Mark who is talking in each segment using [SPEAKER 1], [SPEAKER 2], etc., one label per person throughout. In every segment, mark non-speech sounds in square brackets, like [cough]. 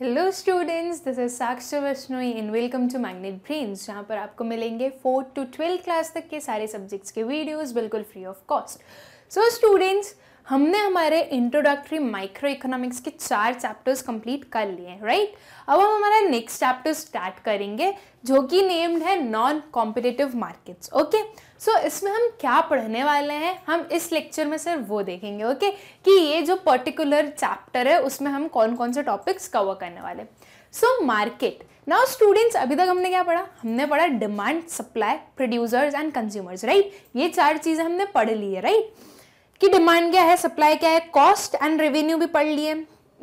[SPEAKER 1] Hello students this is Sakshar Vaishnoi and welcome to Magnet Brains जहाँ पर आपको मिलेंगे फोर्थ टू ट्वेल्थ क्लास तक के सारे सब्जेक्ट्स के वीडियोस बिल्कुल free of cost so students हमने हमारे इंट्रोडक्टरी माइक्रो इकोनॉमिक्स के चार चैप्टर्स कंप्लीट कर लिए हैं राइट अब हम हमारा नेक्स्ट चैप्टर स्टार्ट करेंगे जो कि नेम्ड है non competitive markets okay so इसमें हम क्या पढ़ने वाले हैं हम इस लेक्चर में सिर्फ वो देखेंगे ओके okay? कि ये जो पर्टिकुलर चैप्टर है उसमें हम कौन कौन से टॉपिक्स कवर करने वाले सो मार्केट नाउ स्टूडेंट्स अभी तक हमने क्या पढ़ा हमने पढ़ा demand supply producers and consumers right ये चार चीज़ें हमने पढ़ ली है राइट right? कि डिमांड क्या है सप्लाई क्या है कॉस्ट एंड रेवेन्यू भी पढ़ लिए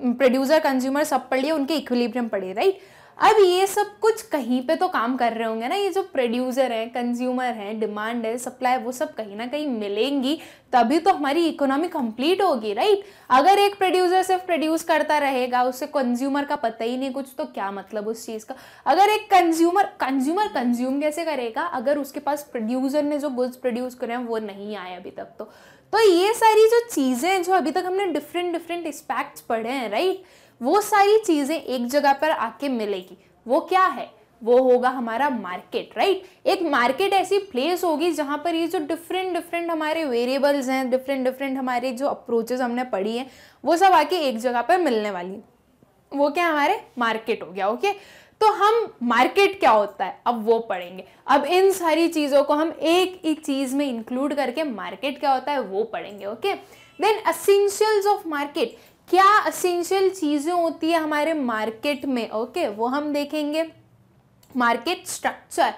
[SPEAKER 1] प्रोड्यूसर कंज्यूमर सब पढ़ लिए उनके इक्विलिब्रियम पढ़े राइट अब ये सब कुछ कहीं पे तो काम कर रहे होंगे ना ये जो प्रोड्यूसर हैं कंज्यूमर हैं डिमांड है सप्लाई वो सब कहीं ना कहीं मिलेंगी तभी तो हमारी इकोनॉमी कंप्लीट होगी राइट अगर एक प्रोड्यूसर सिर्फ प्रोड्यूस करता रहेगा उससे कंज्यूमर का पता ही नहीं कुछ तो क्या मतलब उस चीज़ का अगर एक कंज्यूमर कंज्यूमर कंज्यूम कैसे करेगा अगर उसके पास प्रोड्यूसर ने जो गुड्स प्रोड्यूस करे हैं वो नहीं आए अभी तक तो तो ये सारी जो चीज़ें जो अभी तक हमने डिफरेंट डिफरेंट एस्पेक्ट्स पढ़े हैं राइट वो सारी चीज़ें एक जगह पर आके मिलेगी वो क्या है वो होगा हमारा मार्केट राइट एक मार्केट ऐसी प्लेस होगी जहाँ पर ये जो डिफरेंट डिफरेंट हमारे वेरिएबल्स हैं डिफरेंट डिफरेंट हमारे जो अप्रोचेज हमने पढ़ी हैं वो सब आके एक जगह पर मिलने वाली वो क्या हमारे मार्केट हो गया ओके okay? तो हम मार्केट क्या होता है अब वो पढ़ेंगे अब इन सारी चीज़ों को हम एक एक चीज़ में इंक्लूड करके मार्केट क्या होता है वो पढ़ेंगे okay then essentials of market क्या असेंशियल चीज़ें होती है हमारे मार्केट में ओके okay? वो हम देखेंगे मार्केट स्ट्रक्चर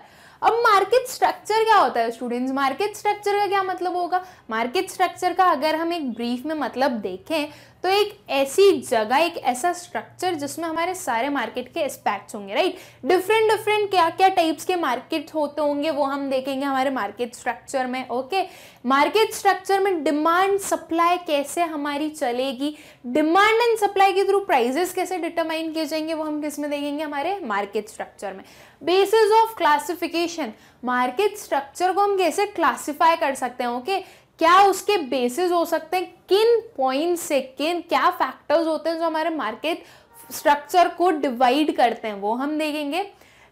[SPEAKER 1] अब मार्केट स्ट्रक्चर क्या होता है स्टूडेंट्स मार्केट स्ट्रक्चर का क्या मतलब होगा मार्केट स्ट्रक्चर का अगर हम एक ब्रीफ में मतलब देखें तो एक ऐसी जगह एक ऐसा स्ट्रक्चर जिसमें हमारे सारे मार्केट के एस्पेक्ट्स होंगे राइट डिफरेंट डिफरेंट क्या क्या टाइप्स के मार्केट होते होंगे वो हम देखेंगे हमारे मार्केट स्ट्रक्चर में ओके मार्केट स्ट्रक्चर में डिमांड सप्लाई कैसे हमारी चलेगी डिमांड एंड सप्लाई के थ्रू प्राइजेस कैसे डिटरमाइन किए जाएंगे वो हम किस में देखेंगे हमारे मार्केट स्ट्रक्चर में basis of classification market structure को हम कैसे क्लासीफाई कर सकते हैं ओके okay? क्या उसके बेसिस हो सकते हैं किन पॉइंट से किन क्या फैक्टर्स होते हैं जो हमारे मार्केट स्ट्रक्चर को डिवाइड करते हैं वो हम देखेंगे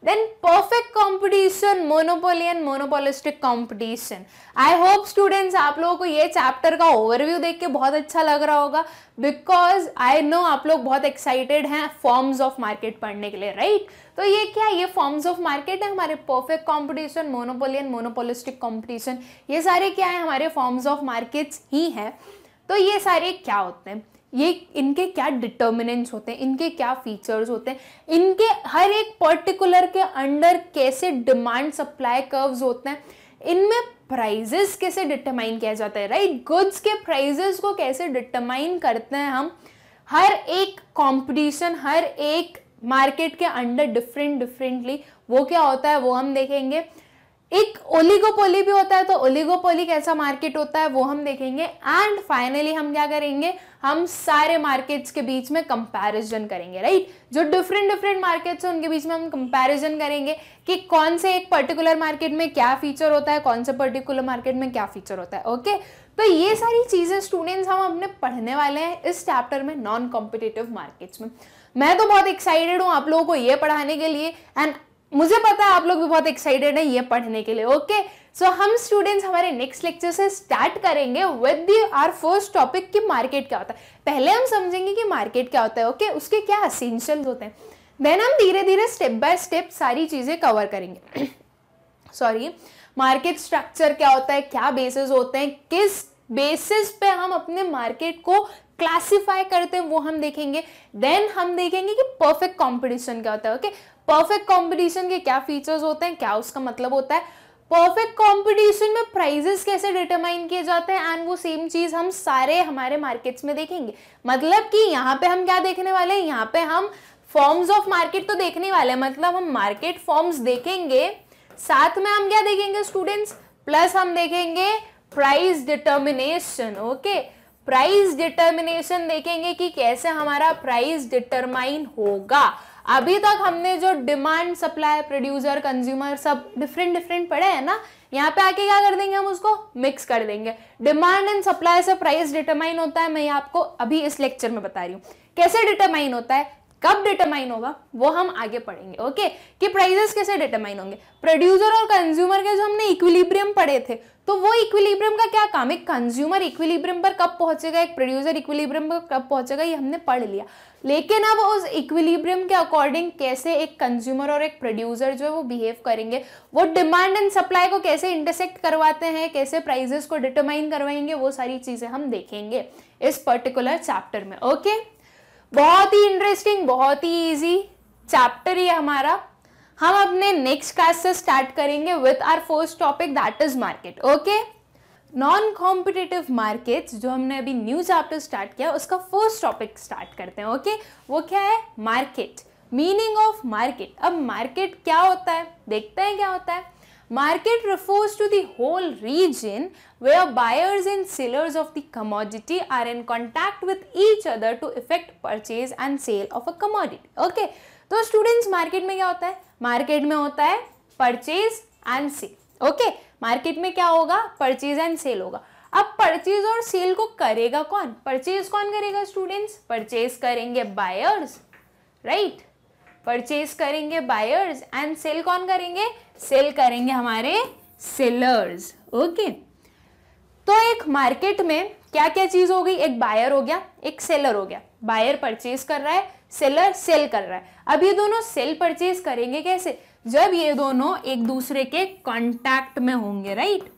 [SPEAKER 1] then perfect competition monopoly and monopolistic competition I hope students आप लोगों को ये चैप्टर का ओवरव्यू देख के बहुत अच्छा लग रहा होगा बिकॉज आई नो आप लोग बहुत एक्साइटेड हैं फॉर्म्स ऑफ मार्केट पढ़ने के लिए राइट right? तो ये क्या ये फॉर्म्स ऑफ मार्केट है हमारे perfect competition monopoly and monopolistic competition ये सारे क्या है हमारे फॉर्म्स ऑफ मार्केट्स ही हैं तो ये सारे क्या होते हैं ये इनके क्या डिटर्मिनेंट्स होते हैं इनके क्या फीचर्स होते हैं इनके हर एक पर्टिकुलर के अंडर कैसे डिमांड सप्लाई कर्व्स होते हैं इनमें प्राइजेस कैसे डिटरमाइन किया जाता है राइट गुड्स के प्राइजेस को कैसे डिटरमाइन करते हैं हम हर एक कंपटीशन हर एक मार्केट के अंडर डिफरेंट डिफरेंटली वो क्या होता है वो हम देखेंगे एक ओलिगोपोली भी होता है तो ओलिगोपोली कैसा मार्केट होता है वो हम देखेंगे एंड फाइनली हम क्या करेंगे हम सारे मार्केट्स के बीच में कंपैरिजन करेंगे राइट जो डिफरेंट डिफरेंट मार्केट्स हैं उनके बीच में हम कंपैरिजन करेंगे कि कौन से एक पर्टिकुलर मार्केट में क्या फीचर होता है कौन से पर्टिकुलर मार्केट में क्या फीचर होता है ओके okay? तो ये सारी चीज़ें स्टूडेंट्स हम अपने पढ़ने वाले हैं इस चैप्टर में नॉन कॉम्पिटेटिव मार्केट्स में मैं तो बहुत एक्साइटेड हूँ आप लोगों को ये पढ़ाने के लिए एंड मुझे पता है आप लोग भी बहुत एक्साइटेड हैं ये पढ़ने के लिए ओके okay? सो so, हम स्टूडेंट्स हमारे नेक्स्ट लेक्चर से स्टार्ट करेंगे with the our first topic कि मार्केट क्या होता है पहले हम समझेंगे कि मार्केट क्या होता है ओके okay? उसके क्या असेंशियल होते हैं देन हम धीरे धीरे स्टेप बाय स्टेप सारी चीज़ें कवर करेंगे सॉरी मार्केट स्ट्रक्चर क्या होता है क्या बेसिस होते हैं किस बेसिस पे हम अपने मार्केट को क्लासिफाई करते हैं वो हम देखेंगे देन हम देखेंगे कि परफेक्ट कॉम्पिटिशन क्या होता है ओके परफेक्ट कॉम्पिटिशन के क्या फीचर्स होते हैं क्या उसका मतलब होता है परफेक्ट कंपटीशन में प्राइजेस कैसे डिटरमाइन किए जाते हैं एंड वो सेम चीज़ हम सारे हमारे मार्केट्स में देखेंगे मतलब कि यहाँ पे हम क्या देखने वाले हैं यहाँ पे हम फॉर्म्स ऑफ मार्केट तो देखने वाले हैं मतलब हम मार्केट फॉर्म्स देखेंगे साथ में हम क्या देखेंगे स्टूडेंट्स प्लस हम देखेंगे price determination okay okay? Price determination देखेंगे कि कैसे हमारा प्राइस डिटरमाइन होगा अभी तक हमने जो डिमांड सप्लाई प्रोड्यूसर कंज्यूमर सब डिफरेंट डिफरेंट पड़े हैं ना यहाँ पे आके क्या कर देंगे हम उसको मिक्स कर देंगे डिमांड एंड सप्लाई से प्राइस डिटरमाइन होता है मैं आपको अभी इस लेक्चर में बता रही हूँ कैसे डिटरमाइन होता है कब डिटरमाइन होगा वो हम आगे पढ़ेंगे ओके कि प्राइजेस कैसे डिटरमाइन होंगे प्रोड्यूसर और कंज्यूमर के जो हमने इक्विलिब्रियम पढ़े थे तो वो इक्विलिब्रियम का क्या काम है कंज्यूमर इक्विलिब्रियम पर कब पहुंचेगा एक प्रोड्यूसर इक्विलिब्रियम पर कब पहुंचेगा ये हमने पढ़ लिया लेकिन अब उस इक्विलिब्रियम के अकॉर्डिंग कैसे एक कंज्यूमर और एक प्रोड्यूसर जो है वो बिहेव करेंगे वो डिमांड एंड सप्लाई को कैसे इंटरसेक्ट करवाते हैं कैसे प्राइजेस को डिटरमाइन करवाएंगे वो सारी चीज़ें हम देखेंगे इस पर्टिकुलर चैप्टर में ओके okay? बहुत ही इंटरेस्टिंग बहुत ही इजी चैप्टर ही हमारा हम अपने नेक्स्ट क्लास से स्टार्ट करेंगे with our first topic that is market okay non competitive markets जो हमने अभी न्यू चैप्टर स्टार्ट किया उसका फर्स्ट टॉपिक स्टार्ट करते हैं ओके okay? वो क्या है मार्केट मीनिंग ऑफ मार्केट अब मार्केट क्या होता है देखते हैं क्या होता है Market refers to the whole region where buyers and sellers of the commodity are in contact with each other to effect purchase and sale of a commodity. Okay. तो स्टूडेंट्स मार्केट में क्या होता है मार्केट में होता है purchase and sale okay market में क्या होगा परचेज एंड सेल होगा अब परचेज और सेल को करेगा कौन परचेज कौन करेगा स्टूडेंट्स परचेज करेंगे बायर्स राइट right? परचेज करेंगे बायर्स एंड सेल कौन करेंगे सेल करेंगे हमारे सेलर्स ओके तो एक मार्केट में क्या क्या चीज़ हो गई एक बायर हो गया एक सेलर हो गया बायर परचेज कर रहा है सेलर सेल कर रहा है अब ये दोनों सेल परचेज करेंगे कैसे जब ये दोनों एक दूसरे के कॉन्टैक्ट में होंगे राइट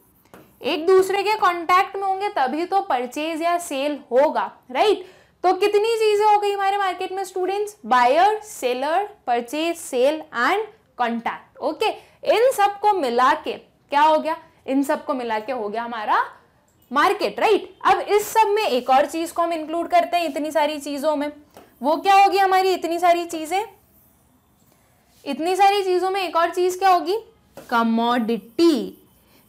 [SPEAKER 1] एक दूसरे के कॉन्टैक्ट में होंगे तभी तो परचेज या सेल होगा राइट तो कितनी चीज़ें हो गई हमारे मार्केट में students buyer seller purchase sale and contact okay इन सबको मिला के क्या हो गया इन सबको मिला के हो गया हमारा मार्केट राइट अब इस सब में एक और चीज़ को हम इंक्लूड करते हैं इतनी सारी चीज़ों में वो क्या होगी हमारी इतनी सारी चीज़ें इतनी सारी चीज़ों में एक और चीज़ क्या होगी कमोडिटी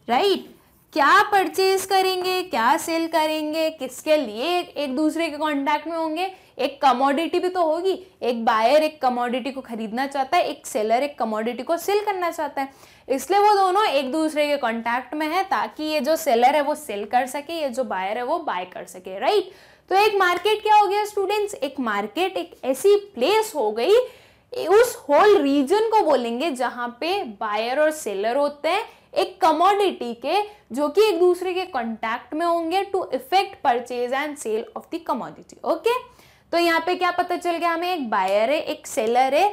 [SPEAKER 1] राइट क्या परचेज करेंगे क्या सेल करेंगे किसके लिए एक दूसरे के कांटेक्ट में होंगे एक कमोडिटी भी तो होगी एक बायर एक कमोडिटी को खरीदना चाहता है एक सेलर एक कमोडिटी को सेल करना चाहता है इसलिए वो दोनों एक दूसरे के कांटेक्ट में है ताकि ये जो सेलर है वो सेल कर सके ये जो बायर है वो बाय कर सके राइट तो एक मार्केट क्या हो गया स्टूडेंट्स एक मार्केट एक ऐसी प्लेस हो गई उस होल रीजन को बोलेंगे जहां पे बायर और सेलर होते हैं एक कमोडिटी के जो कि एक दूसरे के कॉन्टैक्ट में होंगे to effect purchase and sale of the commodity okay तो यहाँ पे क्या पता चल गया हमें एक बायर है एक सेलर है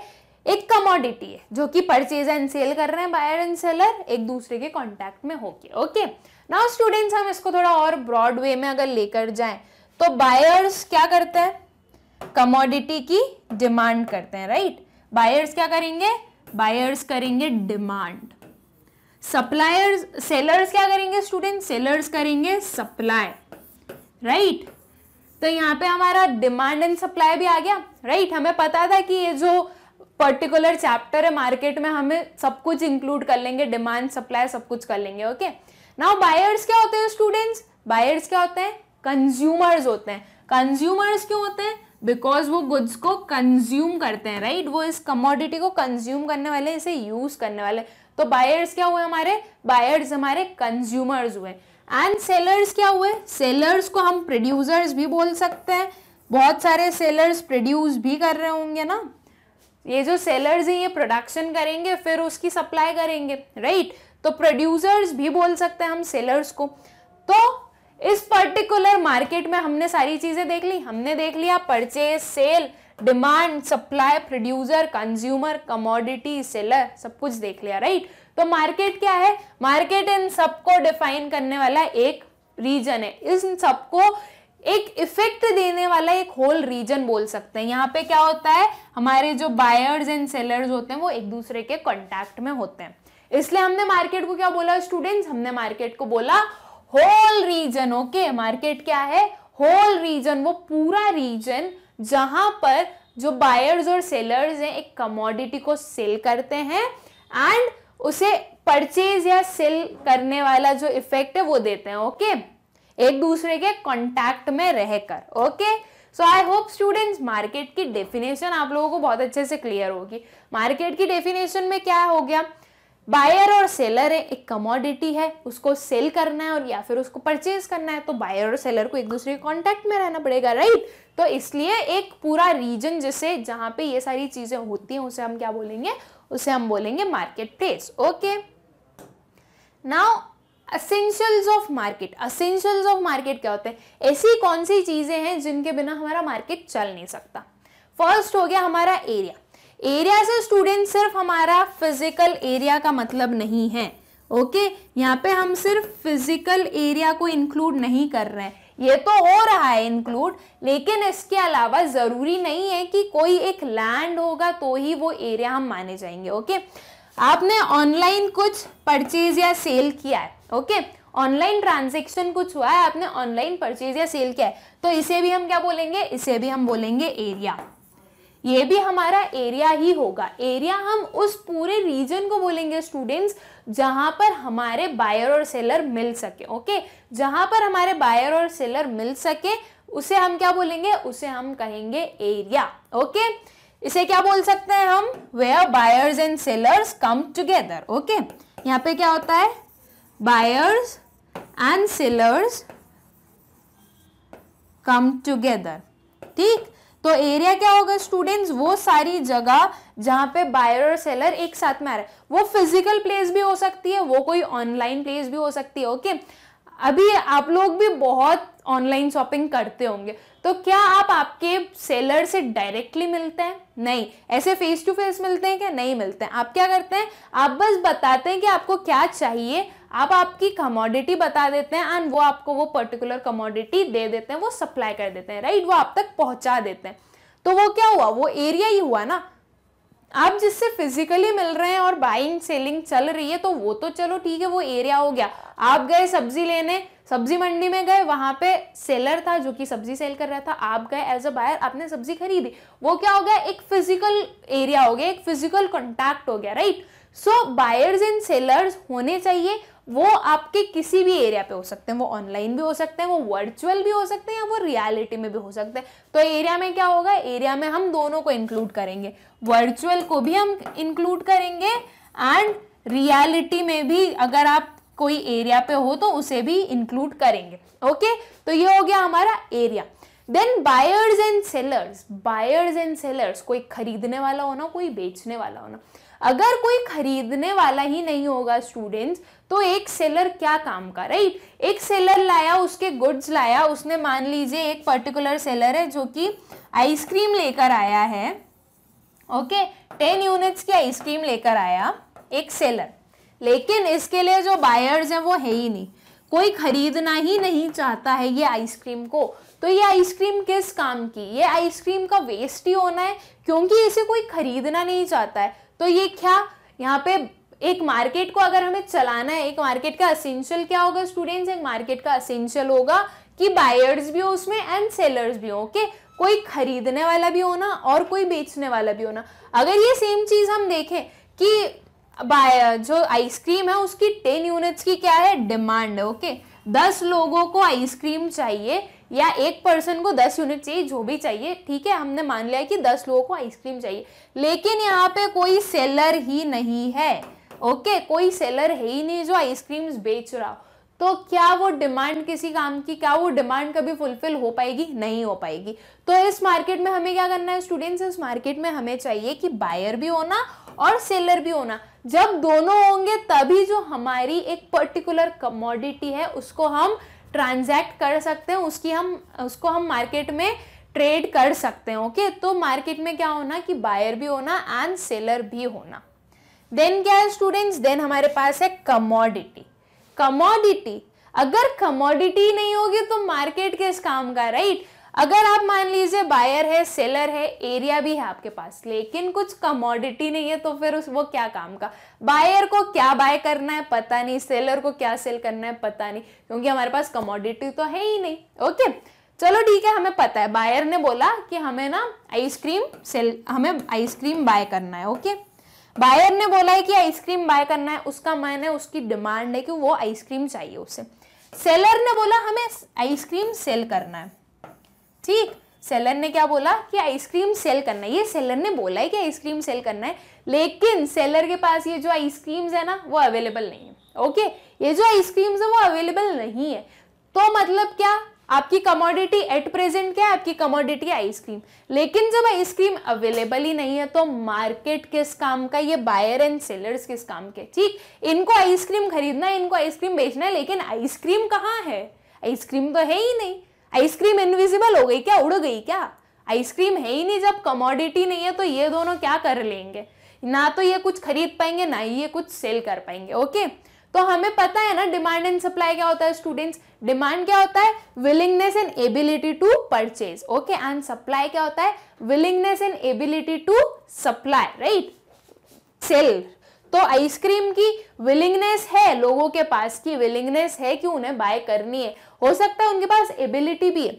[SPEAKER 1] एक कमोडिटी है जो कि परचेज एंड सेल कर रहे हैं बायर एंड सेलर एक दूसरे के कॉन्टैक्ट में होके ओके नाउ स्टूडेंट्स हम इसको थोड़ा और ब्रॉड वे में अगर लेकर जाए तो बायर्स क्या करते हैं कमोडिटी की डिमांड करते हैं राइट right? बायर्स क्या करेंगे बायर्स करेंगे डिमांड सप्लायर्स सेलर्स क्या करेंगे स्टूडेंट सेलर्स करेंगे सप्लाई राइट right? तो यहाँ पे हमारा डिमांड एंड सप्लाई भी आ गया राइट right? हमें पता था कि ये जो पर्टिकुलर चैप्टर है मार्केट में हमें सब कुछ इंक्लूड कर लेंगे डिमांड सप्लाई सब कुछ कर लेंगे ओके नाउ बायर्स क्या होते हैं स्टूडेंट्स बायर्स क्या होते हैं कंज्यूमर्स होते हैं कंज्यूमर्स क्यों होते हैं बिकॉज वो गुड्स को कंज्यूम करते हैं राइट right? वो इस कमोडिटी को कंज्यूम करने वाले इसे यूज करने वाले तो बायर्स क्या हुए हमारे बायर्स हमारे कंज्यूमर्स हुए एंड सेलर्स क्या हुए सेलर्स को हम प्रोड्यूसर्स भी बोल सकते हैं बहुत सारे सेलर्स प्रोड्यूस भी कर रहे होंगे ना ये जो सेलर्स हैं ये प्रोडक्शन करेंगे फिर उसकी सप्लाई करेंगे राइट right? तो प्रोड्यूसर्स भी बोल सकते हैं हम सेलर्स को तो इस पर्टिकुलर मार्केट में हमने सारी चीज़ें देख ली हमने देख लिया purchase sale demand supply producer consumer commodity seller सब कुछ देख लिया राइट तो मार्केट क्या है मार्केट इन सबको डिफाइन करने वाला एक रीजन है इन सबको एक इफेक्ट देने वाला एक होल रीजन बोल सकते हैं यहाँ पे क्या होता है हमारे जो बायर्स एंड सेलर्स होते हैं वो एक दूसरे के कॉन्टैक्ट में होते हैं इसलिए हमने मार्केट को क्या बोला स्टूडेंट्स हमने मार्केट को बोला होल रीजन ओके मार्केट क्या है होल रीजन वो पूरा रीजन जहां पर जो बायर्स और सेलर्स हैं एक कमोडिटी को सेल करते हैं एंड उसे परचेज या सेल करने वाला जो इफेक्ट है वो देते हैं ओके एक दूसरे के कॉन्टैक्ट में रहकर okay so I hope students market की डेफिनेशन आप लोगों को बहुत अच्छे से क्लियर होगी मार्केट की डेफिनेशन में क्या हो गया बायर और सेलर है एक कमोडिटी है उसको सेल करना है और या फिर उसको परचेज करना है तो बायर और सेलर को एक दूसरे के कॉन्टैक्ट में रहना पड़ेगा राइट तो इसलिए एक पूरा रीजन जिसे जहाँ पे ये सारी चीज़ें होती हैं उसे हम क्या बोलेंगे उसे हम बोलेंगे market place okay now essentials of market essentials of market क्या होते हैं ऐसी कौन सी चीज़ें हैं जिनके बिना हमारा मार्केट चल नहीं सकता फर्स्ट हो गया हमारा एरिया एरिया से स्टूडेंट सिर्फ हमारा फिजिकल एरिया का मतलब नहीं है ओके okay? यहाँ पे हम सिर्फ फिजिकल एरिया को इंक्लूड नहीं कर रहे हैं ये तो हो रहा है इंक्लूड लेकिन इसके अलावा ज़रूरी नहीं है कि कोई एक लैंड होगा तो ही वो एरिया हम माने जाएंगे ओके आपने ऑनलाइन कुछ परचेज या सेल किया है ओके ऑनलाइन ट्रांजेक्शन कुछ हुआ है आपने ऑनलाइन परचेज या सेल किया है तो इसे भी हम क्या बोलेंगे इसे भी हम बोलेंगे एरिया ये भी हमारा एरिया ही होगा एरिया हम उस पूरे रीजन को बोलेंगे स्टूडेंट्स जहाँ पर हमारे बायर और सेलर मिल सके ओके जहाँ पर हमारे बायर और सेलर मिल सके उसे हम क्या बोलेंगे उसे हम कहेंगे एरिया ओके इसे क्या बोल सकते हैं हम वे buyers and sellers come together okay यहाँ पे क्या होता है buyers and sellers come together ठीक तो एरिया क्या होगा स्टूडेंट्स वो सारी जगह जहां पे बायर और सेलर एक साथ में आ रहा है वो फिजिकल प्लेस भी हो सकती है वो कोई ऑनलाइन प्लेस भी हो सकती है ओके अभी आप लोग भी बहुत ऑनलाइन शॉपिंग करते होंगे तो क्या आप आपके सेलर से डायरेक्टली मिलते हैं नहीं ऐसे फेस टू फेस मिलते हैं क्या नहीं मिलते हैं आप क्या करते हैं आप बस बताते हैं कि आपको क्या चाहिए आप आपकी कमोडिटी बता देते हैं एंड वो आपको वो पर्टिकुलर कमोडिटी दे देते हैं वो सप्लाई कर देते हैं राइट वो आप तक पहुंचा देते हैं तो वो क्या हुआ वो एरिया ही हुआ ना आप जिससे फिजिकली मिल रहे हैं और बाइंग सेलिंग चल रही है तो वो तो चलो ठीक है वो एरिया हो गया आप गए सब्जी लेने सब्जी मंडी में गए वहां पे सेलर था जो कि सब्जी सेल कर रहा था आप गए एज अ बायर आपने सब्जी खरीदी वो क्या हो गया एक फिजिकल एरिया हो गया एक फिजिकल कॉन्टैक्ट हो गया right so buyers and sellers होने चाहिए वो आपके किसी भी एरिया पे हो सकते हैं वो ऑनलाइन भी हो सकते हैं वो वर्चुअल भी हो सकते हैं या वो रियलिटी में भी हो सकते हैं तो एरिया में क्या होगा एरिया में हम दोनों को इंक्लूड करेंगे वर्चुअल को भी हम इंक्लूड करेंगे एंड रियलिटी में भी अगर आप कोई एरिया पे हो तो उसे भी इंक्लूड करेंगे ओके तो ये हो गया हमारा area then buyers and sellers buyers and sellers कोई खरीदने वाला होना कोई बेचने वाला होना अगर कोई खरीदने वाला ही नहीं होगा स्टूडेंट्स तो एक सेलर क्या काम का राइट एक सेलर लाया उसके गुड्स लाया उसने मान लीजिए एक पर्टिकुलर सेलर है जो कि आइसक्रीम लेकर आया है ओके टेन यूनिट्स की आइसक्रीम लेकर आया एक सेलर लेकिन इसके लिए जो बायर्स हैं वो है ही नहीं कोई खरीदना ही नहीं चाहता है ये आइसक्रीम को तो ये आइसक्रीम किस काम की ये आइसक्रीम का वेस्ट ही होना है क्योंकि इसे कोई खरीदना नहीं चाहता है तो ये क्या यहाँ पे एक मार्केट को अगर हमें चलाना है एक मार्केट का असेंशियल क्या होगा स्टूडेंट्स एक मार्केट का असेंशियल होगा कि बायर्स भी हो उसमें एंड सेलर्स भी हो ओके कोई खरीदने वाला भी होना और कोई बेचने वाला भी होना अगर ये सेम चीज़ हम देखें कि बाय जो आइसक्रीम है उसकी टेन यूनिट्स की क्या है डिमांड है ओके दस लोगों को आइसक्रीम चाहिए या एक पर्सन को दस यूनिट चाहिए जो भी चाहिए ठीक है हमने मान लिया कि दस लोगों को आइसक्रीम चाहिए लेकिन यहाँ पे कोई सेलर ही नहीं है ओके कोई सेलर है ही नहीं जो आइसक्रीम्स बेच रहा हो तो क्या वो डिमांड किसी काम की क्या वो डिमांड कभी फुलफिल हो पाएगी नहीं हो पाएगी तो इस मार्केट में हमें क्या करना है स्टूडेंट्स इस मार्केट में हमें चाहिए कि बायर भी होना और सेलर भी होना जब दोनों होंगे तभी जो हमारी एक पर्टिकुलर कमोडिटी है उसको हम ट्रांजैक्ट कर सकते हैं उसकी हम उसको हम मार्केट में ट्रेड कर सकते हैं ओके तो मार्केट में क्या होना कि बायर भी होना एंड सेलर भी होना देन क्या है स्टूडेंट्स देन हमारे पास है कमोडिटी कमोडिटी अगर कमोडिटी नहीं होगी तो मार्केट किस काम का राइट right? अगर आप मान लीजिए बायर है सेलर है एरिया भी है आपके पास लेकिन कुछ कमोडिटी नहीं है तो फिर उस वो क्या काम का बायर को क्या बाय करना है पता नहीं सेलर को क्या सेल करना है पता नहीं क्योंकि हमारे पास कमोडिटी तो है ही नहीं ओके चलो ठीक है हमें पता है बायर ने बोला कि हमें ना आइसक्रीम सेल हमें आइसक्रीम बाय करना है ओके बायर ने बोला है कि आइसक्रीम बाय करना है उसका मन है उसकी डिमांड है कि वो आइसक्रीम चाहिए उसे सेलर ने बोला हमें आइसक्रीम सेल करना है ठीक सेलर ने क्या बोला कि आइसक्रीम सेल करना है ये सेलर ने बोला है कि आइसक्रीम सेल करना है लेकिन सेलर के पास ये जो आइसक्रीम्स है ना वो अवेलेबल नहीं है ओके ये जो आइसक्रीम्स है वो अवेलेबल नहीं है तो मतलब क्या आपकी कमोडिटी एट प्रेजेंट क्या है आपकी कमोडिटी आइसक्रीम लेकिन जब आइसक्रीम अवेलेबल ही नहीं है तो मार्केट किस काम का ये बायर एंड सेलर्स किस काम के ठीक इनको आइसक्रीम खरीदना है इनको आइसक्रीम बेचना है लेकिन आइसक्रीम कहाँ है आइसक्रीम तो है ही नहीं आइसक्रीम इनविजिबल हो गई क्या उड़ गई क्या आइसक्रीम है ही नहीं जब कमोडिटी नहीं है तो ये दोनों क्या कर लेंगे ना तो ये कुछ खरीद पाएंगे ना ही ये कुछ सेल कर पाएंगे ओके तो हमें पता है ना डिमांड एंड सप्लाई क्या होता है स्टूडेंट्स डिमांड क्या होता है willingness and ability to purchase okay and supply क्या होता है willingness and ability to supply right sale तो आइसक्रीम की विलिंगनेस है लोगों के पास की विलिंगनेस है कि उन्हें बाय करनी है हो सकता है उनके पास एबिलिटी भी है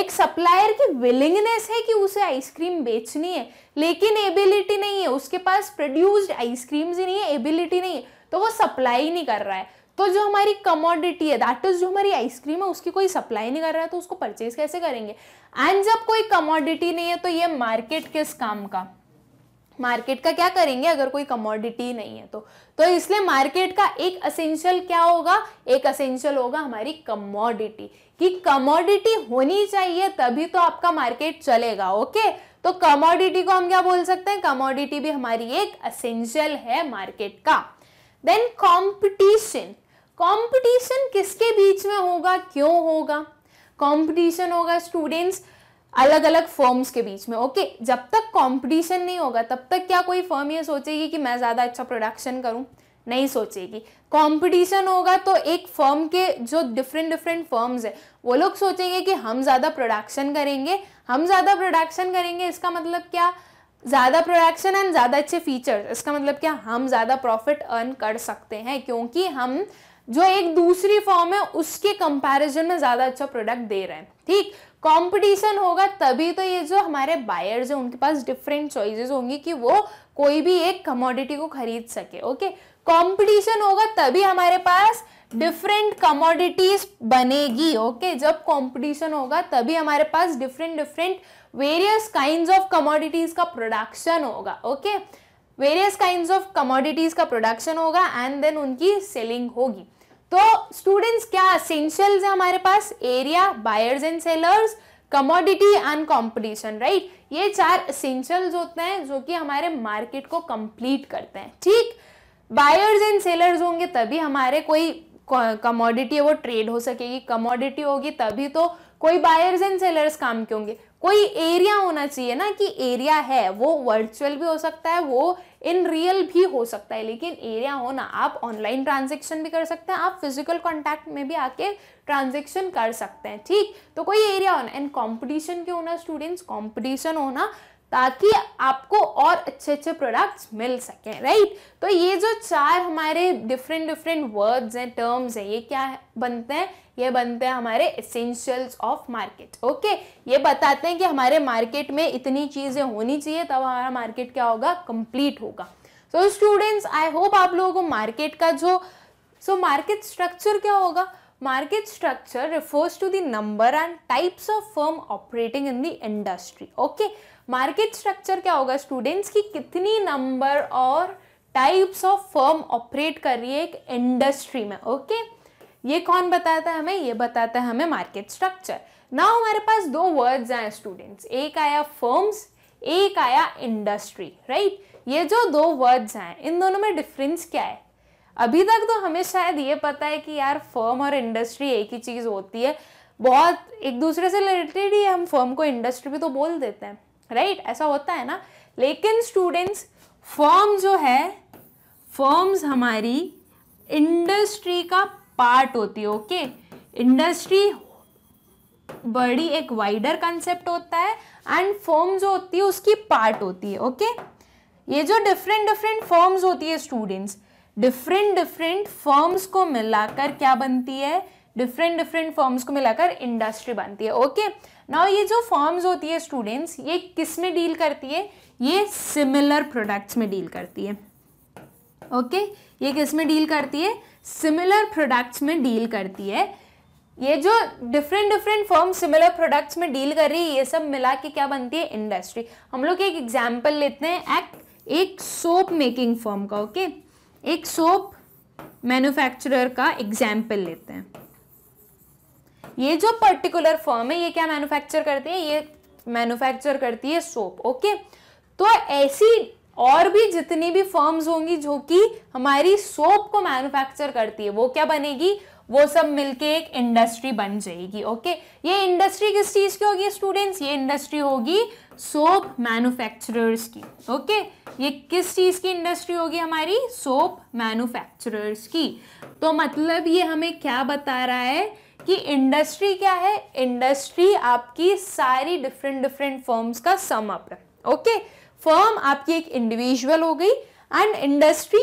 [SPEAKER 1] एक सप्लायर की विलिंगनेस है कि उसे आइसक्रीम बेचनी है लेकिन एबिलिटी नहीं है उसके पास प्रोड्यूस्ड आइसक्रीम्स ही नहीं है एबिलिटी नहीं है तो वो सप्लाई नहीं कर रहा है तो जो हमारी कमोडिटी है दैट इज जो हमारी आइसक्रीम है उसकी कोई सप्लाई नहीं कर रहा है तो उसको परचेज कैसे करेंगे एंड जब कोई कमोडिटी नहीं है तो ये मार्केट किस काम का मार्केट का क्या करेंगे अगर कोई कमोडिटी नहीं है तो तो इसलिए मार्केट का एक असेंशियल क्या होगा एक असेंशियल होगा हमारी कमोडिटी कि कमोडिटी होनी चाहिए तभी तो आपका मार्केट चलेगा ओके तो कमोडिटी को हम क्या बोल सकते हैं कमोडिटी भी हमारी एक असेंशियल है मार्केट का देन कॉम्पिटिशन कॉम्पिटिशन किसके बीच में होगा क्यों होगा कॉम्पिटिशन होगा स्टूडेंट्स अलग अलग फर्म्स के बीच में ओके जब तक कंपटीशन नहीं होगा तब तक क्या कोई फर्म ये सोचेगी कि मैं ज़्यादा अच्छा प्रोडक्शन करूँ नहीं सोचेगी कंपटीशन होगा तो एक फर्म के जो डिफरेंट डिफरेंट फर्म्स है वो लोग सोचेंगे कि हम ज़्यादा प्रोडक्शन करेंगे हम ज़्यादा प्रोडक्शन करेंगे इसका मतलब क्या ज़्यादा प्रोडक्शन एंड ज़्यादा अच्छे फीचर्स इसका मतलब क्या हम ज़्यादा प्रॉफिट अर्न कर सकते हैं क्योंकि हम जो एक दूसरी फॉर्म है उसके कंपैरिजन में ज़्यादा अच्छा प्रोडक्ट दे रहे हैं ठीक कंपटीशन होगा तभी तो ये जो हमारे बायर्स हैं उनके पास डिफरेंट चॉइसेस होंगी कि वो कोई भी एक कमोडिटी को खरीद सके ओके कंपटीशन होगा तभी हमारे पास डिफरेंट कमोडिटीज बनेगी ओके जब कंपटीशन होगा तभी हमारे पास different different various kind of commodities का प्रोडक्शन होगा okay various kind of commodities का प्रोडक्शन होगा एंड देन उनकी सेलिंग होगी तो स्टूडेंट्स क्या असेंशियल्स है हमारे पास area buyers and sellers commodity and competition right ये चार असेंशियल्स होते हैं जो कि हमारे मार्केट को कंप्लीट करते हैं ठीक बायर्स एंड सेलर्स होंगे तभी हमारे कोई कमोडिटी है वो ट्रेड हो सकेगी कमोडिटी होगी तभी तो कोई बायर्स एंड सेलर्स काम के होंगे कोई एरिया होना चाहिए ना कि एरिया है वो वर्चुअल भी हो सकता है वो इन रियल भी हो सकता है लेकिन एरिया होना आप ऑनलाइन ट्रांजेक्शन भी कर सकते हैं आप फिजिकल कॉन्टैक्ट में भी आके ट्रांजेक्शन कर सकते हैं ठीक तो कोई एरिया होना एंड कॉम्पिटिशन क्यों होना स्टूडेंट्स कॉम्पिटिशन होना ताकि आपको और अच्छे अच्छे प्रोडक्ट्स मिल सकें राइट तो ये जो चार हमारे डिफरेंट डिफरेंट वर्ड्स हैं टर्म्स हैं ये क्या है? बनते हैं ये बनते हैं हमारे एसेंशियल्स ऑफ मार्केट ओके ये बताते हैं कि हमारे मार्केट में इतनी चीजें होनी चाहिए तब हमारा मार्केट क्या होगा कंप्लीट होगा सो स्टूडेंट्स आई होप आप लोगों को मार्केट का जो सो मार्केट स्ट्रक्चर क्या होगा market structure refers to the number and types of firm operating in the industry okay market structure क्या होगा स्टूडेंट्स की कितनी नंबर और टाइप्स ऑफ फर्म ऑपरेट कर रही है एक इंडस्ट्री में ओके okay? ये कौन बताता है हमें ये बताता है हमें मार्केट स्ट्रक्चर ना हमारे पास दो वर्ड्स आए स्टूडेंट्स एक आया फर्म्स एक आया इंडस्ट्री राइट ये जो दो वर्ड्स हैं इन दोनों में डिफरेंस क्या है अभी तक तो हमें शायद ये पता है कि यार फर्म और इंडस्ट्री एक ही चीज़ होती है बहुत एक दूसरे से रिलेटेड ही हम फर्म को इंडस्ट्री भी तो बोल देते हैं राइट right? ऐसा होता है ना लेकिन स्टूडेंट्स फर्म जो है फर्म्स हमारी इंडस्ट्री का पार्ट होती है ओके इंडस्ट्री बड़ी एक वाइडर कंसेप्ट होता है एंड फॉर्म जो होती है उसकी पार्ट होती है ओके ये जो डिफरेंट डिफरेंट फॉर्म्स होती है स्टूडेंट्स डिफरेंट डिफरेंट फॉर्म्स को मिलाकर क्या बनती है डिफरेंट डिफरेंट फॉर्म्स को मिलाकर इंडस्ट्री बनती है ओके नाउ ये जो फॉर्म्स होती है स्टूडेंट्स ये किस में डील करती है ये सिमिलर प्रोडक्ट्स में डील करती है ओके okay? ये किस में डील करती है सिमिलर प्रोडक्ट्स में डील करती है ये जो different different firm similar products में डील कर रही है ये सब मिला के क्या बनती है इंडस्ट्री हम लोग एक एग्जाम्पल लेते हैं एक एक सोप मेकिंग फॉर्म का ओके okay? एक सोप मैन्युफैक्चरर का एग्जाम्पल लेते हैं ये जो पर्टिकुलर फॉर्म है ये क्या मैन्युफैक्चर करती है ये मैन्युफैक्चर करती है सोप ओके okay? तो ऐसी और भी जितनी भी फर्म्स होंगी जो कि हमारी सोप को मैन्युफैक्चर करती है वो क्या बनेगी वो सब मिलके एक इंडस्ट्री बन जाएगी ओके ये इंडस्ट्री किस चीज़ की होगी स्टूडेंट्स ये इंडस्ट्री होगी सोप मैन्युफैक्चरर्स की ओके ये किस चीज़ की इंडस्ट्री होगी हमारी सोप मैन्युफैक्चरर्स की तो मतलब ये हमें क्या बता रहा है कि इंडस्ट्री क्या है इंडस्ट्री आपकी सारी डिफरेंट डिफरेंट फॉर्म्स का सम अप है ओके okay? फर्म आपकी एक इंडिविजुअल हो गई एंड इंडस्ट्री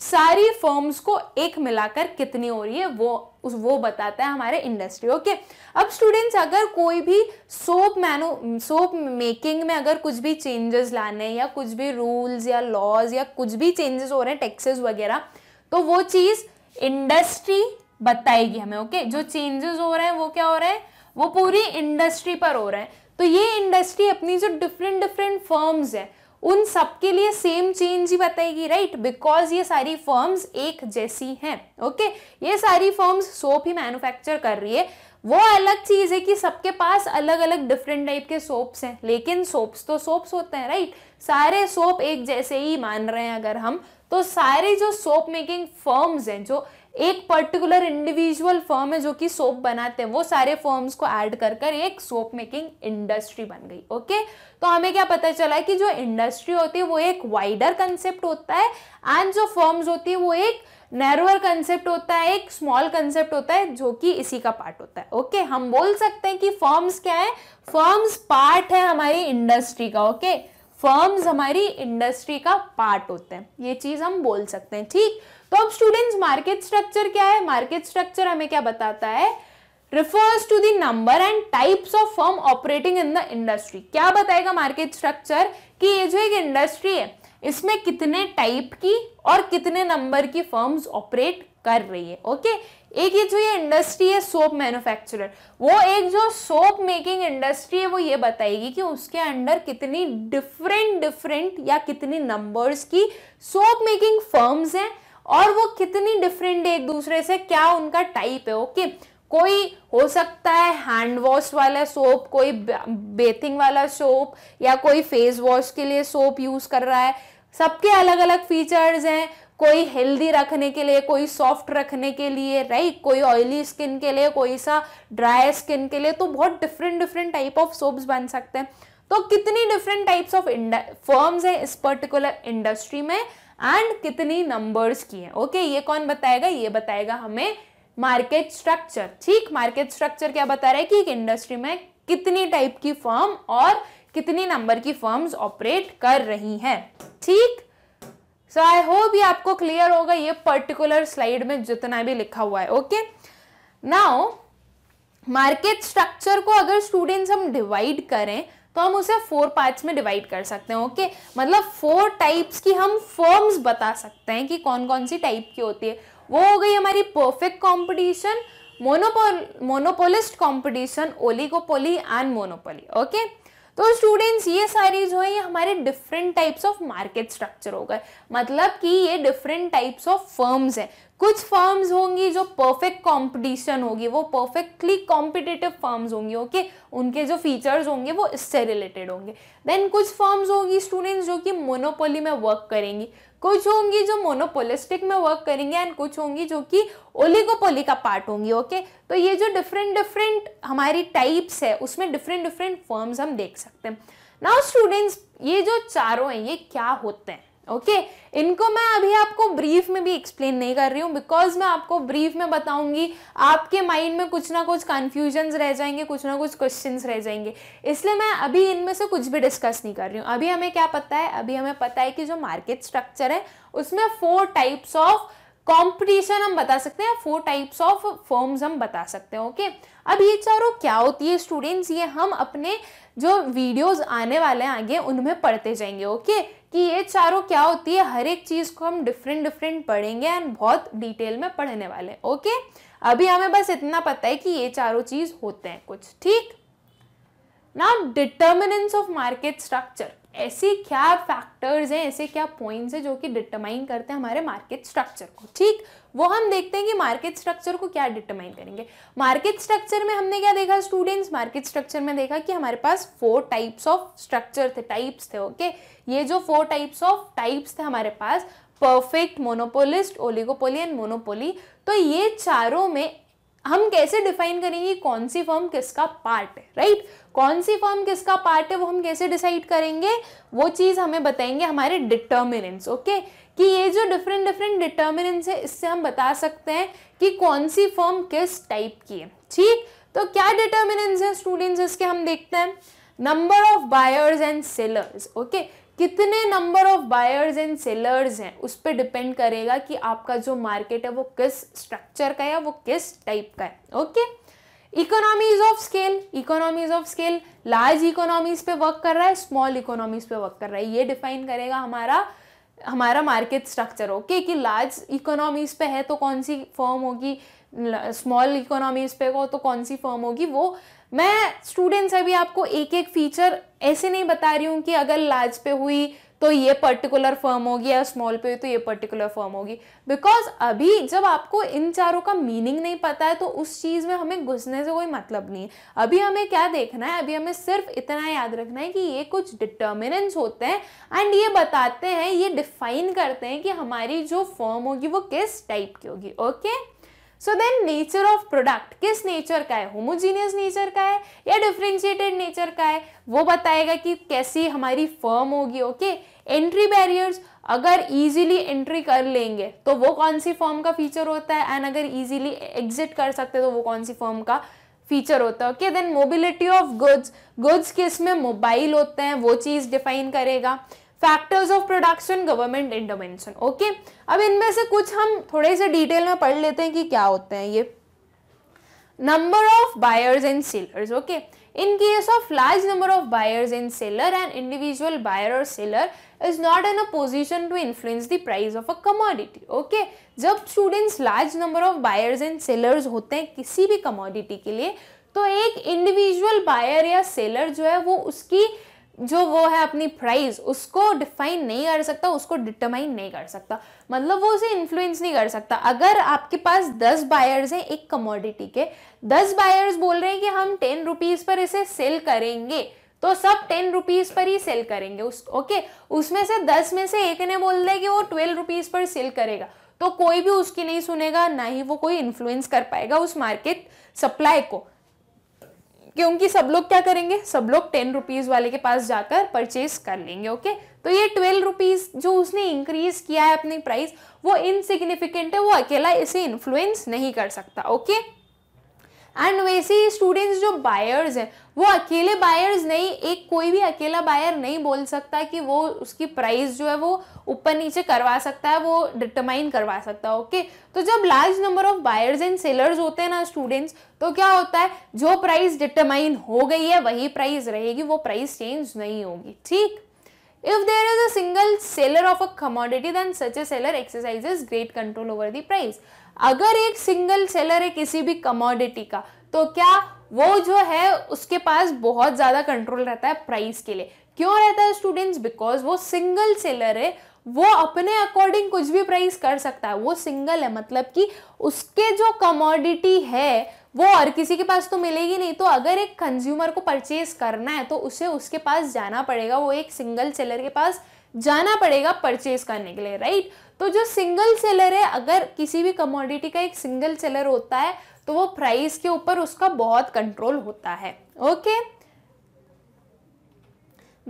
[SPEAKER 1] सारी फर्म्स को एक मिलाकर कितनी हो रही है वो उस वो बताता है हमारे इंडस्ट्री ओके अब स्टूडेंट्स अगर कोई भी सोप मैनू सोप मेकिंग में अगर कुछ भी चेंजेस लाने या कुछ भी रूल्स या लॉज या कुछ भी चेंजेस हो रहे हैं टैक्सेस वगैरह तो वो चीज़ इंडस्ट्री बताएगी हमें ओके okay? जो चेंजेस हो रहे हैं वो क्या हो रहे हैं वो पूरी इंडस्ट्री पर हो रहे हैं तो ये इंडस्ट्री अपनी जो डिफरेंट डिफरेंट फर्म्स हैं उन सब के लिए सेम चेंज ही बताएगी राइट बिकॉज ये सारी फर्म्स एक जैसी हैं ओके ये सारी फर्म्स सोप ही मैन्युफैक्चर कर रही है वो अलग चीज़ है कि सबके पास अलग अलग डिफरेंट टाइप के सोप्स हैं लेकिन सोप्स तो सोप्स होते हैं राइट सारे सोप एक जैसे ही मान रहे हैं अगर हम तो सारे जो सोप मेकिंग फर्म्स हैं जो एक पर्टिकुलर इंडिविजुअल फर्म है जो कि सोप बनाते हैं वो सारे फर्म्स को ऐड कर कर एक सोप मेकिंग इंडस्ट्री बन गई ओके तो हमें क्या पता चला है कि जो इंडस्ट्री होती है वो एक वाइडर कंसेप्ट होता है एंड जो फर्म्स होती है वो एक नैरोअर कंसेप्ट होता है एक स्मॉल कंसेप्ट होता है जो कि इसी का पार्ट होता है ओके हम बोल सकते हैं कि फर्म्स क्या है फर्म्स पार्ट है हमारी इंडस्ट्री का ओके फर्म्स हमारी इंडस्ट्री का पार्ट होते हैं ये चीज़ हम बोल सकते हैं ठीक तो अब स्टूडेंट्स मार्केट स्ट्रक्चर क्या है मार्केट स्ट्रक्चर हमें क्या बताता है refers to the number and types of firm operating in the industry क्या बताएगा मार्केट स्ट्रक्चर कि ये जो एक इंडस्ट्री है इसमें कितने टाइप की और कितने नंबर की फर्म्स ऑपरेट कर रही है ओके एक ये जो ये इंडस्ट्री है सोप मैन्युफैक्चरर वो एक जो सोप मेकिंग इंडस्ट्री है वो ये बताएगी कि उसके अंडर कितनी डिफरेंट डिफरेंट या कितनी नंबर्स की सोप मेकिंग फर्म्स हैं और वो कितनी डिफरेंट है एक दूसरे से क्या उनका टाइप है ओके कोई हो सकता है हैंड वॉश वाला सोप कोई बेथिंग वाला सोप या कोई फेस वॉश के लिए सोप यूज़ कर रहा है सबके अलग अलग फीचर्स हैं कोई हेल्दी रखने के लिए कोई सॉफ्ट रखने के लिए राइट कोई ऑयली स्किन के लिए कोई सा ड्राई स्किन के लिए तो बहुत different different type of soaps बन सकते हैं तो कितनी डिफरेंट टाइप्स ऑफ फर्म्स हैं इस पर्टिकुलर इंडस्ट्री में एंड कितनी नंबर्स की है ओके ये कौन बताएगा ये बताएगा हमें मार्केट स्ट्रक्चर ठीक मार्केट स्ट्रक्चर क्या बता रहा है कि एक इंडस्ट्री में कितनी टाइप की फर्म और कितनी नंबर की फर्म्स ऑपरेट कर रही हैं ठीक सो आई होप ये आपको क्लियर होगा ये पर्टिकुलर स्लाइड में जितना भी लिखा हुआ है ओके नाउ मार्केट स्ट्रक्चर को अगर स्टूडेंट्स हम डिवाइड करें तो हम उसे फोर पार्ट्स में डिवाइड कर सकते हैं ओके मतलब फोर टाइप्स की हम फॉर्म्स बता सकते हैं कि कौन कौन सी टाइप की होती है वो हो गई हमारी perfect competition monopoly monopolist competition oligopoly and monopoly okay तो स्टूडेंट्स ये सारी जो है ये हमारे different types of market structure हो गए मतलब कि ये डिफरेंट टाइप्स ऑफ फर्म्स हैं कुछ फर्म्स होंगी जो परफेक्ट कंपटीशन होगी वो परफेक्टली कॉम्पिटिटिव फर्म्स होंगी ओके उनके जो फीचर्स होंगे वो इससे रिलेटेड होंगे देन कुछ फर्म्स होंगी स्टूडेंट्स जो कि मोनोपोली में वर्क करेंगी कुछ होंगी जो मोनोपोलिस्टिक में वर्क करेंगे एंड कुछ होंगी जो कि ओलिगोपोली का पार्ट होंगी ओके तो ये जो डिफरेंट डिफरेंट हमारी टाइप्स है उसमें डिफरेंट डिफरेंट फर्म्स हम देख सकते हैं नाउ स्टूडेंट्स ये जो चारों हैं ये क्या होते हैं ओके okay, इनको मैं अभी आपको ब्रीफ में भी एक्सप्लेन नहीं कर रही हूँ बिकॉज मैं आपको ब्रीफ में बताऊंगी आपके माइंड में कुछ ना कुछ कन्फ्यूजन रह जाएंगे कुछ ना कुछ क्वेश्चन रह जाएंगे इसलिए मैं अभी इनमें से कुछ भी डिस्कस नहीं कर रही हूँ अभी हमें क्या पता है अभी हमें पता है कि जो मार्केट स्ट्रक्चर है उसमें फोर टाइप्स ऑफ कॉम्पिटिशन हम बता सकते हैं फोर टाइप्स ऑफ फॉर्म्स हम बता सकते हैं ओके okay? अब ये चारों क्या होती है स्टूडेंट्स ये हम अपने जो वीडियोस आने वाले हैं आगे उनमें पढ़ते जाएंगे ओके okay? कि ये चारों क्या होती है हर एक चीज़ को हम डिफरेंट डिफरेंट पढ़ेंगे एंड बहुत डिटेल में पढ़ने वाले हैं ओके अभी हमें बस इतना पता है कि ये चारों चीज़ होते हैं कुछ ठीक ना डिटर्मिनेंस ऑफ मार्केट स्ट्रक्चर ऐसे क्या फैक्टर्स हैं ऐसे क्या पॉइंट्स हैं जो कि डिटरमाइन करते हैं हमारे मार्केट स्ट्रक्चर को ठीक वो हम देखते हैं कि मार्केट स्ट्रक्चर को क्या डिटरमाइन करेंगे मार्केट स्ट्रक्चर में हमने क्या देखा स्टूडेंट्स मार्केट स्ट्रक्चर में देखा कि हमारे पास फोर टाइप्स ऑफ स्ट्रक्चर थे टाइप्स थे ओके okay? ये जो फोर टाइप्स ऑफ टाइप्स थे हमारे पास perfect monopolist oligopoly and monopoly तो ये चारों में हम कैसे डिफाइन करेंगे कौन सी फॉर्म किसका पार्ट है राइट कौन सी फॉर्म किसका पार्ट है वो हम कैसे डिसाइड करेंगे वो चीज़ हमें बताएंगे हमारे डिटर्मिनेंट्स ओके okay? कि ये जो डिफरेंट डिफरेंट डिटर्मिनेंट्स है इससे हम बता सकते हैं कि कौन सी फॉर्म किस टाइप की है ठीक तो क्या डिटर्मिनेंट्स हैं स्टूडेंट्स इसके हम देखते हैं number of buyers and sellers okay कितने number of buyers and sellers हैं उस पर डिपेंड करेगा कि आपका जो मार्केट है वो किस स्ट्रक्चर का है वो किस टाइप का है okay economies of scale economies of scale large economies पे वर्क कर रहा है स्मॉल इकोनॉमीज पे वर्क कर रहा है ये डिफाइन करेगा हमारा हमारा मार्केट स्ट्रक्चर हो कि लार्ज इकोनॉमीज़ पे है तो कौन सी फर्म होगी स्मॉल इकोनॉमीज़ पे हो तो कौन सी फर्म होगी वो मैं स्टूडेंट्स अभी आपको एक एक फीचर ऐसे नहीं बता रही हूँ कि अगर लार्ज पे हुई तो ये पर्टिकुलर फर्म होगी या स्मॉल पे तो ये पर्टिकुलर फर्म होगी बिकॉज अभी जब आपको इन चारों का मीनिंग नहीं पता है तो उस चीज़ में हमें घुसने से कोई मतलब नहीं है अभी हमें क्या देखना है अभी हमें सिर्फ इतना याद रखना है कि ये कुछ डिटर्मिनेंट्स होते हैं एंड ये बताते हैं ये डिफाइन करते हैं कि हमारी जो फर्म होगी वो किस टाइप की होगी okay so then nature of product किस नेचर का है होमोजीनियस नेचर का है या डिफ्रेंशिएटेड नेचर का है वो बताएगा कि कैसी हमारी फर्म होगी ओके एंट्री बैरियर्स अगर इजीली एंट्री कर लेंगे तो वो कौन सी फॉर्म का फीचर होता है एंड अगर इजीली एग्जिट कर सकते तो वो कौन सी फॉर्म का फीचर होता है okay then mobility of goods goods किस में मोबाइल होते हैं वो चीज़ डिफाइन करेगा factors of production government intervention okay अब इनमें से कुछ हम थोड़े से डिटेल में पढ़ लेते हैं कि क्या होते हैं ये number of buyers and sellers okay in case of large number of buyers and seller and individual buyer और seller is not in a position to influence the price of a commodity okay जब students large number of buyers and sellers होते हैं किसी भी commodity के लिए तो एक इंडिविजुअल बायर या सेलर जो है वो उसकी जो वो है अपनी प्राइस उसको डिफाइन नहीं कर सकता उसको डिटरमाइन नहीं कर सकता मतलब वो उसे इन्फ्लुएंस नहीं कर सकता अगर आपके पास दस बायर्स हैं एक कमोडिटी के दस बायर्स बोल रहे हैं कि हम टेन रुपीज़ पर इसे सेल करेंगे तो सब टेन रुपीज़ पर ही सेल करेंगे उस ओके उसमें से दस में से एक ने बोल दिया कि वो ट्वेल्व रुपीज़ पर सेल करेगा तो कोई भी उसकी नहीं सुनेगा ना ही वो कोई इन्फ्लुएंस कर पाएगा उस मार्केट सप्लाई को क्योंकि सब लोग क्या करेंगे सब लोग टेन रुपीज़ वाले के पास जाकर परचेज कर लेंगे ओके तो ये ट्वेल्व रुपीज़ जो उसने इंक्रीज किया है अपनी प्राइस वो इनसिग्निफिकेंट है वो अकेला इसे इन्फ्लुएंस नहीं कर सकता ओके एंड वैसे ही स्टूडेंट्स जो बायर्स हैं वो अकेले बायर्स नहीं एक कोई भी अकेला बायर नहीं बोल सकता कि वो उसकी प्राइस जो है वो ऊपर नीचे करवा सकता है वो डिटरमाइन करवा सकता है ओके तो जब large number of buyers and sellers होते हैं ना स्टूडेंट्स तो क्या होता है जो प्राइस डिटरमाइन हो गई है वही प्राइस रहेगी वो प्राइस चेंज नहीं होगी ठीक if there is a single seller of a commodity then such a seller exercises great control over the price अगर एक सिंगल सेलर है किसी भी कमोडिटी का तो क्या वो जो है उसके पास बहुत ज़्यादा कंट्रोल रहता है प्राइस के लिए क्यों रहता है स्टूडेंट्स बिकॉज वो सिंगल सेलर है वो अपने अकॉर्डिंग कुछ भी प्राइस कर सकता है वो सिंगल है मतलब कि उसके जो कमोडिटी है वो और किसी के पास तो मिलेगी नहीं तो अगर एक कंज्यूमर को परचेज करना है तो उसे उसके पास जाना पड़ेगा वो एक सिंगल सेलर के पास जाना पड़ेगा परचेज करने के लिए राइट तो जो सिंगल सेलर है अगर किसी भी कमोडिटी का एक सिंगल सेलर होता है तो वो प्राइस के ऊपर उसका बहुत कंट्रोल होता है okay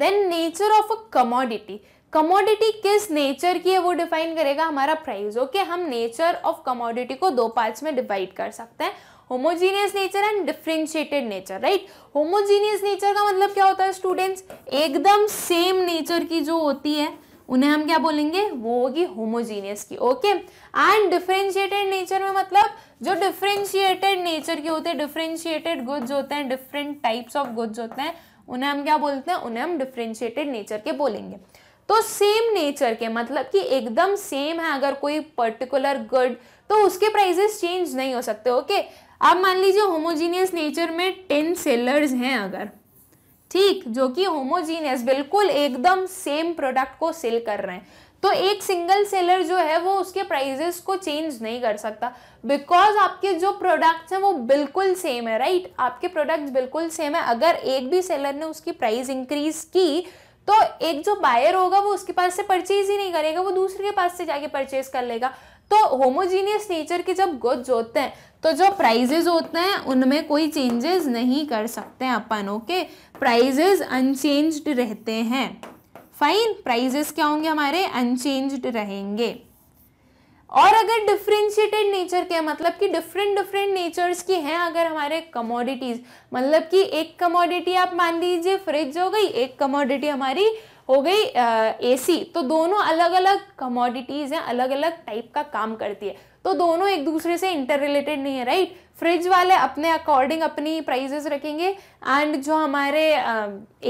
[SPEAKER 1] then nature of a commodity commodity किस नेचर की है वो डिफाइन करेगा हमारा प्राइस ओके हम नेचर ऑफ कमोडिटी को दो पार्ट्स में डिवाइड कर सकते हैं homogeneous nature and differentiated nature right homogeneous nature का मतलब क्या होता है स्टूडेंट्स एकदम सेम नेचर की जो होती है उन्हें हम क्या बोलेंगे वो होगी होमोजीनियस की ओके एंड डिफ्रेंशिएटेड नेचर में मतलब जो डिफ्रेंशिएटेड नेचर के होते हैं डिफ्रेंशिएटेड गुड्स होते हैं डिफरेंट टाइप्स ऑफ गुड्स होते हैं उन्हें हम क्या बोलते हैं उन्हें हम डिफ्रेंशिएटेड नेचर के बोलेंगे तो सेम नेचर के मतलब कि एकदम सेम है अगर कोई पर्टिकुलर गुड तो उसके प्राइजेस चेंज नहीं हो सकते ओके okay? आप मान लीजिए होमोजीनियस नेचर में टेन सेलर्स हैं अगर ठीक जो कि होमोजीनियस बिल्कुल एकदम सेम प्रोडक्ट को सेल कर रहे हैं तो एक सिंगल सेलर जो है वो उसके प्राइजेस को चेंज नहीं कर सकता बिकॉज आपके जो प्रोडक्ट्स हैं वो बिल्कुल सेम है राइट right? आपके प्रोडक्ट्स बिल्कुल सेम है अगर एक भी सेलर ने उसकी प्राइस इंक्रीज की तो एक जो बायर होगा वो उसके पास से परचेज ही नहीं करेगा वो दूसरे के पास से जाके परचेज कर लेगा तो होमोजीनियस नेचर के जब गुड्स होते हैं तो जो प्राइजेज होते हैं उनमें कोई चेंजेस नहीं कर सकते हैं अपन ओके okay? प्राइजेस अनचेंज्ड रहते हैं फाइन प्राइजेस क्या होंगे हमारे अनचेंज्ड रहेंगे और अगर डिफ्रेंशिएटेड नेचर के मतलब कि डिफरेंट डिफरेंट नेचर्स की हैं अगर हमारे कमोडिटीज़ मतलब कि एक कमोडिटी आप मान लीजिए फ्रिज हो गई एक कमोडिटी हमारी हो गई एसी तो दोनों अलग अलग कमोडिटीज़ हैं अलग अलग टाइप का काम करती है तो दोनों एक दूसरे से इंटर रिलेटेड नहीं है राइट फ्रिज वाले अपने अकॉर्डिंग अपनी प्राइजेस रखेंगे एंड जो हमारे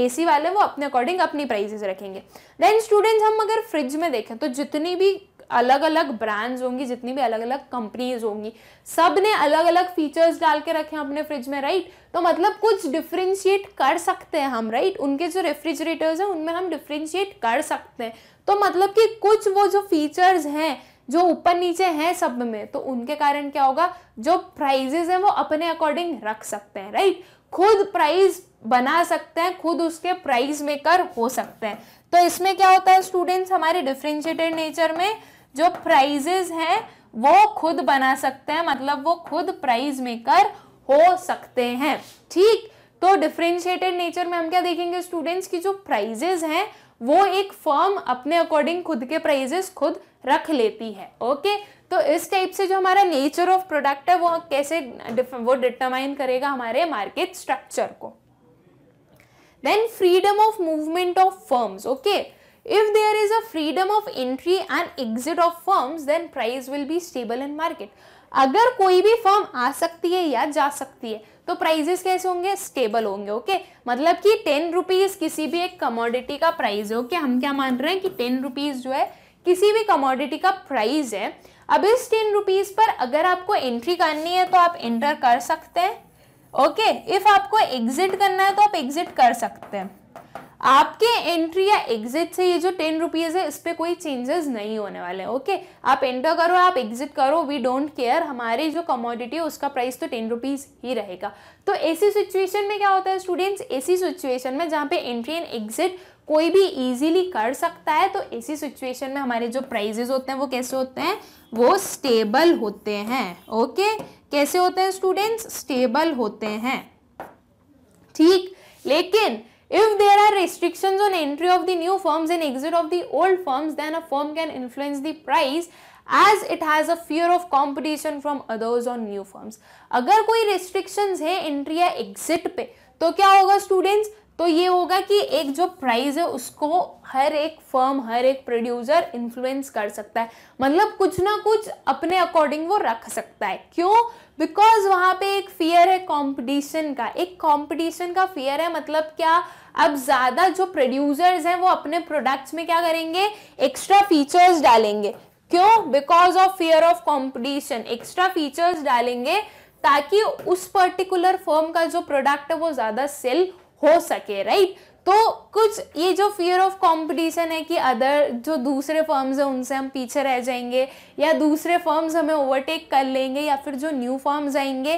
[SPEAKER 1] एसी वाले वो अपने अकॉर्डिंग अपनी प्राइजेस रखेंगे देन स्टूडेंट्स हम अगर फ्रिज में देखें तो जितनी भी अलग अलग ब्रांड्स होंगी जितनी भी अलग अलग कंपनीज होंगी सब ने अलग अलग फीचर्स डाल के रखे हैं अपने फ्रिज में राइट तो मतलब कुछ डिफ्रेंशिएट कर सकते हैं हम राइट उनके जो रेफ्रिजरेटर्स हैं उनमें हम डिफ्रेंशिएट कर सकते हैं तो मतलब कि कुछ वो जो फीचर्स हैं जो ऊपर नीचे हैं सब में तो उनके कारण क्या होगा जो प्राइजेस हैं वो अपने अकॉर्डिंग रख सकते हैं राइट खुद प्राइज बना सकते हैं खुद उसके प्राइज मेकर हो सकते हैं तो इसमें क्या होता है स्टूडेंट्स हमारे डिफ्रेंशिएटेड नेचर में जो प्राइजेस हैं वो खुद बना सकते हैं मतलब वो खुद प्राइज मेकर हो सकते हैं ठीक तो डिफ्रेंशिएटेड नेचर में हम क्या देखेंगे स्टूडेंट्स की जो प्राइजेस हैं वो एक फर्म अपने अकॉर्डिंग खुद के प्राइजेस खुद रख लेती है ओके तो इस टाइप से जो हमारा नेचर ऑफ प्रोडक्ट है वो कैसे वो डिटरमाइन करेगा हमारे मार्केट स्ट्रक्चर को then freedom of movement of firms okay if there is a freedom of entry and exit of firms then price will be stable in market अगर कोई भी फर्म आ सकती है या जा सकती है तो प्राइजेस कैसे होंगे स्टेबल होंगे ओके okay? मतलब कि टेन रुपीज़ किसी भी एक कमोडिटी का प्राइस है ओके हम क्या मान रहे हैं कि टेन रुपीज़ जो है किसी भी कमोडिटी का प्राइस है अब इस टेन रुपीज़ पर अगर आपको एंट्री करनी है तो आप एंटर कर सकते हैं ओके इफ़ आपको एग्जिट करना है तो आप एग्जिट कर सकते हैं आपके एंट्री या एग्जिट से ये जो टेन रुपीज़ है इस पर कोई चेंजेस नहीं होने वाले हैं ओके आप एंटर करो आप एग्जिट करो वी डोंट केयर हमारे जो कमोडिटी है उसका प्राइस तो टेन रुपीज़ ही रहेगा तो ऐसी सिचुएशन में क्या होता है स्टूडेंट्स ऐसी सिचुएशन में जहाँ पे एंट्री एंड एग्जिट कोई भी इजीली कर सकता है तो इसी सिचुएशन में हमारे जो प्राइजेस होते हैं वो कैसे होते हैं वो स्टेबल होते हैं ओके कैसे होते हैं स्टूडेंट्स स्टेबल होते हैं ठीक लेकिन if there are restriction on entry of the new firm and exit of the old then a form can influence the price as it has a fear of competition from others on new firms अगर कोई restriction है entry या exit पे तो क्या होगा students तो ये होगा कि एक जो प्राइस है उसको हर एक फर्म हर एक प्रोड्यूसर इन्फ्लुएंस कर सकता है मतलब कुछ ना कुछ अपने अकॉर्डिंग वो रख सकता है क्यों बिकॉज वहाँ पे एक फियर है कंपटीशन का एक कंपटीशन का फियर है मतलब क्या अब ज़्यादा जो प्रोड्यूसर्स हैं वो अपने प्रोडक्ट्स में क्या करेंगे एक्स्ट्रा फीचर्स डालेंगे क्यों because of fear of competition extra features डालेंगे ताकि उस पर्टिकुलर फर्म का जो प्रोडक्ट है वो ज़्यादा सेल हो सके राइट तो कुछ ये जो फियर ऑफ कंपटीशन है कि अदर जो दूसरे फर्म्स हैं उनसे हम पीछे रह जाएंगे या दूसरे फर्म्स हमें ओवरटेक कर लेंगे या फिर जो न्यू फर्म्स आएंगे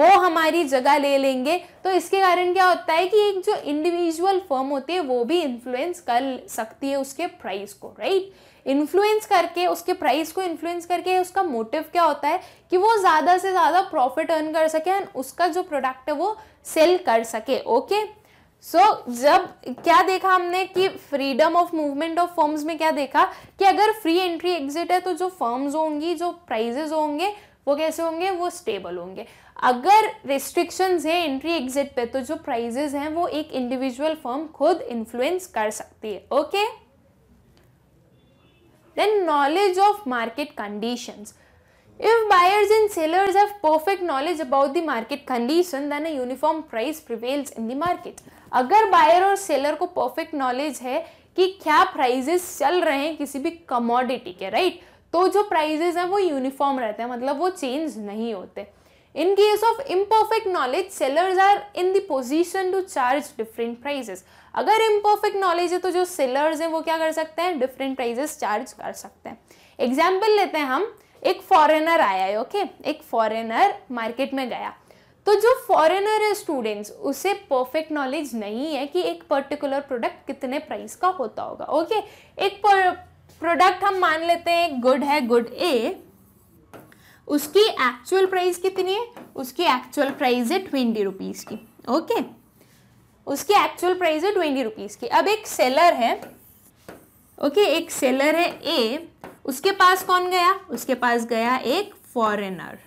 [SPEAKER 1] वो हमारी जगह ले लेंगे तो इसके कारण क्या होता है कि एक जो इंडिविजुअल फर्म होती है वो भी इन्फ्लुएंस कर सकती है उसके प्राइस को राइट इन्फ्लुएंस करके उसके प्राइस को इन्फ्लुएंस करके उसका मोटिव क्या होता है कि वो ज़्यादा से ज़्यादा प्रॉफिट अर्न कर सके एंड उसका जो प्रोडक्ट है वो सेल कर सके ओके okay? सो so, जब क्या देखा हमने कि freedom of movement of firms में क्या देखा कि अगर फ्री एंट्री एग्जिट है तो जो फर्म्स होंगी जो प्राइजेस होंगे वो कैसे होंगे वो स्टेबल होंगे अगर रिस्ट्रिक्शंस है एंट्री एग्जिट पे तो जो प्राइजेस हैं वो एक इंडिविजुअल फर्म खुद इन्फ्लुएंस कर सकती है okay then knowledge of market conditions If buyers and sellers have perfect knowledge about the market condition, then a uniform price prevails in the market. अगर बायर और सेलर को परफेक्ट नॉलेज है कि क्या प्राइजेस चल रहे हैं किसी भी कमोडिटी के राइट तो जो प्राइजेस हैं वो यूनिफॉर्म रहते हैं मतलब वो चेंज नहीं होते in case of imperfect knowledge sellers are in the position to charge different prices अगर इम्परफेक्ट नॉलेज है तो जो सेलर्स हैं वो क्या कर सकते हैं डिफरेंट प्राइजेस चार्ज कर सकते हैं एग्जाम्पल लेते हैं हम एक फॉरेनर आया है ओके okay? एक फॉरेनर मार्केट में गया तो जो फॉरेनर है स्टूडेंट्स उसे परफेक्ट नॉलेज नहीं है कि एक पर्टिकुलर प्रोडक्ट कितने प्राइस का होता होगा ओके एक प्रोडक्ट हम मान लेते हैं गुड है गुड ए उसकी एक्चुअल प्राइस कितनी है उसकी एक्चुअल प्राइस है ट्वेंटी रुपीज़ की ओके उसकी एक्चुअल प्राइस है ट्वेंटी रुपीज़ की अब एक सेलर है ओके एक सेलर है ए उसके पास कौन गया उसके पास गया एक फॉरेनर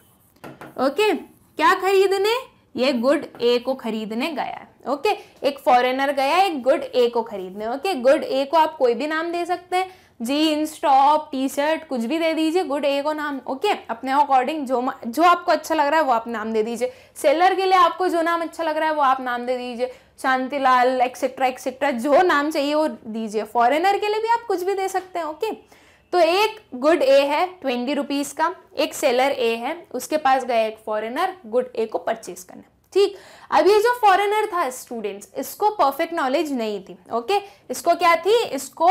[SPEAKER 1] ओके okay? क्या खरीदने ये गुड ए को खरीदने गया है ओके एक फॉरेनर गया एक गुड ए को खरीदने ओके गुड ए को आप कोई भी नाम दे सकते हैं जीन्स टॉप टी शर्ट कुछ भी दे दीजिए गुड ए को नाम ओके okay? अपने अकॉर्डिंग जो जो आपको अच्छा लग रहा है वो आप नाम दे दीजिए सेलर के लिए आपको जो नाम अच्छा लग रहा है वो आप नाम दे दीजिए शांतिलाल एक्सेट्रा एक्सेट्रा जो नाम चाहिए वो दीजिए फॉरेनर के लिए भी आप कुछ भी दे सकते हैं ओके okay? तो एक गुड ए है ट्वेंटी रुपीज़ का एक सेलर ए है उसके पास गया एक फॉरेनर गुड ए को परचेज करना ठीक अब ये जो फॉरेनर था स्टूडेंट्स इसको परफेक्ट नॉलेज नहीं थी ओके इसको क्या थी इसको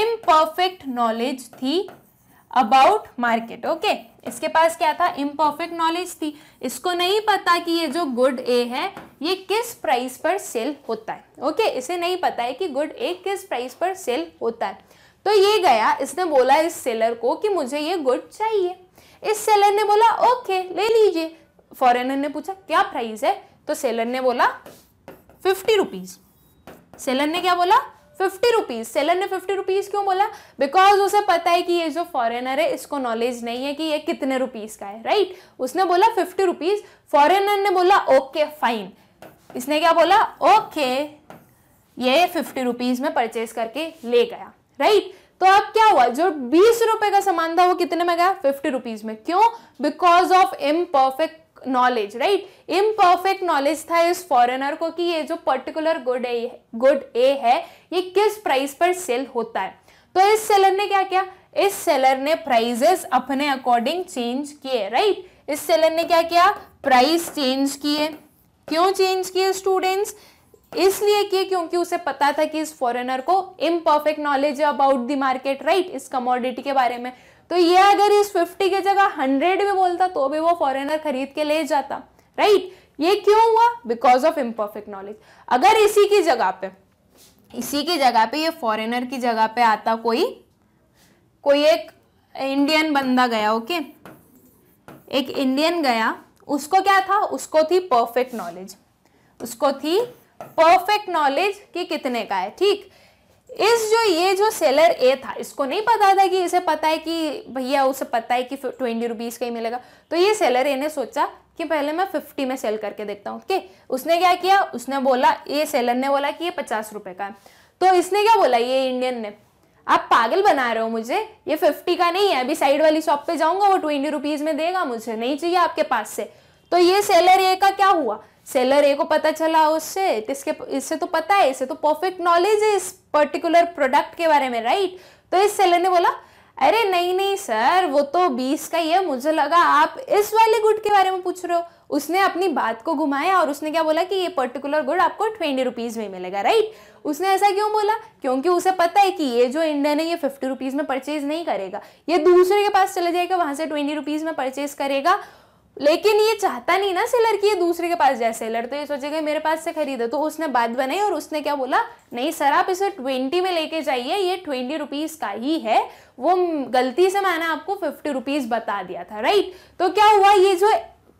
[SPEAKER 1] इम्परफेक्ट नॉलेज थी अबाउट मार्केट ओके इसके पास क्या था इम्परफेक्ट नॉलेज थी इसको नहीं पता कि ये जो गुड ए है ये किस प्राइस पर सेल होता है ओके okay? इसे नहीं पता है कि गुड ए किस प्राइस पर सेल होता है तो ये गया इसने बोला इस सेलर को कि मुझे ये गुड चाहिए इस सेलर ने बोला ओके ले लीजिए फॉरेनर ने पूछा क्या प्राइस है तो सेलर ने बोला फिफ्टी रुपीज़ सेलर ने क्या बोला फिफ्टी रुपीज़ सेलर ने फिफ्टी रुपीज़ क्यों बोला बिकॉज उसे पता है कि ये जो फॉरेनर है इसको नॉलेज नहीं है कि ये कितने रुपीज़ का है राइट उसने बोला फिफ्टी रुपीज़ फॉरेनर ने बोला ओके फाइन इसने क्या बोला ओके ये फिफ्टी रुपीज़ में परचेज करके ले गया राइट तो अब क्या हुआ जो बीस रुपए का सामान था वो कितने में गया फिफ्टी रुपीज में क्यों बिकॉज ऑफ इम नॉलेज राइट इम नॉलेज था इस फॉरेनर को कि ये जो particular good a good a है ये किस प्राइस पर सेल होता है तो इस सेलर ने क्या किया इस सेलर ने प्राइजेस अपने अकॉर्डिंग चेंज किए राइट इस सेलर ने क्या किया प्राइस चेंज किए क्यों चेंज किए स्टूडेंट्स इसलिए किए क्योंकि उसे पता था कि इस फॉरेनर को imperfect knowledge about the market right इस कमोडिटी के बारे में तो ये अगर इस 50 की जगह 100 में बोलता तो भी वो फॉरेनर खरीद के ले जाता राइट ये क्यों हुआ बिकॉज ऑफ इम्परफेक्ट नॉलेज अगर इसी की जगह पे इसी की जगह पे ये फॉरेनर की जगह पे आता कोई कोई एक इंडियन बंदा गया ओके एक इंडियन गया उसको क्या था उसको थी परफेक्ट नॉलेज उसको थी परफेक्ट नॉलेज कि कितने का है ठीक इस जो ये जो सेलर ए था इसको नहीं पता था कि इसे पता है कि भैया उसे पता है कि ट्वेंटी रुपीज़ का ही मिलेगा तो ये सेलर ए ने सोचा कि पहले मैं फिफ्टी में सेल करके देखता हूँ उसने क्या किया उसने बोला ये सेलर ने बोला कि ये पचास रुपए का है तो इसने क्या बोला ये इंडियन ने आप पागल बना रहे हो मुझे ये फिफ्टी का नहीं है अभी साइड वाली शॉप पे जाऊंगा वो ट्वेंटी रुपीज़ में देगा मुझे नहीं चाहिए आपके पास से तो ये सेलर ए का क्या हुआ सेलर ए को पता चला उससे इसके इससे तो पता है इसे तो परफेक्ट नॉलेज है इस पर्टिकुलर प्रोडक्ट के बारे में राइट तो इस सेलर ने बोला अरे नहीं नहीं सर वो तो बीस का ही है मुझे लगा आप इस वाले गुड के बारे में पूछ रहे हो उसने अपनी बात को घुमाया और उसने क्या बोला कि ये पर्टिकुलर गुड आपको ट्वेंटी रुपीज़ में मिलेगा राइट उसने ऐसा क्यों बोला क्योंकि उसे पता है कि ये जो इंडियन है ये फिफ्टी रुपीज़ में परचेज नहीं करेगा ये दूसरे के पास चले जाएगा वहाँ से ट्वेंटी रुपीज़ में परचेज करेगा लेकिन ये चाहता नहीं ना सेलर कि ये दूसरे के पास जाए सेलर तो ये सोचेगा मेरे पास से खरीदे तो उसने बात बनाई और उसने क्या बोला नहीं सर आप इसे ट्वेंटी में लेके जाइए ये ट्वेंटी रुपीज़ का ही है वो गलती से मैंने आपको फिफ्टी रुपीज़ बता दिया था राइट तो क्या हुआ ये जो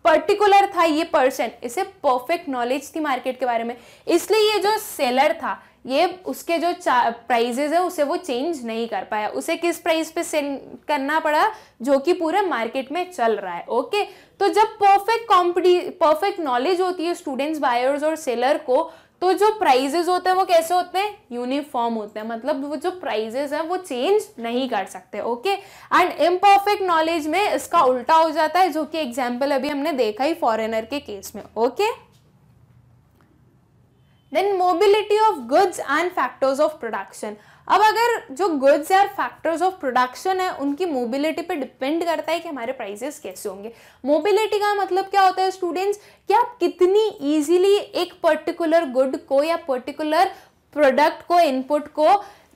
[SPEAKER 1] पर्टिकुलर था ये पर्सन इसे परफेक्ट नॉलेज थी मार्केट के बारे में इसलिए ये जो सेलर था ये उसके जो प्राइजेज है उसे वो चेंज नहीं कर पाया उसे किस प्राइस पे सेल करना पड़ा जो कि पूरे मार्केट में चल रहा है ओके तो जब परफेक्ट कॉम्पिटी परफेक्ट नॉलेज होती है स्टूडेंट्स बायर्स और सेलर को तो जो प्राइजेज होते हैं वो कैसे होते हैं यूनिफॉर्म होते हैं मतलब वो जो प्राइजेज हैं वो चेंज नहीं कर सकते ओके एंड इम्परफेक्ट नॉलेज में इसका उल्टा हो जाता है जो कि एग्जाम्पल अभी हमने देखा ही फॉरेनर के केस में okay okay? Then mobility of goods and factors of production अब अगर जो गुड्स या फैक्टर्स ऑफ प्रोडक्शन है उनकी मोबिलिटी पे डिपेंड करता है कि हमारे प्राइसेस कैसे होंगे मोबिलिटी का मतलब क्या होता है स्टूडेंट्स कि आप कितनी इजीली एक पर्टिकुलर गुड को या पर्टिकुलर प्रोडक्ट को इनपुट को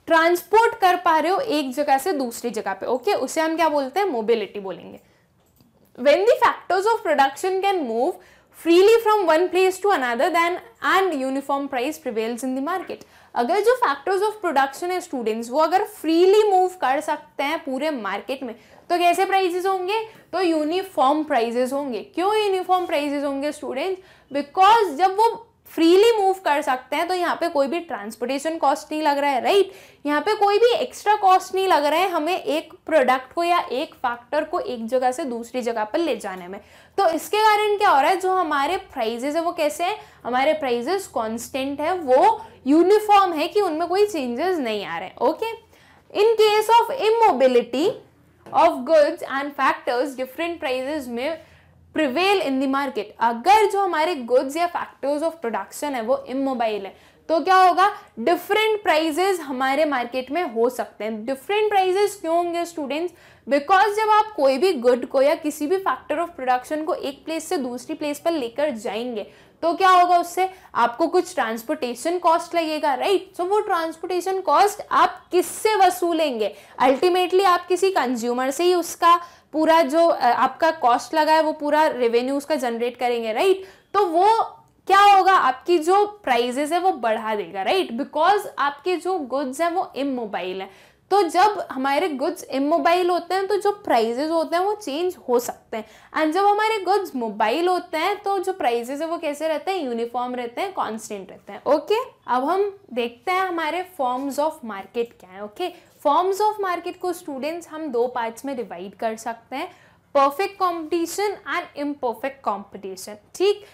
[SPEAKER 1] ट्रांसपोर्ट कर पा रहे हो एक जगह से दूसरी जगह पे ओके उसे हम क्या बोलते हैं मोबिलिटी बोलेंगे when the factors of production can move freely from one place to another then and uniform price prevails in the market अगर जो फैक्टर्स ऑफ प्रोडक्शन है स्टूडेंट्स वो अगर फ्रीली मूव कर सकते हैं पूरे मार्केट में तो कैसे प्राइजेस होंगे तो यूनिफॉर्म प्राइजेस होंगे क्यों यूनिफॉर्म प्राइजेस होंगे स्टूडेंट्स बिकॉज जब वो फ्रीली मूव कर सकते हैं तो यहाँ पे कोई भी ट्रांसपोर्टेशन कॉस्ट नहीं लग रहा है राइट यहाँ पे कोई भी एक्स्ट्रा कॉस्ट नहीं लग रहा है हमें एक प्रोडक्ट को या एक फैक्टर को एक जगह से दूसरी जगह पर ले जाने में तो इसके कारण क्या हो रहा है जो हमारे प्राइजेस है वो कैसे हैं हमारे प्राइजेस कॉन्स्टेंट है वो यूनिफॉर्म है कि उनमें कोई चेंजेस नहीं आ रहे okay in case of immobility of goods and factors different prices may prevail in the market अगर जो हमारे गुड्स या फैक्टर्स ऑफ प्रोडक्शन है वो इमोबाइल है तो क्या होगा डिफरेंट प्राइजेस हमारे मार्केट में हो सकते हैं डिफरेंट प्राइजेस क्यों होंगे स्टूडेंट्स बिकॉज जब आप कोई भी गुड को या किसी भी फैक्टर ऑफ प्रोडक्शन को एक प्लेस से दूसरी प्लेस पर लेकर जाएंगे तो क्या होगा उससे आपको कुछ ट्रांसपोर्टेशन कॉस्ट लगेगा राइट right? सो so, वो ट्रांसपोर्टेशन कॉस्ट आप किससे वसूलेंगे अल्टीमेटली आप किसी कंज्यूमर से ही उसका पूरा जो आपका कॉस्ट लगा है वो पूरा रेवेन्यू उसका जनरेट करेंगे राइट तो वो क्या होगा आपकी जो प्राइजेस है वो बढ़ा देगा राइट बिकॉज आपके जो गुड्स हैं वो इमोबाइल हैं तो जब हमारे गुड्स इमोबाइल होते हैं तो जो प्राइजेज होते हैं वो चेंज हो सकते हैं एंड जब हमारे गुड्स मोबाइल होते हैं तो जो प्राइजेस है वो कैसे रहते हैं यूनिफॉर्म रहते हैं कॉन्स्टेंट रहते हैं ओके okay? अब हम देखते हैं हमारे फॉर्म्स ऑफ मार्केट क्या है okay okay? Forms of market को स्टूडेंट्स हम दो पार्ट्स में डिवाइड कर सकते हैं perfect competition and imperfect competition ठीक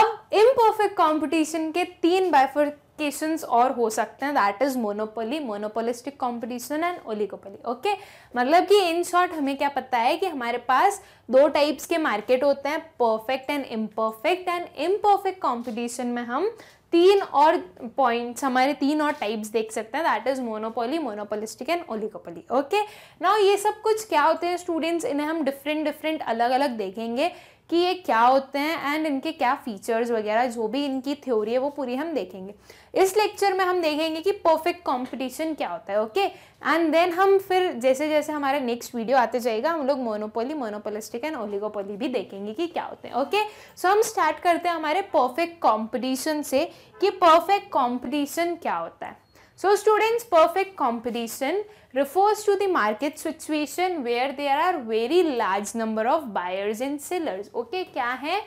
[SPEAKER 1] अब इम्परफेक्ट कॉम्पिटिशन के तीन बाइफर्केशंस और हो सकते हैं that is monopoly monopolistic competition and oligopoly okay मतलब कि इन शॉर्ट हमें क्या पता है कि हमारे पास दो टाइप्स के मार्केट होते हैं perfect and imperfect and imperfect competition में हम तीन और पॉइंट्स हमारे तीन और टाइप्स देख सकते हैं that is monopoly monopolistic and oligopoly okay now ये सब कुछ क्या होते हैं स्टूडेंट्स इन्हें हम डिफरेंट डिफरेंट अलग अलग देखेंगे कि ये क्या होते हैं एंड इनके क्या फीचर्स वगैरह जो भी इनकी थ्योरी है वो पूरी हम देखेंगे इस लेक्चर में हम देखेंगे कि परफेक्ट कंपटीशन क्या होता है ओके एंड देन हम फिर जैसे जैसे हमारा नेक्स्ट वीडियो आते जाएगा हम लोग मोनोपोली मोनोपोलिस्टिक एंड ओलिगोपोली भी देखेंगे कि क्या होते हैं ओके सो हम स्टार्ट करते हैं हमारे परफेक्ट कॉम्पिटिशन से कि परफेक्ट कॉम्पिटिशन क्या होता है so students perfect competition refers to the market situation where there are very large number of buyers and sellers okay क्या है?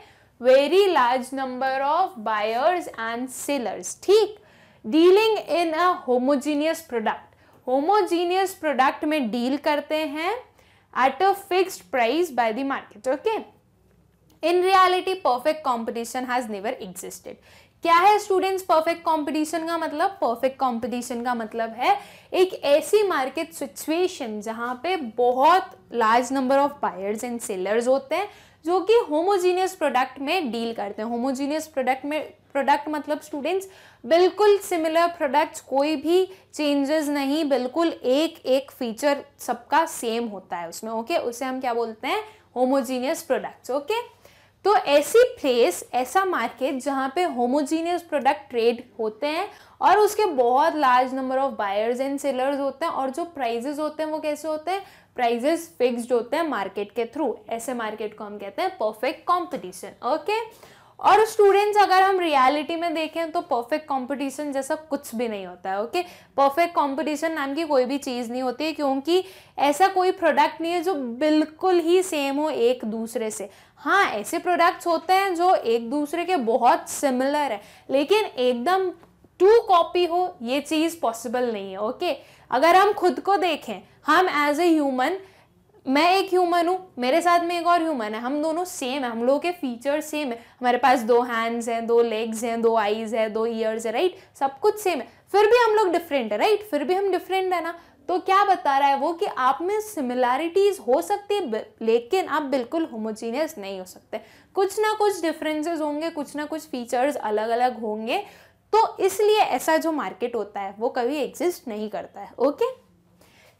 [SPEAKER 1] Very large number of buyers and sellers ठीक dealing in a homogeneous product homogeneous product में deal करते हैं at a fix price by the market okay in reality perfect competition has never existed क्या है students perfect competition का मतलब perfect competition का मतलब है एक ऐसी मार्केट सिचुएशन जहां पे बहुत large number of buyers and sellers होते हैं जो कि होमोजीनियस प्रोडक्ट में डील करते हैं होमोजीनियस प्रोडक्ट में प्रोडक्ट मतलब स्टूडेंट्स बिल्कुल सिमिलर प्रोडक्ट्स कोई भी चेंजेस नहीं बिल्कुल एक एक फीचर सबका सेम होता है उसमें ओके okay? उसे हम क्या बोलते हैं होमोजीनियस प्रोडक्ट्स ओके तो ऐसी प्लेस ऐसा मार्केट जहाँ पे होमोजीनियस प्रोडक्ट ट्रेड होते हैं और उसके बहुत large number of buyers and sellers होते हैं और जो प्राइजेज होते हैं वो कैसे होते हैं प्राइजेस फिक्स्ड होते हैं मार्केट के थ्रू ऐसे मार्केट को हम कहते हैं परफेक्ट कॉम्पिटिशन ओके और स्टूडेंट्स अगर हम रियलिटी में देखें तो परफेक्ट कंपटीशन जैसा कुछ भी नहीं होता है ओके परफेक्ट कंपटीशन नाम की कोई भी चीज़ नहीं होती है क्योंकि ऐसा कोई प्रोडक्ट नहीं है जो बिल्कुल ही सेम हो एक दूसरे से हाँ ऐसे प्रोडक्ट्स होते हैं जो एक दूसरे के बहुत सिमिलर है लेकिन एकदम टू कॉपी हो ये चीज़ पॉसिबल नहीं है ओके अगर हम खुद को देखें हम एज ए ह्यूमन मैं एक ह्यूमन हूँ मेरे साथ में एक और ह्यूमन है हम दोनों सेम है हम लोगों के फीचर्स सेम है हमारे पास दो हैंड्स हैं दो लेग्स हैं दो आईज है दो ईयर्स है राइट सब कुछ सेम है फिर भी हम लोग डिफरेंट है राइट फिर भी हम डिफरेंट है ना तो क्या बता रहा है वो कि आप में सिमिलैरिटीज़ हो सकती है लेकिन आप बिल्कुल होमोजीनियस नहीं हो सकते कुछ ना कुछ डिफरेंसेस होंगे कुछ ना कुछ फीचर्स अलग अलग होंगे तो इसलिए ऐसा जो मार्केट होता है वो कभी एग्जिस्ट नहीं करता है okay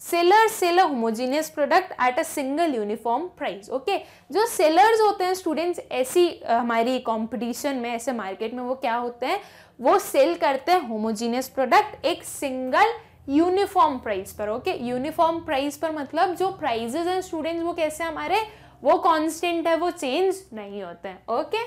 [SPEAKER 1] seller sell a homogeneous product at a single uniform price okay जो सेलर्स होते हैं स्टूडेंट्स ऐसी हमारी कॉम्पिटिशन में ऐसे मार्केट में वो क्या होते हैं वो सेल करते हैं होमोजीनियस प्रोडक्ट एक सिंगल यूनिफॉर्म प्राइस पर ओके यूनिफॉर्म प्राइस पर मतलब जो प्राइजेज हैं स्टूडेंट्स वो कैसे हमारे वो कॉन्स्टेंट है वो चेंज नहीं होते हैं okay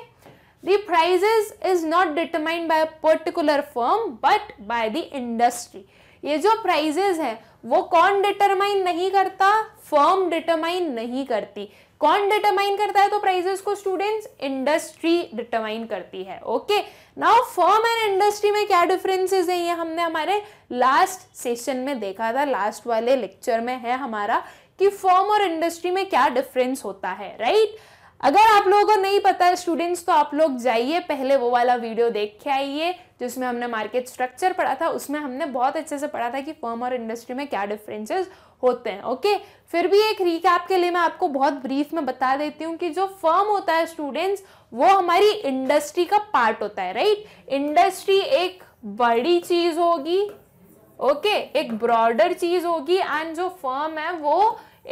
[SPEAKER 1] okay? Prices is not determined by by a particular firm but by ये जो प्राइजेज है वो कौन डिटरमाइन नहीं करता फर्म डिटरमाइन नहीं करती कौन डिटरमाइन करता है तो प्राइजेस को स्टूडेंट्स इंडस्ट्री डिटरमाइन करती है okay now firm and industry में क्या डिफरेंसेस है ये हमने हमारे लास्ट सेशन में देखा था लास्ट वाले लेक्चर में है हमारा कि फर्म और इंडस्ट्री में क्या डिफरेंस होता है राइट right? अगर आप लोगों को नहीं पता है स्टूडेंट्स तो आप लोग जाइए पहले वो वाला वीडियो देख के आइए जिसमें हमने मार्केट स्ट्रक्चर पढ़ा था उसमें हमने बहुत अच्छे से पढ़ा था कि फर्म और इंडस्ट्री में क्या डिफरेंसेस होते हैं ओके फिर भी एक रिकैप के लिए मैं आपको बहुत ब्रीफ में बता देती हूँ कि जो फर्म होता है स्टूडेंट्स वो हमारी इंडस्ट्री का पार्ट होता है राइट इंडस्ट्री एक बड़ी चीज़ होगी ओके okay, एक ब्रॉडर चीज़ होगी एंड जो फर्म है वो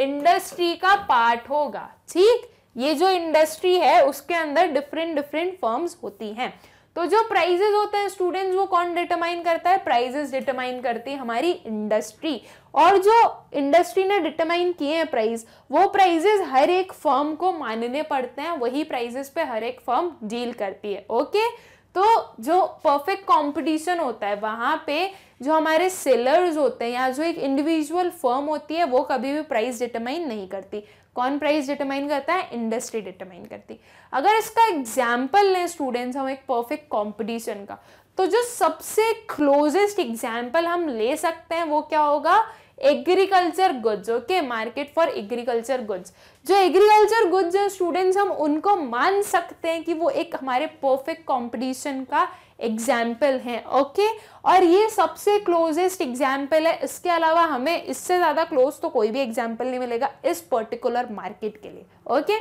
[SPEAKER 1] इंडस्ट्री का पार्ट होगा ठीक ये जो इंडस्ट्री है उसके अंदर डिफरेंट डिफरेंट फर्म्स होती हैं तो जो प्राइजेस होते हैं स्टूडेंट्स वो कौन डिटरमाइन करता है प्राइजेस डिटरमाइन करती है हमारी इंडस्ट्री और जो इंडस्ट्री ने डिटरमाइन किए हैं प्राइस वो प्राइजेज हर एक फर्म को मानने पड़ते हैं वही प्राइजेस पे हर एक फर्म डील करती है ओके तो जो परफेक्ट कंपटीशन होता है वहाँ पे जो हमारे सेलर्स होते हैं या जो एक इंडिविजुअल फर्म होती है वो कभी भी प्राइस डिटरमाइन नहीं करती कौन प्राइस डिटरमाइन करता है इंडस्ट्री डिटरमाइन करती अगर इसका एग्जाम्पल लें स्टूडेंट्स हम एक परफेक्ट कॉम्पिटिशन का तो जो सबसे क्लोजेस्ट एग्जाम्पल हम ले सकते हैं वो क्या होगा agriculture goods okay market for agriculture goods जो एग्रीकल्चर गुड्स हैं स्टूडेंट्स हम उनको मान सकते हैं कि वो एक हमारे परफेक्ट कॉम्पिटिशन का एग्जाम्पल हैं ओके और ये सबसे क्लोजेस्ट एग्जाम्पल है इसके अलावा हमें इससे ज़्यादा क्लोज तो कोई भी एग्जाम्पल नहीं मिलेगा इस पर्टिकुलर मार्केट के लिए ओके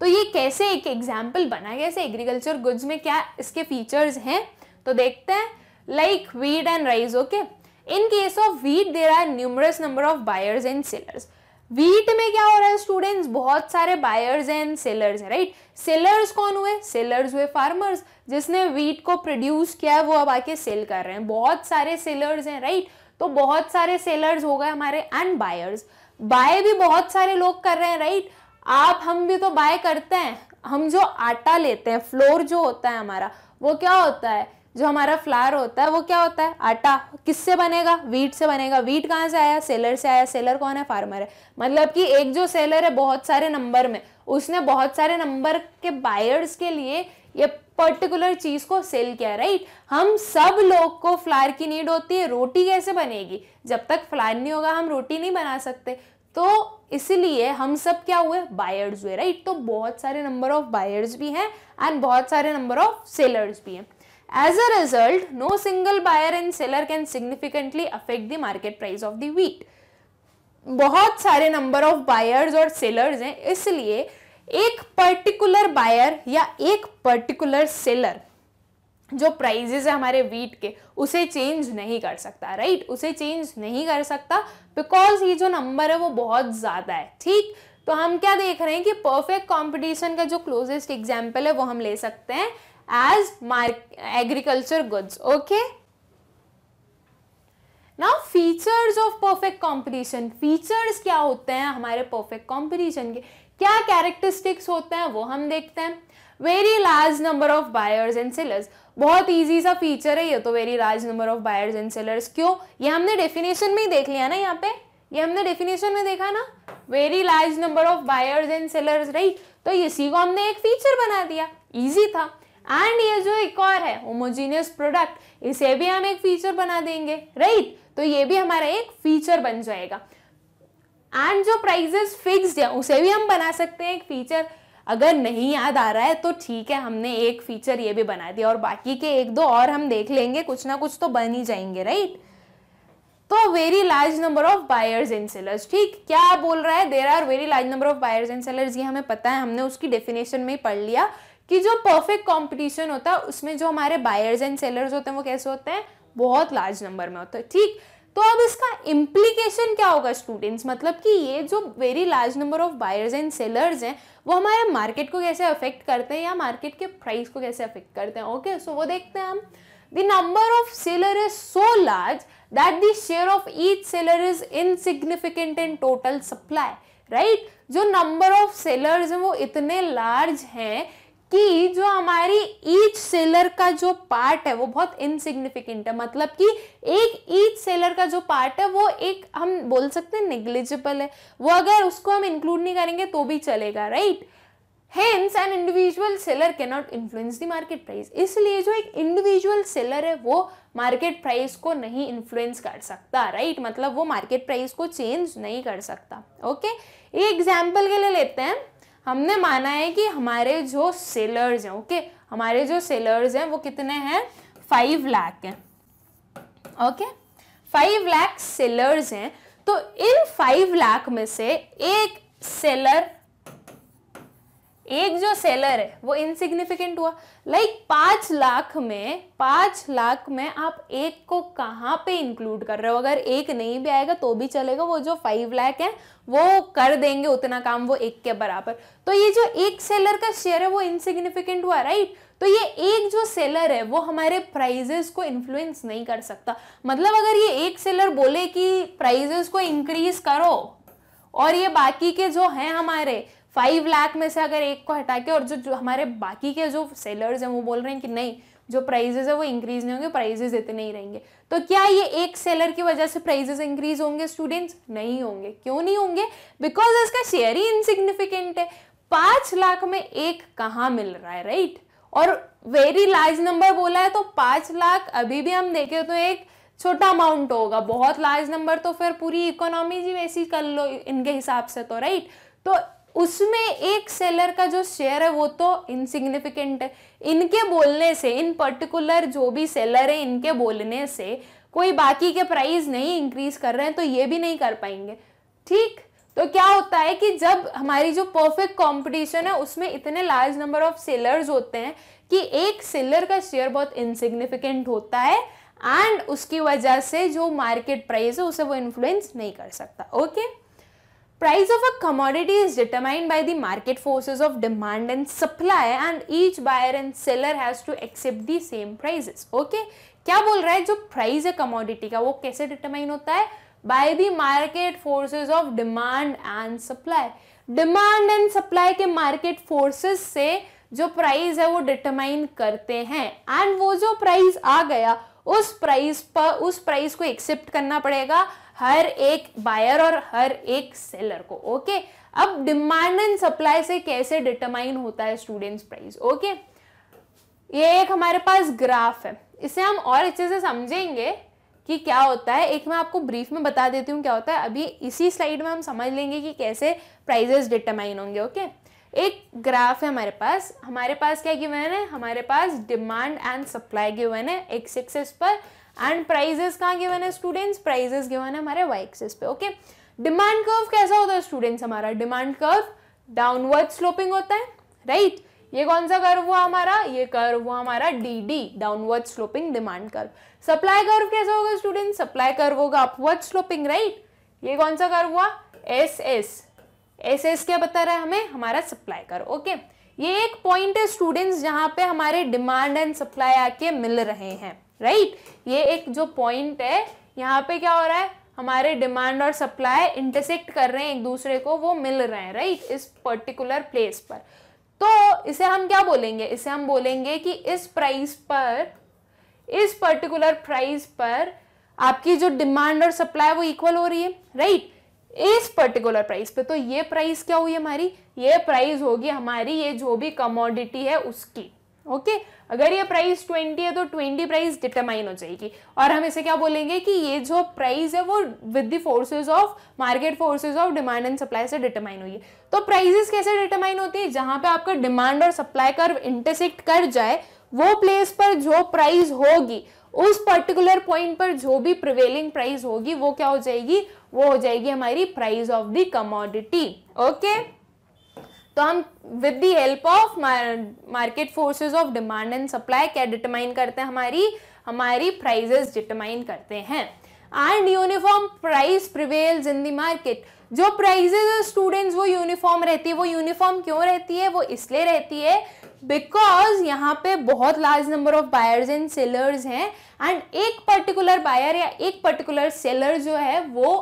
[SPEAKER 1] तो ये कैसे एक एग्जाम्पल बना गया एग्रीकल्चर गुड्स में क्या इसके फीचर्स हैं तो देखते हैं like wheat and rice okay in case of wheat there are numerous number of buyers and sellers wheat में क्या हो रहा है स्टूडेंट्स बहुत सारे बायर्स एंड सेलर्स है राइट सेलर्स कौन हुए सेलर्स हुए फार्मर्स जिसने वीट को प्रोड्यूस किया है वो अब आके सेल कर रहे हैं बहुत सारे सेलर्स हैं राइट तो बहुत सारे सेलर्स हो गए हमारे एंड बायर्स बाय भी बहुत सारे लोग कर रहे हैं राइट आप हम भी तो बाय करते हैं हम जो आटा लेते हैं फ्लोर जो होता है हमारा वो क्या होता है जो हमारा फ्लावर होता है वो क्या होता है आटा किससे बनेगा वीट से बनेगा वीट कहाँ से आया सेलर से आया सेलर कौन है फार्मर है मतलब कि एक जो सेलर है बहुत सारे नंबर में उसने बहुत सारे नंबर के बायर्स के लिए ये पर्टिकुलर चीज़ को सेल किया राइट हम सब लोग को फ्लार की नीड होती है रोटी कैसे बनेगी जब तक फ्लार नहीं होगा हम रोटी नहीं बना सकते तो इसलिए हम सब क्या हुए बायर्स हुए राइट तो बहुत सारे नंबर ऑफ बायर्स भी हैं एंड बहुत सारे नंबर ऑफ सेलर्स भी हैं As a result, no single buyer and seller can significantly affect the market price of the wheat. बहुत सारे नंबर ऑफ बायर्स और सेलर्स हैं इसलिए एक पर्टिकुलर बायर या एक पर्टिकुलर सेलर जो प्राइजेस है हमारे वीट के उसे चेंज नहीं कर सकता राइट उसे चेंज नहीं कर सकता बिकॉज ये जो नंबर है वो बहुत ज़्यादा है ठीक तो हम क्या देख रहे हैं कि परफेक्ट कंपटीशन का जो क्लोजेस्ट एग्जाम्पल है वो हम ले सकते हैं as agriculture goods okay ना features of perfect competition features क्या होते हैं हमारे परफेक्ट कंपटीशन के क्या कैरेक्टरिस्टिक्स होते हैं वो हम देखते हैं very large number of buyers and sellers बहुत इजी सा फीचर है ये तो very large number of buyers and sellers क्यों ये हमने डेफिनेशन में ही देख लिया ना यहाँ पे ये हमने डेफिनेशन में देखा ना very large number of buyers and sellers right तो इसी को हमने एक फीचर बना दिया ईजी था एंड ये जो एक और है होमोजीनियस प्रोडक्ट इसे भी हम एक फीचर बना देंगे राइट तो ये भी हमारा एक फीचर बन जाएगा एंड जो प्राइजेस फिक्स्ड है उसे भी हम बना सकते हैं एक फीचर अगर नहीं याद आ रहा है तो ठीक है हमने एक फीचर ये भी बना दिया और बाकी के एक दो और हम देख लेंगे कुछ ना कुछ तो बन ही जाएंगे राइट तो very large number of buyers and sellers ठीक क्या बोल रहा है there are very large number of buyers and sellers ये हमें पता है हमने उसकी डेफिनेशन में पढ़ लिया कि जो परफेक्ट कॉम्पिटिशन होता है उसमें जो हमारे बायर्स एंड सेलर्स होते हैं वो कैसे होते हैं बहुत लार्ज नंबर में होते हैं ठीक तो अब इसका इम्प्लीकेशन क्या होगा स्टूडेंट्स मतलब कि ये जो very large number of buyers and sellers हैं वो हमारे मार्केट को कैसे अफेक्ट करते हैं या मार्केट के प्राइस को कैसे अफेक्ट करते हैं ओके okay? सो so वो देखते हैं हम the of seller is so large that that share of of seller is is insignificant in total supply right जो नंबर ऑफ सेलर्स हैं वो इतने लार्ज हैं कि जो हमारी ईच सेलर का जो पार्ट है वो बहुत इनसिग्निफिकेंट है मतलब कि एक ईच सेलर का जो पार्ट है वो एक हम बोल सकते हैं निग्लिजिबल है वो अगर उसको हम इंक्लूड नहीं करेंगे तो भी चलेगा right hence an individual seller can not influence the market price इसलिए जो एक इंडिविजुअल सेलर है वो मार्केट प्राइस को नहीं इन्फ्लुएंस कर सकता राइट right? मतलब वो मार्केट प्राइस को चेंज नहीं कर सकता ओके okay? ये एग्जाम्पल के लिए लेते हैं हमने माना है कि हमारे जो सेलर्स हैं ओके हमारे जो सेलर्स हैं वो कितने हैं फाइव लाख हैं ओके फाइव लाख सेलर्स हैं तो इन फाइव लाख में से एक सेलर एक जो सेलर है वो इनसिग्निफिकेंट हुआ लाइक like, पाँच लाख में पांच लाख में आप एक को कहाँ पे इंक्लूड कर रहे हो अगर एक नहीं भी आएगा तो भी चलेगा वो जो फाइव लाख है वो कर देंगे उतना काम वो एक के बराबर तो ये जो एक सेलर का शेयर है वो इनसिग्निफिकेंट हुआ राइट तो ये एक जो सेलर है वो हमारे प्राइजेस को इन्फ्लुएंस नहीं कर सकता मतलब अगर ये एक सेलर बोले कि प्राइजेस को इंक्रीज करो और ये बाकी के जो हैं हमारे फाइव लाख में से अगर एक को हटा के और जो, जो हमारे बाकी के जो सेलर्स हैं वो बोल रहे हैं कि नहीं जो प्राइजेज है वो इंक्रीज नहीं होंगे प्राइजेज इतने ही रहेंगे तो क्या ये एक सेलर की वजह से प्राइजेस इंक्रीज होंगे स्टूडेंट्स नहीं होंगे क्यों नहीं होंगे बिकॉज इसका शेयर ही इनसिग्निफिकेंट है पांच लाख में एक कहाँ मिल रहा है राइट और वेरी लार्ज नंबर बोला है तो पांच लाख अभी भी हम देखें तो एक छोटा अमाउंट होगा बहुत लार्ज नंबर तो फिर पूरी इकोनॉमी जी वैसी कर लो इनके हिसाब से तो राइट तो उसमें एक सेलर का जो शेयर है वो तो इनसिग्निफिकेंट है इनके बोलने से इन पर्टिकुलर जो भी सेलर है इनके बोलने से कोई बाकी के प्राइस नहीं इंक्रीज कर रहे हैं तो ये भी नहीं कर पाएंगे ठीक तो क्या होता है कि जब हमारी जो परफेक्ट कंपटीशन है उसमें इतने लार्ज नंबर ऑफ सेलर्स होते हैं कि एक सेलर का शेयर बहुत इनसिग्निफिकेंट होता है एंड उसकी वजह से जो मार्केट प्राइस है उसे वो इन्फ्लुएंस नहीं कर सकता okay okay? Price of a commodity is determined by the market forces of demand and supply and each buyer and seller has to accept the same prices. Okay? क्या बोल रहा है जो प्राइस है कमोडिटी का वो कैसे डिटरमाइन होता है by the market forces of demand and supply demand and supply के मार्केट फोर्सेस से जो प्राइस है वो डिटरमाइन करते हैं एंड वो जो प्राइस आ गया उस प्राइस पर उस प्राइस को एक्सेप्ट करना पड़ेगा हर एक बायर और हर एक सेलर को ओके अब डिमांड एंड सप्लाई से कैसे डिटरमाइन होता है स्टूडेंट्स प्राइस ओके ये एक हमारे पास ग्राफ है इसे हम और अच्छे से समझेंगे कि क्या होता है एक मैं आपको ब्रीफ में बता देती हूँ क्या होता है अभी इसी स्लाइड में हम समझ लेंगे कि कैसे प्राइजेस डिटरमाइन होंगे ओके एक ग्राफ है हमारे पास हमारे पास क्या गिवन है हमारे पास डिमांड एंड सप्लाई गिवन है एक्स एक्सेस पर एंड प्राइजेस कहाँ गिवन है स्टूडेंट्स प्राइजेस गिवन है हमारे वाई एक्सेस पे ओके डिमांड कर्व कैसा होता है स्टूडेंट्स हमारा डिमांड कर्व डाउनवर्ड स्लोपिंग होता है राइट right? ये कौन सा कर्व हुआ हमारा ये कर्व हुआ हमारा D D downward sloping demand curve supply curve कैसा होगा स्टूडेंट सप्लाई कर्व होगा अपवर्ड स्लोपिंग राइट ये कौन सा कर्व हुआ एस एस एस एस क्या बता रहा है हमें हमारा सप्लाई कर्व ओके ये एक पॉइंट है स्टूडेंट्स जहां पे हमारे डिमांड एंड सप्लाई आके मिल रहे हैं राइट right? ये एक जो पॉइंट है यहाँ पे क्या हो रहा है हमारे डिमांड और सप्लाई इंटरसेक्ट कर रहे हैं एक दूसरे को वो मिल रहे हैं राइट right? इस पर्टिकुलर प्लेस पर तो इसे हम क्या बोलेंगे इसे हम बोलेंगे कि इस प्राइस पर इस पर्टिकुलर प्राइस पर आपकी जो डिमांड और सप्लाई वो इक्वल हो रही है राइट right? इस पर्टिकुलर प्राइस पे तो ये प्राइस क्या हुई हमारी ये प्राइस होगी हमारी ये जो भी कमोडिटी है उसकी ओके अगर ये प्राइस ट्वेंटी है तो ट्वेंटी प्राइस डिटरमाइन हो जाएगी और हम इसे क्या बोलेंगे कि ये जो प्राइस है वो with the forces of market forces of demand and supply से डिटरमाइन हुई है तो प्राइजेस कैसे डिटरमाइन होती है जहां पे आपका डिमांड और सप्लाई कर इंटरसेक्ट कर जाए वो प्लेस पर जो प्राइस होगी उस पर्टिकुलर पॉइंट पर जो भी प्रिवेलिंग प्राइस होगी वो क्या हो जाएगी वो हो जाएगी हमारी price of the commodity okay तो हम with the help of market forces of demand and supply क्या डिटरमाइन करते हैं हमारी हमारी प्राइजेस डिटरमाइन करते हैं and uniform price prevails in the market जो प्राइजेज स्टूडेंट्स वो यूनिफॉर्म रहती है वो यूनिफॉर्म क्यों रहती है वो इसलिए रहती है बिकॉज यहाँ पे बहुत large number of buyers and sellers हैं एंड एक पर्टिकुलर बायर या एक पर्टिकुलर सेलर जो है वो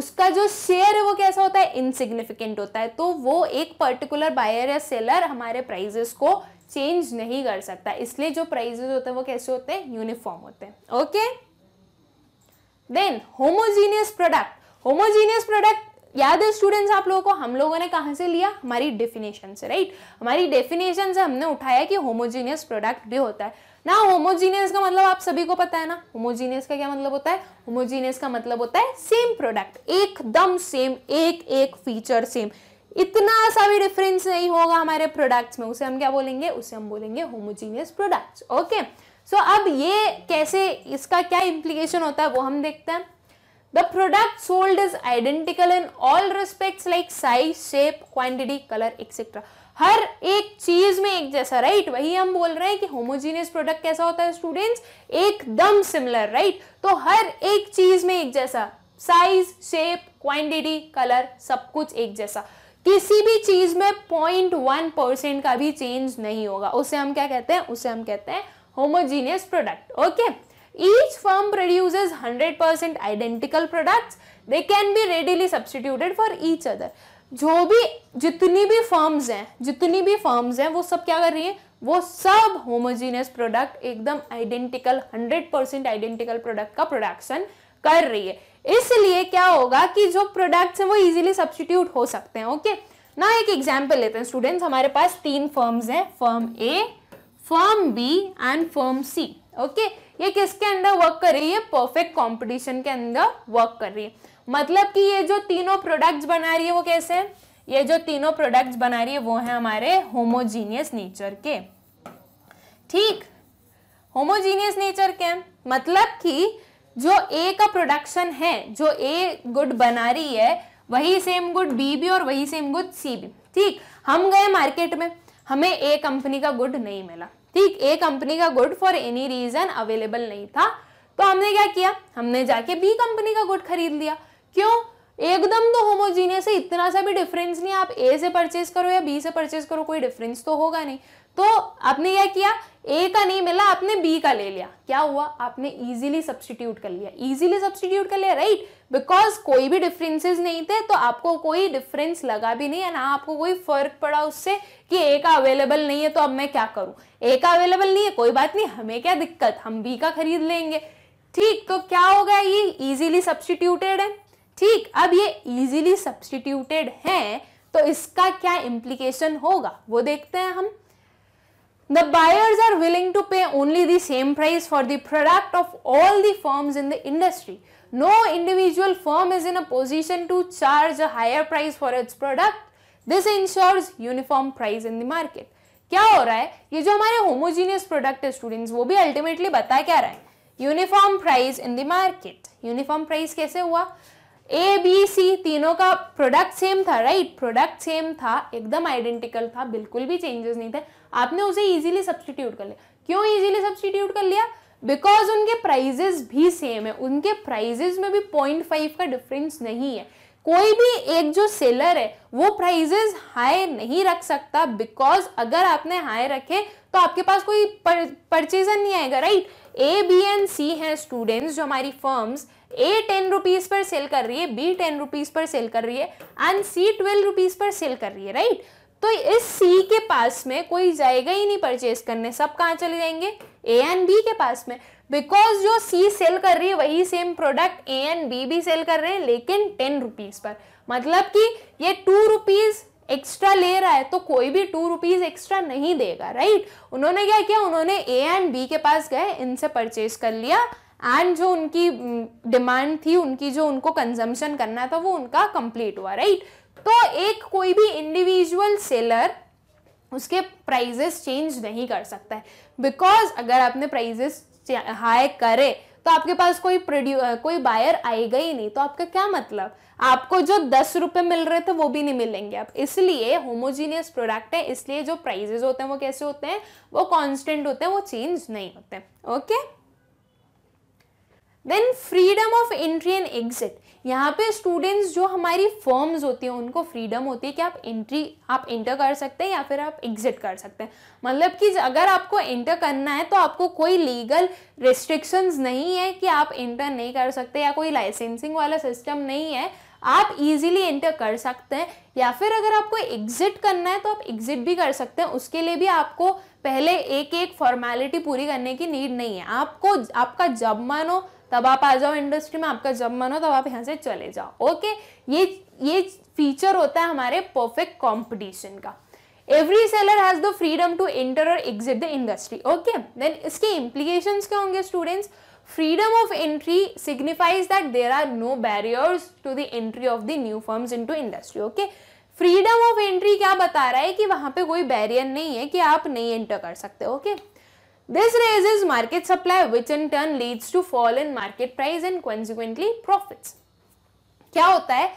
[SPEAKER 1] उसका जो शेयर है वो कैसा होता है इनसिग्निफिकेंट होता है तो वो एक पर्टिकुलर बायर या सेलर हमारे प्राइजेस को चेंज नहीं कर सकता इसलिए जो प्राइजेस होते हैं वो कैसे होते हैं यूनिफॉर्म होते हैं okay then homogeneous product homogeneous product याद है स्टूडेंट्स आप लोगों को हम लोगों ने कहाँ से लिया हमारी डेफिनेशन से राइट हमारी डेफिनेशन से हमने उठाया कि होमोजीनियस प्रोडक्ट भी होता है ना होमोजीनियस का मतलब आप सभी को पता है ना होमोजीनियस का क्या मतलब होता है होमोजीनियस का मतलब होता है सेम प्रोडक्ट एकदम सेम एक एक फीचर सेम इतना सा भी डिफरेंस नहीं होगा हमारे प्रोडक्ट्स में उसे हम क्या बोलेंगे उसे हम बोलेंगे होमोजीनियस प्रोडक्ट्स ओके सो अब ये कैसे इसका क्या इम्प्लीकेशन होता है वो हम देखते हैं the product sold is identical in all respects like size shape quantity, colour etcetera हर एक चीज में एक जैसा राइट वही हम बोल रहे हैं कि होमोजीनियस प्रोडक्ट कैसा होता है स्टूडेंट्स एकदम सिमिलर राइट तो हर एक चीज में एक जैसा साइज शेप क्वांटिटी कलर सब कुछ एक जैसा किसी भी चीज में पॉइंट वन परसेंट का भी चेंज नहीं होगा उसे हम क्या कहते हैं उसे हम कहते हैं homogeneous product okay each firm produce hundred percent identical product they can be readily substituted for each other जो भी जितनी भी फर्म्स हैं जितनी भी फर्म्स हैं वो सब क्या कर रही हैं वो सब होमोजीनियस प्रोडक्ट एकदम आइडेंटिकल 100 परसेंट आइडेंटिकल प्रोडक्ट का प्रोडक्शन कर रही है इसलिए क्या होगा कि जो प्रोडक्ट्स हैं वो इजीली सब्सटीट्यूट हो सकते हैं ओके ना एक एग्जाम्पल लेते हैं स्टूडेंट्स हमारे पास तीन फर्म्स हैं firm A firm B and firm C okay ये किसके अंदर वर्क कर रही है परफेक्ट कॉम्पिटिशन के अंदर वर्क कर रही है मतलब कि ये जो तीनों प्रोडक्ट्स बना रही है वो कैसे ये जो तीनों प्रोडक्ट्स बना रही है वो है हमारे होमोजीनियस नेचर के ठीक होमोजीनियस नेचर के मतलब कि जो ए का प्रोडक्शन है जो ए गुड बना रही है वही सेम गुड बी भी और वही सेम गुड सी भी ठीक हम गए मार्केट में हमें ए कंपनी का गुड नहीं मिला ठीक ए कंपनी का good for any reason available नहीं था तो हमने क्या किया हमने जाके बी कंपनी का गुड खरीद लिया क्यों एकदम तो होमोजीनियस है इतना सा भी डिफरेंस नहीं आप ए से परचेज करो या बी से परचेज करो कोई डिफरेंस तो होगा नहीं तो आपने क्या किया ए का नहीं मिला आपने बी का ले लिया क्या हुआ आपने इजीली सब्सटीट्यूट कर लिया इजीली सब्सटीट्यूट कर लिया राइट बिकॉज कोई भी डिफरेंसेस नहीं थे तो आपको कोई डिफरेंस लगा भी नहीं है ना आपको कोई फर्क पड़ा उससे कि ए का अवेलेबल नहीं है तो अब मैं क्या करूं ए का अवेलेबल नहीं है कोई बात नहीं हमें क्या दिक्कत हम बी का खरीद लेंगे ठीक तो क्या होगा ये इजिली सब्सटीट्यूटेड है ठीक अब ये इजीली सब्सटीट्यूटेड है तो इसका क्या इम्प्लीकेशन होगा वो देखते हैं हम the buyers are willing to pay only the same price for the product of all the firms in the industry no individual firm is in a position to charge a higher price for its product this ensures uniform price in the market क्या हो रहा है ये जो हमारे homogeneous product है student वो भी अल्टीमेटली बता क्या रहा है uniform price in the market uniform price कैसे हुआ ए बी सी तीनों का प्रोडक्ट सेम था राइट प्रोडक्ट सेम था एकदम आइडेंटिकल था बिल्कुल भी चेंजेस नहीं थे आपने उसे इजीली सब्सटीट्यूट कर लिया क्यों इजीली सब्सटीट्यूट कर लिया बिकॉज उनके प्राइजेस भी सेम है उनके प्राइजेस में भी पॉइंट फाइव का डिफरेंस नहीं है कोई भी एक जो सेलर है वो प्राइजेस हाई नहीं रख सकता बिकॉज अगर आपने हाई रखे तो आपके पास कोई परचेजर नहीं आएगा right A B and C हैं स्टूडेंट्स जो हमारी फर्म्स ए टेन रुपीज पर सेल कर रही है बी टेन रुपीज पर सेल कर रही है एंड सी ट्वेल्व रुपीज पर सेल कर रही है राइट तो इस सी के पास में कोई जाएगा ही नहीं परचेज करने सब कहाँ चले जाएंगे ए एंड बी के पास में बिकॉज जो सी सेल कर रही है वही same product A and B भी सेल कर रहे हैं लेकिन टेन रुपीज़ पर मतलब कि ये टू रुपीज़ एक्स्ट्रा ले रहा है तो कोई भी टू रुपीज़ एक्स्ट्रा नहीं देगा राइट उन्होंने क्या किया उन्होंने ए एंड बी के पास गए इनसे परचेज कर लिया एंड जो उनकी डिमांड थी उनकी जो उनको कंजम्पशन करना था वो उनका कंप्लीट हुआ राइट तो एक कोई भी इंडिविजुअल सेलर उसके प्राइजेस चेंज नहीं कर सकता है बिकॉज अगर आपने प्राइजेस हाई करे तो आपके पास कोई प्रोड्यू कोई बायर आएगा ही नहीं तो आपका क्या मतलब आपको जो दस रुपये मिल रहे थे वो भी नहीं मिलेंगे आप इसलिए होमोजीनियस प्रोडक्ट है इसलिए जो प्राइजेज होते हैं वो कैसे होते हैं वो कांस्टेंट होते हैं वो चेंज नहीं होते okay okay? Then freedom of entry and exit यहाँ पे स्टूडेंट्स जो हमारी फर्म्स होती हैं उनको फ्रीडम होती है कि आप एंट्री आप इंटर कर सकते हैं या फिर आप एग्जिट कर सकते हैं मतलब कि अगर आपको एंटर करना है तो आपको कोई लीगल रिस्ट्रिक्शंस नहीं है कि आप इंटर नहीं कर सकते या कोई लाइसेंसिंग वाला सिस्टम नहीं है आप इजीली एंटर कर सकते हैं या फिर अगर आपको एग्जिट करना है तो आप एग्जिट भी कर सकते हैं उसके लिए भी आपको पहले एक एक फॉर्मेलिटी पूरी करने की नीड नहीं है आपको आपका जब मानो तब आप आ जाओ इंडस्ट्री में आपका जब मन हो तब आप यहाँ से चले जाओ ओके ये ये फीचर होता है हमारे परफेक्ट कॉम्पिटिशन का every seller has the freedom to enter और exit the industry okay then इसके इम्प्लीकेशन क्या होंगे students freedom of entry signifies that there are no barriers to the entry of the new firms into industry okay freedom of entry क्या बता रहा है कि वहां पे कोई बैरियर नहीं है कि आप नहीं एंटर कर सकते okay okay? This raises market supply which in turn leads to fall in market price and consequently profits. क्या होता है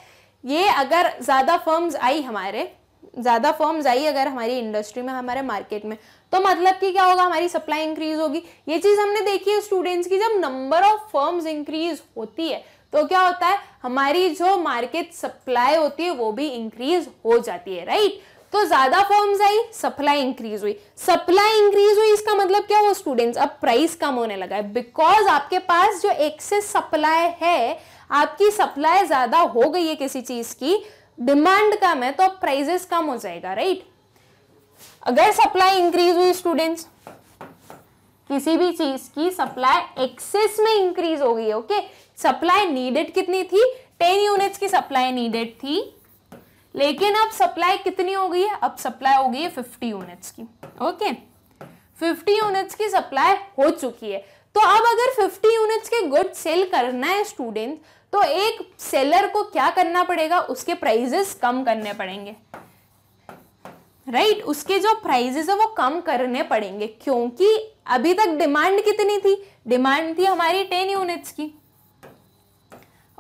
[SPEAKER 1] ये अगर ज़्यादा फर्म्स आई हमारे ज़्यादा फर्म्स आई अगर हमारी इंडस्ट्री में हमारे मार्केट में तो मतलब कि क्या होगा हमारी सप्लाई इंक्रीज होगी ये चीज़ हमने देखी है स्टूडेंट्स की जब नंबर ऑफ फर्म्स इंक्रीज होती है तो क्या होता है हमारी जो मार्केट सप्लाई होती है वो भी इंक्रीज हो जाती है राइट right? तो ज्यादा फॉर्म्स आई सप्लाई इंक्रीज हुई सप्लाई इंक्रीज हुई इसका मतलब क्या हुआ स्टूडेंट्स अब प्राइस कम होने लगा है बिकॉज आपके पास जो एक्सेस सप्लाई है आपकी सप्लाई ज्यादा हो गई है किसी चीज की डिमांड कम है तो अब प्राइजेस कम हो जाएगा राइट अगर सप्लाई इंक्रीज हुई स्टूडेंट्स किसी भी चीज की सप्लाई एक्सेस में इंक्रीज हो गई है ओके सप्लाई नीडेड कितनी थी टेन यूनिट्स की सप्लाई नीडेड थी लेकिन अब सप्लाई कितनी हो गई है अब सप्लाई हो गई है फिफ्टी यूनिट्स की ओके फिफ्टी यूनिट्स की सप्लाई हो चुकी है तो अब अगर फिफ्टी यूनिट्स के गुड सेल करना है स्टूडेंट तो एक सेलर को क्या करना पड़ेगा उसके प्राइजेस कम करने पड़ेंगे राइट right? उसके जो प्राइजेस है वो कम करने पड़ेंगे क्योंकि अभी तक डिमांड कितनी थी डिमांड थी हमारी टेन यूनिट्स की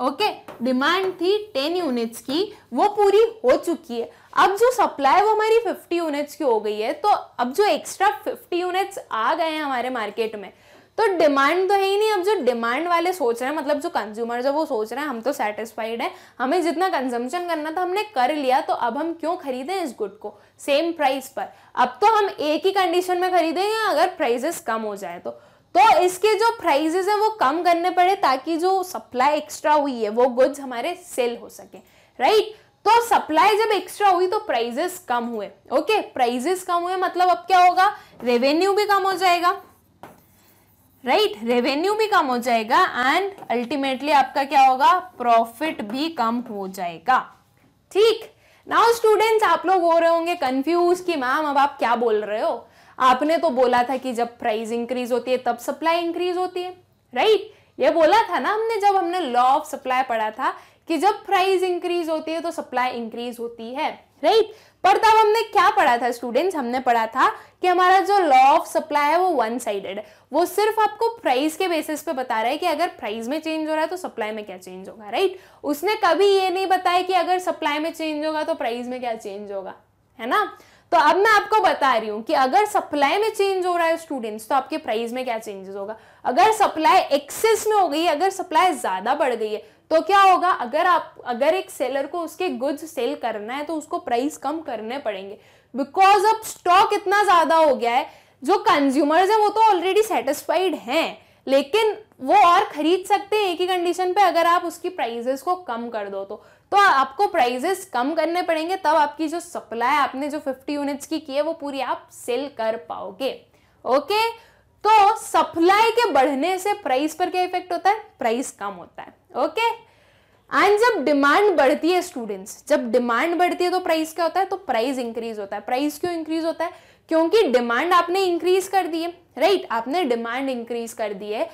[SPEAKER 1] ओके डिमांड थी 10 यूनिट्स की वो पूरी हो चुकी है अब जो सप्लाई वो हमारी 50 यूनिट्स की हो गई है तो अब जो एक्स्ट्रा 50 यूनिट्स आ गए हैं हमारे मार्केट में तो डिमांड तो है ही नहीं अब जो डिमांड वाले सोच रहे हैं मतलब जो कंज्यूमर जो वो सोच रहे हैं हम तो सेटिस्फाइड है हमें जितना कंजम्पशन करना था हमने कर लिया तो अब हम क्यों खरीदें इस गुड को सेम प्राइस पर अब तो हम एक ही कंडीशन में खरीदेंगे अगर प्राइजेस कम हो जाए तो तो इसके जो प्राइजेस है वो कम करने पड़े ताकि जो सप्लाई एक्स्ट्रा हुई है वो गुड्स हमारे सेल हो सके राइट तो सप्लाई जब एक्स्ट्रा हुई तो प्राइजेस कम हुए ओके प्राइजेस कम हुए मतलब अब क्या होगा रेवेन्यू भी कम हो जाएगा राइट right? रेवेन्यू भी कम हो जाएगा एंड अल्टीमेटली आपका क्या होगा प्रॉफिट भी कम हो जाएगा ठीक नाउ स्टूडेंट्स आप लोग हो रहे होंगे कंफ्यूज कि मैम अब आप क्या बोल रहे हो आपने तो बोला था कि जब प्राइस इंक्रीज होती है तब सप्लाई इंक्रीज होती है राइट ये बोला था ना हमने जब हमने लॉ ऑफ सप्लाई पढ़ा था कि जब प्राइस इंक्रीज होती है तो सप्लाई इंक्रीज होती है राइट पर तब हमने क्या पढ़ा था स्टूडेंट्स हमने पढ़ा था कि हमारा जो लॉ ऑफ सप्लाई है वो वन साइडेड है वो सिर्फ आपको प्राइस के बेसिस पे बता रहा है कि अगर प्राइस में चेंज हो रहा है तो सप्लाई में क्या चेंज होगा राइट उसने कभी ये नहीं बताया कि अगर सप्लाई में चेंज होगा तो प्राइस में क्या चेंज होगा है ना तो अब मैं आपको बता रही हूँ कि अगर सप्लाई में चेंज हो रहा है स्टूडेंट्स तो आपके प्राइस में क्या चेंजेस होगा अगर सप्लाई एक्सेस में हो गई अगर सप्लाई ज़्यादा बढ़ गई है तो क्या होगा अगर आप अगर एक सेलर को उसके गुड्स सेल करना है तो उसको प्राइस कम करने पड़ेंगे बिकॉज अब स्टॉक इतना ज़्यादा हो गया है जो कंज्यूमर्स हैं वो तो ऑलरेडी सेटिस्फाइड हैं लेकिन वो और खरीद सकते हैं एक ही कंडीशन पे अगर आप उसकी प्राइजेस को कम कर दो तो तो आपको प्राइजेस कम करने पड़ेंगे तब आपकी जो सप्लाई आपने जो 50 यूनिट्स की की है वो पूरी आप सेल कर पाओगे ओके तो सप्लाई के बढ़ने से प्राइस पर क्या इफेक्ट होता है प्राइस कम होता है ओके एंड जब डिमांड बढ़ती है स्टूडेंट्स जब डिमांड बढ़ती है तो प्राइस क्या होता है तो प्राइस इंक्रीज होता है प्राइस क्यों इंक्रीज होता है क्योंकि डिमांड आपने इंक्रीज कर दी है राइट right? आपने डिमांड इंक्रीज कर दी है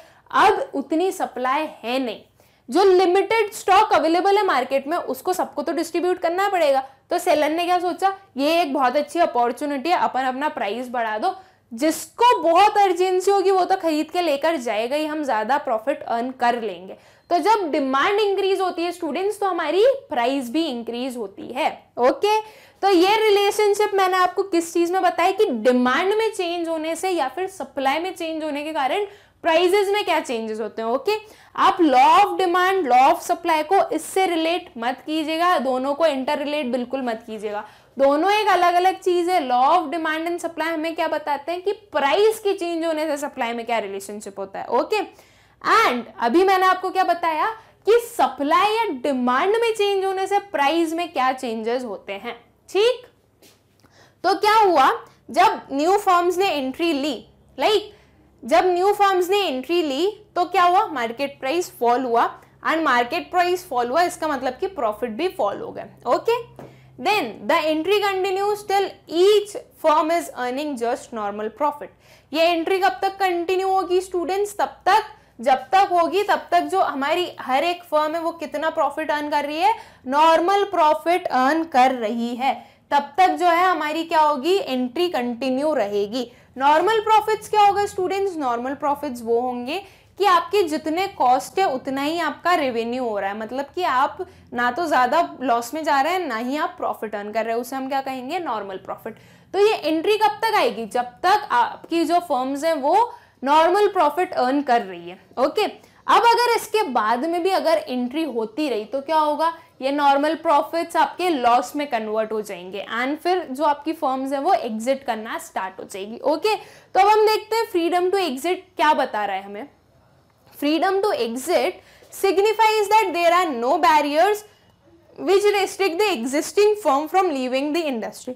[SPEAKER 1] अब उतनी सप्लाई है नहीं जो लिमिटेड स्टॉक अवेलेबल है मार्केट में उसको सबको तो डिस्ट्रीब्यूट करना पड़ेगा तो सेलर ने क्या सोचा ये एक बहुत अच्छी अपॉर्चुनिटी है अपन अपना प्राइस बढ़ा दो जिसको बहुत अर्जेंसी होगी वो तो खरीद के लेकर जाएगा ही हम ज़्यादा प्रॉफिट अर्न कर लेंगे तो जब डिमांड इंक्रीज होती है स्टूडेंट्स तो हमारी प्राइस भी इंक्रीज होती है ओके तो ये रिलेशनशिप मैंने आपको किस चीज़ में बताया कि डिमांड में चेंज होने से या फिर सप्लाई में चेंज होने के कारण प्राइजेज में क्या चेंजेस होते हैं ओके आप law of demand law of supply को इससे रिलेट मत कीजिएगा दोनों को इंटर रिलेट बिल्कुल मत कीजिएगा दोनों एक अलग अलग चीज है law of demand and supply हमें क्या बताते हैं कि प्राइस की चेंज होने से सप्लाई में क्या रिलेशनशिप होता है ओके एंड अभी मैंने आपको क्या बताया कि सप्लाई या डिमांड में चेंज होने से प्राइस में क्या चेंजेस होते हैं ठीक तो क्या हुआ जब न्यू फॉर्म्स ने एंट्री ली लाइक like, जब न्यू फर्म्स ने एंट्री ली तो क्या हुआ मार्केट प्राइस फॉल हुआ एंड मार्केट प्राइस फॉल हुआ इसका मतलब कि प्रॉफिट भी फॉल हो गए okay then the entry continues till each firm is earning just normal profit ये एंट्री कब तक कंटिन्यू होगी स्टूडेंट्स तब तक जब तक होगी तब तक जो हमारी हर एक फर्म है वो कितना प्रॉफिट अर्न कर रही है नॉर्मल प्रॉफिट अर्न कर रही है तब तक जो है हमारी क्या होगी एंट्री कंटिन्यू रहेगी नॉर्मल प्रॉफिट्स क्या होगा स्टूडेंट्स नॉर्मल प्रॉफिट्स वो होंगे कि आपके जितने कॉस्ट है उतना ही आपका रेवेन्यू हो रहा है मतलब कि आप ना तो ज़्यादा लॉस में जा रहे हैं ना ही आप प्रॉफिट अर्न कर रहे हैं उसे हम क्या कहेंगे नॉर्मल प्रॉफिट तो ये एंट्री कब तक आएगी जब तक आपकी जो फर्म्स हैं वो नॉर्मल प्रॉफिट अर्न कर रही है ओके अब अगर इसके बाद में भी अगर एंट्री होती रही तो क्या होगा ये नॉर्मल प्रॉफिट्स आपके लॉस में कन्वर्ट हो जाएंगे एंड फिर जो आपकी फर्म्स है वो एग्जिट करना स्टार्ट हो जाएगी ओके तो अब हम देखते हैं फ्रीडम टू एग्जिट क्या बता रहा है हमें freedom to exit signifies that there are no barriers which restrict the existing firm from leaving the industry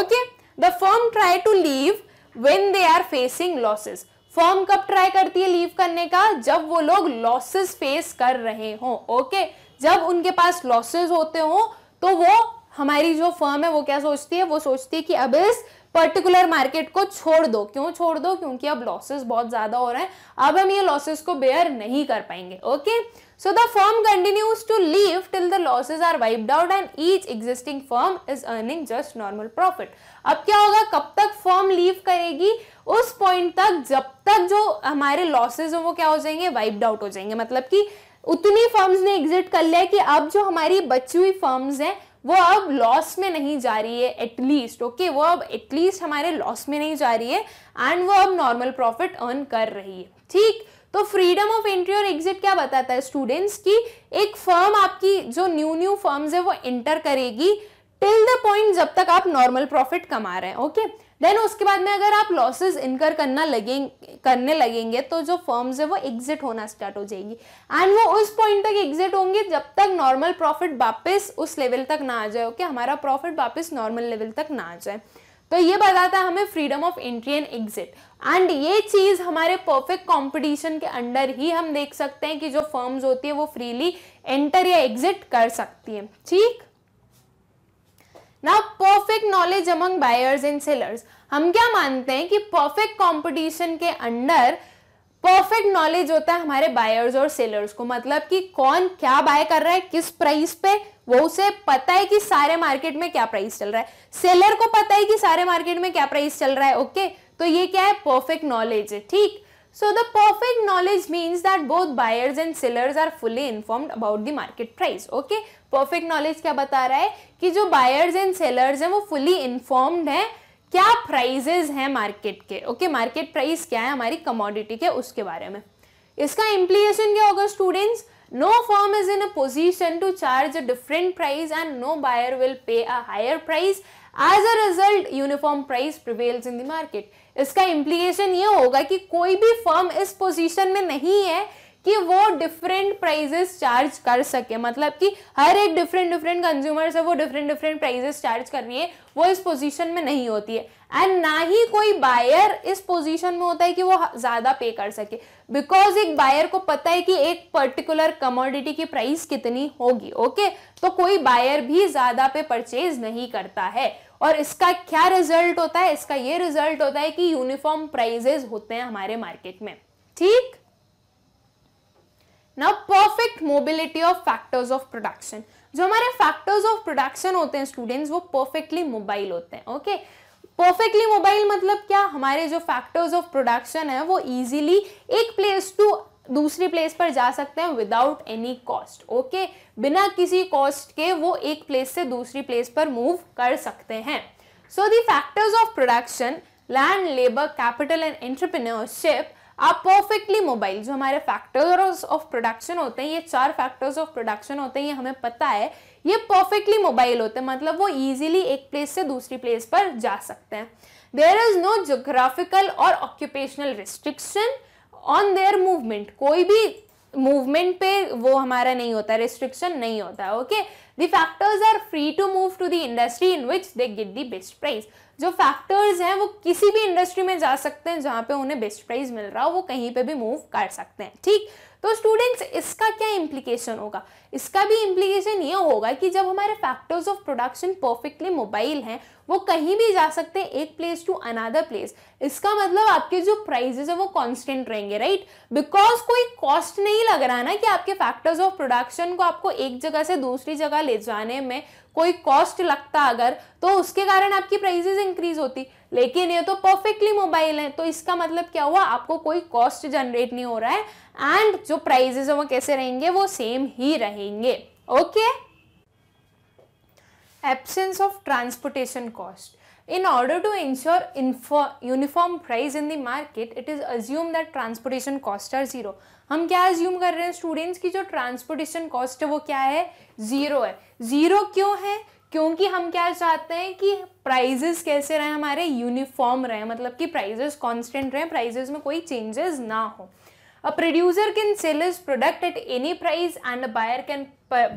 [SPEAKER 1] okay the firm try to leave when they are facing losses firm कब try करती है leave करने का जब वो लोग losses face कर रहे हों ओके okay? जब उनके पास लॉसेस होते हो तो वो हमारी जो फर्म है वो क्या सोचती है वो सोचती है कि अब इस पर्टिकुलर मार्केट को छोड़ दो क्यों छोड़ दो क्योंकि अब लॉसेस बहुत ज़्यादा हो रहे हैं अब हम ये लॉसेस को बेयर नहीं कर पाएंगे okay so the firm continues to leave till the losses are wiped out and each existing firm is earning just normal profit अब क्या होगा कब तक फर्म लीव करेगी उस पॉइंट तक जब तक जो हमारे लॉसेज हैं वो क्या हो जाएंगे वाइप्ड आउट हो जाएंगे मतलब कि उतनी फर्म्स ने एग्जिट कर लिया कि अब जो हमारी बची हुई फर्म्स हैं वो अब लॉस में नहीं जा रही है एटलीस्ट ओके okay? वो अब एटलीस्ट हमारे लॉस में नहीं जा रही है एंड वो अब नॉर्मल प्रॉफिट अर्न कर रही है ठीक तो फ्रीडम ऑफ एंट्री और एग्जिट क्या बताता है स्टूडेंट्स की एक फर्म आपकी जो न्यू न्यू फर्म्स है वो एंटर करेगी टिल द पॉइंट जब तक आप नॉर्मल प्रॉफिट कमा रहे हैं ओके okay? देन उसके बाद में अगर आप लॉसेज इनकर करना लगें करने लगेंगे तो जो फर्म्स है वो एग्जिट होना स्टार्ट हो जाएगी एंड वो उस पॉइंट तक एग्जिट होंगे जब तक नॉर्मल प्रॉफिट वापस उस लेवल तक ना आ जाए ओके हमारा प्रॉफिट वापस नॉर्मल लेवल तक ना आ जाए तो ये बताता है हमें freedom of entry and exit and ये चीज़ हमारे परफेक्ट कॉम्पिटिशन के अंडर ही हम देख सकते हैं कि जो फर्म्स होती है वो फ्रीली एंटर या एग्जिट कर सकती है ठीक ना perfect knowledge among buyers and sellers हम क्या मानते हैं कि परफेक्ट कंपटीशन के अंडर परफेक्ट नॉलेज होता है हमारे बायर्स और सेलर्स को मतलब कि कौन क्या बाय कर रहा है किस प्राइस पे वो उसे पता है कि सारे मार्केट में क्या प्राइस चल रहा है सेलर को पता है कि सारे मार्केट में क्या प्राइस चल रहा है ओके okay? तो ये क्या है परफेक्ट नॉलेज है ठीक so the perfect knowledge means that both buyers and sellers are fully informed about the market price okay perfect knowledge क्या बता रहा है कि जो बायर्स एंड सेलर्स हैं वो फुली इन्फॉर्म्ड हैं क्या प्राइजेज हैं मार्केट के ओके मार्केट प्राइस क्या है हमारी कमोडिटी के उसके बारे में इसका इम्प्लीकेशन क्या होगा students no firm is in a position to charge a different price and no buyer will pay a higher price as a result uniform price prevails in the market इसका implication ये होगा कि कोई भी form इस position में नहीं है कि वो डिफरेंट प्राइजेस चार्ज कर सके मतलब कि हर एक डिफरेंट डिफरेंट कंज्यूमर से वो डिफरेंट डिफरेंट प्राइजेस चार्ज कर रही है वो इस पोजीशन में नहीं होती है एंड ना ही कोई बायर इस पोजीशन में होता है कि वो ज़्यादा पे कर सके बिकॉज एक बायर को पता है कि एक पर्टिकुलर कमोडिटी की प्राइस कितनी होगी ओके तो कोई बायर भी ज़्यादा पे परचेज नहीं करता है और इसका क्या रिजल्ट होता है इसका ये रिजल्ट होता है कि यूनिफॉर्म प्राइजेज होते हैं हमारे मार्केट में ठीक now perfect mobility of factors of production जो हमारे फैक्टर्स ऑफ प्रोडक्शन होते हैं स्टूडेंट्स वो परफेक्टली मोबाइल होते हैं ओके परफेक्टली मोबाइल मतलब क्या हमारे जो फैक्टर्स ऑफ प्रोडक्शन है वो इजीली एक प्लेस टू दूसरी प्लेस पर जा सकते हैं विदाउट एनी कॉस्ट ओके बिना किसी कॉस्ट के वो एक प्लेस से दूसरी प्लेस पर मूव कर सकते हैं so the factors of production land labour capital and entrepreneurship आप परफेक्टली मोबाइल जो हमारे फैक्टर्स ऑफ प्रोडक्शन होते हैं ये चार फैक्टर्स ऑफ प्रोडक्शन होते हैं ये हमें पता है ये परफेक्टली मोबाइल होते हैं मतलब वो ईजिली एक प्लेस से दूसरी प्लेस पर जा सकते हैं there is no geographical or occupational restriction on their movement कोई भी मूवमेंट पे वो हमारा नहीं होता रिस्ट्रिक्शन नहीं होता okay okay? The factors are free to move to the industry in which they get the best price. जो फैक्टर्स हैं वो किसी भी इंडस्ट्री में जा सकते हैं जहां पे उन्हें बेस्ट प्राइस मिल रहा हो वो कहीं पे भी मूव कर सकते हैं ठीक तो स्टूडेंट्स इसका क्या इम्प्लीकेशन होगा इसका भी इम्प्लीकेशन ये होगा कि जब हमारे factors of production perfectly mobile हैं वो कहीं भी जा सकते हैं एक प्लेस टू अनादर प्लेस इसका मतलब आपके जो प्राइजेस है वो कॉन्स्टेंट रहेंगे राइट बिकॉज कोई कॉस्ट नहीं लग रहा ना कि आपके फैक्टर्स ऑफ प्रोडक्शन को आपको एक जगह से दूसरी जगह ले जाने में कोई कॉस्ट लगता अगर तो उसके कारण आपकी प्राइजेस इंक्रीज होती लेकिन ये तो परफेक्टली मोबाइल है तो इसका मतलब क्या हुआ आपको कोई कॉस्ट जनरेट नहीं हो रहा है एंड जो प्राइजेस है वो कैसे रहेंगे वो सेम ही रहेंगे okay absence of transportation cost in order to ensure uniform price in the market it is assume that transportation cost are zero हम क्या अज्यूम कर रहे हैं स्टूडेंट्स की जो ट्रांसपोर्टेशन कॉस्ट है वो क्या है ज़ीरो है ज़ीरो क्यों है क्योंकि हम क्या चाहते हैं कि प्राइजेस कैसे रहें हमारे यूनिफॉर्म रहें मतलब कि प्राइजेस कॉन्स्टेंट रहें प्राइजेस में कोई चेंजेस ना हो a producer can sell his product at any price and a buyer can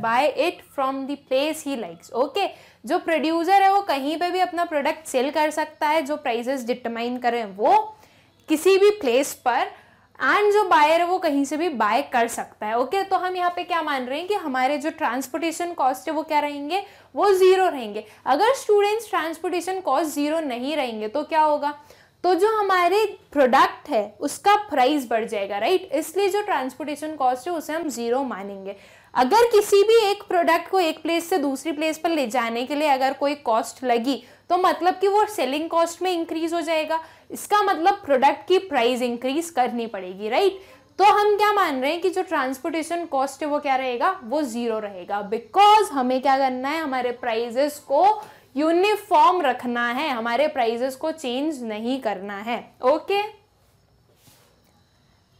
[SPEAKER 1] buy it from the place he likes okay जो प्रोड्यूसर है वो कहीं पे भी अपना प्रोडक्ट सेल कर सकता है जो प्राइजेस डिटरमाइन करें वो किसी भी प्लेस पर एंड जो बायर है वो कहीं से भी बाय कर सकता है ओके okay? तो हम यहाँ पे क्या मान रहे हैं कि हमारे जो ट्रांसपोर्टेशन कॉस्ट है वो क्या रहेंगे वो ज़ीरो रहेंगे अगर स्टूडेंट्स ट्रांसपोर्टेशन कॉस्ट ज़ीरो नहीं रहेंगे तो क्या होगा तो जो हमारे प्रोडक्ट है उसका प्राइस बढ़ जाएगा राइट इसलिए जो ट्रांसपोर्टेशन कॉस्ट है उसे हम ज़ीरो मानेंगे अगर किसी भी एक प्रोडक्ट को एक प्लेस से दूसरी प्लेस पर ले जाने के लिए अगर कोई कॉस्ट लगी तो मतलब कि वो सेलिंग कॉस्ट में इंक्रीज हो जाएगा इसका मतलब प्रोडक्ट की प्राइस इंक्रीज करनी पड़ेगी राइट तो हम क्या मान रहे हैं कि जो ट्रांसपोर्टेशन कॉस्ट है वो क्या रहेगा वो जीरो रहेगा बिकॉज हमें क्या करना है हमारे प्राइजेस को यूनिफॉर्म रखना है हमारे प्राइजेस को चेंज नहीं करना है okay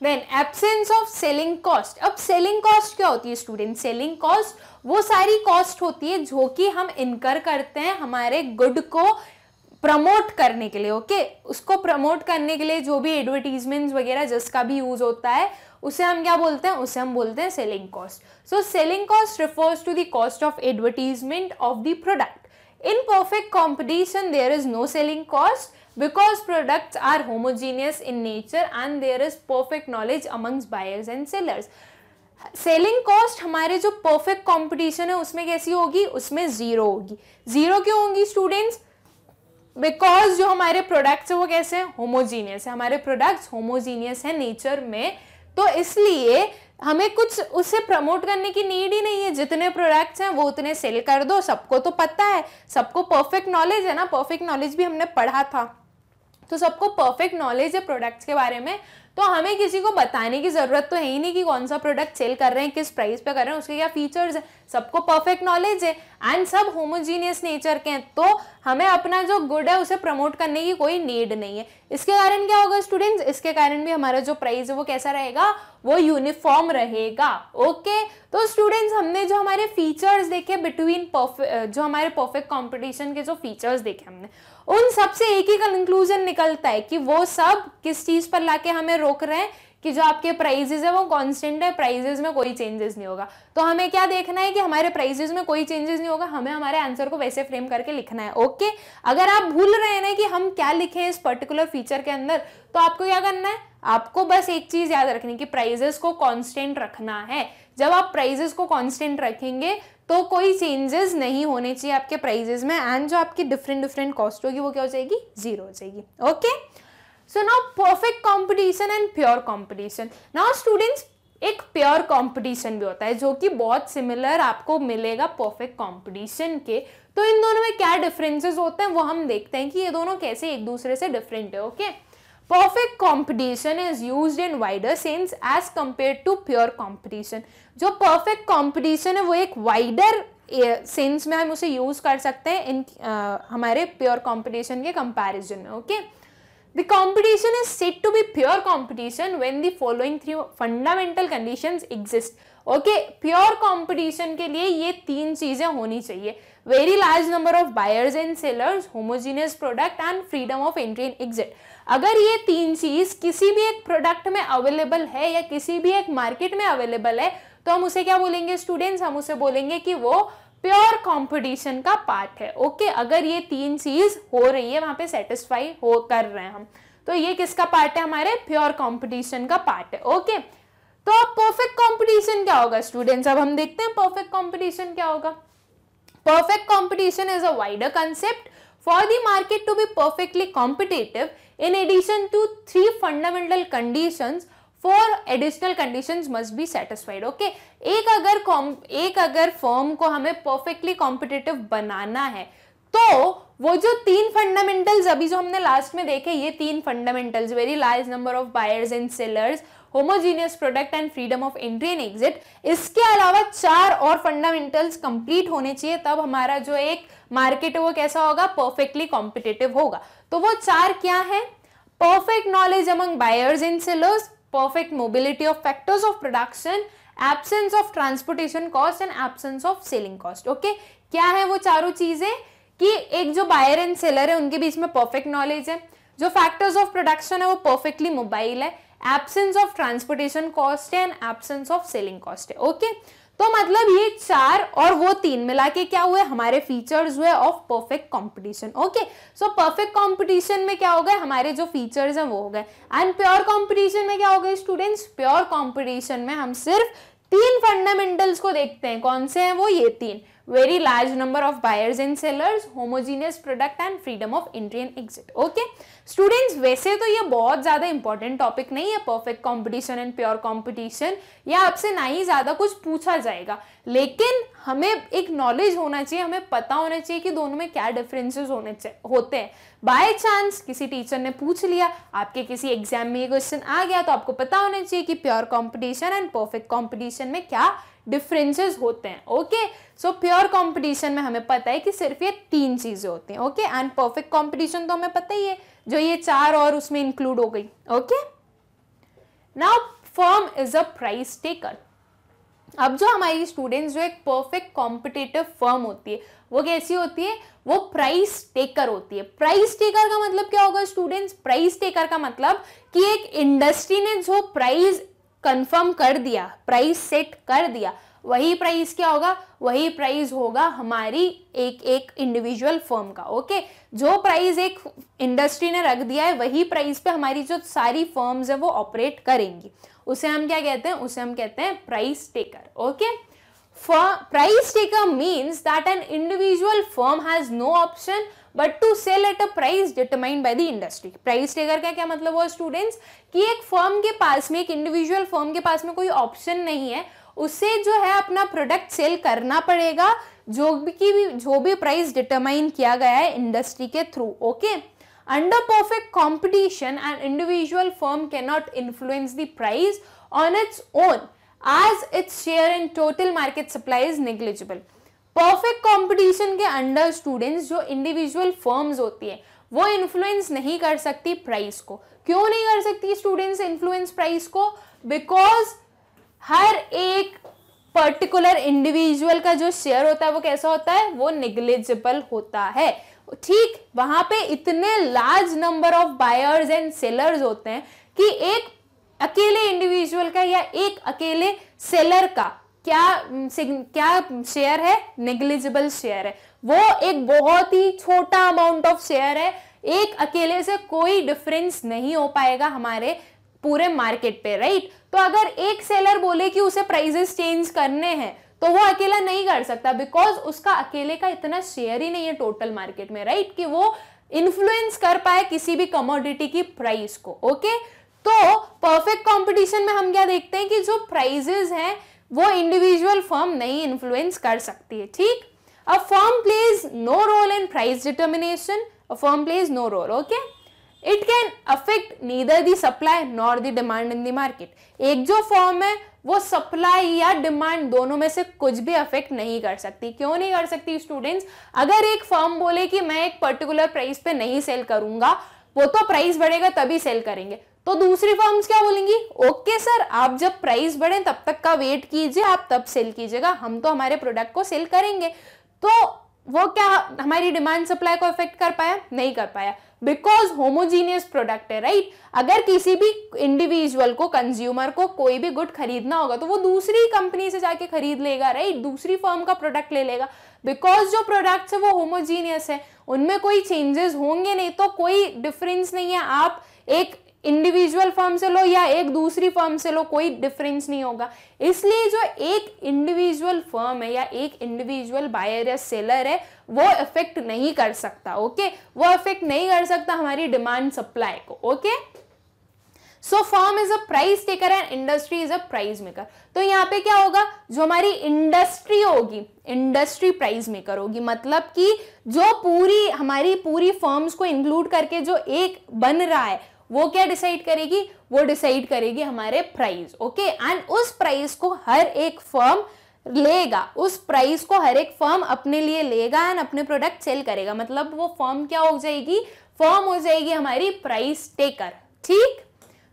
[SPEAKER 1] then absence of selling cost अब सेलिंग कॉस्ट क्या होती है स्टूडेंट सेलिंग कॉस्ट वो सारी कॉस्ट होती है जो कि हम इनकर करते हैं हमारे गुड को प्रमोट करने के लिए ओके okay? उसको प्रमोट करने के लिए जो भी एडवर्टीजमेंट वगैरह जिसका भी यूज होता है उसे हम क्या बोलते हैं उसे हम बोलते हैं selling cost so selling cost refers to the cost of advertisement of the product in perfect competition there is no selling cost because products are homogeneous in nature and there is perfect knowledge amongst buyers and sellers selling cost हमारे जो perfect competition है उसमें कैसी होगी उसमें zero होगी zero क्यों होंगी स्टूडेंट्स बिकॉज जो हमारे प्रोडक्ट्स हैं वो कैसे हैं होमोजीनियस है हमारे प्रोडक्ट्स होमोजीनियस है नेचर में तो इसलिए हमें कुछ उसे प्रमोट करने की नीड ही नहीं है जितने प्रोडक्ट्स हैं वो उतने सेल कर दो सबको तो पता है सबको परफेक्ट नॉलेज है ना परफेक्ट नॉलेज भी हमने पढ़ा था तो सबको परफेक्ट नॉलेज है प्रोडक्ट्स के बारे में तो हमें किसी को बताने की ज़रूरत तो है ही नहीं कि कौन सा प्रोडक्ट सेल कर रहे हैं किस प्राइस पे कर रहे हैं उसके क्या फीचर्स हैं सबको परफेक्ट नॉलेज है एंड सब होमोजीनियस नेचर के हैं तो हमें अपना जो गुड है उसे प्रमोट करने की कोई नीड नहीं है इसके कारण क्या होगा स्टूडेंट्स इसके कारण भी हमारा जो प्राइस है वो कैसा रहेगा वो यूनिफॉर्म रहेगा ओके तो स्टूडेंट्स हमने जो हमारे फीचर्स देखे बिटवीन जो हमारे परफेक्ट कॉम्पिटिशन के जो फीचर्स देखे हमने उन सब से एक ही कंक्लूजन निकलता है कि वो सब किस चीज पर लाके हमें रोक रहे हैं कि जो आपके प्राइजेज है वो कांस्टेंट है प्राइजेज में कोई चेंजेस नहीं होगा तो हमें क्या देखना है कि हमारे प्राइजेज में कोई चेंजेस नहीं होगा हमें हमारे आंसर को वैसे फ्रेम करके लिखना है ओके अगर आप भूल रहे हैं ना कि हम क्या लिखे इस पर्टिकुलर फीचर के अंदर तो आपको क्या करना है आपको बस एक चीज याद रखनी कि प्राइजेस को कांस्टेंट रखना है जब आप प्राइजेस को कांस्टेंट रखेंगे तो कोई चेंजेस नहीं होने चाहिए आपके प्राइजेस में एंड जो आपकी डिफरेंट डिफरेंट कॉस्ट होगी वो क्या हो जाएगी जीरो हो जाएगी okay so now perfect competition and pure competition now students एक प्योर कंपटीशन भी होता है जो कि बहुत सिमिलर आपको मिलेगा परफेक्ट कंपटीशन के तो इन दोनों में क्या डिफरेंसेस होते हैं वो हम देखते हैं कि ये दोनों कैसे एक दूसरे से डिफरेंट है okay okay? Perfect competition is use in wider sense as compare to pure competition जो परफेक्ट कंपटीशन है वो एक वाइडर सेंस में हम उसे यूज कर सकते हैं इन uh, हमारे प्योर कंपटीशन के कंपैरिजन में okay the competition is set to be pure competition when the following three fundamental conditions exist okay pure competition के लिए ये तीन चीज़ें होनी चाहिए very large number of buyers and sellers homogeneous product and freedom of entry and exit अगर ये तीन चीज किसी भी एक प्रोडक्ट में अवेलेबल है या किसी भी एक मार्केट में अवेलेबल है तो हम उसे क्या बोलेंगे स्टूडेंट्स हम उसे बोलेंगे कि वो प्योर कंपटीशन का पार्ट है ओके अगर ये तीन चीज हो रही है वहां पे सेटिस्फाई हो कर रहे हैं हम तो ये किसका पार्ट है हमारे प्योर कंपटीशन का पार्ट है ओके तो अब परफेक्ट कंपटीशन क्या होगा स्टूडेंट्स अब हम देखते हैं परफेक्ट कंपटीशन क्या होगा perfect competition is a wider concept For the market to be perfectly competitive, in addition to three fundamental conditions, four additional condition must be satisfied okay एक अगर एक अगर फॉर्म को हमें परफेक्टली कॉम्पिटेटिव बनाना है तो वो जो तीन फंडामेंटल्स अभी जो हमने लास्ट में देखे ये तीन fundamentals very large number of buyers and sellers homogeneous product and freedom of entry and exit इसके अलावा चार और फंडामेंटल्स कंप्लीट होने चाहिए तब हमारा जो एक मार्केट वो कैसा होगा परफेक्टली कॉम्पिटेटिव होगा तो वो चार क्या है perfect knowledge among buyers and sellers perfect mobility of factors of production absence of transportation cost and absence of selling cost okay क्या है वो चारों चीजें कि एक जो बायर एंड सेलर है उनके बीच में परफेक्ट नॉलेज है जो फैक्टर्स ऑफ प्रोडक्शन है वो परफेक्टली मोबाइल है एबसेंस ऑफ ट्रांसपोर्टेशन कॉस्ट है and absence of selling cost है ओके okay? तो मतलब ये चार और वो तीन मिला के क्या हुए हमारे फीचर्स हुए of perfect competition okay so perfect competition में क्या हो गए हमारे जो फीचर्स हैं वो हो गए एंड प्योर कंपटीशन में क्या हो गए स्टूडेंट्स प्योर कंपटीशन में हम सिर्फ तीन फंडामेंटल्स को देखते हैं कौन से हैं वो ये तीन very large number of buyers and sellers homogeneous product and freedom of entry and exit okay students वैसे तो ये बहुत ज़्यादा इंपॉर्टेंट टॉपिक नहीं है perfect competition and pure competition या आपसे ना ही ज़्यादा कुछ पूछा जाएगा लेकिन हमें एक नॉलेज होना चाहिए हमें पता होना चाहिए कि दोनों में क्या डिफरेंसेस होने होते हैं बाय चांस किसी टीचर ने पूछ लिया आपके किसी एग्जाम में ये क्वेश्चन आ गया तो आपको पता होना चाहिए कि pure competition and perfect competition में क्या डिफरेंसेस होते हैं ओके सो प्योर कॉम्पिटिशन में हमें पता है कि सिर्फ ये तीन चीज़ें होती हैं ओके एंड परफेक्ट कॉम्पिटिशन तो हमें पता ही है जो ये चार और उसमें इंक्लूड हो गई okay now firm is a price taker अब जो हमारी स्टूडेंट्स जो एक परफेक्ट कॉम्पिटेटिव फर्म होती है वो कैसी होती है वो प्राइस टेकर होती है प्राइस टेकर का मतलब क्या होगा स्टूडेंट्स प्राइस टेकर का मतलब कि एक इंडस्ट्री ने जो प्राइस कंफर्म कर दिया प्राइस सेट कर दिया वही प्राइस क्या होगा वही प्राइस होगा हमारी एक एक इंडिविजुअल फर्म का ओके जो प्राइस एक इंडस्ट्री ने रख दिया है वही प्राइस पे हमारी जो सारी फर्म्स है वो ऑपरेट करेंगी उसे हम क्या कहते हैं उसे हम कहते हैं price taker okay price taker means that an individual firm has no option but to sell at a price determined by the industry price taker का क्या मतलब हुआ स्टूडेंट्स कि एक फर्म के पास में एक इंडिविजुअल फर्म के पास में कोई ऑप्शन नहीं है उसे जो है अपना प्रोडक्ट सेल करना पड़ेगा जो भी की भी जो भी प्राइस डिटरमाइन किया गया है इंडस्ट्री के through okay under perfect competition and individual firm cannot influence the price on its own as its share in total market supply is negligible perfect competition के अंडर स्टूडेंट्स जो individual firms होती है वो influence नहीं कर सकती price को क्यों नहीं कर सकती स्टूडेंट्स इन्फ्लुएंस प्राइस को बिकॉज हर एक पर्टिकुलर इंडिविजुअल का जो शेयर होता है वो कैसा होता है वो निग्लिजिबल होता है ठीक वहां पे इतने large number of buyers and sellers होते हैं कि एक अकेले इंडिविजुअल का या एक अकेले सेलर का क्या क्या शेयर है निग्लिजिबल शेयर है वो एक बहुत ही छोटा अमाउंट ऑफ शेयर है एक अकेले से कोई डिफरेंस नहीं हो पाएगा हमारे पूरे मार्केट पे राइट तो अगर एक सेलर बोले कि उसे प्राइजेस चेंज करने हैं तो वो अकेला नहीं कर सकता बिकॉज उसका अकेले का इतना शेयर ही नहीं है टोटल मार्केट में राइट कि वो इन्फ्लुएंस कर पाए किसी भी कमोडिटी की प्राइस को ओके तो परफेक्ट कंपटीशन में हम क्या देखते हैं कि जो प्राइजेस हैं वो इंडिविजुअल फर्म नहीं इन्फ्लुएंस कर सकती है ठीक a firm plays no role in price determination a firm plays no role okay it can affect neither the supply nor the demand in the market एक जो फॉर्म है वो सप्लाई या डिमांड दोनों में से कुछ भी अफेक्ट नहीं कर सकती क्यों नहीं कर सकती स्टूडेंट्स अगर एक फॉर्म बोले कि मैं एक पर्टिकुलर प्राइस पे नहीं सेल करूंगा वो तो प्राइस बढ़ेगा तभी सेल करेंगे तो दूसरी फॉर्म क्या बोलेंगी ओके सर आप जब प्राइस बढ़े तब तक का वेट कीजिए आप तब सेल कीजिएगा हम तो हमारे प्रोडक्ट को सेल करेंगे तो वो क्या हमारी डिमांड सप्लाई को अफेक्ट कर पाया नहीं कर पाया बिकॉज होमोजीनियस प्रोडक्ट है राइट अगर किसी भी इंडिविजुअल को कंज्यूमर को कोई भी गुड खरीदना होगा तो वो दूसरी कंपनी से जाके खरीद लेगा राइट दूसरी फर्म का प्रोडक्ट ले लेगा बिकॉज जो प्रोडक्ट्स है वो होमोजीनियस है उनमें कोई चेंजेस होंगे नहीं तो कोई डिफरेंस नहीं है आप एक इंडिविजुअल फर्म से लो या एक दूसरी फर्म से लो कोई डिफरेंस नहीं होगा इसलिए जो एक इंडिविजुअल फर्म है या एक इंडिविजुअल बायर या सेलर है वो इफेक्ट नहीं कर सकता ओके वो इफेक्ट नहीं कर सकता हमारी डिमांड सप्लाई को okay so form is a price taker and industry is a price maker तो यहाँ पे क्या होगा जो हमारी इंडस्ट्री होगी इंडस्ट्री प्राइस मेकर होगी मतलब कि जो पूरी हमारी पूरी फर्म्स को इंक्लूड करके जो एक बन रहा है वो क्या डिसाइड करेगी वो डिसाइड करेगी हमारे प्राइस ओके एंड उस प्राइस को हर एक फर्म लेगा उस प्राइस को हर एक फर्म अपने लिए लेगा एंड अपने प्रोडक्ट सेल करेगा मतलब वो फर्म क्या हो जाएगी फर्म हो जाएगी हमारी प्राइस टेकर ठीक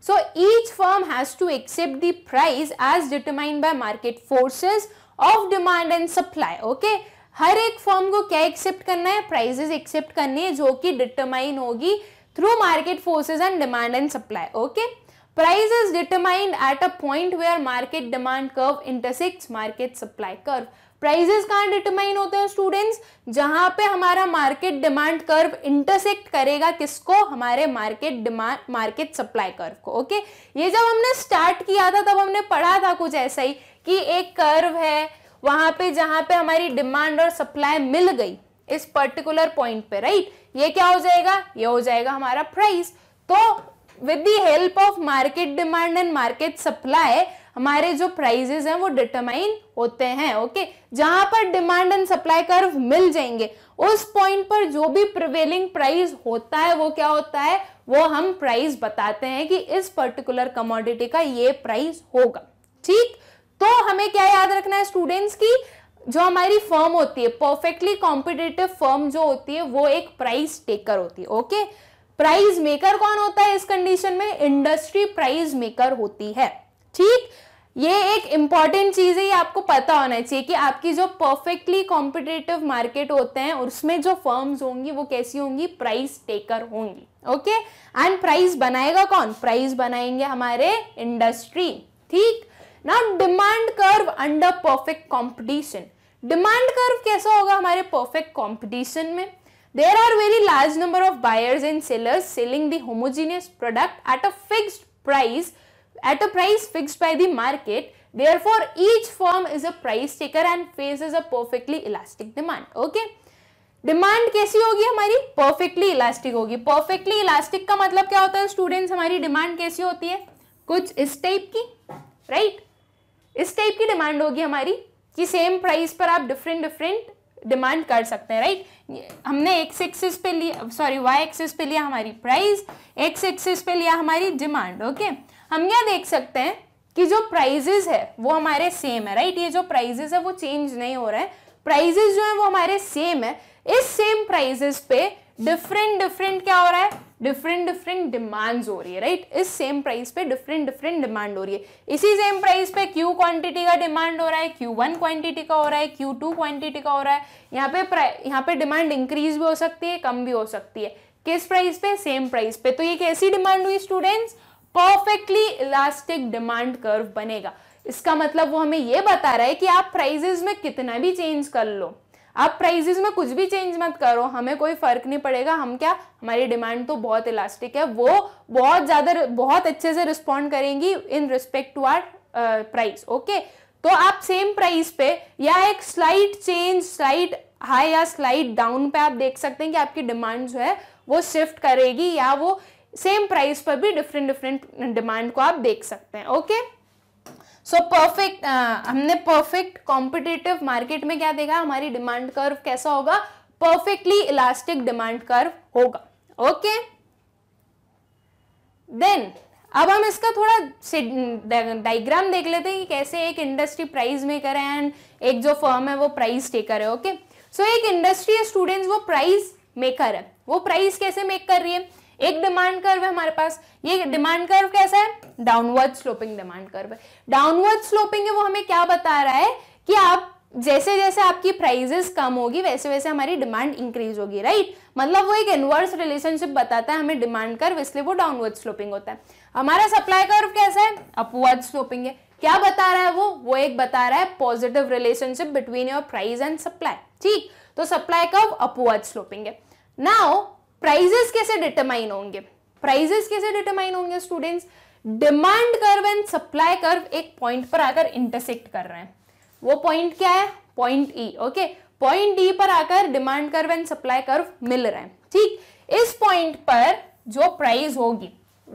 [SPEAKER 1] so each firm has to accept the price as determined by market forces of demand and supply okay हर एक फर्म को क्या एक्सेप्ट करना है प्राइजेस एक्सेप्ट करनी है जो कि डिटरमाइन होगी through market forces and demand and supply. Okay. Price is determined at a point where market demand curve intersects market supply curve. Prices कहाँ डिटरमाइन होते हैं स्टूडेंट्स जहाँ पे हमारा मार्केट डिमांड कर्व इंटरसेक्ट करेगा किसको हमारे market demand market supply curve को ओके ये जब हमने स्टार्ट किया था तब हमने पढ़ा था कुछ ऐसा ही कि एक कर्व है वहाँ पे जहाँ पे हमारी डिमांड और सप्लाई मिल गई इस पर्टिकुलर पॉइंट पे राइट ये क्या हो जाएगा ये हो जाएगा हमारा प्राइस तो with the help of market demand and market supply हमारे जो प्राइजेस हैं वो डिटरमाइन होते हैं ओके जहां पर डिमांड एंड सप्लाई कर्व मिल जाएंगे उस पॉइंट पर जो भी प्रिवेलिंग प्राइस होता है वो क्या होता है वो हम प्राइस बताते हैं कि इस पर्टिकुलर कमोडिटी का ये प्राइस होगा ठीक तो हमें क्या याद रखना है स्टूडेंट्स की जो हमारी फर्म होती है परफेक्टली कॉम्पिटेटिव फर्म जो होती है वो एक प्राइस टेकर होती है ओके प्राइस मेकर कौन होता है इस कंडीशन में इंडस्ट्री प्राइस मेकर होती है ठीक ये एक इंपॉर्टेंट चीज है ये आपको पता होना चाहिए कि आपकी जो परफेक्टली कॉम्पिटेटिव मार्केट होते हैं उसमें जो फर्म्स होंगी वो कैसी होंगी प्राइस टेकर होंगी ओके एंड प्राइस बनाएगा कौन प्राइस बनाएंगे हमारे इंडस्ट्री ठीक now demand curve under perfect competition demand curve कैसा होगा हमारे परफेक्ट कॉम्पिटिशन में there are very large number of buyers and sellers selling the homogeneous product at a fixed price at a price a price fixed market there for each form is a price taker and and is a perfectly elastic demand okay demand कैसी होगी हमारी perfectly elastic होगी perfectly elastic का मतलब क्या होता है students हमारी डिमांड कैसी होती है कुछ इस टाइप की राइट right? इस टाइप की डिमांड होगी हमारी कि सेम प्राइस पर आप डिफरेंट डिफरेंट डिमांड कर सकते हैं राइट हमने एक्स एक्सिस पे लिया सॉरी वाई एक्सिस पे लिया हमारी प्राइस एक्स एक्सिस पे लिया हमारी डिमांड ओके हम यह देख सकते हैं कि जो प्राइजेज है वो हमारे सेम है राइट ये जो प्राइजेज है वो चेंज नहीं हो रहे हैं प्राइजेज जो है वो हमारे सेम है इस सेम प्राइजेस पे डिफरेंट डिफरेंट क्या हो रहा है डिफरेंट डिफरेंट डिमांड्स हो रही है राइट इस सेम प्राइस पे डिफरेंट डिफरेंट डिमांड हो रही है इसी सेम प्राइस पे क्यू क्वांटिटी का डिमांड हो रहा है क्यू वन क्वांटिटी का हो रहा है क्यू टू क्वांटिटी का हो रहा है यहाँ पे यहाँ पे डिमांड इंक्रीज भी हो सकती है कम भी हो सकती है किस प्राइस पे सेम प्राइस पे तो ये कैसी डिमांड हुई students perfectly elastic demand curve बनेगा इसका मतलब वो हमें ये बता रहा है कि आप प्राइजेज में कितना भी चेंज कर लो आप प्राइजेस में कुछ भी चेंज मत करो हमें कोई फर्क नहीं पड़ेगा हम क्या हमारी डिमांड तो बहुत इलास्टिक है वो बहुत ज़्यादा बहुत अच्छे से रिस्पॉन्ड करेंगी in respect to are price okay तो आप सेम प्राइस पे या एक स्लाइट चेंज स्लाइट हाई या स्लाइट डाउन पे आप देख सकते हैं कि आपकी डिमांड जो है वो शिफ्ट करेगी या वो सेम प्राइस पर भी डिफरेंट डिफरेंट डिमांड को आप देख सकते हैं okay okay? So perfect uh, हमने परफेक्ट कॉम्पिटेटिव मार्केट में क्या देखा हमारी डिमांड कर्व कैसा होगा परफेक्टली इलास्टिक डिमांड कर्व होगा ओके देन अब हम इसका थोड़ा डायग्राम देख लेते हैं कि कैसे एक इंडस्ट्री प्राइस मेकर है एंड एक जो फर्म है वो प्राइस टेकर है ओके सो एक इंडस्ट्री स्टूडेंट्स वो प्राइस मेकर है वो प्राइस कैसे मेक कर रही है एक डिमांड कर्व है हमारे पास ये डिमांड कर्व कैसा है downward sloping demand curve downward sloping है वो हमें क्या बता रहा है कि आप जैसे जैसे आपकी प्राइजेस कम होगी वैसे वैसे हमारी डिमांड इंक्रीज होगी राइट मतलब वो एक इनवर्स रिलेशनशिप बताता है हमें डिमांड कर्व इसलिए वो डाउनवर्ड स्लोपिंग होता है हमारा सप्लाई कर्व कैसा है अपवर्ड स्लोपिंग है क्या बता रहा है वो वो एक बता रहा है positive relationship between your price and supply ठीक तो सप्लाई कर्व अपवर्ड स्लोपिंग है नाउ प्राइजेस कैसे डिटरमाइन होंगे प्राइजेस कैसे डिटरमाइन होंगे students demand curve and supply curve एक पॉइंट पर आकर इंटरसेक्ट कर रहे हैं वो पॉइंट क्या है point E okay point D पर आकर demand curve and supply curve मिल रहे हैं ठीक इस पॉइंट पर जो प्राइस होगी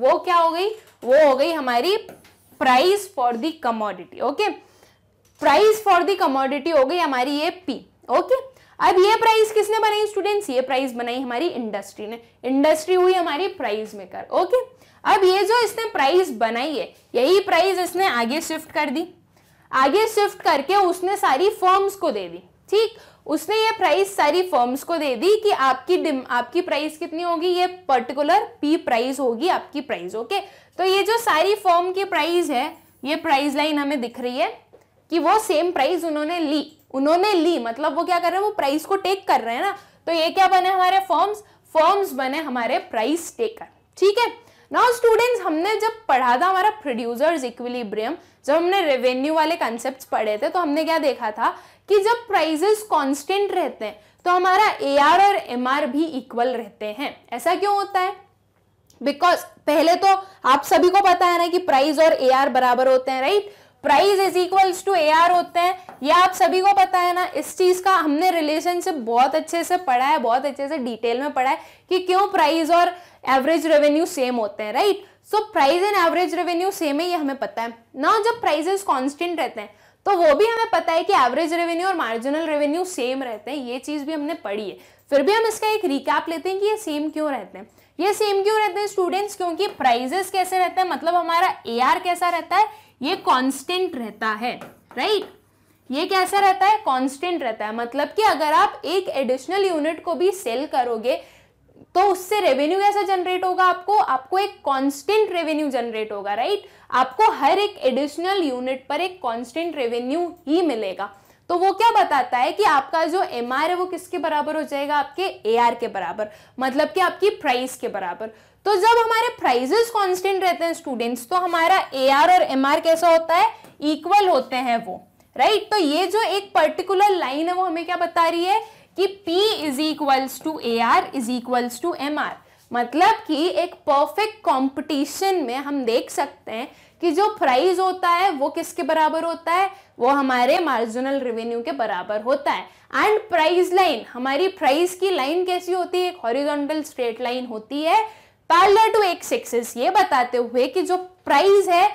[SPEAKER 1] वो क्या हो गई वो हो गई हमारी price for the commodity okay price for the commodity हो गई हमारी ये पी ओके okay? अब ये प्राइस किसने बनाई स्टूडेंट्स ये प्राइस बनाई हमारी इंडस्ट्री ने इंडस्ट्री हुई हमारी प्राइस मेकर ओके अब ये जो इसने प्राइस बनाई है यही प्राइस इसने आगे शिफ्ट कर दी आगे शिफ्ट करके उसने सारी फॉर्म्स को दे दी ठीक उसने ये प्राइस सारी फॉर्म्स को दे दी कि आपकी डिम आपकी प्राइस कितनी होगी ये पर्टिकुलर पी प्राइस होगी आपकी प्राइस ओके तो ये जो सारी फॉर्म की प्राइस है ये प्राइस लाइन हमें दिख रही है कि वो सेम प्राइस उन्होंने ली उन्होंने ली मतलब वो क्या कर रहे हैं वो प्राइस को टेक कर रहे हैं ना तो ये क्या बने हमारे फॉर्म्स फॉर्म्स बने हमारे प्राइस टेकर ठीक है नाउ स्टूडेंट्स हमने जब पढ़ा था हमारा प्रोड्यूसर्स इक्विलिब्रियम जब हमने रेवेन्यू वाले कॉन्सेप्ट्स पढ़े थे तो हमने क्या देखा था कि जब प्राइजेस कांस्टेंट रहते हैं तो हमारा ए और एम भी इक्वल रहते हैं ऐसा क्यों होता है बिकॉज पहले तो आप सभी को पता है ना कि प्राइस और ए बराबर होते हैं right right? Price is equals to A R होते हैं ये आप सभी को पता है ना इस चीज़ का हमने रिलेशनशिप बहुत अच्छे से पढ़ा है बहुत अच्छे से डिटेल में पढ़ा है कि क्यों प्राइस और एवरेज रेवेन्यू सेम होते हैं right so price and average revenue same है ये हमें पता है ना जब प्राइजेस कॉन्स्टेंट रहते हैं तो वो भी हमें पता है कि एवरेज रेवेन्यू और मार्जिनल रेवेन्यू सेम रहते हैं ये चीज़ भी हमने पढ़ी है फिर भी हम इसका एक रिकैप लेते हैं कि ये सेम क्यों रहते हैं ये सेम क्यों रहते हैं स्टूडेंट्स क्योंकि प्राइजेस कैसे रहते हैं मतलब हमारा ए कैसा रहता है ये कांस्टेंट रहता है राइट right? ये कैसा रहता है कांस्टेंट रहता है मतलब कि अगर आप एक एडिशनल यूनिट को भी सेल करोगे तो उससे रेवेन्यू कैसा जनरेट होगा आपको आपको एक कांस्टेंट रेवेन्यू जनरेट होगा राइट आपको हर एक एडिशनल यूनिट पर एक कांस्टेंट रेवेन्यू ही मिलेगा तो वो क्या बताता है कि आपका जो एम है वो किसके बराबर हो जाएगा आपके ए के बराबर मतलब कि आपकी प्राइस के बराबर तो जब हमारे प्राइजेस कॉन्स्टेंट रहते हैं स्टूडेंट्स तो हमारा ए और एम कैसा होता है इक्वल होते हैं वो राइट right? तो ये जो एक पर्टिकुलर लाइन है वो हमें क्या बता रही है कि P is equals to A R is equals to M R मतलब कि एक परफेक्ट कंपटीशन में हम देख सकते हैं कि जो प्राइस होता है वो किसके बराबर होता है वो हमारे मार्जिनल रेवेन्यू के बराबर होता है एंड प्राइस लाइन हमारी प्राइस की लाइन कैसी होती है एक हॉरिजॉन्टल स्ट्रेट लाइन होती है पार्लर टू एक सक्सेस ये बताते हुए कि जो प्राइस है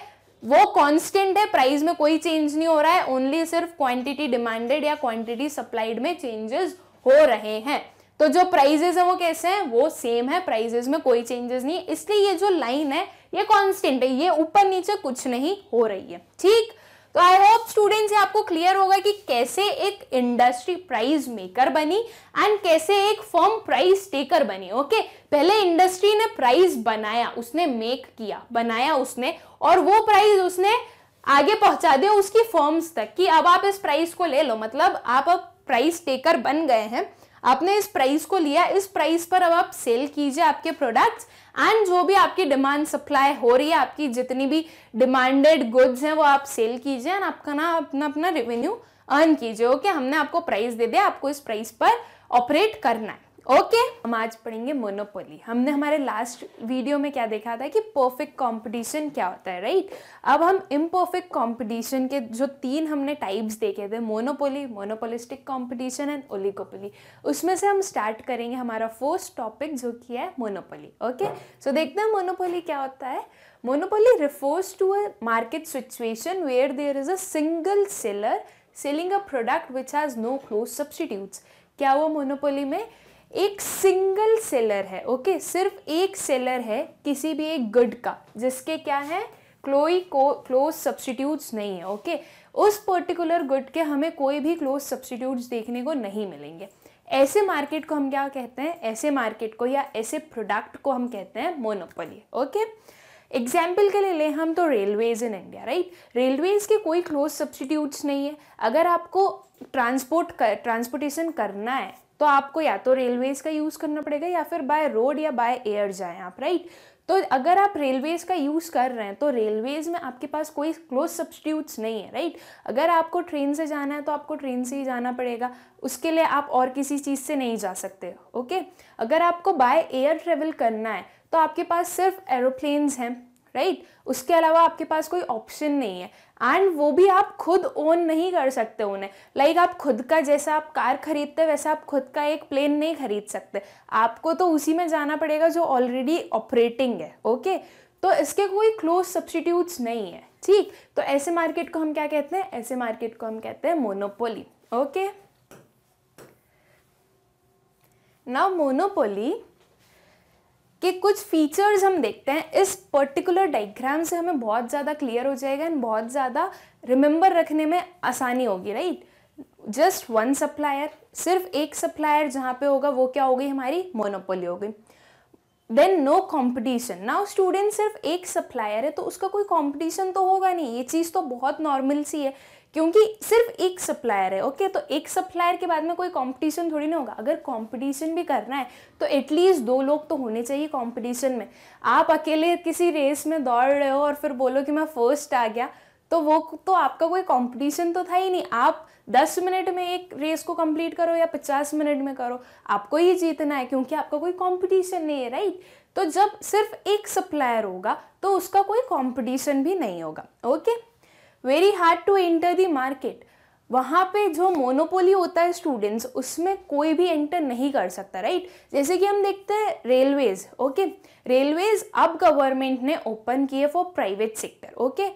[SPEAKER 1] वो कांस्टेंट है प्राइस में कोई चेंज नहीं हो रहा है ओनली सिर्फ क्वांटिटी डिमांडेड या क्वांटिटी सप्लाइड में चेंजेस हो रहे हैं तो जो प्राइजेस है वो कैसे हैं वो सेम है प्राइजेस में कोई चेंजेस नहीं है इसलिए ये जो लाइन है ये कांस्टेंट है ये ऊपर नीचे कुछ नहीं हो रही है ठीक तो आई होप स्टूडेंट्स ये आपको क्लियर होगा कि कैसे एक इंडस्ट्री प्राइस मेकर बनी एंड कैसे एक फर्म प्राइस टेकर बनी ओके okay? पहले इंडस्ट्री ने प्राइस बनाया उसने मेक किया बनाया उसने और वो प्राइस उसने आगे पहुंचा दिया उसकी फॉर्म्स तक कि अब आप इस प्राइस को ले लो मतलब आप अब प्राइस टेकर बन गए हैं आपने इस प्राइस को लिया इस प्राइस पर अब आप सेल कीजिए आपके प्रोडक्ट्स एंड जो भी आपकी डिमांड सप्लाई हो रही है आपकी जितनी भी डिमांडेड गुड्स हैं वो आप सेल कीजिए एंड आपका ना अपना अपना रेवेन्यू अर्न कीजिए ओके हमने आपको प्राइस दे दिया आपको इस प्राइस पर ऑपरेट करना है ओके okay. हम आज पढ़ेंगे मोनोपोली हमने हमारे लास्ट वीडियो में क्या देखा था कि परफेक्ट कंपटीशन क्या होता है राइट right? अब हम इम्परफेक्ट कंपटीशन के जो तीन हमने टाइप्स देखे थे monopoly monopolistic competition and oligopoly उसमें से हम स्टार्ट करेंगे हमारा फर्स्ट टॉपिक जो कि है मोनोपोली ओके सो देखते हैं मोनोपोली क्या होता है monopoly refers to a market situation where there is a single seller selling a product which has no close substitutes क्या वो मोनोपोली में एक सिंगल सेलर है ओके सिर्फ एक सेलर है किसी भी एक गुड का जिसके क्या है क्लोई को क्लोज सब्सटीट्यूट्स नहीं है ओके उस पर्टिकुलर गुड के हमें कोई भी क्लोज सब्सटीट्यूट्स देखने को नहीं मिलेंगे ऐसे मार्केट को हम क्या कहते हैं ऐसे मार्केट को या ऐसे प्रोडक्ट को हम कहते हैं मोनोपोली ओके एग्जाम्पल के लिए लें हम तो railways in India right railways के कोई क्लोज सब्सटीट्यूट्स नहीं है अगर आपको ट्रांसपोर्ट कर ट्रांसपोर्टेशन करना है तो आपको या तो रेलवेज़ का यूज़ करना पड़ेगा या फिर बाय रोड या बाय एयर जाए आप राइट तो अगर आप रेलवेज़ का यूज़ कर रहे हैं तो रेलवेज़ में आपके पास कोई क्लोज सब्सटीट्यूट्स नहीं है राइट अगर आपको ट्रेन से जाना है तो आपको ट्रेन से ही जाना पड़ेगा उसके लिए आप और किसी चीज़ से नहीं जा सकते ओके अगर आपको बाय एयर ट्रेवल करना है तो आपके पास सिर्फ एरोप्लेन्स हैं राइट उसके अलावा आपके पास कोई ऑप्शन नहीं है एंड वो भी आप खुद ओन नहीं कर सकते उन्हें लाइक like आप खुद का जैसा आप कार खरीदते वैसा आप खुद का एक प्लेन नहीं खरीद सकते आपको तो उसी में जाना पड़ेगा जो ऑलरेडी ऑपरेटिंग है ओके तो इसके कोई क्लोज सब्सटीट्यूट्स नहीं है ठीक तो ऐसे मार्केट को हम क्या कहते हैं ऐसे मार्केट को हम कहते हैं मोनोपोली ओके नाउ मोनोपोली कि कुछ फीचर्स हम देखते हैं इस पर्टिकुलर डाइग्राम से हमें बहुत ज़्यादा क्लियर हो जाएगा एंड बहुत ज़्यादा रिमेंबर रखने में आसानी होगी राइट जस्ट वन सप्लायर सिर्फ एक सप्लायर जहाँ पे होगा वो क्या हो गई हमारी मोनोपोली हो गई then no competition now student सिर्फ एक सप्लायर है तो उसका कोई कॉम्पिटिशन तो होगा नहीं ये चीज़ तो बहुत नॉर्मल सी है क्योंकि सिर्फ एक सप्लायर है ओके तो एक सप्लायर के बाद में कोई कंपटीशन थोड़ी ना होगा अगर कंपटीशन भी करना है तो एटलीस्ट दो लोग तो होने चाहिए कंपटीशन में आप अकेले किसी रेस में दौड़ रहे हो और फिर बोलो कि मैं फर्स्ट आ गया तो वो तो आपका कोई कंपटीशन तो था ही नहीं आप 10 मिनट में एक रेस को कंप्लीट करो या 50 मिनट में करो आपको ही जीतना है क्योंकि आपका कोई कंपटीशन नहीं है राइट तो जब सिर्फ एक सप्लायर होगा तो उसका कोई कंपटीशन भी नहीं होगा okay very hard to enter the market वहाँ पे जो मोनोपोली होता है स्टूडेंट्स उसमें कोई भी एंटर नहीं कर सकता राइट जैसे कि हम देखते हैं रेलवेज ओके रेलवेज अब गवर्नमेंट ने ओपन किए फॉर प्राइवेट सेक्टर ओके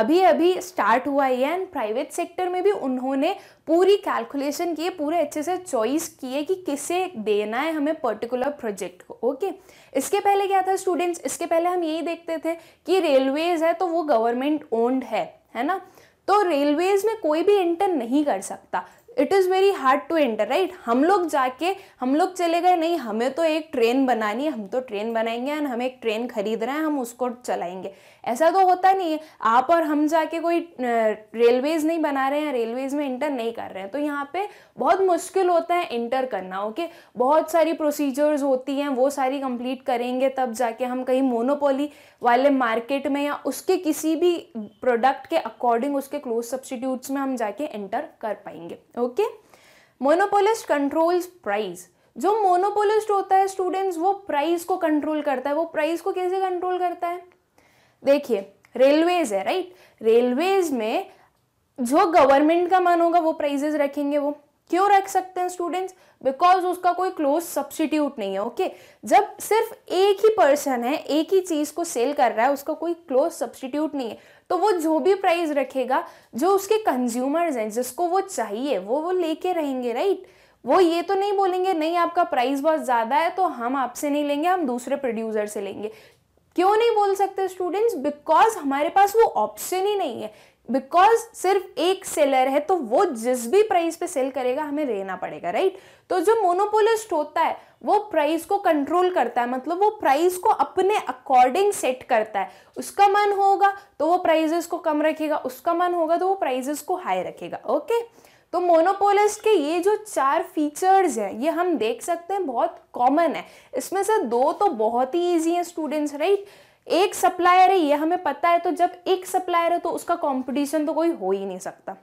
[SPEAKER 1] अभी अभी स्टार्ट हुआ है एंड प्राइवेट सेक्टर में भी उन्होंने पूरी कैलकुलेशन किए पूरे अच्छे से चॉइस किए कि किसे देना है हमें पर्टिकुलर प्रोजेक्ट को ओके इसके पहले क्या था स्टूडेंट्स इसके पहले हम यही देखते थे कि रेलवेज है तो वो गवर्नमेंट ओन्ड है है ना तो रेलवेज में कोई भी इंटर नहीं कर सकता it is very hard to enter right हम लोग जाके हम लोग चले गए नहीं हमें तो एक ट्रेन बनानी है हम तो ट्रेन बनाएंगे एंड हमें एक ट्रेन खरीद रहे हैं हम उसको चलाएंगे ऐसा तो होता नहीं है आप और हम जाके कोई रेलवेज़ नहीं बना रहे हैं रेलवेज़ में इंटर नहीं कर रहे हैं तो यहाँ पे बहुत मुश्किल होता है इंटर करना ओके बहुत सारी प्रोसीजर्स होती हैं वो सारी कंप्लीट करेंगे तब जाके हम कहीं मोनोपोली वाले मार्केट में या उसके किसी भी प्रोडक्ट के अकॉर्डिंग उसके क्लोज सब्सटीट्यूट्स में हम जाके एंटर कर पाएंगे ओके मोनोपोलिस्ट कंट्रोल्स प्राइस जो मोनोपोलिस्ट होता है स्टूडेंट्स वो प्राइस को कंट्रोल करता है वो प्राइस को कैसे कंट्रोल करता है देखिए रेलवेज है राइट रेलवेज में जो गवर्नमेंट का मन होगा वो प्राइजेस रखेंगे वो क्यों रख सकते हैं स्टूडेंट्स बिकॉज उसका कोई क्लोज सब्सटीट्यूट नहीं है ओके okay? जब सिर्फ एक ही पर्सन है एक ही चीज को सेल कर रहा है उसका कोई क्लोज सब्सटीट्यूट नहीं है तो वो जो भी प्राइस रखेगा जो उसके कंज्यूमर्स हैं जिसको वो चाहिए वो वो लेके रहेंगे राइट वो ये तो नहीं बोलेंगे नहीं आपका प्राइस बहुत ज़्यादा है तो हम आपसे नहीं लेंगे हम दूसरे प्रोड्यूसर से लेंगे क्यों नहीं बोल सकते स्टूडेंट्स बिकॉज हमारे पास वो ऑप्शन ही नहीं है बिकॉज सिर्फ एक सेलर है तो वो जिस भी प्राइस पे सेल करेगा हमें रहना पड़ेगा राइट तो जो मोनोपोलिस्ट होता है वो प्राइस को कंट्रोल करता है मतलब वो प्राइस को अपने अकॉर्डिंग सेट करता है उसका मन होगा तो वो प्राइजेस को कम रखेगा उसका मन होगा तो वो प्राइजेस को हाई रखेगा ओके okay? तो मोनोपोलिस्ट के ये जो चार फीचर्स हैं ये हम देख सकते हैं बहुत कॉमन है इसमें से दो तो बहुत ही इजी हैं स्टूडेंट्स राइट एक सप्लायर है ये हमें पता है तो जब एक सप्लायर है तो उसका कंपटीशन तो कोई हो ही नहीं सकता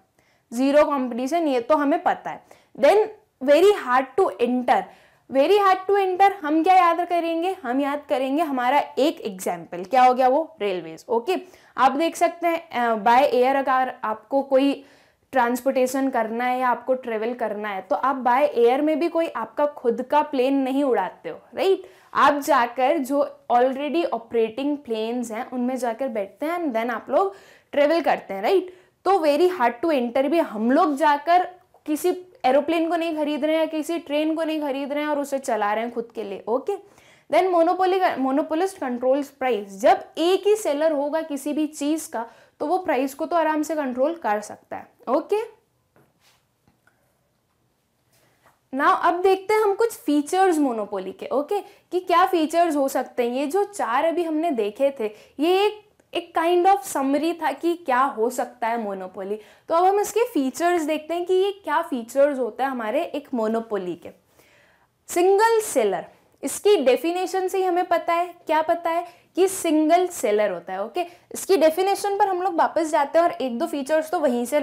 [SPEAKER 1] जीरो कंपटीशन ये तो हमें पता है then very hard to enter very hard to enter हम क्या याद करेंगे हम याद करेंगे हमारा एक एग्जाम्पल क्या हो गया वो रेलवेज ओके आप देख सकते हैं बाय एयर अगर आपको कोई ट्रांसपोर्टेशन करना है या आपको ट्रेवल करना है तो आप बाय एयर में भी कोई आपका खुद का प्लेन नहीं उड़ाते हो राइट आप जाकर जो ऑलरेडी ऑपरेटिंग प्लेन्स हैं उनमें जाकर बैठते हैं एंड देन आप लोग ट्रेवल करते हैं राइट तो वेरी हार्ड टू एंटर भी हम लोग जाकर किसी एरोप्लेन को नहीं खरीद रहे हैं किसी ट्रेन को नहीं खरीद रहे हैं और उसे चला रहे हैं खुद के लिए okay then monopoly monopolist controls price जब एक ही सेलर होगा किसी भी चीज़ का तो वो प्राइस को तो आराम से कंट्रोल कर सकता है ओके नाउ अब देखते हैं हम कुछ फीचर्स मोनोपोली के ओके okay? कि क्या फीचर्स हो सकते हैं ये जो चार अभी हमने देखे थे ये एक एक काइंड ऑफ समरी था कि क्या हो सकता है मोनोपोली तो अब हम इसके फीचर्स देखते हैं कि ये क्या फीचर्स होता है हमारे एक मोनोपोली के सिंगल सेलर इसकी डेफिनेशन से ही हमें पता है क्या पता है कि सिंगल सेलर होता है ओके इसकी डेफिनेशन पर हम लोग वापस जाते हैं और एक दो फीचर्स तो वहीं से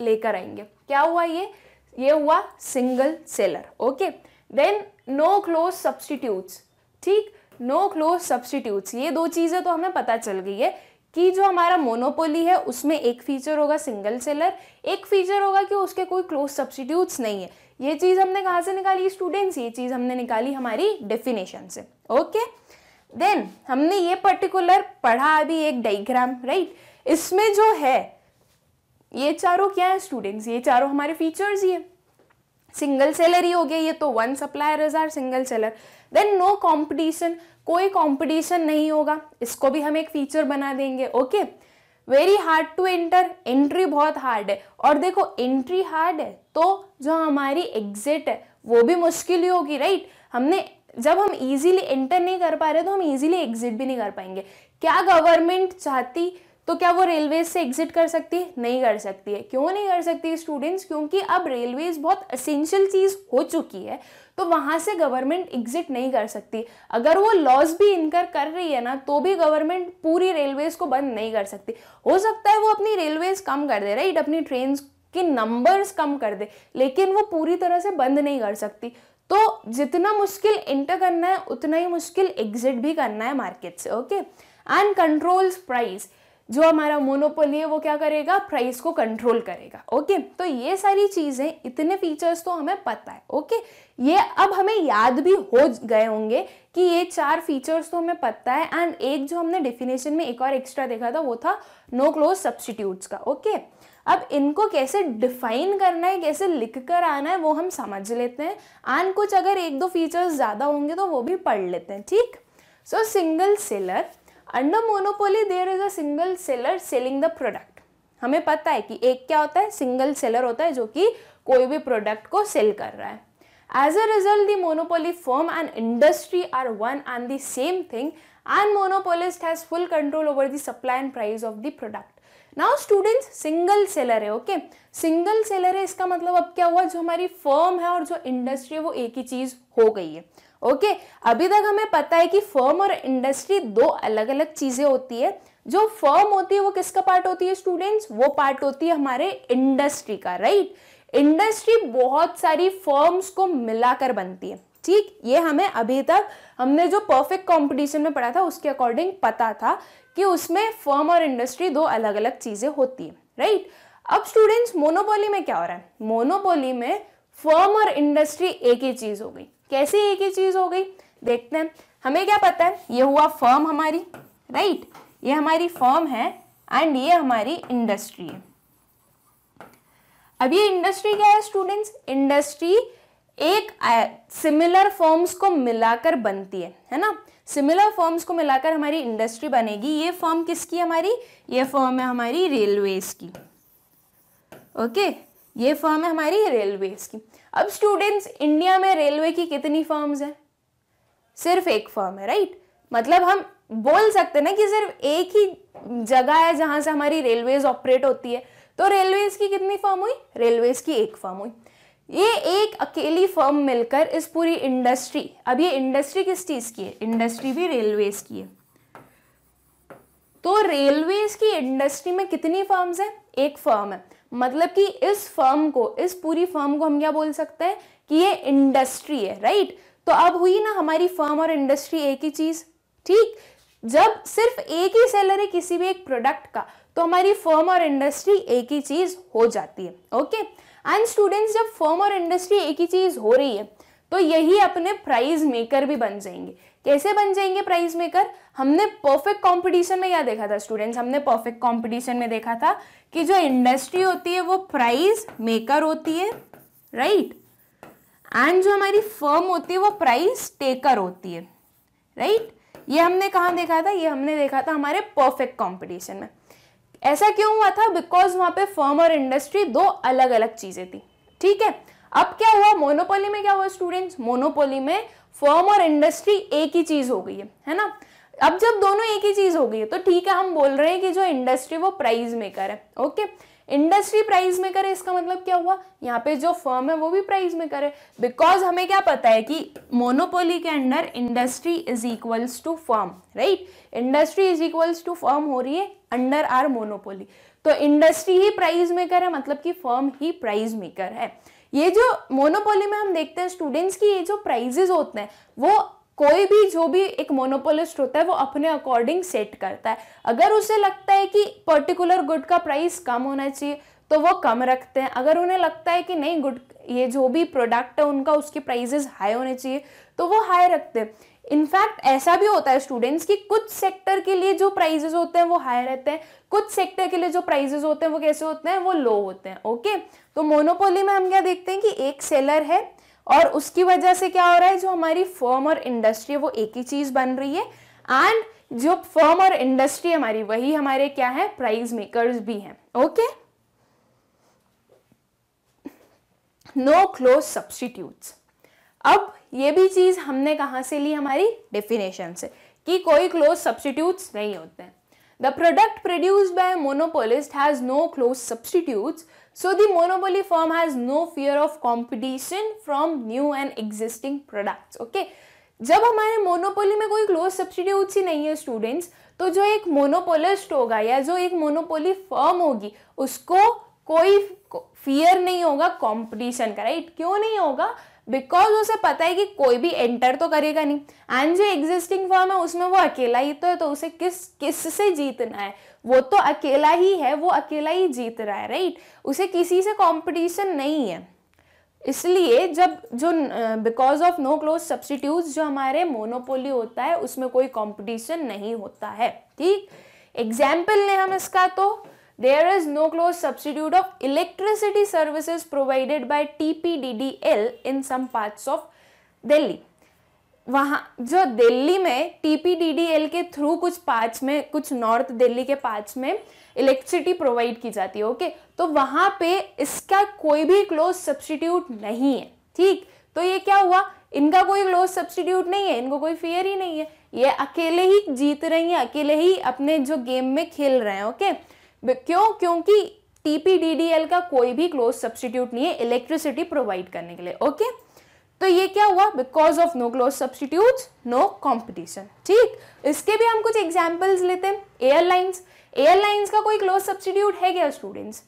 [SPEAKER 1] लेकर आएंगे क्या हुआ ये ये हुआ single seller okay then no close substitutes ठीक नो क्लोज सब्सटीट्यूट्स ये दो चीज़ें तो हमें पता चल गई है कि जो हमारा मोनोपोली है उसमें एक फीचर होगा सिंगल सेलर एक फीचर होगा कि उसके कोई क्लोज सब्सटीट्यूट्स नहीं है ये चीज़ हमने कहाँ से निकाली स्टूडेंट्स ये चीज़ हमने निकाली हमारी डेफिनेशन से ओके okay? देन हमने ये पर्टिकुलर पढ़ा अभी एक डाइग्राम राइट इसमें जो है ये चारों क्या है स्टूडेंट्स ये चारों हमारे फीचर्स ही है सिंगल सेलर ही हो गया ये तो one supplier is or single seller then no competition कोई कॉम्पिटिशन नहीं होगा इसको भी हम एक फीचर बना देंगे okay very hard to enter entry बहुत हार्ड है और देखो एंट्री हार्ड है तो जो हमारी एग्जिट है वो भी मुश्किल ही होगी राइट हमने जब हम इजीली एंटर नहीं कर पा रहे तो हम इजीली एग्जिट भी नहीं कर पाएंगे क्या गवर्नमेंट चाहती तो क्या वो रेलवेज से एग्जिट कर सकती है नहीं कर सकती है क्यों नहीं कर सकती स्टूडेंट्स क्योंकि अब रेलवेज बहुत असेंशियल चीज़ हो चुकी है तो वहाँ से गवर्नमेंट एग्जिट नहीं कर सकती अगर वो लॉस भी इनकर कर रही है ना तो भी गवर्नमेंट पूरी रेलवेज को बंद नहीं कर सकती हो सकता है वो अपनी रेलवेज कम कर दे राइट अपनी ट्रेन की नंबर्स कम कर दे लेकिन वो पूरी तरह से बंद नहीं कर सकती तो जितना मुश्किल इंटर करना है उतना ही मुश्किल एग्जिट भी करना है मार्केट से ओके एंड कंट्रोल्स प्राइस जो हमारा मोनोपोली है वो क्या करेगा प्राइस को कंट्रोल करेगा ओके तो ये सारी चीज़ें इतने फीचर्स तो हमें पता है ओके ये अब हमें याद भी हो गए होंगे कि ये चार फीचर्स तो हमें पता है एंड एक जो हमने डेफिनेशन में एक और एक्स्ट्रा देखा था वो था नो क्लोज सब्सटीट्यूट्स का ओके अब इनको कैसे डिफाइन करना है कैसे लिख कर आना है वो हम समझ लेते हैं एंड कुछ अगर एक दो फीचर्स ज़्यादा होंगे तो वो भी पढ़ लेते हैं ठीक so single seller under monopoly there is a single seller selling the product हमें पता है कि एक क्या होता है सिंगल सेलर होता है जो कि कोई भी प्रोडक्ट को सेल कर रहा है as a result the monopoly firm and industry are one and the same thing and monopolist has full control over the supply and price of the product now students single seller है okay single seller है इसका मतलब अब क्या हुआ जो हमारी firm है और जो इंडस्ट्री है वो एक ही चीज हो गई है ओके okay, अभी तक हमें पता है कि फर्म और इंडस्ट्री दो अलग अलग चीजें होती है जो फर्म होती है वो किसका पार्ट होती है स्टूडेंट्स वो पार्ट होती है हमारे इंडस्ट्री का राइट इंडस्ट्री बहुत सारी फर्म्स को मिलाकर बनती है ठीक ये हमें अभी तक हमने जो परफेक्ट कंपटीशन में पढ़ा था उसके अकॉर्डिंग पता था कि उसमें फर्म और इंडस्ट्री दो अलग अलग चीज़ें होती है राइट अब स्टूडेंट्स मोनोपोली में क्या हो रहा है मोनोपोली में फर्म और इंडस्ट्री एक ही चीज़ हो गई कैसे एक ही चीज़ हो गई देखते हैं हमें क्या पता है ये हुआ फर्म हमारी राइट ये हमारी फर्म है एंड ये हमारी इंडस्ट्री है अब ये इंडस्ट्री क्या है स्टूडेंट्स इंडस्ट्री एक सिमिलर फॉर्म्स को मिलाकर बनती है है ना सिमिलर फॉर्म्स को मिलाकर हमारी इंडस्ट्री बनेगी ये फॉर्म किसकी हमारी ये फॉर्म है हमारी रेलवेज की ओके ये फॉर्म है हमारी रेलवेज की अब स्टूडेंट्स इंडिया में रेलवे की कितनी फॉर्म्स हैं सिर्फ एक फॉर्म है राइट मतलब हम बोल सकते ना कि सिर्फ एक ही जगह है जहां से हमारी रेलवेज ऑपरेट होती है तो रेलवेज की कितनी फॉर्म हुई रेलवेज की एक फॉर्म हुई ये एक अकेली फर्म मिलकर इस पूरी इंडस्ट्री अब ये इंडस्ट्री किस चीज़ की है इंडस्ट्री भी रेलवेज की है तो रेलवेज की इंडस्ट्री में कितनी फर्म्स हैं एक फर्म है मतलब कि इस फर्म को इस पूरी फर्म को हम क्या बोल सकते हैं कि ये इंडस्ट्री है राइट तो अब हुई ना हमारी फर्म और इंडस्ट्री एक ही चीज़ ठीक जब सिर्फ एक ही सेलर है किसी भी एक प्रोडक्ट का तो हमारी फर्म और इंडस्ट्री एक ही चीज़ हो जाती है ओके एंड स्टूडेंट्स जब फर्म और इंडस्ट्री एक ही चीज़ हो रही है तो यही अपने प्राइज मेकर भी बन जाएंगे कैसे बन जाएंगे प्राइज मेकर हमने परफेक्ट कंपटीशन में क्या देखा था स्टूडेंट्स हमने परफेक्ट कंपटीशन में देखा था कि जो इंडस्ट्री होती है वो प्राइज मेकर होती है राइट एंड जो हमारी फर्म होती है वो प्राइज टेकर होती है राइट right? ये हमने कहा देखा था ये हमने देखा था हमारे परफेक्ट कॉम्पिटिशन में ऐसा क्यों हुआ था बिकॉज वहां पे फर्म और इंडस्ट्री दो अलग अलग चीजें थी ठीक है अब क्या हुआ मोनोपोली में क्या हुआ स्टूडेंट्स मोनोपोली में फर्म और इंडस्ट्री एक ही चीज हो गई है है ना अब जब दोनों एक ही चीज हो गई है तो ठीक है हम बोल रहे हैं कि जो इंडस्ट्री वो प्राइस मेकर है ओके इंडस्ट्री प्राइस में करे इसका मतलब क्या हुआ यहाँ पे जो फर्म है वो भी प्राइस में करे बिकॉज हमें क्या पता है कि मोनोपोली के under industry is equals to firm right industry is equals to firm हो रही है अंडर आर मोनोपोली तो इंडस्ट्री ही प्राइस मेकर है मतलब कि फर्म ही प्राइस मेकर है ये जो मोनोपोली में हम देखते हैं स्टूडेंट्स की ये जो प्राइजेज होते हैं वो कोई भी जो भी एक मोनोपोलिस्ट होता है वो अपने अकॉर्डिंग सेट करता है अगर उसे लगता है कि पर्टिकुलर गुड का प्राइस कम होना चाहिए तो वो कम रखते हैं अगर उन्हें लगता है कि नहीं गुड ये जो भी प्रोडक्ट है उनका उसके प्राइजेज हाई होने चाहिए तो वो हाई रखते हैं इनफैक्ट ऐसा भी होता है स्टूडेंट्स कि कुछ सेक्टर के लिए जो प्राइजेज होते हैं वो हाई रहते हैं कुछ सेक्टर के लिए जो प्राइजेज होते हैं वो कैसे होते हैं वो लो होते हैं ओके तो मोनोपोली में हम क्या देखते हैं कि एक सेलर है और उसकी वजह से क्या हो रहा है जो हमारी फर्म और इंडस्ट्री है वो एक ही चीज़ बन रही है एंड जो फर्म और इंडस्ट्री हमारी वही हमारे क्या है प्राइज मेकर्स भी हैं ओके नो क्लोज सब्सटीट्यूट अब ये भी चीज़ हमने कहां से ली हमारी डेफिनेशन से कि कोई क्लोज सब्सटीट्यूट नहीं होते हैं the product produced by monopolist has no close substitutes So the monopoly firm has no fear of competition from new and existing products. Okay. जब हमारे मोनोपोली में कोई क्लोज सब्सिडी ऊंची नहीं है स्टूडेंट्स तो जो एक मोनोपोलिस्ट होगा या जो एक मोनोपोली फर्म होगी उसको कोई फियर नहीं होगा कंपटीशन का राइट क्यों नहीं होगा बिकॉज उसे पता है कि कोई भी एंटर तो करेगा नहीं एंड जो एग्जिस्टिंग फर्म है उसमें वो अकेला ही तो है तो उसे किस किस से जीतना है वो तो अकेला ही है वो अकेला ही जीत रहा है राइट उसे किसी से कंपटीशन नहीं है इसलिए जब जो because of no close substitute जो हमारे मोनोपोली होता है उसमें कोई कंपटीशन नहीं होता है ठीक एग्जाम्पल ने हम इसका तो there is no close substitute of electricity services provided by T P D D L in some parts of Delhi वहाँ जो दिल्ली में टीपीडीडीएल के थ्रू कुछ पार्ट्स में कुछ नॉर्थ दिल्ली के पार्ट्स में इलेक्ट्रिसिटी प्रोवाइड की जाती है ओके तो वहाँ पे इसका कोई भी क्लोज सब्सटीट्यूट नहीं है ठीक तो ये क्या हुआ इनका कोई क्लोज सब्सटीट्यूट नहीं है इनको कोई फेयर ही नहीं है ये अकेले ही जीत रही हैं अकेले ही अपने जो गेम में खेल रहे हैं ओके क्यों क्योंकि टीपीडीडीएल का कोई भी क्लोज सब्सटीट्यूट नहीं है इलेक्ट्रिसिटी प्रोवाइड करने के लिए ओके तो ये क्या हुआ because of no close substitute no competition ठीक इसके भी हम कुछ एग्जाम्पल्स लेते हैं एयरलाइंस एयरलाइंस का कोई क्लोज सब्सटीट्यूट है क्या स्टूडेंट्स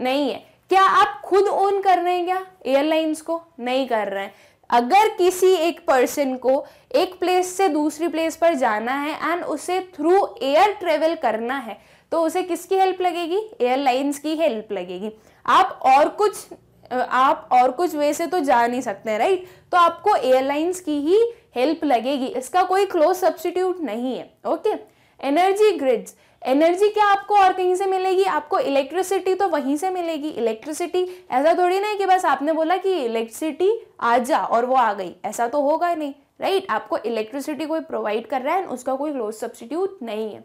[SPEAKER 1] नहीं है क्या आप खुद ओन कर रहे हैं क्या एयरलाइंस को नहीं कर रहे हैं अगर किसी एक पर्सन को एक प्लेस से दूसरी प्लेस पर जाना है एंड उसे थ्रू एयर ट्रेवल करना है तो उसे किसकी हेल्प लगेगी एयरलाइंस की हेल्प लगेगी आप और कुछ आप और कुछ वे से तो जा नहीं सकते राइट तो आपको एयरलाइंस की ही हेल्प लगेगी इसका कोई क्लोज सब्सटीट्यूट नहीं है ओके एनर्जी ग्रिड्स एनर्जी क्या आपको और कहीं से मिलेगी आपको इलेक्ट्रिसिटी तो वहीं से मिलेगी इलेक्ट्रिसिटी ऐसा थोड़ी ना है कि बस आपने बोला कि इलेक्ट्रिसिटी आ जा और वो आ गई ऐसा तो होगा नहीं राइट आपको इलेक्ट्रिसिटी कोई प्रोवाइड कर रहा है उसका कोई क्लोज सब्सटीट्यूट नहीं है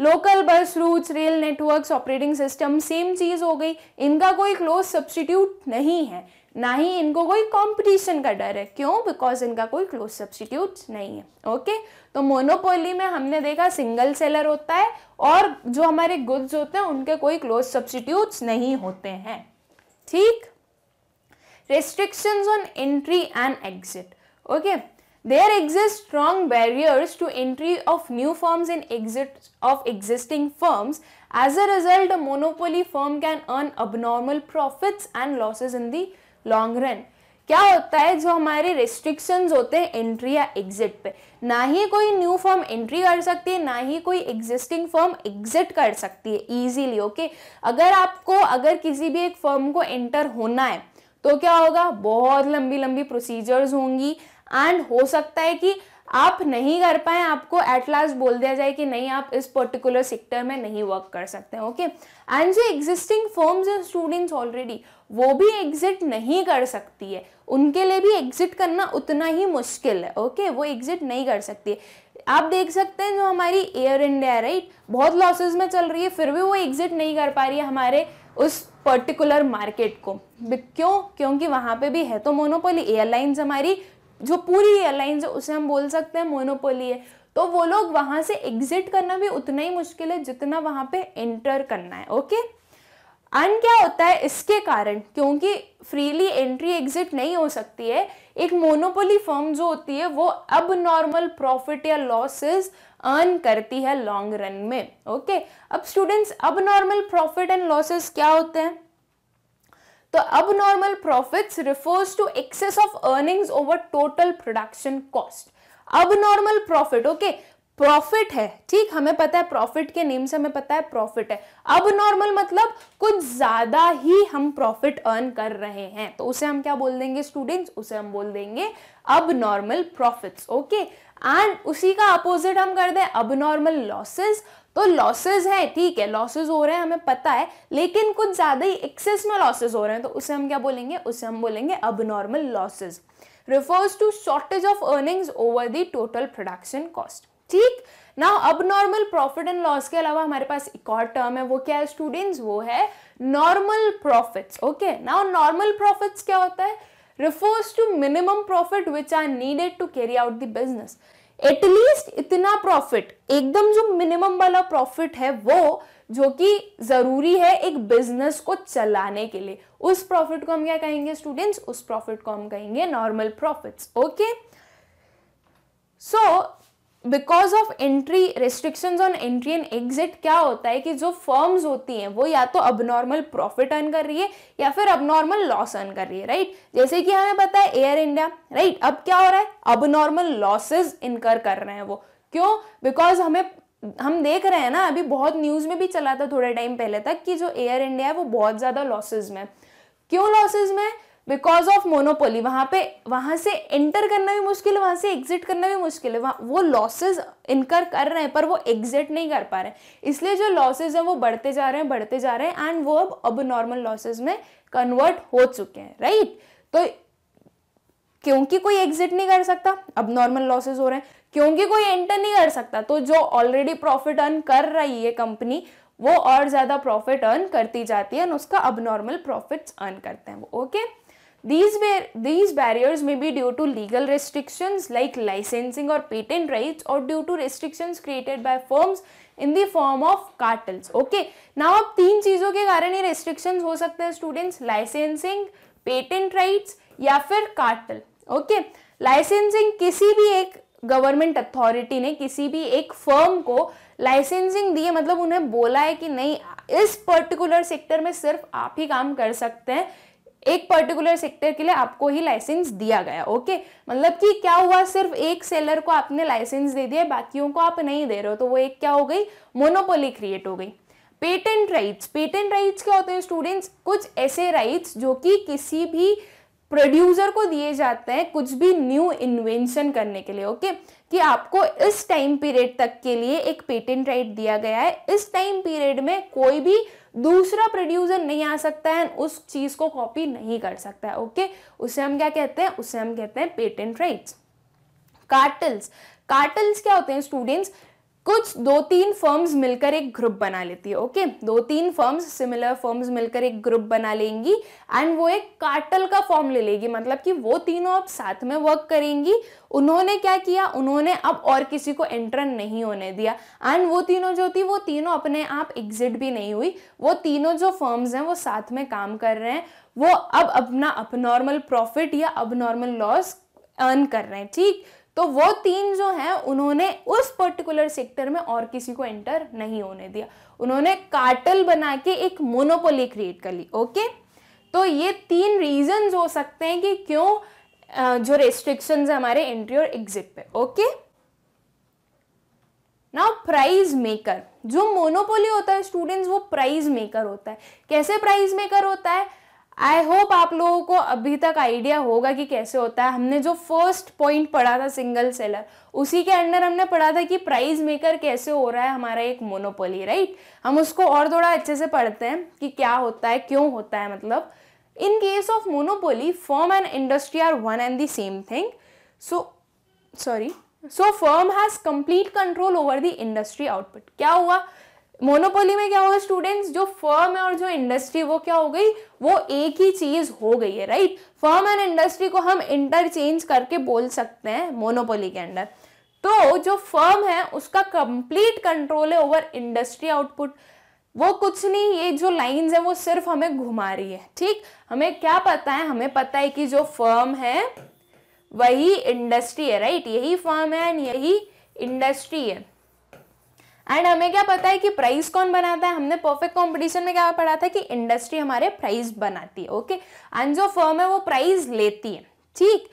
[SPEAKER 1] local bus routes rail networks operating system same चीज़ हो गई इनका कोई क्लोज सब्सटीट्यूट नहीं है ना ही इनको कोई कंपटीशन का डर है क्यों बिकॉज इनका कोई क्लोज सब्सटीट्यूट नहीं है ओके तो मोनोपोली में हमने देखा सिंगल सेलर होता है और जो हमारे गुड्स होते हैं उनके कोई क्लोज सब्सटीट्यूट्स नहीं होते हैं ठीक restriction on entry and exit okay There exist strong barriers to entry of new firms and exit of existing firms. As a result, a monopoly firm can earn abnormal profits and losses in the long run. क्या होता है जो हमारे restrictions होते हैं entry या exit पे ना ही कोई न्यू फर्म एंट्री कर सकती है ना ही कोई एग्जिस्टिंग फर्म एग्जिट कर सकती है इजीली ओके okay? अगर आपको अगर किसी भी एक फर्म को एंटर होना है तो क्या होगा बहुत लंबी लंबी प्रोसीजर्स होंगी एंड हो सकता है कि आप नहीं कर पाए आपको एट लास्ट बोल दिया जाए कि नहीं आप इस पर्टिकुलर सेक्टर में नहीं वर्क कर सकते हैं ओके एंड जो existing firms and students already वो भी एग्जिट नहीं कर सकती है उनके लिए भी एग्जिट करना उतना ही मुश्किल है ओके वो एग्जिट नहीं कर सकती है आप देख सकते हैं जो हमारी एयर इंडिया राइट बहुत लॉसेज में चल रही है फिर भी वो एग्जिट नहीं कर पा रही है हमारे उस पर्टिकुलर मार्केट को क्यों क्योंकि वहाँ पे भी है तो मोनोपोली एयरलाइंस हमारी जो पूरी एयरलाइंस है उसे हम बोल सकते हैं मोनोपोली है तो वो लोग वहां से एग्जिट करना भी उतना ही मुश्किल है जितना वहां पे एंटर करना है ओके अन क्या होता है इसके कारण क्योंकि फ्रीली एंट्री एग्जिट नहीं हो सकती है एक मोनोपोली फर्म जो होती है वो अब नॉर्मल प्रॉफिट या लॉसेस अर्न करती है लॉन्ग रन में ओके अब स्टूडेंट्स अब नॉर्मल प्रॉफिट एंड लॉसेस क्या होते हैं तो अब normal profits refers to excess of earnings over total production cost अब नॉर्मल प्रॉफिट ओके प्रॉफिट है ठीक हमें पता है प्रॉफिट के नेम से हमें पता है प्रॉफिट है अब नॉर्मल मतलब कुछ ज्यादा ही हम प्रॉफिट अर्न कर रहे हैं तो उसे हम क्या बोल देंगे स्टूडेंट्स उसे हम बोल देंगे अब नॉर्मल प्रॉफिट ओके एंड उसी का अपोजिट हम कर दें अब नॉर्मल लॉसेस तो लॉसेज है ठीक है लॉसेज हो रहे हैं हमें पता है लेकिन कुछ ज़्यादा ही एक्सेस में लॉसेज हो रहे हैं तो उसे हम क्या बोलेंगे उसे हम बोलेंगे अब normal losses refers to shortage of earning over the total production cost ठीक नाउ अब नॉर्मल प्रॉफिट एंड लॉस के अलावा हमारे पास एक और टर्म है वो क्या है स्टूडेंट्स वो है normal profits okay now normal profits क्या होता है refers to minimum profit which are needed to carry out the business at least इतना प्रॉफिट एकदम जो मिनिमम वाला प्रॉफिट है वो जो कि ज़रूरी है एक बिजनेस को चलाने के लिए उस प्रॉफिट को हम क्या कहेंगे स्टूडेंट्स उस प्रॉफिट को हम कहेंगे normal profits okay so because of entry restriction on entry and exit क्या होता है कि जो फर्म्स होती हैं वो या तो अब नॉर्मल प्रॉफिट अर्न कर रही है या फिर अब नॉर्मल लॉस अर्न कर रही है राइट जैसे कि हमें पता है एयर इंडिया राइट अब क्या हो रहा है अब नॉर्मल लॉसेज इनकर कर रहे हैं वो क्यों बिकॉज हमें हम देख रहे हैं ना अभी बहुत न्यूज़ में भी चला था थोड़े टाइम पहले तक कि जो एयर इंडिया है वो बहुत ज़्यादा लॉसेज में क्यों लॉसेज में बिकॉज ऑफ मोनोपोली वहाँ पे वहाँ से एंटर करना भी मुश्किल है वहाँ से एग्जिट करना भी मुश्किल है वहाँ वो लॉसेज इनकर कर रहे हैं पर वो एग्जिट नहीं कर पा रहे हैं इसलिए जो लॉसेज हैं वो बढ़ते जा रहे हैं बढ़ते जा रहे हैं एंड वो अब अब नॉर्मल लॉसेज में कन्वर्ट हो चुके हैं राइट तो क्योंकि कोई एग्जिट नहीं कर सकता अब नॉर्मल लॉसेज हो रहे हैं क्योंकि कोई एंटर नहीं कर सकता तो जो ऑलरेडी प्रॉफिट अर्न कर रही है कंपनी वो और ज़्यादा प्रॉफिट अर्न करती जाती है और उसका अब नॉर्मल प्रॉफिट अर्न करते हैं वो okay okay? These, were these barriers may be due to legal restrictions like licensing or patent rights or due to restrictions created by firms in the form of cartels okay now अब तीन चीज़ों के कारण ये restriction हो सकते हैं students licensing patent rights या फिर कार्टल ओके okay? लाइसेंसिंग किसी भी एक गवर्नमेंट अथॉरिटी ने किसी भी एक फर्म को लाइसेंसिंग दी है मतलब उन्हें बोला है कि नहीं इस पर्टिकुलर सेक्टर में सिर्फ आप ही काम कर सकते हैं एक पर्टिकुलर सेक्टर के लिए आपको ही लाइसेंस दिया गया ओके मतलब कि क्या हुआ सिर्फ एक सेलर को आपने लाइसेंस दे दिया बाकियों को आप नहीं दे रहे हो तो वो एक क्या हो गई मोनोपोली क्रिएट हो गई पेटेंट राइट्स पेटेंट राइट्स क्या होते हैं स्टूडेंट्स कुछ ऐसे राइट्स जो कि किसी भी प्रोड्यूसर को दिए जाते हैं कुछ भी न्यू इन्वेंशन करने के लिए ओके कि आपको इस टाइम पीरियड तक के लिए एक पेटेंट राइट दिया गया है इस टाइम पीरियड में कोई भी दूसरा प्रोड्यूसर नहीं आ सकता है उस चीज़ को कॉपी नहीं कर सकता है ओके उसे हम क्या कहते हैं उसे हम कहते हैं पेटेंट राइट्स कार्टल्स कार्टल्स क्या होते हैं स्टूडेंट्स कुछ दो तीन फर्म्स मिलकर एक ग्रुप बना लेती है ओके okay? दो तीन फर्म्स सिमिलर फर्म्स मिलकर एक ग्रुप बना लेंगी एंड वो एक कार्टल का फॉर्म ले लेगी मतलब कि वो तीनों अब साथ में वर्क करेंगी उन्होंने क्या किया उन्होंने अब और किसी को एंटर नहीं होने दिया एंड वो तीनों जो थी वो तीनों अपने आप एग्जिट भी नहीं हुई वो तीनों जो फर्म्स हैं वो साथ में काम कर रहे हैं वो अब अपना अपनॉर्मल प्रॉफिट या अब लॉस अर्न कर रहे हैं ठीक तो वो तीन जो हैं उन्होंने उस पर्टिकुलर सेक्टर में और किसी को एंटर नहीं होने दिया उन्होंने कार्टल बना के एक मोनोपोली क्रिएट कर ली ओके तो ये तीन रीजंस हो सकते हैं कि क्यों जो रेस्ट्रिक्शंस है हमारे एंट्री और एग्जिट पे ओके नाउ प्राइज मेकर जो मोनोपोली होता है स्टूडेंट्स वो प्राइज मेकर होता है कैसे प्राइज मेकर होता है आई होप आप लोगों को अभी तक आइडिया होगा कि कैसे होता है हमने जो फर्स्ट पॉइंट पढ़ा था सिंगल सेलर उसी के अंडर हमने पढ़ा था कि प्राइज मेकर कैसे हो रहा है हमारा एक मोनोपोली राइट हम उसको और थोड़ा अच्छे से पढ़ते हैं कि क्या होता है क्यों होता है मतलब in case of monopoly firm and industry are one and the same thing so sorry so firm has complete control over the industry output क्या हुआ मोनोपोली में क्या होगा स्टूडेंट्स जो फर्म है और जो इंडस्ट्री वो क्या हो गई वो एक ही चीज हो गई है राइट फर्म एंड इंडस्ट्री को हम इंटरचेंज करके बोल सकते हैं मोनोपोली के अंडर तो जो फर्म है उसका कंप्लीट कंट्रोल है ओवर इंडस्ट्री आउटपुट वो कुछ नहीं ये जो लाइंस है वो सिर्फ हमें घुमा रही है ठीक हमें क्या पता है हमें पता है कि जो फर्म है वही इंडस्ट्री है राइट यही फर्म है एंड यही इंडस्ट्री है एंड हमें क्या पता है कि प्राइस कौन बनाता है हमने परफेक्ट कंपटीशन में क्या पढ़ा था कि इंडस्ट्री हमारे प्राइस बनाती है ओके एंड जो फर्म है वो प्राइस लेती है ठीक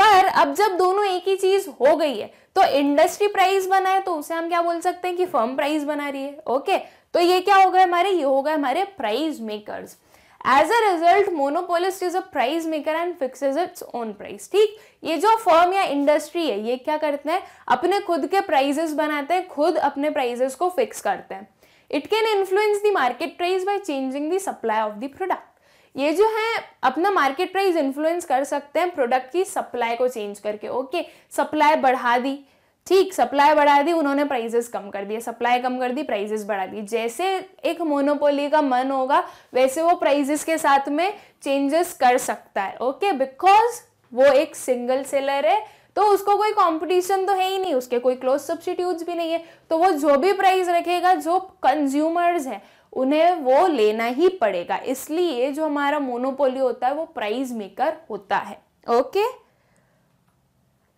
[SPEAKER 1] पर अब जब दोनों एक ही चीज हो गई है तो इंडस्ट्री प्राइस बनाए तो उसे हम क्या बोल सकते हैं कि फर्म प्राइस बना रही है ओके तो ये क्या होगा हमारे ये होगा हमारे price makers as a result monopolist is a price maker and fixes its own price ठीक ये जो फर्म या इंडस्ट्री है ये क्या करते हैं अपने खुद के प्राइजेस बनाते हैं खुद अपने प्राइजेस को फिक्स करते हैं it can influence the market price by changing the supply of the product ये जो है अपना मार्केट प्राइस इन्फ्लुएंस कर सकते हैं प्रोडक्ट की सप्लाई को चेंज करके ओके सप्लाई बढ़ा दी ठीक सप्लाई बढ़ा दी उन्होंने प्राइजेस कम कर दिए सप्लाई कम कर दी प्राइजेस बढ़ा दी जैसे एक मोनोपोली का मन होगा वैसे वो प्राइजेस के साथ में चेंजेस कर सकता है ओके बिकॉज वो एक सिंगल सेलर है तो उसको कोई कंपटीशन तो है ही नहीं उसके कोई क्लोज सब्सिट्यूट भी नहीं है तो वो जो भी प्राइस रखेगा जो कंज्यूमर्स है उन्हें वो लेना ही पड़ेगा इसलिए जो हमारा मोनोपोली होता है वो प्राइज मेकर होता है okay okay?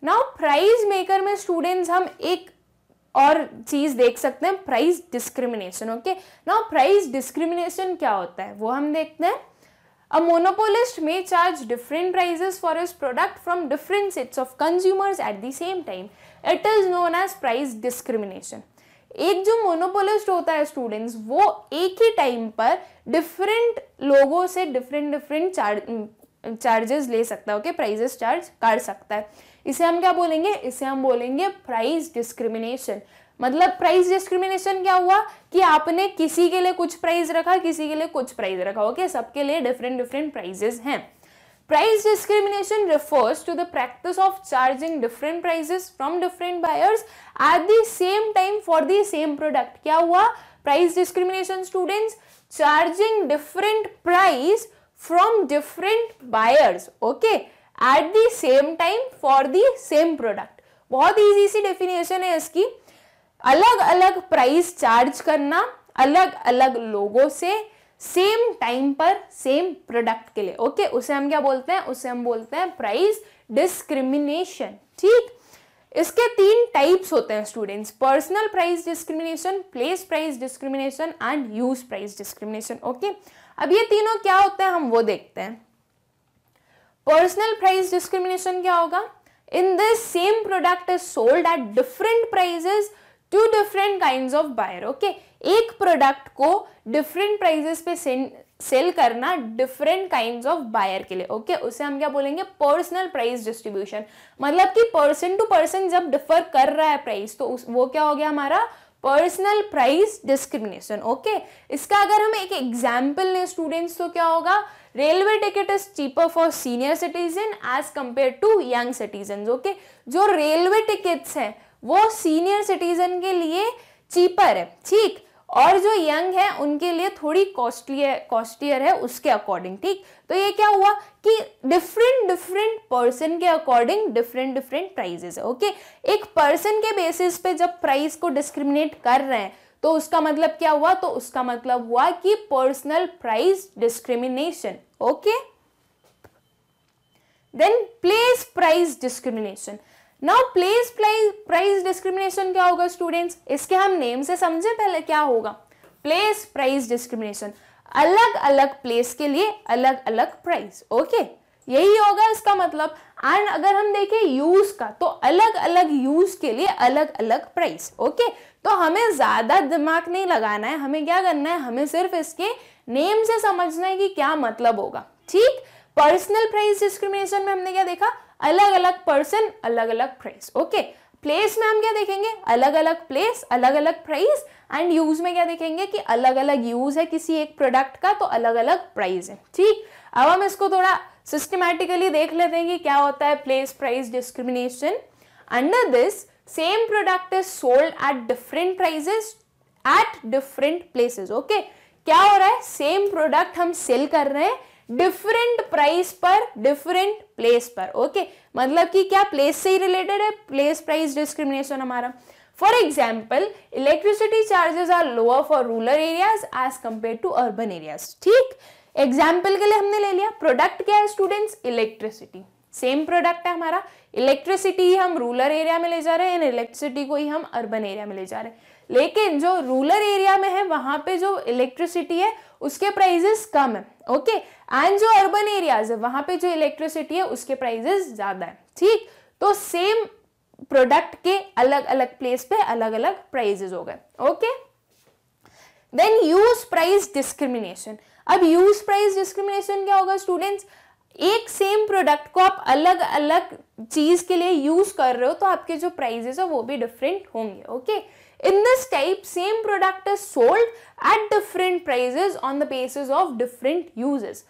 [SPEAKER 1] Now price maker में स्टूडेंट्स हम एक और चीज देख सकते हैं price discrimination okay now price discrimination क्या होता है वो हम देखते हैं a monopolist may charge different prices for its product from different sets of consumers at the same time it is known as price discrimination एक जो मोनोपोलिस्ट होता है स्टूडेंट्स वो एक ही टाइम पर डिफरेंट लोगों से डिफरेंट डिफरेंट चार्ज चार्जेस ले सकता है ओके प्राइजेस चार्ज कर सकता है इसे हम क्या बोलेंगे इसे हम बोलेंगे प्राइस डिस्क्रिमिनेशन मतलब प्राइस डिस्क्रिमिनेशन क्या हुआ कि आपने किसी के लिए कुछ प्राइस रखा किसी के लिए कुछ प्राइस रखा ओके सबके लिए डिफरेंट डिफरेंट प्राइजेस हैं price discrimination refers to the practice of charging different prices from different buyers at the same time for the same product क्या हुआ price discrimination students charging different price from different buyers okay at the same time for the same product बहुत easy सी definition है इसकी अलग अलग price charge करना अलग अलग लोगों से सेम टाइम पर सेम प्रोडक्ट के लिए ओके okay? उसे हम क्या बोलते हैं उसे हम बोलते हैं प्राइस डिस्क्रिमिनेशन ठीक इसके तीन टाइप्स होते हैं students personal price discrimination place price discrimination and use price discrimination okay अब ये तीनों क्या होते हैं हम वो देखते हैं पर्सनल प्राइस डिस्क्रिमिनेशन क्या होगा in this same product is sold at different prices to different kind of buyer okay एक प्रोडक्ट को डिफरेंट प्राइजेस पे सेल करना डिफरेंट काइंड ऑफ बायर के लिए ओके okay? उसे हम क्या बोलेंगे पर्सनल प्राइस डिस्ट्रीब्यूशन मतलब कि पर्सन टू पर्सन जब डिफर कर रहा है प्राइस तो उस, वो क्या हो गया हमारा पर्सनल प्राइस डिस्क्रिमिनेशन ओके इसका अगर हम एक एग्जाम्पल लें स्टूडेंट्स तो क्या होगा railway ticket is cheaper for senior citizen as compare to young citizen okay जो रेलवे टिकट्स हैं वो सीनियर सिटीजन के लिए चीपर है ठीक और जो यंग है उनके लिए थोड़ी कॉस्टली कॉस्टियर है उसके अकॉर्डिंग ठीक तो ये क्या हुआ कि डिफरेंट डिफरेंट पर्सन के अकॉर्डिंग डिफरेंट डिफरेंट प्राइजेस है ओके एक पर्सन के बेसिस पे जब प्राइस को डिस्क्रिमिनेट कर रहे हैं तो उसका मतलब क्या हुआ तो उसका मतलब हुआ कि personal price discrimination okay then place price discrimination now place price discrimination क्या होगा स्टूडेंट्स इसके हम नेम से समझे पहले क्या होगा प्लेस प्राइस डिस्क्रिमिनेशन अलग अलग प्लेस के लिए अलग अलग प्राइस ओके यही होगा इसका मतलब एंड अगर हम देखें यूज का तो अलग अलग यूज के लिए अलग अलग प्राइस ओके तो हमें ज़्यादा दिमाग नहीं लगाना है हमें क्या करना है हमें सिर्फ इसके नेम से समझना है कि क्या मतलब होगा ठीक पर्सनल प्राइस डिस्क्रिमिनेशन में हमने क्या देखा अलग अलग पर्सन अलग अलग प्राइस ओके प्लेस में हम क्या देखेंगे अलग अलग प्लेस अलग अलग प्राइस एंड यूज में क्या देखेंगे कि अलग अलग यूज है किसी एक प्रोडक्ट का तो अलग अलग प्राइस है ठीक अब हम इसको थोड़ा सिस्टमैटिकली देख लेते हैं कि क्या होता है place price discrimination under this same product is sold at different prices at different places okay क्या हो रहा है सेम प्रोडक्ट हम सेल कर रहे हैं डिफरेंट प्राइस पर डिफरेंट प्लेस पर ओके okay? मतलब कि क्या प्लेस से ही रिलेटेड है प्लेस प्राइस डिस्क्रिमिनेशन हमारा for example electricity charges are lower for rural areas as compare to urban areas ठीक एग्जाम्पल के लिए हमने ले लिया प्रोडक्ट क्या है स्टूडेंट्स इलेक्ट्रिसिटी सेम प्रोडक्ट है हमारा इलेक्ट्रिसिटी हम रूरल एरिया में ले जा रहे हैं एंड इलेक्ट्रिसिटी को ही हम अर्बन एरिया में ले जा रहे हैं लेकिन जो रूरल एरिया में है वहां पे जो इलेक्ट्रिसिटी है उसके प्राइजेस कम है ओके एंड जो अर्बन एरियाज है वहां पे जो इलेक्ट्रिसिटी है उसके प्राइजेस ज़्यादा है ठीक तो सेम प्रोडक्ट के अलग अलग प्लेस पे अलग अलग प्राइजेस हो गए okay then use price discrimination अब यूज प्राइस डिस्क्रिमिनेशन क्या होगा स्टूडेंट्स एक सेम प्रोडक्ट को आप अलग अलग चीज के लिए यूज कर रहे हो तो आपके जो प्राइजेस है वो भी डिफरेंट होंगे okay in this type same product is sold at different prices on the basis of different uses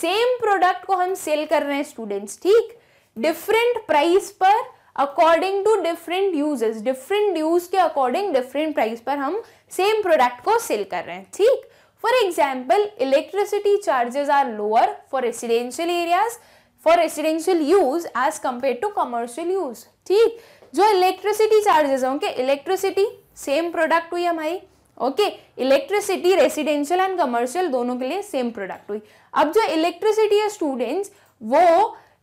[SPEAKER 1] same product को हम सेल कर रहे हैं स्टूडेंट्स ठीक डिफरेंट प्राइस पर according to different uses different use के अकॉर्डिंग डिफरेंट प्राइस पर हम सेम प्रोडक्ट को सेल कर रहे हैं ठीक For example, electricity charges are lower for residential areas for residential use as compared to commercial use. ठीक जो इलेक्ट्रिसिटी चार्जेस होंगे इलेक्ट्रिसिटी सेम प्रोडक्ट हुई हमारी okay electricity residential and commercial दोनों के लिए सेम प्रोडक्ट हुई अब जो इलेक्ट्रिसिटी है स्टूडेंट्स वो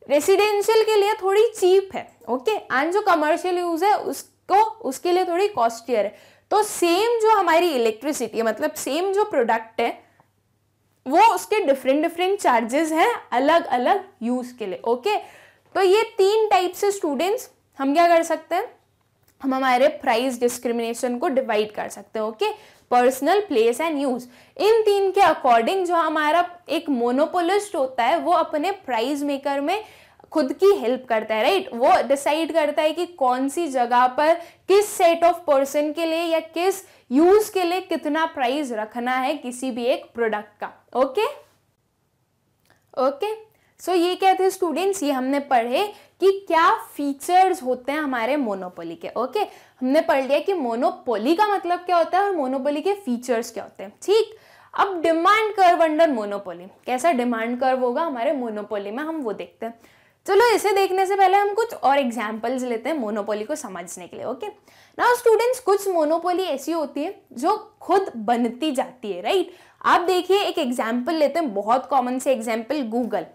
[SPEAKER 1] रेसिडेंशियल के लिए थोड़ी चीप है ओके okay? एंड जो कमर्शियल यूज है उसको उसके लिए थोड़ी कॉस्टियर है तो सेम जो हमारी इलेक्ट्रिसिटी है मतलब सेम जो प्रोडक्ट है वो उसके डिफरेंट डिफरेंट चार्जेस हैं अलग अलग यूज के लिए ओके तो ये तीन टाइप से स्टूडेंट्स हम क्या कर सकते हैं हम हमारे प्राइस डिस्क्रिमिनेशन को डिवाइड कर सकते हैं okay personal place and use इन तीन के अकॉर्डिंग जो हमारा एक मोनोपोलिस्ट होता है वो अपने प्राइज मेकर में खुद की हेल्प करता है राइट वो डिसाइड करता है कि कौन सी जगह पर किस सेट ऑफ पर्सन के लिए या किस यूज के लिए कितना प्राइस रखना है किसी भी एक प्रोडक्ट का ओके ओके सो ये क्या थे स्टूडेंट्स ये हमने पढ़े कि क्या फीचर्स होते हैं हमारे मोनोपोली के ओके हमने पढ़ लिया कि मोनोपोली का मतलब क्या होता है और मोनोपोली के फीचर्स क्या होते हैं ठीक अब डिमांड कर्व अंडर मोनोपोली कैसा डिमांड कर्व होगा हमारे मोनोपोली में हम वो देखते हैं चलो इसे देखने से पहले हम कुछ और एग्जाम्पल्स लेते हैं मोनोपोली को समझने के लिए ओके नाउ स्टूडेंट्स कुछ मोनोपोली ऐसी होती है जो खुद बनती जाती है राइट आप देखिए एक एग्जाम्पल लेते हैं बहुत कॉमन से एग्जाम्पल गूगल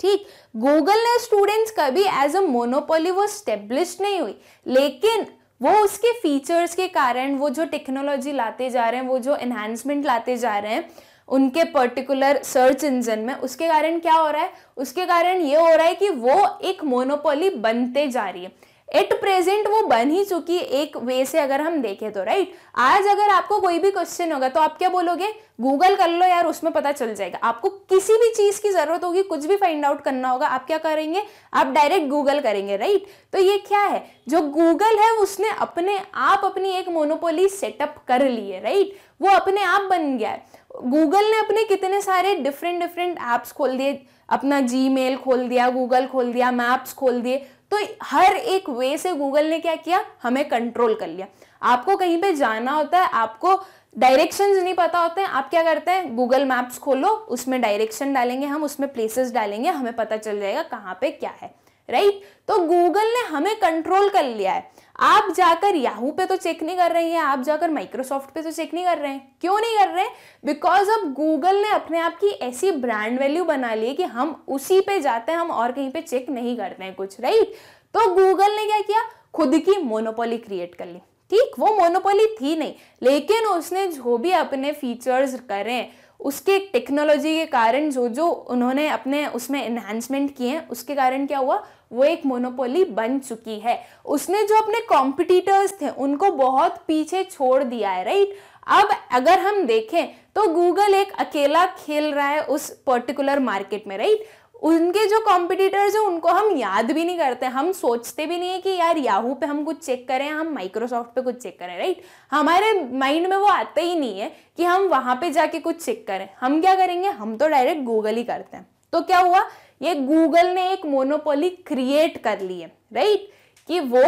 [SPEAKER 1] ठीक गूगल ने स्टूडेंट्स कभी एज अ मोनोपोली वो स्टेब्लिश नहीं हुई लेकिन वो उसके फीचर्स के कारण वो जो टेक्नोलॉजी लाते जा रहे हैं वो जो एनहेंसमेंट लाते जा रहे हैं उनके पर्टिकुलर सर्च इंजन में उसके कारण क्या हो रहा है उसके कारण ये हो रहा है कि वो एक मोनोपोली बनते जा रही है एट प्रेजेंट वो बन ही चुकी है एक वे से अगर हम देखें तो राइट आज अगर आपको कोई भी क्वेश्चन होगा तो आप क्या बोलोगे गूगल कर लो यार उसमें पता चल जाएगा आपको किसी भी चीज की जरूरत होगी कुछ भी फाइंड आउट करना होगा आप क्या करेंगे आप डायरेक्ट गूगल करेंगे राइट तो ये क्या है जो गूगल है उसने अपने आप अपनी एक मोनोपोली सेटअप कर ली है राइट वो अपने आप बन गया है गूगल ने अपने कितने सारे डिफरेंट डिफरेंट ऐप्स खोल दिए अपना जी खोल दिया गूगल खोल दिया मैप्स खोल दिए तो हर एक वे से गूगल ने क्या किया हमें कंट्रोल कर लिया आपको कहीं पे जाना होता है आपको डायरेक्शंस नहीं पता होते हैं आप क्या करते हैं गूगल मैप्स खोलो उसमें डायरेक्शन डालेंगे हम उसमें प्लेसेस डालेंगे हमें पता चल जाएगा कहाँ पे क्या है राइट right? तो गूगल ने हमें कंट्रोल कर लिया है आप जाकर याहू पे तो चेक नहीं कर रही हैं आप जाकर माइक्रोसॉफ्ट पे तो चेक नहीं कर रहे हैं क्यों नहीं कर रहे बिकॉज अब गूगल ने अपने आप की ऐसी ब्रांड वैल्यू बना ली है कि हम उसी पे जाते हैं हम और कहीं पे चेक नहीं करते हैं कुछ राइट तो गूगल ने क्या किया खुद की मोनोपोली क्रिएट कर ली ठीक वो मोनोपोली थी नहीं लेकिन उसने जो भी अपने फीचर्स करें उसके टेक्नोलॉजी के कारण जो जो उन्होंने अपने उसमें इन्हांसमेंट किए हैं उसके कारण क्या हुआ वो एक मोनोपोली बन चुकी है उसने जो अपने कॉम्पिटिटर्स थे उनको बहुत पीछे छोड़ दिया है राइट अब अगर हम देखें तो गूगल एक अकेला खेल रहा है उस पर्टिकुलर मार्केट में राइट उनके जो कॉम्पिटिटर्स हैं उनको हम याद भी नहीं करते हम सोचते भी नहीं है कि यार याहू पे हम कुछ चेक करें हम माइक्रोसॉफ्ट पे कुछ चेक करें राइट हमारे माइंड में वो आता ही नहीं है कि हम वहां पे जाके कुछ चेक करें हम क्या करेंगे हम तो डायरेक्ट गूगल ही करते हैं तो क्या हुआ ये गूगल ने एक मोनोपोली क्रिएट कर ली है राइट कि वो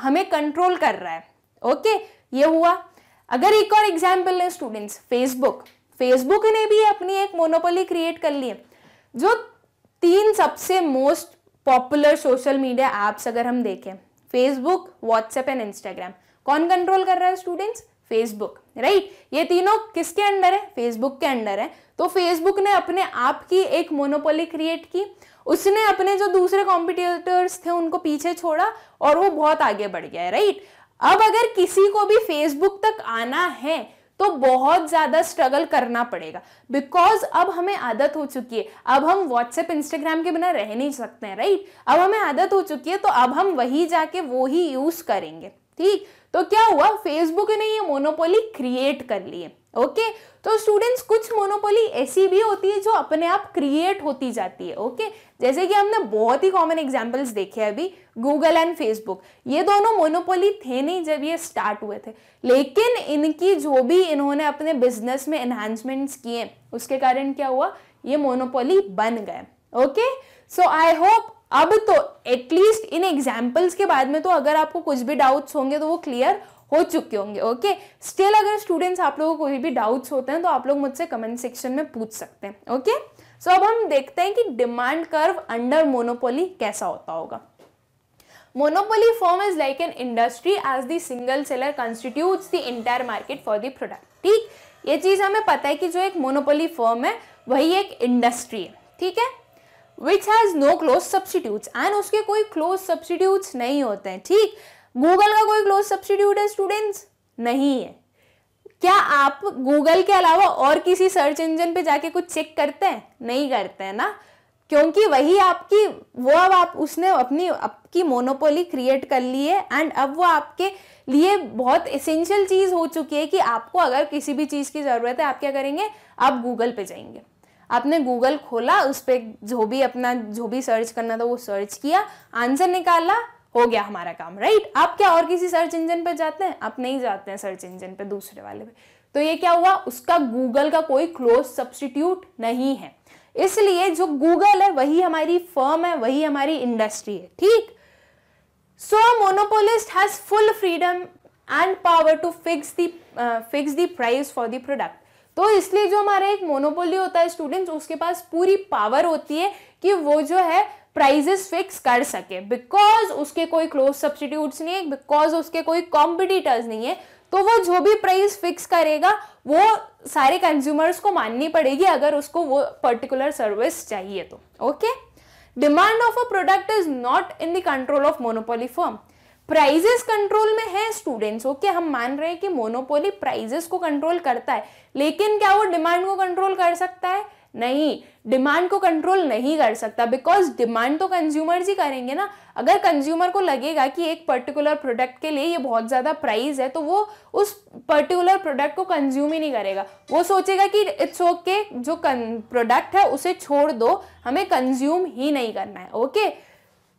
[SPEAKER 1] हमें कंट्रोल कर रहा है ओके ये हुआ अगर एक और एग्जाम्पल है स्टूडेंट्स फेसबुक फेसबुक ने भी अपनी एक मोनोपोली क्रिएट कर ली है जो तीन सबसे most popular social media apps अगर हम देखें फेसबुक व्हाट्सएप एंड इंस्टाग्राम कौन कंट्रोल कर रहा है स्टूडेंट्स फेसबुक राइट ये तीनों किसके अंडर है फेसबुक के अंडर है तो फेसबुक ने अपने आप की एक मोनोपोली क्रिएट की उसने अपने जो दूसरे कॉम्पिटिटर्स थे उनको पीछे छोड़ा और वो बहुत आगे बढ़ गया है राइट अब अगर किसी को भी फेसबुक तक आना है तो बहुत ज़्यादा स्ट्रगल करना पड़ेगा बिकॉज अब हमें आदत हो चुकी है अब हम व्हाट्सएप इंस्टाग्राम के बिना रह नहीं सकते हैं राइट अब हमें आदत हो चुकी है तो अब हम वही जाके वो ही यूज़ करेंगे ठीक तो क्या हुआ फेसबुक ने ये मोनोपोली क्रिएट कर ली है ओके okay? तो स्टूडेंट्स कुछ मोनोपोली ऐसी भी होती है जो अपने आप क्रिएट होती जाती है ओके okay? जैसे कि हमने बहुत ही कॉमन एग्जांपल्स देखे अभी गूगल एंड फेसबुक ये दोनों मोनोपोली थे नहीं जब ये स्टार्ट हुए थे लेकिन इनकी जो भी इन्होंने अपने बिजनेस में एनहांसमेंट्स किए उसके कारण क्या हुआ ये मोनोपोली बन गए ओके सो आई होप अब तो एटलीस्ट इन एग्जाम्पल्स के बाद में तो अगर आपको कुछ भी डाउट्स होंगे तो वो क्लियर हो चुके होंगे ओके स्टिल अगर स्टूडेंट्स आप लोगों को कोई भी डाउट्स होते हैं तो आप लोग मुझसे कमेंट सेक्शन में पूछ सकते हैं ओके सो अब हम देखते हैं कि डिमांड कर्व अंडर मोनोपोली कैसा होता होगा monopoly firm is like an industry as the single seller constitute the entire market for the product ठीक ये चीज़ हमें पता है कि जो एक मोनोपोली फॉर्म है वही एक इंडस्ट्री है ठीक है which has no close substitute and उसके कोई क्लोज सब्सटीट्यूट नहीं होते हैं ठीक गूगल का कोई क्लोज सब्सटीट्यूट है स्टूडेंट्स नहीं है क्या आप गूगल के अलावा और किसी सर्च इंजन पे जाके कुछ चेक करते हैं नहीं करते हैं ना क्योंकि वही आपकी वो अब आप उसने अपनी आपकी मोनोपोली क्रिएट कर ली है एंड अब वो आपके लिए बहुत एसेंशियल चीज़ हो चुकी है कि आपको अगर किसी भी चीज़ की ज़रूरत है आप क्या करेंगे आप गूगल पे जाएंगे आपने गूगल खोला उस पर जो भी अपना जो भी सर्च करना था वो सर्च किया आंसर निकाला हो गया हमारा काम राइट आप क्या और किसी सर्च इंजन पर जाते हैं आप नहीं जाते हैं सर्च इंजन पर दूसरे वाले पे तो ये क्या हुआ उसका गूगल का कोई क्लोज सब्सटीट्यूट नहीं है इसलिए जो गूगल है वही हमारी फर्म है वही हमारी इंडस्ट्री है ठीक so monopolist has full freedom and power to fix the fix the price for the product तो इसलिए जो हमारा एक मोनोपोली होता है स्टूडेंट्स उसके पास पूरी पावर होती है कि वो जो है प्राइजेस फिक्स कर सके बिकॉज उसके कोई क्लोज सब्सटीट्यूट्स नहीं है बिकॉज उसके कोई कॉम्पिटिटर्स नहीं है तो वो जो भी प्राइस फिक्स करेगा वो सारे कंज्यूमर्स को माननी पड़ेगी अगर उसको वो पर्टिकुलर सर्विस चाहिए तो okay demand of a product is not in the control of monopoly firm prices control में है स्टूडेंट्स ओके okay, हम मान रहे हैं कि मोनोपोली प्राइजेस को कंट्रोल करता है लेकिन क्या वो डिमांड को कंट्रोल कर सकता है नहीं डिमांड को कंट्रोल नहीं कर सकता बिकॉज डिमांड तो कंज्यूमर्स ही करेंगे ना अगर कंज्यूमर को लगेगा कि एक पर्टिकुलर प्रोडक्ट के लिए ये बहुत ज़्यादा प्राइस है तो वो उस पर्टिकुलर प्रोडक्ट को कंज्यूम ही नहीं करेगा वो सोचेगा कि इट्स ओके okay, जो प्रोडक्ट है उसे छोड़ दो हमें कंज्यूम ही नहीं करना है ओके okay?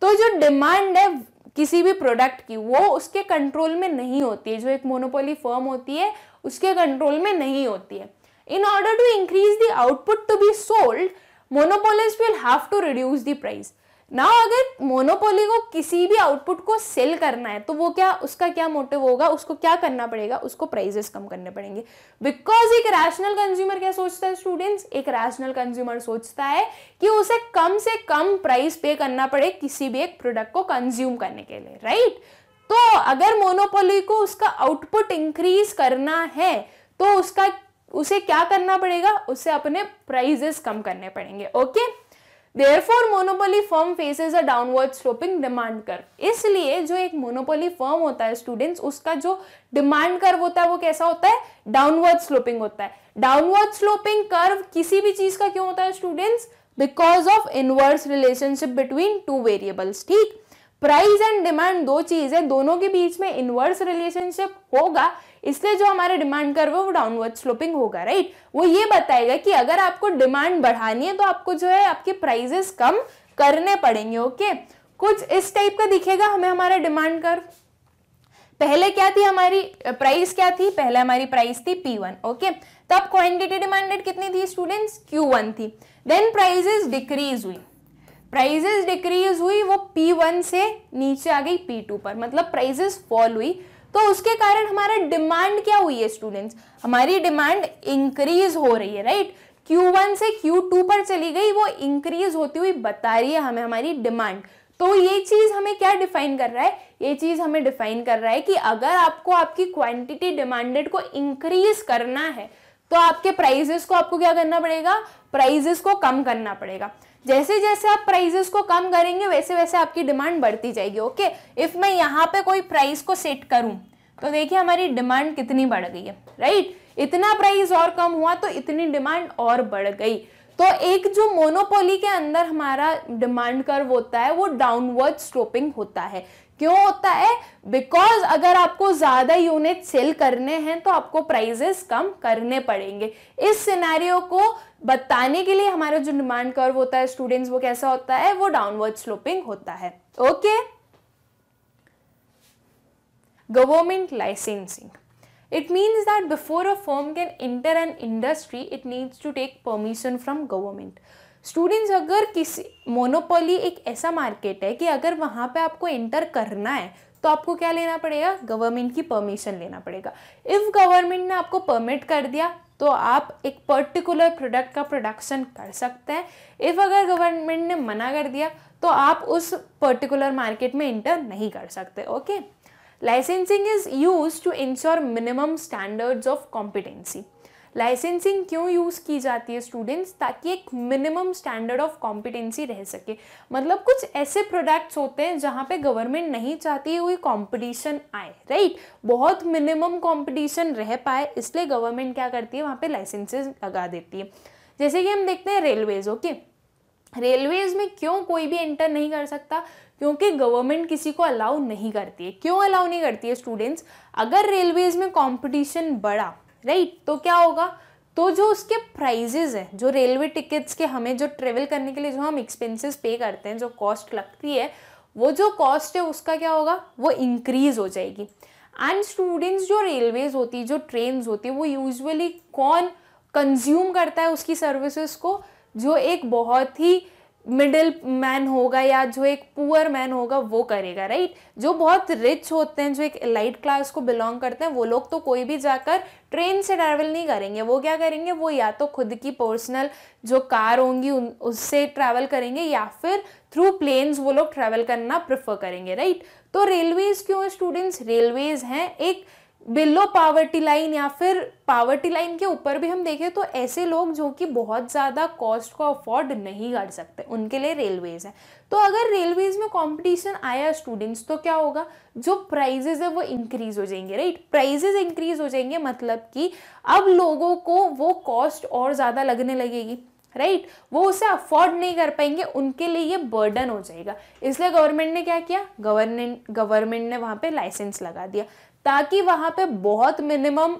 [SPEAKER 1] तो जो डिमांड है किसी भी प्रोडक्ट की वो उसके कंट्रोल में नहीं होती है जो एक मोनोपोली फर्म होती है उसके कंट्रोल में नहीं होती है In order to increase the output to be sold, monopolist will have to reduce the price. Now अगर मोनोपोली को किसी भी आउटपुट को सेल करना है तो वो क्या उसका क्या मोटिव होगा उसको क्या करना पड़ेगा उसको प्राइजेस कम करने पड़ेंगे बिकॉज एक रैशनल कंज्यूमर क्या सोचता है स्टूडेंट्स एक रैशनल कंज्यूमर सोचता है कि उसे कम से कम प्राइस पे करना पड़े किसी भी एक प्रोडक्ट को कंज्यूम करने के लिए राइट right? तो अगर मोनोपोली को उसका आउटपुट इंक्रीज करना है तो उसका उसे क्या करना पड़ेगा उसे अपने प्राइजेस कम करने पड़ेंगे okay for monopoly firm faces a downward sloping demand curve इसलिए जो एक मोनोपोली फर्म होता है स्टूडेंट्स उसका जो डिमांड कर्व होता है वो कैसा होता है डाउनवर्ड स्लोपिंग होता है डाउनवर्ड स्लोपिंग कर्व किसी भी चीज का क्यों होता है students because of inverse relationship between two variables ठीक प्राइस एंड डिमांड दो चीज है दोनों के बीच में इनवर्स रिलेशनशिप होगा इसलिए जो हमारा डिमांड कर्व है वो डाउनवर्ड स्लोपिंग होगा राइट वो ये बताएगा कि अगर आपको डिमांड बढ़ानी है तो आपको जो है आपके प्राइजेस कम करने पड़ेंगे ओके कुछ इस टाइप का दिखेगा हमें हमारा डिमांड कर्व पहले क्या थी हमारी प्राइस क्या थी पहले हमारी प्राइस थी P1 ओके तब क्वांटिटी डिमांडेड कितनी थी स्टूडेंट्स Q1 थी देन प्राइजेस डिक्रीज हुई प्राइजेस डिक्रीज हुई वो P1 से नीचे आ गई P2 पर मतलब प्राइजेस फॉल हुई तो उसके कारण हमारा डिमांड क्या हुई है स्टूडेंट्स हमारी डिमांड इंक्रीज हो रही है राइट Q1 से Q2 पर चली गई वो इंक्रीज होती हुई बता रही है हमें हमारी डिमांड तो ये चीज़ हमें क्या डिफाइन कर रहा है ये चीज़ हमें डिफाइन कर रहा है कि अगर आपको आपकी क्वांटिटी डिमांडेड को इंक्रीज करना है तो आपके प्राइजेस को आपको क्या करना पड़ेगा प्राइजेस को कम करना पड़ेगा जैसे जैसे आप प्राइजेस को कम करेंगे वैसे वैसे आपकी डिमांड बढ़ती जाएगी ओके इफ़ मैं यहाँ पे कोई प्राइस को सेट करूँ तो देखिए हमारी डिमांड कितनी बढ़ गई है राइट इतना प्राइस और कम हुआ तो इतनी डिमांड और बढ़ गई तो एक जो मोनोपोली के अंदर हमारा डिमांड कर्व होता है वो डाउनवर्ड स्ट्रोपिंग होता है क्यों होता है बिकॉज अगर आपको ज़्यादा यूनिट सेल करने हैं तो आपको प्राइजेस कम करने पड़ेंगे इस सिनेरियो को बताने के लिए हमारा जो डिमांड कर्व होता है स्टूडेंट्स वो कैसा होता है वो डाउनवर्ड स्लोपिंग होता है okay government licensing it means that before a form can enter an industry it needs to take permission from government students अगर किसी मोनोपोली एक ऐसा मार्केट है कि अगर वहाँ पे आपको एंटर करना है तो आपको क्या लेना पड़ेगा गवर्नमेंट की परमिशन लेना पड़ेगा इफ़ गवर्नमेंट ने आपको परमिट कर दिया तो आप एक पर्टिकुलर प्रोडक्ट का प्रोडक्शन कर सकते हैं इफ़ अगर गवर्नमेंट ने मना कर दिया तो आप उस पर्टिकुलर मार्केट में इंटर नहीं कर सकते okay licensing is use to ensure minimum standards of competency licensing क्यों यूज़ की जाती है स्टूडेंट्स ताकि एक मिनिमम स्टैंडर्ड ऑफ कॉम्पिटेंसी रह सके मतलब कुछ ऐसे प्रोडक्ट्स होते हैं जहाँ पे गवर्नमेंट नहीं चाहती हुई कॉम्पिटिशन आए राइट बहुत मिनिमम कॉम्पिटिशन रह पाए इसलिए गवर्नमेंट क्या करती है वहाँ पर लाइसेंसेज लगा देती है जैसे कि हम देखते हैं रेलवेज ओके रेलवेज में क्यों कोई भी एंटर नहीं कर सकता क्योंकि गवर्नमेंट किसी को अलाउ नहीं करती है क्यों अलाउ नहीं करती है स्टूडेंट्स अगर रेलवेज में कंपटीशन बढ़ा राइट तो क्या होगा तो जो उसके प्राइजेज हैं जो रेलवे टिकट्स के हमें जो ट्रेवल करने के लिए जो हम एक्सपेंसेस पे करते हैं जो कॉस्ट लगती है वो जो कॉस्ट है उसका क्या होगा वो इंक्रीज़ हो जाएगी एंड स्टूडेंट्स जो रेलवेज होती है जो ट्रेन होती है वो यूजुअली कौन कंज्यूम करता है उसकी सर्विसेज को जो एक बहुत ही मिडिल मैन होगा या जो एक पुअर मैन होगा वो करेगा राइट जो बहुत रिच होते हैं जो एक लाइट क्लास को बिलोंग करते हैं वो लोग तो कोई भी जाकर ट्रेन से ट्रैवल नहीं करेंगे वो क्या करेंगे वो या तो खुद की पर्सनल जो कार होंगी उससे ट्रैवल करेंगे या फिर थ्रू प्लेन्स वो लोग ट्रैवल करना प्रेफर करेंगे राइट तो रेलवेज़ क्यों स्टूडेंट्स रेलवेज़ हैं एक बिलो पावर्टी लाइन या फिर पावर्टी लाइन के ऊपर भी हम देखें तो ऐसे लोग जो कि बहुत ज़्यादा कॉस्ट को अफोर्ड नहीं कर सकते उनके लिए रेलवेज़ है तो अगर रेलवेज़ में कंपटीशन आया स्टूडेंट्स तो क्या होगा जो प्राइजेज़ है वो इंक्रीज़ हो जाएंगे राइट प्राइजेज़ इंक्रीज़ हो जाएंगे मतलब कि अब लोगों को वो कॉस्ट और ज़्यादा लगने लगेगी राइट right? वो उसे अफोर्ड नहीं कर पाएंगे उनके लिए ये बर्डन हो जाएगा इसलिए गवर्नमेंट ने क्या किया गवर्नमेंट गवर्नमेंट ने वहाँ पे लाइसेंस लगा दिया ताकि वहाँ पे बहुत मिनिमम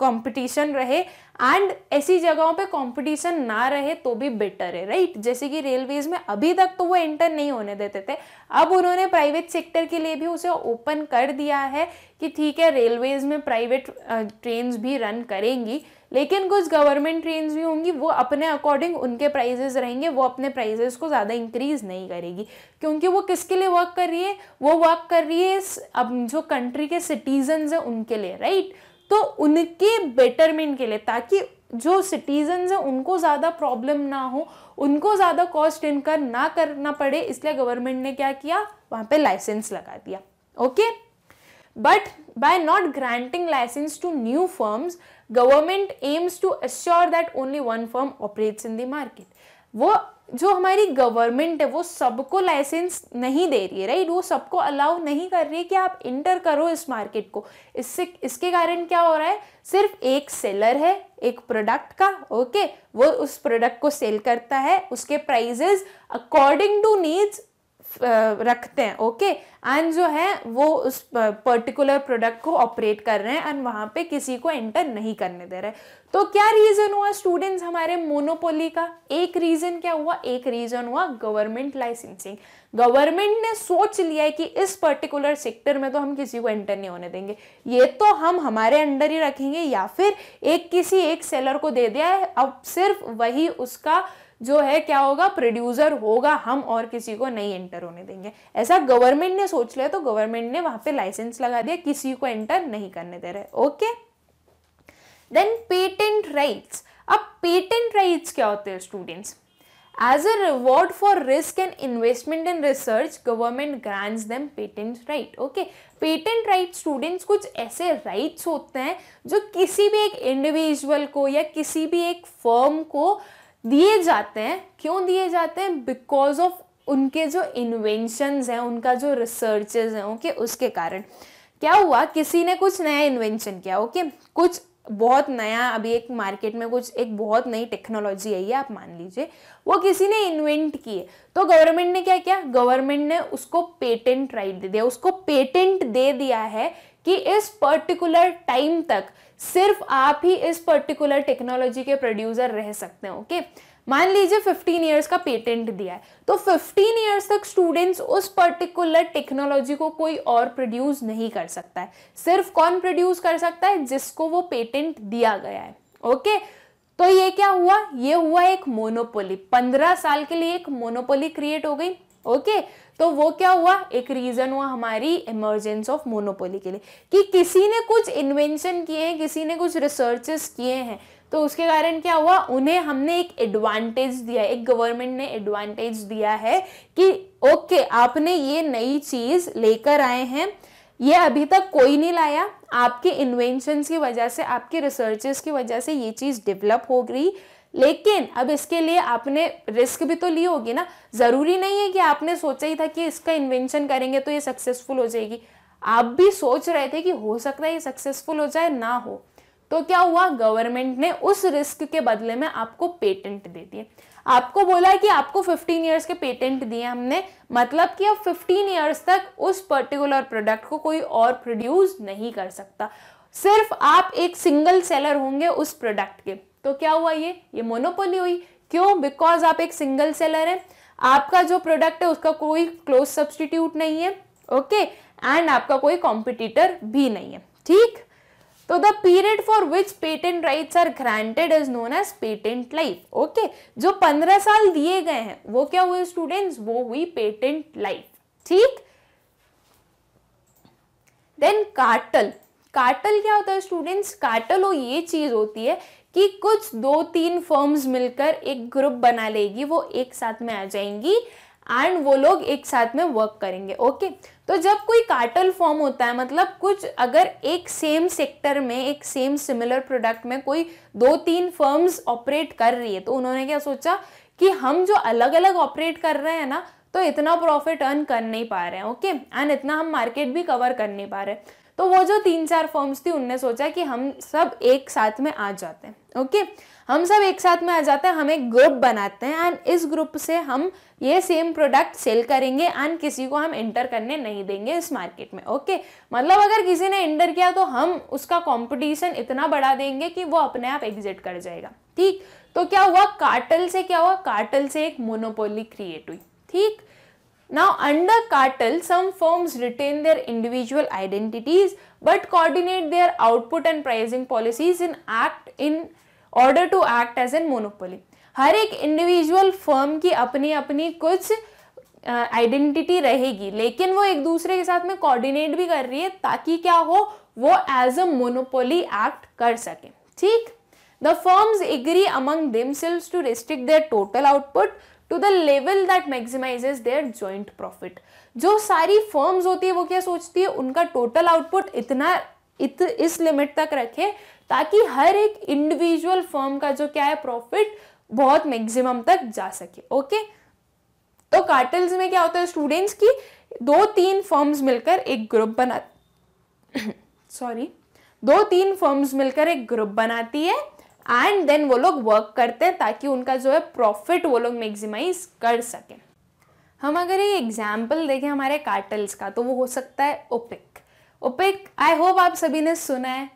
[SPEAKER 1] कंपटीशन uh, रहे एंड ऐसी जगहों पे कंपटीशन ना रहे तो भी बेटर है राइट जैसे कि रेलवेज में अभी तक तो वो एंटर नहीं होने देते थे अब उन्होंने प्राइवेट सेक्टर के लिए भी उसे ओपन कर दिया है कि ठीक है रेलवेज में प्राइवेट ट्रेन uh, भी रन करेंगी लेकिन कुछ गवर्नमेंट ट्रेन भी होंगी वो अपने अकॉर्डिंग उनके प्राइजेस रहेंगे वो अपने प्राइजेस को ज़्यादा इंक्रीज नहीं करेगी क्योंकि वो किसके लिए वर्क कर रही है वो वर्क कर रही है अब जो कंट्री के सिटीजन्स हैं उनके लिए राइट तो उनके बेटरमेंट के लिए ताकि जो सिटीजन्स हैं उनको ज़्यादा प्रॉब्लम ना हो उनको ज़्यादा कॉस्ट इनकर ना करना पड़े इसलिए गवर्नमेंट ने क्या किया वहाँ पे लाइसेंस लगा दिया okay but by not granting licence to new firms government aims to assure that only one firm operates in the market वो जो हमारी गवर्नमेंट है वो सबको लाइसेंस नहीं दे रही है राइट वो सबको अलाउ नहीं कर रही है कि आप इंटर करो इस मार्केट को इससे इसके कारण क्या हो रहा है सिर्फ एक सेलर है एक प्रोडक्ट का ओके वो उस प्रोडक्ट को सेल करता है उसके प्राइजेस अकॉर्डिंग टू नीड्स रखते हैं ओके एंड जो है वो उस पर्टिकुलर प्रोडक्ट को ऑपरेट कर रहे हैं एंड वहाँ पे किसी को एंटर नहीं करने दे रहे तो क्या रीज़न हुआ स्टूडेंट्स हमारे मोनोपोली का एक रीज़न क्या हुआ एक रीज़न हुआ गवर्नमेंट लाइसेंसिंग गवर्नमेंट ने सोच लिया है कि इस पर्टिकुलर सेक्टर में तो हम किसी को एंटर नहीं होने देंगे ये तो हम हमारे अंडर ही रखेंगे या फिर एक किसी एक सेलर को दे दिया है अब सिर्फ वही उसका जो है क्या होगा प्रोड्यूसर होगा हम और किसी को नहीं एंटर होने देंगे ऐसा गवर्नमेंट ने सोच लिया तो गवर्नमेंट ने वहां पे लाइसेंस लगा दिया किसी को एंटर नहीं करने दे रहे ओके देन पेटेंट राइट्स अब पेटेंट राइट्स क्या होते हैं students as a reward for risk and investment in research government grants them patent right okay patent right students कुछ ऐसे राइट्स होते हैं जो किसी भी एक इंडिविजुअल को या किसी भी एक फर्म को दिए जाते हैं क्यों दिए जाते हैं बिकॉज ऑफ उनके जो इन्वेंशंस हैं उनका जो रिसर्चेज हैं ओके उसके कारण क्या हुआ किसी ने कुछ नया इन्वेंशन किया ओके कुछ बहुत नया अभी एक मार्केट में कुछ एक बहुत नई टेक्नोलॉजी आई है आप मान लीजिए वो किसी ने इन्वेंट किए तो गवर्नमेंट ने क्या किया गवर्नमेंट ने उसको पेटेंट राइट दे दिया उसको पेटेंट दे दिया है कि इस पर्टिकुलर टाइम तक सिर्फ आप ही इस पर्टिकुलर टेक्नोलॉजी के प्रोड्यूसर रह सकते हैं ओके मान लीजिए 15 इयर्स का पेटेंट दिया है तो 15 इयर्स तक स्टूडेंट्स उस पर्टिकुलर टेक्नोलॉजी को कोई और प्रोड्यूस नहीं कर सकता है सिर्फ कौन प्रोड्यूस कर सकता है जिसको वो पेटेंट दिया गया है ओके तो ये क्या हुआ ये हुआ एक मोनोपोली पंद्रह साल के लिए एक मोनोपोली क्रिएट हो गई ओके okay? तो वो क्या हुआ एक रीजन हुआ हमारी इमरजेंस ऑफ मोनोपोली के लिए कि किसी ने कुछ इन्वेंशन किए हैं किसी ने कुछ रिसर्चेस किए हैं तो उसके कारण क्या हुआ उन्हें हमने एक एडवांटेज दिया एक गवर्नमेंट ने एडवांटेज दिया है कि ओके आपने ये नई चीज़ लेकर आए हैं ये अभी तक कोई नहीं लाया आपके इन्वेंशन की वजह से आपके रिसर्चेस की वजह से ये चीज़ डेवलप हो गई लेकिन अब इसके लिए आपने रिस्क भी तो ली होगी ना ज़रूरी नहीं है कि आपने सोचा ही था कि इसका इन्वेंशन करेंगे तो ये सक्सेसफुल हो जाएगी आप भी सोच रहे थे कि हो सकता है ये सक्सेसफुल हो जाए ना हो तो क्या हुआ गवर्नमेंट ने उस रिस्क के बदले में आपको पेटेंट दे दिए आपको बोला कि आपको 15 इयर्स के पेटेंट दिए हमने मतलब कि अब 15 इयर्स तक उस पर्टिकुलर प्रोडक्ट को कोई और प्रोड्यूस नहीं कर सकता सिर्फ आप एक सिंगल सेलर होंगे उस प्रोडक्ट के तो क्या हुआ ये ये मोनोपोली हुई क्यों बिकॉज आप एक सिंगल सेलर हैं आपका जो प्रोडक्ट है उसका कोई क्लोज सब्सटीट्यूट नहीं है ओके okay? एंड आपका कोई कॉम्पिटिटर भी नहीं है ठीक तो the period for which patent rights are granted is known as patent life okay जो पंद्रह साल दिए गए हैं वो क्या हुए स्टूडेंट्स वो हुई पेटेंट लाइफ ठीक देन कार्टल कार्टल क्या होता है स्टूडेंट्स कार्टल वो ये चीज होती है कि कुछ दो तीन फर्म्स मिलकर एक ग्रुप बना लेगी वो एक साथ में आ जाएंगी एंड वो लोग एक साथ में वर्क करेंगे ओके तो जब कोई कार्टल फॉर्म होता है मतलब कुछ अगर एक सेम सेक्टर में एक सेम सिमिलर प्रोडक्ट में कोई दो तीन फर्म्स ऑपरेट कर रही है तो उन्होंने क्या सोचा कि हम जो अलग अलग ऑपरेट कर रहे हैं ना तो इतना प्रॉफिट अर्न कर नहीं पा रहे हैं ओके एंड इतना हम मार्केट भी कवर कर नहीं पा रहे तो वो जो तीन चार फॉर्म्स थी उनने सोचा कि हम सब एक साथ में आ जाते हैं ओके हम सब एक साथ में आ जाते हैं हम एक ग्रुप बनाते हैं एंड इस ग्रुप से हम ये सेम प्रोडक्ट सेल करेंगे एंड किसी को हम इंटर करने नहीं देंगे इस मार्केट में ओके मतलब अगर किसी ने इंटर किया तो हम उसका कंपटीशन इतना बढ़ा देंगे कि वो अपने आप एग्जिट कर जाएगा ठीक तो क्या हुआ कार्टल से क्या हुआ कार्टल से एक मोनोपोली क्रिएट हुई ठीक Now under cartel, some firms retain their individual identities but coordinate their output and pricing policies in act in order to act as a monopoly. हर एक इंडिविजुअल फर्म की अपनी अपनी कुछ आइडेंटिटी रहेगी लेकिन वो एक दूसरे के साथ में कोऑर्डिनेट भी कर रही है ताकि क्या हो वो एज अ मोनोपोली एक्ट कर सके ठीक the firms agree among themselves to restrict their total output to the level that maximises their joint profit जो सारी फर्म्स होती है वो क्या सोचती है उनका टोटल आउटपुट इतना इत, इस लिमिट तक रखे ताकि हर एक इंडिविजुअल फर्म का जो क्या है प्रॉफिट बहुत मैक्सिमम तक जा सके ओके तो कार्टल्स में क्या होता है स्टूडेंट्स की दो तीन फर्म्स मिलकर एक ग्रुप बना सॉरी दो तीन फर्म्स मिलकर एक ग्रुप बनाती है एंड देन वो लोग वर्क करते हैं ताकि उनका जो है प्रॉफिट वो लोग मैक्सिमाइज कर सकें हम अगर ये एग्जाम्पल देखें हमारे कार्टल्स का तो वो हो सकता है ओपेक ओपेक आई होप आप सभी ने सुना है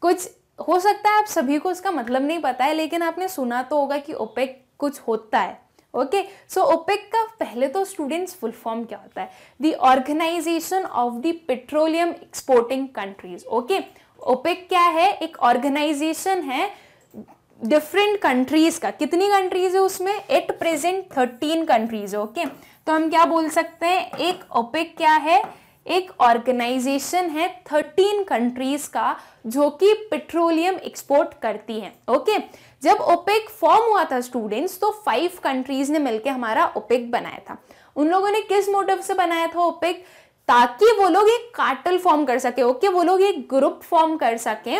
[SPEAKER 1] कुछ हो सकता है आप सभी को उसका मतलब नहीं पता है लेकिन आपने सुना तो होगा कि ओपेक कुछ होता है ओके सो ओपेक का पहले तो स्टूडेंट्स फुल फॉर्म क्या होता है the organisation of the petroleum exporting countries okay OPEC क्या है एक ऑर्गेनाइजेशन है डिफरेंट कंट्रीज का कितनी कंट्रीज है उसमें एट प्रेजेंट थर्टीन कंट्रीज है ओके तो हम क्या बोल सकते हैं एक ओपेक क्या है एक ऑर्गेनाइजेशन है थर्टीन कंट्रीज का जो कि पेट्रोलियम एक्सपोर्ट करती है ओके जब ओपेक फॉर्म हुआ था स्टूडेंट्स तो फाइव कंट्रीज ने मिलकर हमारा ओपेक बनाया था उन लोगों ने किस मोटिव से बनाया था ओपेक ताकि वो लोग एक कार्टल फॉर्म कर सके ओके वो लोग एक ग्रुप फॉर्म कर सकें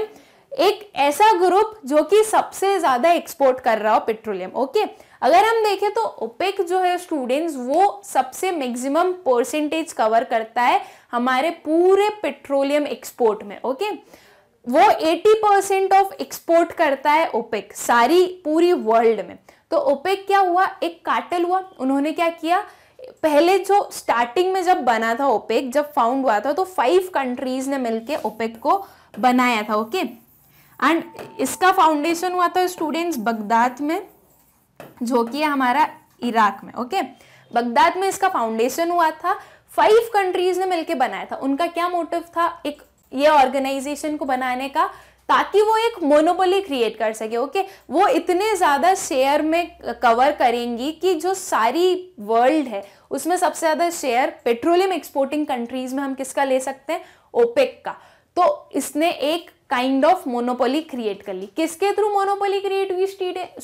[SPEAKER 1] एक ऐसा ग्रुप जो कि सबसे ज्यादा एक्सपोर्ट कर रहा हो पेट्रोलियम ओके अगर हम देखें तो ओपेक जो है स्टूडेंट्स वो सबसे मैक्सिमम परसेंटेज कवर करता है हमारे पूरे पेट्रोलियम एक्सपोर्ट में ओके वो 80 परसेंट ऑफ एक्सपोर्ट करता है ओपेक सारी पूरी वर्ल्ड में तो ओपेक क्या हुआ एक काटल हुआ उन्होंने क्या किया पहले जो स्टार्टिंग में जब बना था ओपेक जब फाउंड हुआ था तो फाइव कंट्रीज ने मिलकर ओपेक को बनाया था ओके okay? एंड इसका फाउंडेशन हुआ था स्टूडेंट्स बगदाद में जो कि है हमारा इराक में ओके बगदाद में इसका फाउंडेशन हुआ था फाइव कंट्रीज ने मिलकर बनाया था उनका क्या मोटिव था एक ये ऑर्गेनाइजेशन को बनाने का ताकि वो एक मोनोपोली क्रिएट कर सके ओके वो इतने ज़्यादा शेयर में कवर करेंगी कि जो सारी वर्ल्ड है उसमें सबसे ज़्यादा शेयर पेट्रोलियम एक्सपोर्टिंग कंट्रीज में हम किसका ले सकते हैं ओपेक का तो इसने एक काइंड ऑफ मोनोपोली क्रिएट कर ली किसके थ्रू मोनोपोली क्रिएट हुई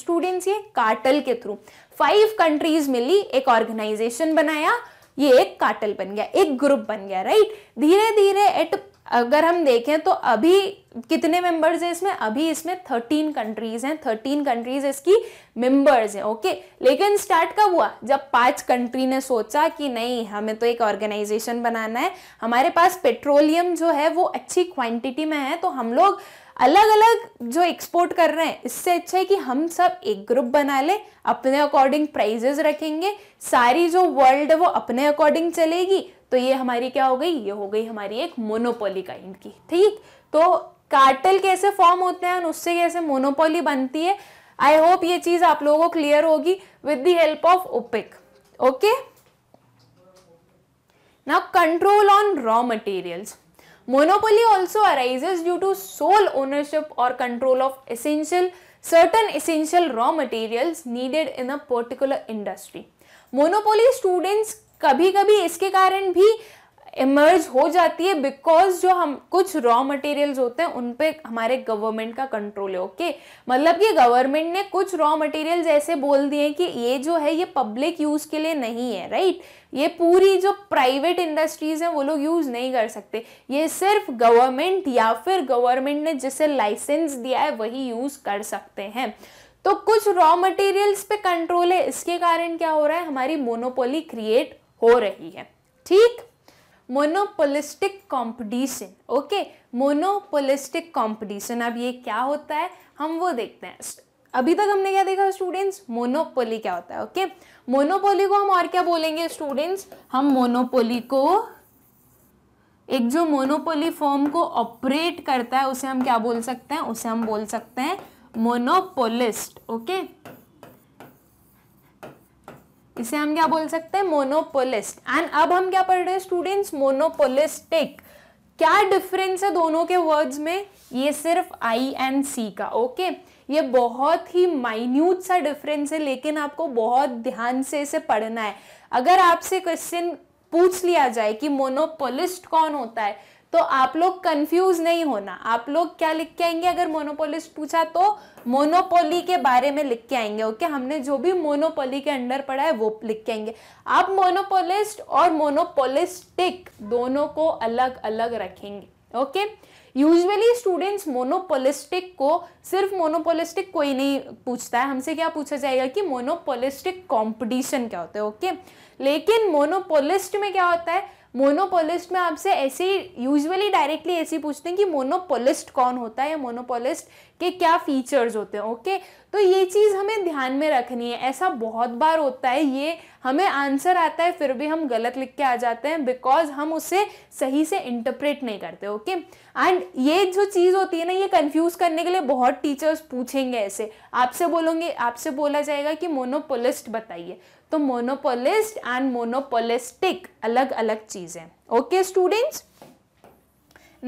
[SPEAKER 1] स्टूडेंट्स ये कार्टल के थ्रू फाइव कंट्रीज मिली एक ऑर्गेनाइजेशन बनाया ये एक कार्टल बन गया एक ग्रुप बन गया राइट धीरे धीरे एट अगर हम देखें तो अभी कितने मेंबर्स हैं इसमें अभी इसमें थर्टीन कंट्रीज हैं थर्टीन कंट्रीज इसकी मेंबर्स हैं ओके लेकिन स्टार्ट कब हुआ जब पांच कंट्री ने सोचा कि नहीं हमें तो एक ऑर्गेनाइजेशन बनाना है हमारे पास पेट्रोलियम जो है वो अच्छी क्वांटिटी में है तो हम लोग अलग अलग जो एक्सपोर्ट कर रहे हैं इससे अच्छा है कि हम सब एक ग्रुप बना ले अपने अकॉर्डिंग प्राइजेस रखेंगे सारी जो वर्ल्ड है वो अपने अकॉर्डिंग चलेगी तो ये हमारी क्या हो गई ये हो गई हमारी एक मोनोपोली काइंड की ठीक तो कार्टल कैसे फॉर्म होते हैं और उससे कैसे मोनोपोली बनती है आई होप ये चीज आप लोगों को क्लियर होगी with the help of OPEC okay now control on raw materials monopoly also arises due to sole ownership और control of essential certain essential raw materials needed in a particular industry monopoly students कभी कभी इसके कारण भी emerge हो जाती है because जो हम कुछ रॉ मटेरियल्स होते हैं उन पे हमारे गवर्नमेंट का कंट्रोल है ओके मतलब कि गवर्नमेंट ने कुछ रॉ मटेरियल्स ऐसे बोल दिए कि ये जो है ये पब्लिक यूज़ के लिए नहीं है राइट ये पूरी जो प्राइवेट इंडस्ट्रीज़ हैं वो लोग यूज़ नहीं कर सकते ये सिर्फ गवर्नमेंट या फिर गवर्नमेंट ने जिसे लाइसेंस दिया है वही यूज़ कर सकते हैं तो कुछ रॉ मटेरियल्स पे कंट्रोल है इसके कारण क्या हो रहा है हमारी मोनोपोली क्रिएट हो रही है ठीक monopolistic competition okay monopolistic competition अब ये क्या होता है हम वो देखते हैं अभी तक हमने क्या देखा स्टूडेंट्स मोनोपोली क्या होता है ओके okay? मोनोपोली को हम और क्या बोलेंगे स्टूडेंट्स हम मोनोपोली को एक जो मोनोपोली फॉर्म को ऑपरेट करता है उसे हम क्या बोल सकते हैं उसे हम बोल सकते हैं मोनोपोलिस्ट ओके okay? इसे हम क्या बोल सकते हैं मोनोपोलिस्ट एंड अब हम क्या पढ़ रहे हैं स्टूडेंट्स मोनोपोलिस्टिक क्या डिफरेंस है दोनों के वर्ड्स में ये सिर्फ आई एंड सी का ओके okay? ये बहुत ही माइन्यूट सा डिफरेंस है लेकिन आपको बहुत ध्यान से इसे पढ़ना है अगर आपसे क्वेश्चन पूछ लिया जाए कि मोनोपोलिस्ट कौन होता है तो आप लोग कंफ्यूज नहीं होना आप लोग क्या लिख के आएंगे अगर मोनोपोलिस्ट पूछा तो मोनोपोली के बारे में लिख के आएंगे ओके हमने जो भी मोनोपोली के अंडर पढ़ा है वो लिख के आएंगे आप मोनोपोलिस्ट और मोनोपोलिस्टिक दोनों को अलग अलग रखेंगे ओके यूजली स्टूडेंट्स मोनोपोलिस्टिक को सिर्फ मोनोपोलिस्टिक कोई नहीं पूछता है हमसे क्या पूछा जाएगा कि मोनोपोलिस्टिक कॉम्पिटिशन क्या होता है ओके लेकिन मोनोपोलिस्ट में क्या होता है मोनोपोलिस्ट में आपसे ऐसे ही यूजली डायरेक्टली ऐसे ही पूछते हैं कि मोनोपोलिस्ट कौन होता है या मोनोपोलिस्ट के क्या फीचर्स होते हैं ओके तो ये चीज़ हमें ध्यान में रखनी है ऐसा बहुत बार होता है ये हमें आंसर आता है फिर भी हम गलत लिख के आ जाते हैं बिकॉज हम उसे सही से इंटरप्रेट नहीं करते ओके एंड ये जो चीज़ होती है ना ये कन्फ्यूज करने के लिए बहुत टीचर्स पूछेंगे ऐसे आपसे बोलोगे आपसे बोला जाएगा कि मोनोपोलिस्ट बताइए तो मोनोपोलिस्ट एंड मोनोपोलिस्टिक अलग अलग चीज़ें okay students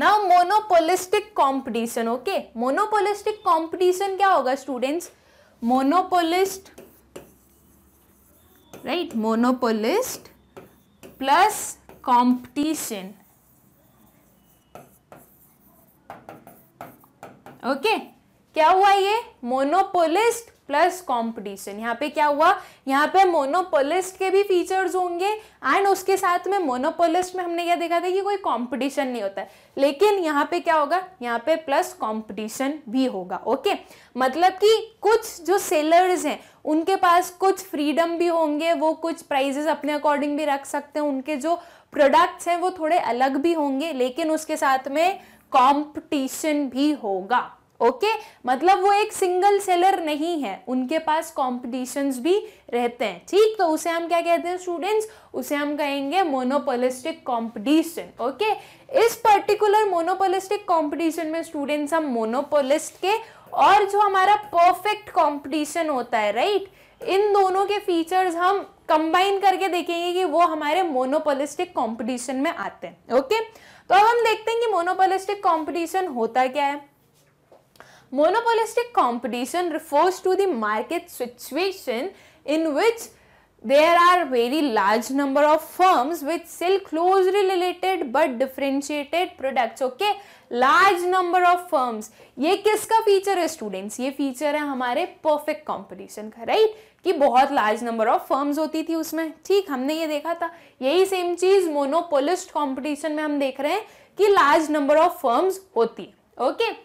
[SPEAKER 1] now monopolistic competition okay monopolistic competition क्या होगा students monopolist right monopolist plus competition okay क्या हुआ ये मोनोपोलिस्ट प्लस कंपटीशन यहाँ पे क्या हुआ यहाँ पे मोनोपोलिस्ट के भी फीचर्स होंगे एंड उसके साथ में मोनोपोलिस्ट में हमने क्या देखा था कि कोई कंपटीशन नहीं होता है लेकिन यहाँ पे क्या होगा यहाँ पे प्लस कंपटीशन भी होगा ओके मतलब कि कुछ जो सेलर्स हैं उनके पास कुछ फ्रीडम भी होंगे वो कुछ प्राइजेस अपने अकॉर्डिंग भी रख सकते हैं उनके जो प्रोडक्ट्स हैं वो थोड़े अलग भी होंगे लेकिन उसके साथ में कॉम्पिटिशन भी होगा ओके मतलब वो एक सिंगल सेलर नहीं है उनके पास कॉम्पिटिशन्स भी रहते हैं ठीक तो उसे हम क्या कहते हैं स्टूडेंट्स उसे हम कहेंगे मोनोपोलिस्टिक कॉम्पिटिशन ओके इस पर्टिकुलर मोनोपोलिस्टिक कॉम्पिटिशन में स्टूडेंट्स हम मोनोपोलिस्ट के और जो हमारा परफेक्ट कॉम्पिटिशन होता है राइट इन दोनों के फीचर्स हम कंबाइन करके देखेंगे कि वो हमारे मोनोपोलिस्टिक कंपटीशन में आते हैं ओके तो अब हम देखते हैं कि मोनोपोलिस्टिक कंपटीशन होता क्या है Monopolistic competition refers to the market situation in which there are very large number of firms which sell closely related but differentiated products okay large number of firms ये किसका फीचर है students ये feature है हमारे perfect competition का right कि बहुत large number of firms होती थी उसमें ठीक हमने ये देखा था यही सेम चीज मोनोपोलिस्ट कंपटीशन में हम देख रहे हैं कि लार्ज नंबर ऑफ फर्म्स होती है okay okay?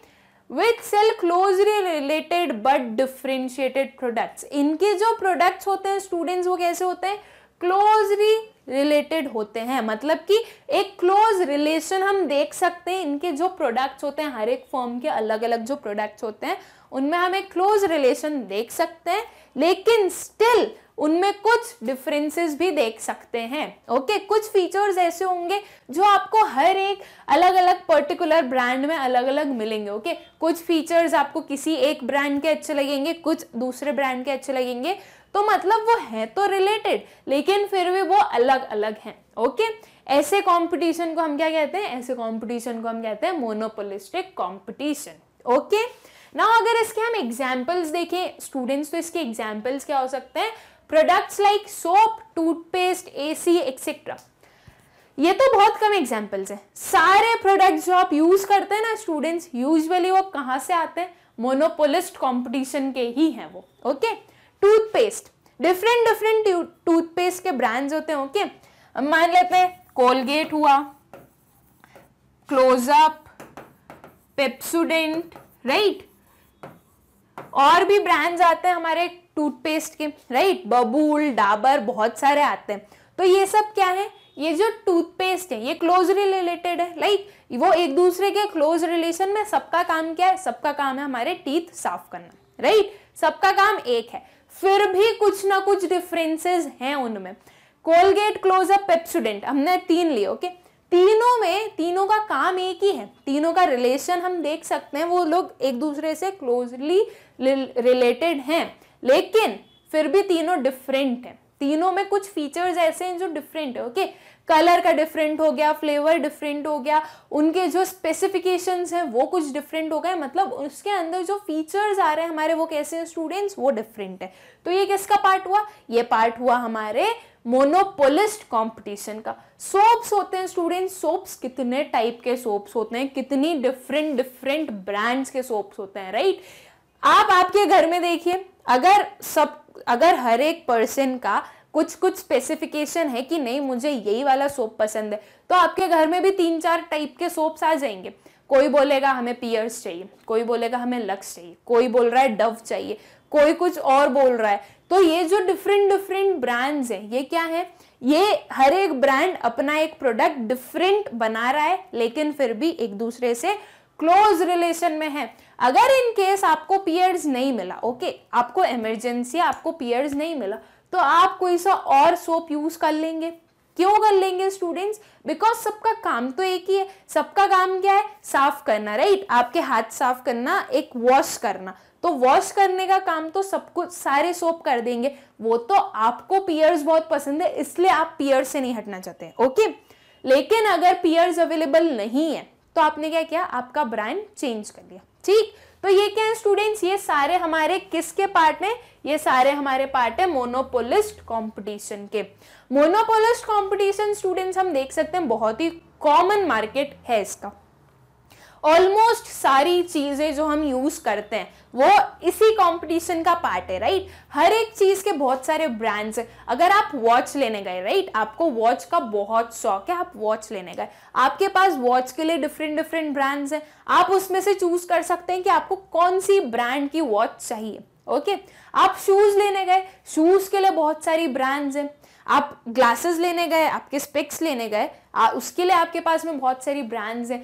[SPEAKER 1] Which sell closely related but differentiated products इनके जो प्रोडक्ट्स होते हैं स्टूडेंट्स वो कैसे होते हैं क्लोजली रिलेटेड होते हैं मतलब कि एक क्लोज रिलेशन हम देख सकते हैं इनके जो प्रोडक्ट्स होते हैं हर एक फॉर्म के अलग अलग जो प्रोडक्ट्स होते हैं उनमें हम एक क्लोज रिलेशन देख सकते हैं लेकिन स्टिल उनमें कुछ डिफरेंसेस भी देख सकते हैं ओके कुछ फीचर्स ऐसे होंगे जो आपको हर एक अलग अलग पर्टिकुलर ब्रांड में अलग अलग मिलेंगे ओके कुछ फीचर्स आपको किसी एक ब्रांड के अच्छे लगेंगे कुछ दूसरे ब्रांड के अच्छे लगेंगे तो मतलब वो है तो रिलेटेड लेकिन फिर भी वो अलग अलग हैं ओके ऐसे कंपटीशन को हम क्या कहते हैं ऐसे कंपटीशन को हम कहते हैं मोनोपोलिस्टिक कंपटीशन ओके ना अगर इसके हम एग्जाम्पल्स देखें स्टूडेंट्स तो इसके एग्जाम्पल्स क्या हो सकते हैं products like soap toothpaste AC etcetera ये तो बहुत कम एग्जाम्पल्स हैं सारे प्रोडक्ट्स जो आप यूज करते हैं ना स्टूडेंट्स यूजुअली वो कहां से आते हैं मोनोपोलिस्ट कंपटीशन के ही हैं वो okay toothpaste different different toothpaste के ब्रांड्स होते हैं ओके okay? मान लेते हैं कोलगेट हुआ क्लोजअप पेप्सुडेंट राइट और भी ब्रांड्स आते हैं हमारे टूथपेस्ट के राइट बबूल डाबर बहुत सारे आते हैं तो ये सब क्या है ये जो टूथपेस्ट है ये क्लोजली रिलेटेड है लाइक वो एक दूसरे के क्लोज रिलेशन में सबका काम क्या है सबका काम है हमारे टीथ साफ करना राइट सबका काम एक है फिर भी कुछ ना कुछ डिफरेंसेस हैं उनमें कोलगेट क्लोजअप पेप्सुडेंट हमने तीन लिए ओके तीनों में तीनों का काम एक ही है तीनों का रिलेशन हम देख सकते हैं वो लोग एक दूसरे से क्लोजली रिलेटेड हैं लेकिन फिर भी तीनों डिफरेंट हैं तीनों में कुछ फीचर्स ऐसे हैं जो डिफरेंट है ओके कलर का डिफरेंट हो गया फ्लेवर डिफरेंट हो गया उनके जो स्पेसिफिकेशंस हैं वो कुछ डिफरेंट हो गए मतलब उसके अंदर जो फीचर्स आ रहे हैं हमारे वो कैसे हैं स्टूडेंट्स वो डिफरेंट है तो ये किसका पार्ट हुआ ये पार्ट हुआ हमारे मोनोपोलिस्ट कॉम्पिटिशन का सोप्स होते हैं स्टूडेंट्स सोप्स कितने टाइप के सोप्स होते हैं कितनी डिफरेंट डिफरेंट ब्रांड्स के सोप्स होते हैं राइट आप आपके घर में देखिए अगर सब अगर हर एक पर्सन का कुछ कुछ स्पेसिफिकेशन है कि नहीं मुझे यही वाला सोप पसंद है तो आपके घर में भी तीन चार टाइप के सोप्स आ जाएंगे कोई बोलेगा हमें पियर्स चाहिए कोई बोलेगा हमें लक्स चाहिए कोई बोल रहा है डव चाहिए कोई कुछ और बोल रहा है तो ये जो डिफरेंट डिफरेंट ब्रांड्स हैं ये क्या है ये हर एक ब्रांड अपना एक प्रोडक्ट डिफरेंट बना रहा है लेकिन फिर भी एक दूसरे से क्लोज रिलेशन में है अगर इन केस आपको पीयर्स नहीं मिला ओके आपको इमरजेंसी आपको पीयर्स नहीं मिला तो आप कोई सा और सोप यूज कर लेंगे क्यों कर लेंगे स्टूडेंट्स बिकॉज सबका काम तो एक ही है सबका काम क्या है साफ करना राइट आपके हाथ साफ करना एक वॉश करना तो वॉश करने का काम तो सबको सारे सोप कर देंगे वो तो आपको पियर्स बहुत पसंद है इसलिए आप पियर्स से नहीं हटना चाहते ओके लेकिन अगर पियर्स अवेलेबल नहीं है तो आपने क्या किया आपका ब्रांड चेंज कर लिया ठीक तो ये क्या है स्टूडेंट्स ये सारे हमारे किसके पार्ट में ये सारे हमारे पार्ट है मोनोपोलिस्ट कंपटीशन के मोनोपोलिस्ट कंपटीशन स्टूडेंट्स हम देख सकते हैं बहुत ही कॉमन मार्केट है इसका ऑलमोस्ट सारी चीज़ें जो हम यूज़ करते हैं वो इसी कंपटीशन का पार्ट है राइट हर एक चीज़ के बहुत सारे ब्रांड्स हैं अगर आप वॉच लेने गए राइट आपको वॉच का बहुत शौक है आप वॉच लेने गए आपके पास वॉच के लिए डिफरेंट डिफरेंट ब्रांड्स हैं आप उसमें से चूज़ कर सकते हैं कि आपको कौन सी ब्रांड की वॉच चाहिए ओके आप शूज़ लेने गए शूज़ के लिए बहुत सारी ब्रांड्स हैं आप ग्लासेस लेने गए आपके स्पेक्स लेने गए उसके लिए आपके पास में बहुत सारी ब्रांड्स हैं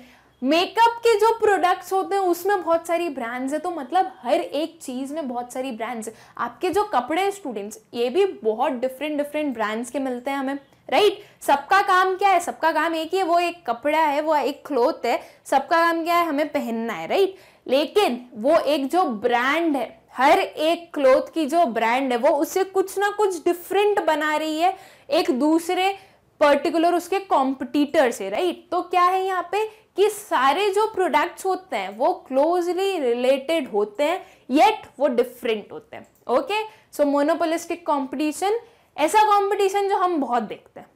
[SPEAKER 1] मेकअप के जो प्रोडक्ट्स होते हैं उसमें बहुत सारी ब्रांड्स है तो मतलब हर एक चीज़ में बहुत सारी ब्रांड्स आपके जो कपड़े हैं स्टूडेंट्स ये भी बहुत डिफरेंट डिफरेंट ब्रांड्स के मिलते हैं हमें राइट right? सबका काम क्या है सबका काम एक ही है वो एक कपड़ा है वो एक क्लोथ है सबका काम क्या है हमें पहनना है राइट right? लेकिन वो एक जो ब्रांड है हर एक क्लोथ की जो ब्रांड है वो उसे कुछ ना कुछ डिफरेंट बना रही है एक दूसरे पर्टिकुलर उसके कॉम्पिटिटर से राइट right? तो क्या है यहाँ पे कि सारे जो प्रोडक्ट्स होते हैं वो क्लोजली रिलेटेड होते हैं येट वो डिफरेंट होते हैं ओके सो मोनोपोलिस्टिक कॉम्पिटिशन ऐसा कॉम्पिटिशन जो हम बहुत देखते हैं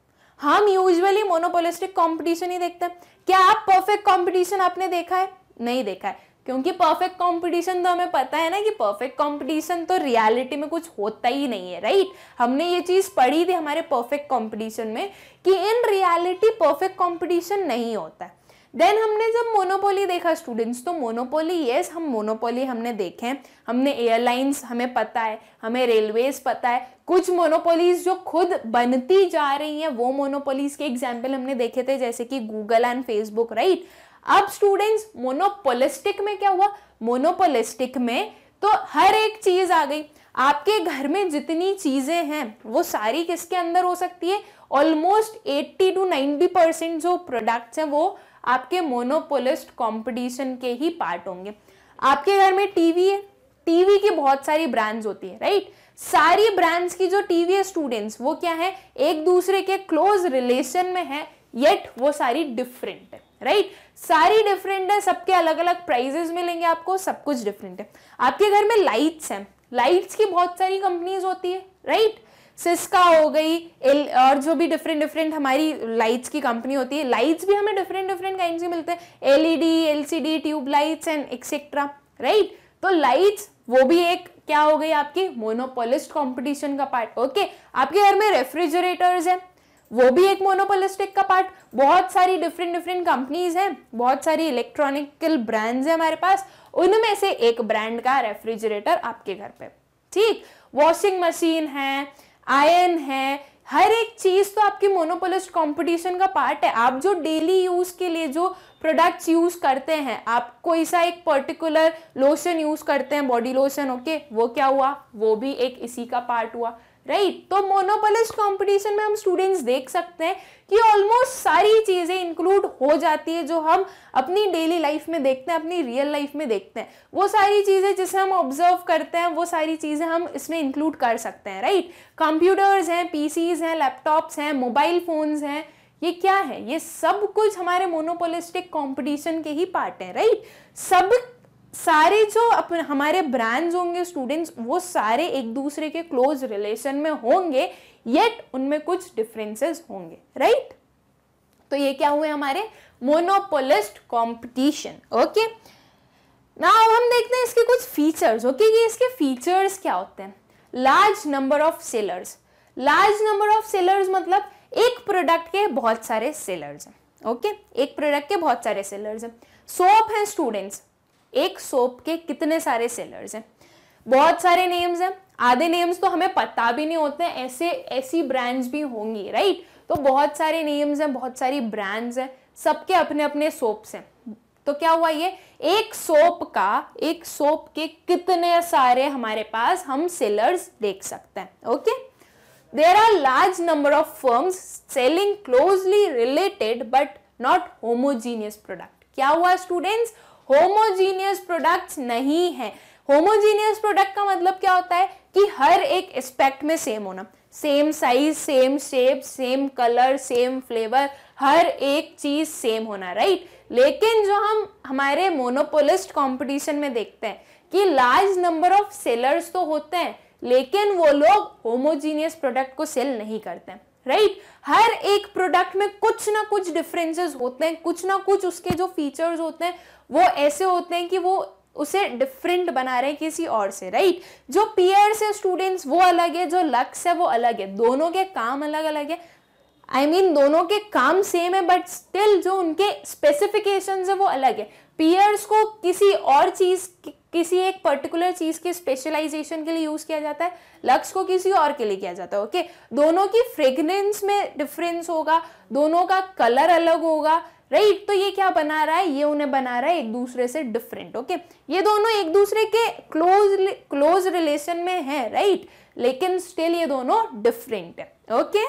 [SPEAKER 1] हम यूजली मोनोपोलिस्टिक कॉम्पिटिशन ही देखते हैं क्या आप परफेक्ट कॉम्पिटिशन आपने देखा है नहीं देखा है क्योंकि परफेक्ट कंपटीशन तो हमें पता है ना कि परफेक्ट कंपटीशन तो रियलिटी में कुछ होता ही नहीं है राइट हमने ये चीज़ पढ़ी थी हमारे परफेक्ट कंपटीशन में कि इन रियलिटी परफेक्ट कंपटीशन नहीं होता है देन हमने जब मोनोपोली देखा स्टूडेंट्स तो मोनोपोली येस हम मोनोपोली हमने देखे हमने एयरलाइंस हमें पता है हमें रेलवेज पता है कुछ मोनोपोलीज जो खुद बनती जा रही हैं वो मोनोपोलीज के एग्जाम्पल हमने देखे थे जैसे कि गूगल एंड फेसबुक राइट अब स्टूडेंट्स मोनोपोलिस्टिक में क्या हुआ मोनोपोलिस्टिक में तो हर एक चीज आ गई आपके घर में जितनी चीज़ें हैं वो सारी किसके अंदर हो सकती है ऑलमोस्ट 80 टू 90 परसेंट जो प्रोडक्ट्स हैं वो आपके मोनोपोलिस्ट कंपटीशन के ही पार्ट होंगे आपके घर में टीवी है टीवी की बहुत सारी ब्रांड्स होती है राइट सारी ब्रांड्स की जो टीवी है स्टूडेंट्स वो क्या है एक दूसरे के क्लोज रिलेशन में है येट वो सारी डिफरेंट है राइट right? सारी डिफरेंट है सबके अलग अलग प्राइजेस मिलेंगे आपको सब कुछ डिफरेंट है आपके घर में लाइट्स हैं लाइट्स की बहुत सारी कंपनीज होती है राइट right? सिस्का हो गई और जो भी डिफरेंट डिफरेंट हमारी लाइट्स की कंपनी होती है लाइट्स भी हमें डिफरेंट डिफरेंट काइंड से मिलते हैं LED LCD tube lights and etcetera right तो लाइट्स वो भी एक क्या हो गई आपकी मोनोपोलिस्ट कंपटीशन का पार्ट ओके आपके घर में रेफ्रिजरेटर्स हैं वो भी एक मोनोपोलिस्टिक का पार्ट बहुत सारी डिफरेंट डिफरेंट कंपनीज हैं बहुत सारी इलेक्ट्रॉनिकल ब्रांड्स हैं हमारे पास उनमें से एक ब्रांड का रेफ्रिजरेटर आपके घर पे ठीक वॉशिंग मशीन है आयन है हर एक चीज़ तो आपके मोनोपोलिस्ट कंपटीशन का पार्ट है आप जो डेली यूज़ के लिए जो प्रोडक्ट्स यूज़ करते हैं आप कोई सा एक पर्टिकुलर लोशन यूज़ करते हैं बॉडी लोशन ओके वो क्या हुआ वो भी एक इसी का पार्ट हुआ राइट right? तो मोनोपोलिस्ट कंपटीशन में हम स्टूडेंट्स देख सकते हैं कि ऑलमोस्ट सारी चीज़ें इंक्लूड हो जाती है जो हम अपनी डेली लाइफ में देखते हैं अपनी रियल लाइफ में देखते हैं वो सारी चीज़ें जिसे हम ऑब्जर्व करते हैं वो सारी चीज़ें हम इसमें इंक्लूड कर सकते हैं राइट कंप्यूटर्स हैं पीसीज हैं लैपटॉप्स हैं मोबाइल फ़ोन्स हैं ये क्या है ये सब कुछ हमारे मोनोपोलिस्टिक कॉम्पिटिशन के ही पार्ट है राइट सब सारे जो अपने हमारे ब्रांड्स होंगे स्टूडेंट्स वो सारे एक दूसरे के क्लोज रिलेशन में होंगे येट उनमें कुछ डिफरेंसेस होंगे राइट तो ये क्या हुए हमारे मोनोपोलिस्ट कंपटीशन ओके ना हम देखते हैं इसके कुछ फीचर्स ओके okay? इसके फीचर्स क्या होते हैं large number of sellers large number of sellers मतलब एक प्रोडक्ट के बहुत सारे सेलर्स हैं ओके okay? एक प्रोडक्ट के बहुत सारे सेलर्स हैं सोप हैं स्टूडेंट्स एक सोप के कितने सारे सेलर्स हैं बहुत सारे नेम्स हैं आधे नेम्स तो हमें पता भी नहीं होते ऐसे ऐसी ब्रांड्स भी होंगी राइट तो बहुत सारे नेम्स हैं बहुत सारी ब्रांड्स हैं सबके अपने अपने सोप्स हैं तो क्या हुआ ये एक सोप का एक सोप के कितने सारे हमारे पास हम सेलर्स देख सकते हैं okay there are large number of firms selling closely related but not homogeneous product क्या हुआ स्टूडेंट्स होमोजीनियस प्रोडक्ट्स नहीं है होमोजीनियस प्रोडक्ट का मतलब क्या होता है कि हर एक एस्पेक्ट में सेम होना same size same shape same colour same flavour हर एक चीज सेम होना राइट लेकिन जो हम हमारे मोनोपोलिस्ट कंपटीशन में देखते हैं कि लार्ज नंबर ऑफ सेलर्स तो होते हैं लेकिन वो लोग होमोजीनियस प्रोडक्ट को सेल नहीं करते हैं राइट right? हर एक प्रोडक्ट में कुछ ना कुछ डिफरेंसेस होते हैं कुछ ना कुछ उसके जो फीचर्स होते हैं वो ऐसे होते हैं कि वो उसे डिफरेंट बना रहे हैं किसी और से राइट जो पीयर्स है स्टूडेंट्स वो अलग है जो लक्स है वो अलग है दोनों के काम अलग अलग है आई I मीन mean, दोनों के काम सेम है बट स्टिल जो उनके स्पेसिफिकेशन है वो अलग है पीयर्स को किसी और चीज़ किसी एक पर्टिकुलर चीज़ के स्पेशलाइजेशन के लिए यूज़ किया जाता है लक्स को किसी और के लिए किया जाता है ओके okay? दोनों की फ्रेगनेंस में डिफरेंस होगा दोनों का कलर अलग होगा राइट right? तो ये क्या बना रहा है ये उन्हें बना रहा है एक दूसरे से डिफरेंट ओके okay? ये दोनों एक दूसरे के क्लोज क्लोज रिलेशन में है राइट right? लेकिन स्टिल ये दोनों डिफरेंट है okay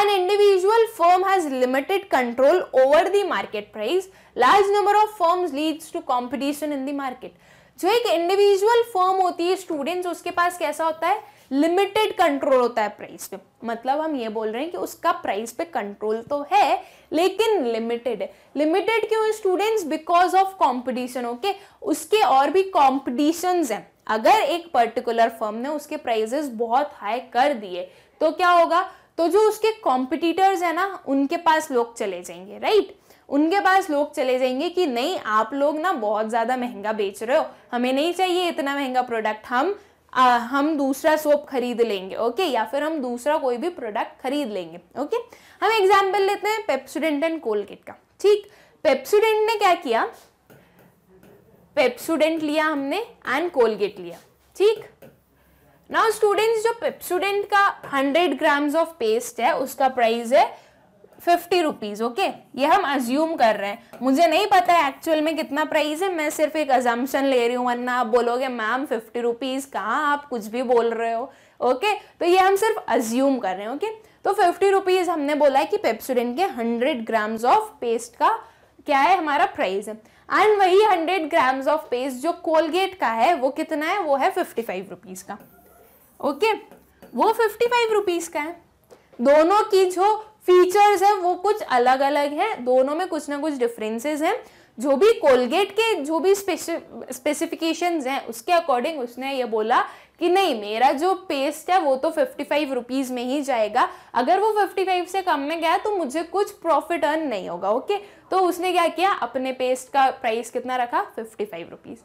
[SPEAKER 1] an individual form has limited control over the market price large number of form leads to competition in the market जो एक इंडिविजुअल फॉर्म होती है स्टूडेंट उसके पास कैसा होता है लिमिटेड कंट्रोल होता है प्राइस पे मतलब हम ये बोल रहे हैं कि उसका प्राइस पे कंट्रोल तो है लेकिन लिमिटेड है लिमिटेड क्यों students because of competition okay उसके और भी कॉम्पिटिशन हैं अगर एक पर्टिकुलर फर्म ने उसके प्राइजेस बहुत हाई कर दिए तो क्या होगा तो जो उसके कॉम्पिटिटर्स हैं ना उनके पास लोग चले जाएंगे राइट उनके पास लोग चले जाएंगे कि नहीं आप लोग ना बहुत ज़्यादा महंगा बेच रहे हो हमें नहीं चाहिए इतना महंगा प्रोडक्ट हम आ, हम दूसरा सोप खरीद लेंगे ओके या फिर हम दूसरा कोई भी प्रोडक्ट खरीद लेंगे ओके हम एग्जाम्पल लेते हैं पेप्सुडेंट एंड कोलगेट का ठीक पेप्सुडेंट ने क्या किया पेप्सुडेंट लिया हमने एंड कोलगेट लिया ठीक नाउ स्टूडेंट्स जो पेप्सुडेंट का 100 ग्राम्स ऑफ पेस्ट है उसका प्राइस है फिफ्टी रुपीज़ ओके ये हम अज्यूम कर रहे हैं मुझे नहीं पता है एक्चुअल में कितना प्राइस है मैं सिर्फ एक अजम्पन ले रही हूँ वरना आप बोलोगे मैम फिफ्टी रुपीज़ कहाँ आप कुछ भी बोल रहे हो ओके तो ये हम सिर्फ अज्यूम कर रहे हैं ओके तो फिफ्टी रुपीज़ हमने बोला है कि पेप्सोडेंट के हंड्रेड ग्राम्स ऑफ पेस्ट का क्या है हमारा प्राइस है एंड वही हंड्रेड ग्राम्स ऑफ पेस्ट जो कोलगेट का है वो कितना है वो है फिफ्टी फाइव रुपीज़ का ओके वो फिफ्टी फाइव रुपीज़ का है दोनों की जो फीचर्स हैं वो कुछ अलग अलग हैं दोनों में कुछ ना कुछ डिफरेंसेस हैं जो भी कोलगेट के जो भी स्पेसिफिकेशन हैं उसके अकॉर्डिंग उसने ये बोला कि नहीं मेरा जो पेस्ट है वो तो फिफ्टी फाइव रुपीज़ में ही जाएगा अगर वो फिफ्टी फाइव से कम में गया तो मुझे कुछ प्रॉफिट अर्न नहीं होगा ओके तो उसने क्या किया अपने पेस्ट का प्राइस कितना रखा फिफ्टी फाइव रुपीज़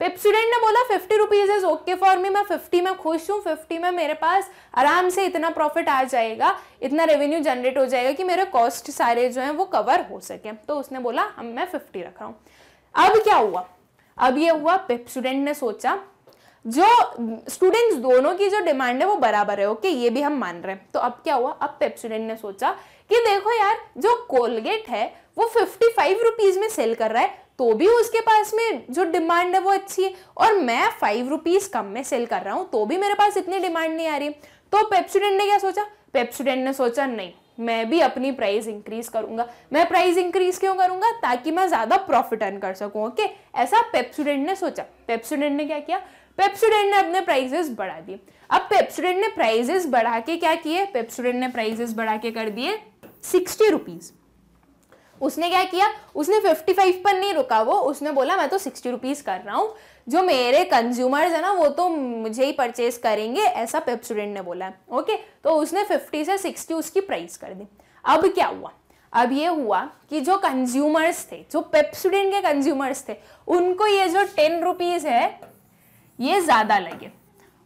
[SPEAKER 1] पेप्सोडेंट ने बोला fifty rupees is okay for me मैं फिफ्टी में खुश हूँ फिफ्टी में मेरे पास आराम से इतना प्रॉफिट आ जाएगा इतना रेवेन्यू जनरेट हो जाएगा कि मेरे कॉस्ट सारे जो हैं वो कवर हो सके तो उसने बोला हम मैं फिफ्टी रख रहा हूँ अब क्या हुआ अब ये हुआ पेप्सुडेंट ने सोचा जो स्टूडेंट्स दोनों की जो डिमांड है वो बराबर है ओके ये भी हम मान रहे हैं तो अब क्या हुआ अब पेप्सुडेंट ने सोचा कि देखो यार जो कोलगेट है वो फिफ्टी फाइव रुपीज में सेल कर रहा है तो भी उसके पास में जो डिमांड है वो अच्छी है और मैं फाइव रुपीज़ कम में सेल कर रहा हूँ तो भी मेरे पास इतनी डिमांड नहीं आ रही तो पेप्सूडेंट ने क्या सोचा पेप्सूडेंट ने सोचा नहीं मैं भी अपनी प्राइस इंक्रीज करूंगा मैं प्राइस इंक्रीज क्यों करूंगा ताकि मैं ज़्यादा प्रॉफिट अर्न कर सकूं ओके ऐसा पेप्सोडेंट ने सोचा पेप्सोडेंट ने क्या किया पेप्सोडेंट ने अपने प्राइजेस बढ़ा दिए अब पेप्सोडेंट ने प्राइजेस बढ़ा के क्या किए पेप्सोडेंट ने प्राइजेस बढ़ा के कर दिए सिक्सटी रुपीज़ उसने क्या किया उसने 55 पर नहीं रुका वो उसने बोला मैं तो सिक्सटी रुपीज़ कर रहा हूँ जो मेरे कंज्यूमर्स है ना वो तो मुझे ही परचेज करेंगे ऐसा स्टूडेंट ने बोला ओके तो उसने 50 से 60 उसकी प्राइस कर दी अब क्या हुआ अब ये हुआ कि जो कंज्यूमर्स थे जो स्टूडेंट के कंज्यूमर्स थे उनको ये जो टेन रुपीज़ है ये ज़्यादा लगे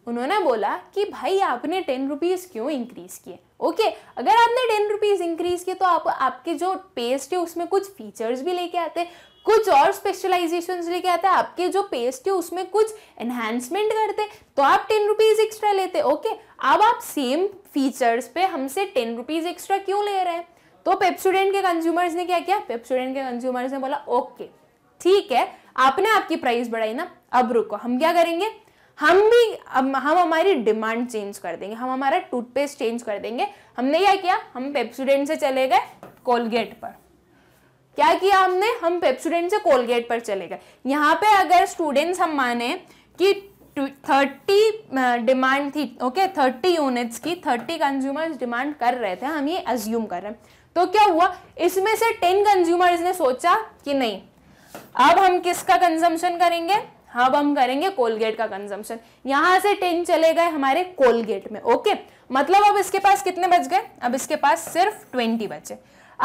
[SPEAKER 1] उन्होंने बोला कि भाई आपने टेन रुपीज़ क्यों इंक्रीज़ किए ओके okay, अगर आपने टेन रुपीज़ इंक्रीज़ किए तो आप आपके जो पेस्ट है उसमें कुछ फीचर्स भी लेके आते हैं कुछ और स्पेशलाइजेशन लेके आते हैं आपके जो पेस्ट है उसमें कुछ एनहेंसमेंट करते तो आप टेन रुपीज़ एक्स्ट्रा लेते ओके अब आप सेम फीचर्स पे हमसे टेन रुपीज़ एक्स्ट्रा क्यों ले रहे हैं तो पेप्सूडेंट के कंज्यूमर्स ने क्या किया पेप्सूडेंट के कंज्यूमर्स ने बोला ओके ठीक है आपने आपकी प्राइस बढ़ाई ना अब रुको हम क्या करेंगे हम भी हम हमारी डिमांड चेंज कर देंगे हम हमारा टूथपेस्ट चेंज कर देंगे हमने क्या किया हम पेप्सोडेंट से चले गए कोलगेट पर क्या किया हमने हम पेप्सोडेंट से कोलगेट पर चले गए यहाँ पे अगर स्टूडेंट्स हम माने कि थर्टी डिमांड थी ओके थर्टी यूनिट्स की थर्टी कंज्यूमर्स डिमांड कर रहे थे हम ये अज्यूम कर रहे हैं तो क्या हुआ इसमें से टेन कंज्यूमर्स ने सोचा कि नहीं अब हम किसका कंजम्पशन करेंगे अब हम करेंगे कोलगेट का कंजम्पशन यहां से टेन चले गए हमारे कोलगेट में ओके मतलब अब इसके पास कितने बच गए अब इसके पास सिर्फ ट्वेंटी बचे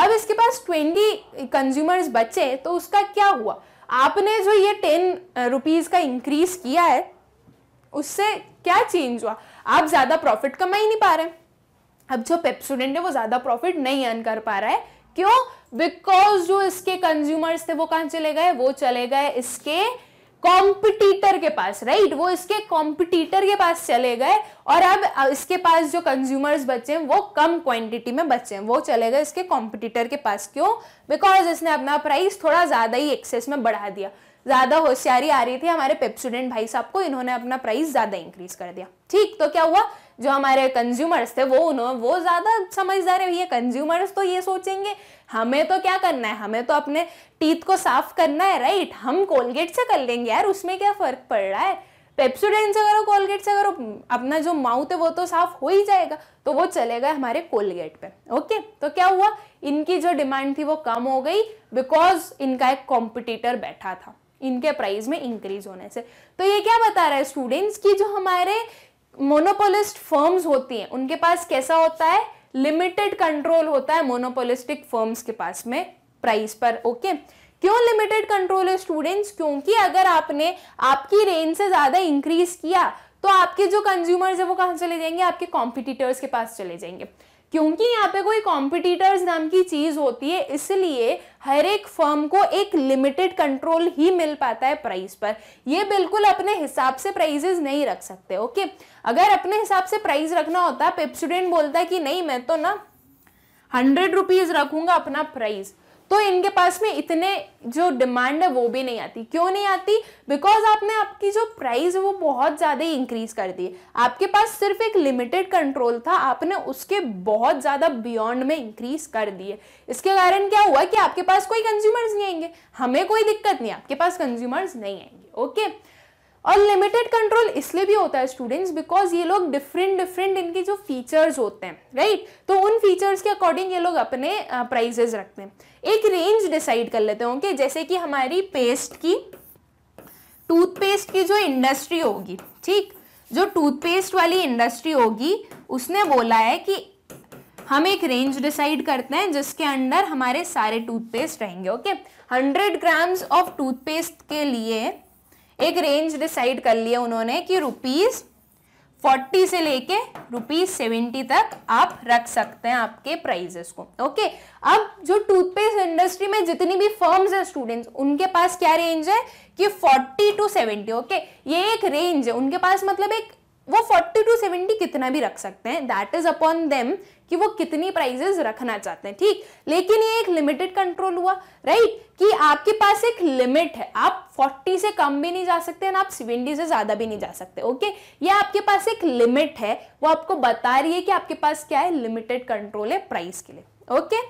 [SPEAKER 1] अब इसके पास ट्वेंटी कंज्यूमर्स बचे तो उसका क्या हुआ आपने जो ये टेन रुपीज़ का इंक्रीज किया है उससे क्या चेंज हुआ आप ज़्यादा प्रॉफिट कमा ही नहीं पा रहे अब जो पेप्सोडेंट है वो ज़्यादा प्रॉफिट नहीं अर्न कर पा रहा है क्यों बिकॉज जो इसके कंज्यूमर्स थे वो कहाँ चले गए वो चले गए इसके कॉम्पिटिटर के पास राइट वो इसके कॉम्पिटिटर के पास चले गए और अब इसके पास जो कंज्यूमर्स बचे हैं वो कम क्वांटिटी में बचे हैं वो चले गए इसके कॉम्पिटिटर के पास क्यों बिकॉज इसने अपना प्राइस थोड़ा ज़्यादा ही एक्सेस में बढ़ा दिया ज़्यादा होशियारी आ रही थी हमारे पेप स्टूडेंट भाई साहब को इन्होंने अपना प्राइस ज़्यादा इंक्रीज कर दिया ठीक तो क्या हुआ जो हमारे कंज्यूमर्स थे वो उन्होंने वो ज़्यादा समझदार है भैया कंज्यूमर्स तो ये सोचेंगे हमें तो क्या करना है हमें तो अपने टीथ को साफ करना है राइट हम कोलगेट से कर लेंगे यार उसमें क्या फ़र्क पड़ रहा है पेप्सोडेंट से करो कोलगेट से करो अपना जो माउथ है वो तो साफ हो ही जाएगा तो वो चले गए हमारे कोलगेट पे ओके तो क्या हुआ इनकी जो डिमांड थी वो कम हो गई बिकॉज इनका एक कॉम्पिटिटर बैठा था इनके प्राइस में इंक्रीज होने से तो ये क्या बता रहा है स्टूडेंट्स की जो हमारे मोनोपोलिस्ट फर्म्स होती हैं उनके पास कैसा होता है लिमिटेड कंट्रोल होता है मोनोपोलिस्टिक फर्म्स के पास में प्राइस पर ओके okay? क्यों लिमिटेड कंट्रोल है स्टूडेंट्स क्योंकि अगर आपने आपकी रेंज से ज़्यादा इंक्रीज किया तो आपके जो कंज्यूमर्स है वो कहां चले जाएंगे आपके कॉम्पिटिटर्स के पास चले जाएंगे क्योंकि यहाँ पे कोई कॉम्पिटिटर्स नाम की चीज़ होती है इसलिए हर एक फर्म को एक लिमिटेड कंट्रोल ही मिल पाता है प्राइस पर ये बिल्कुल अपने हिसाब से प्राइजेस नहीं रख सकते ओके अगर अपने हिसाब से प्राइस रखना होता है स्टूडेंट बोलता कि नहीं मैं तो ना हंड्रेड रुपीज़ रखूंगा अपना प्राइस तो इनके पास में इतने जो डिमांड है वो भी नहीं आती क्यों नहीं आती बिकॉज आपने आपकी जो प्राइस है वो बहुत ज़्यादा इंक्रीज कर दी आपके पास सिर्फ एक लिमिटेड कंट्रोल था आपने उसके बहुत ज़्यादा बियॉन्ड में इंक्रीज कर दिए इसके कारण क्या हुआ कि आपके पास कोई कंज्यूमर्स नहीं आएंगे हमें कोई दिक्कत नहीं आपके पास कंज्यूमर्स नहीं आएंगे ओके और लिमिटेड कंट्रोल इसलिए भी होता है स्टूडेंट्स बिकॉज ये लोग डिफरेंट डिफरेंट इनके जो फीचर्स होते हैं राइट right? तो उन फीचर्स के अकॉर्डिंग ये लोग अपने uh, रखते हैं एक रेंज डिसाइड कर लेते होंगे okay? जैसे कि हमारी पेस्ट की टूथपेस्ट की जो इंडस्ट्री होगी ठीक जो टूथपेस्ट वाली इंडस्ट्री होगी उसने बोला है कि हम एक रेंज डिसाइड करते हैं जिसके अंडर हमारे सारे टूथपेस्ट रहेंगे okay hundred grams of toothpaste के लिए एक रेंज डिसाइड कर लिया उन्होंने कि रुपीज़ फोर्टी से लेके रुपीज सेवेंटी तक आप रख सकते हैं आपके प्राइजेस को ओके अब जो टूथपेस्ट इंडस्ट्री में जितनी भी फर्म्स हैं स्टूडेंट्स उनके पास क्या रेंज है कि फोर्टी टू सेवेंटी ओके ये एक रेंज है उनके पास मतलब एक वो फोर्टी टू सेवेंटी कितना भी रख सकते हैं दैट इज अपॉन देम कि वो कितनी प्राइजेस रखना चाहते हैं ठीक लेकिन ये एक लिमिटेड कंट्रोल हुआ राइट कि आपके पास एक लिमिट है आप 40 से कम भी नहीं जा सकते ना आप 70 से ज़्यादा भी नहीं जा सकते ओके ये आपके पास एक लिमिट है वो आपको बता रही है कि आपके पास क्या है लिमिटेड कंट्रोल है प्राइस के लिए okay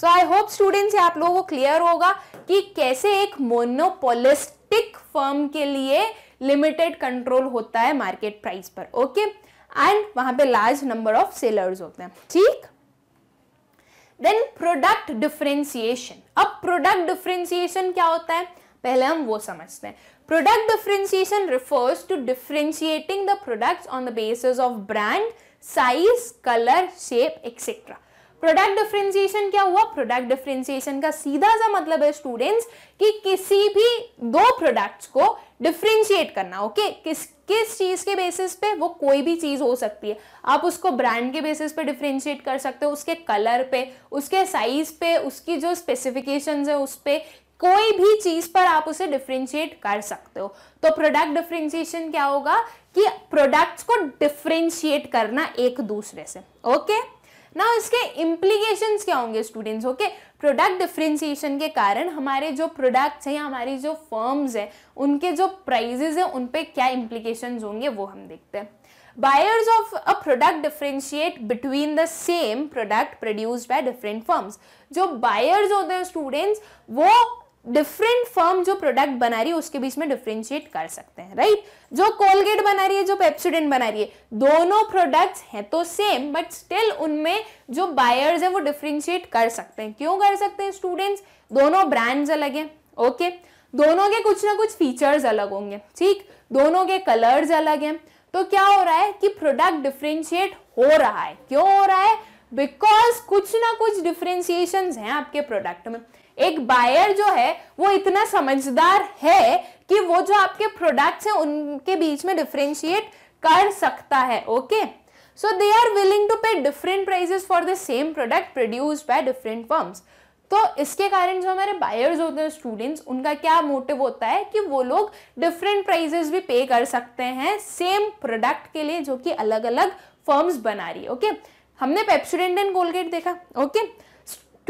[SPEAKER 1] so I hope students आप लोगों को क्लियर होगा कि कैसे एक मोनोपोलिस्टिक फर्म के लिए लिमिटेड कंट्रोल होता है मार्केट प्राइस पर ओके okay? एंड वहां पे लार्ज नंबर ऑफ सेलर्स होते हैं ठीक देन प्रोडक्ट डिफ्रेंसिएशन अब प्रोडक्ट डिफ्रेंसिएशन क्या होता है पहले हम वो समझते हैं product differentiation refers to differentiating the products on the basis of brand size colour shape etcetera product differentiation क्या हुआ प्रोडक्ट डिफ्रेंसिएशन का सीधा सा मतलब है स्टूडेंट्स कि किसी भी दो प्रोडक्ट्स को डिफ्रेंशिएट करना ओके okay? किस किस चीज़ के बेसिस पे वो कोई भी चीज़ हो सकती है आप उसको ब्रांड के बेसिस पे डिफ्रेंशिएट कर सकते हो उसके कलर पे उसके साइज़ पे उसकी जो स्पेसिफिकेशंस है उस पर कोई भी चीज़ पर आप उसे डिफ्रेंशिएट कर सकते हो तो प्रोडक्ट डिफ्रेंशिएशन क्या होगा कि प्रोडक्ट्स को डिफ्रेंशिएट करना एक दूसरे से ओके okay? ना इसके इम्प्लीकेशन क्या होंगे स्टूडेंट्स ओके प्रोडक्ट डिफ्रेंसिएशन के कारण हमारे जो प्रोडक्ट्स हैं हमारी जो फर्म्स हैं उनके जो प्राइजेज हैं उन पर क्या इम्प्लीकेशन होंगे वो हम देखते हैं buyers of a product differentiate between the same product produced by different firms जो बायर्स होते हैं स्टूडेंट्स वो डिफरेंट फर्म जो प्रोडक्ट बना रही है उसके बीच में डिफ्रेंशिएट कर सकते हैं राइट जो कोलगेट बना रही है जो पेप्सोडेंट बना रही है दोनों प्रोडक्ट्स हैं तो सेम बट स्टिल उनमें जो बायर्स है वो डिफ्रेंशिएट कर सकते हैं क्यों कर सकते हैं स्टूडेंट्स दोनों ब्रांड्स अलग हैं ओके okay? दोनों के कुछ ना कुछ फीचर्स अलग होंगे ठीक दोनों के कलर्स अलग हैं तो क्या हो रहा है कि प्रोडक्ट डिफ्रेंशिएट हो रहा है क्यों हो रहा है बिकॉज कुछ ना कुछ डिफ्रेंशिएशन हैं आपके प्रोडक्ट में एक बायर जो है वो इतना समझदार है कि वो जो आपके प्रोडक्ट्स हैं उनके बीच में डिफ्रेंशिएट कर सकता है okay so they are willing to pay different prices for the same product produced by different firms तो इसके कारण जो हमारे बायर्स होते हैं स्टूडेंट्स उनका क्या मोटिव होता है कि वो लोग डिफरेंट प्राइजेस भी पे कर सकते हैं सेम प्रोडक्ट के लिए जो कि अलग अलग फर्म्स बना रही है ओके हमने पेप्सोडेंट एंड कोलगेट देखा ओके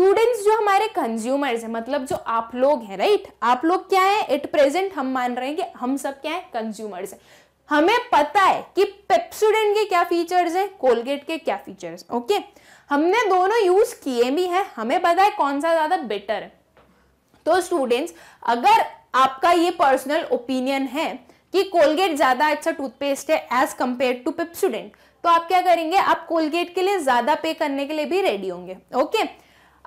[SPEAKER 1] स्टूडेंट्स जो हमारे कंज्यूमर्स हैं मतलब जो आप लोग हैं राइट आप लोग क्या है एट प्रेजेंट हम मान रहे हैं कि हम सब क्या है कंज्यूमर्स हैं हमें पता है कि पेप्सोडेंट के क्या फीचर्स हैं कोलगेट के क्या फीचर्स ओके हमने दोनों यूज किए भी हैं हमें पता है कौन सा ज्यादा बेटर है तो स्टूडेंट्स अगर आपका ये पर्सनल ओपिनियन है कि कोलगेट ज्यादा अच्छा टूथपेस्ट है एज कंपेयर टू पेप्सोडेंट तो आप क्या करेंगे आप कोलगेट के लिए ज्यादा पे करने के लिए भी रेडी होंगे ओके okay?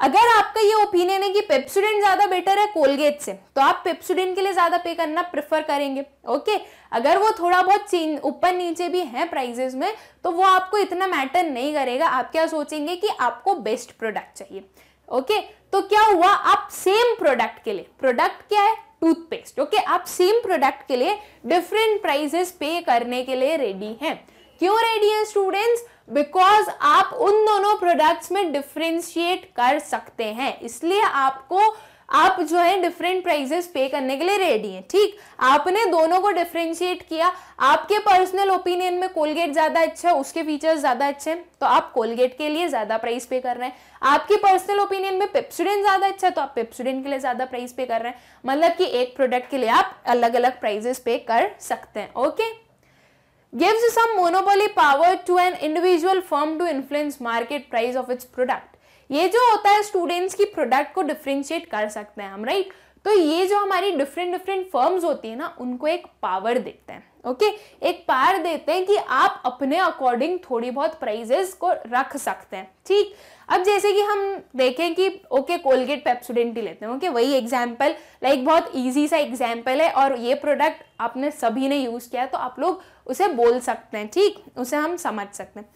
[SPEAKER 1] अगर आपका ये ओपिनियन है कि पेप्सोडेंट ज़्यादा बेटर है कोलगेट से तो आप पेप्सोडेंट के लिए ज़्यादा पे करना प्रेफर करेंगे ओके अगर वो थोड़ा बहुत चेंज ऊपर नीचे भी है प्राइजेस में तो वो आपको इतना मैटर नहीं करेगा आप क्या सोचेंगे कि आपको बेस्ट प्रोडक्ट चाहिए ओके तो क्या हुआ आप सेम प्रोडक्ट के लिए प्रोडक्ट क्या है टूथपेस्ट ओके आप सेम प्रोडक्ट के लिए डिफरेंट प्राइजेस पे करने के लिए रेडी हैं क्यों रेडी हैं स्टूडेंट्स बिकॉज आप उन दोनों प्रोडक्ट्स में डिफ्रेंशिएट कर सकते हैं इसलिए आपको आप जो है डिफरेंट प्राइजेस पे करने के लिए रेडी हैं ठीक आपने दोनों को डिफ्रेंशिएट किया आपके पर्सनल ओपिनियन में कोलगेट ज़्यादा अच्छा है उसके फीचर्स ज़्यादा अच्छे हैं तो आप कोलगेट के लिए ज़्यादा प्राइस पे कर रहे हैं आपके पर्सनल ओपिनियन में पेप्सोडेंट ज़्यादा अच्छा है तो आप पेप्सोडेंट के लिए ज़्यादा प्राइस पे कर रहे हैं मतलब कि एक प्रोडक्ट के लिए आप अलग अलग प्राइजेस पे कर सकते हैं okay gives some monopoly power to an individual firm to influence market price of its product ये जो होता है स्टूडेंट्स की प्रोडक्ट को डिफ्रेंशिएट कर सकते हैं हम राइट right? तो ये जो हमारी डिफरेंट डिफरेंट फर्म्स होती है ना उनको एक पावर देते हैं ओके okay? एक पावर देते हैं कि आप अपने अकॉर्डिंग थोड़ी बहुत प्राइजेस को रख सकते हैं ठीक अब जैसे कि हम देखें कि ओके कोलगेट पेप्सोडेंट ही लेते हैं ओके okay? वही एग्जांपल लाइक बहुत इजी सा एग्जांपल है और ये प्रोडक्ट आपने सभी ने यूज़ किया तो आप लोग उसे बोल सकते हैं ठीक उसे हम समझ सकते हैं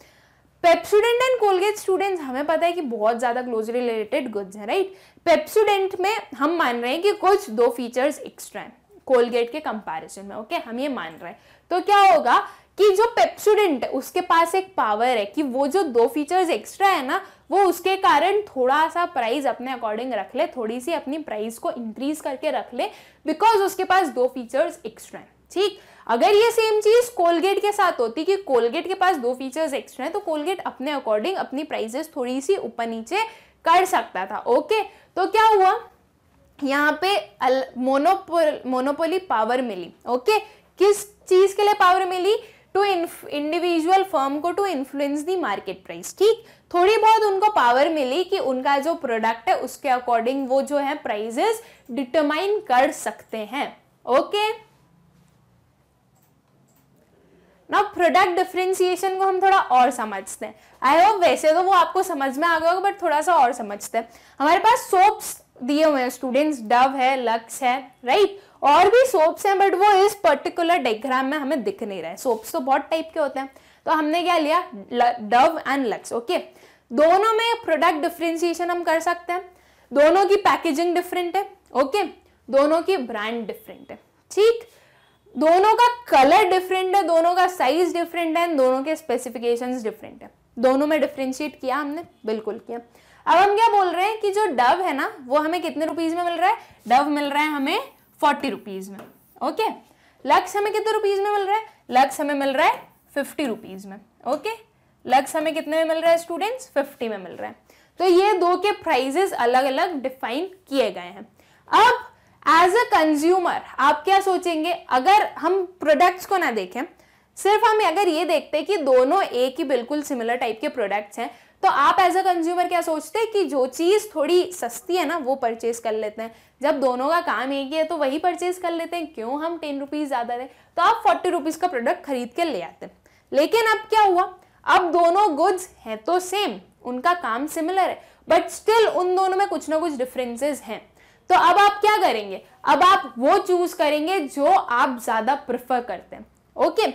[SPEAKER 1] पेप्सुडेंट एंड कोलगेट स्टूडेंट्स हमें पता है कि बहुत ज़्यादा क्लोजली रिलेटेड गुड्स हैं राइट पेप्सुडेंट में हम मान रहे हैं कि कुछ दो फीचर्स एक्स्ट्रा हैं कोलगेट के कंपैरिजन में ओके okay? हम ये मान रहे हैं तो क्या होगा कि जो है उसके पास एक पावर है कि वो जो दो फीचर्स एक्स्ट्रा है ना वो उसके कारण थोड़ा सा प्राइस अपने अकॉर्डिंग रख ले थोड़ी सी अपनी प्राइस को इंक्रीज करके रख ले बिकॉज उसके पास दो फीचर्स एक्स्ट्रा हैं ठीक अगर ये सेम चीज़ कोलगेट के साथ होती कि कोलगेट के पास दो फीचर्स एक्स्ट्रा हैं तो कोलगेट अपने अकॉर्डिंग अपनी प्राइजेस थोड़ी सी ऊपर नीचे कर सकता था ओके तो क्या हुआ यहाँ पे मोनोपोल मोनोपोली पावर मिली ओके किस चीज़ के लिए पावर मिली टू इंडिविजुअल फर्म को to influence the market price ठीक थोड़ी बहुत उनको पावर मिली कि उनका जो प्रोडक्ट है उसके अकॉर्डिंग वो जो है प्राइजेस डिटरमाइन कर सकते हैं ओके okay? ना प्रोडक्ट डिफ्रेंसिएशन को हम थोड़ा और समझते हैं आई होप वैसे तो वो आपको समझ में आ गया होगा बट थोड़ा सा और समझते हैं हमारे पास सोप्स दिए हुए हैं स्टूडेंट्स डव है लक्स है राइट और भी सोप्स हैं बट वो इस पर्टिकुलर डायग्राम में हमें दिख नहीं रहे हैं सोप्स तो बहुत टाइप के होते हैं तो हमने क्या लिया डव एंड लक्स ओके दोनों में प्रोडक्ट डिफ्रेंसिएशन हम कर सकते हैं दोनों की पैकेजिंग डिफरेंट है ओके दोनों की ब्रांड डिफरेंट है ठीक दोनों का कलर डिफरेंट है दोनों का साइज डिफरेंट है दोनों के स्पेसिफिकेशन डिफरेंट है दोनों में डिफ्रेंशिएट किया हमने बिल्कुल किया अब हम क्या बोल रहे हैं कि जो डव है ना वो हमें कितने रुपीज में मिल रहा है डव मिल रहा है हमें फोर्टी रुपीज में ओके लक्स हमें कितने रुपीज में मिल रहा है लक्स हमें मिल रहा है फिफ्टी रुपीज में ओके लक्स हमें कितने में मिल रहा है स्टूडेंट्स फिफ्टी में मिल रहा है तो ये दो के प्राइजेस अलग अलग डिफाइन किए गए हैं अब एज अ कंज्यूमर आप क्या सोचेंगे अगर हम प्रोडक्ट्स को ना देखें सिर्फ हम अगर ये देखते कि दोनों एक ही बिल्कुल सिमिलर टाइप के प्रोडक्ट्स हैं तो आप एज अ कंज्यूमर क्या सोचते हैं कि जो चीज़ थोड़ी सस्ती है ना वो परचेज कर लेते हैं जब दोनों का काम एक ही है तो वही परचेज कर लेते हैं क्यों हम टेन रुपीज़ ज़्यादा दें तो आप फोर्टी रुपीज़ का प्रोडक्ट खरीद के ले आते हैं लेकिन अब क्या हुआ अब दोनों गुड्स हैं तो सेम उनका काम सिमिलर है बट स्टिल उन दोनों में कुछ ना कुछ डिफरेंसेस हैं तो अब आप क्या करेंगे अब आप वो चूज करेंगे जो आप ज्यादा प्रेफर करते हैं ओके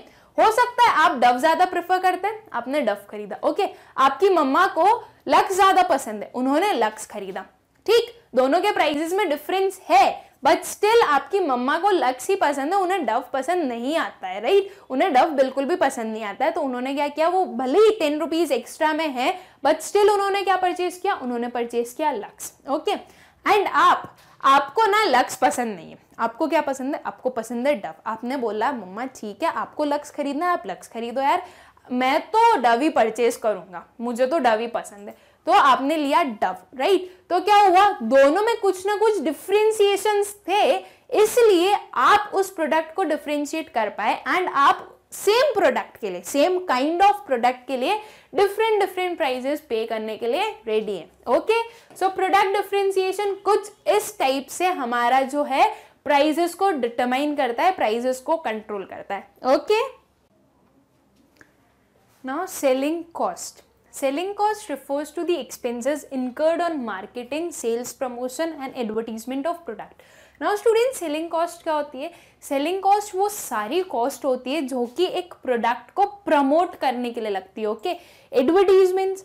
[SPEAKER 1] हो सकता है आप डव ज्यादा प्रेफर करते हैं आपने डव खरीदा ओके आपकी मम्मा को लक्स ज्यादा पसंद है उन्होंने लक्स खरीदा ठीक दोनों के प्राइजेस में डिफरेंस है बट स्टिल आपकी मम्मा को लक्स ही पसंद है उन्हें डव पसंद नहीं आता है राइट उन्हें डव बिल्कुल भी पसंद नहीं आता है तो उन्होंने क्या किया वो भले ही टेन रुपीज एक्स्ट्रा में है बट स्टिल उन्होंने क्या परचेज किया उन्होंने परचेज किया लक्स ओके okay? एंड आप आपको ना लक्स पसंद नहीं है आपको क्या पसंद है आपको पसंद है डव आपने बोला मम्मा ठीक है आपको लक्स खरीदना है आप लक्स खरीदो यार मैं तो डव ही परचेज करूंगा मुझे तो डव ही पसंद है तो आपने लिया डव राइट तो क्या हुआ दोनों में कुछ ना कुछ डिफ्रेंसिएशन थे इसलिए आप उस प्रोडक्ट को डिफ्रेंशिएट कर पाए एंड आप सेम प्रोडक्ट के लिए सेम काइंड ऑफ प्रोडक्ट के लिए डिफरेंट डिफरेंट प्राइजेस पे करने के लिए रेडी है ओके सो प्रोडक्ट डिफ्रेंसिएशन कुछ इस टाइप से हमारा जो है प्राइजेस को डिटरमाइन करता है प्राइजेस को कंट्रोल करता है okay now selling cost selling cost refers to the expenses incurred on marketing sales promotion and advertisement of product now student selling cost क्या होती है सेलिंग कॉस्ट वो सारी कॉस्ट होती है जो कि एक प्रोडक्ट को प्रमोट करने के लिए लगती है ओके एडवर्टीजमेंट्स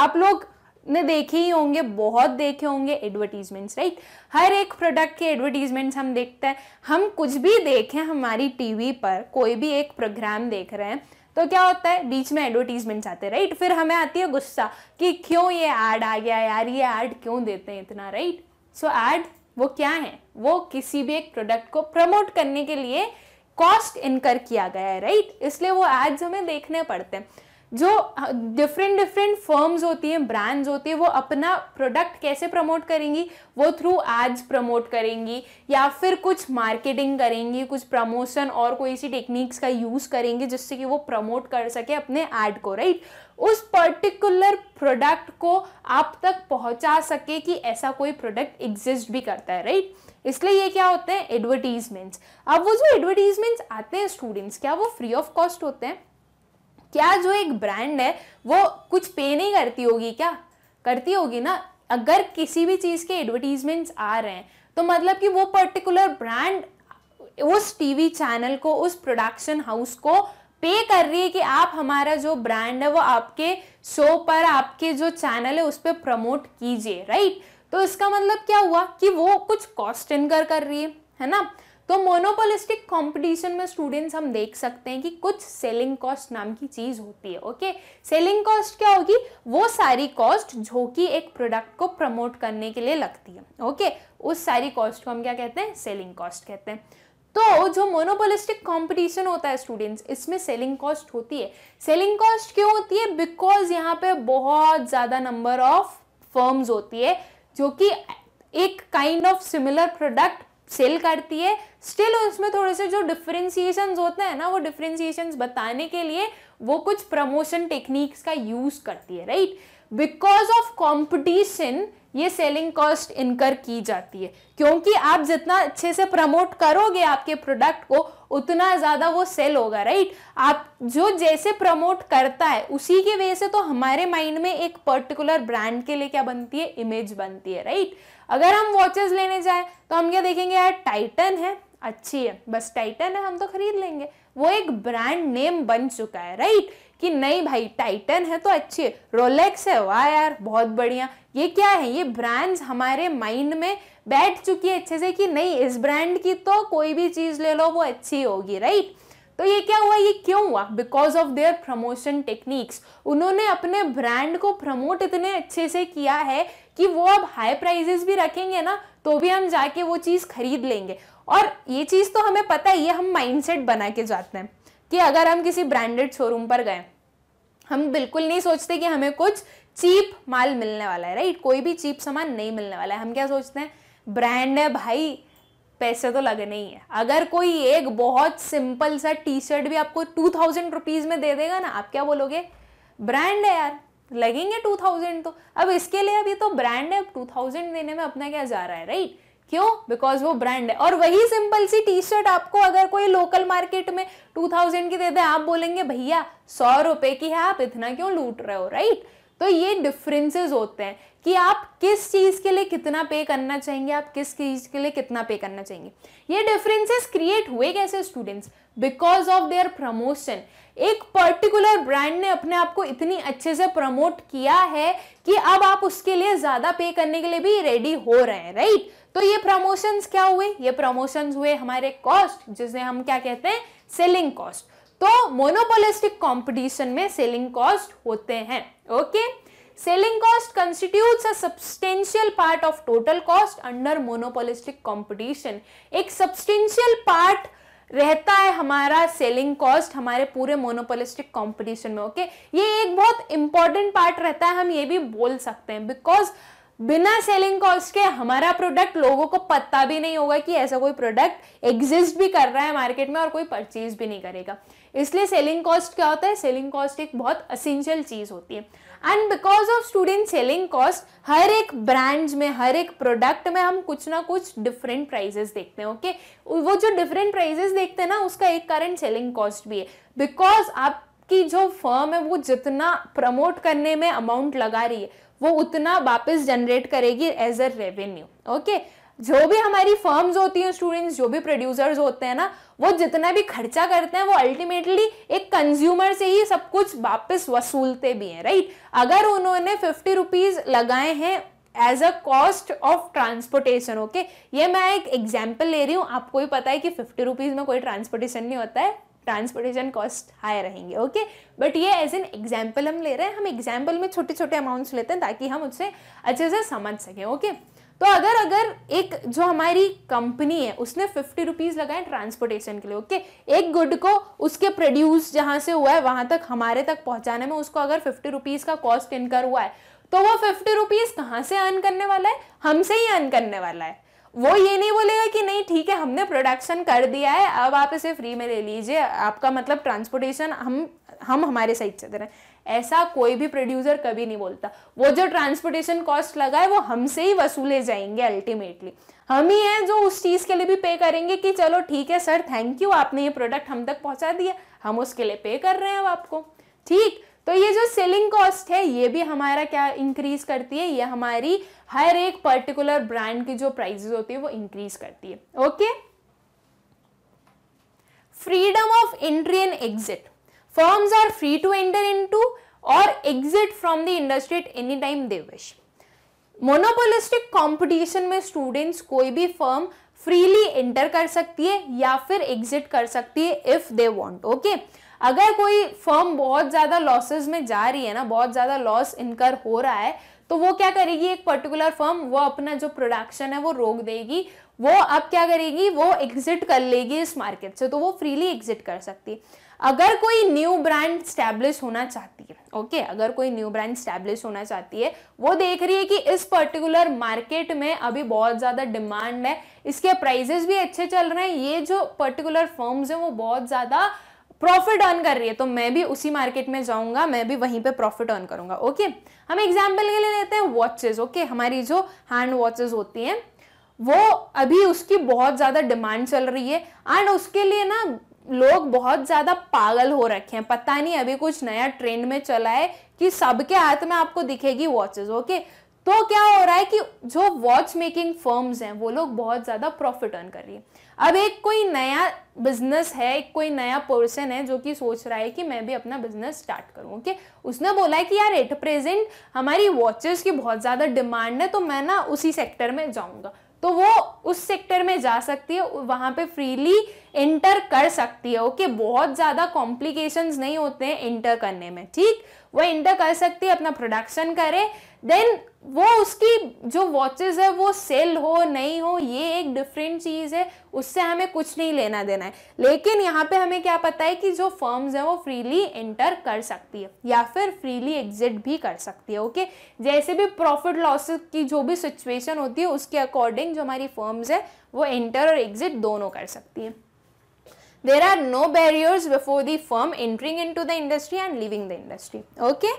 [SPEAKER 1] आप लोग ने देखे ही होंगे बहुत देखे होंगे एडवर्टीजमेंट्स राइट हर एक प्रोडक्ट के एडवर्टीजमेंट्स हम देखते हैं हम कुछ भी देखें हमारी टीवी पर कोई भी एक प्रोग्राम देख रहे हैं तो क्या होता है बीच में एडवर्टीजमेंट्स आते हैं राइट फिर हमें आती है गुस्सा कि क्यों ये ऐड आ गया यार ये ऐड क्यों देते हैं इतना राइट सो एड वो क्या है वो किसी भी एक प्रोडक्ट को प्रमोट करने के लिए कॉस्ट इनकर किया गया है राइट इसलिए वो एड्स हमें देखने पड़ते हैं जो डिफरेंट डिफरेंट फर्म्स होती हैं ब्रांड्स होती हैं वो अपना प्रोडक्ट कैसे प्रमोट करेंगी वो थ्रू एड्स प्रमोट करेंगी या फिर कुछ मार्केटिंग करेंगी कुछ प्रमोशन और कोई सी टेक्निक्स का यूज़ करेंगी जिससे कि वो प्रमोट कर सके अपने ऐड को राइट उस पर्टिकुलर प्रोडक्ट को आप तक पहुंचा सके कि ऐसा कोई प्रोडक्ट एग्जिस्ट भी करता है राइट इसलिए ये क्या होते हैं एडवर्टीजमेंट्स अब वो जो एडवर्टीजमेंट्स आते हैं स्टूडेंट्स क्या वो फ्री ऑफ कॉस्ट होते हैं क्या जो एक ब्रांड है वो कुछ पे नहीं करती होगी क्या करती होगी ना अगर किसी भी चीज़ के एडवर्टीजमेंट्स आ रहे हैं तो मतलब कि वो पर्टिकुलर ब्रांड उस टीवी चैनल को उस प्रोडक्शन हाउस को पे कर रही है कि आप हमारा जो ब्रांड है वो आपके शो पर आपके जो चैनल है उस पर प्रमोट कीजिए राइट तो इसका मतलब क्या हुआ कि वो कुछ कॉस्ट इनकर कर रही है है ना तो मोनोपोलिस्टिक कंपटीशन में स्टूडेंट्स हम देख सकते हैं कि कुछ सेलिंग कॉस्ट नाम की चीज़ होती है ओके सेलिंग कॉस्ट क्या होगी वो सारी कॉस्ट जो कि एक प्रोडक्ट को प्रमोट करने के लिए लगती है ओके उस सारी कॉस्ट को हम क्या कहते हैं सेलिंग कॉस्ट कहते हैं तो जो मोनोपोलिस्टिक कंपटीशन होता है स्टूडेंट्स इसमें सेलिंग कॉस्ट होती है सेलिंग कॉस्ट क्यों होती है बिकॉज यहाँ पे बहुत ज़्यादा नंबर ऑफ फर्म्स होती है जो कि एक kind of similar product sell करती है स्टिल उसमें थोड़े से जो डिफ्रेंसिएशन होते हैं ना वो डिफ्रेंसिएशन बताने के लिए वो कुछ प्रमोशन टेक्निक्स का यूज़ करती है राइट बिकॉज ऑफ कॉम्पिटिशन ये सेलिंग कॉस्ट इनकर की जाती है क्योंकि आप जितना अच्छे से प्रमोट करोगे आपके प्रोडक्ट को उतना ज़्यादा वो सेल होगा राइट आप जो जैसे प्रमोट करता है उसी की वजह से तो हमारे माइंड में एक पर्टिकुलर ब्रांड के लिए क्या बनती है इमेज बनती है राइट अगर हम वॉचेस लेने जाए तो हम क्या देखेंगे यार टाइटन है अच्छी है बस टाइटन है हम तो खरीद लेंगे वो एक ब्रांड नेम बन चुका है राइट कि नहीं भाई टाइटन है तो अच्छी है रोलेक्स है वाह यार बहुत बढ़िया ये क्या है ये ब्रांड्स हमारे माइंड में बैठ चुकी है अच्छे से कि नहीं इस ब्रांड की तो कोई भी चीज़ ले लो वो अच्छी होगी राइट तो ये क्या हुआ ये क्यों हुआ because of their promotion techniques उन्होंने अपने ब्रांड को प्रमोट इतने अच्छे से किया है कि वो अब हाई प्राइजेस भी रखेंगे ना तो भी हम जाके वो चीज़ खरीद लेंगे और ये चीज़ तो हमें पता ही है हम माइंडसेट बना के जाते हैं कि अगर हम किसी ब्रांडेड शोरूम पर गए हम बिल्कुल नहीं सोचते कि हमें कुछ चीप माल मिलने वाला है राइट कोई भी चीप सामान नहीं मिलने वाला है हम क्या सोचते हैं ब्रांड है भाई पैसे तो लगने ही है अगर कोई एक बहुत सिंपल सा टी शर्ट भी आपको टू थाउजेंड रुपीज़ में दे देगा ना आप क्या बोलोगे ब्रांड है यार लगेंगे टू थाउजेंड तो अब इसके लिए अब ये तो ब्रांड है अब टू थाउजेंड देने में अपना क्या जा रहा है राइट क्यों बिकॉज वो ब्रांड है और वही सिंपल सी टी शर्ट आपको अगर कोई लोकल मार्केट में टू थाउजेंड की दे दे आप बोलेंगे भैया सौ रुपए की है आप इतना क्यों लूट रहे हो राइट तो ये डिफरेंसेस होते हैं कि आप किस चीज़ के लिए कितना पे करना चाहेंगे आप किस चीज़ के लिए कितना पे करना चाहेंगे ये डिफरेंसेस क्रिएट हुए कैसे students because of their promotion एक पर्टिकुलर ब्रांड ने अपने आप को इतनी अच्छे से प्रमोट किया है कि अब आप उसके लिए ज़्यादा पे करने के लिए भी रेडी हो रहे हैं राइट तो ये प्रमोशंस क्या हुए ये प्रमोशंस हुए हमारे कॉस्ट जिसे हम क्या कहते हैं सेलिंग कॉस्ट तो मोनोपोलिस्टिक कंपटीशन में सेलिंग कॉस्ट होते हैं okay selling cost constitutes a substantial part of total cost under monopolistic competition एक सब्सटेंशियल पार्ट रहता है हमारा सेलिंग कॉस्ट हमारे पूरे मोनोपोलिस्टिक कंपटीशन में ओके ये एक बहुत इंपॉर्टेंट पार्ट रहता है हम ये भी बोल सकते हैं बिकॉज बिना सेलिंग कॉस्ट के हमारा प्रोडक्ट लोगों को पता भी नहीं होगा कि ऐसा कोई प्रोडक्ट एग्जिस्ट भी कर रहा है मार्केट में और कोई परचेज भी नहीं करेगा इसलिए सेलिंग कॉस्ट क्या होता है सेलिंग कॉस्ट एक बहुत असेंशियल चीज़ होती है and because of student selling cost हर एक ब्रांड्स में हर एक प्रोडक्ट में हम कुछ ना कुछ डिफरेंट प्राइजेस देखते हैं ओके okay? वो जो डिफरेंट प्राइजेस देखते हैं ना उसका एक कारण सेलिंग कॉस्ट भी है बिकॉज आपकी जो फर्म है वो जितना प्रमोट करने में अमाउंट लगा रही है वो उतना वापस जनरेट करेगी एज अ रेवेन्यू ओके जो भी हमारी फर्म्स होती हैं स्टूडेंट्स जो भी प्रोड्यूसर्स होते हैं ना वो जितना भी खर्चा करते हैं वो अल्टीमेटली एक कंज्यूमर से ही सब कुछ वापस वसूलते भी हैं राइट अगर उन्होंने फिफ्टी रुपीज़ लगाए हैं as a cost of transportation okay ये मैं एक एग्जाम्पल ले रही हूँ आपको भी पता है कि फिफ्टी रुपीज़ में कोई ट्रांसपोर्टेशन नहीं होता है ट्रांसपोर्टेशन कॉस्ट हाई रहेंगे ओके बट ये एज एन एग्जाम्पल हम ले रहे हैं हम एग्जाम्पल में छोटे छोटे अमाउंट्स लेते हैं ताकि हम उससे अच्छे से समझ सकें ओके okay? तो अगर अगर एक जो हमारी कंपनी है उसने फिफ्टी रुपीज़ लगाए ट्रांसपोर्टेशन के लिए ओके एक गुड को उसके प्रोड्यूस जहां से हुआ है वहां तक हमारे तक पहुंचाने में उसको अगर फिफ्टी रुपीज़ का कॉस्ट इनकर हुआ है तो वो फिफ्टी रुपीज़ कहाँ से अर्न करने वाला है हमसे ही अर्न करने वाला है वो ये नहीं बोलेगा कि नहीं ठीक है हमने प्रोडक्शन कर दिया है अब आप इसे फ्री में ले लीजिए आपका मतलब ट्रांसपोर्टेशन हम हम हमारे साइड से दे रहे हैं ऐसा कोई भी प्रोड्यूसर कभी नहीं बोलता वो जो ट्रांसपोर्टेशन कॉस्ट लगा है वो हमसे ही वसूले जाएंगे अल्टीमेटली हम ही हैं जो उस चीज़ के लिए भी पे करेंगे कि चलो ठीक है सर थैंक यू आपने ये प्रोडक्ट हम तक पहुंचा दिया हम उसके लिए पे कर रहे हैं अब आपको ठीक तो ये जो सेलिंग कॉस्ट है ये भी हमारा क्या इंक्रीज करती है ये हमारी हर एक पर्टिकुलर ब्रांड की जो प्राइस होती है वो इंक्रीज करती है okay
[SPEAKER 2] freedom of
[SPEAKER 1] entry and exit Firms are free to enter into or exit from the industry at any time they wish. Monopolistic competition में students कोई भी फर्म फ्रीली एंटर कर सकती है या फिर एग्जिट कर सकती है इफ़ दे want ओके अगर कोई फर्म बहुत ज़्यादा लॉसेज में जा रही है ना बहुत ज़्यादा लॉस इनकर हो रहा है तो वो क्या करेगी एक पर्टिकुलर फर्म वो अपना जो प्रोडक्शन है वो रोक देगी वो अब क्या करेगी वो एग्जिट कर लेगी इस मार्केट से तो वो फ्रीली एग्जिट कर सकती है अगर कोई न्यू ब्रांड स्टैब्लिश होना चाहती है ओके okay, अगर कोई न्यू ब्रांड स्टैब्लिश होना चाहती है वो देख रही है कि इस पर्टिकुलर मार्केट में अभी बहुत ज़्यादा डिमांड है इसके प्राइजेस भी अच्छे चल रहे हैं ये जो पर्टिकुलर फर्म्स हैं वो बहुत ज़्यादा प्रॉफिट अर्न कर रही है तो मैं भी उसी मार्केट में जाऊंगा मैं भी वहीं पे प्रॉफिट अर्न करूंगा ओके हम एग्जाम्पल के लिए लेते हैं वॉचेस ओके हमारी जो हैंड वॉचेस होती हैं वो अभी उसकी बहुत ज़्यादा डिमांड चल रही है एंड उसके लिए ना लोग बहुत ज़्यादा पागल हो रखे हैं पता नहीं अभी कुछ नया ट्रेंड में चला है कि सबके हाथ में आपको दिखेगी वॉचेस ओके तो क्या हो रहा है कि जो वॉच मेकिंग फर्म्स हैं वो लोग बहुत ज़्यादा प्रॉफिट अर्न कर रही है अब एक कोई नया बिजनेस है एक कोई नया पर्सन है जो कि सोच रहा है कि मैं भी अपना बिजनेस स्टार्ट करूं ओके उसने बोला है कि यार एट प्रेजेंट हमारी वॉचेस की बहुत ज़्यादा डिमांड है तो मैं ना उसी सेक्टर में जाऊंगा तो वो उस सेक्टर में जा सकती है वहां पे फ्रीली इंटर कर सकती है ओके बहुत ज़्यादा कॉम्प्लिकेशंस नहीं होते हैं इंटर करने में ठीक वो इंटर कर सकती है अपना प्रोडक्शन करे देन वो उसकी जो वॉचेस है वो सेल हो नहीं हो ये एक डिफरेंट चीज़ है उससे हमें कुछ नहीं लेना देना है लेकिन यहाँ पे हमें क्या पता है कि जो फर्म्स हैं वो फ्रीली एंटर कर सकती है या फिर फ्रीली एग्जिट भी कर सकती है ओके जैसे भी प्रॉफिट लॉस की जो भी सिचुएशन होती है उसके अकॉर्डिंग जो हमारी फर्म्स है वो एंटर और एग्जिट दोनों कर सकती है there are no barriers before the firm entering in the industry and leaving the industry okay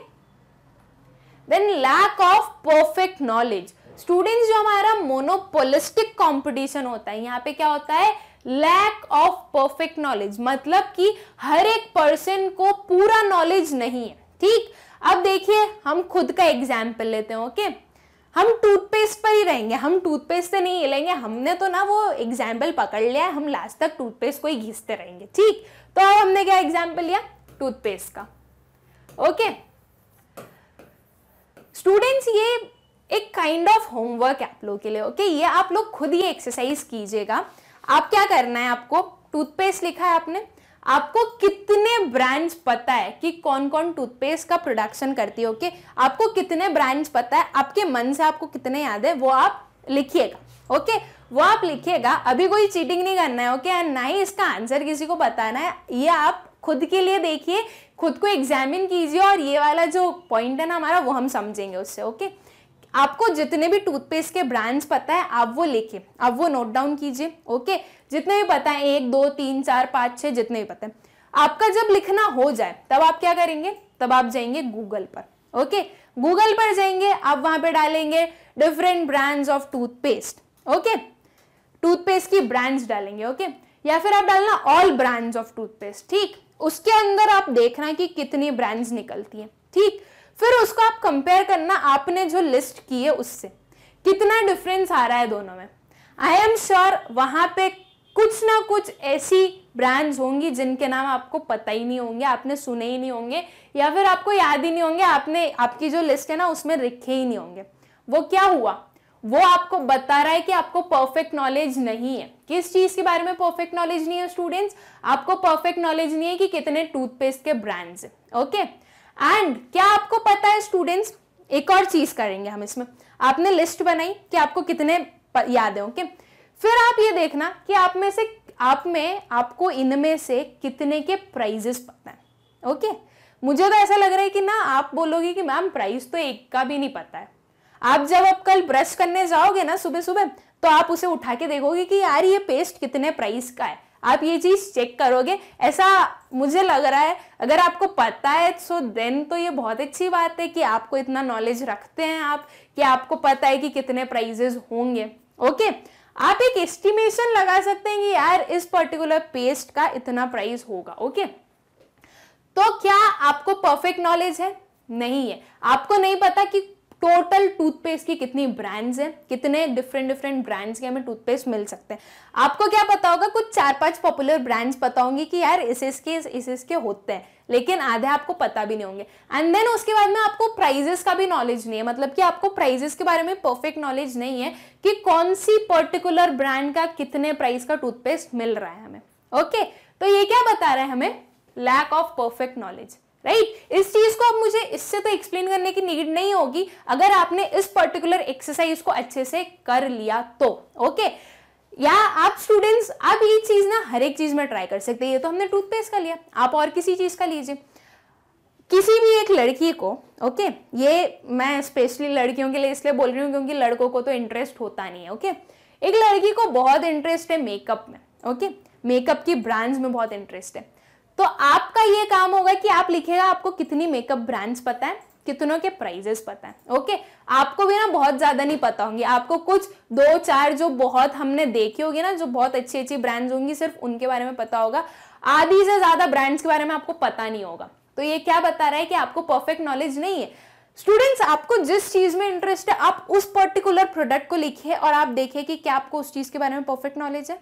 [SPEAKER 1] then lack of perfect knowledge students जो हमारा मोनोपोलिस्टिक कंपटीशन होता है यहाँ पे क्या होता है लैक ऑफ परफेक्ट नॉलेज मतलब कि हर एक पर्सन को पूरा नॉलेज नहीं है ठीक अब देखिए हम खुद का एग्जाम्पल लेते हैं ओके हम टूथपेस्ट पर ही रहेंगे हम टूथपेस्ट से नहीं हिलेंगे हमने तो ना वो एग्जाम्पल पकड़ लिया है हम लास्ट तक टूथपेस्ट को ही घिसते रहेंगे ठीक तो अब हमने क्या एग्जाम्पल लिया टूथपेस्ट का ओके okay? स्टूडेंट्स ये एक काइंड ऑफ होमवर्क आप लोग के लिए ओके okay? ये आप लोग खुद ही एक्सरसाइज कीजिएगा आप क्या करना है आपको टूथपेस्ट लिखा है आपने आपको कितने ब्रांड्स पता है कि कौन कौन टूथपेस्ट का प्रोडक्शन करती है ओके okay? आपको कितने ब्रांड्स पता है आपके मन से आपको कितने याद है वो आप लिखिएगा ओके okay? वो आप लिखिएगा अभी कोई चीटिंग नहीं करना है ओके okay? एंड ना ही इसका आंसर किसी को बताना है ये आप खुद के लिए देखिए खुद को एग्जामिन कीजिए और ये वाला जो पॉइंट है ना हमारा वो हम समझेंगे उससे ओके आपको जितने भी टूथपेस्ट के ब्रांड्स पता है आप वो लेके आप वो नोट डाउन कीजिए ओके जितने भी पता है एक दो तीन चार पाँच छः जितने भी पता है आपका जब लिखना हो जाए तब आप क्या करेंगे तब आप जाएंगे गूगल पर ओके गूगल पर जाएंगे आप वहां पे डालेंगे different brands of toothpaste okay toothpaste की ब्रांड्स डालेंगे ओके या फिर आप डालना ऑल ब्रांड्स ऑफ टूथपेस्ट ठीक उसके अंदर आप देखना है कि कितनी ब्रांड्स निकलती हैं ठीक फिर उसको आप कंपेयर करना आपने जो लिस्ट की है उससे कितना डिफरेंस आ रहा है दोनों में आई एम श्योर वहाँ पे कुछ ना कुछ ऐसी ब्रांड्स होंगी जिनके नाम आपको पता ही नहीं होंगे आपने सुने ही नहीं होंगे या फिर आपको याद ही नहीं होंगे आपने आपकी जो लिस्ट है ना उसमें रिखे ही नहीं होंगे वो क्या हुआ वो आपको बता रहा है कि आपको परफेक्ट नॉलेज नहीं है किस चीज़ के बारे में परफेक्ट नॉलेज नहीं है स्टूडेंट्स आपको परफेक्ट नॉलेज नहीं है कि कितने टूथपेस्ट के ब्रांड्स हैं ओके एंड क्या आपको पता है स्टूडेंट्स एक और चीज़ करेंगे हम इसमें आपने लिस्ट बनाई कि आपको कितने याद है ओके फिर आप ये देखना कि आप में से आप में आपको इनमें से कितने के प्राइजेस पता है ओके मुझे तो ऐसा लग रहा है कि ना आप बोलोगे कि मैम प्राइस तो एक का भी नहीं पता है आप जब आप कल ब्रश करने जाओगे ना सुबह सुबह तो आप उसे उठा के देखोगे कि यार ये पेस्ट कितने प्राइस का है आप ये चीज़ चेक करोगे ऐसा मुझे लग रहा है अगर आपको पता है सो तो देन तो ये बहुत अच्छी बात है कि आपको इतना नॉलेज रखते हैं आप कि आपको पता है कि कितने प्राइजेस होंगे ओके आप एक एस्टिमेशन लगा सकते हैं कि यार इस पर्टिकुलर पेस्ट का इतना प्राइस होगा ओके तो क्या आपको परफेक्ट नॉलेज है नहीं है आपको नहीं पता कि टोटल टूथपेस्ट की कितनी ब्रांड्स हैं कितने डिफरेंट डिफरेंट ब्रांड्स के हमें टूथपेस्ट मिल सकते हैं आपको क्या पता होगा कुछ चार पांच पॉपुलर ब्रांड्स पता होंगे कि यार इस इसके इस इसके होते हैं लेकिन आधे आपको पता भी नहीं होंगे एंड देन उसके बाद में आपको प्राइजेस का भी नॉलेज नहीं है मतलब कि आपको प्राइजेस के बारे में परफेक्ट नॉलेज नहीं है कि कौन सी पर्टिकुलर ब्रांड का कितने प्राइस का टूथपेस्ट मिल रहा है हमें ओके okay, तो ये क्या बता रहा है हमें lack of perfect knowledge right right? इस चीज को अब मुझे इससे तो एक्सप्लेन करने की नीड नहीं होगी अगर आपने इस पर्टिकुलर एक्सरसाइज को अच्छे से कर लिया तो ओके okay? या आप स्टूडेंट्स अब ये चीज ना हर एक चीज में ट्राई कर सकते हैं ये तो हमने टूथपेस्ट का लिया आप और किसी चीज का लीजिए किसी भी एक लड़की को ओके okay? ये मैं स्पेशली लड़कियों के लिए इसलिए बोल रही हूँ क्योंकि लड़कों को तो इंटरेस्ट होता नहीं है ओके okay? एक लड़की को बहुत इंटरेस्ट है मेकअप में ओके मेकअप की ब्रांड्स में बहुत इंटरेस्ट है तो आपका ये काम होगा कि आप लिखेगा आपको कितनी मेकअप ब्रांड्स पता है कितनों के प्राइजेस पता है ओके आपको भी ना बहुत ज़्यादा नहीं पता होंगी आपको कुछ दो चार जो बहुत हमने देखी होगी ना जो बहुत अच्छी अच्छी ब्रांड्स होंगी सिर्फ उनके बारे में पता होगा आधी से ज़्यादा ब्रांड्स के बारे में आपको पता नहीं होगा तो ये क्या बता रहा है कि आपको परफेक्ट नॉलेज नहीं है स्टूडेंट्स आपको जिस चीज में इंटरेस्ट है आप उस पर्टिकुलर प्रोडक्ट को लिखिए और आप देखिए कि क्या आपको उस चीज के बारे में परफेक्ट नॉलेज है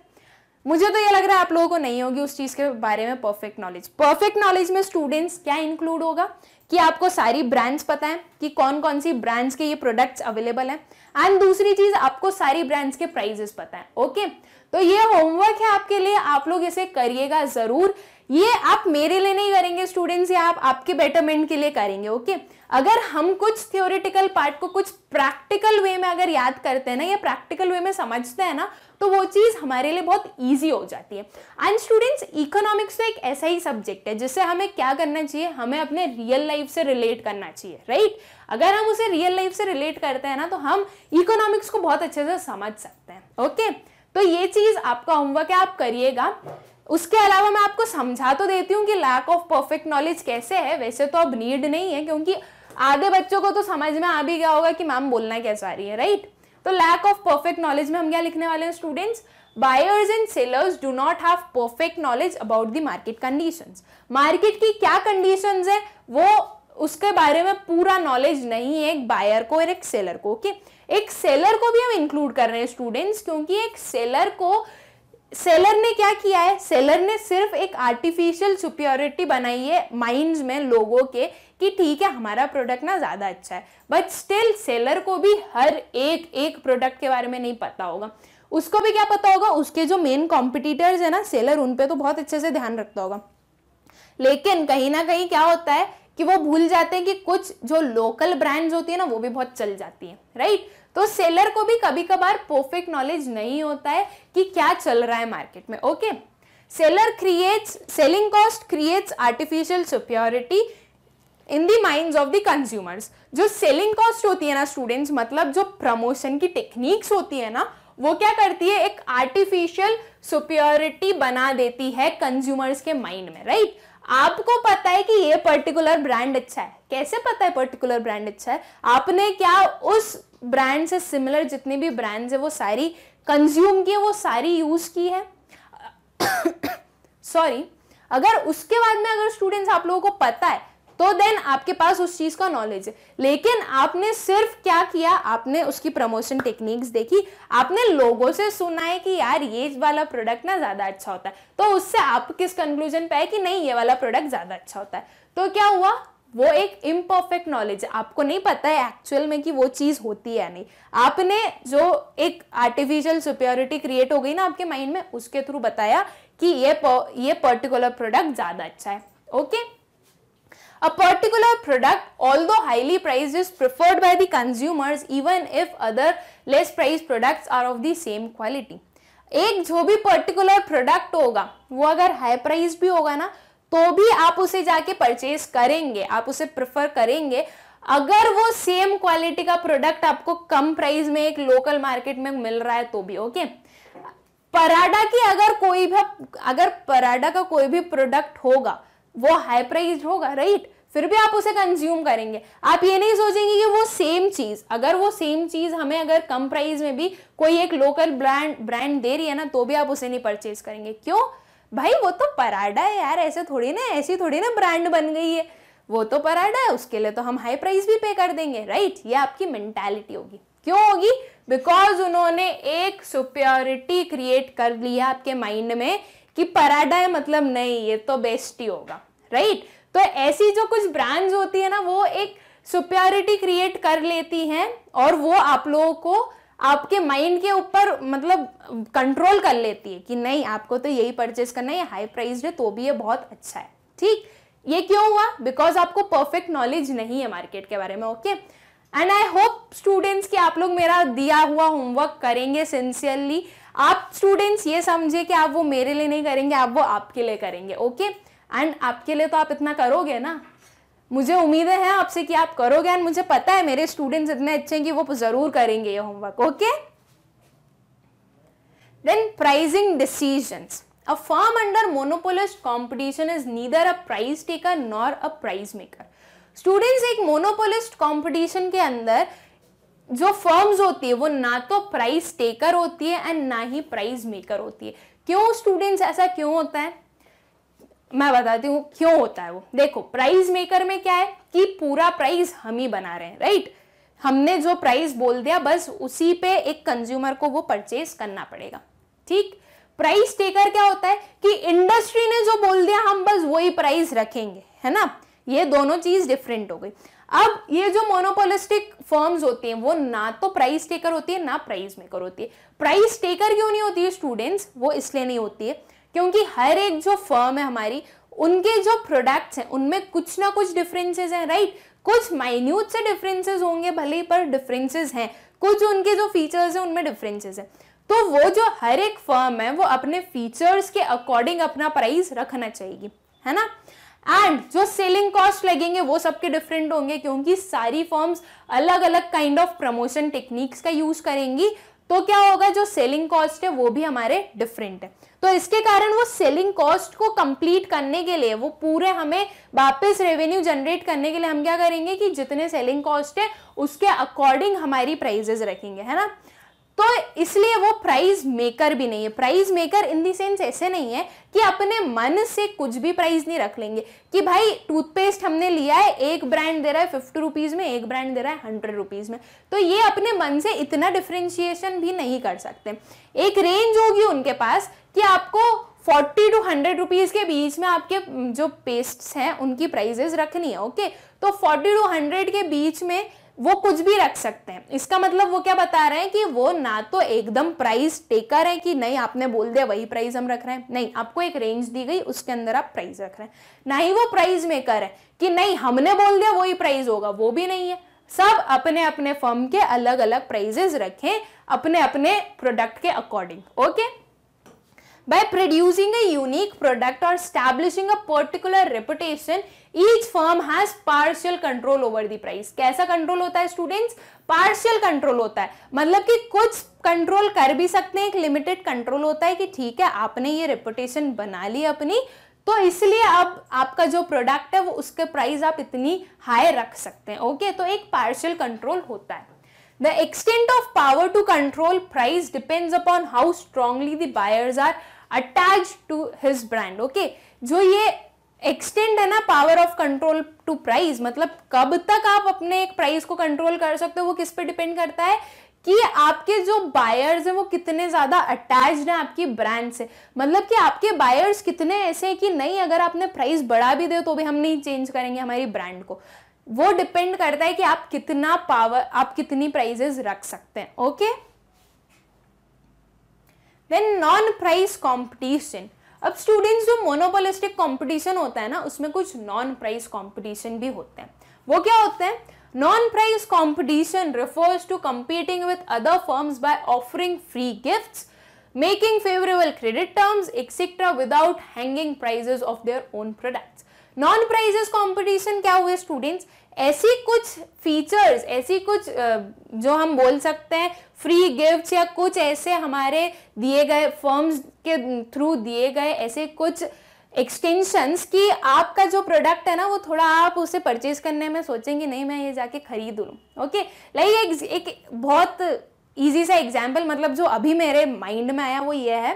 [SPEAKER 1] मुझे तो ये लग रहा है आप लोगों को नहीं होगी उस चीज़ के बारे में परफेक्ट नॉलेज परफेक्ट नॉलेज में स्टूडेंट्स क्या इंक्लूड होगा कि आपको सारी ब्रांड्स पता है कि कौन कौन सी ब्रांड्स के ये प्रोडक्ट्स अवेलेबल हैं एंड दूसरी चीज़ आपको सारी ब्रांड्स के प्राइजेस पता है ओके तो ये होमवर्क है आपके लिए आप लोग इसे करिएगा ज़रूर ये आप मेरे लिए नहीं करेंगे स्टूडेंट्स या आप आपके बेटरमेंट के लिए करेंगे ओके अगर हम कुछ थियोरिटिकल पार्ट को कुछ प्रैक्टिकल वे में अगर याद करते हैं ना या प्रैक्टिकल वे में समझते हैं ना तो वो चीज़ हमारे लिए बहुत ईजी हो जाती है एंड स्टूडेंट्स इकोनॉमिक्स तो एक ऐसा ही सब्जेक्ट है जिससे हमें क्या करना चाहिए हमें अपने रियल लाइफ से रिलेट करना चाहिए राइट अगर हम उसे रियल लाइफ से रिलेट करते हैं ना तो हम इकोनॉमिक्स को बहुत अच्छे से समझ सकते हैं ओके तो ये चीज़ आपका होमवर्क है आप करिएगा उसके अलावा मैं आपको समझा तो देती हूँ कि लैक ऑफ परफेक्ट नॉलेज कैसे है वैसे तो अब नीड नहीं है क्योंकि आधे बच्चों को तो समझ में आ भी गया होगा कि मैम बोलना क्या चाह रही है राइट तो लैक ऑफ परफेक्ट नॉलेज में हम क्या लिखने वाले हैं students buyers and sellers do not have perfect knowledge about the market condition market की क्या कंडीशन है वो उसके बारे में पूरा नॉलेज नहीं है एक बायर को और एक सेलर को ओके okay? एक सेलर को भी हम इंक्लूड कर रहे हैं स्टूडेंट्स क्योंकि एक सेलर को सेलर ने क्या किया है सेलर ने सिर्फ एक आर्टिफिशियल सुपियोरिटी बनाई है माइंड में लोगों के कि ठीक है हमारा प्रोडक्ट ना ज़्यादा अच्छा है बट स्टिल सेलर को भी हर एक एक प्रोडक्ट के बारे में नहीं पता होगा उसको भी क्या पता होगा उसके जो मेन कॉम्पिटिटर्स है ना सेलर उन पे तो बहुत अच्छे से ध्यान रखता होगा लेकिन कहीं ना कहीं क्या होता है कि वो भूल जाते हैं कि कुछ जो लोकल ब्रांड्स होती है ना वो भी बहुत चल जाती है राइट तो सेलर को भी कभी कभार परफेक्ट नॉलेज नहीं होता है कि क्या चल रहा है मार्केट में okay seller creates selling cost creates artificial superiority in the mind of the consumers जो सेलिंग कॉस्ट होती है ना स्टूडेंट्स मतलब जो प्रमोशन की टेक्निक्स होती है ना वो क्या करती है एक आर्टिफिशियल सुप्योरिटी बना देती है कंज्यूमर्स के माइंड में राइट right? आपको पता है कि ये पर्टिकुलर ब्रांड अच्छा है कैसे पता है पर्टिकुलर ब्रांड अच्छा है आपने क्या उस ब्रांड से सिमिलर जितने भी ब्रांड्स है वो सारी कंज्यूम की है वो सारी यूज़ की है सॉरी अगर उसके बाद में अगर स्टूडेंट्स आप लोगों को पता है तो देन आपके पास उस चीज़ का नॉलेज है लेकिन आपने सिर्फ क्या किया आपने उसकी प्रमोशन टेक्निक्स देखी आपने लोगों से सुना है कि यार ये वाला प्रोडक्ट ना ज़्यादा अच्छा होता है तो उससे आप किस कंक्लूजन पे आए कि नहीं ये वाला प्रोडक्ट ज़्यादा अच्छा होता है तो क्या हुआ वो एक इम्परफेक्ट नॉलेज है आपको नहीं पता है एक्चुअल में कि वो चीज़ होती है नहीं आपने जो एक आर्टिफिशियल सुपेरिटी क्रिएट हो गई ना आपके माइंड में उसके थ्रू बताया कि ये ये पर्टिकुलर प्रोडक्ट ज़्यादा अच्छा है okay okay? A particular product, although highly priced, is preferred by the consumers even if other less priced products are of the same quality. एक जो भी पर्टिकुलर प्रोडक्ट होगा वो अगर हाई प्राइस भी होगा ना तो भी आप उसे जाके परचेज करेंगे आप उसे प्रेफर करेंगे अगर वो सेम क्वालिटी का प्रोडक्ट आपको कम प्राइस में एक लोकल मार्केट में मिल रहा है तो भी ओके पराडा की अगर कोई भी अगर पराडा का कोई भी प्रोडक्ट होगा वो हाई प्राइज होगा राइट फिर भी आप उसे कंज्यूम करेंगे आप ये नहीं सोचेंगे कि वो सेम चीज अगर वो सेम चीज हमें अगर कम प्राइस में भी कोई एक लोकल ब्रांड ब्रांड दे रही है ना तो भी आप उसे नहीं परचेज करेंगे क्यों भाई वो तो पराडा है यार ऐसे थोड़ी ना ऐसी थोड़ी ना ब्रांड बन गई है वो तो पराडा है उसके लिए तो हम हाई प्राइस भी पे कर देंगे राइट ये आपकी मेंटेलिटी होगी क्यों होगी बिकॉज उन्होंने एक सुप्योरिटी क्रिएट कर ली है आपके माइंड में कि पराडा है मतलब नहीं ये तो बेस्ट ही होगा राइट तो ऐसी जो कुछ ब्रांड्स होती है ना वो एक सुप्योरिटी क्रिएट कर लेती हैं और वो आप लोगों को आपके माइंड के ऊपर मतलब कंट्रोल कर लेती है कि नहीं आपको तो यही परचेज करना है हाई प्राइस है तो भी ये बहुत अच्छा है ठीक ये क्यों हुआ बिकॉज आपको परफेक्ट नॉलेज नहीं है मार्केट के बारे में okay and I hope students कि आप लोग मेरा दिया हुआ होमवर्क करेंगे सिंसियरली आप स्टूडेंट्स ये समझे कि आप वो मेरे लिए नहीं करेंगे आप वो आपके लिए करेंगे ओके एंड आपके लिए तो आप इतना करोगे ना मुझे उम्मीदें हैं आपसे कि आप करोगे एंड मुझे पता है मेरे स्टूडेंट्स इतने अच्छे हैं कि वो ज़रूर करेंगे ये homework okay then pricing decisions a firm under monopolist competition is neither a prize taker nor a prize maker students एक मोनोपोलिस्ट कंपटीशन के अंदर जो फर्म्स होती है वो ना तो प्राइस टेकर होती है एंड ना ही प्राइस मेकर होती है क्यों स्टूडेंट्स ऐसा क्यों होता है मैं बताती हूँ क्यों होता है वो देखो प्राइज मेकर में क्या है कि पूरा प्राइज हम ही बना रहे हैं राइट हमने जो प्राइस बोल दिया बस उसी पे एक कंज्यूमर को वो परचेज करना पड़ेगा ठीक प्राइस टेकर क्या होता है कि इंडस्ट्री ने जो बोल दिया हम बस वही प्राइस रखेंगे है ना ये दोनों चीज डिफरेंट हो गई अब ये जो मोनोपोलिस्टिक फॉर्म्स होती हैं वो ना तो प्राइस टेकर होती है ना प्राइस मेकर होती है प्राइस टेकर क्यों नहीं होती है स्टूडेंट्स वो इसलिए नहीं होती है क्योंकि हर एक जो फर्म है हमारी उनके जो प्रोडक्ट्स हैं उनमें कुछ ना कुछ डिफरेंसेस हैं राइट कुछ माइन्यूट से डिफरेंसेस होंगे भले ही पर डिफरेंसेस हैं कुछ उनके जो फीचर्स हैं उनमें डिफरेंसेस हैं तो वो जो हर एक फर्म है वो अपने फीचर्स के अकॉर्डिंग अपना प्राइस रखना चाहिए है ना एंड जो सेलिंग कॉस्ट लगेंगे वो सबके डिफरेंट होंगे क्योंकि सारी फर्म्स अलग अलग काइंड ऑफ प्रमोशन टेक्निक्स का यूज करेंगी तो क्या होगा जो सेलिंग कॉस्ट है वो भी हमारे डिफरेंट है तो इसके कारण वो सेलिंग कॉस्ट को कंप्लीट करने के लिए वो पूरे हमें वापस रेवेन्यू जनरेट करने के लिए हम क्या करेंगे कि जितने सेलिंग कॉस्ट है उसके अकॉर्डिंग हमारी प्राइजेस रखेंगे है ना तो इसलिए वो प्राइज मेकर भी नहीं है price maker in thence sense ऐसे नहीं है कि अपने मन से कुछ भी प्राइज नहीं रख लेंगे कि भाई टूथपेस्ट हमने लिया है एक ब्रांड दे रहा है फिफ्टी रुपीज़ में एक ब्रांड दे रहा है हंड्रेड रुपीज़ में तो ये अपने मन से इतना डिफ्रेंशिएशन भी नहीं कर सकते एक रेंज होगी उनके पास कि आपको फोर्टी टू हंड्रेड रुपीज़ के बीच में आपके जो पेस्ट हैं उनकी प्राइजेस रखनी है ओके तो फोर्टी टू हंड्रेड के बीच में वो कुछ भी रख सकते हैं इसका मतलब वो क्या बता रहे हैं कि वो ना तो एकदम प्राइस टेकर है कि नहीं आपने बोल दिया वही प्राइस हम रख रहे हैं नहीं आपको एक रेंज दी गई उसके अंदर आप प्राइस रख रहे हैं ना ही वो प्राइस मेकर है कि नहीं हमने बोल दिया वही प्राइस होगा वो भी नहीं है सब अपने अपने फर्म के अलग अलग प्राइजेस रखें अपने अपने प्रोडक्ट के according okay by producing a unique product और establishing a particular reputation each firm has partial control over the price कैसा कंट्रोल होता है स्टूडेंट्स पार्शियल कंट्रोल होता है मतलब कि कुछ कंट्रोल कर भी सकते हैं एक लिमिटेड कंट्रोल होता है कि ठीक है आपने ये रेपुटेशन बना ली अपनी तो इसलिए अब आपका जो प्रोडक्ट है वो उसके प्राइस आप इतनी हाई रख सकते हैं ओके तो एक पार्शियल कंट्रोल होता है the extent of power to control price depends upon how strongly the buyers are attached to his brand. Okay, जो ये एक्सटेंड है ना power of control to price मतलब कब तक आप अपने एक प्राइस को कंट्रोल कर सकते हो वो किस पे डिपेंड करता है कि आपके जो बायर्स हैं वो कितने ज़्यादा अटैच हैं आपकी ब्रांड से मतलब कि आपके बायर्स कितने ऐसे हैं कि नहीं अगर आपने प्राइस बढ़ा भी दे तो भी हम नहीं चेंज करेंगे हमारी ब्रांड को वो डिपेंड करता है कि आप कितना पावर आप कितनी प्राइजेस रख सकते हैं okay then non price competition अब स्टूडेंट्स जो मोनोपोलिस्टिक कंपटीशन होता है ना उसमें कुछ नॉन प्राइस कंपटीशन भी होते हैं वो क्या होते हैं non price competition refers to competing with other firms by offering free gifts making favourable credit terms etcetera without changing prices of their own products non prices competition क्या हुए students ऐसी कुछ फीचर्स ऐसी कुछ जो हम बोल सकते हैं फ्री गिफ्ट्स या कुछ ऐसे हमारे दिए गए फर्म्स के थ्रू दिए गए ऐसे कुछ एक्सटेंशंस कि आपका जो प्रोडक्ट है ना वो थोड़ा आप उसे परचेज करने में सोचेंगे नहीं मैं ये जाके खरीद लूँ ओके लाइक एक, एक बहुत ईजी सा एग्जाम्पल मतलब जो अभी मेरे माइंड में आया वो ये है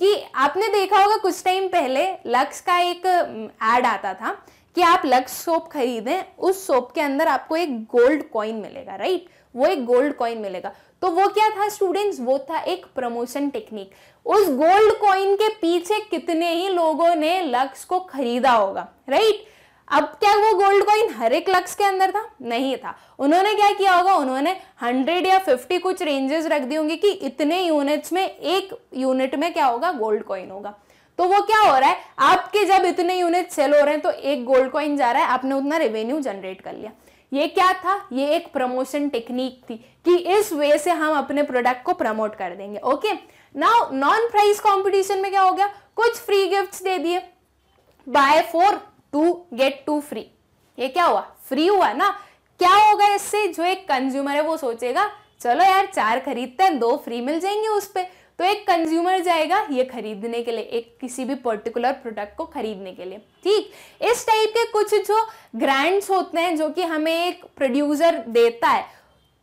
[SPEAKER 1] कि आपने देखा होगा कुछ टाइम पहले लक्स का एक एड आता था कि आप लक्स सोप खरीदें उस सोप के अंदर आपको एक गोल्ड कॉइन मिलेगा राइट वो एक गोल्ड कॉइन मिलेगा तो वो क्या था स्टूडेंट्स वो था एक प्रमोशन टेक्निक उस गोल्ड कॉइन के पीछे कितने ही लोगों ने लक्स को खरीदा होगा राइट अब क्या वो गोल्ड कॉइन हर एक लक्स के अंदर था नहीं था उन्होंने क्या किया होगा उन्होंने 100 या 50 कुछ रेंजेस रख दी होंगी कि इतने यूनिट्स में एक यूनिट में क्या होगा गोल्ड कॉइन होगा तो वो क्या हो रहा है आपके जब इतने यूनिट सेल हो रहे हैं तो एक गोल्ड कॉइन जा रहा है आपने उतना रेवेन्यू जनरेट कर लिया ये क्या था ये एक प्रमोशन टेक्निक थी कि इस वे से हम अपने प्रोडक्ट को प्रमोट कर देंगे okay now non price competition में क्या हो गया कुछ फ्री गिफ्ट दे दिए buy four to get two free ये क्या हुआ फ्री हुआ ना क्या होगा इससे जो एक कंज्यूमर है वो सोचेगा चलो यार चार खरीदते हैं दो फ्री मिल जाएंगे उस पर तो एक कंज्यूमर जाएगा ये खरीदने के लिए एक किसी भी पर्टिकुलर प्रोडक्ट को खरीदने के लिए ठीक इस टाइप के कुछ जो ग्रांड्स होते हैं जो कि हमें एक प्रोड्यूसर देता है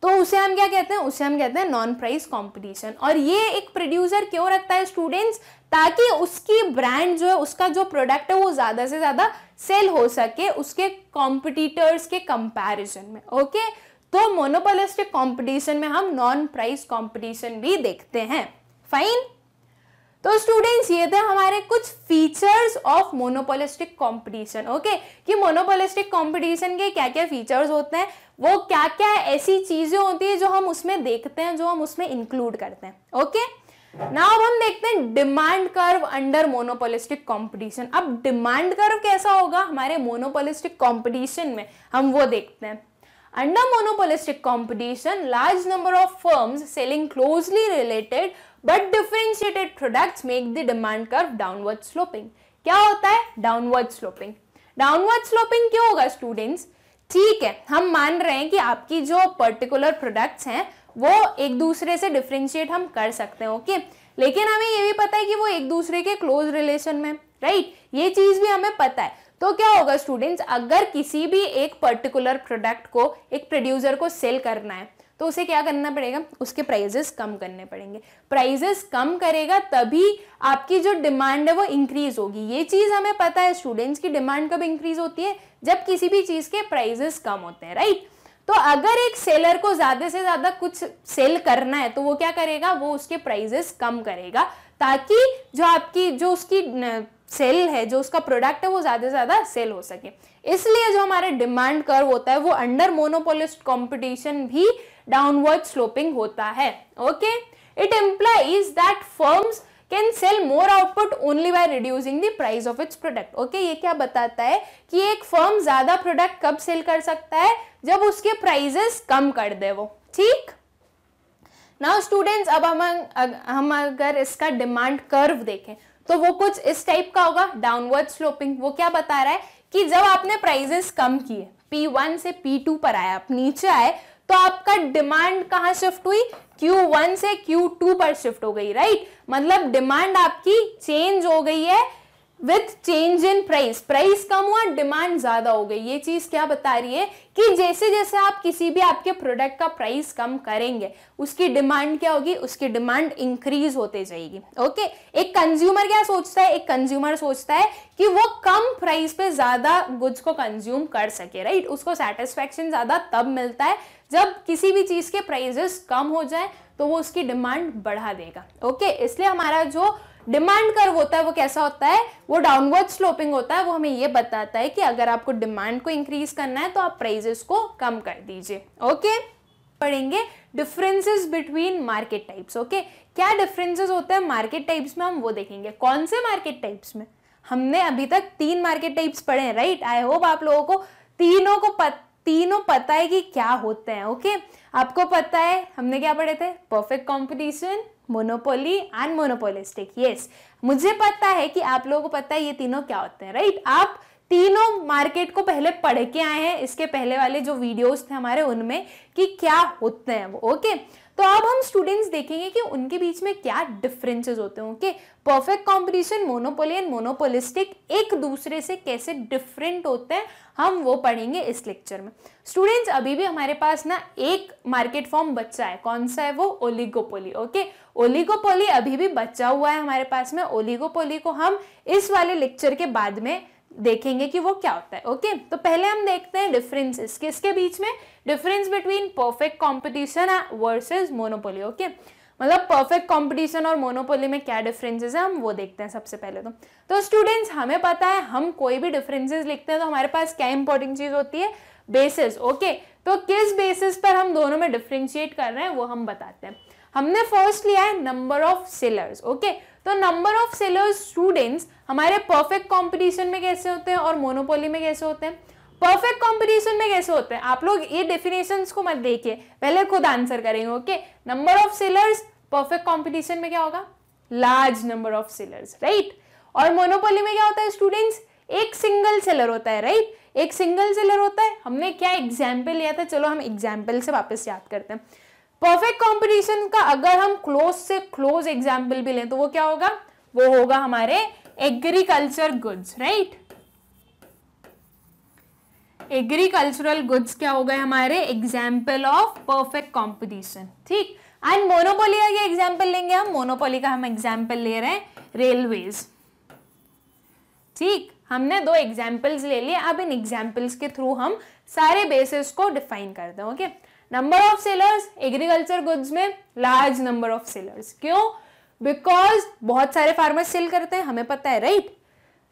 [SPEAKER 1] तो उसे हम क्या कहते हैं उसे हम कहते हैं नॉन प्राइस कंपटीशन और ये एक प्रोड्यूसर क्यों रखता है स्टूडेंट्स ताकि उसकी ब्रांड जो है उसका जो प्रोडक्ट है वो ज़्यादा से ज़्यादा सेल हो सके उसके कॉम्पिटिटर्स के कंपैरिजन में ओके तो मोनोपोलिस्टिक कंपटीशन में हम नॉन प्राइस कंपटीशन भी देखते हैं फाइन तो स्टूडेंट्स ये थे हमारे कुछ features of monopolistic competition okay कि मोनोपोलिस्टिक कंपटीशन के क्या क्या फीचर्स होते हैं वो क्या क्या ऐसी चीज़ें होती है जो हम उसमें देखते हैं जो हम उसमें इंक्लूड करते हैं ओके नाउ अब हम देखते हैं demand curve under monopolistic competition अब डिमांड कर्व कैसा होगा हमारे मोनोपोलिस्टिक कंपटीशन में हम वो देखते हैं under monopolistic competition, large number of firms selling closely related but differentiated products make the demand curve downward sloping क्या होता है डाउनवर्ड स्लोपिंग डाउनवर्ड स्लोपिंग क्यों होगा स्टूडेंट्स ठीक है हम मान रहे हैं कि आपकी जो पर्टिकुलर प्रोडक्ट्स हैं वो एक दूसरे से डिफ्रेंशिएट हम कर सकते हैं ओके लेकिन हमें ये भी पता है कि वो एक दूसरे के क्लोज रिलेशन में राइट ये चीज़ भी हमें पता है तो क्या होगा स्टूडेंट्स अगर किसी भी एक पर्टिकुलर प्रोडक्ट को एक प्रोड्यूसर को सेल करना है तो उसे क्या करना पड़ेगा उसके प्राइजेस कम करने पड़ेंगे प्राइजेस कम करेगा तभी आपकी जो डिमांड है वो इंक्रीज होगी ये चीज़ हमें पता है स्टूडेंट्स की डिमांड कब इंक्रीज होती है जब किसी भी चीज़ के प्राइजेस कम होते हैं राइट तो अगर एक सेलर को ज़्यादा से ज़्यादा कुछ सेल करना है तो वो क्या करेगा वो उसके प्राइजेस कम करेगा ताकि जो आपकी जो उसकी सेल है जो उसका प्रोडक्ट है वो ज़्यादा से ज़्यादा सेल हो सके इसलिए जो हमारे डिमांड कर्व होता है वो अंडर मोनोपोलिस्ट कंपटीशन भी डाउनवर्ड स्लोपिंग होता है okay it implies that firms can sell more output only by reducing the price of its product okay ये क्या बताता है कि एक फर्म ज्यादा प्रोडक्ट कब सेल कर सकता है जब उसके प्राइजेस कम कर दे वो ठीक नाउ स्टूडेंट्स अब हम हम अगर इसका डिमांड कर्व देखें तो वो कुछ इस टाइप का होगा डाउनवर्ड स्लोपिंग वो क्या बता रहा है कि जब आपने प्राइजेस कम किए P1 से P2 पर आया आप नीचे आए तो आपका डिमांड कहां शिफ्ट हुई Q1 से Q2 पर शिफ्ट हो गई राइट मतलब डिमांड आपकी चेंज हो गई है with change in price price कम हुआ डिमांड ज़्यादा हो गई ये चीज़ क्या बता रही है कि जैसे जैसे आप किसी भी आपके प्रोडक्ट का प्राइस कम करेंगे उसकी डिमांड क्या होगी उसकी डिमांड इंक्रीज होते जाएगी ओके एक कंज्यूमर क्या सोचता है एक कंज्यूमर सोचता है कि वो कम प्राइस पे ज़्यादा गुड्स को कंज्यूम कर सके राइट उसको सेटिस्फेक्शन ज़्यादा तब मिलता है जब किसी भी चीज़ के प्राइजेस कम हो जाए तो वो उसकी डिमांड बढ़ा देगा ओके इसलिए हमारा जो डिमांड कर्व होता है वो कैसा होता है वो डाउनवर्ड स्लोपिंग होता है वो हमें ये बताता है कि अगर आपको डिमांड को इंक्रीज करना है तो आप प्राइजेस को कम कर दीजिए ओके पढ़ेंगे differences between market types okay क्या डिफरेंसेस होते हैं मार्केट टाइप्स में हम वो देखेंगे कौन से मार्केट टाइप्स में हमने अभी तक तीन मार्केट टाइप्स पढ़े हैं राइट आई होप आप लोगों को तीनों को पता तीनों पता है कि क्या होते हैं ओके आपको पता है हमने क्या पढ़े थे perfect competition monopoly and monopolistic yes मुझे पता है कि आप लोगों को पता है ये तीनों क्या होते हैं राइट right? आप तीनों मार्केट को पहले पढ़ के आए हैं इसके पहले वाले जो वीडियोस थे हमारे उनमें कि क्या होते हैं वो ओके तो अब हम स्टूडेंट्स देखेंगे कि उनके बीच में क्या डिफरेंसेस होते हैं okay perfect competition monopoly and monopolistic एक दूसरे से कैसे डिफरेंट होते हैं हम वो पढ़ेंगे इस लेक्चर में स्टूडेंट्स अभी भी हमारे पास ना एक मार्केट फॉर्म बच्चा है कौन सा है वो ओलिगोपोली ओके ओलिगोपोली अभी भी बचा हुआ है हमारे पास में ओलिगोपोली को हम इस वाले लेक्चर के बाद में देखेंगे कि वो क्या होता है ओके तो पहले हम देखते हैं डिफरेंसेस किसके बीच में difference between perfect competition versus monopoly okay मतलब परफेक्ट कंपटीशन और मोनोपोली में क्या डिफरेंसेस है हम वो देखते हैं सबसे पहले तो तो स्टूडेंट्स हमें पता है हम कोई भी डिफरेंसेस लिखते हैं तो हमारे पास क्या इंपॉर्टेंट चीज़ होती है बेसिस ओके तो किस बेसिस पर हम दोनों में डिफ्रेंशिएट कर रहे हैं वो हम बताते हैं हमने फर्स्ट लिया है नंबर ऑफ सेलर्स ओके तो नंबर ऑफ सेलर्स स्टूडेंट्स हमारे परफेक्ट कॉम्पिटिशन में कैसे होते हैं और मोनोपोली में कैसे होते हैं परफेक्ट कंपटीशन में कैसे होते हैं आप लोग ये डेफिनेशंस को मत देखिए पहले खुद आंसर करेंगे okay number of sellers perfect competition में क्या होगा large number of sellers right और मोनोपोली में क्या होता है स्टूडेंट्स एक सिंगल सेलर होता है राइट right? एक सिंगल सेलर होता है हमने क्या एग्जाम्पल लिया था चलो हम एग्जाम्पल से वापस याद करते हैं परफेक्ट कॉम्पिटिशन का अगर हम क्लोज से क्लोज एग्जाम्पल भी लें तो वो क्या होगा वो होगा हमारे agriculture goods right agricultural goods क्या हो गए हमारे एग्जाम्पल ऑफ परफेक्ट कॉम्पिटिशन ठीक एंड मोनोपोली का ये एग्जाम्पल लेंगे हम मोनोपोली का हम एग्जाम्पल ले रहे हैं रेलवेज ठीक हमने दो एग्जाम्पल्स ले लिए अब इन एग्जाम्पल्स के थ्रू हम सारे बेसिस को डिफाइन करते हैं okay number of sellers agriculture goods में लार्ज नंबर ऑफ सेलर्स क्यों बिकॉज बहुत सारे फार्मर्स सेल करते हैं हमें पता है राइट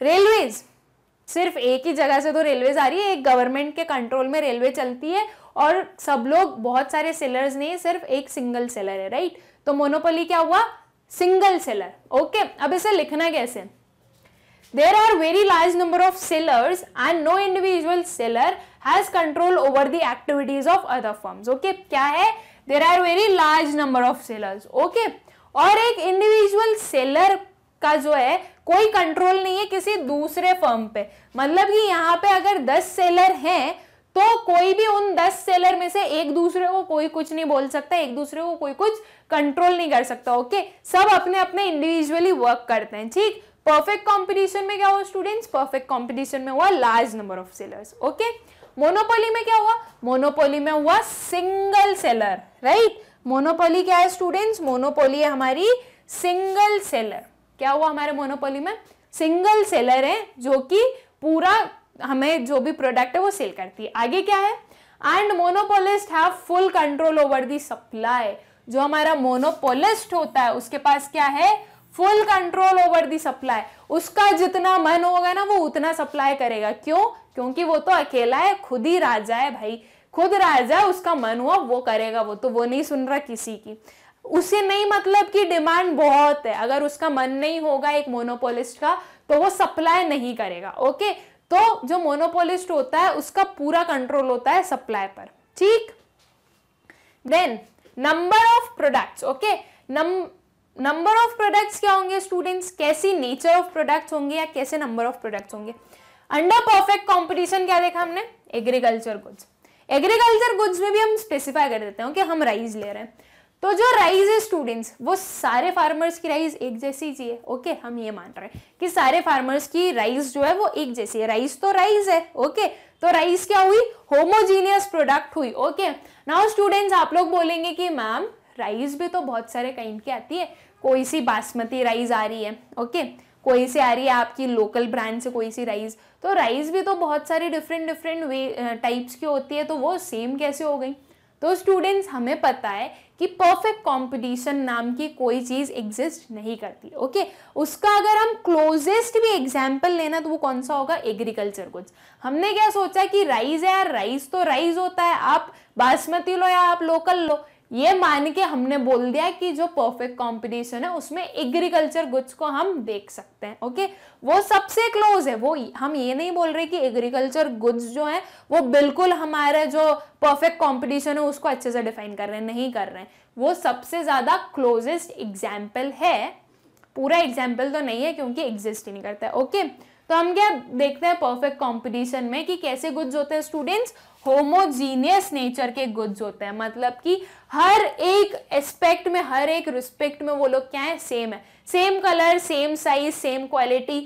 [SPEAKER 1] रेलवेज सिर्फ एक ही जगह से तो रेलवेज आ रही है एक गवर्नमेंट के कंट्रोल में रेलवे चलती है और सब लोग बहुत सारे सेलर्स नहीं सिर्फ एक सिंगल सेलर है राइट तो मोनोपोली क्या हुआ सिंगल सेलर ओके अब इसे लिखना कैसे there are very large number of sellers and no individual seller has control over the activities of other firms okay क्या है there are very large number of sellers okay और एक individual seller का जो है कोई कंट्रोल नहीं है किसी दूसरे फर्म पे मतलब कि यहाँ पे अगर 10 सेलर हैं तो कोई भी उन दस सेलर में से एक दूसरे को कोई कुछ नहीं बोल सकता एक दूसरे को कोई कुछ कंट्रोल नहीं कर सकता ओके सब अपने अपने इंडिविजुअली वर्क करते हैं ठीक परफेक्ट कॉम्पिटिशन में क्या हुआ स्टूडेंट्स परफेक्ट कॉम्पिटिशन में हुआ large number of sellers okay monopoly में क्या हुआ मोनोपोली में हुआ सिंगल सेलर राइट मोनोपोली क्या है स्टूडेंट्स मोनोपोली है हमारी सिंगल सेलर क्या हुआ हमारे मोनोपोली में सिंगल सेलर है जो कि पूरा हमें जो भी प्रोडक्ट है वो सेल करती है आगे क्या है and monopolist have full control over the supply जो हमारा मोनोपोलिस्ट होता है उसके पास क्या है full control over the supply उसका जितना मन होगा ना वो उतना सप्लाई करेगा क्यों क्योंकि वो तो अकेला है खुद ही राजा है भाई खुद राजा है उसका मन हुआ वो करेगा वो तो वो नहीं सुन रहा किसी की उसे नहीं मतलब कि डिमांड बहुत है अगर उसका मन नहीं होगा एक मोनोपोलिस्ट का तो वो सप्लाई नहीं करेगा ओके तो जो मोनोपोलिस्ट होता है उसका पूरा कंट्रोल होता है सप्लाई पर ठीक then number of products okay number of products क्या होंगे स्टूडेंट्स कैसी नेचर ऑफ प्रोडक्ट्स होंगे या कैसे नंबर ऑफ प्रोडक्ट्स होंगे अंडर परफेक्ट कंपटीशन क्या देखा हमने एग्रीकल्चर गुड्स एग्रीकल्चर गुड्स में भी हम स्पेसिफाई कर देते हैं कि okay? हम राइस ले रहे हैं तो जो राइज है स्टूडेंट्स वो सारे फार्मर्स की राइज एक जैसी ही है ओके हम ये मान रहे हैं कि सारे फार्मर्स की राइज जो है वो एक जैसी है राइस तो राइज है ओके तो राइस क्या हुई होमोजीनियस प्रोडक्ट हुई ओके नाउ स्टूडेंट्स आप लोग बोलेंगे कि मैम राइस भी तो बहुत सारे काइंड की आती है कोई सी बासमती राइस आ रही है ओके कोई सी आ रही है आपकी लोकल ब्रांड से कोई सी राइस तो राइस भी तो बहुत सारी डिफरेंट डिफरेंट वे टाइप्स की होती है तो वो सेम कैसे हो गई तो स्टूडेंट्स हमें पता है कि परफेक्ट कंपटीशन नाम की कोई चीज़ एग्जिस्ट नहीं करती ओके उसका अगर हम क्लोजेस्ट भी एग्जाम्पल लेना तो वो कौन सा होगा एग्रीकल्चर गुड्स हमने क्या सोचा कि राइस है यार राइस तो राइस होता है आप बासमती लो या आप लोकल लो ये मान के हमने बोल दिया कि जो परफेक्ट कॉम्पिटिशन है उसमें एग्रीकल्चर गुड्स को हम देख सकते हैं ओके वो सबसे क्लोज है वो हम ये नहीं बोल रहे कि एग्रीकल्चर गुड्स जो है वो बिल्कुल हमारे जो परफेक्ट कॉम्पिटिशन है उसको अच्छे से डिफाइन कर रहे हैं नहीं कर रहे हैं वो सबसे ज़्यादा क्लोजेस्ट एग्जाम्पल है पूरा एग्जाम्पल तो नहीं है क्योंकि एग्जिस्ट ही नहीं करता है ओके तो हम क्या देखते हैं परफेक्ट कॉम्पिटिशन में कि कैसे गुड्स होते हैं स्टूडेंट्स होमोजीनियस नेचर के गुड्स होते हैं मतलब कि हर एक एस्पेक्ट में हर एक रिस्पेक्ट में वो लोग क्या है सेम है same colour same size same quality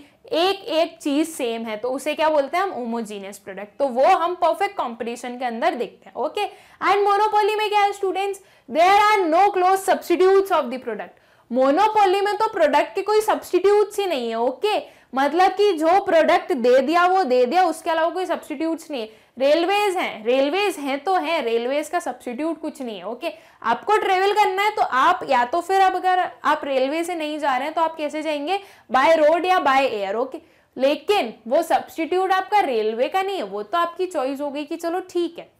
[SPEAKER 1] एक एक चीज सेम है तो उसे क्या बोलते हैं हम होमोजीनियस प्रोडक्ट तो वो हम परफेक्ट कंपटीशन के अंदर देखते हैं ओके एंड मोनोपोली में क्या है students there are no close substitute of the product monopoly में तो प्रोडक्ट के कोई सब्सटीट्यूट्स ही नहीं है ओके okay? मतलब कि जो प्रोडक्ट दे दिया वो दे दिया उसके अलावा कोई सब्सटीट्यूट्स नहीं है रेलवेज हैं रेलवेज हैं तो हैं रेलवेज का सब्सटीट्यूट कुछ नहीं है ओके आपको ट्रेवल करना है तो आप या तो फिर अब अगर आप रेलवे से नहीं जा रहे हैं तो आप कैसे जाएंगे बाय रोड या बाय एयर ओके लेकिन वो सब्सटीट्यूट आपका रेलवे का नहीं है वो तो आपकी चॉइस हो गई कि चलो ठीक है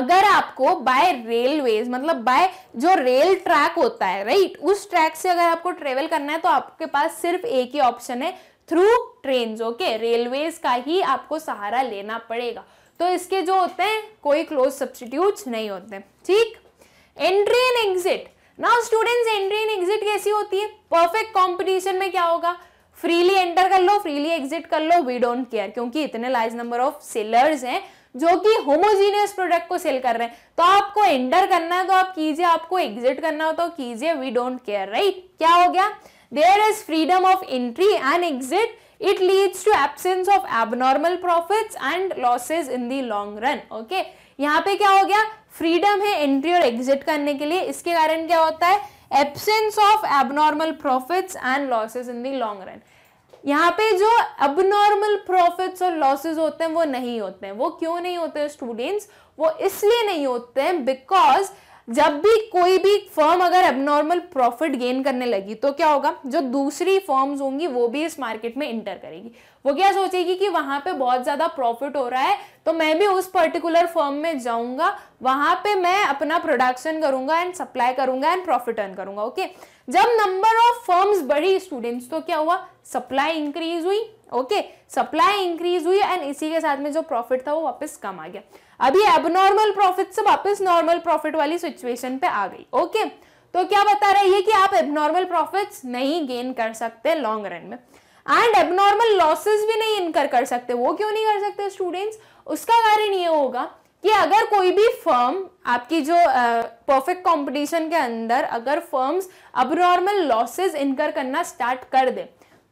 [SPEAKER 1] अगर आपको बाय रेलवेज मतलब बाय जो रेल ट्रैक होता है राइट उस ट्रैक से अगर आपको ट्रेवल करना है तो आपके पास सिर्फ एक ही ऑप्शन है थ्रू ट्रेन ओके रेलवेज का ही आपको सहारा लेना पड़ेगा तो इसके जो होते हैं कोई क्लोज सब्सटीट्यूट नहीं होते ठीक entry and exit now students entry and exit कैसी होती है परफेक्ट कॉम्पिटिशन में क्या होगा फ्रीली एंटर कर लो फ्रीली एग्जिट कर लो वी डोंट केयर क्योंकि इतने लार्ज नंबर ऑफ सेलर्स हैं जो कि होमोजीनियस प्रोडक्ट को सेल कर रहे हैं तो आपको एंटर करना है तो आप कीजिए आपको एग्जिट करना हो तो कीजिए वी डोंट केयर राइट क्या हो गया there is freedom of entry and exit it leads to absence of abnormal profits and losses in the long run okay यहाँ पे क्या हो गया फ्रीडम है एंट्री और एग्जिट करने के लिए इसके कारण क्या होता है absence of abnormal profits and losses in the long run यहाँ पे जो अबनॉर्मल प्रॉफिट्स और लॉसेस होते हैं वो नहीं होते हैं वो क्यों नहीं होते हैं स्टूडेंट्स वो इसलिए नहीं होते हैं बिकॉज जब भी कोई भी फर्म अगर एबनॉर्मल प्रॉफिट गेन करने लगी तो क्या होगा जो दूसरी फर्म्स होंगी वो भी इस मार्केट में इंटर करेगी वो क्या सोचेगी कि वहां पे बहुत ज़्यादा प्रॉफिट हो रहा है तो मैं भी उस पर्टिकुलर फर्म में जाऊंगा वहां पे मैं अपना प्रोडक्शन करूंगा एंड सप्लाई करूंगा एंड प्रॉफिट अर्न करूंगा ओके जब नंबर ऑफ फर्म्स बढ़ी स्टूडेंट्स तो क्या हुआ सप्लाई इंक्रीज हुई ओके सप्लाई इंक्रीज हुई एंड इसी के साथ में जो प्रॉफिट था वो वापस कम आ गया अभी एबनॉर्मल प्रॉफिट से वापस नॉर्मल प्रॉफिट वाली सिचुएशन पे आ गई ओके तो क्या बता रहा है ये कि आप एबनॉर्मल प्रॉफिट्स नहीं गेन कर सकते लॉन्ग रन में एंड एबनॉर्मल लॉसेस भी नहीं इनकर कर सकते वो क्यों नहीं कर सकते स्टूडेंट्स उसका कारण ये होगा कि अगर कोई भी फर्म आपकी जो परफेक्ट uh, कंपटीशन के अंदर अगर फर्म्स अबनॉर्मल लॉसेस इनकर करना स्टार्ट कर दे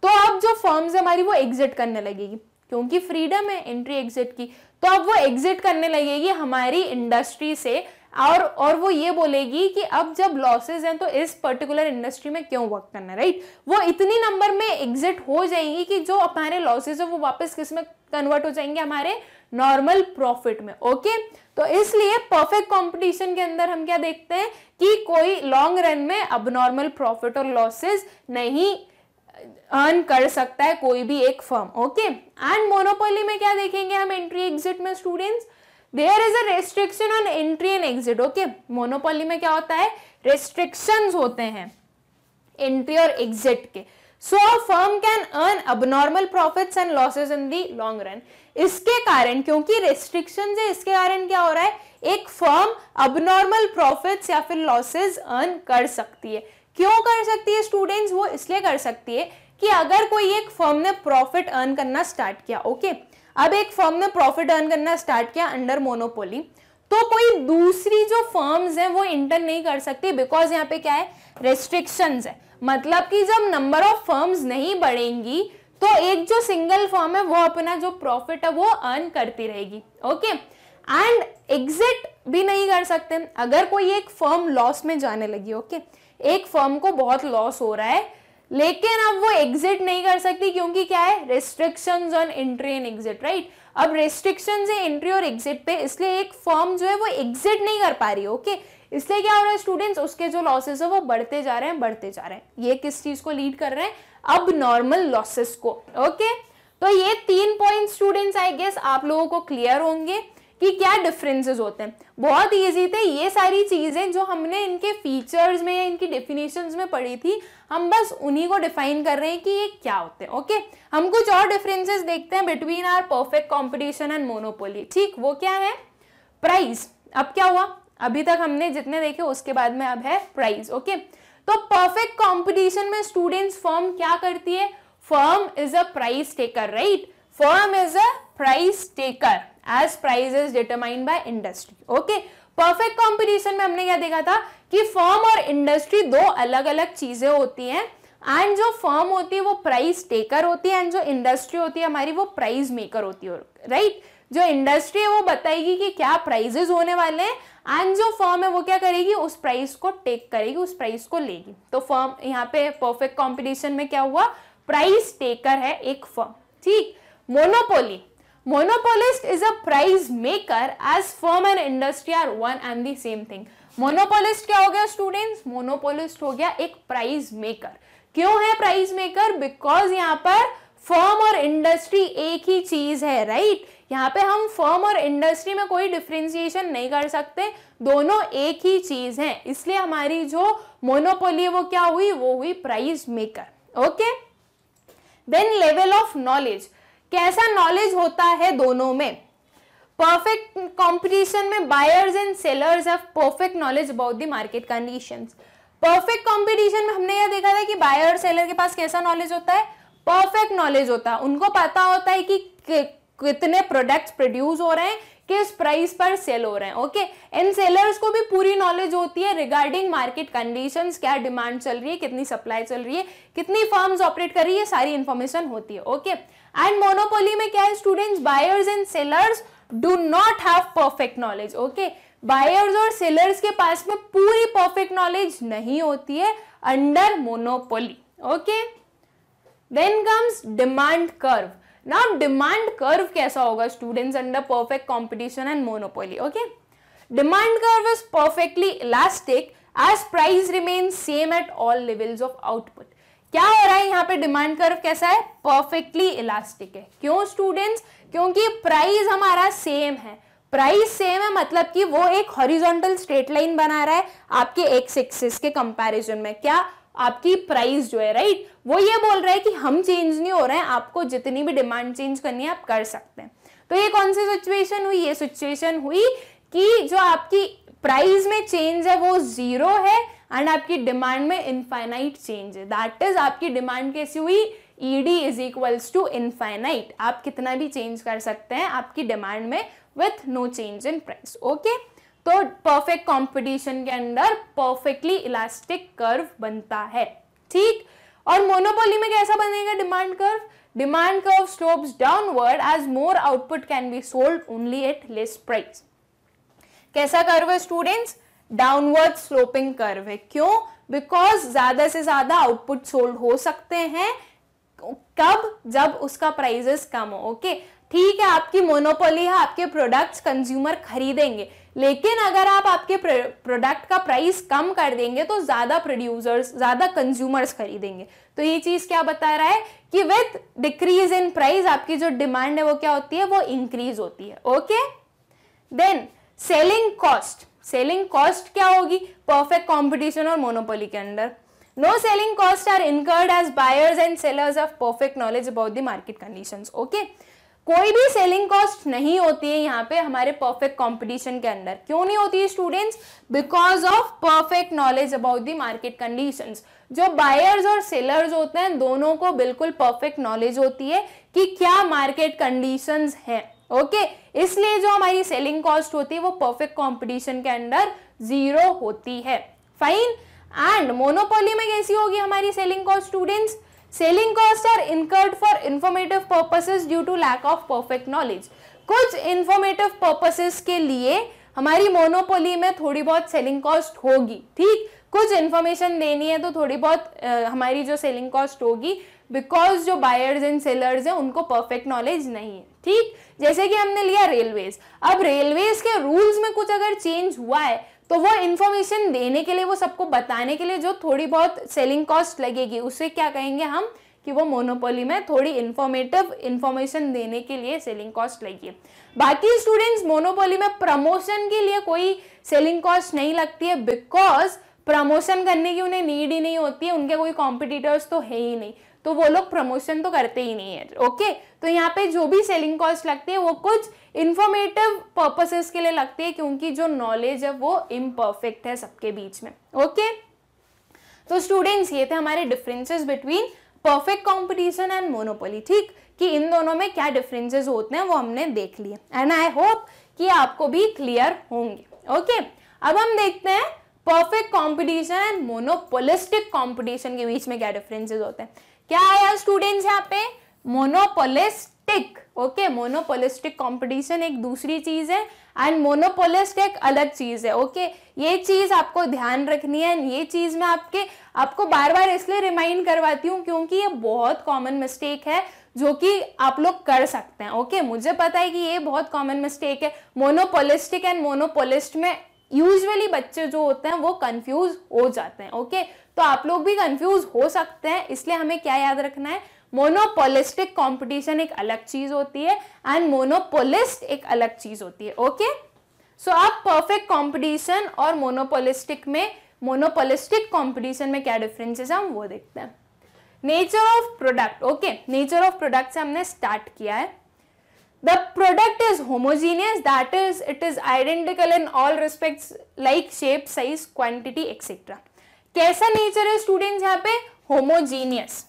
[SPEAKER 1] तो अब जो फर्म्स हमारी वो एग्जिट करने लगेगी क्योंकि फ्रीडम है एंट्री एग्जिट की तो अब वो एग्जिट करने लगेगी हमारी इंडस्ट्री से और और वो ये बोलेगी कि अब जब लॉसेज हैं तो इस पर्टिकुलर इंडस्ट्री में क्यों वर्क करना राइट वो इतनी नंबर में एग्जिट हो जाएंगी कि जो हमारे लॉसेज है वो वापस किस में कन्वर्ट हो जाएंगे हमारे नॉर्मल प्रॉफिट में ओके तो इसलिए परफेक्ट कंपटीशन के अंदर हम क्या देखते हैं कि कोई लॉन्ग रन में अब नॉर्मल प्रॉफिट और लॉसेज नहीं अर्न कर सकता है कोई भी एक फर्म ओके एंड मोनोपोली में क्या देखेंगे हम एंट्री एग्जिट में students there is a restriction on entry and exit okay monopoly में क्या होता है रेस्ट्रिक्शन होते हैं एंट्री और एग्जिट के so a firm can earn abnormal profits and losses in the long run इसके कारण क्योंकि रेस्ट्रिक्शन है इसके कारण क्या हो रहा है एक फर्म अबनॉर्मल प्रॉफिट्स या फिर लॉसेस अर्न कर सकती है क्यों कर सकती है स्टूडेंट्स वो इसलिए कर सकती है कि अगर कोई एक फर्म ने प्रॉफिट अर्न करना स्टार्ट किया ओके अब एक फर्म ने प्रॉफिट अर्न करना स्टार्ट किया अंडर मोनोपोली तो कोई दूसरी जो फर्म्स हैं वो इंटर नहीं कर सकती बिकॉज यहाँ पे क्या है रेस्ट्रिक्शंस है मतलब कि जब नंबर ऑफ फर्म्स नहीं बढ़ेंगी तो एक जो सिंगल फर्म है वो अपना जो प्रॉफिट है वो अर्न करती रहेगी ओके एंड एग्जिट भी नहीं कर सकते अगर कोई एक फर्म लॉस में जाने लगी ओके okay? एक फर्म को बहुत लॉस हो रहा है लेकिन अब वो एग्जिट नहीं कर सकती क्योंकि क्या है restriction on entry and exit right अब रेस्ट्रिक्शन है एंट्री और एग्जिट पे इसलिए एक फर्म जो है वो एग्जिट नहीं कर पा रही ओके okay? इसलिए क्या हो रहा है स्टूडेंट्स उसके जो लॉसेस है वो बढ़ते जा रहे हैं बढ़ते जा रहे हैं ये किस चीज को लीड कर रहे हैं अब नॉर्मल लॉसेस को ओके okay? तो ये तीन पॉइंट स्टूडेंट्स आई गेस आप लोगों को क्लियर होंगे कि क्या डिफरेंसेस होते हैं बहुत ईजी थे ये सारी चीज़ें जो हमने इनके फीचर्स में या इनकी डेफिनेशन में पढ़ी थी हम बस उन्हीं को डिफाइन कर रहे हैं कि ये क्या होते हैं ओके हम कुछ और डिफरेंसेस देखते हैं between our perfect competition and monopoly ठीक वो क्या है प्राइस अब क्या हुआ अभी तक हमने जितने देखे उसके बाद में अब है प्राइज ओके तो परफेक्ट कॉम्पिटिशन में स्टूडेंट्स फॉर्म क्या करती है firm is a price taker right firm is a price taker as price is determined by industry okay perfect competition में हमने क्या देखा था कि फर्म और इंडस्ट्री दो अलग अलग चीजें होती हैं एंड जो फर्म होती है वो प्राइस टेकर होती है एंड जो इंडस्ट्री होती है हमारी वो प्राइज मेकर होती है राइट right? जो इंडस्ट्री है वो बताएगी कि क्या प्राइजेज होने वाले हैं एंड जो फर्म है वो क्या करेगी उस प्राइस को टेक करेगी उस प्राइस को लेगी तो फर्म यहाँ पे परफेक्ट कॉम्पिटिशन में क्या हुआ प्राइस टेकर है एक फर्म ठीक monopoly monopolist is a price maker as firm and industry are one and the same thing. Monopolist क्या हो गया स्टूडेंट्स मोनोपोलिस्ट हो गया एक प्राइज मेकर क्यों है प्राइज मेकर बिकॉज यहाँ पर फर्म और इंडस्ट्री एक ही चीज है राइट right? यहाँ पे हम फर्म और इंडस्ट्री में कोई डिफ्रेंसिएशन नहीं कर सकते दोनों एक ही चीज है इसलिए हमारी जो मोनोपोली है वो क्या हुई वो हुई price maker okay then level of knowledge कैसा नॉलेज होता है दोनों में परफेक्ट कंपटीशन में buyers and sellers have perfect knowledge about the market condition perfect competition में हमने यह देखा था कि बायर और सेलर के पास कैसा नॉलेज होता है परफेक्ट नॉलेज होता है उनको पता होता है कि कितने प्रोडक्ट्स प्रोड्यूस हो रहे हैं किस प्राइस पर सेल हो रहे हैं ओके इन सेलर्स को भी पूरी नॉलेज होती है रिगार्डिंग मार्केट कंडीशंस क्या डिमांड चल रही है कितनी सप्लाई चल रही है कितनी फर्म्स ऑपरेट कर रही है सारी इन्फॉर्मेशन होती है ओके okay? एंड मोनोपोली में क्या है students buyers and sellers do not have perfect knowledge okay buyers और सेलर्स के पास में पूरी परफेक्ट नॉलेज नहीं होती है under monopoly okay then comes demand curve now demand curve कैसा होगा students under perfect competition and monopoly okay demand curve is perfectly elastic as price remain same at all levels of output क्या हो रहा है यहाँ पे demand curve कैसा है परफेक्टली इलास्टिक है क्यों स्टूडेंट्स क्योंकि प्राइस हमारा सेम है प्राइस सेम है मतलब कि वो एक हॉरिजॉन्टल स्ट्रेट लाइन बना रहा है आपके एक्स एक्सिस के कंपैरिजन में क्या आपकी प्राइस जो है राइट वो ये बोल रहा है कि हम चेंज नहीं हो रहे हैं आपको जितनी भी डिमांड चेंज करनी है आप कर सकते हैं तो ये कौन सी सिचुएशन हुई ये सिचुएशन हुई कि जो आपकी प्राइस में चेंज है वो जीरो है एंड आपकी डिमांड में इनफाइनाइट चेंज है दैट इज आपकी डिमांड कैसी हुई E D is equals to infinite आप कितना भी चेंज कर सकते हैं आपकी डिमांड में with no change in price okay तो परफेक्ट कॉम्पिटिशन के अंदर परफेक्टली इलास्टिक कर्व बनता है ठीक और मोनोपोली में कैसा बनेगा demand curve demand curve slopes downward as more output can be sold only at less price कैसा कर्व है स्टूडेंट्स डाउनवर्ड स्लोपिंग कर्व है क्यों बिकॉज ज्यादा से ज्यादा आउटपुट सोल्ड हो सकते हैं कब जब उसका प्राइजेस कम हो ओके ठीक है आपकी मोनोपोली है आपके प्रोडक्ट्स कंज्यूमर खरीदेंगे लेकिन अगर आप आपके प्रोडक्ट का प्राइस कम कर देंगे तो ज़्यादा प्रोड्यूसर्स ज़्यादा कंज्यूमर्स खरीदेंगे तो ये चीज़ क्या बता रहा है कि विथ डिक्रीज इन प्राइस आपकी जो डिमांड है वो क्या होती है वो इंक्रीज होती है okay then selling cost selling cost क्या होगी परफेक्ट कॉम्पिटिशन और मोनोपोली के under no selling cost are incurred as buyers and sellers of perfect knowledge about the market condition okay कोई भी सेलिंग कॉस्ट नहीं होती है यहाँ पे हमारे परफेक्ट कंपटीशन के अंदर क्यों नहीं होती है students because of perfect knowledge about the market conditions जो बायर्स और सेलर्स होते हैं दोनों को बिल्कुल परफेक्ट नॉलेज होती है कि क्या मार्केट कंडीशंस हैं ओके इसलिए जो हमारी सेलिंग कॉस्ट होती है वो परफेक्ट कॉम्पिटिशन के अंडर जीरो होती है फाइन एंड मोनोपोली में कैसी होगी हमारी selling cost students selling cost are incurred for informative purposes due to lack of perfect knowledge कुछ इन्फॉर्मेटिव पर्पसेस के लिए हमारी मोनोपोली में थोड़ी बहुत सेलिंग कॉस्ट होगी ठीक कुछ इन्फॉर्मेशन देनी है तो थोड़ी बहुत आ, हमारी जो सेलिंग कॉस्ट होगी बिकॉज जो बायर्स एंड सेलर्स हैं उनको परफेक्ट नॉलेज नहीं है ठीक जैसे कि हमने लिया रेलवेज अब रेलवेज के रूल्स में कुछ अगर चेंज हुआ है तो वो इन्फॉर्मेशन देने के लिए वो सबको बताने के लिए जो थोड़ी बहुत सेलिंग कॉस्ट लगेगी उसे क्या कहेंगे हम कि वो मोनोपोली में थोड़ी इन्फॉर्मेटिव इन्फॉर्मेशन देने के लिए सेलिंग कॉस्ट लगी बाकी स्टूडेंट्स मोनोपोली में प्रमोशन के लिए कोई सेलिंग कॉस्ट नहीं लगती है बिकॉज प्रमोशन करने की उन्हें नीड ही नहीं होती है उनके कोई कॉम्पिटिटर्स तो है ही नहीं तो वो लोग प्रमोशन तो करते ही नहीं है ओके तो यहाँ पे जो भी सेलिंग कॉस्ट लगती है वो कुछ इन्फॉर्मेटिव पर्पसेस के लिए लगती है क्योंकि जो नॉलेज है वो इम्परफेक्ट है सबके बीच में ओके तो स्टूडेंट्स ये थे हमारे differences between perfect competition and monopoly ठीक कि इन दोनों में क्या डिफरेंसेज होते हैं वो हमने देख लिए एंड आई होप कि आपको भी क्लियर होंगे ओके अब हम देखते हैं perfect competition and monopolistic competition के बीच में क्या डिफरेंसेस होते हैं क्या आया स्टूडेंट्स यहाँ पे मोनोपोलिस्टिक ओके मोनोपोलिस्टिक कंपटीशन एक दूसरी चीज है एंड मोनोपोलिस्ट एक अलग चीज है ओके okay? ये चीज आपको ध्यान रखनी है ये चीज मैं आपके आपको बार बार इसलिए रिमाइंड करवाती हूँ क्योंकि ये बहुत कॉमन मिस्टेक है जो कि आप लोग कर सकते हैं ओके okay? मुझे पता है कि ये बहुत कॉमन मिस्टेक है मोनोपोलिस्टिक एंड मोनोपोलिस्ट में यूजली बच्चे जो होते हैं वो कंफ्यूज हो जाते हैं ओके okay? तो आप लोग भी कंफ्यूज हो सकते हैं इसलिए हमें क्या याद रखना है मोनोपोलिस्टिक कंपटीशन एक अलग चीज होती है एंड मोनोपोलिस्ट एक अलग चीज होती है ओके सो आप परफेक्ट कंपटीशन और मोनोपोलिस्टिक में मोनोपोलिस्टिक कंपटीशन में क्या डिफरेंसेस हम वो देखते हैं nature of product okay nature of product से हमने स्टार्ट किया है the product is homogeneous that is it is identical in all respect like shape size quantity etcetera कैसा नेचर है स्टूडेंट्स यहाँ पे होमोजीनियस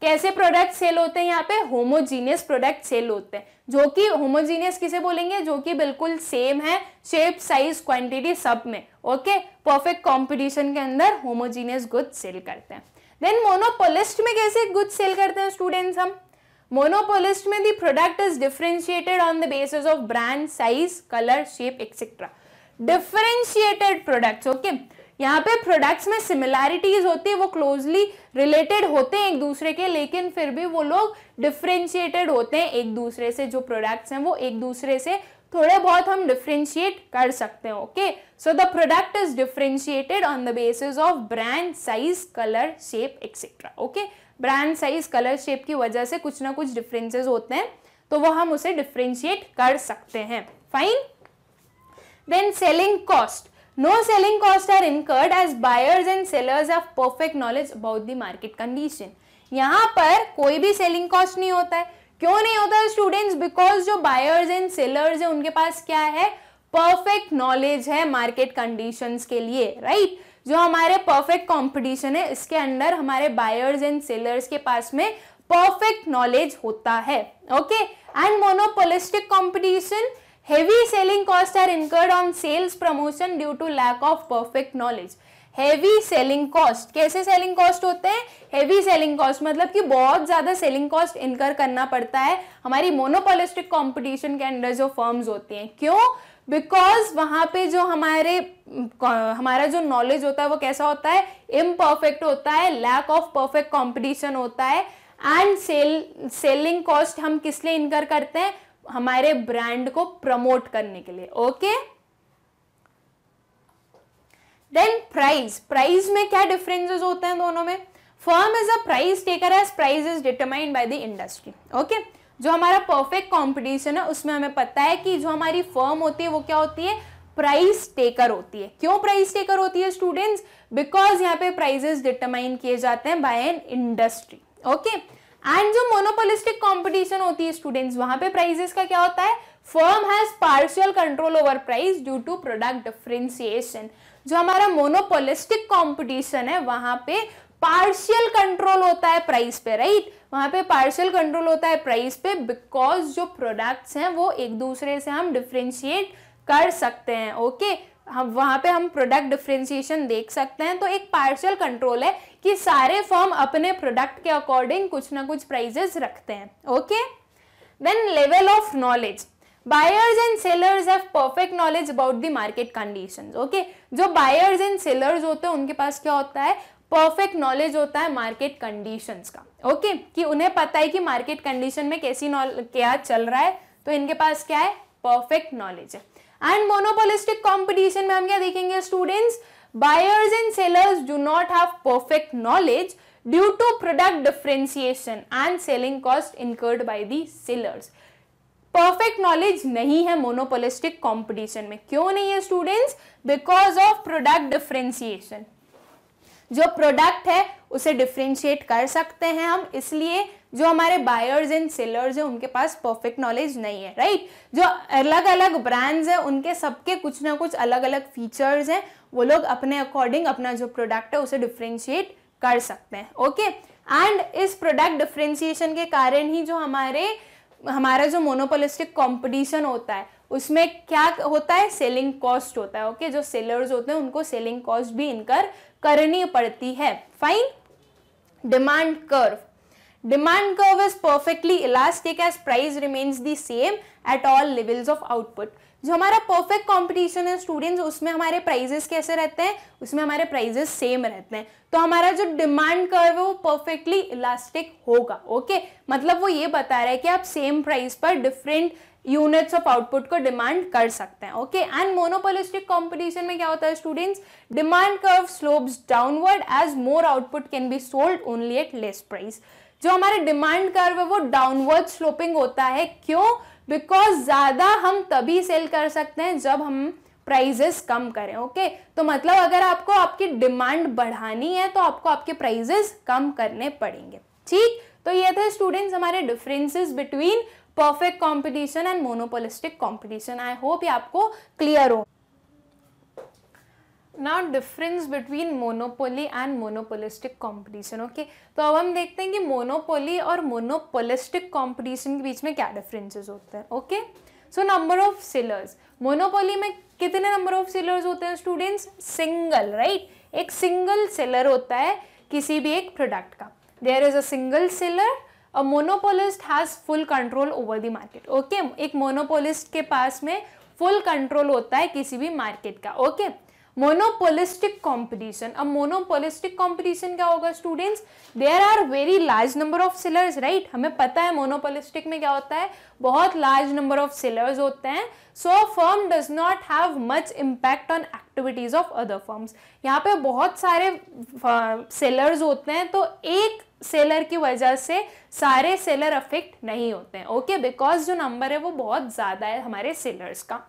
[SPEAKER 1] कैसे प्रोडक्ट सेल होते हैं यहाँ पे होमोजीनियस प्रोडक्ट सेल होते हैं जो कि होमोजीनियस किसे बोलेंगे जो कि बिल्कुल सेम है शेप साइज क्वांटिटी सब में ओके परफेक्ट कंपटीशन के अंदर होमोजीनियस गुड सेल करते हैं देन मोनोपोलिस्ट में कैसे गुड सेल करते हैं स्टूडेंट्स हम मोनोपोलिस्ट में the product is differentiated on the basis of brand size colour shape etcetera differentiated products okay यहाँ पे प्रोडक्ट्स में सिमिलैरिटीज होती है वो क्लोजली रिलेटेड होते हैं एक दूसरे के लेकिन फिर भी वो लोग डिफ्रेंशिएटेड होते हैं एक दूसरे से जो प्रोडक्ट्स हैं वो एक दूसरे से थोड़े बहुत हम डिफ्रेंशिएट कर सकते हैं okay so the product is differentiated on the basis of brand size colour shape etcetera okay brand size colour shape की वजह से कुछ ना कुछ डिफरेंसेस होते हैं तो वो हम उसे डिफ्रेंशिएट कर सकते हैं fine then selling cost No selling costs are incurred as buyers and sellers have perfect knowledge about the market condition. यहाँ पर कोई भी सेलिंग कॉस्ट नहीं होता है क्यों नहीं होता है स्टूडेंट्स बिकॉज जो बायर्स एंड सेलर्स है उनके पास क्या है परफेक्ट नॉलेज है मार्केट कंडीशंस के लिए राइट right? जो हमारे परफेक्ट कंपटीशन है इसके अंदर हमारे बायर्स एंड सेलर्स के पास में परफेक्ट नॉलेज होता है okay and monopolistic competition heavy selling costs are incurred on sales promotion due to lack of perfect knowledge heavy selling cost कैसे सेलिंग कॉस्ट होते हैं हैवी सेलिंग कॉस्ट मतलब कि बहुत ज़्यादा सेलिंग कॉस्ट इनकर करना पड़ता है हमारी मोनोपोलिस्टिक कॉम्पिटिशन के अंडर जो फर्म्स होती हैं क्यों बिकॉज वहाँ पे जो हमारे हमारा जो नॉलेज होता है वो कैसा होता है इम्परफेक्ट होता है लैक ऑफ परफेक्ट कॉम्पिटिशन होता है एंड सेल सेलिंग कॉस्ट हम किस लिए इनकर करते हैं हमारे ब्रांड को प्रमोट करने के लिए ओके देन प्राइस प्राइस में क्या डिफरेंसेस होते हैं दोनों में firm is a price taker as price is determined by the industry okay जो हमारा परफेक्ट कंपटीशन है उसमें हमें पता है कि जो हमारी फर्म होती है वो क्या होती है प्राइस टेकर होती है क्यों प्राइस टेकर होती है स्टूडेंट्स बिकॉज यहाँ पे प्राइजेस डिटरमाइन किए जाते हैं by an industry okay okay? And जो मोनोपोलिस्टिक कॉम्पिटिशन होती है स्टूडेंट्स वहां पे प्राइजेस का क्या होता है firm has partial control over price due to product differentiation जो हमारा मोनोपोलिस्टिक कॉम्पिटिशन है वहां पे पार्शियल कंट्रोल होता है प्राइस पे राइट right? वहां पे पार्शियल कंट्रोल होता है प्राइस पे बिकॉज जो प्रोडक्ट्स हैं वो एक दूसरे से हम डिफ्रेंशिएट कर सकते हैं ओके okay? हम वहाँ पे हम प्रोडक्ट डिफ्रेंशिएशन देख सकते हैं तो एक पार्शियल कंट्रोल है कि सारे फॉर्म अपने प्रोडक्ट के अकॉर्डिंग कुछ ना कुछ प्राइजेस रखते हैं okay then level of knowledge buyers and sellers have perfect knowledge about the market condition okay जो बायर्स एंड सेलर्स होते हैं उनके पास क्या होता है परफेक्ट नॉलेज होता है मार्केट कंडीशन का ओके okay? कि उन्हें पता है कि मार्केट कंडीशन में कैसी क्या चल रहा है तो इनके पास क्या है परफेक्ट नॉलेज है एंड मोनोपोलिस्टिक कॉम्पिटिशन में हम क्या देखेंगे students buyers and sellers do not have perfect knowledge due to product differentiation and selling cost incurred by the sellers. Perfect knowledge नहीं है मोनोपोलिस्टिक कंपटीशन में क्यों नहीं है students because of product differentiation जो प्रोडक्ट है उसे डिफ्रेंशिएट कर सकते हैं हम इसलिए जो हमारे बायर्स एंड सेलर्स हैं उनके पास परफेक्ट नॉलेज नहीं है राइट right? जो अलग अलग ब्रांड्स हैं उनके सबके कुछ ना कुछ अलग अलग फीचर्स हैं वो लोग अपने अकॉर्डिंग अपना जो प्रोडक्ट है उसे डिफ्रेंशिएट कर सकते हैं ओके एंड इस प्रोडक्ट डिफ्रेंशिएशन के कारण ही जो हमारे हमारा जो मोनोपोलिस्टिक कंपटीशन होता है उसमें क्या होता है सेलिंग कॉस्ट होता है ओके okay? जो सेलर्स होते हैं उनको सेलिंग कॉस्ट भी इनकर करनी पड़ती है fine demand curve demand curve is perfectly elastic as price remains the same at all levels of output जो हमारा परफेक्ट कंपटीशन है स्टूडेंट्स उसमें हमारे प्राइजेस कैसे रहते हैं उसमें हमारे प्राइजेस सेम रहते हैं तो हमारा जो डिमांड कर्व है वो परफेक्टली इलास्टिक होगा ओके मतलब वो ये बता रहा है कि आप सेम प्राइस पर डिफरेंट यूनिट्स ऑफ आउटपुट को डिमांड कर सकते हैं ओके एंड मोनोपोलिस्टिक कंपटीशन में क्या होता है students demand curve slopes downward as more output can be sold only at less price जो हमारे डिमांड कर्व है वो डाउनवर्ड स्लोपिंग होता है क्यों बिकॉज ज़्यादा हम तभी सेल कर सकते हैं जब हम प्राइजेस कम करें ओके तो मतलब अगर आपको आपकी डिमांड बढ़ानी है तो आपको आपके प्राइजेस कम करने पड़ेंगे ठीक तो ये थे स्टूडेंट्स हमारे differences between perfect competition and monopolistic competition I hope ये आपको क्लियर हो now difference between monopoly and monopolistic competition okay तो अब हम देखते हैं कि मोनोपोली और मोनोपोलिस्टिक कॉम्पिटिशन के बीच में क्या डिफरेंसेस होते हैं okay so number of sellers monopoly में कितने नंबर ऑफ सेलर्स होते हैं स्टूडेंट्स सिंगल राइट एक सिंगल सेलर होता है किसी भी एक प्रोडक्ट का there is a single seller a monopolist has full control over the market okay एक मोनोपोलिस्ट के पास में फुल कंट्रोल होता है किसी भी मार्केट का ओके okay? मोनोपोलिस्टिक कॉम्पिटिशन अब मोनोपोलिस्टिक कॉम्पिटिशन क्या होगा students there are very large number of sellers right हमें पता है मोनोपोलिस्टिक में क्या होता है बहुत लार्ज नंबर ऑफ सेलर्स होते हैं so firm does not have much impact on activities of other firms यहाँ पे बहुत सारे सेलर्स होते हैं तो एक सेलर की वजह से सारे सेलर अफेक्ट नहीं होते हैं ओके okay? बिकॉज जो नंबर है वो बहुत ज़्यादा है हमारे सेलर्स का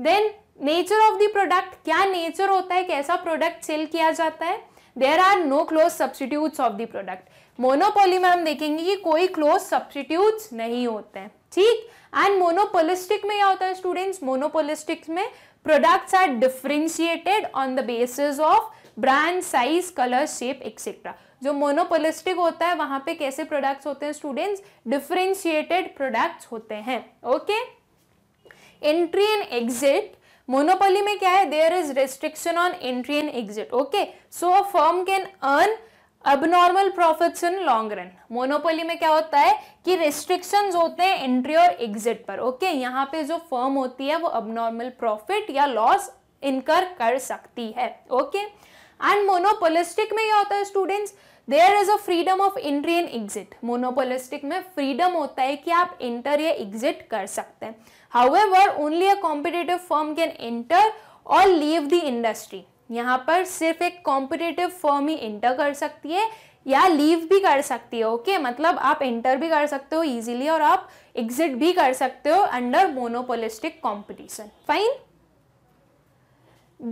[SPEAKER 1] then nature of the product क्या नेचर होता है कैसा प्रोडक्ट सेल किया जाता है there are no close substitute of the product monopoly में हम देखेंगे कि कोई क्लोज सब्सटीट्यूट नहीं होते हैं ठीक एंड मोनोपोलिस्टिक में क्या होता है स्टूडेंट्स मोनोपोलिस्टिक में products are differentiated on the basis of brand size colour shape etcetera जो मोनोपोलिस्टिक होता है वहां पे कैसे प्रोडक्ट्स होते हैं स्टूडेंट्स डिफ्रेंशिएटेड प्रोडक्ट्स होते हैं okay entry and exit monopoly में क्या है there is restriction on entry and exit okay so a firm can earn अब normal profits in long run monopoly में क्या होता है कि रिस्ट्रिक्शंस होते हैं एंट्री और एग्जिट पर ओके okay? यहाँ पे जो फर्म होती है वो अब नॉर्मल प्रॉफिट या लॉस इनकर कर सकती है ओके एंड मोनोपोलिस्टिक में क्या होता है students there is a freedom of entry and exit monopolistic में फ्रीडम होता है कि आप एंटर या एग्जिट कर सकते हैं however only a competitive firm can enter or leave the industry यहाँ पर सिर्फ एक कॉम्पिटेटिव फर्म ही एंटर कर सकती है या लीव भी कर सकती है ओके मतलब आप एंटर भी कर सकते हो इजीली और आप एग्जिट भी कर सकते हो under monopolistic competition fine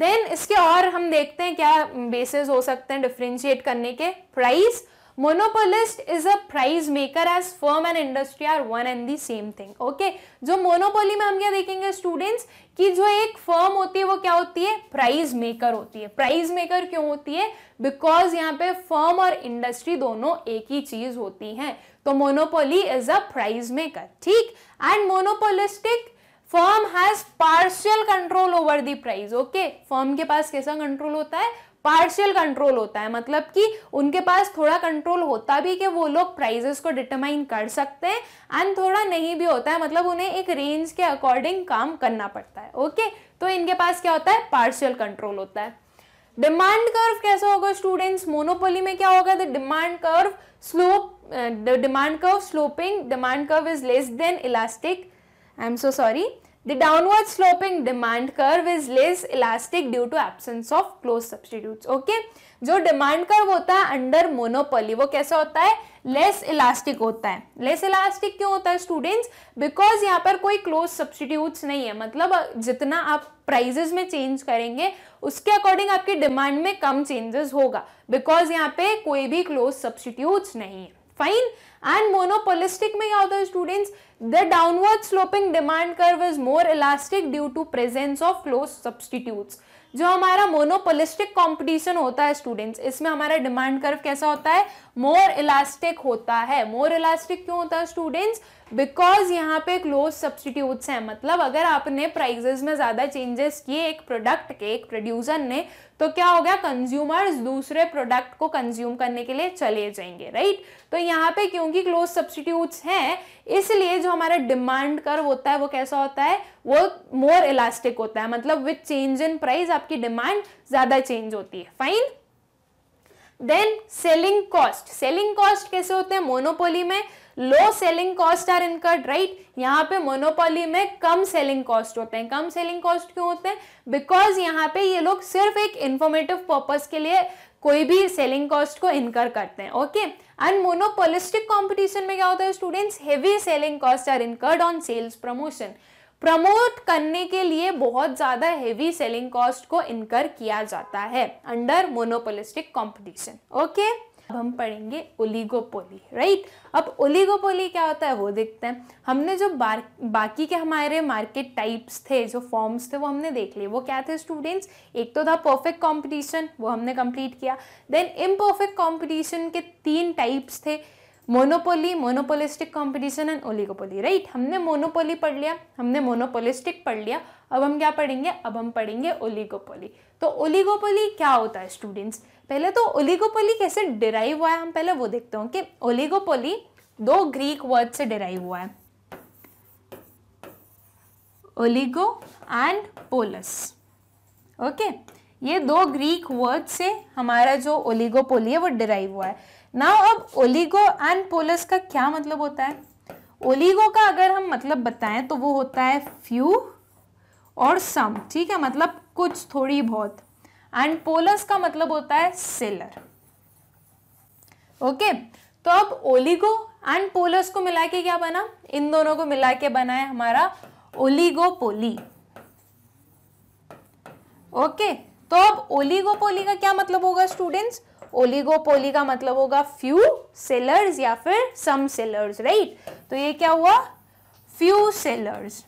[SPEAKER 1] then इसके और हम देखते हैं क्या बेसिस हो सकते हैं डिफ्रेंशिएट करने के price monopolist is a price maker as firm and industry are one and the same thing okay जो मोनोपोली में हम क्या देखेंगे स्टूडेंट्स कि जो एक फर्म होती है वो क्या होती है प्राइज मेकर होती है प्राइज मेकर क्यों होती है बिकॉज यहाँ पे फर्म और इंडस्ट्री दोनों एक ही चीज होती हैं तो monopoly is a price maker ठीक and monopolistic firm has partial control over the price okay firm के पास कैसा कंट्रोल होता है पार्शियल कंट्रोल होता है मतलब कि उनके पास थोड़ा कंट्रोल होता भी कि वो लोग प्राइजेस को डिटरमाइन कर सकते हैं एंड थोड़ा नहीं भी होता है मतलब उन्हें एक रेंज के अकॉर्डिंग काम करना पड़ता है ओके तो इनके पास क्या होता है पार्शियल कंट्रोल होता है डिमांड कर्व कैसा होगा स्टूडेंट्स मोनोपोली में क्या होगा the demand curve slope demand curve sloping demand curve is less than elastic I am so sorry The downward sloping demand curve is less elastic due to absence of closed substitutes. Okay, जो demand curve होता है under monopoly वो कैसा होता है less elastic होता है less elastic क्यों होता है students? Because यहाँ पर कोई closed substitutes नहीं है मतलब जितना आप prices में change करेंगे उसके according आपकी demand में कम changes होगा Because यहाँ पे कोई भी closed substitutes नहीं है Fine and monopolistic में क्या होता है students? The downward sloping demand curve is more elastic due to presence of close substitutes. जो हमारा मोनोपोलिस्टिक कंपटीशन होता है स्टूडेंट्स इसमें हमारा डिमांड कर्व कैसा होता है मोर इलास्टिक होता है मोर इलास्टिक क्यों होता है स्टूडेंट्स बिकॉज यहाँ पे क्लोज सब्सटीट्यूट्स हैं मतलब अगर आपने प्राइजेज में ज़्यादा चेंजेस किए एक प्रोडक्ट के एक प्रोड्यूसर ने तो क्या हो गया कंज्यूमर्स दूसरे प्रोडक्ट को कंज्यूम करने के लिए चले जाएंगे राइट तो यहाँ पे क्योंकि क्लोज सब्सटीट्यूट हैं इसलिए जो हमारा डिमांड कर होता है वो कैसा होता है वो मोर इलास्टिक होता है मतलब विथ चेंज इन प्राइस आपकी डिमांड ज़्यादा चेंज होती है fine then selling cost selling cost कैसे होते हैं मोनोपोली में low selling cost are incurred right यहाँ पे मोनोपोली में कम सेलिंग कॉस्ट होते हैं कम सेलिंग कॉस्ट क्यों होते हैं बिकॉज यहाँ पे ये लोग सिर्फ एक इंफॉर्मेटिव पर्पज के लिए कोई भी सेलिंग कॉस्ट को इनकर करते हैं ओके एंड मोनोपोलिस्टिक कॉम्पिटिशन में क्या होता है students heavy selling cost are incurred on sales promotion promote करने के लिए बहुत ज़्यादा हेवी सेलिंग कॉस्ट को इनकर किया जाता है अंडर मोनोपोलिस्टिक कॉम्पिटिशन ओके अब हम पढ़ेंगे ओलीगोपोली राइट अब ओलिगोपोली क्या होता है वो देखते हैं हमने जो बार बाकी के हमारे मार्केट टाइप्स थे जो फॉर्म्स थे वो हमने देख लिए वो क्या थे स्टूडेंट्स एक तो था परफेक्ट कॉम्पिटिशन वो हमने कंप्लीट किया देन इम्परफेक्ट कॉम्पिटिशन के तीन टाइप्स थे monopoly monopolistic competition and oligopoly right हमने मोनोपोली पढ़ लिया हमने मोनोपोलिस्टिक पढ़ लिया अब हम क्या पढ़ेंगे अब हम पढ़ेंगे ओलिगोपोली तो ओलिगोपोली क्या होता है स्टूडेंट्स पहले तो ओलिगोपोली कैसे डिराइव हुआ है हम पहले वो देखते हो कि ओलिगोपोली दो ग्रीक वर्ड से डिराइव हुआ है ओलिगो एंड पोलस ओके ये दो ग्रीक वर्ड से हमारा जो ओलिगोपोली है वो डिराइव हुआ है ना अब ओलिगो एंड पोलस का क्या मतलब होता है ओलिगो का अगर हम मतलब बताएं तो वो होता है फ्यू और सम ठीक है मतलब कुछ थोड़ी बहुत एंड पोलस का मतलब होता है सेलर ओके तो अब ओलिगो एंड पोलस को मिला के क्या बना इन दोनों को मिला के बना है हमारा ओलिगोपोली ओके तो अब ओलिगोपोली का क्या मतलब होगा स्टूडेंट्स ओलिगोपोली का मतलब होगा फ्यू सेलर्स या फिर सम सेलर्स राइट तो ये क्या हुआ few sellers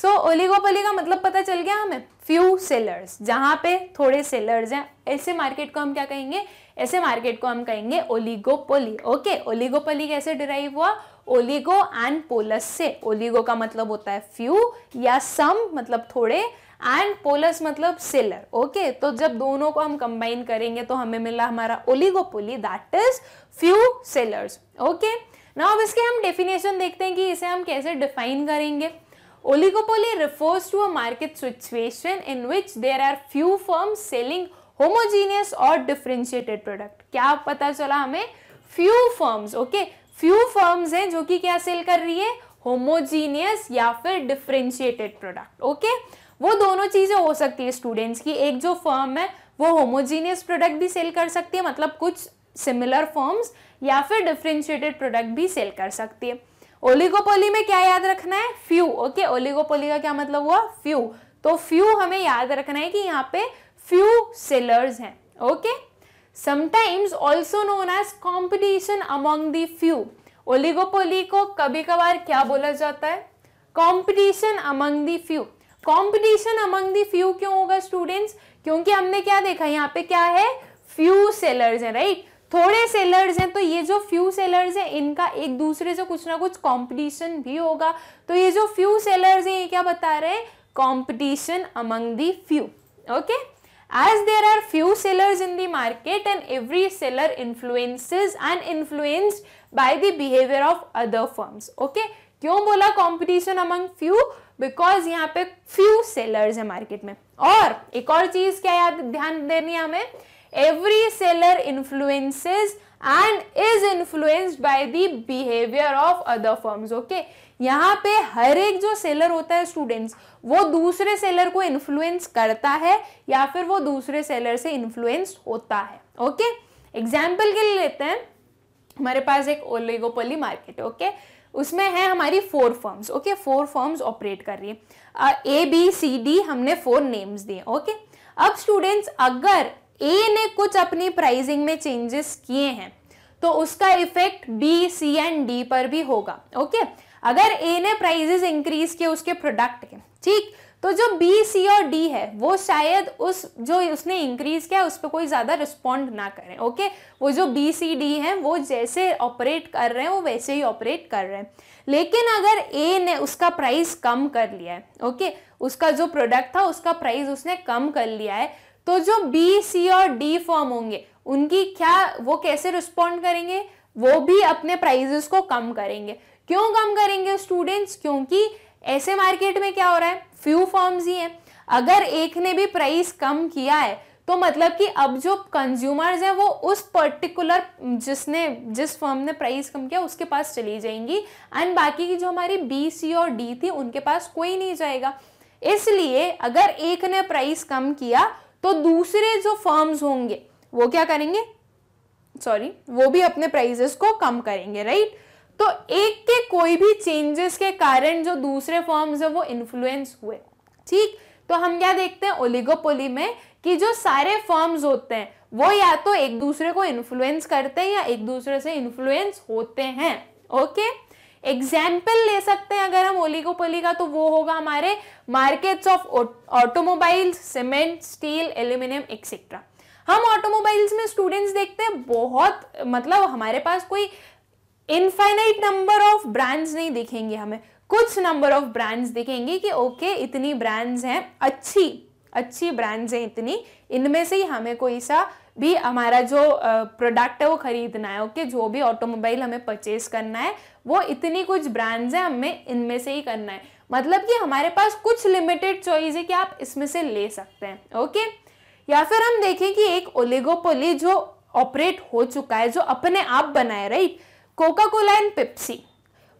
[SPEAKER 1] so so, oligopoly का मतलब पता चल गया हमें फ्यू सेलर्स जहां पे थोड़े सेलर्स हैं ऐसे मार्केट को हम क्या कहेंगे ऐसे मार्केट को हम कहेंगे ओलिगोपोली ओके ओलिगोपली कैसे डिराइव हुआ ओलिगो एंड पोलस से ओलिगो का मतलब होता है फ्यू या सम मतलब थोड़े एंड पोलस मतलब सेलर ओके तो जब दोनों को हम कंबाइन करेंगे तो हमें मिला हमारा oligopoly that is few sellers okay ना अब इसके हम डेफिनेशन देखते हैं कि इसे हम कैसे डिफाइन करेंगे Oligopoly refers to a market situation in which there are few firms selling homogeneous or differentiated product. क्या पता चला हमें few firms, okay? Few firms हैं जो कि क्या सेल कर रही है होमोजीनियस या फिर डिफ्रेंशिएटेड प्रोडक्ट ओके वो दोनों चीज़ें हो सकती है स्टूडेंट्स की एक जो फर्म है वो होमोजीनियस प्रोडक्ट भी सेल कर सकती है मतलब कुछ सिमिलर फर्म्स या फिर डिफ्रेंशिएटेड प्रोडक्ट भी सेल कर सकती है ओलिगोपोली में क्या याद रखना है फ्यू ओके ओलिगोपोली का क्या मतलब हुआ फ्यू तो फ्यू हमें याद रखना है कि यहाँ पे फ्यू सेलर्स हैं okay sometimes also known as competition among the few oligopoly को कभी कभार क्या बोला जाता है competition among the few competition among the few क्यों होगा स्टूडेंट्स क्योंकि हमने क्या देखा यहाँ पे क्या है फ्यू सेलर्स हैं राइट थोड़े सेलर्स हैं तो ये जो फ्यू सेलर्स हैं इनका एक दूसरे से कुछ ना कुछ कंपटीशन भी होगा तो ये जो फ्यू सेलर्स हैं ये क्या बता रहे हैं competition among the few okay as there are few sellers in the market and every seller influences and influenced by the behaviour of other firms okay क्यों बोला कॉम्पिटिशन अमंग फ्यू बिकॉज यहाँ पे फ्यू सेलर्स है market में और एक और चीज क्या याद ध्यान देनी है हमें every seller influences and is influenced by the behavior of other firms okay यहाँ पे हर एक जो सेलर होता है स्टूडेंट्स वो दूसरे सेलर को इन्फ्लुएंस करता है या फिर वो दूसरे सेलर से इन्फ्लुएंस होता है ओके okay? एग्जाम्पल के लिए लेते हैं हमारे पास एक ओलेगोपोली मार्केट ओके उसमें है हमारी four firms okay four firms operate कर रही है ए बी सी डी हमने फोर नेम्स दिए ओके okay? अब स्टूडेंट्स अगर ए ने कुछ अपनी प्राइसिंग में चेंजेस किए हैं तो उसका effect B C and D पर भी होगा ओके अगर ए ने प्राइजेस इंक्रीज किए उसके प्रोडक्ट के ठीक तो जो बी सी और डी है वो शायद उस जो उसने इंक्रीज किया उस पर कोई ज़्यादा रिस्पॉन्ड ना करें ओके वो जो बी सी डी है वो जैसे ऑपरेट कर रहे हैं वो वैसे ही ऑपरेट कर रहे हैं लेकिन अगर ए ने उसका प्राइस कम कर लिया है ओके उसका जो प्रोडक्ट था उसका प्राइस उसने कम कर लिया है तो जो बी सी और डी फॉर्म होंगे उनकी क्या वो कैसे रिस्पॉन्ड करेंगे वो भी अपने प्राइजेस को कम करेंगे क्यों कम करेंगे स्टूडेंट्स क्योंकि ऐसे मार्केट में क्या हो रहा है फ्यू फॉर्म्स ही हैं अगर एक ने भी प्राइस कम किया है तो मतलब कि अब जो कंज्यूमर्स हैं वो उस पर्टिकुलर जिसने जिस फर्म ने प्राइस कम किया उसके पास चली जाएंगी एंड बाकी की जो हमारी बी सी और डी थी उनके पास कोई नहीं जाएगा इसलिए अगर एक ने प्राइस कम किया तो दूसरे जो फर्म्स होंगे वो क्या करेंगे सॉरी वो भी अपने प्राइजेस को कम करेंगे राइट तो एक के कोई भी चेंजेस के कारण जो दूसरे फॉर्म्स है वो इन्फ्लुएंस हुए ठीक तो हम क्या देखते हैं ओलिगोपोली में कि जो सारे फॉर्म्स होते हैं वो या तो एक दूसरे को इन्फ्लुएंस करते हैं या एक दूसरे से इन्फ्लुएंस होते हैं ओके okay? एग्जाम्पल ले सकते हैं अगर हम ओलिगोपोली का तो वो होगा हमारे markets of automobiles cement steel aluminium etcetera हम ऑटोमोबाइल्स में स्टूडेंट्स देखते हैं बहुत मतलब हमारे पास कोई इनफाइनाइट नंबर ऑफ ब्रांड्स नहीं दिखेंगे हमें कुछ नंबर ऑफ ब्रांड्स दिखेंगे कि ओके इतनी ब्रांड्स हैं अच्छी अच्छी ब्रांड्स हैं इतनी इनमें से ही हमें कोई सा भी हमारा जो प्रोडक्ट है वो खरीदना है ओके okay? जो भी ऑटोमोबाइल हमें परचेज करना है वो इतनी कुछ ब्रांड्स हैं हमें इनमें से ही करना है मतलब कि हमारे पास कुछ लिमिटेड चॉइस है कि आप इसमें से ले सकते हैं ओके या फिर हम देखें कि एक ओलेगोपोली जो ऑपरेट हो चुका है जो अपने आप बनाए right Coca Cola and Pepsi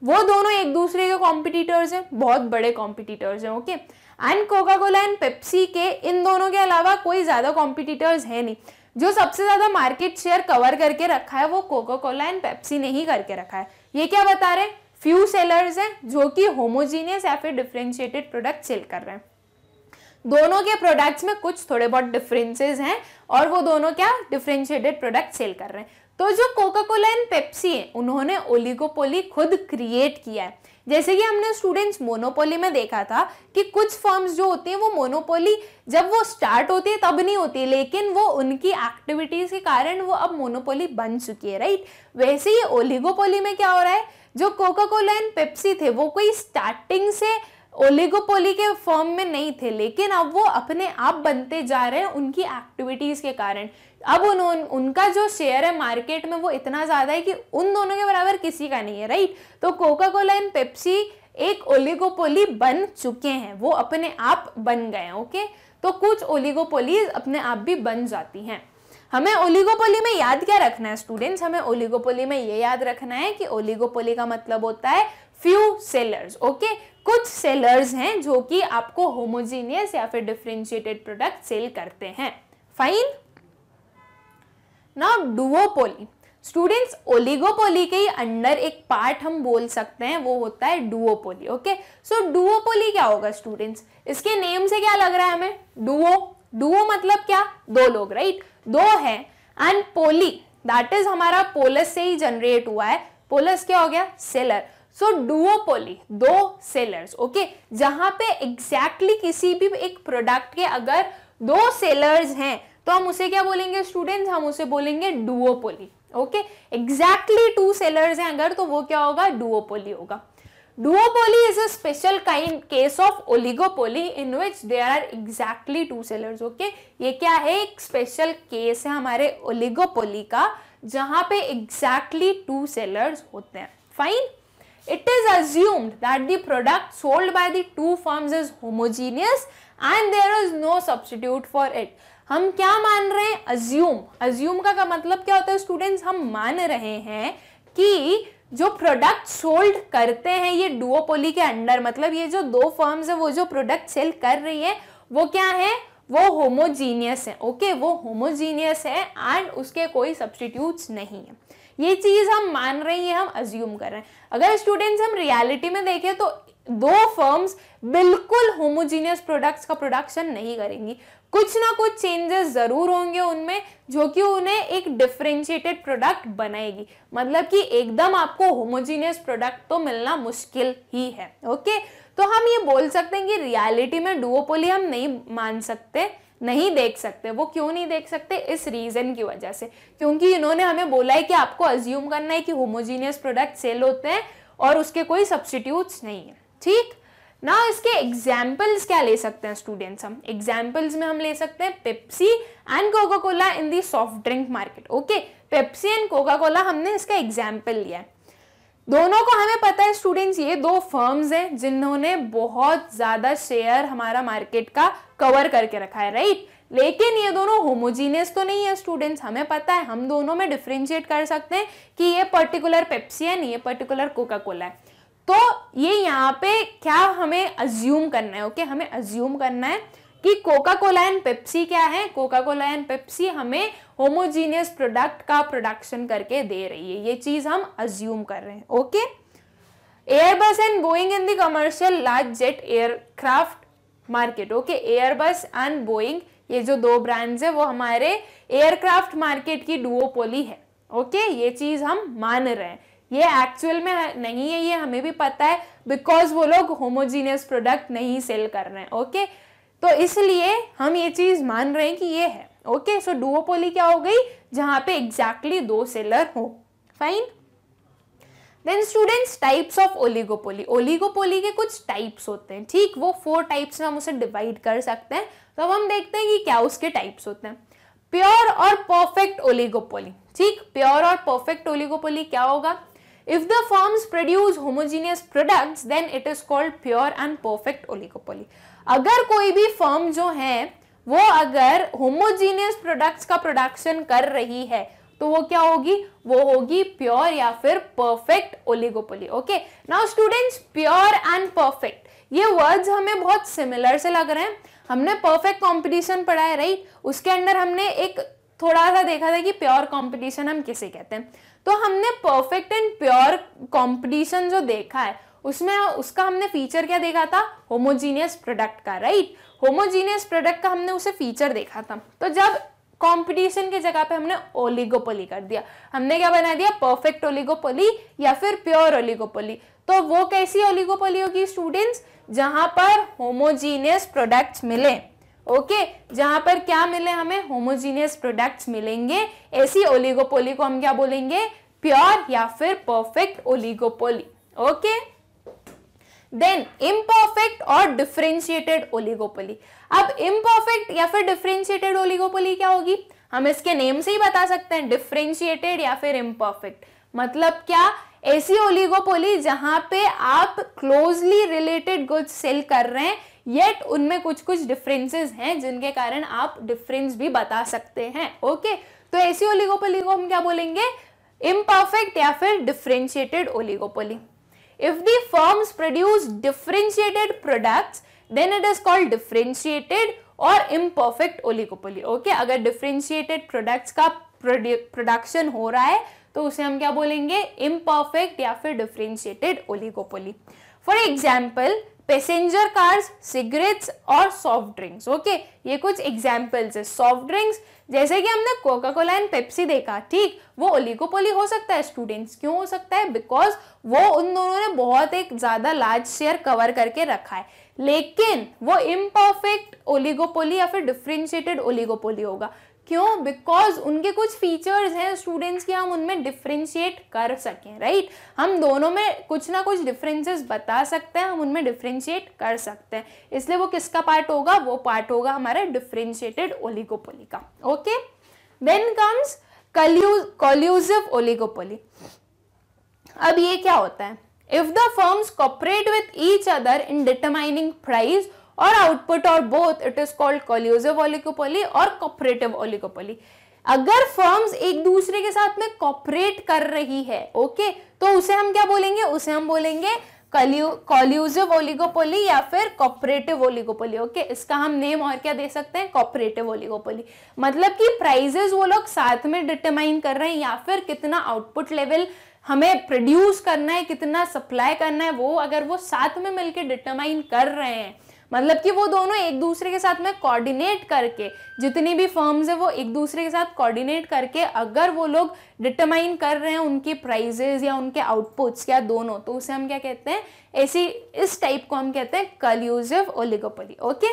[SPEAKER 1] वो दोनों एक दूसरे के कॉम्पिटिटर्स हैं बहुत बड़े कॉम्पिटिटर्स हैं okay and Coca Cola and Pepsi के इन दोनों के अलावा कोई ज़्यादा कॉम्पिटिटर्स है नहीं जो सबसे ज़्यादा मार्केट शेयर कवर करके रखा है वो कोका कोला एंड पेप्सी ने ही करके रखा है ये क्या बता रहे हैं फ्यू सेलर्स हैं जो कि होमोजीनियस या फिर डिफ्रेंशिएटेड प्रोडक्ट सेल कर रहे हैं दोनों के प्रोडक्ट्स में कुछ थोड़े बहुत डिफरेंसेस हैं और वो दोनों क्या डिफरेंशिएटेड प्रोडक्ट सेल कर रहे हैं तो जो कोका कोला एंड पेप्सी है उन्होंने ओलिगोपोली खुद क्रिएट किया है जैसे कि हमने स्टूडेंट्स मोनोपोली में देखा था कि कुछ फर्म्स जो होती हैं वो मोनोपोली जब वो स्टार्ट होती है तब नहीं होती लेकिन वो उनकी एक्टिविटीज़ के कारण वो अब मोनोपोली बन चुकी है राइट वैसे ही ओलिगोपोली में क्या हो रहा है जो कोका कोला एंड पेप्सी थे वो कोई स्टार्टिंग से ओलिगोपोली के फॉर्म में नहीं थे लेकिन अब वो अपने आप बनते जा रहे हैं उनकी एक्टिविटीज़ के कारण अब उन्होंने उनका जो शेयर है मार्केट में वो इतना ज़्यादा है कि उन दोनों के बराबर किसी का नहीं है राइट तो कोका कोला एंड पेप्सी एक ओलिगोपोली बन चुके हैं वो अपने आप बन गए ओके तो कुछ ओलिगोपोली अपने आप भी बन जाती हैं हमें ओलिगोपोली में याद क्या रखना है स्टूडेंट्स हमें ओलिगोपोली में ये याद रखना है कि ओलिगोपोली का मतलब होता है फ्यू सेलर्स ओके कुछ सेलर्स हैं जो कि आपको होमोजीनियस या फिर डिफ्रेंशिएटेड प्रोडक्ट सेल करते हैं fine now duopoly students oligopoly के ही अंडर एक पार्ट हम बोल सकते हैं वो होता है डुओपोली ओके सो डुओपोली क्या होगा स्टूडेंट्स इसके नेम से क्या लग रहा है हमें डुओ डुओ मतलब क्या दो लोग राइट right? दो है एंड पोली दैट इज हमारा पोलस से ही जनरेट हुआ है पोलस क्या हो गया सेलर सो डुओपोली दो सेलर्स ओके okay? जहां पे एग्जैक्टली exactly किसी भी एक प्रोडक्ट के अगर दो सेलर्स हैं तो हम उसे क्या बोलेंगे स्टूडेंट हम उसे बोलेंगे duopoly okay exactly two sellers हैं अगर तो वो क्या होगा डुओपोली होगा duopoly is a special kind case of oligopoly in which there are exactly two sellers okay ये क्या है एक स्पेशल केस है हमारे ओलिगोपोली का जहां पे एग्जैक्टली टू सेलर्स होते हैं fine it is assumed that the product sold by the two firms is homogeneous and there is no substitute for it हम क्या मान रहे हैं अज्यूम अज्यूम का, का मतलब क्या होता है स्टूडेंट्स हम मान रहे हैं कि जो प्रोडक्ट सोल्ड करते हैं ये डुओपोली के अंडर मतलब ये जो दो फर्म्स है वो जो प्रोडक्ट सेल कर रही है वो क्या है वो होमोजीनियस है ओके वो होमोजीनियस है एंड उसके कोई सब्सटीट्यूट नहीं है ये चीज़ हम मान रहे हैं हम अज्यूम कर रहे हैं अगर स्टूडेंट्स हम रियलिटी में देखें तो दो फर्म्स बिल्कुल होमोजीनियस प्रोडक्ट्स का प्रोडक्शन नहीं करेंगी कुछ ना कुछ चेंजेस ज़रूर होंगे उनमें जो कि उन्हें एक डिफ्रेंशिएटेड प्रोडक्ट बनाएगी मतलब कि एकदम आपको होमोजीनियस प्रोडक्ट तो मिलना मुश्किल ही है ओके तो हम ये बोल सकते हैं कि रियलिटी में डुओपोली हम नहीं मान सकते नहीं देख सकते वो क्यों नहीं देख सकते इस रीज़न की वजह से क्योंकि इन्होंने हमें बोला है कि आपको अज्यूम करना है कि होमोजीनियस प्रोडक्ट सेल होते हैं और उसके कोई सब्सटीट्यूट्स नहीं है ठीक ना इसके एग्जाम्पल्स क्या ले सकते हैं स्टूडेंट्स हम एग्जाम्पल्स में हम ले सकते हैं Pepsi and Coca Cola in the soft drink market okay Pepsi and Coca Cola हमने इसका एग्जाम्पल लिया है दोनों को हमें पता है स्टूडेंट्स ये दो फर्म्स हैं जिन्होंने बहुत ज़्यादा शेयर हमारा मार्केट का कवर करके रखा है राइट लेकिन ये दोनों होमोजीनियस तो नहीं है स्टूडेंट्स हमें पता है हम दोनों में डिफ्रेंशिएट कर सकते हैं कि ये पर्टिकुलर पेप्सी है नहीं ये पर्टिकुलर कोका कोला है तो ये यहाँ पे क्या हमें अज्यूम करना है ओके हमें अज्यूम करना है कि कोका कोला एंड पेप्सी क्या है कोका कोला एंड पेप्सी हमें होमोजीनियस प्रोडक्ट का प्रोडक्शन करके दे रही है ये चीज़ हम अज्यूम कर रहे हैं okay Airbus and Boeing in the commercial large jet aircraft market okay Airbus and Boeing ये जो दो ब्रांड्स है वो हमारे एयरक्राफ्ट मार्केट की डुओपोली है ओके okay? ये चीज़ हम मान रहे हैं ये एक्चुअल में नहीं है ये हमें भी पता है बिकॉज वो लोग होमोजीनियस प्रोडक्ट नहीं सेल कर रहे हैं ओके तो इसलिए हम ये चीज़ मान रहे हैं कि ये है ओके सो डुओपोली क्या हो गई जहां पे एग्जैक्टली exactly दो सेलर हो fine then students types of oligopoly oligopoly के कुछ टाइप्स होते हैं ठीक वो फोर टाइप्स में हम उसे डिवाइड कर सकते हैं तो अब हम देखते हैं कि क्या उसके टाइप्स होते हैं प्योर और परफेक्ट ओलिगोपोली ठीक प्योर और परफेक्ट ओलिगोपोली क्या होगा If the firms produce homogeneous products, then it is called pure and perfect oligopoly. अगर कोई भी फर्म जो है वो अगर होमोजीनियस प्रोडक्ट्स का प्रोडक्शन कर रही है तो वो क्या होगी वो होगी प्योर या फिर perfect oligopoly okay now students pure and perfect ये वर्ड्स हमें बहुत सिमिलर से लग रहे हैं हमने परफेक्ट कंपटीशन पढ़ा है राइट उसके अंदर हमने एक थोड़ा सा देखा था कि प्योर कंपटीशन हम किसे कहते हैं तो हमने परफेक्ट एंड प्योर कंपटीशन जो देखा है उसमें उसका हमने फीचर क्या देखा था होमोजीनियस प्रोडक्ट का राइट होमोजीनियस प्रोडक्ट का हमने उसे फीचर देखा था तो जब कंपटीशन की जगह पे हमने ओलिगोपोली कर दिया हमने क्या बना दिया परफेक्ट ओलिगोपोली या फिर प्योर ओलिगोपोली तो वो कैसी ओलिगोपोली होगी स्टूडेंट्स जहां पर होमोजीनियस प्रोडक्ट्स मिले ओके जहां पर क्या मिले हमें होमोजीनियस प्रोडक्ट्स मिलेंगे ऐसी ओलिगोपोली को हम क्या बोलेंगे प्योर या फिर perfect oligopoly okay then imperfect और डिफ्रेंशिएटेड ओलिगोपोली अब इम्परफेक्ट या फिर डिफ्रेंशिएटेड ओलिगोपोली क्या होगी हम इसके नेम से ही बता सकते हैं डिफ्रेंशिएटेड या फिर इम्परफेक्ट मतलब क्या ऐसी ओलिगोपोली जहां पे आप क्लोजली रिलेटेड गुड्स सेल कर रहे हैं येट उनमें कुछ कुछ डिफरेंसेस हैं जिनके कारण आप डिफरेंस भी बता सकते हैं ओके तो ऐसी ओलिगोपोली को हम क्या बोलेंगे imperfect या फिर differentiated oligopoly. If the firms produce differentiated products, then it is called differentiated or imperfect oligopoly. Okay, अगर differentiated products का production हो रहा है तो उसे हम क्या बोलेंगे इम्परफेक्ट या फिर differentiated oligopoly for example passenger cars cigarettes और सॉफ्ट ड्रिंक्स ओके ये कुछ एग्जाम्पल्स है सॉफ्ट ड्रिंक्स जैसे कि हमने कोका कोला एंड पेप्सी देखा ठीक वो ओलिगोपोली हो सकता है स्टूडेंट्स क्यों हो सकता है बिकॉज वो उन दोनों ने बहुत एक ज़्यादा लार्ज शेयर कवर करके रखा है लेकिन वो इम्परफेक्ट ओलिगोपोली या फिर डिफ्रेंशिएटेड ओलिगोपोली होगा क्यों बिकॉज उनके कुछ फीचर्स हैं स्टूडेंट्स के हम उनमें डिफ्रेंशिएट कर सकें राइट right? हम दोनों में कुछ ना कुछ डिफरेंसेस बता सकते हैं हम उनमें डिफ्रेंशिएट कर सकते हैं इसलिए वो किसका पार्ट होगा वो पार्ट होगा हमारा डिफ्रेंशिएटेड ओलिगोपोली का okay then comes collusive oligopoly अब ये क्या होता है if the firms cooperate with each other in determining price और आउटपुट और both it is called collusive oligopoly और कॉपरेटिव ऑलिकोपोली अगर फर्म्स एक दूसरे के साथ में कॉपरेट कर रही है ओके तो उसे हम क्या बोलेंगे उसे हम बोलेंगे कॉल्यूजिव ओलिगोपोली या फिर कॉपरेटिव ओलिगोपोली ओके इसका हम नेम और क्या दे सकते हैं कॉपरेटिव ओलिगोपोली मतलब कि प्राइजेस वो लोग साथ में डिटरमाइन कर रहे हैं या फिर कितना आउटपुट लेवल हमें प्रोड्यूस करना है कितना सप्लाई करना है वो अगर वो साथ में मिलकर डिटरमाइन कर रहे हैं मतलब कि वो दोनों एक दूसरे के साथ में कोऑर्डिनेट करके जितनी भी फर्म्स है वो एक दूसरे के साथ कोऑर्डिनेट करके अगर वो लोग डिटरमाइन कर रहे हैं उनके प्राइजेज या उनके आउटपुट्स या दोनों तो उसे हम क्या कहते हैं ऐसी इस टाइप को हम कहते हैं collusive oligopoly okay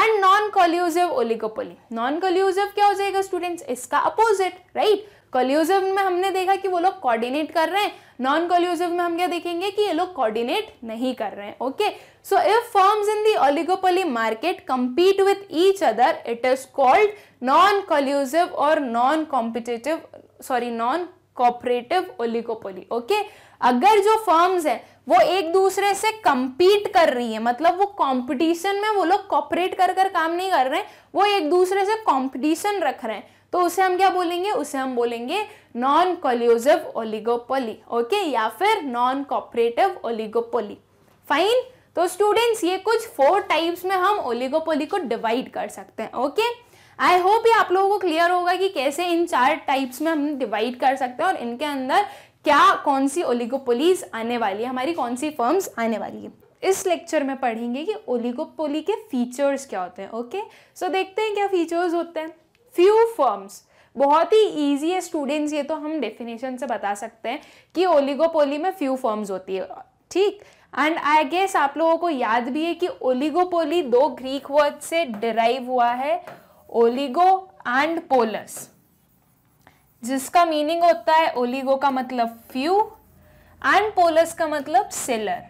[SPEAKER 1] and non collusive oligopoly non collusive क्या हो जाएगा स्टूडेंट्स इसका अपोजिट राइट कॉल्यूजिव में हमने देखा कि वो लोग कोऑर्डिनेट कर रहे हैं नॉन कॉल्यूजिव में हम क्या देखेंगे कि ये लोग कोऑर्डिनेट नहीं कर रहे हैं okay okay? So if firms in the oligopoly market compete with each other, it is called non-collusive or non-competitive, sorry, non-cooperative oligopoly. Okay? अगर जो फर्म्स हैं वो एक दूसरे से कंपीट कर रही है मतलब वो कंपटीशन में वो लोग कॉपरेट कर कर काम नहीं कर रहे हैं वो एक दूसरे से कंपटीशन रख रहे हैं तो उसे हम क्या बोलेंगे उसे हम बोलेंगे नॉन कॉल्यूजिव ओलिगोपोली ओके या फिर नॉन कॉपरेटिव ओलिगोपोली फाइन तो स्टूडेंट्स ये कुछ फोर टाइप्स में हम ओलिगोपोली को डिवाइड कर सकते हैं ओके आई होप ये आप लोगों को क्लियर होगा कि कैसे इन चार टाइप्स में हम डिवाइड कर सकते हैं और इनके अंदर क्या कौन सी ओलिगोपोलीज आने वाली है हमारी कौन सी फर्म्स आने वाली है इस लेक्चर में पढ़ेंगे कि ओलिगोपोली के फीचर्स क्या होते हैं ओके सो so, देखते हैं क्या फीचर्स होते हैं फ्यू फर्म्स बहुत ही ईजी है स्टूडेंट्स ये तो हम डेफिनेशन से बता सकते हैं कि ओलिगोपोली में फ्यू फर्म्स होती है ठीक एंड आई गेस आप लोगों को याद भी है कि ओलिगोपोली दो ग्रीक वर्ड से डिराइव हुआ है ओलिगो एंड पोलस जिसका मीनिंग होता है ओलिगो का मतलब फ्यू एंड पोलस का मतलब सेलर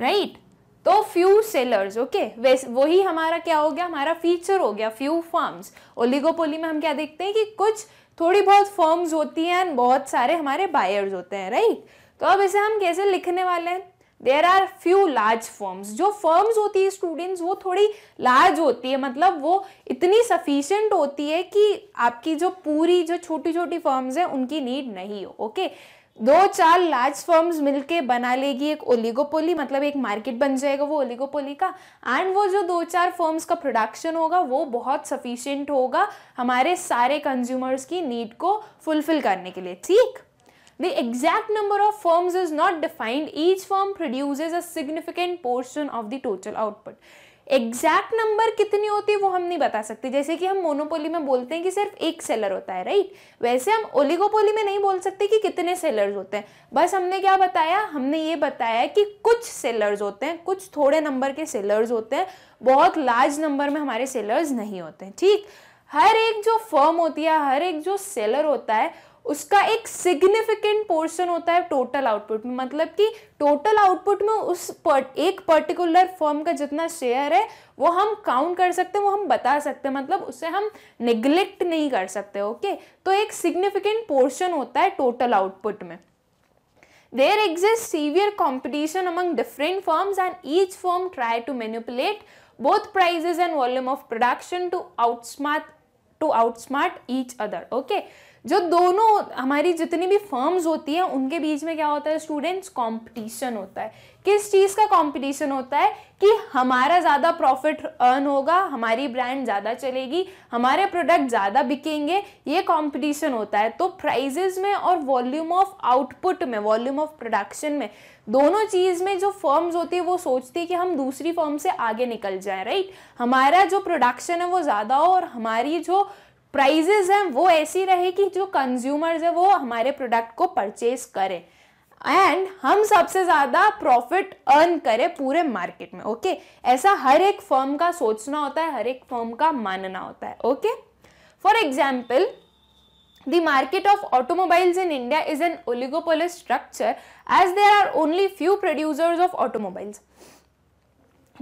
[SPEAKER 1] राइट right? तो फ्यू सेलर्स ओके वही हमारा क्या हो गया हमारा फीचर हो गया फ्यू फर्म्स ओलिगोपोली में हम क्या देखते हैं कि कुछ थोड़ी बहुत फर्म्स होती हैं एंड बहुत सारे हमारे बायर्स होते हैं राइट right? तो अब इसे हम कैसे लिखने वाले हैं there are few large firms जो फॉर्म्स होती है स्टूडेंट्स वो थोड़ी लार्ज होती है मतलब वो इतनी सफिशियंट होती है कि आपकी जो पूरी जो छोटी छोटी फॉर्म्स हैं उनकी नीड नहीं हो ओके दो चार लार्ज फर्म्स मिलके बना लेगी एक ओलिगोपोली मतलब एक मार्केट बन जाएगा वो ओलिगोपोली का एंड वो जो दो चार फर्म्स का प्रोडक्शन होगा वो बहुत सफिशियंट होगा हमारे सारे कंज्यूमर्स की नीड को फुलफिल करने के लिए ठीक The exact number of firms is not defined. Each firm produces a significant portion of the total output. Exact number कितनी होती है वो हम नहीं बता सकते जैसे कि हम मोनोपोली में बोलते हैं कि सिर्फ एक सेलर होता है राइट वैसे हम ओलिगोपोली में नहीं बोल सकते कि कितने सेलर्स होते हैं बस हमने क्या बताया हमने ये बताया कि कुछ सेलर्स होते हैं कुछ थोड़े नंबर के सेलर्स होते हैं बहुत लार्ज नंबर में हमारे सेलर्स नहीं होते हैं ठीक हर एक जो फर्म होती है हर एक जो सेलर होता है उसका एक सिग्निफिकेंट पोर्शन होता है टोटल आउटपुट में मतलब कि टोटल आउटपुट में उस पर, एक पर्टिकुलर फॉर्म का जितना शेयर है वो हम काउंट कर सकते हैं वो हम बता सकते हैं मतलब उसे हम निग्लेक्ट नहीं कर सकते ओके तो एक सिग्निफिकेंट पोर्शन होता है टोटल आउटपुट में there exist severe competition among different firms and each firm try to manipulate both prices and volume of production to outsmart to outsmart each other okay जो दोनों हमारी जितनी भी फर्म्स होती हैं उनके बीच में क्या होता है स्टूडेंट्स कंपटीशन होता है किस चीज़ का कंपटीशन होता है कि हमारा ज़्यादा प्रॉफिट अर्न होगा हमारी ब्रांड ज़्यादा चलेगी हमारे प्रोडक्ट ज़्यादा बिकेंगे ये कंपटीशन होता है तो प्राइजेज में और वॉल्यूम ऑफ आउटपुट में वॉल्यूम ऑफ प्रोडक्शन में दोनों चीज़ में जो फर्म्स होती है वो सोचती है कि हम दूसरी फर्म से आगे निकल जाए राइट हमारा जो प्रोडक्शन है वो ज़्यादा हो और हमारी जो प्राइजेज हैं वो ऐसी रहे कि जो कंज्यूमर्स है वो हमारे प्रोडक्ट को परचेज करें एंड हम सबसे ज़्यादा प्रॉफिट अर्न करें पूरे मार्केट में ओके okay? ऐसा हर एक फर्म का सोचना होता है हर एक फर्म का मानना होता है okay for example the market of automobiles in India is an oligopolistic structure as there are only few producers of automobiles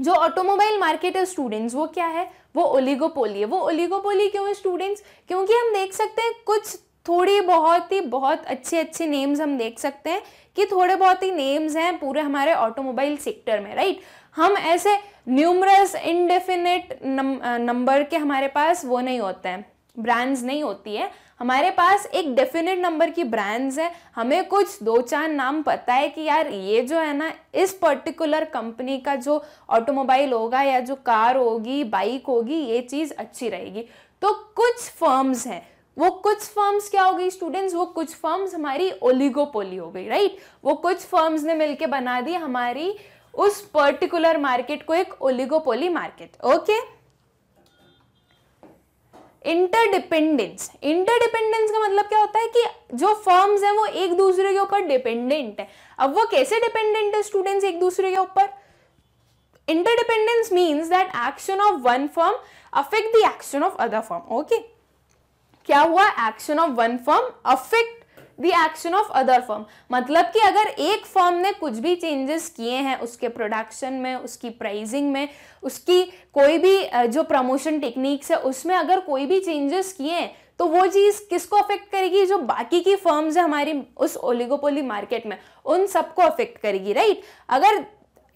[SPEAKER 1] जो ऑटोमोबाइल मार्केट है स्टूडेंट्स वो क्या है वो ओलिगोपोली है वो ओलिगोपोली क्यों है स्टूडेंट्स क्योंकि हम देख सकते हैं कुछ थोड़ी बहुत ही बहुत अच्छे अच्छे नेम्स हम देख सकते हैं कि थोड़े बहुत ही नेम्स हैं पूरे हमारे ऑटोमोबाइल सेक्टर में राइट हम ऐसे न्यूमरस इनडेफिनेट नंबर के हमारे पास वो नहीं होते हैं ब्रांड्स नहीं होती है हमारे पास एक डेफिनेट नंबर की ब्रांड्स है हमें कुछ दो चार नाम पता है कि यार ये जो है ना इस पर्टिकुलर कंपनी का जो ऑटोमोबाइल होगा या जो कार होगी बाइक होगी ये चीज़ अच्छी रहेगी तो कुछ फर्म्स हैं वो कुछ फर्म्स क्या हो गई स्टूडेंट्स वो कुछ फर्म्स हमारी ओलिगोपोली हो गई राइट वो कुछ फर्म्स ने मिलकर बना दी हमारी उस पर्टिकुलर मार्केट को एक oligopoly market okay interdependence interdependence का मतलब क्या होता है कि जो फर्म्स हैं वो एक दूसरे के ऊपर डिपेंडेंट है अब वो कैसे डिपेंडेंट है स्टूडेंट्स एक दूसरे के ऊपर interdependence means that action of one firm affect the action of other firm okay क्या हुआ action of one firm affect the action of other firm मतलब कि अगर एक फर्म ने कुछ भी चेंजेस किए हैं उसके प्रोडक्शन में उसकी प्राइजिंग में उसकी कोई भी जो प्रमोशन टेक्निक्स है उसमें अगर कोई भी चेंजेस किए हैं तो वो चीज़ किसको अफेक्ट करेगी जो बाकी की फर्म्स है हमारी उस ओलिगोपोली मार्केट में उन सबको अफेक्ट करेगी राइट अगर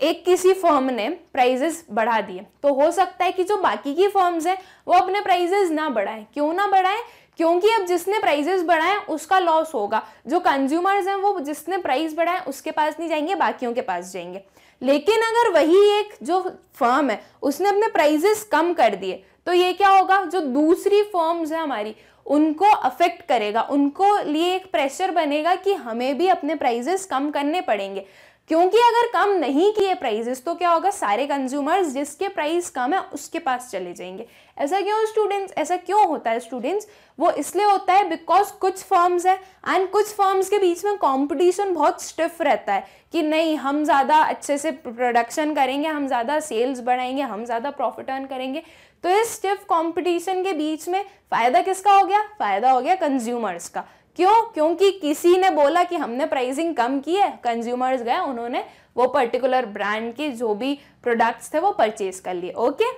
[SPEAKER 1] एक किसी फर्म ने प्राइजेस बढ़ा दिए तो हो सकता है कि जो बाकी की फर्म्स हैं वो अपने प्राइजेस ना बढ़ाएं क्यों ना बढ़ाएं क्योंकि अब जिसने प्राइजेस बढ़ाए उसका लॉस होगा जो कंज्यूमर्स हैं वो जिसने प्राइस बढ़ाए उसके पास नहीं जाएंगे बाकियों के पास जाएंगे लेकिन अगर वही एक जो फर्म है उसने अपने प्राइजेस कम कर दिए तो ये क्या होगा जो दूसरी फर्म्स है हमारी उनको अफेक्ट करेगा उनको लिए एक प्रेशर बनेगा कि हमें भी अपने प्राइजेस कम करने पड़ेंगे क्योंकि अगर कम नहीं किए प्राइजेस तो क्या होगा सारे कंज्यूमर्स जिसके प्राइस कम है उसके पास चले जाएंगे ऐसा क्यों स्टूडेंट्स ऐसा क्यों होता है स्टूडेंट्स वो इसलिए होता है बिकॉज कुछ फर्म्स है एंड कुछ फर्म्स के बीच में कंपटीशन बहुत स्टिफ रहता है कि नहीं हम ज़्यादा अच्छे से प्रोडक्शन करेंगे हम ज़्यादा सेल्स बढ़ाएंगे हम ज़्यादा प्रॉफिट अर्न करेंगे तो इस स्टिफ कॉम्पिटिशन के बीच में फ़ायदा किसका हो गया फ़ायदा हो गया कंज्यूमर्स का क्यों क्योंकि किसी ने बोला कि हमने प्राइसिंग कम की है कंज्यूमर्स गए उन्होंने वो पर्टिकुलर ब्रांड के जो भी प्रोडक्ट्स थे वो परचेज कर लिए okay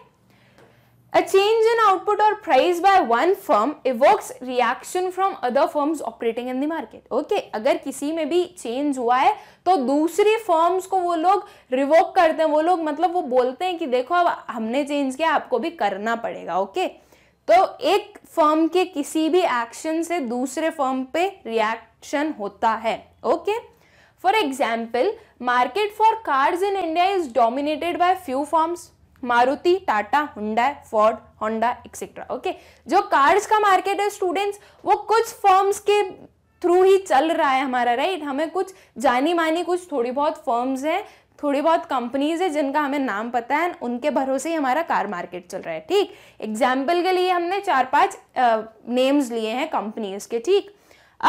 [SPEAKER 1] A change in output or price by one firm evokes reaction from other firms operating in the market. Okay, अगर किसी में भी change हुआ है तो दूसरी firms को वो लोग revoke करते हैं वो लोग मतलब वो बोलते हैं कि देखो अब हमने change किया आपको भी करना पड़ेगा okay? तो एक firm के किसी भी action से दूसरे firm पे reaction होता है okay? For example, market for cars in India is dominated by few firms. Maruti Tata Hyundai Ford Honda etcetera okay जो कार्स का मार्केट है स्टूडेंट्स वो कुछ फर्म्स के थ्रू ही चल रहा है हमारा राइट right? हमें कुछ जानी मानी कुछ थोड़ी बहुत फर्म्स हैं थोड़ी बहुत कंपनीज है जिनका हमें नाम पता है उनके भरोसे ही हमारा कार मार्केट चल रहा है ठीक एग्जाम्पल के लिए हमने चार पांच नेम्स लिए हैं कंपनीज के ठीक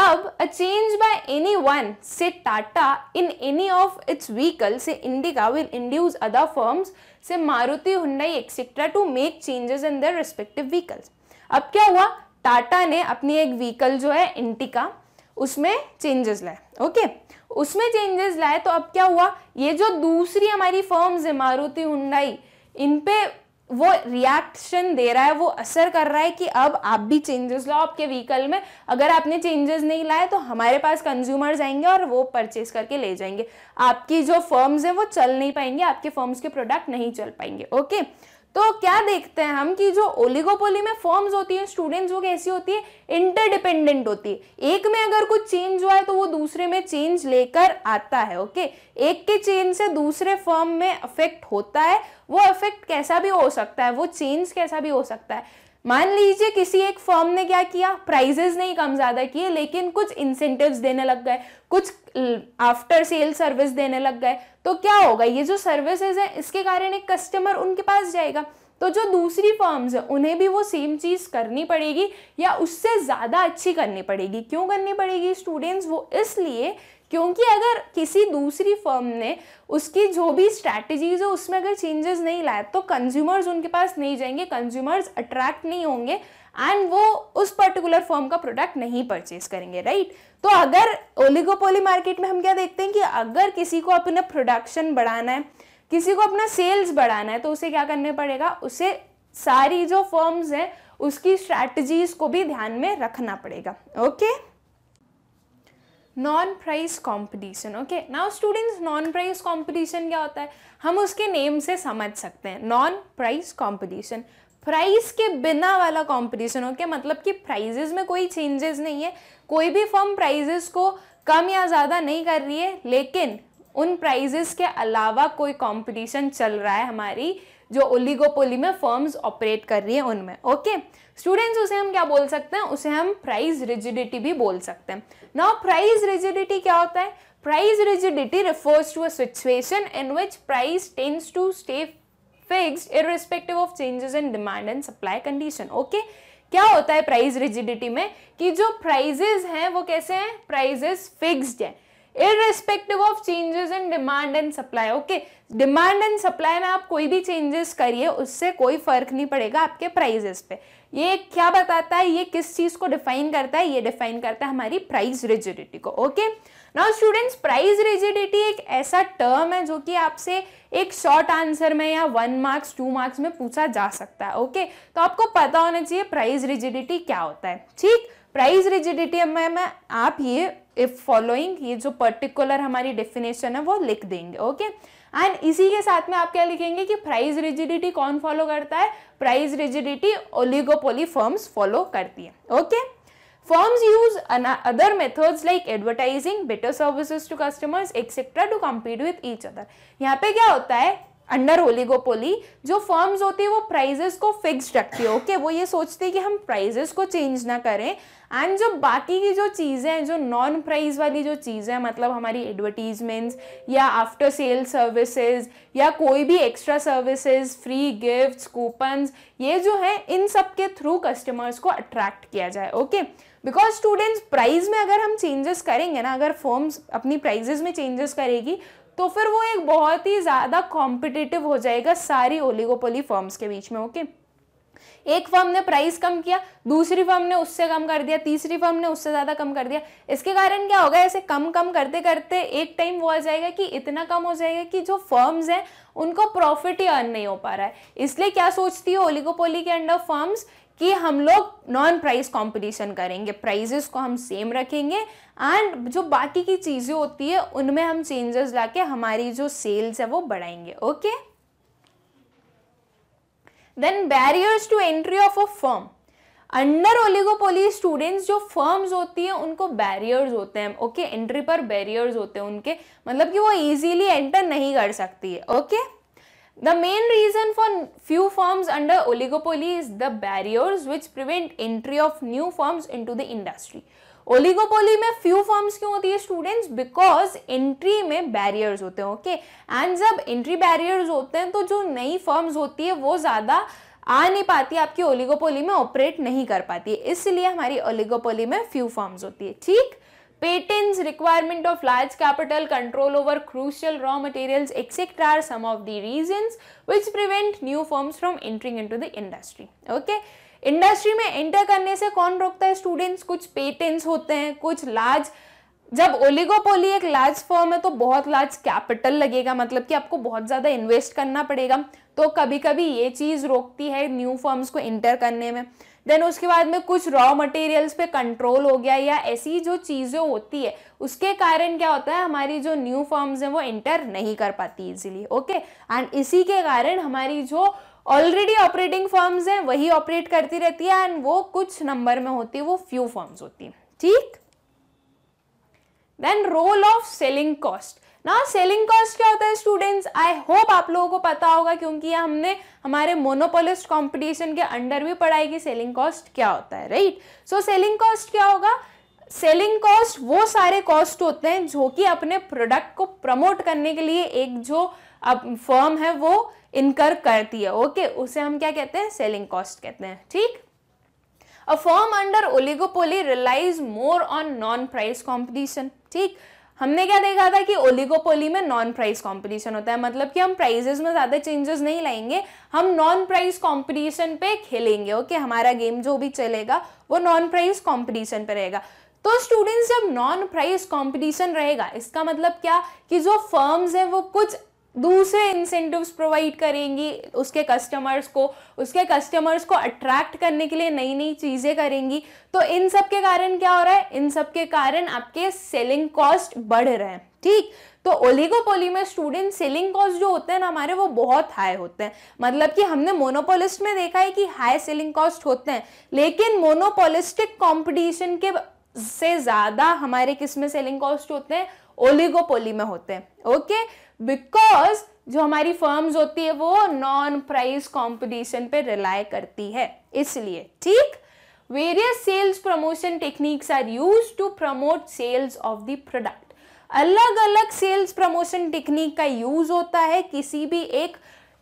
[SPEAKER 1] अब a change by any one से Tata in any of its vehicle से Indica will induce other firms से Maruti Hyundai etcetera to make changes in their respective vehicles अब क्या हुआ टाटा ने अपनी एक व्हीकल जो है इंटिका उसमें चेंजेस लाए ओके उसमें चेंजेस लाए तो अब क्या हुआ ये जो दूसरी हमारी फर्म्स है मारुति हुंडई इन पे वो रिएक्शन दे रहा है वो असर कर रहा है कि अब आप भी चेंजेस लाओ आपके व्हीकल में अगर आपने चेंजेस नहीं लाए तो हमारे पास कंज्यूमर्स आएंगे और वो परचेज करके ले जाएंगे आपकी जो फर्म्स हैं वो चल नहीं पाएंगे आपके फर्म्स के प्रोडक्ट नहीं चल पाएंगे ओके okay? तो क्या देखते हैं हम कि जो ओलिगोपोली में फॉर्म्स होती हैं स्टूडेंट्स वो कैसी होती है इंटरडिपेंडेंट होती है एक में अगर कुछ चेंज हुआ है तो वो दूसरे में चेंज लेकर आता है ओके एक के चेंज से दूसरे फॉर्म में अफेक्ट होता है वो अफेक्ट कैसा भी हो सकता है वो चेंज कैसा भी हो सकता है मान लीजिए किसी एक फर्म ने क्या किया प्राइजेस नहीं कम ज़्यादा किए लेकिन कुछ इंसेंटिव देने लग गए कुछ आफ्टर सेल सर्विस देने लग गए तो क्या होगा ये जो सर्विसेज है इसके कारण एक कस्टमर उनके पास जाएगा तो जो दूसरी फर्म्स है उन्हें भी वो सेम चीज़ करनी पड़ेगी या उससे ज़्यादा अच्छी करनी पड़ेगी क्यों करनी पड़ेगी स्टूडेंट्स वो इसलिए क्योंकि अगर किसी दूसरी फर्म ने उसकी जो भी स्ट्रैटेजीज है उसमें अगर चेंजेस नहीं लाए तो कंज्यूमर्स उनके पास नहीं जाएंगे कंज्यूमर्स अट्रैक्ट नहीं होंगे एंड वो उस पर्टिकुलर फर्म का प्रोडक्ट नहीं परचेज करेंगे राइट right? तो अगर ओलिगोपोली मार्केट में हम क्या देखते हैं कि अगर किसी को अपना प्रोडक्शन बढ़ाना है किसी को अपना सेल्स बढ़ाना है तो उसे क्या करना पड़ेगा उसे सारी जो फर्म्स हैं उसकी स्ट्रैटेजीज को भी ध्यान में रखना पड़ेगा okay okay? Non price competition okay now students non price competition क्या होता है हम उसके नेम से समझ सकते हैं नॉन प्राइज कॉम्पिटिशन प्राइस के बिना वाला कॉम्पिटिशन ओके मतलब कि प्राइजेज में कोई चेंजेस नहीं है कोई भी फर्म प्राइजेस को कम या ज़्यादा नहीं कर रही है लेकिन उन प्राइजेस के अलावा कोई कॉम्पिटिशन चल रहा है हमारी जो ओलीगोपोली में फर्म्स ऑपरेट कर रही है उनमें ओके okay? स्टूडेंट्स उसे हम क्या बोल सकते हैं उसे हम प्राइस रिजिडिटी भी बोल सकते हैं नाउ प्राइस रिजिडिटी क्या होता है price rigidity refers to situation in which price tends to stay fixed irrespective of changes in demand and supply condition okay क्या होता है प्राइस रिजिडिटी में कि जो प्राइजेज हैं वो कैसे हैं प्राइजेस फिक्सड हैं irrespective of changes in demand and supply okay demand and supply में आप कोई भी चेंजेस करिए उससे कोई फर्क नहीं पड़ेगा आपके प्राइजेस पे ये क्या बताता है ये किस चीज़ को डिफाइन करता है ये डिफाइन करता है हमारी प्राइस रिजिडिटी को okay now students price rigidity एक ऐसा टर्म है जो कि आपसे एक शॉर्ट आंसर में या वन मार्क्स टू मार्क्स में पूछा जा सकता है ओके okay? तो आपको पता होना चाहिए प्राइस रिजिडिटी क्या होता है ठीक प्राइस रिजिडिटी में मैं आप ये इफ फॉलोइंग ये जो पर्टिकुलर हमारी डेफिनेशन है वो लिख देंगे ओके okay? एंड इसी के साथ में आप क्या लिखेंगे कि प्राइस रिजिडिटी कौन फॉलो करता है price rigidity oligopoly firms follow करती है okay firms use other methods like advertising better services to customers etcetera to compete with each other यहाँ पे क्या होता है अंडर ओलिगोपोली जो फर्म्स होती है वो प्राइजेस को फिक्स रखती है ओके वो ये सोचती है कि हम प्राइजेस को चेंज ना करें एंड जो बाकी की जो चीज़ें हैं जो नॉन प्राइज वाली जो चीज़ें मतलब हमारी एडवर्टीजमेंट्स या आफ्टर सेल सर्विसेज या कोई भी extra services free gifts coupons ये जो है इन सब के थ्रू कस्टमर्स को अट्रैक्ट किया जाए ओके बिकॉज स्टूडेंट्स प्राइज में अगर हम चेंजेस करेंगे ना अगर फॉर्म्स अपनी प्राइजेज में चेंजेस करेगी तो फिर वो एक बहुत ही ज़्यादा कॉम्पिटिटिव हो जाएगा सारी ओलिगोपोली फर्म्स के बीच में ओके एक फर्म ने प्राइस कम किया दूसरी फर्म ने उससे कम कर दिया तीसरी फर्म ने उससे ज़्यादा कम कर दिया इसके कारण क्या होगा ऐसे कम कम करते करते एक टाइम वो आ जाएगा कि इतना कम हो जाएगा कि जो फर्म्स हैं उनको प्रॉफिट ही अर्न नहीं हो पा रहा है इसलिए क्या सोचती है ओलिगोपोली के अंडर फर्म्स कि हम लोग नॉन प्राइस कंपटीशन करेंगे प्राइजेस को हम सेम रखेंगे एंड जो बाकी की चीज़ें होती है उनमें हम चेंजेस लाके हमारी जो सेल्स है वो बढ़ाएंगे okay then barriers to entry of a firm under oligopoly students जो फर्म्स होती हैं उनको बैरियर्स होते हैं ओके okay? एंट्री पर बैरियर्स होते हैं उनके मतलब कि वो इजीली एंटर नहीं कर सकती है okay okay? The main reason for few firms under oligopoly is the barriers which prevent entry of new firms into the industry. Oligopoly में फ्यू फॉर्म्स क्यों होती है स्टूडेंट्स बिकॉज एंट्री में बैरियर्स होते हैं ओके एंड जब entry barriers होते हैं तो जो नई फॉर्म्स होती है वो ज़्यादा आ नहीं पाती आपकी ओलिगोपोली में ऑपरेट नहीं कर पाती है इसलिए हमारी ओलिगोपोली में फ्यू फॉर्म्स होती है ठीक Patents, requirement of large capital, control over crucial raw materials, etc. are some of the reasons which prevent new firms from entering into the industry. Okay. Industry में एंटर करने से कौन रोकता है स्टूडेंट्स कुछ पेटेंट्स होते हैं कुछ लार्ज जब ओलिगोपोली एक लार्ज फॉर्म है तो बहुत लार्ज कैपिटल लगेगा मतलब कि आपको बहुत ज़्यादा इन्वेस्ट करना पड़ेगा तो कभी कभी ये चीज़ रोकती है न्यू फॉर्म्स को एंटर करने में देन उसके बाद में कुछ रॉ मटेरियल्स पे कंट्रोल हो गया या ऐसी जो चीज़ें होती है उसके कारण क्या होता है हमारी जो न्यू फॉर्म्स हैं वो एंटर नहीं कर पाती इजीली ओके एंड इसी के कारण हमारी जो ऑलरेडी ऑपरेटिंग फॉर्म्स हैं वही ऑपरेट करती रहती है एंड वो कुछ नंबर में होती है वो फ्यू फॉर्म्स होती हैं ठीक then role of selling cost ना सेलिंग कॉस्ट क्या होता है स्टूडेंट्स आई होप आप लोगों को पता होगा क्योंकि हमने हमारे मोनोपोलिस्ट कंपटीशन के अंडर भी पढ़ाई की सेलिंग कॉस्ट क्या होता है राइट सो सेलिंग कॉस्ट क्या होगा सेलिंग कॉस्ट वो सारे कॉस्ट होते हैं जो कि अपने प्रोडक्ट को प्रमोट करने के लिए एक जो अब फर्म है वो इनकर करती है ओके okay? उसे हम क्या कहते हैं सेलिंग कॉस्ट कहते हैं ठीक a firm under oligopoly relies more on non price competition ठीक हमने क्या देखा था कि ओलिगोपोली में नॉन प्राइस कंपटीशन होता है मतलब कि हम प्राइजेस में ज़्यादा चेंजेस नहीं लाएंगे हम नॉन प्राइस कंपटीशन पे खेलेंगे ओके हमारा गेम जो भी चलेगा वो नॉन प्राइस कंपटीशन पे रहेगा तो स्टूडेंट्स जब नॉन प्राइस कंपटीशन रहेगा इसका मतलब क्या कि जो फर्म्स हैं वो कुछ दूसरे इंसेंटिव्स प्रोवाइड करेंगी उसके कस्टमर्स को उसके कस्टमर्स को अट्रैक्ट करने के लिए नई नई चीज़ें करेंगी तो इन सब के कारण क्या हो रहा है इन सब के कारण आपके सेलिंग कॉस्ट बढ़ रहे हैं ठीक तो ओलिगोपोली में स्टूडेंट सेलिंग कॉस्ट जो होते हैं ना हमारे वो बहुत हाई होते हैं मतलब कि हमने मोनोपोलिस्ट में देखा है कि हाई सेलिंग कॉस्ट होते हैं लेकिन मोनोपोलिस्टिक कॉम्पिटिशन के से ज़्यादा हमारे किस में सेलिंग कॉस्ट होते हैं ओलिगोपोली में होते हैं ओके बिकॉज जो हमारी फर्म्स होती है वो नॉन प्राइस कंपटीशन पे रिलाय करती है इसलिए ठीक various sales promotion techniques are use to promote sales of the product अलग अलग सेल्स प्रमोशन टेक्निक का यूज होता है किसी भी एक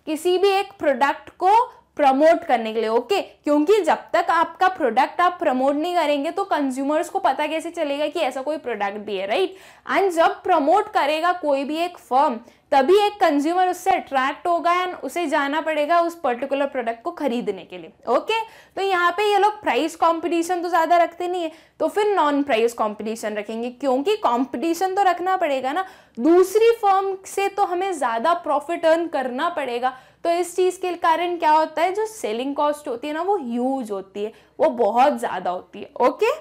[SPEAKER 1] किसी भी एक प्रोडक्ट को प्रमोट करने के लिए ओके क्योंकि जब तक आपका प्रोडक्ट आप प्रमोट नहीं करेंगे तो कंज्यूमर्स को पता कैसे चलेगा कि ऐसा कोई प्रोडक्ट भी है राइट एंड जब प्रमोट करेगा कोई भी एक फर्म तभी एक कंज्यूमर उससे अट्रैक्ट होगा एंड उसे जाना पड़ेगा उस पर्टिकुलर प्रोडक्ट को खरीदने के लिए ओके तो यहाँ पे ये लोग प्राइस कंपटीशन तो ज़्यादा रखते नहीं है तो फिर नॉन प्राइस कंपटीशन रखेंगे क्योंकि कंपटीशन तो रखना पड़ेगा ना दूसरी फर्म से तो हमें ज़्यादा प्रॉफिट अर्न करना पड़ेगा तो इस चीज़ के कारण क्या होता है जो सेलिंग कॉस्ट होती है ना वो ह्यूज होती है वो बहुत ज़्यादा होती है okay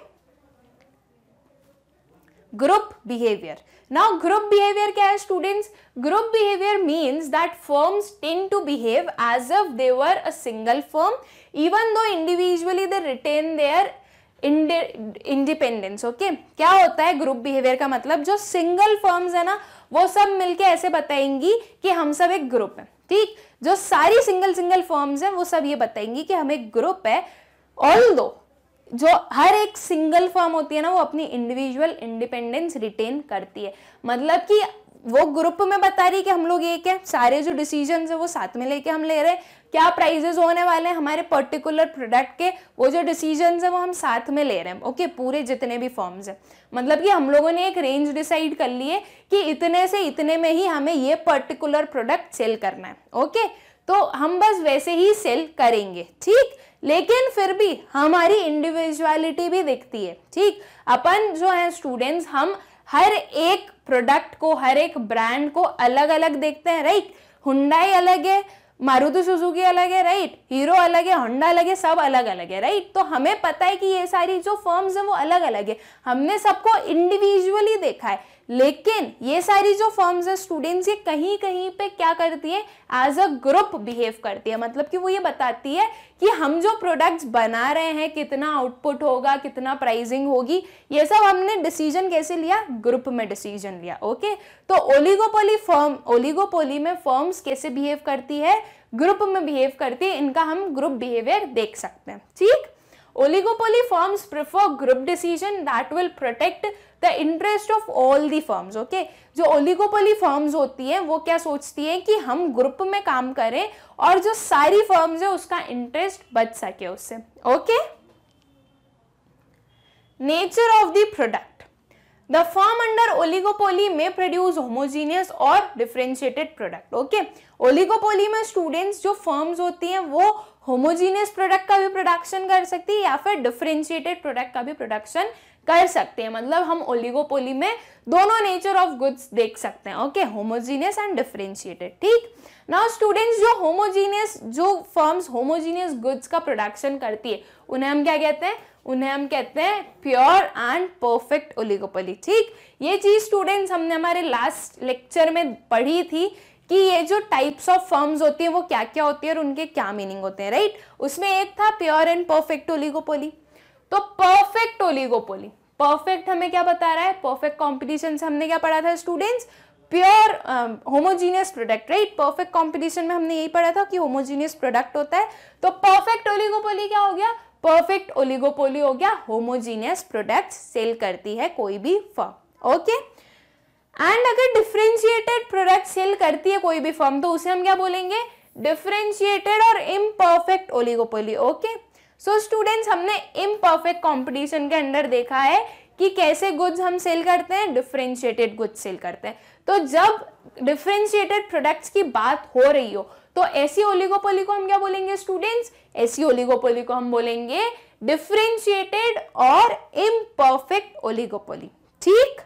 [SPEAKER 1] group behaviour now group behaviour क्या है student group behaviour means that firms tend to behave as if they were a single firm even though individually they retain their independence okay क्या होता है ग्रुप बिहेवियर का मतलब जो single firms है ना वो सब मिलके ऐसे बताएंगी कि हम सब एक ग्रुप है ठीक जो सारी सिंगल सिंगल फॉर्म्स हैं वो सब ये बताएंगी कि हम एक ग्रुप है ऑल दो जो हर एक सिंगल फॉर्म होती है ना वो अपनी इंडिविजुअल इंडिपेंडेंस रिटेन करती है मतलब कि वो ग्रुप में बता रही है कि हम लोग एक है सारे जो डिसीजन है वो साथ में लेके हम ले रहे हैं क्या प्राइजेस होने वाले हैं हमारे पर्टिकुलर प्रोडक्ट के वो जो डिसीजन है वो हम साथ में ले रहे हैं ओके पूरे जितने भी फॉर्म्स हैं मतलब कि हम लोगों ने एक रेंज डिसाइड कर ली है कि इतने से इतने में ही हमें ये पर्टिकुलर प्रोडक्ट सेल करना है ओके तो हम बस वैसे ही सेल करेंगे ठीक लेकिन फिर भी हमारी इंडिविजुअलिटी भी दिखती है ठीक अपन जो है स्टूडेंट्स हम हर एक प्रोडक्ट को हर एक ब्रांड को अलग अलग देखते हैं राइट हुंडाई अलग है मारुति सुजुकी अलग है राइट हीरो अलग है होंडा अलग है सब अलग अलग है राइट तो हमें पता है कि ये सारी जो फर्म्स है वो अलग अलग है हमने सबको इंडिविजुअली देखा है लेकिन ये सारी जो फर्म्स है स्टूडेंट्स ये कहीं कहीं पे क्या करती है एज अ ग्रुप बिहेव करती है मतलब कि वो ये बताती है कि हम जो प्रोडक्ट्स बना रहे हैं कितना आउटपुट होगा कितना प्राइसिंग होगी ये सब हमने डिसीजन कैसे लिया ग्रुप में डिसीजन लिया ओके तो ओलिगोपोली फर्म ओलिगोपोली में फर्म्स कैसे बिहेव करती है ग्रुप में बिहेव करती है इनका हम ग्रुप बिहेवियर देख सकते हैं ठीक oligopoly firms prefer group decision that will protect the interest of all the firms okay जो ओलिगोपोली फर्म्स होती है वो क्या सोचती है कि हम ग्रुप में काम करें और जो सारी फर्म्स है उसका इंटरेस्ट बच सके उससे okay nature of the product the firm under oligopoly में प्रोड्यूस होमोजीनियस और डिफ्रेंशिएटेड प्रोडक्ट ओके ओलिगोपोली में स्टूडेंट्स जो फर्म्स होती हैं वो होमोजीनियस प्रोडक्ट का भी प्रोडक्शन कर सकती है या फिर डिफ्रेंशिएटेड प्रोडक्ट का भी प्रोडक्शन कर सकते हैं मतलब हम ओलिगोपोली में दोनों नेचर ऑफ गुड्स देख सकते हैं ओके होमोजीनियस एंड डिफ्रेंशिएटेड ठीक नाउ स्टूडेंट्स जो होमोजीनियस जो फर्म्स होमोजीनियस गुड्स का प्रोडक्शन करती है उन्हें हम क्या कहते हैं उन्हें हम कहते हैं प्योर एंड परफेक्ट ओलिगोपोली ठीक ये चीज़ स्टूडेंट्स हमने हमारे लास्ट लेक्चर में पढ़ी थी कि ये जो टाइप्स ऑफ फर्म्स होती है वो क्या क्या होती है और उनके क्या मीनिंग होते हैं राइट उसमें एक था प्योर एंड परफेक्ट ओलिगोपोली तो परफेक्ट ओलिगोपोली परफेक्ट हमें क्या बता रहा है परफेक्ट कॉम्पिटिशन से हमने क्या पढ़ा था students pure homogeneous product right perfect competition में हमने यही पढ़ा था कि होमोजीनियस प्रोडक्ट होता है तो परफेक्ट ओलिगोपोली क्या हो गया परफेक्ट ओलिगोपोली हो गया होमोजीनियस प्रोडक्ट सेल करती है कोई भी फर्म ओके एंड अगर डिफ्रेंशिएटेड प्रोडक्ट सेल करती है कोई भी फर्म तो उसे हम क्या बोलेंगे डिफ्रेंशिएटेड और imperfect oligopoly okay so so, students हमने इम्परफेक्ट कंपटीशन के अंदर देखा है कि कैसे गुड्स हम सेल करते हैं डिफ्रेंशिएटेड गुड्स सेल करते हैं तो जब डिफ्रेंशिएटेड प्रोडक्ट्स की बात हो रही हो तो ऐसी ओलिगोपोली को हम क्या बोलेंगे स्टूडेंट्स ऐसी ओलिगोपोली को हम बोलेंगे डिफ्रेंशिएटेड और इम्परफेक्ट ओलिगोपोली ठीक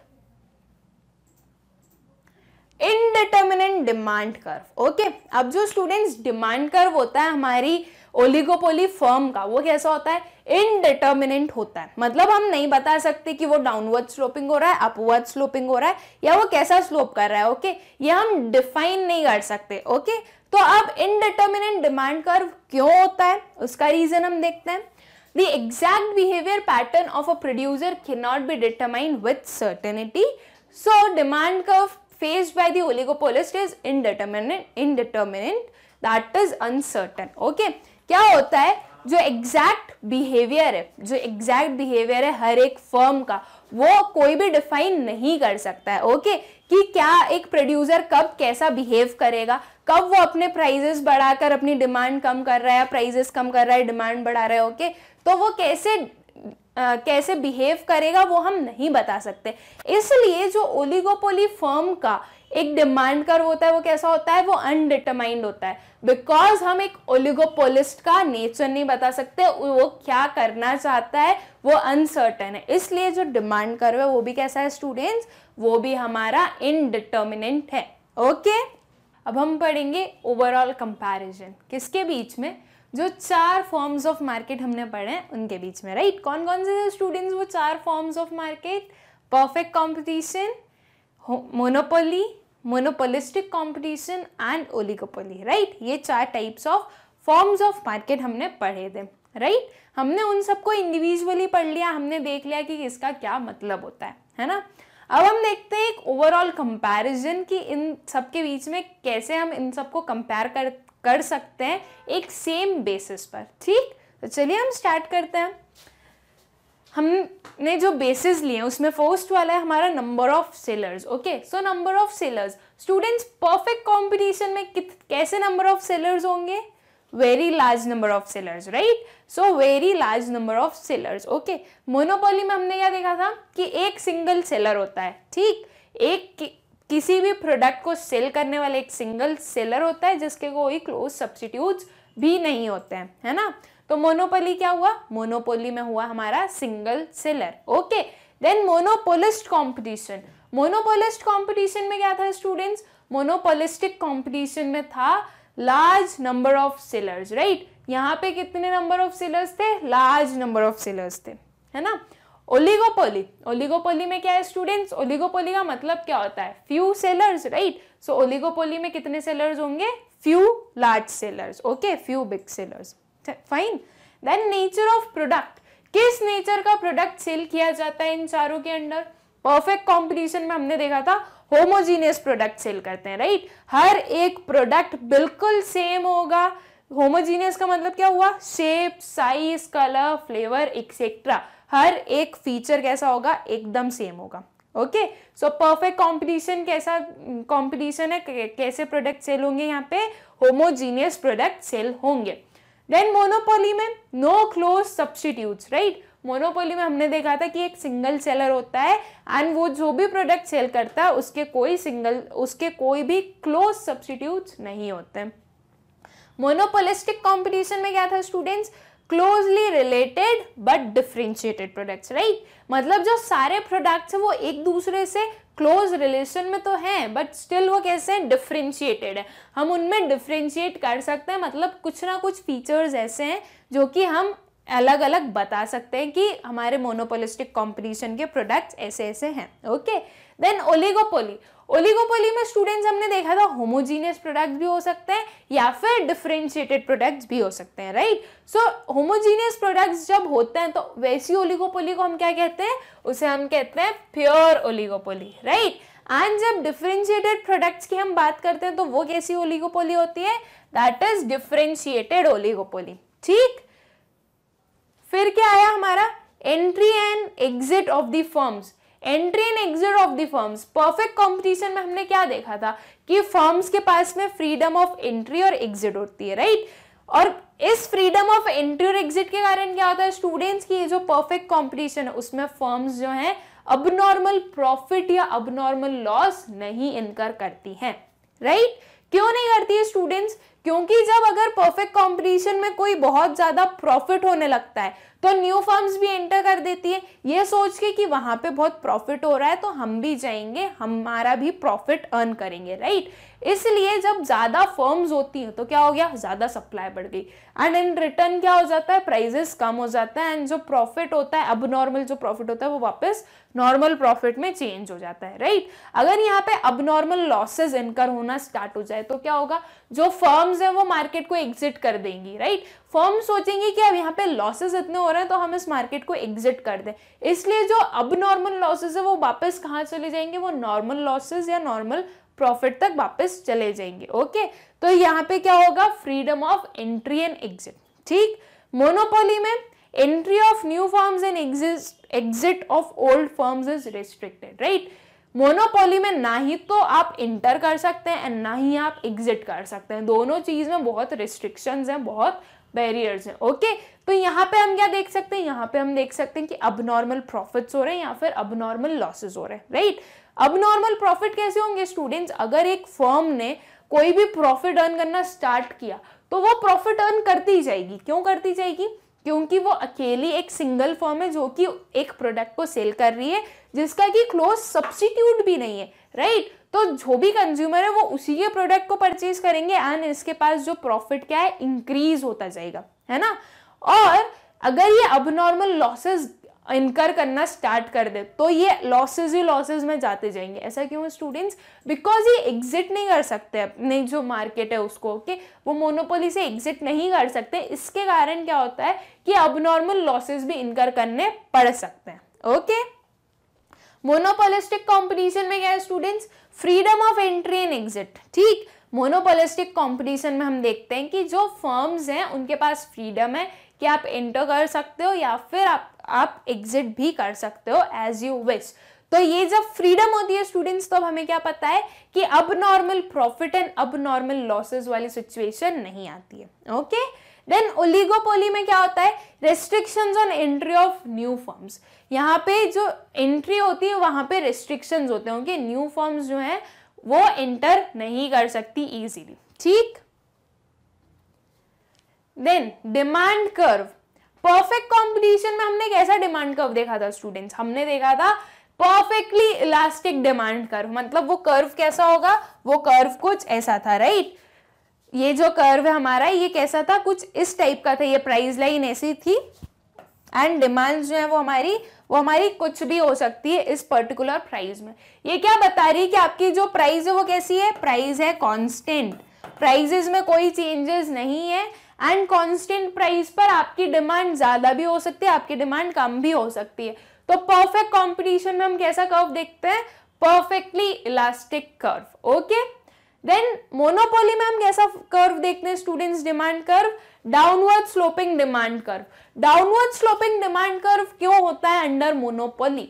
[SPEAKER 1] इनडिटर्मिनेंट डिमांड कर्व ओके अब जो स्टूडेंट्स डिमांड कर्व होता है हमारी ओलिगोपोली फॉर्म का वो कैसा होता है इनडिटर्मिनेंट होता है मतलब हम नहीं बता सकते कि वो डाउनवर्ड स्लोपिंग हो रहा है अपवर्ड स्लोपिंग हो रहा है या वो कैसा स्लोप कर रहा है ओके ये हम डिफाइन नहीं कर सकते ओके तो अब इनडिटर्मिनेंट डिमांड कर्व क्यों होता है उसका रीजन हम देखते हैं the exact behaviour pattern of a producer के not be determined with certainty so demand curve faced by the oligopolist is indeterminate indeterminate that is uncertain okay क्या होता है जो एग्जैक्ट बिहेवियर है जो एग्जैक्ट बिहेवियर है हर एक फर्म का वो कोई भी डिफाइन नहीं कर सकता है ओके कि क्या एक प्रोड्यूसर कब कैसा बिहेव करेगा कब वो अपने प्राइजेस बढ़ाकर अपनी डिमांड कम कर रहा है प्राइजेस कम कर रहा है डिमांड बढ़ा रहा है ओके तो वो कैसे आ, कैसे बिहेव करेगा वो हम नहीं बता सकते इसलिए जो ओलिगोपोली फर्म का एक डिमांड कर्व होता है वो कैसा होता है वो अनडिटरमाइंड होता है बिकॉज हम एक ओलिगोपोलिस्ट का नेचर नहीं बता सकते वो क्या करना चाहता है वो अनसर्टन है इसलिए जो डिमांड कर्व है वो भी कैसा है स्टूडेंट्स वो भी हमारा इनडिटर्मिनेंट है ओके okay? अब हम पढ़ेंगे ओवरऑल कंपैरिजन किसके बीच में जो चार फॉर्म्स ऑफ मार्केट हमने पढ़े हैं उनके बीच में राइट right? कौन कौन से स्टूडेंट्स वो चार forms of market perfect competition monopoly monopolistic competition and oligopoly right ये चार types of forms of market हमने पढ़े थे राइट right? हमने उन सबको इंडिविजुअली पढ़ लिया हमने देख लिया कि इसका क्या मतलब होता है है ना अब हम देखते हैं एक ओवरऑल कंपैरिजन कि इन सबके बीच में कैसे हम इन सबको कंपेयर कर कर सकते हैं एक सेम बेसिस पर ठीक तो चलिए हम स्टार्ट करते हैं हमने जो बेसिस लिए हैं उसमें फर्स्ट वाला है हमारा number of sellers okay so number of sellers students perfect competition में कैसे नंबर ऑफ सेलर्स होंगे very large number of sellers right so very large number of sellers okay monopoly में हमने क्या देखा था कि एक सिंगल सेलर होता है ठीक एक कि, किसी भी प्रोडक्ट को सेल करने वाले एक सिंगल सेलर होता है जिसके कोई क्लोज सब्सिट्यूट भी नहीं होते हैं है ना तो मोनोपोली क्या हुआ मोनोपोली में हुआ हमारा single seller okay then monopolist competition monopolist competition में क्या था स्टूडेंट्स मोनोपोलिस्टिक कॉम्पिटिशन में था large number of sellers right यहाँ पे कितने नंबर ऑफ सेलर्स थे लार्ज नंबर ऑफ सेलर्स थे है ना ओलिगोपोली ओलिगोपोली में क्या है स्टूडेंट्स ओलिगोपोली का मतलब क्या होता है few sellers right so oligopoly में कितने सेलर्स होंगे few large sellers okay few big sellers fine then nature of product किस नेचर का प्रोडक्ट सेल किया जाता है इन चारों के अंडर परफेक्ट कॉम्पिटिशन में हमने देखा था होमोजीनियस प्रोडक्ट सेल करते हैं राइट हर एक प्रोडक्ट बिल्कुल सेम होगा होमोजीनियस का मतलब क्या हुआ shape size colour flavour etcetera हर एक फीचर कैसा होगा एकदम सेम होगा ओके सो परफेक्ट कंपटीशन कैसा कंपटीशन है कैसे प्रोडक्ट सेल होंगे यहाँ पे होमोजीनियस प्रोडक्ट सेल होंगे देन मोनोपोली में no close substitute right monopoly में हमने देखा था कि एक सिंगल सेलर होता है एंड वो जो भी प्रोडक्ट सेल करता है उसके कोई सिंगल उसके कोई भी क्लोज सब्सटीट्यूट नहीं होते मोनोपोलिस्टिक कॉम्पिटिशन में क्या था students closely related but differentiated products right मतलब जो सारे प्रोडक्ट्स हैं वो एक दूसरे से क्लोज रिलेशन में तो हैं बट स्टिल वो कैसे हैं डिफ्रेंशिएटेड है हम उनमें डिफ्रेंशिएट कर सकते हैं मतलब कुछ ना कुछ फीचर्स ऐसे हैं जो कि हम अलग अलग बता सकते हैं कि हमारे मोनोपोलिस्टिक कॉम्पिटिशन के प्रोडक्ट्स ऐसे ऐसे हैं ओके देन ओलिगोपोली ओलिगोपोली में स्टूडेंट्स हमने देखा था होमोजीनियस प्रोडक्ट्स भी हो सकते हैं या फिर डिफ्रेंशिएटेड प्रोडक्ट्स भी हो सकते हैं राइट सो होमोजीनियस प्रोडक्ट्स जब होते हैं तो वैसी ओलिगोपोली को हम क्या कहते हैं उसे हम कहते हैं प्योर ओलिगोपोली राइट एंड जब डिफ्रेंशिएटेड प्रोडक्ट्स की हम बात करते हैं तो वो कैसी ओलिगोपोली होती है दैट इज डिफ्रेंशिएटेड ओलिगोपोली ठीक फिर क्या आया हमारा entry and exit of the firms entry and exit of the firms perfect competition में हमने क्या देखा था कि फर्म्स के पास में फ्रीडम ऑफ एंट्री और एग्जिट होती है राइट और इस फ्रीडम ऑफ एंट्री और एग्जिट के कारण क्या होता है स्टूडेंट्स की जो परफेक्ट कॉम्पिटिशन है उसमें फर्म्स जो हैं अब नॉर्मल प्रॉफिट या अब नॉर्मल लॉस नहीं इनकर करती हैं राइट right? क्यों नहीं करती है स्टूडेंट्स क्योंकि जब अगर परफेक्ट कॉम्पिटिशन में कोई बहुत ज़्यादा प्रॉफिट होने लगता है तो न्यू फर्म्स भी एंटर कर देती है ये सोच के कि वहां पे बहुत प्रॉफिट हो रहा है तो हम भी जाएंगे हमारा भी प्रॉफिट अर्न करेंगे राइट इसलिए जब ज़्यादा फर्म्स होती हैं तो क्या हो गया ज़्यादा सप्लाई बढ़ गई एंड इन रिटर्न क्या हो जाता है प्राइजेस कम हो जाते हैं एंड जो प्रॉफिट होता है अब नॉर्मल जो प्रॉफिट होता है वो वापस नॉर्मल प्रॉफिट में चेंज हो जाता है राइट अगर यहाँ पे अब नॉर्मल लॉसेज इनकर होना स्टार्ट हो जाए तो क्या होगा जो फर्म्स हैं वो मार्केट को एग्जिट कर देंगी राइट फर्म सोचेंगे कि अब यहाँ पे लॉसेज इतने हो रहे हैं तो हम इस मार्केट को एग्जिट कर दें इसलिए जो अब नॉर्मल लॉसेज है वो वापस कहाँ चले जाएंगे वो नॉर्मल लॉसेज या नॉर्मल प्रॉफिट तक वापस चले जाएंगे ओके तो यहाँ पे क्या होगा freedom of entry and exit ठीक मोनोपोली में entry of new firms and exit of old firms is restricted right monopoly में ना ही तो आप इंटर कर सकते हैं एंड ना ही आप एग्जिट कर सकते हैं दोनों चीज में बहुत रिस्ट्रिक्शन है बहुत बैरियर्स हैं ओके तो यहाँ पे हम क्या देख सकते हैं यहाँ पे हम देख सकते हैं कि अब नॉर्मल प्रॉफिट्स हो रहे हैं या फिर अब नॉर्मल लॉसेज हो रहे हैं राइट right? अब नॉर्मल प्रॉफिट कैसे होंगे स्टूडेंट्स अगर एक फर्म ने कोई भी प्रॉफिट अर्न करना स्टार्ट किया तो वो प्रॉफिट अर्न करती जाएगी क्यों करती जाएगी क्योंकि वो अकेली एक सिंगल फर्म है जो कि एक प्रोडक्ट को सेल कर रही है जिसका कि क्लोज सब्सिट्यूट भी नहीं है राइट right? तो जो भी कंज्यूमर है वो उसी के प्रोडक्ट को परचेज करेंगे एंड इसके पास जो प्रॉफिट क्या है इंक्रीज होता जाएगा है ना और अगर ये अब नॉर्मल लॉसेज इनकर करना स्टार्ट कर दे तो ये लॉसेज ही लॉसेज में जाते जाएंगे ऐसा क्यों स्टूडेंट्स बिकॉज ये एग्जिट नहीं कर सकते अपने जो मार्केट है उसको ओके वो मोनोपोली से एग्जिट नहीं कर सकते इसके कारण क्या होता है कि अब नॉर्मल लॉसेज भी इनकर करने पड़ सकते हैं ओके मोनोपोलिस्टिक कॉम्पिटिशन में क्या है students freedom of entry and exit ठीक मोनोपोलिस्टिक कॉम्पिटिशन में हम देखते हैं कि जो फर्म्स हैं उनके पास फ्रीडम है कि आप एंटर कर सकते हो या फिर आप आप एग्जिट भी कर सकते हो एज यू विश तो ये जब फ्रीडम होती है स्टूडेंट्स तो अब हमें क्या पता है कि अब नॉर्मल प्रॉफिट एंड अब नॉर्मल लॉसेज वाली सिचुएशन नहीं आती है ओके देन ओलिगोपोली में क्या होता है restrictions on entry of new firms यहाँ पे जो एंट्री होती है वहां पे रेस्ट्रिक्शंस होते हैं कि न्यू फॉर्म्स जो है वो एंटर नहीं कर सकती इजीली ठीक then demand curve perfect competition में हमने कैसा डिमांड कर्व देखा था स्टूडेंट्स हमने देखा था परफेक्टली इलास्टिक डिमांड कर्व मतलब वो कर्व कैसा होगा वो कर्व कुछ ऐसा था राइट ये जो कर्व है हमारा ये कैसा था कुछ इस टाइप का था ये प्राइस लाइन ऐसी थी एंड डिमांड जो है वो हमारी वो हमारी कुछ भी हो सकती है इस पर्टिकुलर प्राइस में ये क्या बता रही है कि आपकी जो प्राइस है वो कैसी है प्राइस है कॉन्स्टेंट प्राइजेज में कोई चेंजेस नहीं है एंड कॉन्स्टेंट प्राइस पर आपकी डिमांड ज़्यादा भी हो सकती है आपकी डिमांड कम भी हो सकती है तो परफेक्ट कॉम्पिटिशन में हम कैसा कर्व देखते हैं perfectly elastic curve okay then monopoly में हम कैसा कर्व देखते हैं students demand curve downward sloping demand curve downward sloping demand curve क्यों होता है अंडर मोनोपोली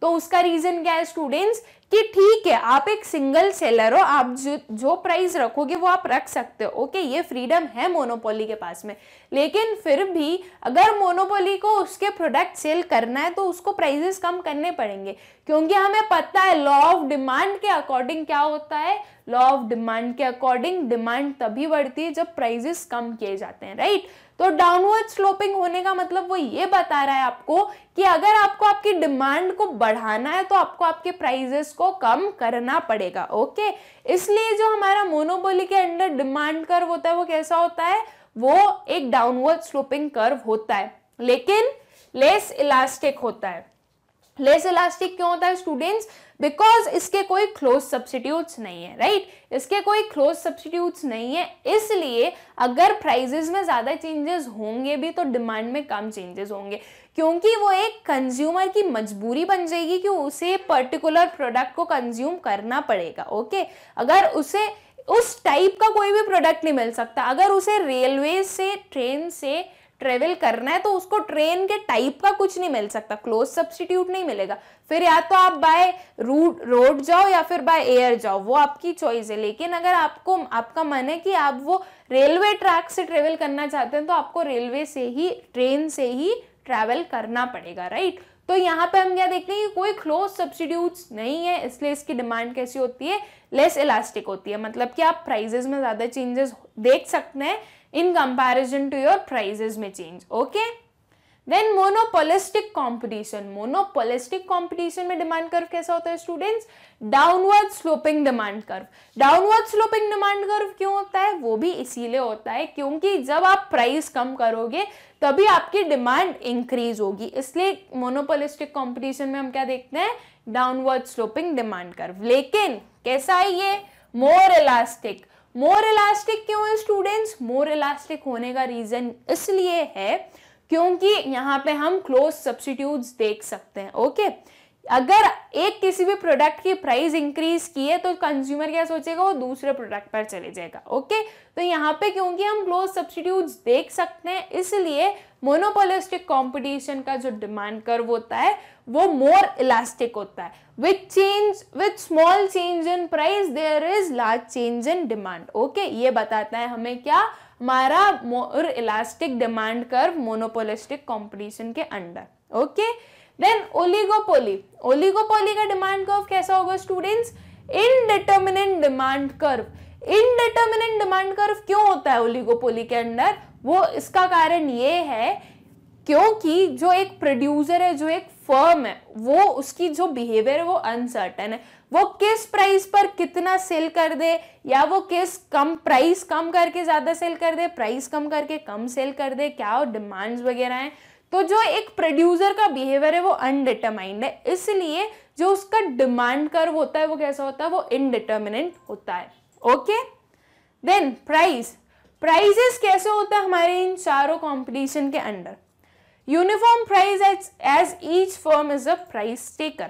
[SPEAKER 1] तो उसका रीजन क्या है स्टूडेंट्स कि ठीक है आप एक सिंगल सेलर हो आप जो जो प्राइस रखोगे वो आप रख सकते हो ओके ये फ्रीडम है मोनोपोली के पास में लेकिन फिर भी अगर मोनोपोली को उसके प्रोडक्ट सेल करना है तो उसको प्राइजेस कम करने पड़ेंगे क्योंकि हमें पता है लॉ ऑफ डिमांड के अकॉर्डिंग क्या होता है लॉ ऑफ डिमांड के अकॉर्डिंग डिमांड तभी बढ़ती है जब प्राइजेस कम किए जाते हैं राइट तो डाउनवर्ड स्लोपिंग होने का मतलब वो ये बता रहा है आपको कि अगर आपको आपकी डिमांड को बढ़ाना है तो आपको आपके प्राइजेस को कम करना पड़ेगा ओके इसलिए जो हमारा मोनोपोली के अंडर डिमांड कर्व होता है वो कैसा होता है वो एक डाउनवर्ड स्लोपिंग कर्व होता है लेकिन लेस इलास्टिक होता है लेस इलास्टिक क्यों होता है स्टूडेंट्स बिकॉज इसके कोई क्लोज सब्सिट्यूट्स नहीं है राइट right? इसके कोई क्लोज सब्सिट्यूट्स नहीं है इसलिए अगर प्राइजेस में ज़्यादा चेंजेस होंगे भी तो डिमांड में कम चेंजेस होंगे क्योंकि वो एक कंज्यूमर की मजबूरी बन जाएगी कि उसे पर्टिकुलर प्रोडक्ट को कंज्यूम करना पड़ेगा ओके okay? अगर उसे उस टाइप का कोई भी प्रोडक्ट नहीं मिल सकता अगर उसे रेलवे से ट्रेन से ट्रेवल करना है तो उसको ट्रेन के टाइप का कुछ नहीं मिल सकता क्लोज सब्सटीट्यूट नहीं मिलेगा फिर या तो आप बाय रूट रोड जाओ या फिर बाय एयर जाओ वो आपकी चॉइस है लेकिन अगर आपको आपका मन है कि आप वो रेलवे ट्रैक से ट्रेवल करना चाहते हैं तो आपको रेलवे से ही ट्रेन से ही ट्रैवल करना पड़ेगा राइट तो यहाँ पे हम क्या देखते हैं कि कोई क्लोज सब्सिट्यूट नहीं है इसलिए इसकी डिमांड कैसी होती है लेस इलास्टिक होती है मतलब कि आप प्राइजेस में ज़्यादा चेंजेस देख सकते हैं in comparison to your prices may change okay then monopolistic competition monopolistic competition में डिमांड कर्व कैसा होता है students downward sloping demand curve downward sloping demand curve क्यों होता है वो भी इसीलिए होता है क्योंकि जब आप प्राइस कम करोगे तभी आपकी डिमांड इंक्रीज होगी इसलिए मोनोपोलिस्टिक कॉम्पिटिशन में हम क्या देखते हैं डाउनवर्ड स्लोपिंग डिमांड कर्व लेकिन कैसा है ये मोर इलास्टिक मोर इलास्टिक क्यों है स्टूडेंट्स मोर इलास्टिक होने का रीजन इसलिए है क्योंकि यहाँ पे हम क्लोज सब्सटीट्यूट देख सकते हैं ओके okay? अगर एक किसी भी प्रोडक्ट की प्राइस इंक्रीज की है तो कंज्यूमर क्या सोचेगा वो दूसरे प्रोडक्ट पर चले जाएगा ओके तो यहाँ पे क्योंकि हम क्लोज सब्सिट्यूट देख सकते हैं इसलिए मोनोपोलिस्टिक कंपटीशन का जो डिमांड कर्व होता है वो मोर इलास्टिक होता है with change with small change in price there is large change in demand okay ये बताता है हमें क्या हमारा more elastic demand curve monopolistic competition के under okay okay? Then oligopoly oligopoly का डिमांड कर्व कैसा होगा students indeterminate demand curve indeterminate demand curve क्यों होता है ओलिगोपोली के अंदर वो इसका कारण ये है क्योंकि जो एक प्रोड्यूसर है जो एक फर्म है वो उसकी जो बिहेवियर है वो अनसर्टन है वो किस प्राइस पर कितना सेल कर दे या वो किस कम प्राइस कम करके ज़्यादा सेल कर दे प्राइस कम करके कम सेल कर दे क्या डिमांड्स वगैरह हैं तो जो एक प्रोड्यूसर का बिहेवियर है वो अनडिटरमाइंड है इसलिए जो उसका डिमांड कर होता है वो कैसा होता है वो इनडिटर्मिनेंट होता है ओके देन प्राइस प्राइजेस कैसे होता है हमारे इन चारों कॉम्पिटिशन के under uniform price as as each firm is a price taker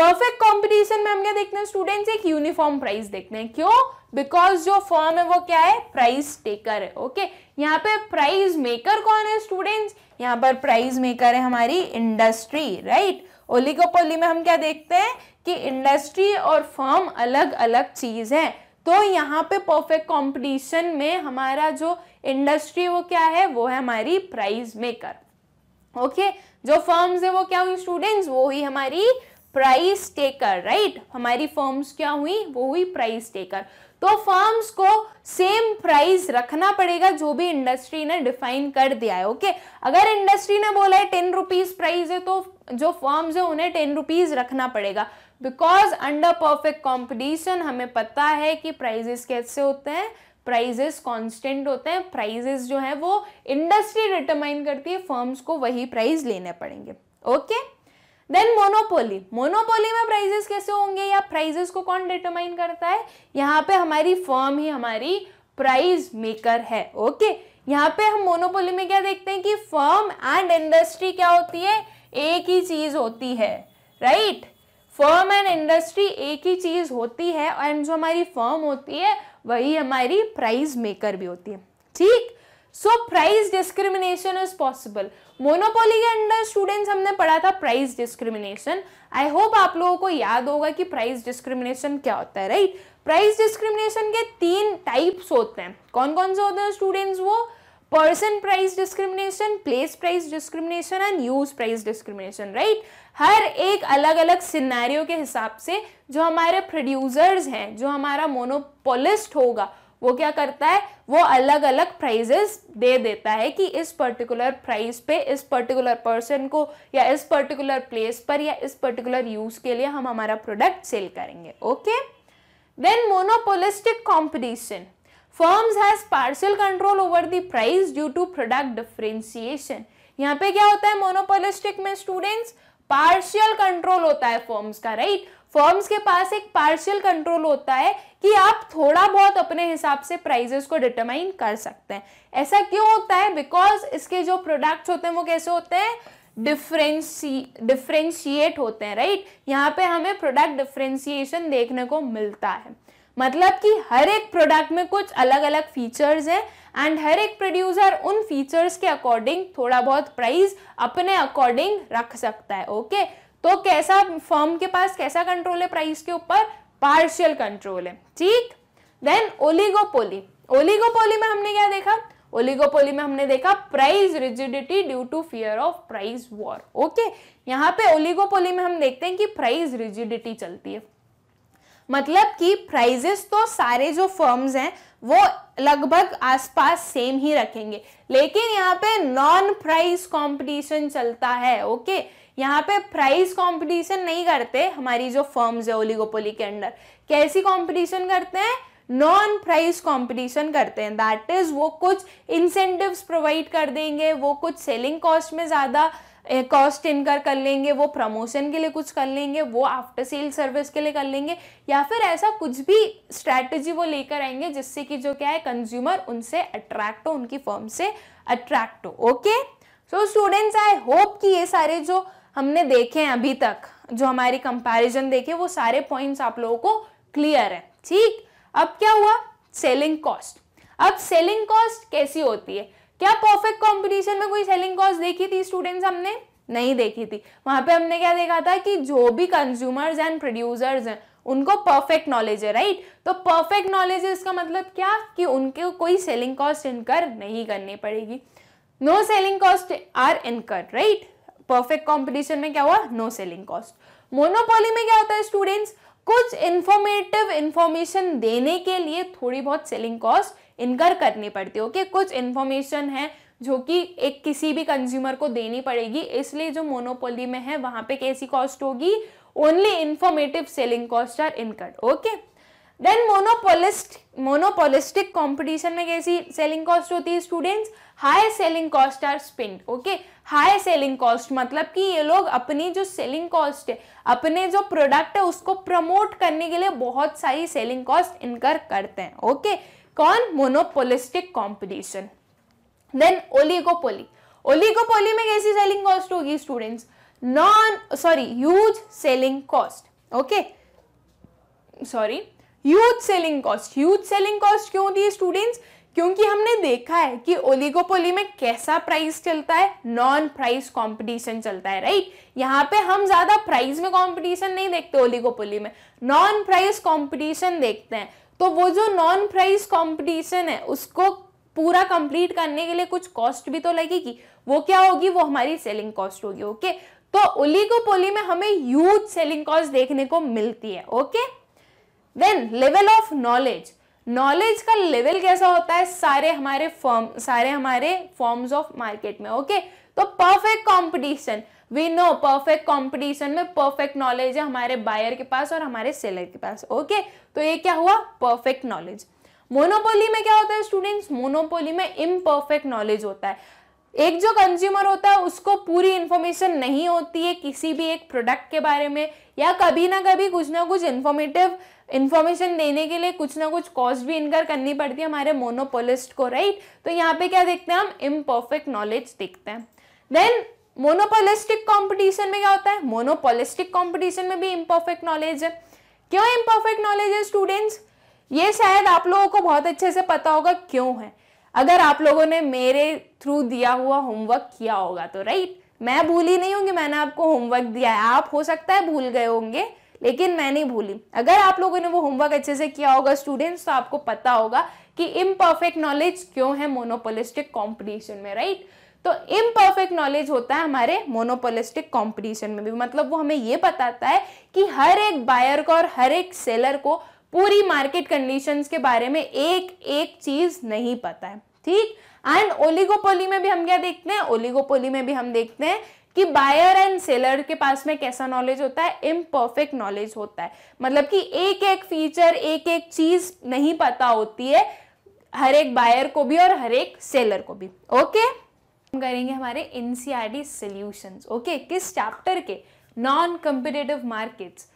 [SPEAKER 1] perfect competition में हम क्या देखते हैं स्टूडेंट्स एक यूनिफॉर्म प्राइस देखते हैं क्यों बिकॉज जो फॉर्म है वो क्या है प्राइस टेकर है ओके यहाँ पे प्राइज मेकर कौन है स्टूडेंट्स यहाँ पर प्राइज मेकर है हमारी इंडस्ट्री राइट ओलिकोपोली में हम क्या देखते हैं कि इंडस्ट्री और फॉर्म अलग अलग चीज है तो यहाँ पे परफेक्ट कंपटीशन में हमारा जो इंडस्ट्री वो क्या है वो है हमारी प्राइज मेकर ओके जो फॉर्म्स है वो क्या हुई स्टूडेंट्स वो हुई हमारी प्राइस टेकर राइट हमारी फॉर्म्स क्या हुई वो हुई प्राइस टेकर तो फर्म्स को सेम प्राइस रखना पड़ेगा जो भी इंडस्ट्री ने डिफाइन कर दिया है ओके अगर इंडस्ट्री ने बोला है टेन रुपीज प्राइस है तो जो फर्म्स है उन्हें टेन रुपीज रखना पड़ेगा बिकॉज अंडर परफेक्ट कॉम्पिटिशन हमें पता है कि प्राइजेस कैसे होते हैं प्राइजेस कॉन्स्टेंट होते हैं प्राइजेस जो है वो इंडस्ट्री डिटरमाइन करती है फर्म्स को वही प्राइज लेने पड़ेंगे okay okay? Then monopoly monopoly में प्राइजेस कैसे होंगे या प्राइजेस को कौन डिटरमाइन करता है यहाँ पे हमारी फर्म ही हमारी प्राइज मेकर है ओके यहाँ पे हम मोनोपोली में क्या देखते हैं कि फर्म एंड इंडस्ट्री क्या होती है एक ही चीज होती है राइट फर्म एंड इंडस्ट्री एक ही चीज होती है एंड जो हमारी फर्म होती है वही हमारी प्राइज मेकर भी होती है ठीक so price discrimination is possible monopoly के अंडर स्टूडेंट्स हमने पढ़ा था प्राइस डिस्क्रिमिनेशन आई होप आप लोगों को याद होगा कि प्राइस डिस्क्रिमिनेशन क्या होता है राइट प्राइस डिस्क्रिमिनेशन के तीन टाइप्स होते हैं कौन कौन से होते हैं स्टूडेंट्स वो person price discrimination place price discrimination and use price discrimination right हर एक अलग अलग सिनेरियो के हिसाब से जो हमारे प्रोड्यूसर्स हैं जो हमारा मोनोपोलिस्ट होगा वो क्या करता है वो अलग अलग प्राइजेस दे देता है कि इस पर्टिकुलर प्राइस पे इस पर्टिकुलर पर्सन को या इस पर्टिकुलर प्लेस पर या इस पर्टिकुलर यूज़ के लिए हम हमारा प्रोडक्ट सेल करेंगे okay then monopolistic competition firms has partial control over the price due to product differentiation यहाँ पे क्या होता है मोनोपोलिस्टिक में स्टूडेंट्स पार्शियल कंट्रोल होता है फर्म्स का राइट right? फर्म्स के पास एक पार्शियल कंट्रोल होता है कि आप थोड़ा बहुत अपने हिसाब से प्राइजेस को डिटरमाइन कर सकते हैं ऐसा क्यों होता है बिकॉज इसके जो प्रोडक्ट्स होते हैं वो कैसे होते हैं डिफ्रेंसी डिफ्रेंशिएट होते हैं राइट यहाँ पे हमें प्रोडक्ट डिफ्रेंशिएशन देखने को मिलता है मतलब कि हर एक प्रोडक्ट में कुछ अलग अलग फीचर्स हैं एंड हर एक प्रोड्यूसर उन फीचर्स के अकॉर्डिंग थोड़ा बहुत प्राइस अपने अकॉर्डिंग रख सकता है ओके okay? तो कैसा फर्म के पास कैसा कंट्रोल है प्राइस के ऊपर पार्शियल कंट्रोल है ठीक देन ओलिगोपोली ओलिगोपोली में हमने क्या देखा ओलिगोपोली में हमने देखा price rigidity due to fear of price war okay यहाँ पे ओलिगोपोली में हम देखते हैं कि प्राइस रिजिडिटी चलती है मतलब कि प्राइजेस तो सारे जो फर्म्स हैं वो लगभग आसपास सेम ही रखेंगे लेकिन यहाँ पे नॉन प्राइस कंपटीशन चलता है ओके okay? यहाँ पे प्राइस कंपटीशन नहीं करते हमारी जो फर्म्स है ओलिगोपोली के अंदर कैसी कंपटीशन करते हैं नॉन प्राइस कंपटीशन करते हैं दैट इज वो कुछ इंसेंटिव्स प्रोवाइड कर देंगे वो कुछ सेलिंग कॉस्ट में ज़्यादा कॉस्ट इनकर कर लेंगे वो प्रमोशन के लिए कुछ कर लेंगे वो आफ्टर सेल सर्विस के लिए कर लेंगे या फिर ऐसा कुछ भी स्ट्रैटेजी वो लेकर आएंगे जिससे कि जो क्या है कंज्यूमर उनसे अट्रैक्ट हो उनकी फर्म से अट्रैक्ट हो okay so students I hope कि ये सारे जो हमने देखे हैं अभी तक जो हमारी कंपैरिजन देखे वो सारे पॉइंट्स आप लोगों को क्लियर है ठीक अब क्या हुआ सेलिंग कॉस्ट अब सेलिंग कॉस्ट कैसी होती है क्या परफेक्ट कॉम्पिटिशन में कोई सेलिंग कॉस्ट देखी थी स्टूडेंट्स हमने नहीं देखी थी वहां पे हमने क्या देखा था कि जो भी कंज्यूमर्स एंड प्रोड्यूसर्स हैं उनको परफेक्ट नॉलेज है राइट तो परफेक्ट नॉलेज है इसका मतलब क्या कि उनके कोई सेलिंग कॉस्ट इनकर नहीं करनी पड़ेगी no selling cost are incur right perfect competition में क्या हुआ नो सेलिंग कॉस्ट मोनोपोली में क्या होता है स्टूडेंट्स कुछ इन्फॉर्मेटिव इन्फॉर्मेशन देने के लिए थोड़ी बहुत सेलिंग कॉस्ट इनकर करनी पड़ती है ओके कुछ इन्फॉर्मेशन है जो कि एक किसी भी कंज्यूमर को देनी पड़ेगी इसलिए जो मोनोपोली में है वहां पे कैसी कॉस्ट होगी only informative selling cost are incurred okay then monopolist monopolistic competition में कैसी सेलिंग कॉस्ट होती है students high selling cost are spend okay high selling cost मतलब कि ये लोग अपनी जो सेलिंग कॉस्ट है अपने जो प्रोडक्ट है उसको प्रमोट करने के लिए बहुत सारी सेलिंग कॉस्ट इनकर करते हैं ओके कौन monopolistic competition then oligopoly oligopoly में कैसी सेलिंग कॉस्ट होगी students non sorry huge selling cost okay sorry huge selling cost huge selling cost क्यों होती है स्टूडेंट्स क्योंकि हमने देखा है कि ओलिगोपोली में कैसा प्राइस चलता है नॉन प्राइस कंपटीशन चलता है राइट यहाँ पे हम ज्यादा प्राइस में कंपटीशन नहीं देखते ओलिगोपोली में नॉन प्राइस कंपटीशन देखते हैं तो वो जो नॉन प्राइस कंपटीशन है उसको पूरा कंप्लीट करने के लिए कुछ कॉस्ट भी तो लगेगी वो क्या होगी वो हमारी सेलिंग कॉस्ट होगी ओके तो ओलिगोपोली में हमें यूज सेलिंग कॉस्ट देखने को मिलती है okay then level of knowledge knowledge का लेवल कैसा होता है सारे हमारे फॉर्म सारे हमारे फॉर्म्स ऑफ मार्केट में ओके okay? तो perfect competition we know perfect competition में परफेक्ट नॉलेज है हमारे बायर के पास और हमारे सेलर के पास ओके okay? तो ये क्या हुआ परफेक्ट नॉलेज मोनोपोली में क्या होता है स्टूडेंट्स मोनोपोली में इम्परफेक्ट नॉलेज होता है एक जो कंज्यूमर होता है उसको पूरी इन्फॉर्मेशन नहीं होती है किसी भी एक प्रोडक्ट के बारे में या कभी ना कभी कुछ ना कुछ इन्फॉर्मेटिव इन्फॉर्मेशन देने के लिए कुछ ना कुछ कॉस्ट भी इनकर करनी पड़ती है हमारे मोनोपोलिस्ट को राइट तो यहाँ पे क्या देखते हैं हम इम्परफेक्ट नॉलेज देखते हैं देन मोनोपोलिस्टिक कॉम्पिटिशन में क्या होता है मोनोपोलिस्टिक कॉम्पिटिशन में भी इम्परफेक्ट नॉलेज है क्यों इम्परफेक्ट नॉलेज है स्टूडेंट्स ये शायद आप लोगों को बहुत अच्छे से पता होगा क्यों है अगर आप लोगों ने मेरे थ्रू दिया हुआ होमवर्क किया होगा तो राइट मैं भूली नहीं हूँ कि मैंने आपको होमवर्क दिया है आप हो सकता है भूल गए होंगे लेकिन मैं नहीं भूली अगर आप लोगों ने वो होमवर्क अच्छे से किया होगा स्टूडेंट्स तो आपको पता होगा कि इम्परफेक्ट नॉलेज क्यों है मोनोपोलिस्टिक कॉम्पिटिशन में राइट तो इम्परफेक्ट नॉलेज होता है हमारे मोनोपोलिस्टिक कॉम्पिटिशन में भी मतलब वो हमें ये बताता है कि हर एक बायर को और हर एक सेलर को पूरी मार्केट कंडीशंस के बारे में एक एक चीज नहीं पता है ठीक एंड ओलिगोपोली में भी हम क्या देखते हैं ओलिगोपोली में भी हम देखते हैं कि बायर एंड सेलर के पास में कैसा नॉलेज होता है इम्परफेक्ट नॉलेज होता है मतलब कि एक एक फीचर एक एक चीज नहीं पता होती है हर एक बायर को भी और हर एक सेलर को भी ओके हम करेंगे हमारे एनसीआरडी सोल्यूशन ओके किस चैप्टर के नॉन कम्पिटेटिव मार्केट्स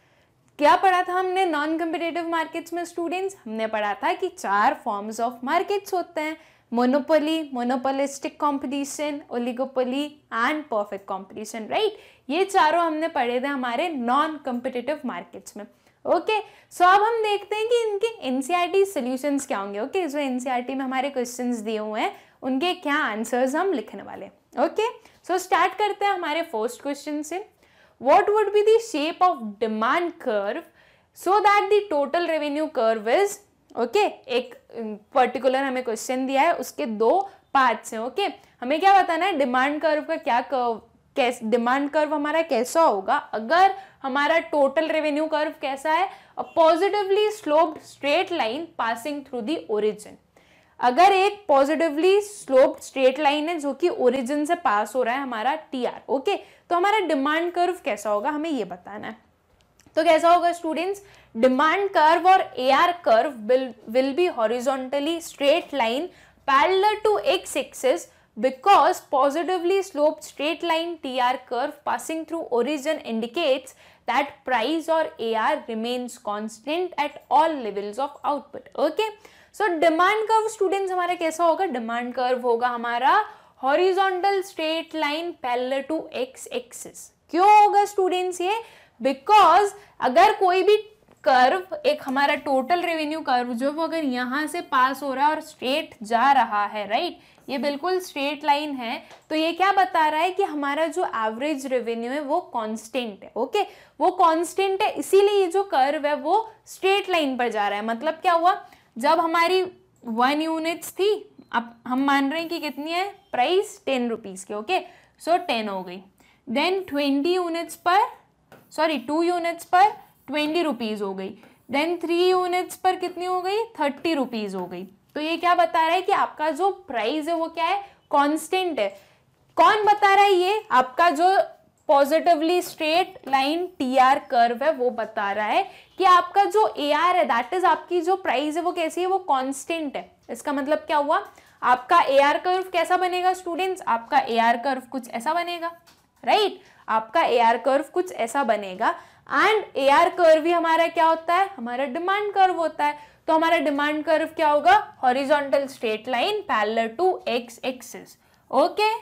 [SPEAKER 1] क्या पढ़ा था हमने नॉन कम्पिटेटिव मार्केट्स में स्टूडेंट्स हमने पढ़ा था कि चार फॉर्म्स ऑफ मार्केट्स होते हैं monopoly monopolistic competition oligopoly and perfect competition right ये चारों हमने पढ़े थे हमारे नॉन कम्पिटिटिव मार्केट्स में ओके सो अब हम देखते हैं कि इनके एनसीईआरटी सॉल्यूशंस e क्या होंगे ओके okay, जो एनसीईआरटी e में हमारे क्वेश्चंस दिए हुए हैं उनके क्या आंसर्स हम लिखने वाले ओके सो स्टार्ट करते हैं हमारे फर्स्ट क्वेश्चन से what would be the shape of demand curve so that the total revenue curve is okay एक पर्टिकुलर हमें क्वेश्चन दिया है उसके दो पार्ट्स हैं ओके हमें क्या बताना है डिमांड कर्व का क्या कर्व कैस डिमांड कर्व हमारा कैसा होगा अगर हमारा टोटल रेवेन्यू कर्व कैसा है positively sloped straight line passing through the origin अगर एक पॉजिटिवली स्लोप्ड स्ट्रेट लाइन है जो कि ओरिजिन से पास हो रहा है हमारा टी आर ओके तो हमारा डिमांड कर्व कैसा होगा हमें ये बताना है तो कैसा होगा स्टूडेंट्स डिमांड कर्व और A R curve will be horizontally straight line parallel to X axis because positively slope straight line T R curve passing through origin indicates that price और A R remains constant at all levels of output okay so demand curve students हमारा कैसा होगा demand curve होगा हमारा horizontal straight line parallel to X axis क्यों होगा students ये because अगर कोई भी कर्व एक हमारा टोटल रेवेन्यू कर्व जो वो अगर यहाँ से पास हो रहा है और स्ट्रेट जा रहा है राइट ये बिल्कुल स्ट्रेट लाइन है तो ये क्या बता रहा है कि हमारा जो एवरेज रेवेन्यू है वो कांस्टेंट है ओके वो कांस्टेंट है इसीलिए ये जो कर्व है वो स्ट्रेट लाइन पर जा रहा है मतलब क्या हुआ जब हमारी वन यूनिट्स थी अब हम मान रहे हैं कि कितनी है प्राइस टेन रुपीज़ की ओके सो टेन हो गई देन ट्वेंटी यूनिट्स पर सॉरी टू यूनिट्स पर ट्वेंटी रुपीज़ हो गई देन थ्री यूनिट्स पर कितनी हो गई थर्टी रुपीज़ हो गई तो ये क्या बता रहा है कि आपका जो प्राइस है वो क्या है कांस्टेंट है कौन बता रहा है ये आपका जो positively straight line T R curve है वो बता रहा है कि आपका जो ए आर है दैट इज आपकी जो प्राइस है वो कैसी है वो कांस्टेंट है इसका मतलब क्या हुआ आपका ए आर कर्व कैसा बनेगा स्टूडेंट्स आपका ए आर कर्व कुछ ऐसा बनेगा राइट right? आपका ए आर कर्व कुछ ऐसा बनेगा एंड ए आर कर्व भी हमारा क्या होता है हमारा डिमांड कर्व होता है तो हमारा डिमांड कर्व क्या होगा horizontal straight line parallel to X axis okay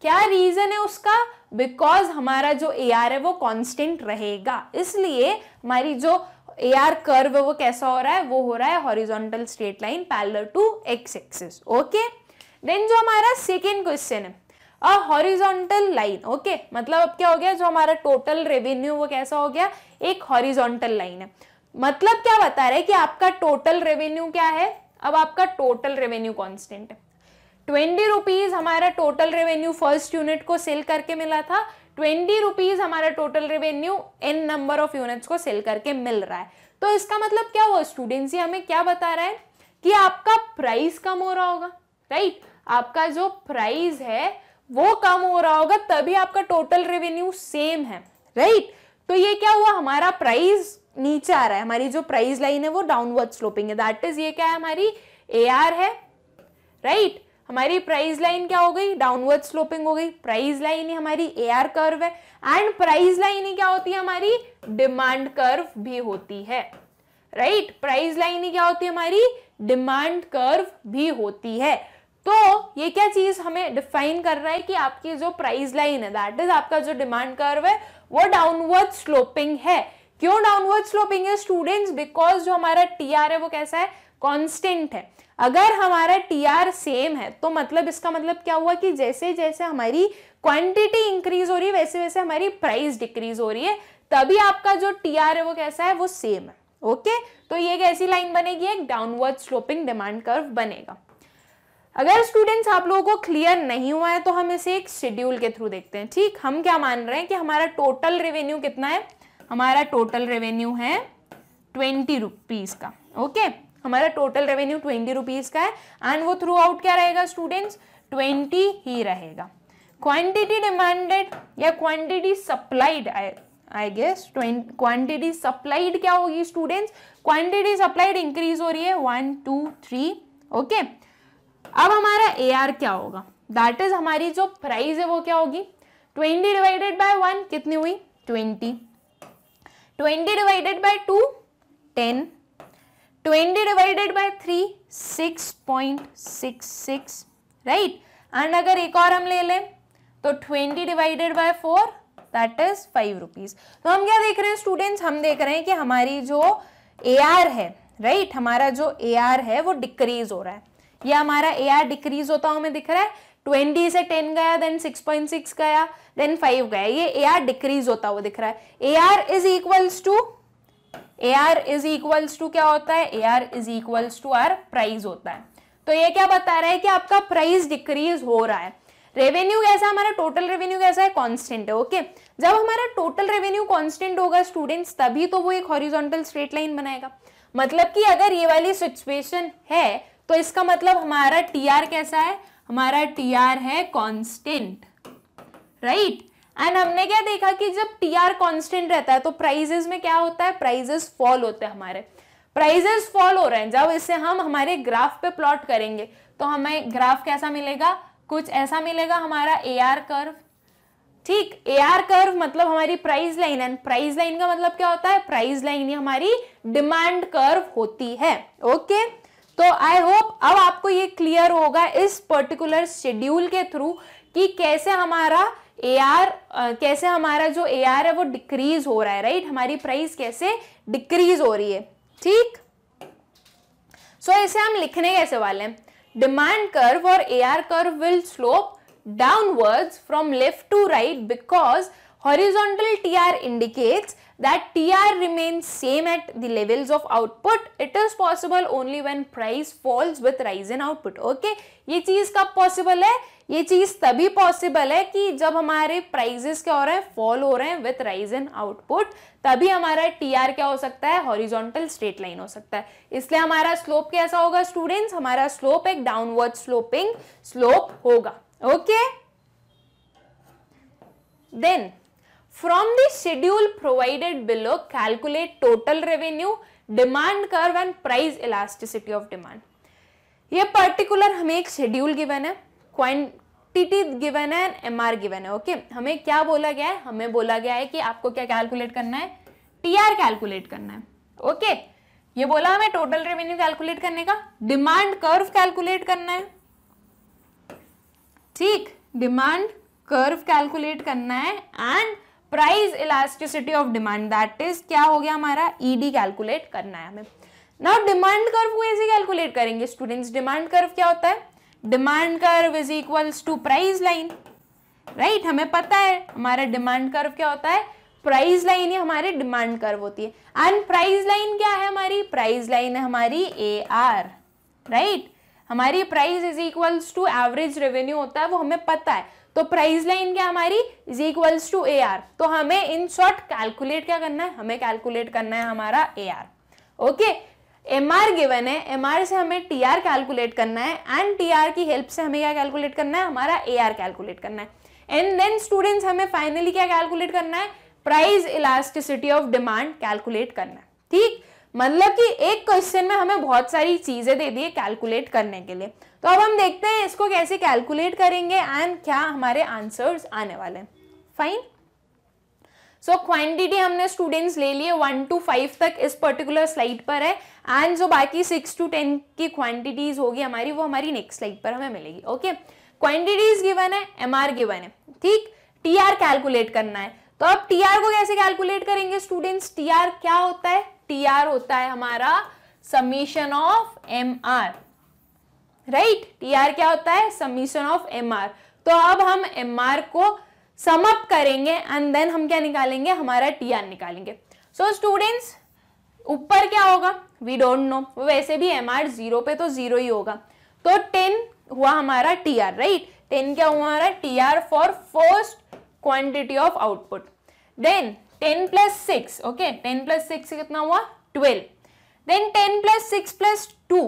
[SPEAKER 1] क्या रीजन है उसका बिकॉज हमारा जो ए आर है वो कॉन्स्टेंट रहेगा इसलिए हमारी जो ए आर कर्व है वो कैसा हो रहा है वो हो रहा है horizontal straight line parallel to X axis okay then जो हमारा सेकेंड क्वेश्चन है अ हॉरिजॉन्टल लाइन ओके मतलब अब क्या हो गया जो हमारा टोटल रेवेन्यू वो कैसा हो गया एक हॉरिजॉन्टल लाइन है मतलब क्या बता रहे कि आपका टोटल रेवेन्यू क्या है अब आपका टोटल रेवेन्यू कॉन्स्टेंट है ट्वेंटी रुपीज हमारा टोटल रेवेन्यू फर्स्ट यूनिट को सेल करके मिला था ट्वेंटी रुपीज हमारा total revenue N number of units को सेल करके मिल रहा है तो इसका मतलब क्या हुआ स्टूडेंट्स ये हमें क्या बता रहा है कि आपका प्राइस कम हो रहा होगा राइट आपका जो प्राइस है वो कम हो रहा होगा तभी आपका टोटल रेवेन्यू सेम है राइट तो ये क्या हुआ हमारा प्राइस नीचे आ रहा है हमारी जो प्राइस लाइन है वो डाउनवर्ड स्लोपिंग है दैट इज ये क्या है हमारी ए आर है राइट right? हमारी प्राइस लाइन क्या हो गई डाउनवर्ड स्लोपिंग हो गई प्राइस लाइन ही हमारी ए आर कर्व है एंड प्राइस लाइन ही क्या होती है हमारी डिमांड कर्व भी होती है राइट प्राइस लाइन ही क्या होती है हमारी डिमांड कर्व भी होती है तो ये क्या चीज़ हमें डिफाइन कर रहा है कि आपकी जो प्राइस लाइन है दैट इज आपका जो डिमांड कर्व है वो डाउनवर्ड स्लोपिंग है क्यों डाउनवर्ड स्लोपिंग है स्टूडेंट्स बिकॉज जो हमारा टी आर है वो कैसा है कॉन्स्टेंट है अगर हमारा टी आर सेम है तो मतलब इसका मतलब क्या हुआ कि जैसे जैसे हमारी क्वांटिटी इंक्रीज हो रही है वैसे वैसे हमारी प्राइस डिक्रीज हो रही है तभी आपका जो टी आर है वो कैसा है वो सेम है ओके तो ये कैसी लाइन बनेगी एक डाउनवर्ड स्लोपिंग डिमांड कर्व बनेगा अगर स्टूडेंट्स आप लोगों को क्लियर नहीं हुआ है तो हम इसे एक शेड्यूल के थ्रू देखते हैं ठीक हम क्या मान रहे हैं कि हमारा टोटल रेवेन्यू कितना है हमारा टोटल रेवेन्यू है ट्वेंटी रुपीज़ का ओके हमारा टोटल रेवेन्यू ट्वेंटी रुपीज़ का है एंड वो थ्रू आउट क्या रहेगा स्टूडेंट्स ट्वेंटी ही रहेगा क्वांटिटी डिमांडेड या quantity supplied I guess quantity supplied क्या होगी स्टूडेंट्स क्वांटिटी सप्लाइड इंक्रीज हो रही है वन टू थ्री ओके अब हमारा ए आर क्या होगा दैट इज हमारी जो प्राइस है वो क्या होगी ट्वेंटी डिवाइडेड बाय वन कितनी हुई twenty twenty divided by two ten twenty divided by three six point six six right and अगर एक और हम ले लें तो twenty divided by four that is five rupees तो हम क्या देख रहे हैं स्टूडेंट्स हम देख रहे हैं कि हमारी जो ए आर है राइट right? हमारा जो ए आर है वो डिक्रीज हो रहा है ये हमारा ए आर डिक्रीज होता हमें दिख रहा है ट्वेंटी से टेन गया देन सिक्स पॉइंट सिक्स गया देन फाइव गया ये ए आर डिक्रीज होता हुआ दिख रहा है A R is equals to A R is equals to क्या होता है A R is equals to are price होता है तो ये क्या बता रहा है कि आपका प्राइस डिक्रीज हो रहा है रेवेन्यू कैसा हमारा टोटल रेवेन्यू कैसा है कांस्टेंट है ओके जब हमारा टोटल रेवेन्यू कांस्टेंट होगा स्टूडेंट्स तभी तो वो एक हॉरिजॉन्टल स्ट्रेट लाइन बनाएगा मतलब कि अगर ये वाली सिचुएशन है तो इसका मतलब हमारा टी आर कैसा है हमारा टी आर है कॉन्स्टेंट राइट एंड हमने क्या देखा कि जब टी आर कॉन्स्टेंट रहता है तो प्राइजेस में क्या होता है प्राइजेस फॉल होते हैं हमारे प्राइजेस फॉल हो रहे हैं जब इसे हम हमारे ग्राफ पे प्लॉट करेंगे तो हमें ग्राफ कैसा मिलेगा कुछ ऐसा मिलेगा हमारा ए आर कर्व ठीक ए आर कर्व मतलब हमारी price line and price line का मतलब क्या होता है प्राइस लाइन हमारी डिमांड कर्व होती है ओके okay? तो आई होप अब आपको ये क्लियर होगा इस पर्टिकुलर शेड्यूल के थ्रू कि कैसे हमारा ए आर कैसे हमारा जो ए आर है वो डिक्रीज हो रहा है राइट हमारी प्राइस कैसे डिक्रीज हो रही है ठीक सो so, इसे हम लिखने कैसे वाले हैं डिमांड कर्व और A R curve will slope from left to right because because T R indicates that TR remains same at the levels of output. It is possible only when price falls with rise in output. Okay, ये चीज़ कब possible है ये चीज़ तभी possible है कि जब हमारे prices क्या हो रहे हैं fall हो रहे हैं with rise in output. तभी हमारा TR क्या हो सकता है horizontal straight line हो सकता है इसलिए हमारा slope कैसा होगा students? हमारा slope एक downward sloping slope होगा. Okay? Then From the schedule provided below, calculate total revenue, demand curve and price elasticity of demand. ये पर्टिकुलर हमें एक शेड्यूल गिवन है क्वांटिटी गिवन है एंड एमआर गिवन है ओके okay? हमें क्या बोला गया है हमें बोला गया है कि आपको क्या कैलकुलेट करना है टीआर कैलकुलेट करना है ओके okay? ये बोला हमें टोटल रेवेन्यू कैलकुलेट करने का डिमांड कर्व कैलकुलेट करना है ठीक डिमांड कर्व कैलकुलेट करना है and price elasticity of demand that is क्या हो गया हमारा ईडी e कैलकुलेट करना है हमें नाउ डिमांड कर्व को ऐसे कैलकुलेट करेंगे स्टूडेंट्स डिमांड कर्व क्या होता है demand curve is equals to price line right हमें पता है हमारा डिमांड कर्व क्या होता है प्राइस लाइन ही हमारे डिमांड कर्व होती है एंड प्राइस लाइन क्या है हमारी प्राइस लाइन है हमारी ए आर राइट हमारी price is equals to average revenue होता है वो हमें पता है तो प्राइस लाइन क्या हमारी is equals to A R तो हमें इन शॉर्ट कैलकुलेट क्या करना है हमें कैलकुलेट करना है हमारा A R okay M R given है एम आर से हमें टी आर कैलकुलेट करना है एंड टी आर की हेल्प से हमें क्या कैलकुलेट करना है हमारा ए आर कैलकुलेट करना है एंड देन स्टूडेंट्स हमें फाइनली क्या कैलकुलेट करना है price elasticity of demand calculate करना है ठीक मतलब कि एक क्वेश्चन में हमें बहुत सारी चीज़ें दे दी है कैलकुलेट करने के लिए तो अब हम देखते हैं इसको कैसे कैलकुलेट करेंगे एंड क्या हमारे आंसर्स आने वाले फाइन सो क्वांटिटी हमने स्टूडेंट्स ले लिए वन टू फाइव तक इस पर्टिकुलर स्लाइड पर है एंड जो बाकी सिक्स टू टेन की क्वांटिटीज होगी हमारी वो हमारी नेक्स्ट स्लाइड पर हमें मिलेगी ओके क्वांटिटीज गिवन है एम गिवन है ठीक टी आर कैलकुलेट करना है तो अब टी आर को कैसे कैलकुलेट करेंगे स्टूडेंट्स टी आर क्या होता है टी आर होता है हमारा summation of M R right T R क्या होता है समीशन ऑफ एम आर तो अब हम एम आर को समअप करेंगे एंड देन हम क्या निकालेंगे हमारा टी आर निकालेंगे सो स्टूडेंट्स ऊपर क्या होगा वी डोंट नो वैसे भी एम आर जीरो पे तो जीरो ही होगा तो टेन हुआ हमारा टी आर राइट टेन क्या हुआ हमारा T R for first quantity of output then ten plus six okay ten plus six कितना हुआ twelve then ten plus six plus two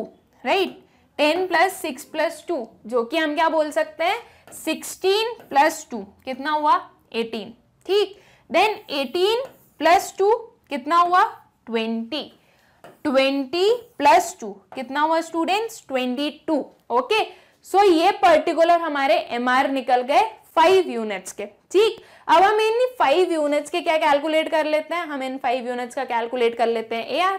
[SPEAKER 1] right ten plus six plus two जो कि हम क्या बोल सकते हैं सिक्सटीन प्लस टू कितना हुआ एटीन ठीक देन एटीन प्लस टू कितना हुआ ट्वेंटी ट्वेंटी प्लस टू कितना हुआ students twenty two okay so ये पर्टिकुलर हमारे एम निकल गए फाइव यूनिट्स के ठीक अब हम इन फाइव यूनिट्स के क्या कैलकुलेट कर लेते हैं हम इन फाइव यूनिट्स का कैलकुलेट कर लेते हैं ए आर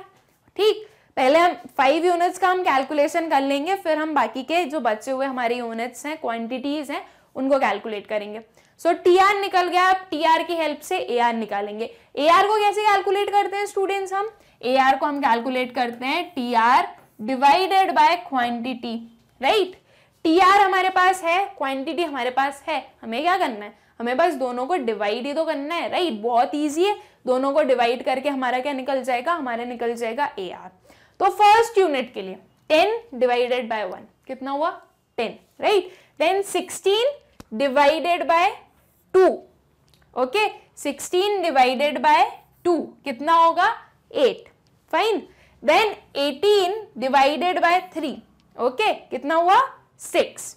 [SPEAKER 1] ठीक पहले हम फाइव यूनिट्स का हम कैलकुलेशन कर लेंगे फिर हम बाकी के जो बचे हुए हमारे यूनिट्स हैं क्वांटिटीज हैं उनको कैलकुलेट करेंगे सो टी आर निकल गया आप टी आर की हेल्प से ए आर निकालेंगे ए आर को कैसे कैलकुलेट करते हैं स्टूडेंट्स हम ए को हम कैलकुलेट करते हैं T R divided by quantity right T R हमारे पास है क्वांटिटी हमारे पास है हमें क्या करना है हमें बस दोनों को डिवाइड ही तो करना है राइट बहुत ईजी है दोनों को डिवाइड करके हमारा क्या निकल जाएगा हमारा निकल जाएगा ए आर तो फर्स्ट यूनिट के लिए टेन डिवाइडेड बाय वन कितना हुआ ten right then sixteen divided by two okay sixteen divided by two कितना होगा eight fine then eighteen divided by three okay कितना हुआ six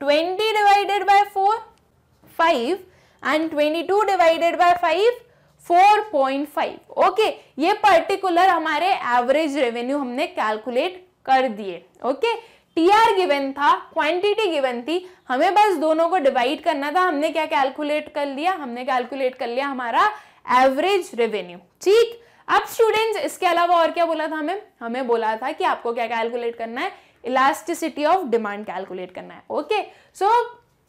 [SPEAKER 1] twenty divided by four 5 and 22 divided by 5 4.5 okay ये particular हमारे average revenue हमने calculate कर दिए okay T R given था क्वांटिटी गिवन थी हमें बस दोनों को डिवाइड करना था हमने क्या कैलकुलेट कर लिया हमने कैलकुलेट कर लिया हमारा एवरेज रेवेन्यू ठीक अब स्टूडेंट्स इसके अलावा और क्या बोला था हमें हमें बोला था कि आपको क्या कैलकुलेट करना है इलास्टिसिटी ऑफ डिमांड कैलकुलेट करना है okay so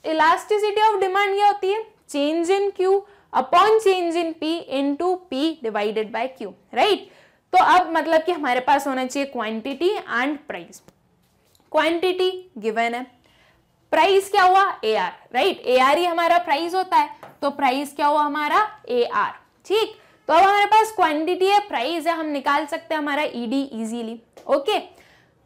[SPEAKER 1] elasticity of demand ये होती है change in Q upon change in P into P divided by Q right तो अब मतलब कि हमारे पास होना चाहिए quantity and price quantity given है प्राइस क्या हुआ A R right A R ही हमारा प्राइस होता है तो प्राइस क्या हुआ हमारा ए आर ठीक तो अब हमारे पास क्वांटिटी है प्राइस है हम निकाल सकते हैं हमारा ईडी इजीली ओके okay?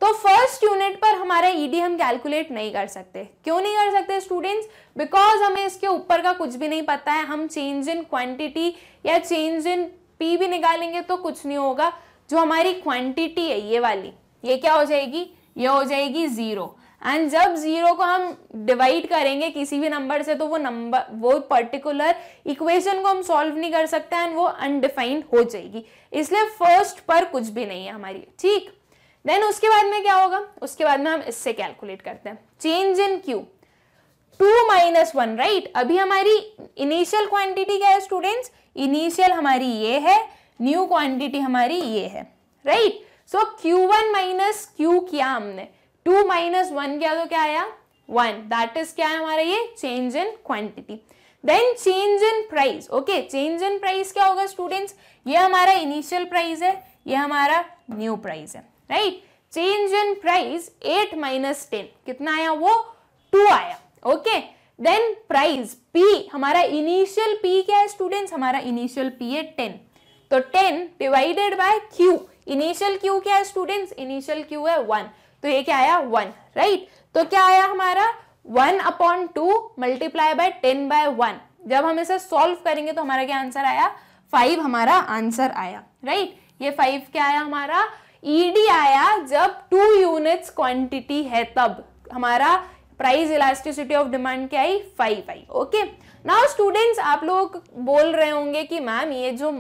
[SPEAKER 1] तो फर्स्ट यूनिट पर हमारा ईडी e हम कैलकुलेट नहीं कर सकते क्यों नहीं कर सकते स्टूडेंट्स बिकॉज हमें इसके ऊपर का कुछ भी नहीं पता है हम चेंज इन क्वांटिटी या चेंज इन पी भी निकालेंगे तो कुछ नहीं होगा जो हमारी क्वांटिटी है ये वाली ये क्या हो जाएगी ये हो जाएगी ज़ीरो एंड जब ज़ीरो को हम डिवाइड करेंगे किसी भी नंबर से तो वो नंबर वो पर्टिकुलर इक्वेशन को हम सॉल्व नहीं कर सकते एंड वो अनडिफाइंड हो जाएगी इसलिए फर्स्ट पर कुछ भी नहीं है हमारी ठीक देन उसके बाद में क्या होगा उसके बाद में हम इससे कैलकुलेट करते हैं change in Q two minus one right अभी हमारी इनिशियल क्वांटिटी क्या है स्टूडेंट्स इनिशियल हमारी ये है न्यू क्वांटिटी हमारी ये है right so Q one minus Q किया हमने टू माइनस वन किया तो क्या आया वन दैट इज क्या है हमारा ये change in quantity then change in price okay change in price क्या होगा स्टूडेंट्स ये हमारा इनिशियल प्राइस है ये हमारा न्यू प्राइस है right change in price eight minus ten कितना आया वो टू आया ओके देन प्राइस पी हमारा इनिशियल पी क्या है स्टूडेंट्स हमारा इनिशियल पी है टेन तो ten divided by Q initial Q क्या है स्टूडेंट्स इनिशियल क्यू है वन तो ये क्या आया वन राइट right? तो क्या आया हमारा one upon two multiply by ten by one जब हम इसे सॉल्व करेंगे तो हमारा क्या आंसर आया फाइव हमारा आंसर आया राइट right? ये फाइव क्या आया हमारा ईडी e आया जब टू यूनिट्स क्वांटिटी है तब हमारा प्राइस इलास्टिसिटी ऑफ डिमांड क्या आई फाइव आई ओके नाउ स्टूडेंट्स आप लोग बोल रहे होंगे कि मैम ये जो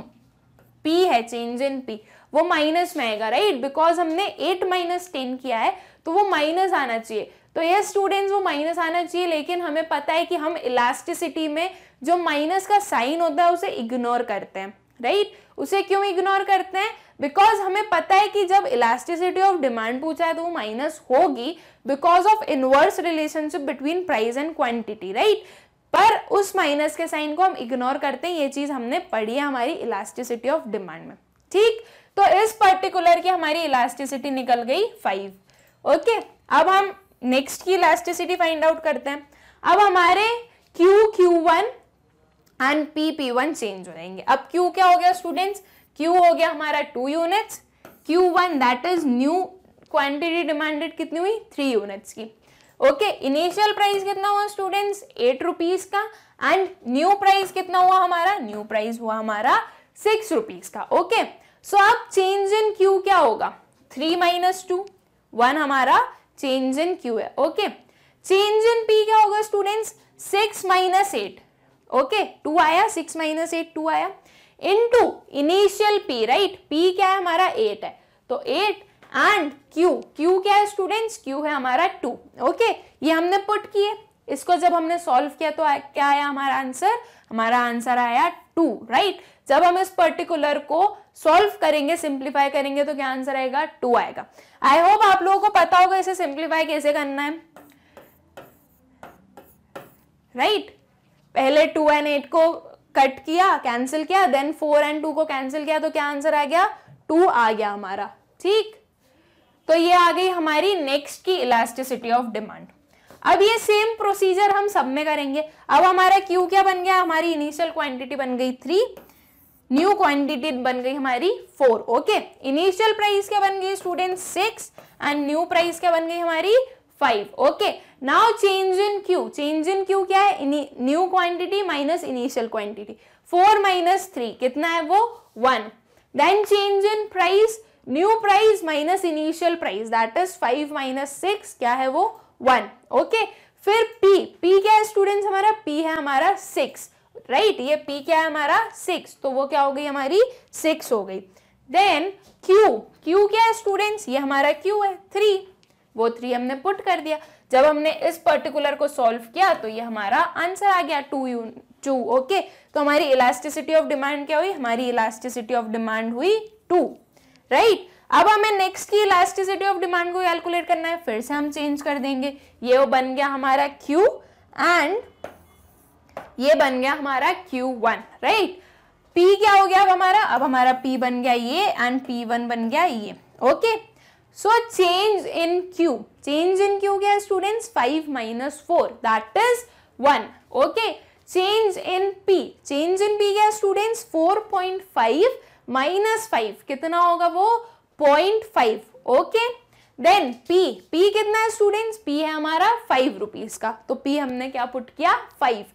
[SPEAKER 1] पी है चेंज इन पी वो माइनस में आएगा राइट बिकॉज हमने एट माइनस टेन किया है तो वो माइनस आना चाहिए तो ये स्टूडेंट्स वो माइनस आना चाहिए लेकिन हमें पता है कि हम इलास्टिसिटी में जो माइनस का साइन होता है उसे इग्नोर करते हैं राइट उसे क्यों इग्नोर करते हैं बिकॉज हमें पता है कि जब इलास्टिसिटी ऑफ डिमांड पूछा है तो वो माइनस होगी because of inverse relationship between price and quantity right पर उस माइनस के साइन को हम इग्नोर करते हैं ये चीज हमने पढ़ी है हमारी इलास्टिसिटी ऑफ डिमांड में ठीक तो इस पर्टिकुलर की हमारी इलास्टिसिटी निकल गई फाइव ओके अब हम नेक्स्ट की इलास्टिसिटी फाइंड आउट करते हैं अब हमारे Q Q one and P P one change हो जाएंगे अब क्यू क्या हो गया स्टूडेंट्स Q हो गया हमारा two units Q1 one that is new quantity demanded कितनी हुई थ्री यूनिट्स की ओके इनिशियल प्राइस कितना हुआ स्टूडेंट्स एट रुपीज का एंड न्यू प्राइस कितना हुआ हमारा न्यू प्राइस हुआ हमारा सिक्स रुपीज का ओके सो अब चेंज इन क्यू क्या होगा थ्री माइनस टू वन हमारा चेंज इन क्यू है ओके चेंज इन पी क्या होगा students six minus eight okay two आया सिक्स माइनस एट टू आया into initial P right P क्या है हमारा एट है तो एट एंड क्यू क्यू क्या है स्टूडेंट्स क्यू है हमारा टू ओके ये हमने पुट किए इसको जब हमने सॉल्व किया तो आ, क्या आया हमारा आंसर हमारा आंसर आया टू राइट right? जब हम इस पर्टिकुलर को सॉल्व करेंगे सिंप्लीफाई करेंगे तो क्या आंसर आएगा टू आएगा आई होप आप लोगों को पता होगा इसे सिंप्लीफाई कैसे करना है राइट right? पहले टू एंड एट को कट किया कैंसिल किया देन फोर एंड टू को कैंसिल किया तो क्या आंसर आ गया टू आ गया हमारा ठीक तो ये आ गई हमारी नेक्स्ट की इलास्टिसिटी ऑफ डिमांड अब ये सेम प्रोसीजर हम सब में करेंगे अब हमारा क्यू क्या बन गया हमारी इनिशियल क्वांटिटी बन गई थ्री न्यू क्वांटिटी बन गई हमारी फोर ओके इनिशियल प्राइस क्या बन गई student six and new price क्या बन गई हमारी five okay now change in Q change in Q क्या है new quantity minus initial quantity four minus three कितना है वो one then change in price new price minus initial price that is five minus six क्या है वो one okay okay? फिर P P क्या है स्टूडेंट हमारा पी है हमारा सिक्स राइट right? ये पी क्या है हमारा सिक्स तो वो क्या हो गई हमारी सिक्स हो गई देन क्यू क्यू क्या है स्टूडेंट्स ये हमारा क्यू है थ्री वो थ्री हमने पुट कर दिया जब हमने इस पर्टिकुलर को सॉल्व किया तो ये हमारा आंसर आ गया टू यू टू ओके तो हमारी इलास्टिसिटी ऑफ डिमांड क्या हुई हमारी इलास्टिसिटी ऑफ डिमांड हुई टू राइट right? अब हमें नेक्स्ट की इलास्टिसिटी ऑफ डिमांड को कैलकुलेट करना है फिर से हम चेंज कर देंगे ये वो बन गया हमारा Q एंड ये बन गया हमारा Q1 राइट P क्या हो गया अब हमारा अब हमारा P बन गया ये एंड P1 बन गया ये okay okay? So change in Q change in Q क्या है students five minus four that is one okay change in P change in P क्या है four point five minus five कितना होगा वो point five okay then P P कितना है student P है हमारा फाइव रुपीज का तो पी हमने क्या पुट किया फाइव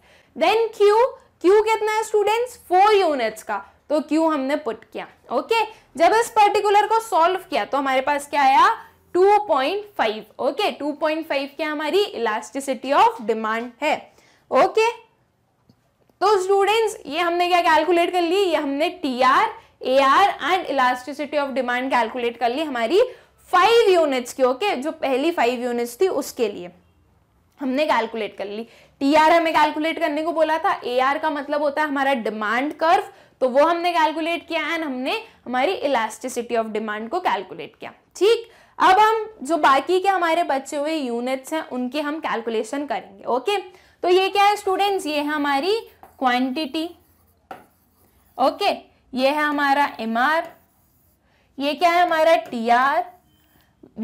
[SPEAKER 1] देन क्यू क्यू कितना है स्टूडेंट्स फोर यूनिट्स का तो क्यू हमने पुट किया ओके जब इस पर्टिकुलर को सॉल्व किया तो हमारे पास क्या आया 2.5 ओके 2.5 क्या हमारी इलास्टिसिटी ऑफ डिमांड है ओके तो स्टूडेंट्स ये हमने क्या कैलकुलेट कर ली ये हमने T R A R and elasticity of demand calculate कर ली हमारी फाइव यूनिट्स की ओके जो पहली फाइव यूनिट्स थी उसके लिए हमने कैलकुलेट कर ली टी आर हमें कैलकुलेट करने को बोला था ए आर का मतलब होता है हमारा डिमांड कर्व तो वो हमने कैलकुलेट किया एंड हमने हमारी इलास्टिसिटी ऑफ डिमांड को कैलकुलेट किया ठीक अब हम जो बाकी के हमारे बचे हुए यूनिट्स हैं उनके हम कैलकुलेशन करेंगे ओके तो ये क्या है स्टूडेंट्स ये है हमारी क्वांटिटी ओके ये है हमारा एम आर ये क्या है हमारा T R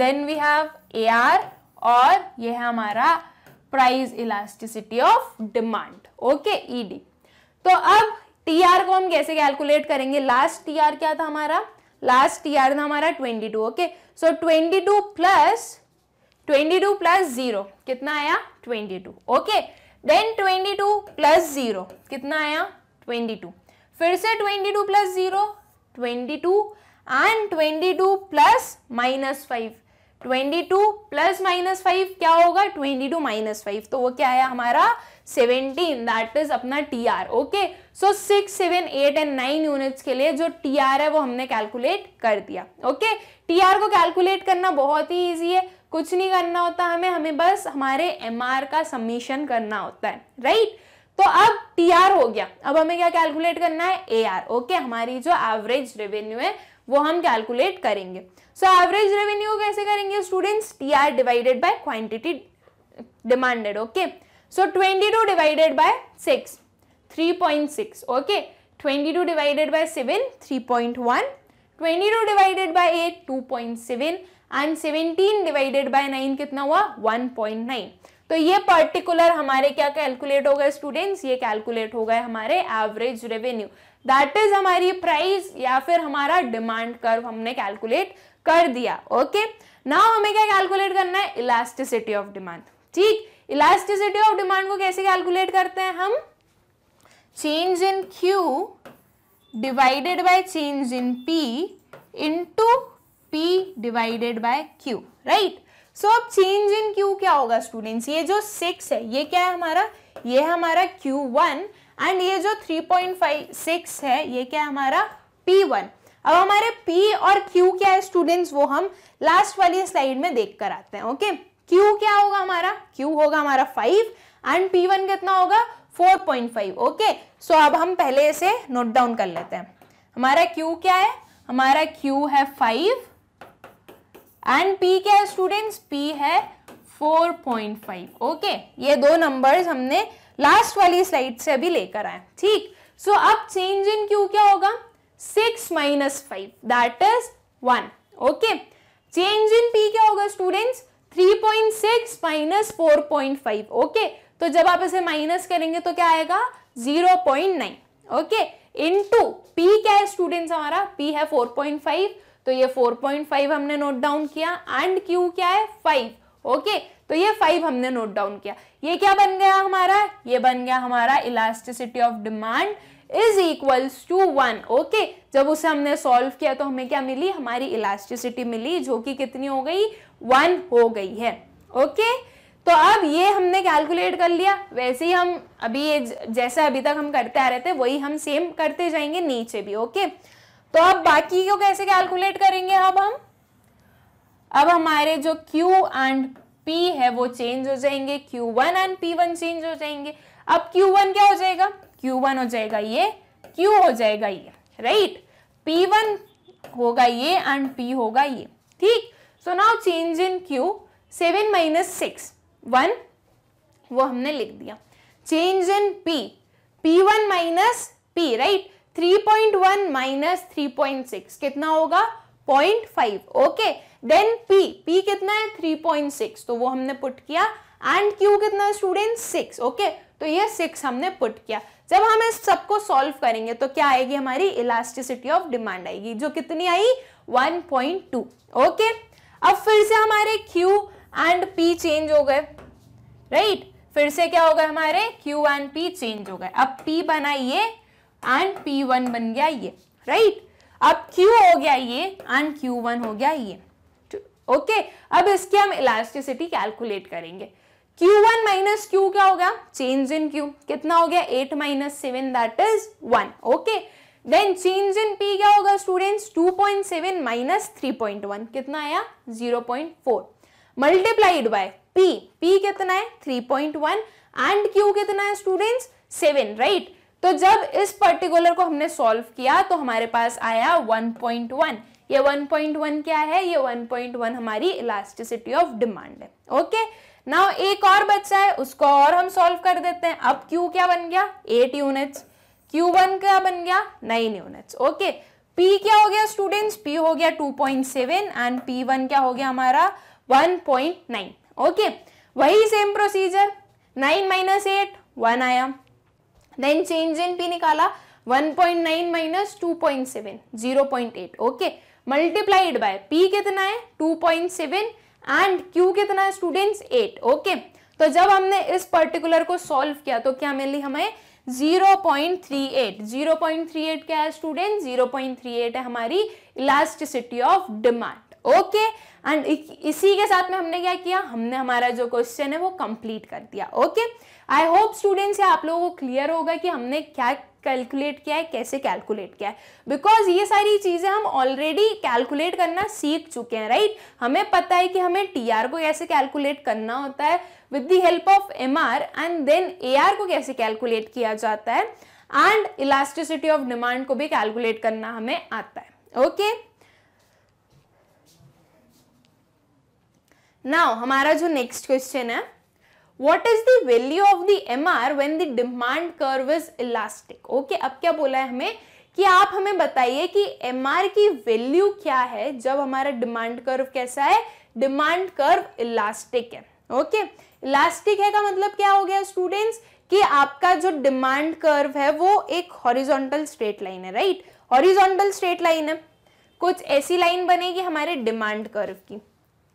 [SPEAKER 1] then we have A R और ये है हमारा price elasticity of demand okay ED तो अब टी आर को हम कैसे कैलकुलेट करेंगे लास्ट टी आर क्या था हमारा लास्ट टी आर था हमारा twenty two okay so twenty two plus twenty two plus zero कितना आया twenty two okay then twenty two plus zero कितना आया ट्वेंटी टू फिर से twenty two plus zero twenty two and twenty two plus minus five twenty two plus minus five क्या होगा twenty two minus five तो वो क्या आया हमारा सेवेंटीन दैट इज अपना T R okay so six seven eight and nine units के लिए जो टी आर है वो हमने कैलकुलेट कर दिया ओके टी आर को कैलकुलेट करना बहुत ही ईजी है कुछ नहीं करना होता हमें हमें बस हमारे एम आर का सबमिशन करना होता है राइट right? तो अब टी आर हो गया अब हमें क्या कैलकुलेट करना है ए आर ओके हमारी जो एवरेज रेवेन्यू है वो हम कैलकुलेट करेंगे सो एवरेज रेवेन्यू कैसे करेंगे students T R divided by quantity demanded okay So 22 divided by 6, 3.6. Okay. 22 divided by 7, 3.1. 22 divided by 8, 2.7. And 17 divided by 9 कितना हुआ 1.9 तो ये पर्टिकुलर हमारे क्या कैलकुलेट हो गए स्टूडेंट्स ये कैलकुलेट हो गए हमारे एवरेज रेवेन्यू दैट इज हमारी प्राइस या फिर हमारा डिमांड कर्व हमने कैलकुलेट कर दिया ओके okay? नाउ हमें क्या कैलकुलेट करना है इलास्टिसिटी ऑफ डिमांड ठीक इलास्टिसिटी ऑफ डिमांड को कैसे कैलकुलेट करते हैं हम change in Q divided by change in P into P divided by Q right so अब चेंज इन क्यू क्या होगा स्टूडेंट्स ये जो सिक्स है ये क्या है हमारा ये है हमारा क्यू वन एंड ये जो थ्री पॉइंट फाइव सिक्स है ये क्या है हमारा पी वन अब हमारे पी और क्यू क्या है स्टूडेंट्स वो हम लास्ट वाली स्लाइड में देख कर आते हैं ओके okay? क्यू क्या होगा हमारा क्यू होगा हमारा फाइव एंड पी वन कितना होगा four point five okay so अब हम पहले इसे नोट डाउन कर लेते हैं हमारा क्यू क्या है हमारा Q है 5 एंड P क्या है स्टूडेंट्स P है 4.5 ओके okay? ये दो नंबर्स हमने लास्ट वाली स्लाइड से अभी लेकर आए ठीक सो so, अब चेंज इन क्यू क्या होगा six minus five that is one okay change in P क्या होगा स्टूडेंट्स 3.6 माइनस फोर ओके तो जब आप इसे माइनस करेंगे तो क्या आएगा 0.9 ओके इन टू पी क्या है स्टूडेंट्स हमारा पी है 4.5 तो ये 4.5 हमने नोट डाउन किया एंड क्यू क्या है 5 ओके तो ये 5 हमने नोट डाउन किया ये क्या बन गया हमारा ये बन गया हमारा elasticity of demand is equals to one okay जब उसे हमने सॉल्व किया तो हमें क्या मिली हमारी इलास्टिसिटी मिली जो कि कितनी हो गई वन हो गई है ओके तो अब ये हमने कैलकुलेट कर लिया वैसे ही हम अभी जैसा अभी तक हम करते आ रहे थे वही हम सेम करते जाएंगे नीचे भी ओके तो अब बाकी को कैसे कैलकुलेट करेंगे अब हम अब हमारे जो Q एंड P है वो चेंज हो जाएंगे Q1 एंड पी चेंज हो जाएंगे अब Q1 क्या हो जाएगा Q1 हो जाएगा ये Q हो जाएगा ये राइट P1 होगा ये एंड P होगा ये ठीक so now change in Q seven minus six one वो हमने लिख दिया change in P P one minus P right three point one minus three point six कितना होगा point five okay then P P कितना है थ्री पॉइंट सिक्स तो वो हमने पुट किया एंड क्यू कितना स्टूडेंट सिक्स ओके तो ये सिक्स हमने पुट किया जब हम इस सबको सॉल्व करेंगे तो क्या आएगी हमारी इलास्टिसिटी ऑफ डिमांड आएगी जो कितनी आई वन पॉइंट टू ओके अब फिर से हमारे Q एंड P चेंज हो गए राइट right? फिर से क्या हो गए हमारे Q एंड P चेंज हो गए अब P बना ये एंड P1 बन गया ये राइट right? अब Q हो गया ये एंड Q1 हो गया ये ओके okay? अब इसकी हम इलास्टिसिटी कैलकुलेट करेंगे Q1 वन माइनस क्यू क्या हो गया चेंज इन Q कितना हो गया eight minus seven that is one okay then change in P क्या होगा students 2.7 point seven minus three point one कितना आया 0.4 point four multiplied by P P कितना है 3.1 एंड क्यू कितना है स्टूडेंट्स 7 राइट तो जब इस पर्टिकुलर को हमने सॉल्व किया तो हमारे पास आया 1.1 ये 1.1 क्या है ये 1.1 हमारी इलास्टिसिटी ऑफ डिमांड है ओके नाउ एक और बच्चा है उसको और हम सॉल्व कर देते हैं अब क्यू क्या बन गया एट यूनिट्स Q1 क्या बन गया नाइन यूनिट्स ओके P क्या हो गया स्टूडेंट्स P हो गया 2.7 एंड P1 क्या हो गया हमारा 1.9 ओके वही same procedure 9 minus eight one आया देन चेंज इन P निकाला 1.9 minus 2.7 0.8 okay multiplied by P कितना है 2.7 एंड Q कितना है स्टूडेंट्स 8 ओके okay? तो जब हमने इस पर्टिकुलर को सॉल्व किया तो क्या मिली हमें 0.38 0.38 क्या है स्टूडेंट 0.38 है हमारी elasticity of demand okay and इसी के साथ में हमने क्या किया हमने हमारा जो क्वेश्चन है वो कंप्लीट कर दिया ओके आई होप स्टूडेंट्स आप लोगों को क्लियर होगा कि हमने क्या कैलकुलेट किया है कैसे कैलकुलेट किया है बिकॉज ये सारी चीज़ें हम ऑलरेडी कैलकुलेट करना सीख चुके हैं राइट right? हमें पता है कि हमें टी आर को कैसे कैलकुलेट करना होता है with the help of M and then A को कैसे कैलकुलेट किया जाता है एंड इलास्टिसिटी ऑफ डिमांड को भी कैलकुलेट करना हमें आता है ओके okay? नाउ हमारा जो नेक्स्ट क्वेश्चन है what is the value of the M R when the demand curve is elastic okay अब क्या बोला है हमें कि आप हमें बताइए कि एम आर की वैल्यू क्या है जब हमारा डिमांड कर्व कैसा है डिमांड कर्व इलास्टिक है ओके okay? इलास्टिक है का मतलब क्या हो गया स्टूडेंट्स कि आपका जो डिमांड कर्व है वो एक हॉरिजॉन्टल स्ट्रेट लाइन है राइट हॉरिजॉन्टल स्ट्रेट लाइन है कुछ ऐसी लाइन बनेगी हमारे डिमांड कर्व की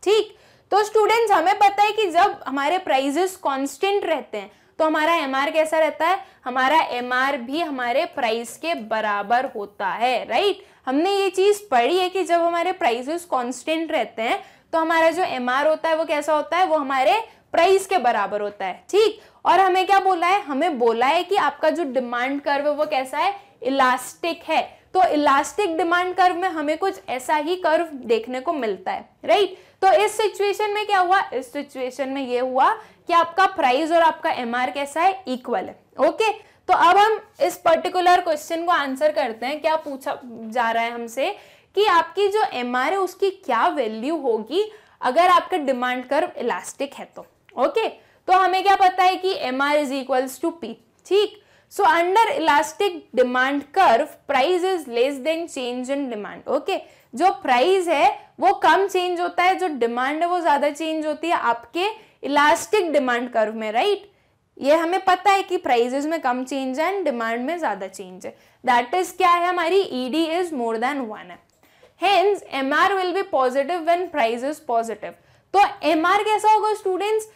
[SPEAKER 1] ठीक तो स्टूडेंट्स हमें पता है कि जब हमारे प्राइजेस कॉन्स्टेंट रहते हैं तो हमारा एम कैसा रहता है हमारा एम भी हमारे प्राइस के बराबर होता है राइट हमने ये चीज़ पढ़ी है कि जब हमारे प्राइजेस कॉन्स्टेंट रहते हैं तो हमारा जो एम होता है वो कैसा होता है वो हमारे प्राइस के बराबर होता है ठीक और हमें क्या बोला है हमें बोला है कि आपका जो डिमांड कर्व है वो कैसा है इलास्टिक है तो इलास्टिक डिमांड कर्व में हमें कुछ ऐसा ही कर्व देखने को मिलता है राइट तो इस सिचुएशन में क्या हुआ इस सिचुएशन में ये हुआ कि आपका प्राइस और आपका एम कैसा है इक्वल है ओके तो अब हम इस पर्टिकुलर क्वेश्चन को आंसर करते हैं क्या पूछा जा रहा है हमसे कि आपकी जो एम है उसकी क्या वैल्यू होगी अगर आपका डिमांड कर्व इलास्टिक है तो ओके तो हमें क्या पता है कि M R is equals to P ठीक so under elastic demand curve price is less than change in demand okay जो प्राइस है वो कम चेंज होता है जो डिमांड है वो ज्यादा चेंज होती है आपके इलास्टिक डिमांड कर्व में राइट ये हमें पता है कि प्राइजेज में कम चेंज है एंड डिमांड में ज्यादा चेंज है दैट इज क्या है हमारी ED is more than one है hence M R will be positive when price is positive तो एम आर कैसा होगा स्टूडेंट्स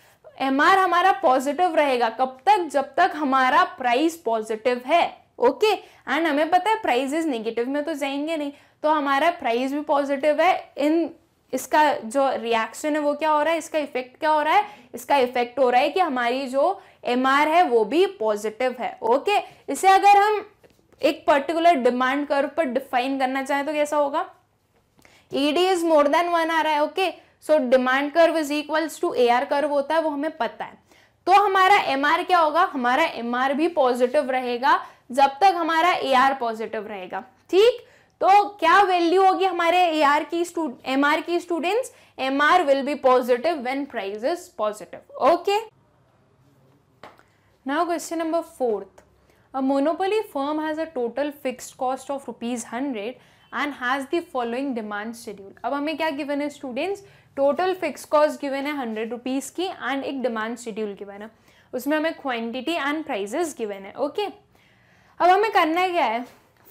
[SPEAKER 1] एम हमारा पॉजिटिव रहेगा कब तक जब तक हमारा प्राइस पॉजिटिव है ओके okay? एंड हमें पता है प्राइजेस नेगेटिव में तो जाएंगे नहीं तो हमारा प्राइस भी पॉजिटिव है इन इसका जो रिएक्शन है वो क्या हो रहा है इसका इफेक्ट क्या हो रहा है इसका इफेक्ट हो रहा है कि हमारी जो एम है वो भी पॉजिटिव है ओके इसे अगर हम एक पर्टिकुलर डिमांड कर्व पर डिफाइन करना चाहें तो कैसा होगा ED is more than one आ रहा है okay okay? So demand curve is equals to A R curve होता है वो हमें पता है तो हमारा एम आर क्या होगा हमारा एम आर भी पॉजिटिव रहेगा जब तक हमारा ए आर पॉजिटिव रहेगा ठीक तो क्या वैल्यू होगी हमारे ए आर की एम आर की students M R will be positive when price is positive okay now question number fourth a monopoly firm has a total fixed cost of rupees hundred and has the following demand schedule अब हमें क्या given है students total fix cost given है hundred rupees की and एक demand schedule given है उसमें हमें क्वांटिटी एंड प्राइजेस गिवन है ओके अब हमें करना क्या है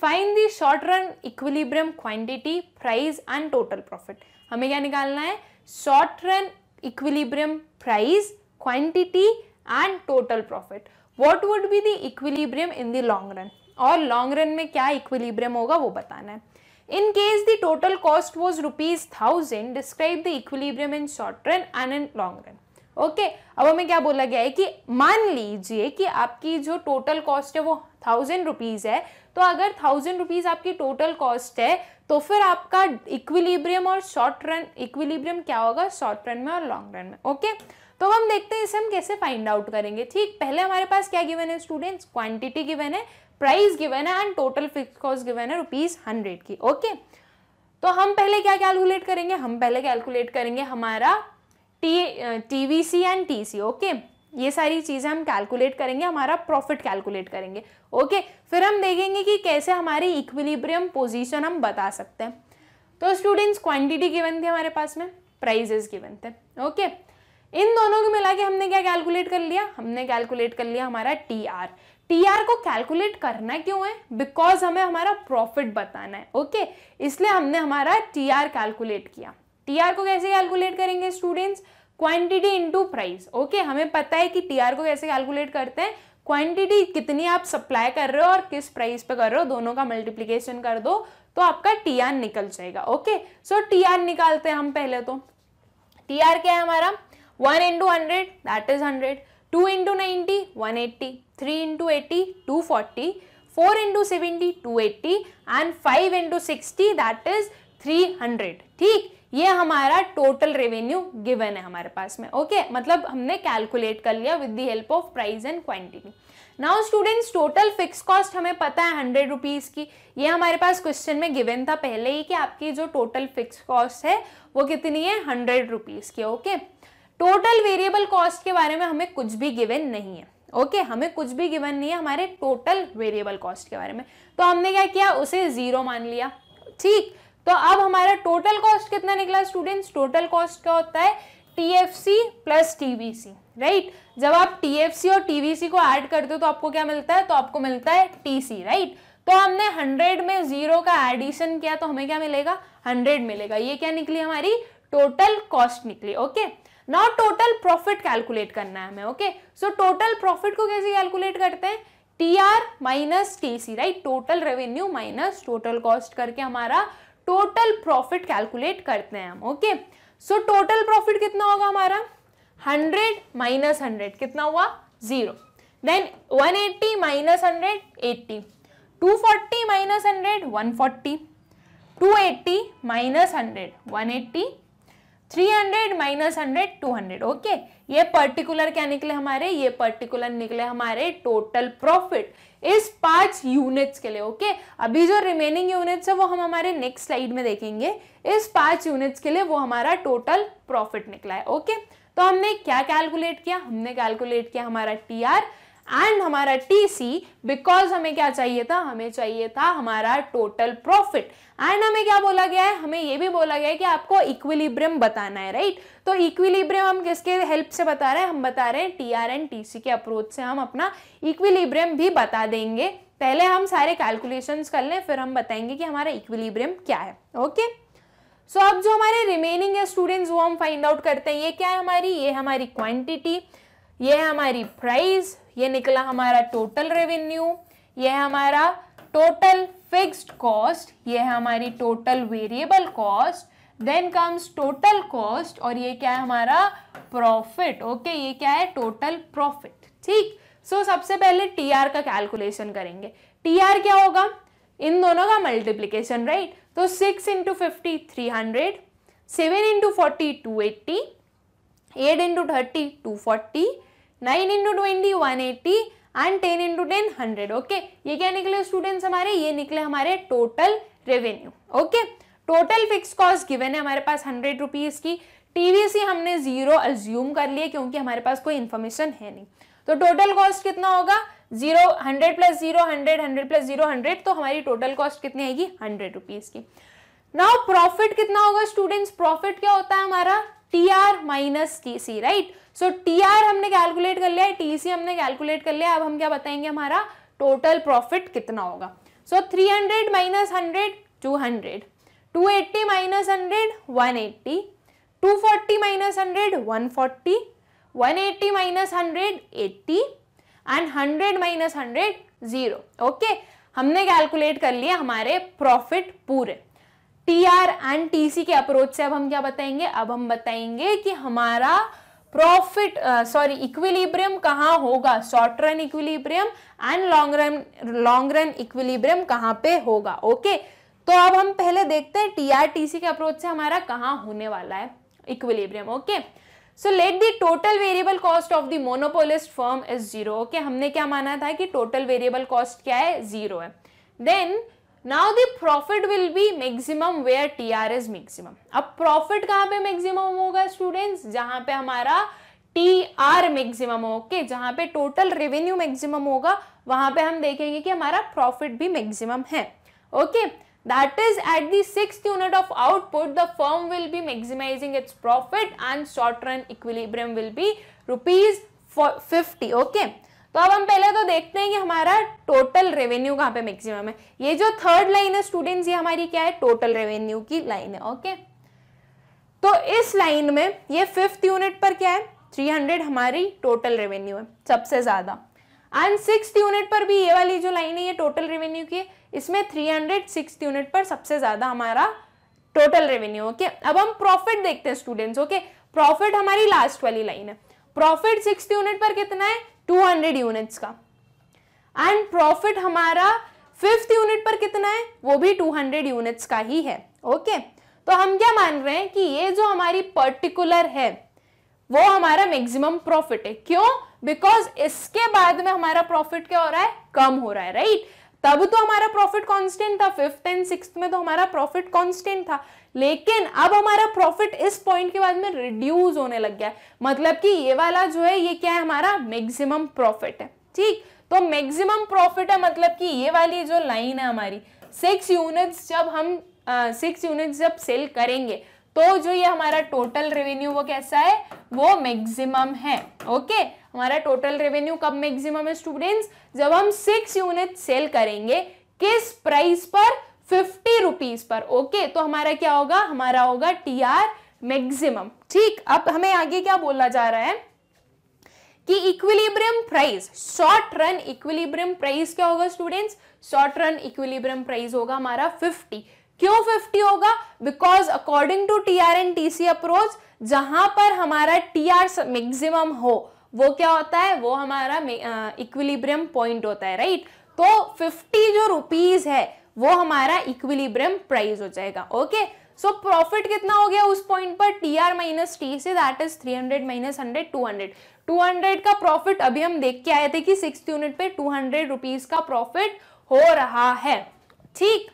[SPEAKER 1] find the short run equilibrium quantity price and total profit हमें क्या निकालना है short run equilibrium price quantity and total profit what would be the equilibrium in the long run और लॉन्ग रन में क्या इक्विलिब्रियम होगा वो बताना है In case the total cost was rupees 1000, describe the equilibrium in short run and in long run. Okay okay, अब हमें क्या बोला गया है कि मान लीजिए कि आपकी जो टोटल कॉस्ट है वो थाउजेंड रुपीज़ है तो अगर थाउजेंड रुपीज़ आपकी टोटल कॉस्ट है तो फिर आपका इक्विलिब्रियम और शॉर्ट रन इक्विलिब्रियम क्या होगा शॉर्ट रन में और लॉन्ग रन में ओके okay? तो हम देखते हैं इसे हम कैसे फाइंड आउट करेंगे ठीक पहले हमारे पास क्या गिवन है स्टूडेंट्स क्वांटिटी गिवन है प्राइस गिवन है and total fix cost given है रुपीज़ हंड्रेड की ओके तो हम पहले क्या कैलकुलेट करेंगे हम पहले कैलकुलेट करेंगे हमारा T TVC and TC okay ये सारी चीज़ें हम कैलकुलेट करेंगे हमारा प्रॉफिट कैलकुलेट करेंगे ओके फिर हम देखेंगे कि कैसे हमारी इक्विलिब्रियम पोजीशन हम बता सकते हैं तो स्टूडेंट्स क्वांटिटी गिवन थी हमारे पास में प्राइजेस गिवन थे ओके इन दोनों को मिला के हमने क्या कैलकुलेट कर लिया हमने कैलकुलेट कर लिया हमारा टी आर टी आर को कैलकुलेट करना क्यों है बिकॉज हमें हमारा प्रॉफिट बताना है ओके okay? इसलिए हमने हमारा टी आर कैलकुलेट किया टी आर को कैसे कैलकुलेट करेंगे students quantity into price okay हमें पता है कि टी आर को कैसे कैलकुलेट करते हैं क्वांटिटी कितनी आप सप्लाई कर रहे हो और किस प्राइस पे कर रहे हो दोनों का मल्टीप्लीकेशन कर दो तो आपका टी आर निकल जाएगा ओके सो टी आर निकालते हैं हम पहले तो टी आर क्या है हमारा one into hundred that is hundred two into ninety one eighty three into eighty two forty four into seventy two eighty and five into sixty that is three hundred ठीक ये हमारा total revenue given है हमारे पास में okay okay? मतलब हमने calculate कर लिया with the help of price and quantity now students total fix cost हमें पता है हंड्रेड रुपीज़ की ये हमारे पास क्वेश्चन में गिवन था पहले ही कि आपकी जो टोटल फिक्स कॉस्ट है वो कितनी है हंड्रेड रुपीज़ की ओके टोटल वेरिएबल कॉस्ट के बारे में हमें कुछ भी गिवन नहीं है ओके okay, हमें कुछ भी गिवन नहीं है हमारे टोटल वेरिएबल कॉस्ट के बारे में तो हमने क्या किया उसे ज़ीरो मान लिया ठीक तो अब हमारा टोटल कॉस्ट कितना निकला स्टूडेंट्स टोटल कॉस्ट क्या होता है T F C plus T V C right जब आप टी एफ सी और टी वी सी को ऐड करते हो तो आपको क्या मिलता है तो आपको मिलता है टी सी राइट तो हमने हंड्रेड में जीरो का एडिशन किया तो हमें क्या मिलेगा हंड्रेड मिलेगा ये क्या निकली हमारी टोटल कॉस्ट निकली okay okay? Now total profit calculate करना है हमें ओके सो टोटल प्रॉफिट को कैसे कैलकुलेट करते हैं T R minus T C right total revenue minus total cost करके हमारा टोटल प्रॉफिट कैलकुलेट करते हैं हम ओके सो टोटल प्रॉफिट कितना होगा हमारा हंड्रेड माइनस हंड्रेड कितना हुआ zero then one eighty minus hundred eighty two forty minus hundred one forty two eighty minus hundred one eighty three hundred minus hundred two hundred okay ये particular क्या निकले हमारे ये पर्टिकुलर निकले हमारे total profit इस पांच यूनिट्स के लिए ओके okay? अभी जो रिमेनिंग यूनिट्स है वो हम हमारे नेक्स्ट स्लाइड में देखेंगे इस पांच यूनिट्स के लिए वो हमारा टोटल प्रॉफिट निकला है ओके okay? तो हमने क्या कैलकुलेट किया हमने कैलकुलेट किया हमारा टी आर एंड हमारा टीसी बिकॉज हमें क्या चाहिए था हमें चाहिए था हमारा टोटल प्रॉफिट एंड हमें क्या बोला गया है हमें ये भी बोला गया है कि आपको इक्विलिब्रियम बताना है राइट तो इक्विलिब्रियम हम किसके हेल्प से बता रहे हैं हम बता रहे हैं T R and T C के अप्रोच से हम अपना इक्विलिब्रियम भी बता देंगे पहले हम सारे कैलकुलेशंस कर लें फिर हम बताएंगे कि हमारा इक्विलिब्रियम क्या है ओके okay? सो so, अब जो हमारे रिमेनिंग है स्टूडेंट्स वो हम फाइंड आउट करते हैं ये क्या है हमारी ये हमारी क्वांटिटी ये हमारी प्राइस ये निकला हमारा टोटल रेवेन्यू यह है हमारा टोटल फिक्स्ड कॉस्ट ये है हमारी total variable cost then comes total cost और ये क्या है हमारा प्रॉफिट ओके okay, ये क्या है टोटल प्रॉफिट ठीक सो so, सबसे पहले टी आर का कैलकुलेशन करेंगे टी आर क्या होगा इन दोनों का मल्टीप्लीकेशन राइट तो six into fifty three hundred seven into forty two eighty eight into thirty two forty nine into twenty one eighty and ten into ten hundred okay ये क्या निकले स्टूडेंट्स हमारे ये निकले हमारे total revenue okay total fix cost given है हमारे पास हंड्रेड रुपीज़ की टीवीसी हमने जीरो अज्यूम कर लिए क्योंकि हमारे पास कोई इन्फॉर्मेशन है नहीं तो टोटल कॉस्ट कितना होगा zero hundred plus zero hundred hundred plus zero hundred तो हमारी टोटल कॉस्ट कितनी आएगी हंड्रेड रुपीज़ की नाउ प्रॉफिट कितना होगा स्टूडेंट्स प्रॉफिट क्या होता है हमारा T R minus T C right so T R हमने कैलकुलेट कर लिया है टी सी हमने कैलकुलेट कर लिया अब हम क्या बताएंगे हमारा टोटल प्रॉफिट कितना होगा so three hundred minus hundred two hundred two eighty minus hundred one eighty two forty minus hundred one forty one eighty minus hundred eighty and hundred minus hundred zero okay हमने calculate कर लिया हमारे profit पूरे T R and T C के approach से अब हम क्या बताएंगे अब हम बताएंगे कि हमारा प्रॉफिट सॉरी इक्विलिब्रियम कहाँ होगा short run equilibrium and long run long run equilibrium कहाँ पे होगा ओके okay? तो अब हम पहले देखते हैं टी आर टी सी के अप्रोच से हमारा कहाँ होने वाला है equilibrium okay so let the total variable cost of the monopolist firm is zero okay हमने क्या माना था कि टोटल वेरिएबल कॉस्ट क्या है जीरो है then now the profit will be maximum where T R is maximum अब profit कहाँ पे मैक्सिमम होगा स्टूडेंट्स जहां पे हमारा टी आर मैक्सिमम ओके जहां पे टोटल रेवेन्यू मैक्सिमम होगा वहां पे हम देखेंगे कि हमारा प्रॉफिट भी मैक्सिमम है okay that is at six unit of output the firm will be maximizing its profit and short run equilibrium will be rupees fifty okay तो अब हम पहले तो देखते हैं कि हमारा टोटल रेवेन्यू कहाँ पे मैक्सिमम है ये जो थर्ड लाइन है स्टूडेंट्स ये हमारी क्या है टोटल रेवेन्यू की लाइन है ओके तो इस लाइन में ये फिफ्थ यूनिट पर क्या है 300 हमारी टोटल रेवेन्यू है सबसे ज़्यादा एंड सिक्स यूनिट पर भी ये वाली जो लाइन है ये टोटल रेवेन्यू की है इसमें थ्री हंड्रेड सिक्स यूनिट पर सबसे ज़्यादा हमारा टोटल रेवेन्यू ओके अब हम प्रॉफिट देखते हैं स्टूडेंट्स ओके प्रॉफिट हमारी लास्ट वाली लाइन है प्रॉफिट सिक्स यूनिट पर कितना है 200 यूनिट्स का एंड प्रॉफिट हमारा फिफ्थ यूनिट पर कितना है वो भी 200 यूनिट्स का ही है ओके okay? तो हम क्या मान रहे हैं कि ये जो हमारी पर्टिकुलर है वो हमारा मैक्सिमम प्रॉफिट है क्यों बिकॉज इसके बाद में हमारा प्रॉफिट क्या हो रहा है कम हो रहा है राइट right? तब तो हमारा प्रॉफिट कांस्टेंट था फिफ्थ एंड सिक्स में तो हमारा प्रॉफिट कांस्टेंट था लेकिन अब हमारा प्रॉफिट इस पॉइंट के बाद में रिड्यूस होने लग गया है मतलब कि ये वाला जो है ये क्या है हमारा मैक्सिमम प्रॉफिट है ठीक तो मैक्सिमम प्रॉफिट है मतलब कि ये वाली जो लाइन है हमारी सिक्स यूनिट्स जब हम सिक्स यूनिट्स जब सेल करेंगे तो जो ये हमारा टोटल रेवेन्यू वो कैसा है वो मैक्सिमम है ओके हमारा टोटल रेवेन्यू कब मैक्सिमम है स्टूडेंट्स जब हम सिक्स यूनिट सेल करेंगे किस प्राइस पर फिफ्टी रुपीज पर ओके तो हमारा क्या होगा हमारा होगा टी आर मैक्सिमम ठीक अब हमें आगे क्या बोला जा रहा है कि equilibrium price short run equilibrium price क्या होगा students short run equilibrium price होगा हमारा 50 क्यों 50 होगा because according to T R and T C approach जहां पर हमारा टी आर मैक्सिमम हो वो क्या होता है वो हमारा इक्विलिब्रियम uh, पॉइंट होता है राइट right? तो 50 जो रुपीज है वो हमारा इक्विलिब्रियम प्राइस हो जाएगा ओके सो प्रॉफिट कितना हो गया उस पॉइंट पर टी आर माइनस टी से that is three hundred minus hundred two hundred two hundred का प्रॉफिट अभी हम देख के आए थे कि सिक्स यूनिट पे टू हंड्रेड रुपीज का प्रॉफिट हो रहा है ठीक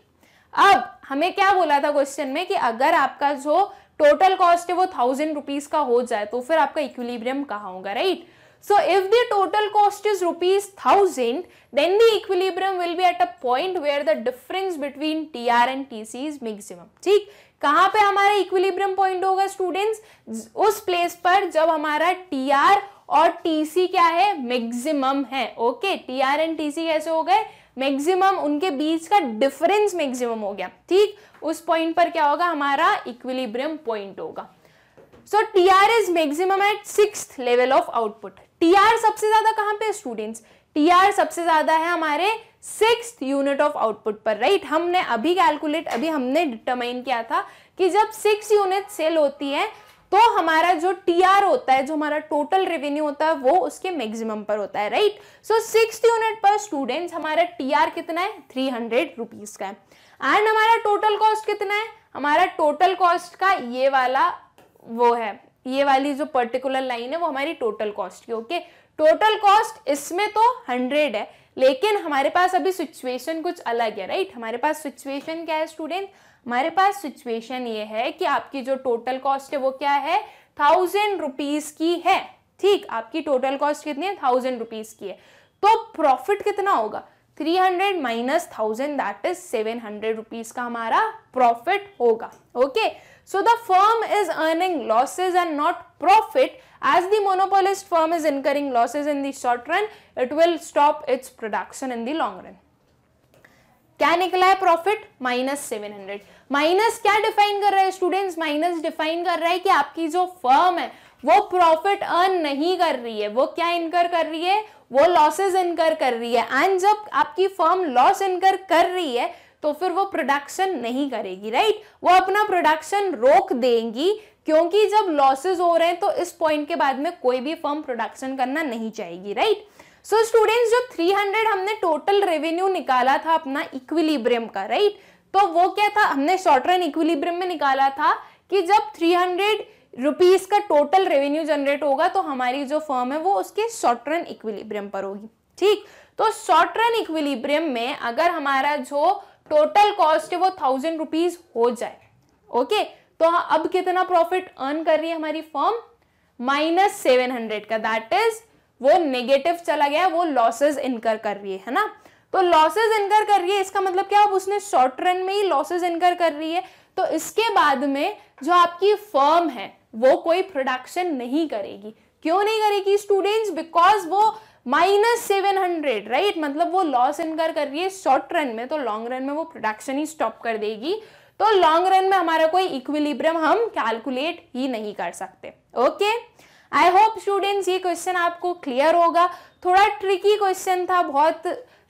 [SPEAKER 1] अब हमें क्या बोला था क्वेश्चन में कि अगर आपका जो टोटल कॉस्ट है वो थाउजेंड रुपीज का हो जाए तो फिर आपका इक्विलिब्रियम कहा होगा right right? So if the total cost is rupees 1000, then the equilibrium will be at a point where the difference between TR and TC is maximum. ठीक कहाँ पे हमारा equilibrium point होगा students? उस place पर जब हमारा TR आर और टीसी क्या है मैक्सिमम है okay T R and TC कैसे हो गए मैक्सिमम उनके बीच का डिफरेंस मैक्सिमम हो गया ठीक उस पॉइंट पर क्या होगा हमारा इक्विलिब्रियम पॉइंट होगा so T R is maximum at six level of output TR सबसे ज्यादा कहां पे स्टूडेंट्स टीआर सबसे ज्यादा है हमारे सिक्स यूनिट ऑफ आउटपुट पर राइट right? हमने अभी कैलकुलेट अभी हमने डिटरमाइन किया था कि जब सिक्स यूनिट सेल होती है तो हमारा जो टी आर होता है जो हमारा टोटल रेवेन्यू होता है वो उसके मैक्सिमम पर होता है राइट सो सिक्स यूनिट पर स्टूडेंट्स हमारा टी आर कितना है थ्री हंड्रेड रुपीज का है एंड हमारा टोटल कॉस्ट कितना है हमारा टोटल कॉस्ट का ये वाला वो है ये वाली जो पर्टिकुलर लाइन है वो हमारी टोटल कॉस्ट की ओके टोटल कॉस्ट इसमें तो हंड्रेड है लेकिन हमारे पास अभी सिचुएशन कुछ अलग है राइट हमारे पास सिचुएशन क्या है स्टूडेंट हमारे पास सिचुएशन ये है कि आपकी जो टोटल कॉस्ट है वो क्या है थाउजेंड रुपीज की है ठीक आपकी टोटल कॉस्ट कितनी है थाउजेंड रुपीज की है तो प्रॉफिट कितना होगा three hundred minus thousand that is seven hundred rupees का हमारा प्रॉफिट होगा okay okay? So the firm is earning losses and not profit as the monopolist firm is incurring losses in the short run, it will stop its production in the long run. क्या निकला है profit minus seven hundred minus क्या define कर रहा है students minus define कर रहा है कि आपकी जो फर्म है वो प्रॉफिट अर्न नहीं कर रही है वो क्या इनकर कर रही है वो लॉसेस इनकर कर रही है एंड जब आपकी फर्म लॉस इनकर कर रही है तो फिर वो प्रोडक्शन नहीं करेगी राइट वो अपना प्रोडक्शन रोक देंगी क्योंकि जब लॉसेज हो रहे हैं तो इस पॉइंट के बाद में कोई भी फर्म प्रोडक्शन करना नहीं चाहेगी राइट सो स्टूडेंट्स जो 300 हमने टोटल रेवेन्यू निकाला था अपना इक्विलिब्रियम का राइट right? तो वो क्या था हमने शॉर्ट रन इक्विलिब्रियम में निकाला था कि जब 300 हंड्रेड का टोटल रेवेन्यू जनरेट होगा तो हमारी जो फर्म है वो उसके शॉर्ट रन इक्विलिब्रियम पर होगी ठीक तो शॉर्ट रन इक्विलिब्रियम में अगर हमारा जो टोटल कॉस्ट है वो थाउजेंड रुपीज हो जाए ओके तो हाँ, अब कितना प्रॉफिट अर्न कर रही है हमारी फर्म माइनस सेवन हंड्रेड का दैट इज वो नेगेटिव चला गया वो लॉसेज इनकर कर रही है ना तो लॉसेज इनकर कर रही है इसका मतलब क्या अब उसने शॉर्ट रन में ही लॉसेज इनकर कर रही है तो इसके बाद में जो आपकी फर्म है वो कोई प्रोडक्शन नहीं करेगी क्यों नहीं करेगी स्टूडेंट्स बिकॉज वो माइनस सेवन हंड्रेड राइट मतलब वो लॉस इनकर कर रही है शॉर्ट रन में तो लॉन्ग रन में वो प्रोडक्शन ही स्टॉप कर देगी तो लॉन्ग रन में हमारा कोई इक्विलिब्रियम हम कैलकुलेट ही नहीं कर सकते ओके आई होप स्टूडेंट्स ये क्वेश्चन आपको क्लियर होगा थोड़ा ट्रिकी क्वेश्चन था बहुत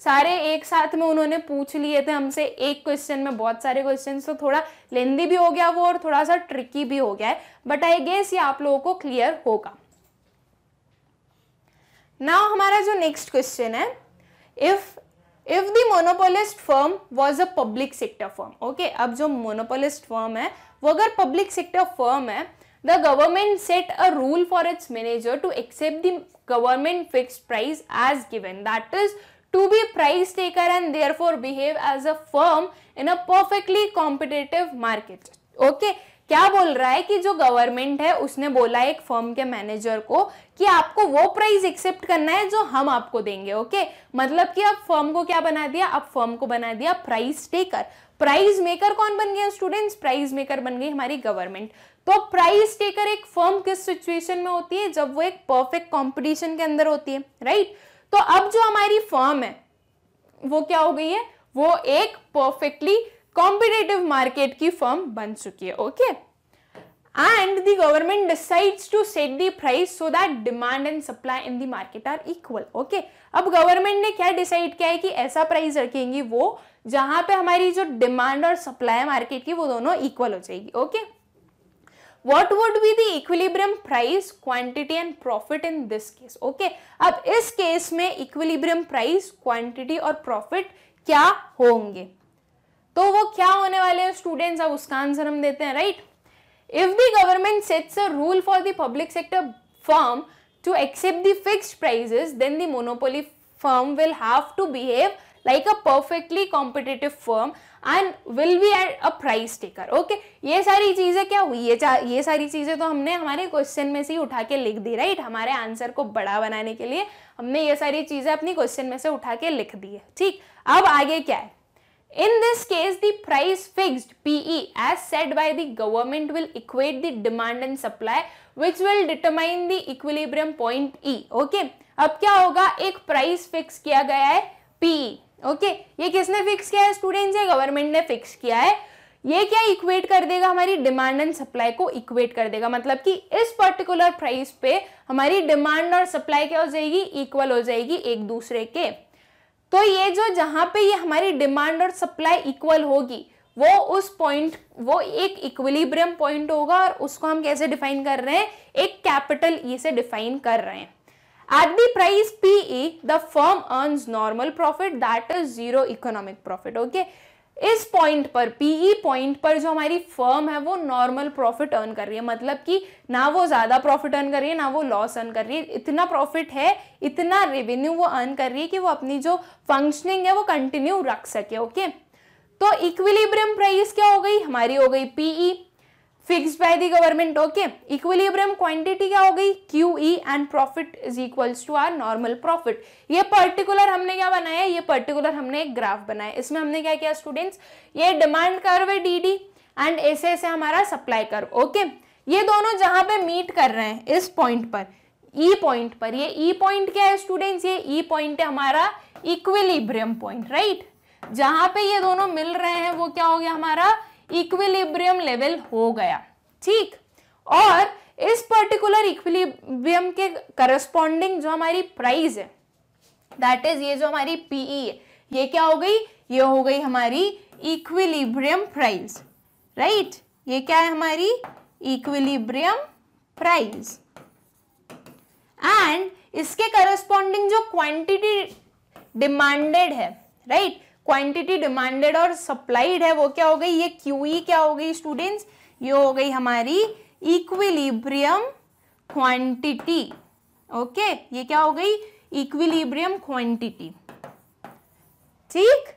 [SPEAKER 1] सारे एक साथ में उन्होंने पूछ लिए थे हमसे एक क्वेश्चन में बहुत सारे क्वेश्चन तो थोड़ा लेंदी भी हो गया वो और थोड़ा सा ट्रिकी भी हो गया है बट आई गेस ये आप लोगों को क्लियर होगा नाउ हमारा जो नेक्स्ट क्वेश्चन है if if the monopolist firm was a public sector firm okay अब जो मोनोपोलिस्ट फर्म है वो अगर पब्लिक सेक्टर फर्म है the government set a rule for its manager to accept the government fix price as given that is to be price taker and therefore behave as a firm in a perfectly competitive market okay क्या बोल रहा है कि जो government है उसने बोला एक फर्म के मैनेजर को कि आपको वो प्राइस एक्सेप्ट करना है जो हम आपको देंगे ओके मतलब कि आप फर्म को क्या बना दिया अब फर्म को बना दिया प्राइस टेकर प्राइस मेकर कौन बन गया स्टूडेंट्स प्राइस मेकर बन गई हमारी गवर्नमेंट तो प्राइस टेकर एक फर्म किस सिचुएशन में होती है जब वो एक परफेक्ट कॉम्पिटिशन के अंदर होती है राइट तो अब जो हमारी फर्म है वो क्या हो गई है वो एक परफेक्टली कॉम्पिटेटिव मार्केट की फर्म बन चुकी है okay okay? and the government decides to set the price so that demand and supply in the market are equal okay अब गवर्नमेंट ने क्या डिसाइड किया है कि ऐसा प्राइस रखेंगी वो जहां पे हमारी जो डिमांड और सप्लाई मार्केट की वो दोनों इक्वल हो जाएगी okay what would be the equilibrium price quantity and profit in this case okay अब इस केस में इक्विलिब्रियम प्राइस क्वांटिटी और प्रॉफिट क्या होंगे तो वो क्या होने वाले हैं स्टूडेंट्स अब उसका आंसर हम देते हैं right right? If the government sets a rule for the public sector firm to accept the fixed prices, then the monopoly firm will have to behave like a perfectly competitive firm and will be at a price taker. Okay, ye sari cheeze kya hui ye ye sari cheeze to humne hamare question mein se hi utha ke likh di right hamare answer ko bada banane ke liye humne ye sari cheeze apni question mein se utha ke likh di hai theek ab aage kya hai In this case, the price fixed PE as said by the government will equate the demand and supply which will determine the equilibrium point E. Okay. अब क्या होगा एक price fix किया गया है PE. Okay okay. ये किसने fix किया है स्टूडेंट्स या गवर्नमेंट ने फिक्स किया है ये क्या इक्वेट कर देगा हमारी डिमांड एंड सप्लाई को इक्वेट कर देगा मतलब कि इस पर्टिकुलर प्राइस पे हमारी डिमांड और सप्लाई क्या हो जाएगी इक्वल हो जाएगी एक दूसरे के तो ये जो जहां पे ये हमारी डिमांड और सप्लाई इक्वल होगी वो उस पॉइंट वो एक इक्विलिब्रियम पॉइंट होगा और उसको हम कैसे डिफाइन कर रहे हैं एक कैपिटल ई e से डिफाइन कर रहे हैं at price price pe the firm earn normal profit that is zero economic profit okay इस पॉइंट पर पीई पॉइंट e पर जो हमारी फर्म है वो नॉर्मल प्रॉफिट अर्न कर रही है मतलब कि ना वो ज़्यादा प्रॉफिट अर्न कर रही है ना वो लॉस अर्न कर रही है इतना प्रॉफिट है इतना रेवेन्यू वो अर्न कर रही है कि वो अपनी जो फंक्शनिंग है वो कंटिन्यू रख सके ओके तो इक्विलिब्रियम प्राइस क्या हो गई हमारी हो गई PE fix by the government okay equilibrium quantity क्या हो गई Q E and profit is equals to our normal profit ये पर्टिकुलर हमने क्या बनाया ये पर्टिकुलर हमने एक ग्राफ बनाया इसमें हमने क्या किया स्टूडेंट्स ये डिमांड कर्व है डी डी एंड ऐसे ऐसे हमारा सप्लाई कर्व ओके ये दोनों जहां पे मीट कर रहे हैं इस पॉइंट पर ई e पॉइंट पर ये ई e पॉइंट क्या है स्टूडेंट्स ये ई e पॉइंट है हमारा इक्विलिब्रियम पॉइंट राइट जहां पे ये दोनों मिल रहे हैं वो क्या हो गया हमारा इक्विलिब्रियम लेवल हो गया ठीक और इस पर्टिकुलर इक्विलिब्रियम के करस्पॉन्डिंग जो हमारी प्राइस है दैट इज ये जो हमारी पीई e है ये क्या हो गई ये हो गई हमारी इक्विलिब्रियम प्राइस राइट ये क्या है हमारी इक्विलिब्रियम प्राइस एंड इसके करस्पॉन्डिंग जो क्वांटिटी डिमांडेड है राइट right? क्वांटिटी डिमांडेड और सप्लाइड है वो क्या हो गई ये क्यू e क्या हो गई स्टूडेंट्स ये हो गई हमारी इक्विलिब्रियम क्वांटिटी ओके ये क्या हो गई इक्विलिब्रियम क्वांटिटी ठीक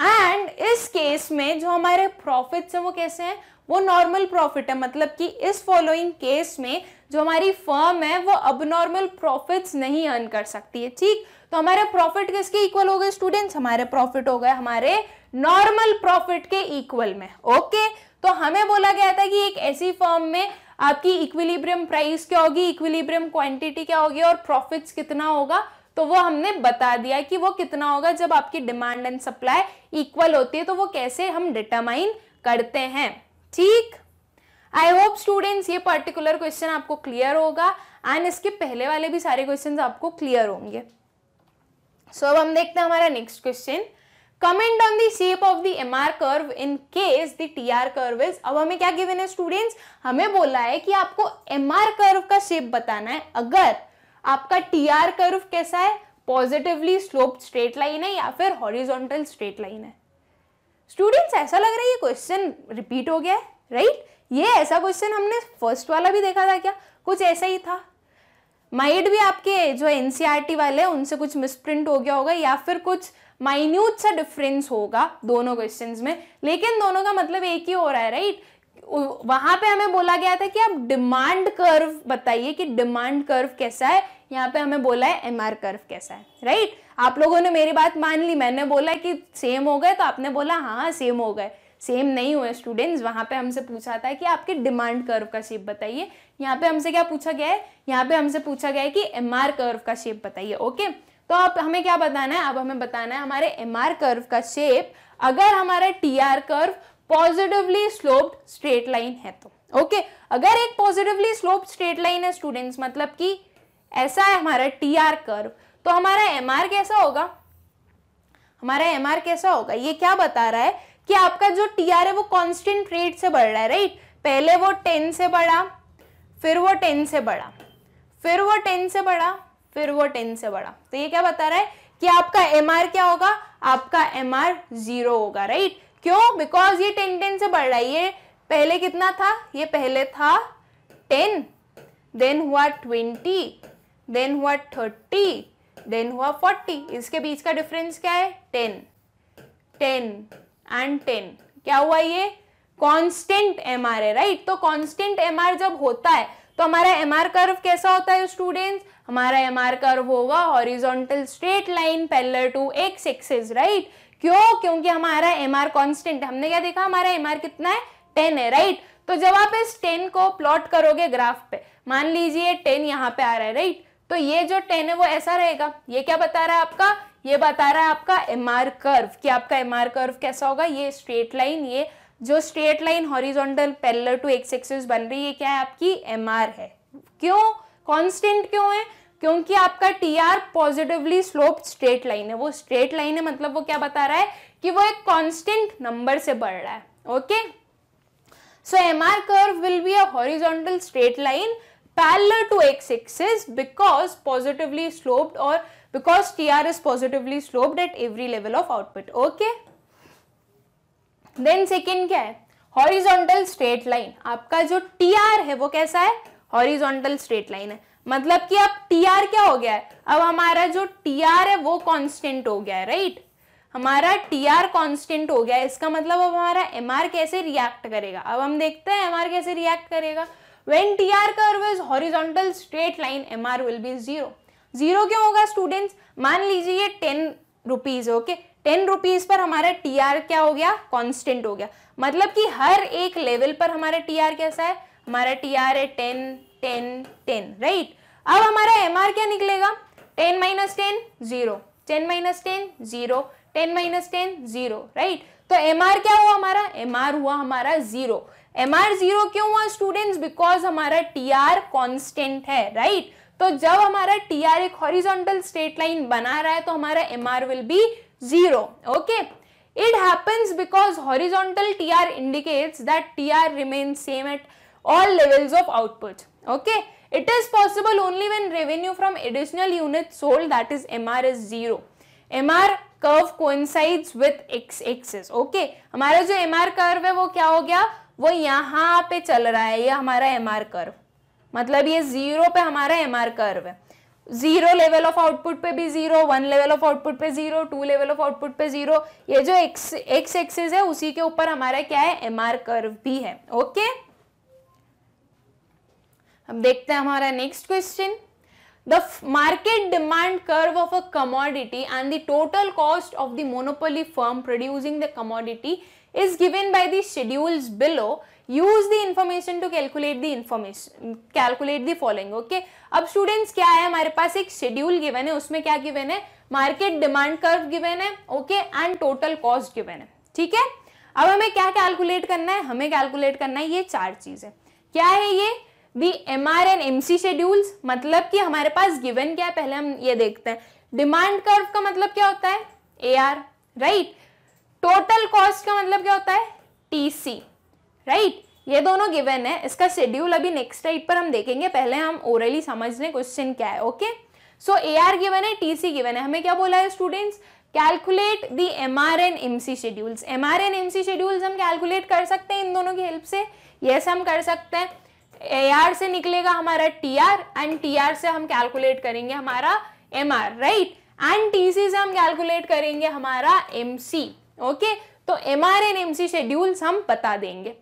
[SPEAKER 1] एंड इस केस में जो हमारे प्रॉफिट्स हैं वो कैसे हैं वो नॉर्मल प्रॉफिट है मतलब कि इस फॉलोइंग केस में जो हमारी फर्म है वो अब नॉर्मल प्रॉफिट्स नहीं अर्न कर सकती है ठीक तो हमारे प्रॉफिट किसके इक्वल हो गए स्टूडेंट्स हमारे प्रॉफिट हो गए हमारे नॉर्मल प्रॉफिट के इक्वल में ओके तो हमें बोला गया था कि एक ऐसी फॉर्म में आपकी इक्विलिब्रियम प्राइस क्या होगी इक्विलिब्रियम क्वांटिटी क्या होगी और प्रॉफिट्स कितना होगा तो वो हमने बता दिया कि वो कितना होगा जब आपकी डिमांड एंड सप्लाई इक्वल होती है तो वो कैसे हम डिटरमाइन करते हैं ठीक आई होप स्टूडेंट्स ये पर्टिकुलर क्वेश्चन आपको क्लियर होगा एंड इसके पहले वाले भी सारे क्वेश्चन आपको क्लियर होंगे सो अब हम देखते हैं हमारा next question comment on the shape of the M R curve in case the T R curve is अब हमें क्या गिवन है स्टूडेंट्स हमें बोला है कि आपको एम आर कर्व का शेप बताना है अगर आपका टी आर कर्व कैसा है पॉजिटिवली स्लोप स्ट्रेट लाइन है या फिर हॉरिजोंटल स्ट्रेट लाइन है स्टूडेंट्स ऐसा लग रहा है ये क्वेश्चन रिपीट हो गया है राइट right? ये ऐसा क्वेश्चन हमने फर्स्ट वाला भी देखा था क्या कुछ ऐसा ही था माइड भी आपके जो एनसीईआरटी e वाले उनसे कुछ मिसप्रिंट हो गया होगा या फिर कुछ माइन्यूट सा डिफरेंस होगा दोनों क्वेश्चंस में लेकिन दोनों का मतलब एक ही हो रहा है राइट वहां पे हमें बोला गया था कि आप डिमांड कर्व बताइए कि डिमांड कर्व कैसा है यहाँ पे हमें बोला है एम आर कर्व कैसा है राइट आप लोगों ने मेरी बात मान ली मैंने बोला कि सेम हो गए तो आपने बोला हाँ सेम हो गए सेम नहीं हुए स्टूडेंट्स वहां पे हमसे पूछा था कि आपके डिमांड कर्व का शेप बताइए यहाँ पे हमसे क्या पूछा गया है यहाँ पे हमसे पूछा गया है कि एम आर कर्व का शेप बताइए ओके तो अब हमें क्या बताना है अब हमें बताना है हमारे एम आर कर्व का शेप अगर हमारा T R curve positively sloped straight line है तो ओके अगर एक पॉजिटिवली स्लोप स्ट्रेट लाइन है स्टूडेंट्स मतलब कि ऐसा है हमारा टी आर कर्व तो हमारा एम आर कैसा होगा हमारा एम आर कैसा होगा ये क्या बता रहा है कि आपका जो टी आर है वो कॉन्स्टेंट रेट से बढ़ रहा है राइट पहले वो टेन से बढ़ा फिर वो टेन से बढ़ा फिर वो टेन से बढ़ा फिर वो टेन से बढ़ा तो ये क्या बता रहा है कि आपका एम क्या होगा आपका एम आर जीरो होगा राइट क्यों बिकॉज ये टेन टेन से बढ़ रहा है ये पहले कितना था ये पहले था टेन देन हुआ ट्वेंटी देन हुआ थर्टी देन हुआ फोर्टी इसके बीच का डिफरेंस क्या है टेन टेन एंड टेन क्या हुआ ये कांस्टेंट एमआर है राइट तो कांस्टेंट एमआर जब होता है तो हमारा एमआर कर्व कैसा होता है स्टूडेंट्स हमारा एमआर कर्व होगा horizontal straight line parallel to X axis right क्यों क्योंकि हमारा एमआर आर कॉन्स्टेंट हमने क्या देखा हमारा एमआर कितना है टेन है राइट तो जब आप इस टेन को प्लॉट करोगे ग्राफ पे मान लीजिए टेन यहाँ पे आ रहा है राइट तो ये जो टेन है वो ऐसा रहेगा ये क्या बता रहा है आपका ये बता रहा है आपका एमआर कर्व कि आपका एमआर कर्व कैसा होगा ये स्ट्रेट लाइन ये जो straight line horizontal parallel to X axis बन रही है क्या है आपकी एम है क्यों कॉन्स्टेंट क्यों है क्योंकि आपका T R positively slope straight line है वो स्ट्रेट लाइन है मतलब वो क्या बता रहा है कि वो एक कॉन्स्टेंट नंबर से बढ़ रहा है okay so M R curve will be a horizontal straight line to X axis because positively sloped और because T R is positively sloped at every level of output okay then second क्या है horizontal straight line आपका जो T R है वो कैसा है horizontal straight line है मतलब कि अब टी आर क्या हो गया है अब हमारा जो टी आर है वो कांस्टेंट हो गया है राइट हमारा टी आर कॉन्स्टेंट हो गया है इसका मतलब अब हमारा एम आर कैसे रिएक्ट करेगा अब हम देखते हैं एम आर कैसे रिएक्ट करेगा when T R curve is horizontal straight line M R will be zero zero क्यों होगा स्टूडेंट्स मान लीजिए ये ten rupees okay okay? Ten rupees पर हमारा टी आर क्या हो गया कॉन्स्टेंट हो गया मतलब कि हर एक लेवल पर हमारा टी आर कैसा है हमारा टी आर है टेन टेन टेन राइट अब हमारा एम आर क्या निकलेगा ten minus ten zero ten minus ten zero ten minus ten zero right तो एम आर क्या हुआ हमारा एम आर हुआ हमारा जीरो एम आर जीरो क्यों हुआ स्टूडेंट्स बिकॉज हमारा टी आर कॉन्स्टेंट है राइट right? तो जब हमारा टी आर एक हॉरिजॉन्टल स्ट्रेट लाइन बना रहा है तो हमारा M R will be zero. Okay. It happens because horizontal TR indicates that TR remains same at all levels of output. Okay. It is possible only when revenue from additional units sold that is MR is zero. MR curve coincides with x axis. Okay. हमारा जो MR curve है वो क्या हो गया वो यहाँ पे चल रहा है ये हमारा MR curve. मतलब ये जीरो पे हमारा एम आर कर्व है जीरो लेवल ऑफ आउटपुट पे भी zero one level of output पे zero two level of output पे जीरो ये जो एक्स एक्स एक्सेस है उसी के ऊपर हमारा क्या है एम आर कर्व भी है ओके अब देखते हैं हमारा next question the market demand curve of a commodity and the total cost of the monopoly firm producing the commodity is given by the schedules below use the information to calculate the information calculate the following okay अब students क्या है हमारे पास एक schedule given है उसमें क्या given है market demand curve given है okay and total cost given है ठीक है अब हमें क्या कैलकुलेट करना है हमें कैलकुलेट करना है ये चार चीजें क्या है ये the M R and M C schedules मतलब कि हमारे पास गिवन क्या है पहले हम ये देखते हैं डिमांड कर्व का मतलब क्या होता है A R right total cost का मतलब क्या होता है टी सी राइट right? ये दोनों गिवन है इसका शेड्यूल अभी नेक्स्ट टाइप पर हम देखेंगे पहले हम ओरली समझ लें क्वेश्चन क्या है okay so A R given है टी सी गिवन है हमें क्या बोला है students calculate the M R and M C schedules M R and M C schedules हम कैलकुलेट कर सकते हैं इन दोनों की हेल्प से yes, हम कर सकते हैं ए आर से निकलेगा हमारा T R and T R से हम कैलकुलेट करेंगे हमारा M R right and T C से हम कैलकुलेट करेंगे हमारा एम सी ओके तो M R and M C schedules हम बता देंगे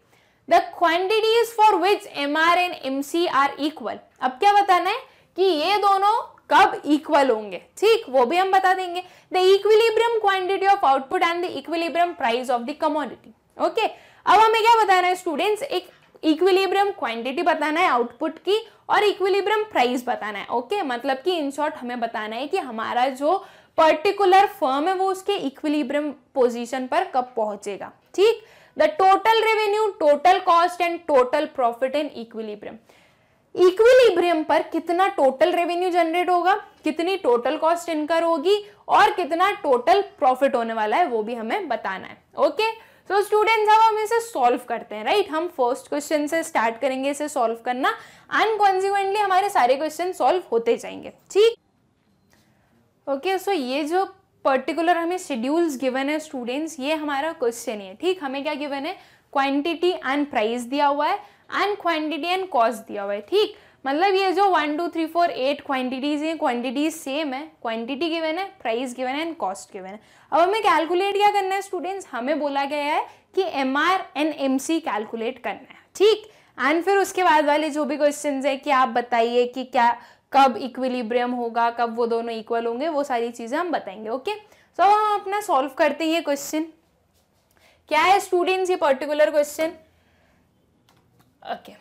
[SPEAKER 1] the quantities for which M R and M C are equal अब क्या बताना है कि ये दोनों कब इक्वल होंगे ठीक वो भी हम बता देंगे the equilibrium quantity of output and the equilibrium price of the commodity okay अब हमें क्या बताना है स्टूडेंट्स एक इक्विलिब्रियम क्वांटिटी बताना है आउटपुट की और इक्विलिब्रियम प्राइस बताना है ओके okay? मतलब कि इन शॉर्ट हमें बताना है कि हमारा जो पर्टिकुलर फर्म है वो उसके इक्विलिब्रियम पोजीशन पर कब पहुंचेगा ठीक the total revenue total cost and total profit in equilibrium equilibrium पर कितना टोटल रेवेन्यू जनरेट होगा कितनी टोटल कॉस्ट इनकर होगी और कितना टोटल प्रॉफिट होने वाला है वो भी हमें बताना है ओके okay? सो स्टूडेंट्स अब हम इसे सॉल्व करते हैं राइट right? हम फर्स्ट क्वेश्चन से स्टार्ट करेंगे इसे सॉल्व करना अनकॉन्सिक्वेंटली हमारे सारे क्वेश्चन सॉल्व होते जाएंगे ठीक ओके okay, सो so ये जो पर्टिकुलर हमें शेड्यूल्स गिवन है स्टूडेंट्स ये हमारा क्वेश्चन है ठीक हमें क्या गिवन है क्वांटिटी एंड प्राइस दिया हुआ है एंड क्वांटिटी एंड कॉस्ट दिया हुआ है ठीक मतलब ये जो one two three four eight quantities हैं क्वांटिटीज सेम है क्वांटिटी गिवन है प्राइस गिवन है एंड कॉस्ट गिवन है अब हमें कैलकुलेट क्या करना है स्टूडेंट्स हमें बोला गया है कि M R and M C calculate करना है ठीक एंड फिर उसके बाद वाले जो भी क्वेश्चन है कि आप बताइए कि क्या कब इक्विलिब्रियम होगा कब वो दोनों इक्वल होंगे वो सारी चीज़ें हम बताएंगे ओके सो so, हम अपना सॉल्व करते हैं ये क्वेश्चन क्या है स्टूडेंट्स ये particular question okay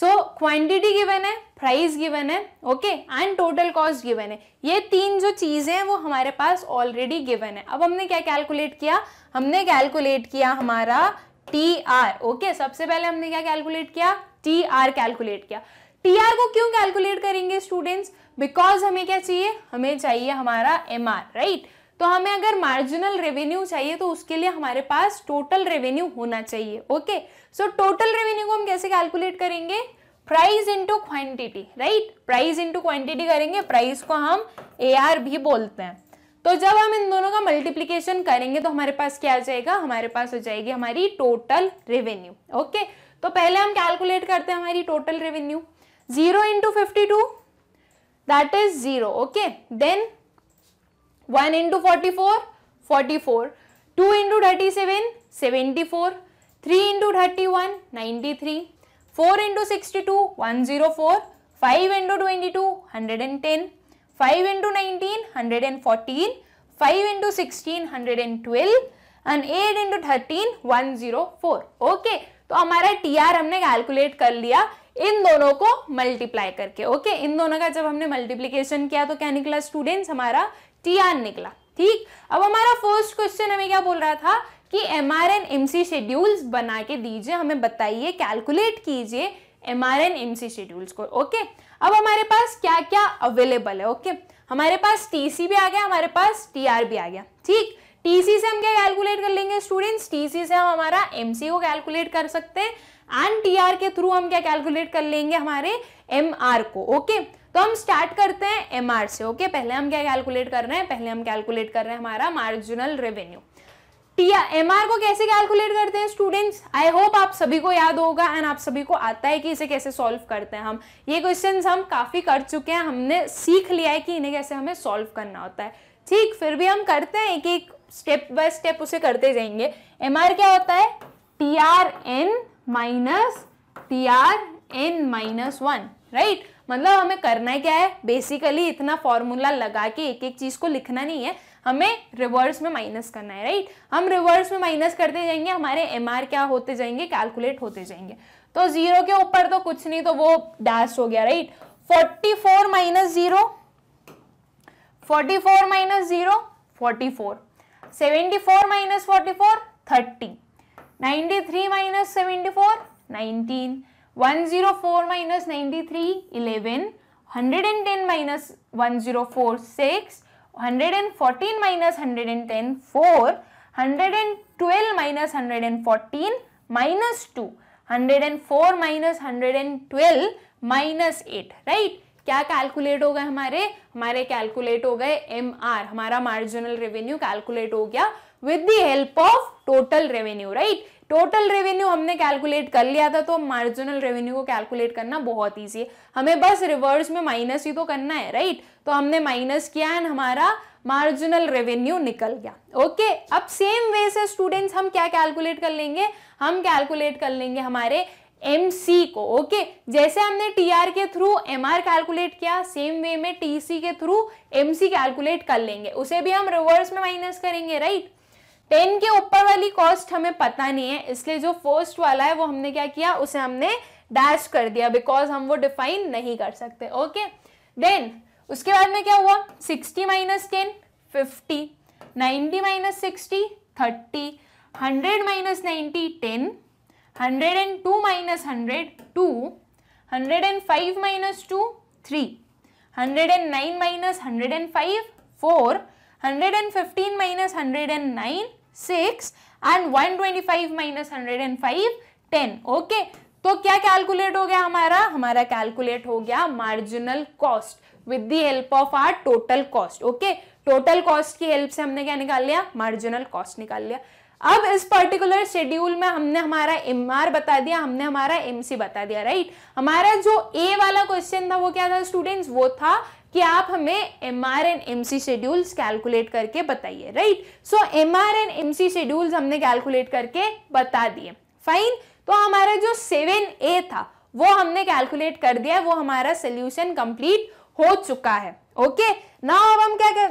[SPEAKER 1] so quantity given है प्राइस गिवन है okay and total cost given है ये तीन जो चीज़ें हैं वो हमारे पास ऑलरेडी गिवन है अब हमने क्या कैलकुलेट किया हमने कैलकुलेट किया हमारा टी आर ओके सबसे पहले हमने क्या कैलकुलेट किया टी आर कैलकुलेट किया टी आर को क्यों कैलकुलेट करेंगे स्टूडेंट्स बिकॉज हमें क्या चाहिए हमें चाहिए हमारा एम आर राइट तो हमें अगर मार्जिनल रेवेन्यू चाहिए तो उसके लिए हमारे पास टोटल रेवेन्यू होना चाहिए ओके सो टोटल रेवेन्यू को हम कैसे कैलकुलेट करेंगे price into quantity right price into quantity करेंगे प्राइस को हम ए आर भी बोलते हैं तो जब हम इन दोनों का मल्टीप्लीकेशन करेंगे तो हमारे पास क्या आ जाएगा हमारे पास हो जाएगी हमारी टोटल रेवेन्यू ओके तो पहले हम कैलकुलेट करते हैं हमारी total revenue zero into fifty two that is zero okay then one into forty four forty four two into thirty seven seventy four three into thirty one ninety three four into sixty two one zero four five into twenty two hundred and ten five into nineteen hundred and fourteen five into sixteen hundred and twelve and eight into thirteen one zero four okay तो हमारा T R हमने calculate कर लिया इन दोनों को multiply करके okay इन दोनों का जब हमने मल्टीप्लीकेशन किया तो क्या निकला स्टूडेंट हमारा टी आर निकला ठीक अब हमारा फर्स्ट क्वेश्चन हमें क्या बोल रहा था कि M R and M C schedules बना के दीजिए हमें बताइए कैलकुलेट कीजिए M R and M C schedules को ओके अब हमारे पास क्या क्या अवेलेबल है ओके हमारे पास टी सी भी आ गया हमारे पास टी आर भी आ गया ठीक टीसी से हम क्या कैलकुलेट कर लेंगे स्टूडेंट्स टीसी से हम हमारा एमसी को कैलकुलेट कर सकते हैं एंड टी आर के थ्रू हम क्या कैलकुलेट कर लेंगे हमारे एम आर को ओके तो हम स्टार्ट करते हैं एम आर से ओके पहले हम क्या कैलकुलेट कर रहे हैं पहले हम कैलकुलेट कर रहे हैं हमारा marginal revenue T M R को कैसे कैलकुलेट करते हैं स्टूडेंट्स आई होप आप सभी को याद होगा एंड आप सभी को आता है कि इसे कैसे सॉल्व करते हैं हम ये क्वेश्चन हम काफ़ी कर चुके हैं हमने सीख लिया है कि इन्हें कैसे हमें सॉल्व करना होता है ठीक फिर भी हम करते हैं एक एक स्टेप बाय स्टेप उसे करते जाएंगे एम आर क्या होता है T R N minus T R N minus one right मतलब हमें करना क्या है बेसिकली इतना फॉर्मूला लगा के एक एक चीज़ को लिखना नहीं है हमें रिवर्स में माइनस करना है राइट हम रिवर्स में माइनस करते जाएंगे हमारे एम क्या होते जाएंगे कैलकुलेट होते जाएंगे तो जीरो के ऊपर तो कुछ नहीं तो वो डैश हो गया right forty four minus zero forty four minus zero forty four seventy four minus forty four thirty 93 minus 74, 19. 104 minus 93, 11. 110 minus 104, 6. 114 minus 110, 4. 112 minus 114, minus 2. 104 minus 112, minus 8. Right? Two hundred and four minus hundred and twelve minus eight right क्या calculate हो गए हमारे हमारे calculate हो गए M R हमारा marginal revenue calculate हो गया with the help of total revenue right total revenue हमने कैलकुलेट कर लिया था तो मार्जिनल रेवेन्यू को कैलकुलेट करना बहुत ईजी है हमें बस रिवर्स में माइनस ही तो करना है राइट right? तो हमने माइनस किया एंड हमारा मार्जिनल रेवेन्यू निकल गया ओके okay, अब सेम वे से स्टूडेंट्स हम क्या कैलकुलेट कर लेंगे हम कैलकुलेट कर लेंगे हमारे एम सी को ओके okay? जैसे हमने टी आर के थ्रू एम आर कैलकुलेट किया सेम वे में टी सी के थ्रू एम सी कैलकुलेट कर लेंगे उसे भी हम रिवर्स में माइनस करेंगे राइट right? टेन के ऊपर वाली कॉस्ट हमें पता नहीं है इसलिए जो फर्स्ट वाला है वो हमने क्या किया उसे हमने डैश कर दिया बिकॉज हम वो डिफाइन नहीं कर सकते ओके देन उसके बाद में क्या हुआ sixty minus ten fifty ninety minus sixty thirty hundred minus ninety ten hundred and two minus hundred two hundred and five minus two three hundred and nine minus hundred and five four hundred and fifteen minus hundred and nine six and one twenty five minus hundred and five ten okay तो क्या calculate हो गया हमारा हमारा calculate हो गया marginal cost with the help of our total cost okay total cost की help से हमने क्या निकाल लिया मार्जिनल कॉस्ट निकाल लिया अब इस पर्टिकुलर शेड्यूल में हमने हमारा एम आर बता दिया हमने हमारा एमसी बता दिया राइट हमारा जो ए वाला क्वेश्चन था वो क्या था स्टूडेंट्स वो था कि आप हमें M R and M C schedules calculate करके बताइए right so M R and M C schedules हमने कैलकुलेट करके बता दिए फाइन तो हमारा जो सेवन ए था वो हमने कैलकुलेट कर दिया वो हमारा सोल्यूशन कंप्लीट हो चुका है ओके ना अब हम क्या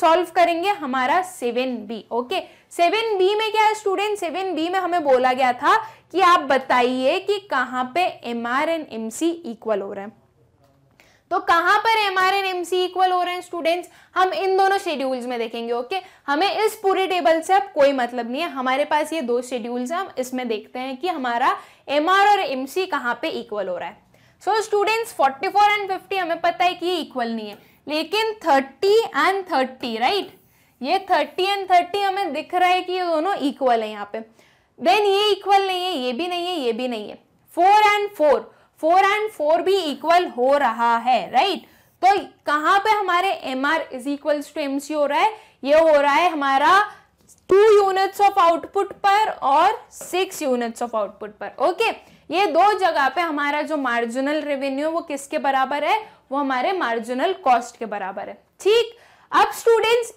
[SPEAKER 1] सॉल्व करेंगे हमारा seven B okay seven B में क्या है स्टूडेंट सेवन बी में हमें बोला गया था कि आप बताइए कि कहाँ पे M R and M C equal हो रहे हैं तो कहां पर M R and M C equal हो रहे हैं स्टूडेंट्स हम इन दोनों शेड्यूल्स में देखेंगे ओके okay? हमें इस पूरे टेबल से अब कोई मतलब नहीं है हमारे पास ये दो शेड्यूल्स हैं हम इसमें देखते हैं कि हमारा एम आर और एम सी कहाँ पे इक्वल हो रहा है so students forty four and fifty हमें पता है कि ये इक्वल नहीं है लेकिन थर्टी एंड थर्टी राइट ये थर्टी एंड थर्टी हमें दिख रहा है कि ये दोनों इक्वल है यहाँ पे देन ये इक्वल नहीं है ये भी नहीं है ये भी नहीं है four and four four and four भी इक्वल हो रहा है राइट right? तो कहाँ पे हमारे M R is equal to M C हो रहा है ये हो रहा है हमारा टू यूनिट्स ऑफ आउटपुट पर और सिक्स यूनिट्स ऑफ आउटपुट पर ओके okay? ये दो जगह पे हमारा जो मार्जिनल रेवेन्यू वो किसके बराबर है वो हमारे मार्जिनल कॉस्ट के बराबर है ठीक अब स्टूडेंट्स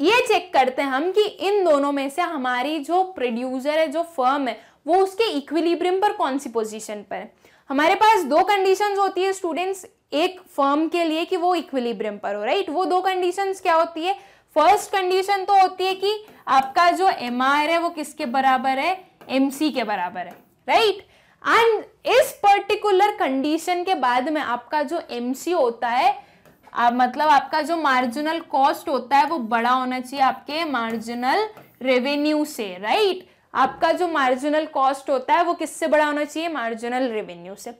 [SPEAKER 1] ये चेक करते हैं हम कि इन दोनों में से हमारी जो प्रोड्यूसर है जो फर्म है वो उसके इक्विलिब्रियम पर कौन सी पोजीशन पर है हमारे पास दो कंडीशंस होती है स्टूडेंट्स एक फर्म के लिए कि वो इक्विलिब्रियम पर हो राइट वो दो कंडीशंस क्या होती है फर्स्ट कंडीशन तो होती है कि आपका जो एम है वो किसके बराबर है एम के बराबर है राइट एंड इस पर्टिकुलर कंडीशन के बाद में आपका जो एम होता है आप मतलब आपका जो मार्जिनल कॉस्ट होता है वो बड़ा होना चाहिए आपके मार्जिनल रेवेन्यू से राइट right? आपका जो मार्जिनल कॉस्ट होता है वो किससे बड़ा होना चाहिए मार्जिनल रेवेन्यू से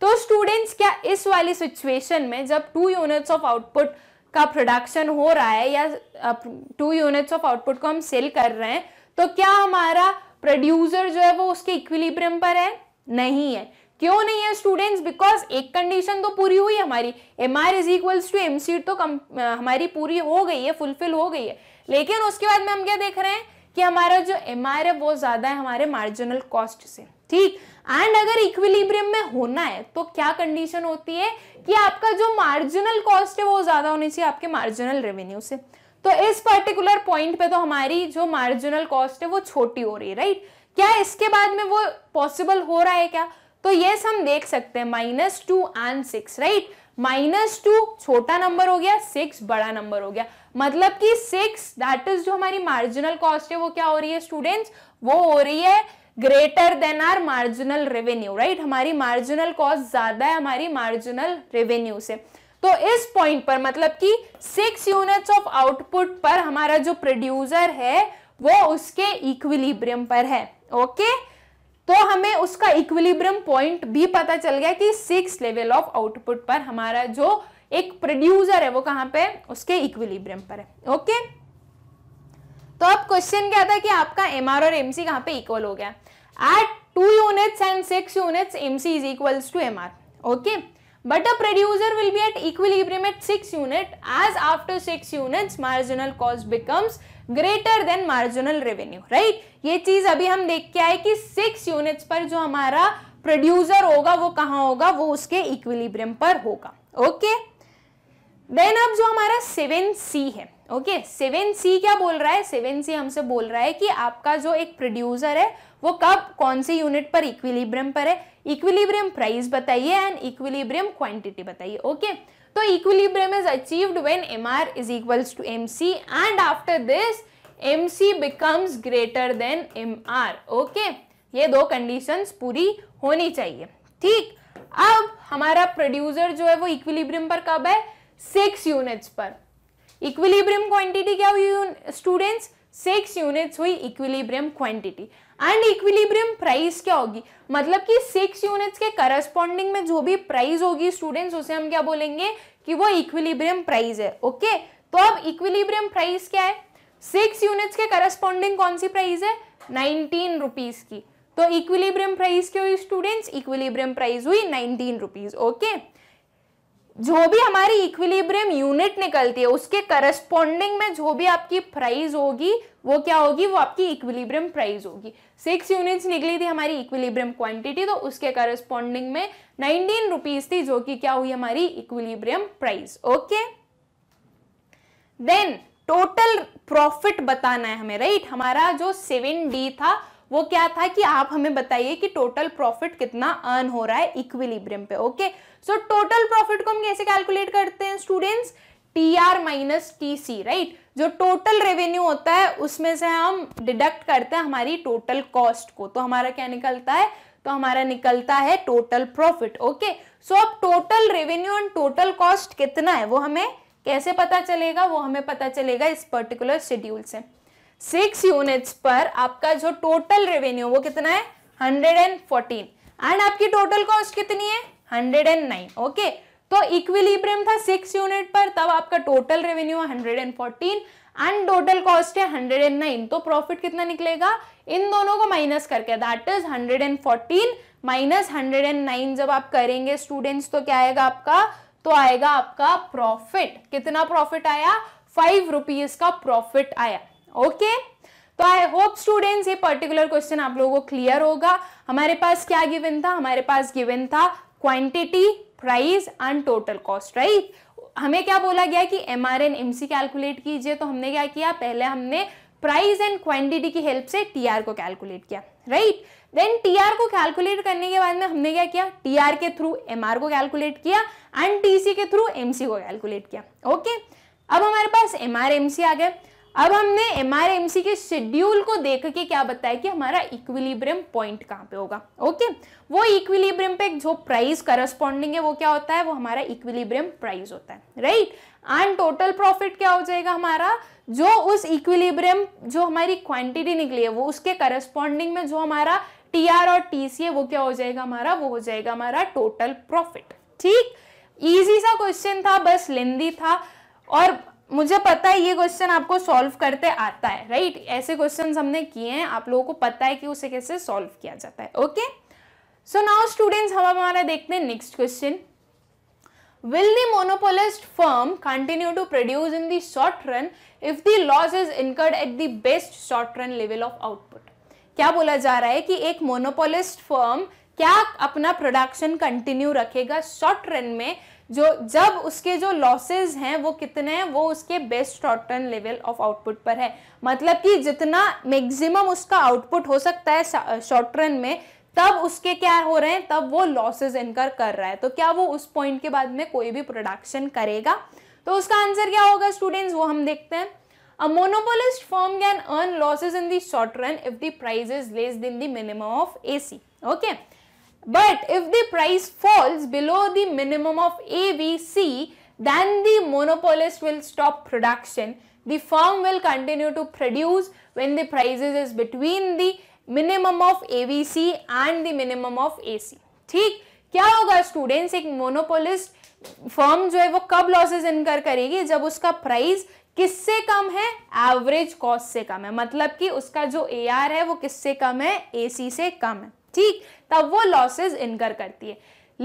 [SPEAKER 1] तो स्टूडेंट्स क्या इस वाली सिचुएशन में जब टू यूनिट्स ऑफ आउटपुट का प्रोडक्शन हो रहा है या टू यूनिट्स ऑफ आउटपुट को हम सेल कर रहे हैं तो क्या हमारा प्रोड्यूसर जो है वो उसके इक्विलिब्रियम पर है नहीं है क्यों नहीं है स्टूडेंट्स बिकॉज एक कंडीशन तो पूरी हुई हमारी M R is equals to M C तो कम, हमारी पूरी हो गई है फुलफिल हो गई है लेकिन उसके बाद में हम क्या देख रहे हैं कि हमारा जो एम है वो ज़्यादा है हमारे मार्जिनल कॉस्ट से ठीक एंड अगर इक्विलिब्रियम में होना है तो क्या कंडीशन होती है कि आपका जो मार्जिनल कॉस्ट है वो ज़्यादा होनी चाहिए आपके मार्जिनल रेवेन्यू से तो इस पर्टिकुलर पॉइंट पे तो हमारी जो मार्जिनल कॉस्ट है वो छोटी हो रही है राइट क्या इसके बाद में वो पॉसिबल हो रहा है क्या तो यस हम देख सकते हैं minus two and six right minus two छोटा नंबर हो गया सिक्स बड़ा नंबर हो गया मतलब कि सिक्स दैट इज जो हमारी मार्जिनल कॉस्ट है वो क्या हो रही है स्टूडेंट्स वो हो रही है greater than our marginal revenue right हमारी मार्जिनल कॉस्ट ज्यादा है हमारी मार्जिनल रेवेन्यू से तो इस पॉइंट पर मतलब कि सिक्स यूनिट्स ऑफ आउटपुट पर हमारा जो प्रोड्यूसर है वो उसके इक्विलिब्रियम पर है ओके okay? तो हमें उसका इक्विलिब्रियम पॉइंट भी पता चल गया कि सिक्स लेवल ऑफ आउटपुट पर हमारा जो एक प्रोड्यूसर है वो कहां पे उसके इक्विलिब्रियम पर है ओके तो अब क्वेश्चन क्या था कि आपका एम और एमसी कहां पे इक्वल हो गया at two units and six units MC is equal to M R okay but a producer will be at equilibrium at six unit as after six units marginal cost becomes greater than marginal revenue right ये चीज अभी हम देख के आए कि six units पर जो हमारा प्रोड्यूसर होगा वो कहाँ होगा वो उसके इक्विलिब्रियम पर होगा ओके okay देन अब जो हमारा सेवन सी है ओके सेवन सी क्या बोल रहा है सेवन सी हमसे बोल रहा है कि आपका जो एक प्रोड्यूसर है वो कब कौन सी यूनिट पर इक्विलिब्रियम पर है इक्विलिब्रियम प्राइस बताइए एंड इक्विलिब्रियम क्वांटिटी बताइए ओके तो equilibrium is achieved when M R is equals to M C and after this M C becomes greater than M R okay ये दो कंडीशंस पूरी होनी चाहिए ठीक अब हमारा प्रोड्यूसर जो है वो इक्विलिब्रियम पर कब है सिक्स यूनिट्स पर इक्विलिब्रियम क्वांटिटी क्या हुई स्टूडेंट्स सिक्स यूनिट्स हुई equilibrium quantity and equilibrium price क्या होगी मतलब कि सिक्स यूनिट्स के करस्पॉन्डिंग में जो भी प्राइस होगी स्टूडेंट्स उसे हम क्या बोलेंगे कि वो इक्विलिब्रियम प्राइस है ओके okay? तो अब इक्विलिब्रियम प्राइस क्या है सिक्स यूनिट्स के करस्पॉन्डिंग कौन सी प्राइस है नाइनटीन रुपीज की तो इक्विलिब्रियम प्राइस क्या हुई स्टूडेंट्स इक्विलिब्रियम प्राइस हुई नाइनटीन रुपीज ओके okay? जो भी हमारी इक्विलिब्रियम यूनिट निकलती है उसके करस्पॉन्डिंग में जो भी आपकी प्राइस होगी वो क्या होगी वो आपकी इक्विलिब्रियम प्राइस होगी सिक्स यूनिट्स निकली थी हमारी इक्विलिब्रियम क्वांटिटी तो उसके करस्पॉन्डिंग में नाइनटीन रुपीज थी जो कि क्या हुई हमारी equilibrium price okay then total profit बताना है हमें राइट right? हमारा जो सेवन डी था वो क्या था कि आप हमें बताइए कि टोटल प्रॉफिट कितना अर्न हो रहा है इक्विलिब्रियम पे ओके सो टोटल प्रॉफिट को हम कैसे कैलकुलेट करते हैं students T R minus T C right जो टोटल रेवेन्यू होता है उसमें से हम डिडक्ट करते हैं हमारी टोटल कॉस्ट को तो हमारा क्या निकलता है तो हमारा निकलता है टोटल प्रॉफिट ओके सो अब total revenue and total cost कितना है वो हमें कैसे पता चलेगा वो हमें पता चलेगा इस पर्टिकुलर शेड्यूल से सिक्स यूनिट्स पर आपका जो टोटल रेवेन्यू वो कितना है हंड्रेड एंड फोर्टीन एंड आपकी टोटल कॉस्ट कितनी है हंड्रेड एंड नाइन ओके तो इक्विलिब्रियम था सिक्स यूनिट पर तब आपका total revenue hundred and fourteen and total cost है हंड्रेड एंड नाइन तो प्रॉफिट कितना निकलेगा इन दोनों को माइनस करके that is hundred and fourteen minus hundred and nine जब आप करेंगे स्टूडेंट्स तो क्या आएगा आपका तो आएगा आपका प्रॉफिट कितना प्रॉफिट आया फाइव रुपीज का प्रॉफिट आया ओके तो आई होप स्टूडेंट्स ये पर्टिकुलर क्वेश्चन आप लोगों को क्लियर होगा हमारे पास क्या गिवन था हमारे पास गिवन था quantity price and total cost right हमें क्या बोला गया कि M R and M C calculate कीजिए तो हमने क्या किया पहले हमने प्राइस एंड क्वांटिटी की हेल्प से टी आर को कैलकुलेट किया राइट देन टी आर को कैलकुलेट करने के बाद में हमने क्या किया टी आर के थ्रू एम आर को कैलकुलेट किया एंड टी सी के थ्रू एम सी को कैलकुलेट किया ओके okay? अब हमारे पास एम आर एम सी आ गए अब हमने एम आर एम सी के शेड्यूल को देख के क्या बताया कि हमारा इक्विलिब्रियम पॉइंट कहाँ पे होगा ओके वो इक्विलिब्रियम पे जो प्राइस करस्पॉन्डिंग है वो क्या होता है वो हमारा इक्विलिब्रियम प्राइस होता है राइट एंड टोटल प्रॉफिट क्या हो जाएगा हमारा जो उस इक्विलिब्रियम जो हमारी क्वांटिटी निकली है वो उसके करस्पॉन्डिंग में जो हमारा टी आर और टी सी है वो क्या हो जाएगा हमारा वो हो जाएगा हमारा टोटल प्रॉफिट ठीक ईजी सा क्वेश्चन था बस लेंदी था और मुझे पता है ये क्वेश्चन आपको सॉल्व करते आता है राइट ऐसे क्वेश्चन हमने किए हैं आप लोगों को पता है कि उसे कैसे सॉल्व किया जाता है ओके सो नाउ स्टूडेंट्स हम हमारा देखते हैं next question will the monopolist firm continue to produce in the short run if the loss is incurred at the best short run level of output क्या बोला जा रहा है कि एक मोनोपोलिस्ट फर्म क्या अपना प्रोडक्शन कंटिन्यू रखेगा शॉर्ट रन में जो जब उसके जो लॉसेज हैं वो कितने हैं वो उसके best short term level of output पर है मतलब कि जितना मैक्सिमम उसका आउटपुट हो सकता है शॉर्ट टर्म में तब उसके क्या हो रहे हैं तब वो लॉसेज इनकर कर रहा है तो क्या वो उस पॉइंट के बाद में कोई भी प्रोडक्शन करेगा तो उसका आंसर क्या होगा स्टूडेंट्स वो हम देखते हैं A firm can earn losses in the short run if the price is less than the minimum of of okay Okay. But if the price falls below the minimum of AVC, then the monopolist will stop production. The firm will continue to produce when the prices is between the minimum of AVC and the minimum of AC. ठीक क्या होगा students एक monopolist firm जो है वो कब losses इनकर करेगी जब उसका प्राइस किससे कम है एवरेज कॉस्ट से कम है मतलब कि उसका जो ए है वो किससे कम है एसी से कम है ठीक तब वो लॉसेज इनकर करती है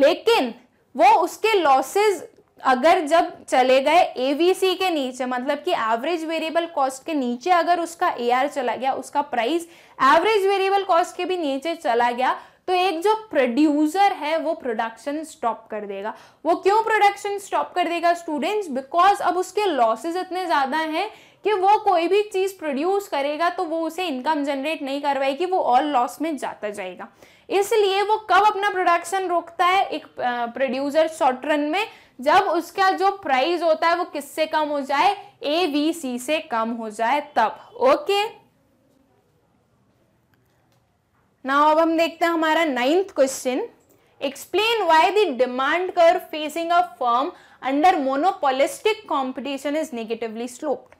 [SPEAKER 1] लेकिन वो उसके लॉसेज अगर जब चले गए एवीसी के नीचे मतलब कि एवरेज वेरिएबल कॉस्ट के नीचे अगर उसका ए चला गया उसका प्राइस एवरेज वेरिएबल कॉस्ट के भी नीचे चला गया तो एक जो प्रोड्यूसर है वो प्रोडक्शन स्टॉप कर देगा वो क्यों प्रोडक्शन स्टॉप कर देगा स्टूडेंट्स बिकॉज अब उसके लॉसेस इतने ज़्यादा हैं कि वो कोई भी चीज़ प्रोड्यूस करेगा तो वो उसे इनकम जनरेट नहीं करवाएगी वो ऑल लॉस में जाता जाएगा इसलिए वो कब अपना प्रोडक्शन रोकता है एक प्रोड्यूसर शॉर्ट रन में जब उसका जो प्राइस होता है वो किससे कम हो जाए ए बी सी से कम हो जाए तब ओके ना अब हम देखते हैं हमारा ninth question explain why the demand curve facing a firm under monopolistic competition is negatively sloped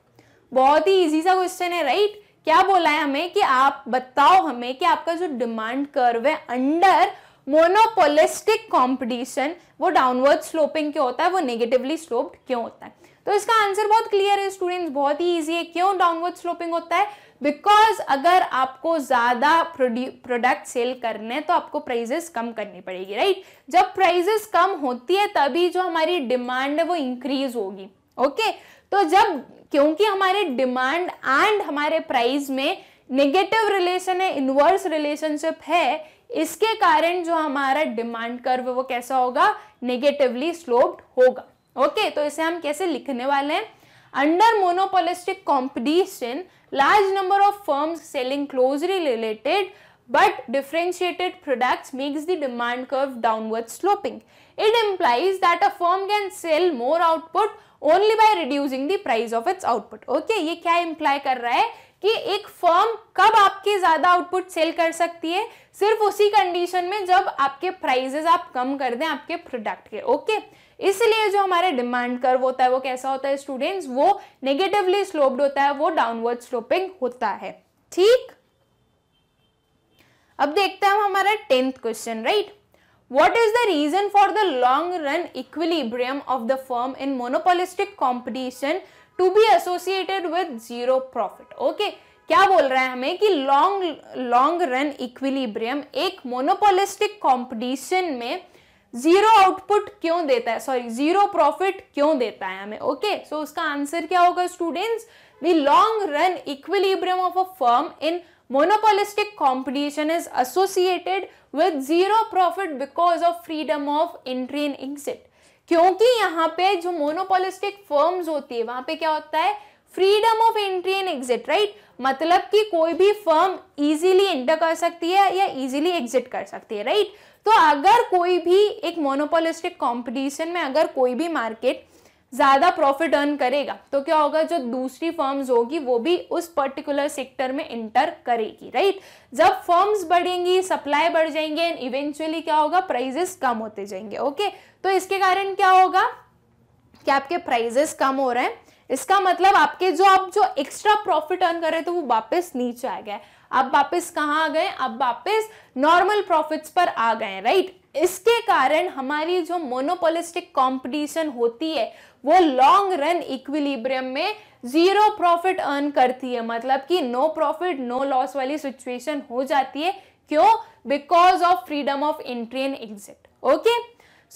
[SPEAKER 1] बहुत ही इजी सा क्वेश्चन है राइट क्या बोला है हमें कि आप बताओ हमें कि आपका जो डिमांड कर्व है अंडर मोनोपोलिस्टिक कंपटीशन वो डाउनवर्ड स्लोपिंग क्यों होता है वो नेगेटिवली स्लोप्ड क्यों होता है तो इसका आंसर बहुत क्लियर है स्टूडेंट्स बहुत ही इजी है क्यों डाउनवर्ड स्लोपिंग होता है बिकॉज अगर आपको ज़्यादा प्रोडक्ट सेल करने हैं तो आपको प्राइजेस कम करनी पड़ेगी राइट जब प्राइजेस कम होती है तभी जो हमारी डिमांड है वो इंक्रीज होगी ओके okay? तो जब क्योंकि हमारे डिमांड एंड हमारे प्राइस में नेगेटिव रिलेशन है इनवर्स रिलेशनशिप है इसके कारण जो हमारा डिमांड कर्व वो कैसा होगा नेगेटिवली स्लोप्ड होगा ओके okay, तो इसे हम कैसे लिखने वाले हैं under monopolistic competition large number of firms selling closely related but differentiated product makes the demand curve downward sloping it implies that a firm can sell more output only by reducing the price of its output okay ये क्या imply कर रहा है कि एक firm कब आपके ज्यादा आउटपुट सेल कर सकती है सिर्फ उसी कंडीशन में जब आपके प्राइजेस आप कम कर दें आपके प्रोडक्ट के ओके इसलिए जो हमारे डिमांड कर्व होता है वो कैसा होता है स्टूडेंट्स वो नेगेटिवली स्लोप्ड होता है वो डाउनवर्ड स्लोपिंग होता है ठीक अब देखते हैं हम हमारा tenth question right What is the reason for the long run equilibrium of the firm in monopolistic competition to be associated with zero profit? Okay. क्या बोल रहा है हमें कि लॉन्ग लॉन्ग रन इक्विलिब्रियम एक मोनोपोलिस्टिक कंपटीशन में zero output क्यों देता है सॉरी जीरो प्रॉफिट क्यों देता है हमें ओके okay, सो so उसका आंसर क्या होगा students the long run equilibrium of a firm in monopolistic competition is associated with zero profit because of freedom of entry and exit क्योंकि यहाँ पे जो मोनोपोलिस्टिक फर्म्स होती है वहां पे क्या होता है freedom of entry and exit right मतलब कि कोई भी फर्म इजीली एंटर कर सकती है या इजीली एग्जिट कर सकती है राइट right? तो अगर कोई भी एक मोनोपोलिस्टिक कंपटीशन में अगर कोई भी मार्केट ज़्यादा प्रॉफिट अर्न करेगा तो क्या होगा जो दूसरी फर्म्स होगी वो भी उस पर्टिकुलर सेक्टर में इंटर करेगी राइट जब फर्म्स बढ़ेंगी सप्लाई बढ़ जाएंगे एंड इवेंचुअली क्या होगा प्राइजेस कम होते जाएंगे ओके तो इसके कारण क्या होगा कि आपके प्राइजेस कम हो रहे हैं इसका मतलब आपके जो आप जो एक्स्ट्रा प्रॉफिट अर्न कर रहे थे वो वापस नीचे आ गया अब वापस कहाँ आ गए अब वापस नॉर्मल प्रॉफिट्स पर आ गए राइट इसके कारण हमारी जो मोनोपोलिस्टिक कंपटीशन होती है वो लॉन्ग रन इक्विलिब्रियम में जीरो प्रॉफिट अर्न करती है मतलब कि नो प्रॉफिट नो लॉस वाली सिचुएशन हो जाती है क्यों because of freedom of entry and exit okay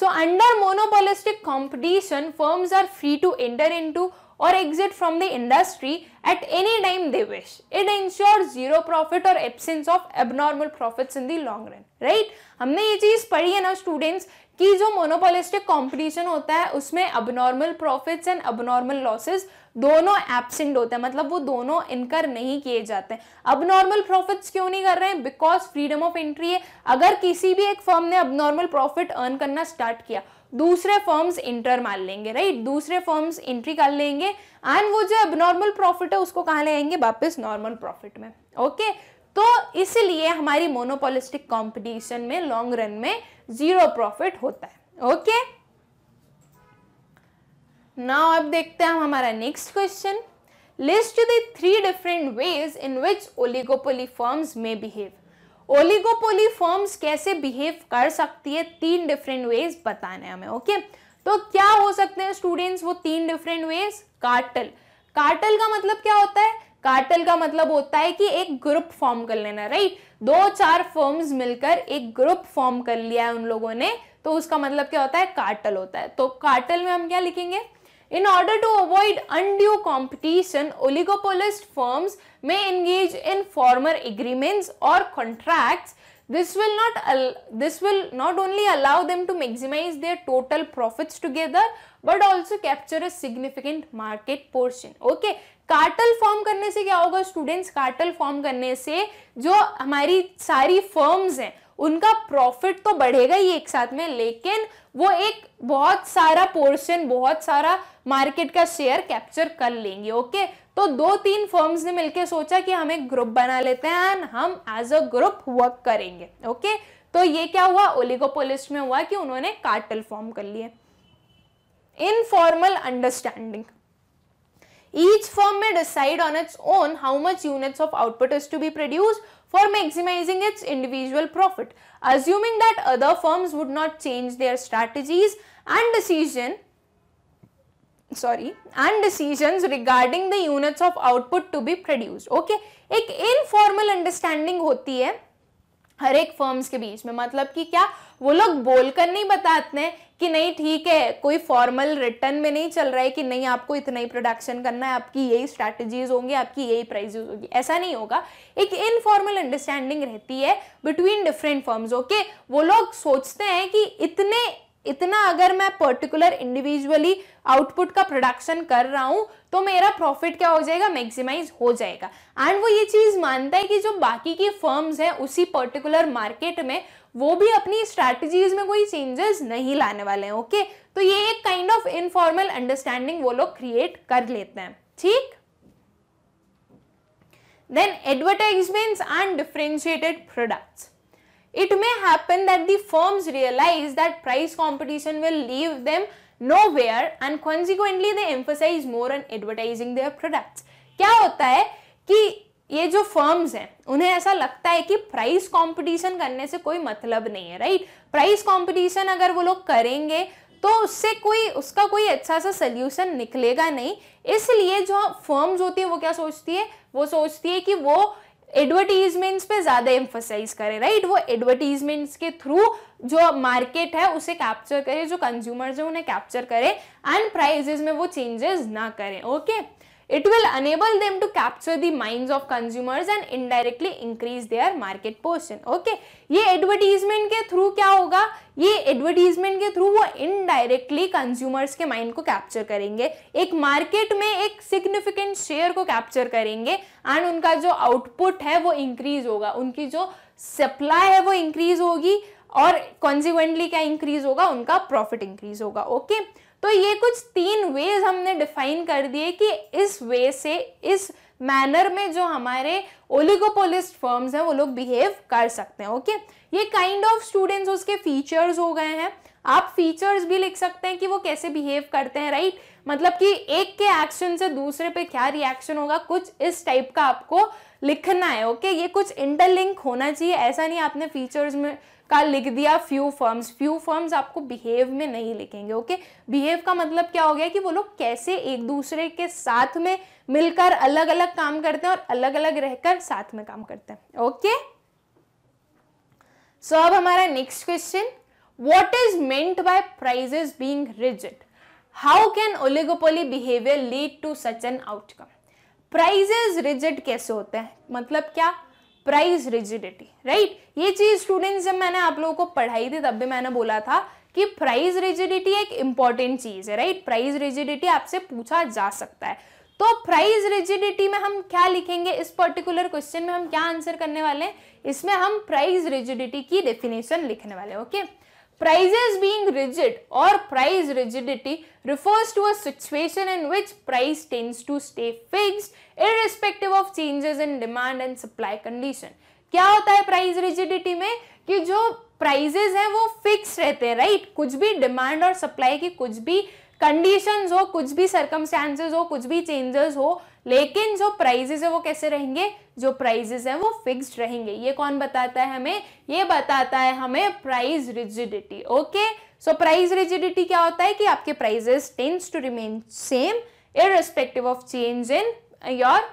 [SPEAKER 1] so under monopolistic competition firms are free to enter into or exit from the industry at any time they wish. It ensures zero profit or absence of abnormal profits in the long run, right? हमने ये चीज़ पढ़ी है ना students कि जो monopolistic competition होता है उसमें abnormal profits and abnormal losses दोनों एबसेंट होते हैं मतलब वो दोनों इनकर नहीं किए जाते हैं अब नॉर्मल प्रॉफिट्स क्यों नहीं कर रहे हैं बिकॉज फ्रीडम ऑफ एंट्री है अगर किसी भी एक फर्म ने अब नॉर्मल प्रॉफिट अर्न करना स्टार्ट किया दूसरे फर्म्स इंटर मार लेंगे राइट दूसरे फर्म्स एंट्री कर लेंगे एंड वो जो अब नॉर्मल प्रॉफिट है उसको कहाँ ले आएंगे वापस नॉर्मल प्रॉफिट में ओके तो इसलिए हमारी मोनोपोलिस्टिक कंपटीशन में लॉन्ग रन में जीरो प्रॉफिट होता है ओके नाउ अब देखते हैं हम हमारा next question list the three different ways in which oligopoly firms में बिहेव ओलिगोपोली फॉर्म्स कैसे बिहेव कर सकती है तीन डिफरेंट वेज बताने हमें ओके तो क्या हो सकते हैं स्टूडेंट्स वो तीन डिफरेंट वेज कार्टल कार्टल का मतलब क्या होता है कार्टल का मतलब होता है कि एक ग्रुप फॉर्म कर लेना राइट दो चार फॉर्म्स मिलकर एक ग्रुप फॉर्म कर लिया है उन लोगों ने तो उसका मतलब क्या होता है कार्टल होता है तो कार्टल में हम क्या लिखेंगे In order to avoid undue competition, oligopolist firms may engage in former agreements or contracts. This will not this will not only allow them to maximize their total profits together but also capture a significant market portion. Okay, cartel form करने से क्या होगा students cartel form करने से जो हमारी सारी firms हैं उनका प्रॉफिट तो बढ़ेगा ही एक साथ में लेकिन वो एक बहुत सारा पोर्शन बहुत सारा मार्केट का शेयर कैप्चर कर लेंगे ओके तो दो तीन फर्म्स ने मिलकर सोचा कि हम एक ग्रुप बना लेते हैं एंड हम एज अ ग्रुप वर्क करेंगे ओके तो ये क्या हुआ ओलिगोपोलिस्ट में हुआ कि उन्होंने कार्टल फॉर्म कर लिए informal understanding Each firm may decide on its own how much units of output is to be produced for maximizing its individual profit. Assuming that other firms would not change their strategies and decision sorry and decisions regarding the units of output to be produced okay एक informal understanding होती है हर एक firms के बीच में मतलब कि क्या वो लोग बोलकर नहीं बताते हैं कि नहीं ठीक है कोई फॉर्मल रिटर्न में नहीं चल रहा है कि नहीं आपको इतना ही प्रोडक्शन करना है आपकी यही स्ट्रैटेजीज होंगी आपकी यही प्राइजेज होगी ऐसा नहीं होगा एक इनफॉर्मल अंडरस्टैंडिंग रहती है बिटवीन डिफरेंट फर्म्स ओके वो लोग सोचते हैं कि इतने इतना अगर मैं पर्टिकुलर इंडिविजुअली आउटपुट का प्रोडक्शन कर रहा हूँ तो मेरा प्रॉफिट क्या हो जाएगा मैक्सिमाइज हो जाएगा एंड वो ये चीज़ मानता है कि जो बाकी की फर्म्स हैं उसी पर्टिकुलर मार्केट में वो भी अपनी स्ट्रैटेजीज में कोई चेंजेस नहीं लाने वाले हैं ओके okay? तो ये एक काइंड ऑफ इनफॉर्मल अंडरस्टैंडिंग वो लोग क्रिएट कर लेते हैं ठीक then advertisements and differentiated products It may happen that the firms realize that price competition will leave them nowhere and consequently they emphasize more on advertising their products. kya hota hai ki ये जो firms हैं उन्हें ऐसा लगता है कि price competition करने से कोई मतलब नहीं है राइट प्राइस कंपटीशन अगर वो लोग करेंगे तो उससे कोई उसका कोई अच्छा सा सोल्यूशन निकलेगा नहीं इसलिए जो फर्म्स होती है वो क्या सोचती है वो सोचती है कि वो एडवर्टीजमेंट्स पे ज़्यादा एम्फोसाइज करे राइट वो एडवर्टीजमेंट्स के थ्रू जो मार्केट है उसे कैप्चर करे जो कंज्यूमर्स हैं उन्हें कैप्चर करे एंड प्राइजेज में वो चेंजेस ना करें okay okay? It will enable them to capture the minds of consumers and indirectly increase their market portion. Okay, ye advertisement ke through kya hoga ye advertisement ke through wo indirectly consumers ke mind ko capture karenge ek market mein ek significant share ko capture karenge and unka jo output hai wo increase hoga unki jo supply hai wo increase hogi और consequently क्या increase होगा उनका profit increase होगा okay okay? तो ये कुछ तीन veg हमने डिफाइन कर दिए कि इस वे से इस मैनर में जो हमारे ओलिगोपोलिस्ट फर्म्स हैं वो लोग बिहेव कर सकते हैं ओके ये काइंड ऑफ स्टूडेंट्स उसके फीचर्स हो गए हैं आप फीचर्स भी लिख सकते हैं कि वो कैसे बिहेव करते हैं राइट मतलब कि एक के एक्शन से दूसरे पे क्या रिएक्शन होगा कुछ इस टाइप का आपको लिखना है ओके ये कुछ इंटरलिंक होना चाहिए ऐसा नहीं आपने फीचर्स में का लिख दिया फ्यू फर्म्स फ्यू फर्म्स आपको बिहेव में नहीं लिखेंगे ओके बिहेव का मतलब क्या हो गया कि वो लोग कैसे एक दूसरे के साथ में मिलकर अलग अलग काम करते हैं और अलग अलग रहकर साथ में काम करते हैं ओके सो अब हमारा next question what is meant by prices being rigid how can oligopoly behaviour lead to such an outcome prices rigid कैसे होते हैं मतलब क्या प्राइस रिजिडिटी राइट ये चीज स्टूडेंट्स जब मैंने आप लोगों को पढ़ाई थी तब भी मैंने बोला था कि प्राइस रिजिडिटी एक इंपॉर्टेंट चीज है राइट प्राइस रिजिडिटी आपसे पूछा जा सकता है तो प्राइस रिजिडिटी में हम क्या लिखेंगे इस पर्टिकुलर क्वेश्चन में हम क्या आंसर करने वाले हैं इसमें हम प्राइस रिजिडिटी की डेफिनेशन लिखने वाले हैं okay okay? Prices being rigid or price rigidity refers to a situation in which price tends to stay fixed irrespective of changes in demand and supply condition. क्या होता है प्राइस रिजिडिटी में कि जो प्राइजेज हैं वो फिक्स रहते हैं राइट right? कुछ भी डिमांड और सप्लाई की कुछ भी कंडीशंस हो कुछ भी सर्कमस्टांसेस हो कुछ भी चेंजेस हो लेकिन जो प्राइजेस है वो कैसे रहेंगे जो प्राइजेस है वो फिक्स रहेंगे ये कौन बताता है हमें ये बताता है हमें price rigidity okay so price rigidity क्या होता है कि आपके prices tends to remain same irrespective of change in your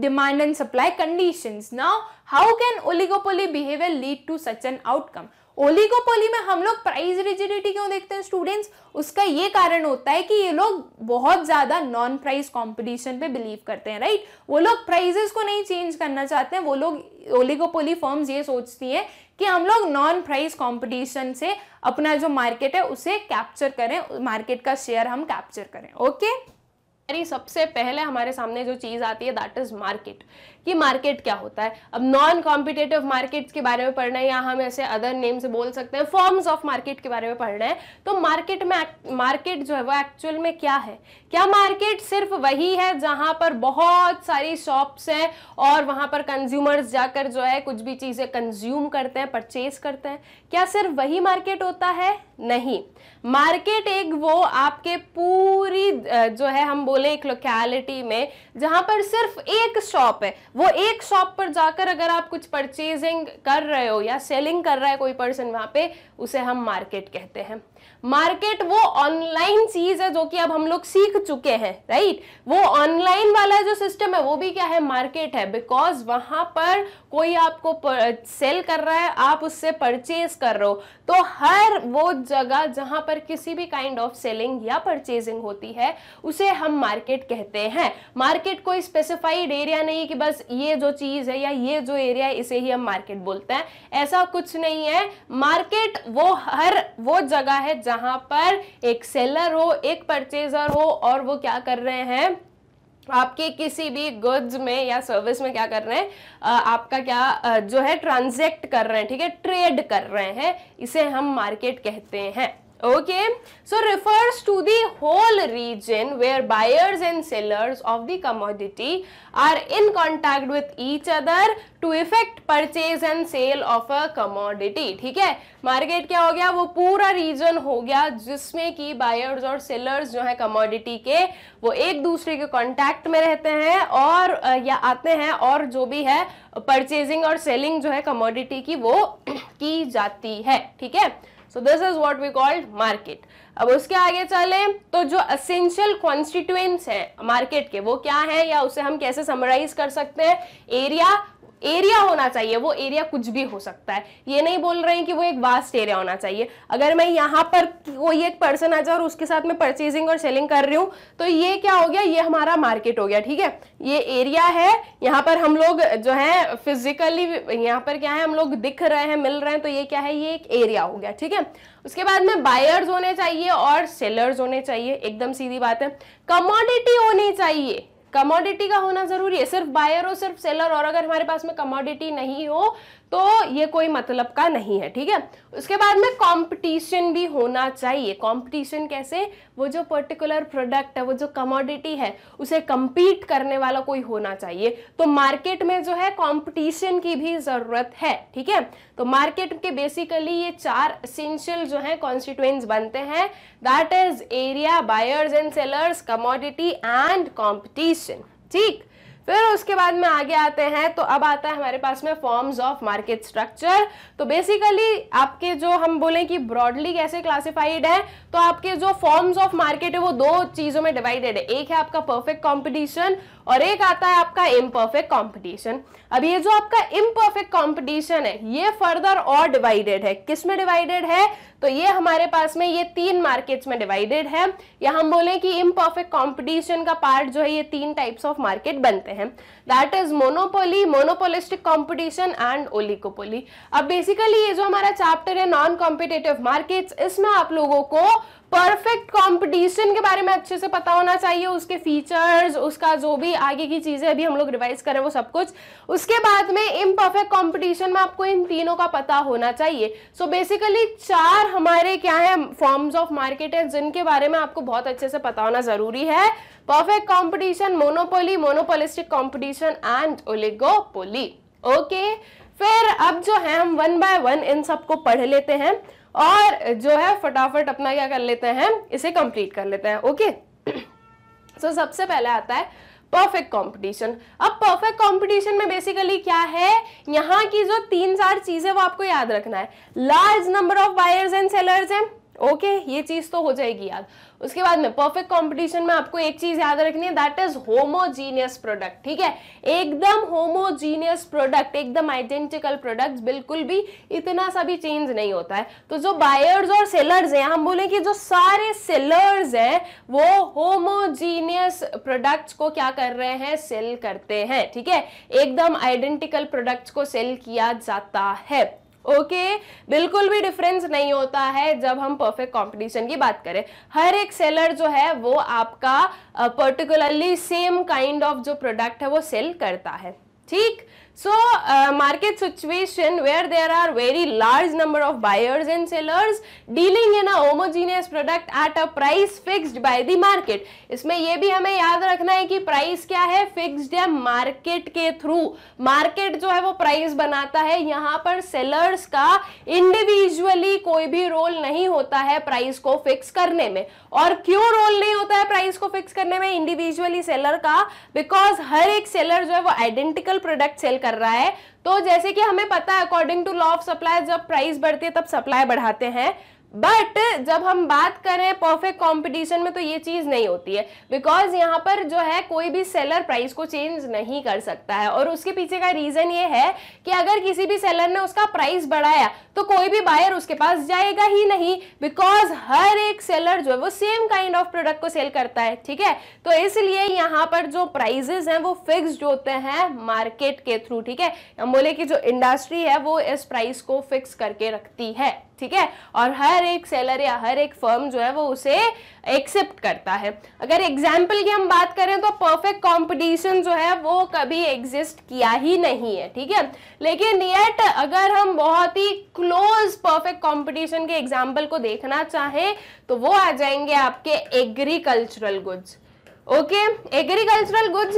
[SPEAKER 1] demand and supply condition now how can oligopoly behaviour lead to such an outcome oligopoly में हम लोग price rigidity क्यों देखते हैं स्टूडेंट्स उसका ये कारण होता है कि ये लोग बहुत ज़्यादा नॉन प्राइस कंपटीशन पे बिलीव करते हैं राइट वो लोग प्राइजेस को नहीं चेंज करना चाहते हैं वो लोग ओलिगोपोली फर्म्स ये सोचती हैं कि हम लोग नॉन प्राइस कंपटीशन से अपना जो मार्केट है उसे कैप्चर करें मार्केट का शेयर हम कैप्चर करें ओके okay? हमारी सबसे पहले हमारे सामने जो चीज़ आती है दैट इज़ मार्केट कि मार्केट क्या होता है अब नॉन कॉम्पिटेटिव मार्केट्स के बारे में पढ़ना है या हम ऐसे अदर नेम से बोल सकते हैं फॉर्म्स ऑफ मार्केट के बारे में पढ़ना है तो मार्केट में मार्केट जो है वो एक्चुअल में क्या है क्या मार्केट सिर्फ वही है जहां पर बहुत सारी शॉप्स हैं और वहां पर कंज्यूमर्स जाकर जो है कुछ भी चीज़ें कंज्यूम करते हैं परचेज करते हैं क्या सिर्फ वही मार्केट होता है नहीं मार्केट एक वो आपके पूरी जो है हम बोले एक लोकेलिटी में जहां पर सिर्फ एक शॉप है वो एक शॉप पर जाकर अगर आप कुछ परचेजिंग कर रहे हो या सेलिंग कर रहा है कोई पर्सन वहां पे उसे हम मार्केट कहते हैं मार्केट वो ऑनलाइन चीज है जो कि अब हम लोग सीख चुके हैं राइट वो ऑनलाइन वाला जो सिस्टम है वो भी क्या है मार्केट है बिकॉज वहां पर कोई आपको सेल कर रहा है आप उससे परचेज कर रहे हो तो हर वो जगह जहां पर किसी भी काइंड ऑफ सेलिंग या परचेजिंग होती है उसे हम मार्केट कहते हैं मार्केट कोई स्पेसिफाइड एरिया नहीं कि बस ये जो चीज है या ये जो एरिया है इसे ही हम मार्केट बोलते हैं ऐसा कुछ नहीं है मार्केट वो हर वो जगह है जहां जहां पर एक सेलर हो एक परचेजर हो और वो क्या कर रहे हैं आपके किसी भी गुड्स में या सर्विस में क्या कर रहे हैं आपका क्या जो है ट्रांजेक्ट कर रहे हैं ठीक है ट्रेड कर रहे हैं इसे हम मार्केट कहते हैं okay so refers to the whole region where buyers and sellers of the commodity are in contact with each other to effect purchase and sale of a commodity theek hai market kya ho gaya wo pura region ho gaya jisme ki buyers aur sellers jo hai commodity ke wo ek dusre ke contact mein rehte hain aur ya aate hain aur jo bhi hai purchasing aur selling jo hai commodity ki wo ki jati hai theek hai so this is what we called market अब उसके आगे चले तो जो essential constituents हैं market के वो क्या है या उसे हम कैसे समराइज कर सकते हैं एरिया एरिया होना चाहिए वो एरिया कुछ भी हो सकता है ये नहीं बोल रहे हैं कि वो एक वास्ट एरिया होना चाहिए अगर मैं यहाँ पर कोई एक पर्सन आ जाए और उसके साथ मैं परचेजिंग और सेलिंग कर रही हूँ तो ये क्या हो गया ये हमारा मार्केट हो गया ठीक है ये एरिया है यहाँ पर हम लोग जो है फिजिकली यहाँ पर क्या है हम लोग दिख रहे हैं मिल रहे हैं तो ये क्या है ये एक एरिया हो गया ठीक है उसके बाद में बायर्स होने चाहिए और सेलर्स होने चाहिए एकदम सीधी बात है कमोडिटी होनी चाहिए कमोडिटी का होना जरूरी है सिर्फ बायर हो सिर्फ सेलर और अगर हमारे पास में कमोडिटी नहीं हो तो ये कोई मतलब का नहीं है ठीक है उसके बाद में कंपटीशन भी होना चाहिए कंपटीशन कैसे वो जो पर्टिकुलर प्रोडक्ट है वो जो कमोडिटी है उसे कम्पीट करने वाला कोई होना चाहिए तो मार्केट में जो है कंपटीशन की भी ज़रूरत है ठीक है तो मार्केट के बेसिकली ये चार असेंशियल जो है कॉन्स्टिट्यूंस बनते हैं that is area buyers and sellers commodity and competition ठीक फिर उसके बाद में आगे आते हैं तो अब आता है हमारे पास में फॉर्म्स ऑफ मार्केट स्ट्रक्चर तो बेसिकली आपके जो हम बोलें कि ब्रॉडली कैसे क्लासिफाइड है तो आपके जो फॉर्म्स ऑफ मार्केट है वो दो चीज़ों में डिवाइडेड है एक है आपका परफेक्ट कॉम्पिटिशन और एक आता है आपका इम्परफेक्ट कॉम्पिटिशन अब ये जो आपका इम्परफेक्ट कॉम्पिटिशन है ये फर्दर और डिवाइडेड है किस में डिवाइडेड है तो ये हमारे पास में ये तीन मार्केट्स में डिवाइडेड है या हम बोले कि इम्परफेक्ट कॉम्पिटिशन का पार्ट जो है ये तीन टाइप्स ऑफ मार्केट बनते हैं that is monopoly monopolistic competition and oligopoly अब बेसिकली ये जो हमारा चैप्टर है नॉन कॉम्पिटेटिव मार्केट इसमें आप लोगों को परफेक्ट कंपटीशन के बारे में अच्छे से पता होना चाहिए उसके फीचर्स उसका जो भी आगे की चीज़ें अभी हम लोग रिवाइज करें वो सब कुछ उसके बाद में परफेक्ट कंपटीशन में आपको इन तीनों का पता होना चाहिए सो so बेसिकली चार हमारे क्या है फॉर्म्स ऑफ मार्केट है जिनके बारे में आपको बहुत अच्छे से पता होना ज़रूरी है perfect competition monopoly monopolistic competition and oligopoly okay फिर अब जो है हम वन बाय वन इन सबको पढ़ लेते हैं और जो है फटाफट अपना क्या कर लेते हैं इसे कंप्लीट कर लेते हैं ओके सो [clears throat] so, सबसे पहले आता है परफेक्ट कंपटीशन अब परफेक्ट कंपटीशन में बेसिकली क्या है यहाँ की जो तीन चार चीजें वो आपको याद रखना है large number of buyers and sellers हैं ओके ये चीज तो हो जाएगी याद उसके बाद में परफेक्ट कॉम्पिटिशन में आपको एक चीज याद रखनी है दैट इज होमोजीनियस प्रोडक्ट ठीक है एकदम होमोजीनियस प्रोडक्ट एकदम आइडेंटिकल प्रोडक्ट बिल्कुल भी इतना सा भी चेंज नहीं होता है तो जो बायर्स और सेलर्स हैं हम बोले कि जो सारे सेलर्स हैं वो होमोजीनियस प्रोडक्ट्स को क्या कर रहे हैं सेल करते हैं ठीक है एकदम आइडेंटिकल प्रोडक्ट्स को सेल किया जाता है ओके okay? बिल्कुल भी डिफरेंस नहीं होता है जब हम परफेक्ट कंपटीशन की बात करें हर एक सेलर जो है वो आपका पर्टिकुलरली सेम काइंड ऑफ जो प्रोडक्ट है वो सेल करता है ठीक so uh, market situation where there are very large number of buyers and sellers dealing in a homogeneous product at a price fixed by the market इसमें ये भी हमें याद रखना है कि प्राइस क्या है फिक्स्ड है मार्केट के थ्रू मार्केट जो है वो प्राइस बनाता है यहाँ पर सेलर्स का इंडिविजुअली कोई भी रोल नहीं होता है प्राइस को फिक्स करने में और क्यों रोल नहीं होता है प्राइस को फिक्स करने में इंडिविजुअली सेलर का बिकॉज हर एक सेलर जो है वो आइडेंटिकल प्रोडक्ट सेल कर रहा है तो जैसे कि हमें पता है according to law of supply जब प्राइस बढ़ती है तब सप्लाई बढ़ाते हैं बट जब हम बात करें परफेक्ट कंपटीशन में तो ये चीज़ नहीं होती है बिकॉज यहाँ पर जो है कोई भी सेलर प्राइस को चेंज नहीं कर सकता है और उसके पीछे का रीज़न ये है कि अगर किसी भी सेलर ने उसका प्राइस बढ़ाया तो कोई भी बायर उसके पास जाएगा ही नहीं बिकॉज हर एक सेलर जो है वो सेम काइंड ऑफ प्रोडक्ट को सेल करता है ठीक है तो इसलिए यहाँ पर जो प्राइजेस हैं वो फिक्स होते हैं मार्केट के थ्रू ठीक है हम बोले कि जो इंडस्ट्री है वो इस प्राइस को फिक्स करके रखती है ठीक है और हर एक सेलर या हर एक फर्म जो है वो उसे एक्सेप्ट करता है अगर एग्जाम्पल की हम बात करें तो परफेक्ट कॉम्पिटिशन जो है वो कभी एग्जिस्ट किया ही नहीं है ठीक है लेकिन येट अगर हम बहुत ही क्लोज परफेक्ट कॉम्पिटिशन के एग्जाम्पल को देखना चाहें तो वो आ जाएंगे आपके agricultural goods okay agricultural goods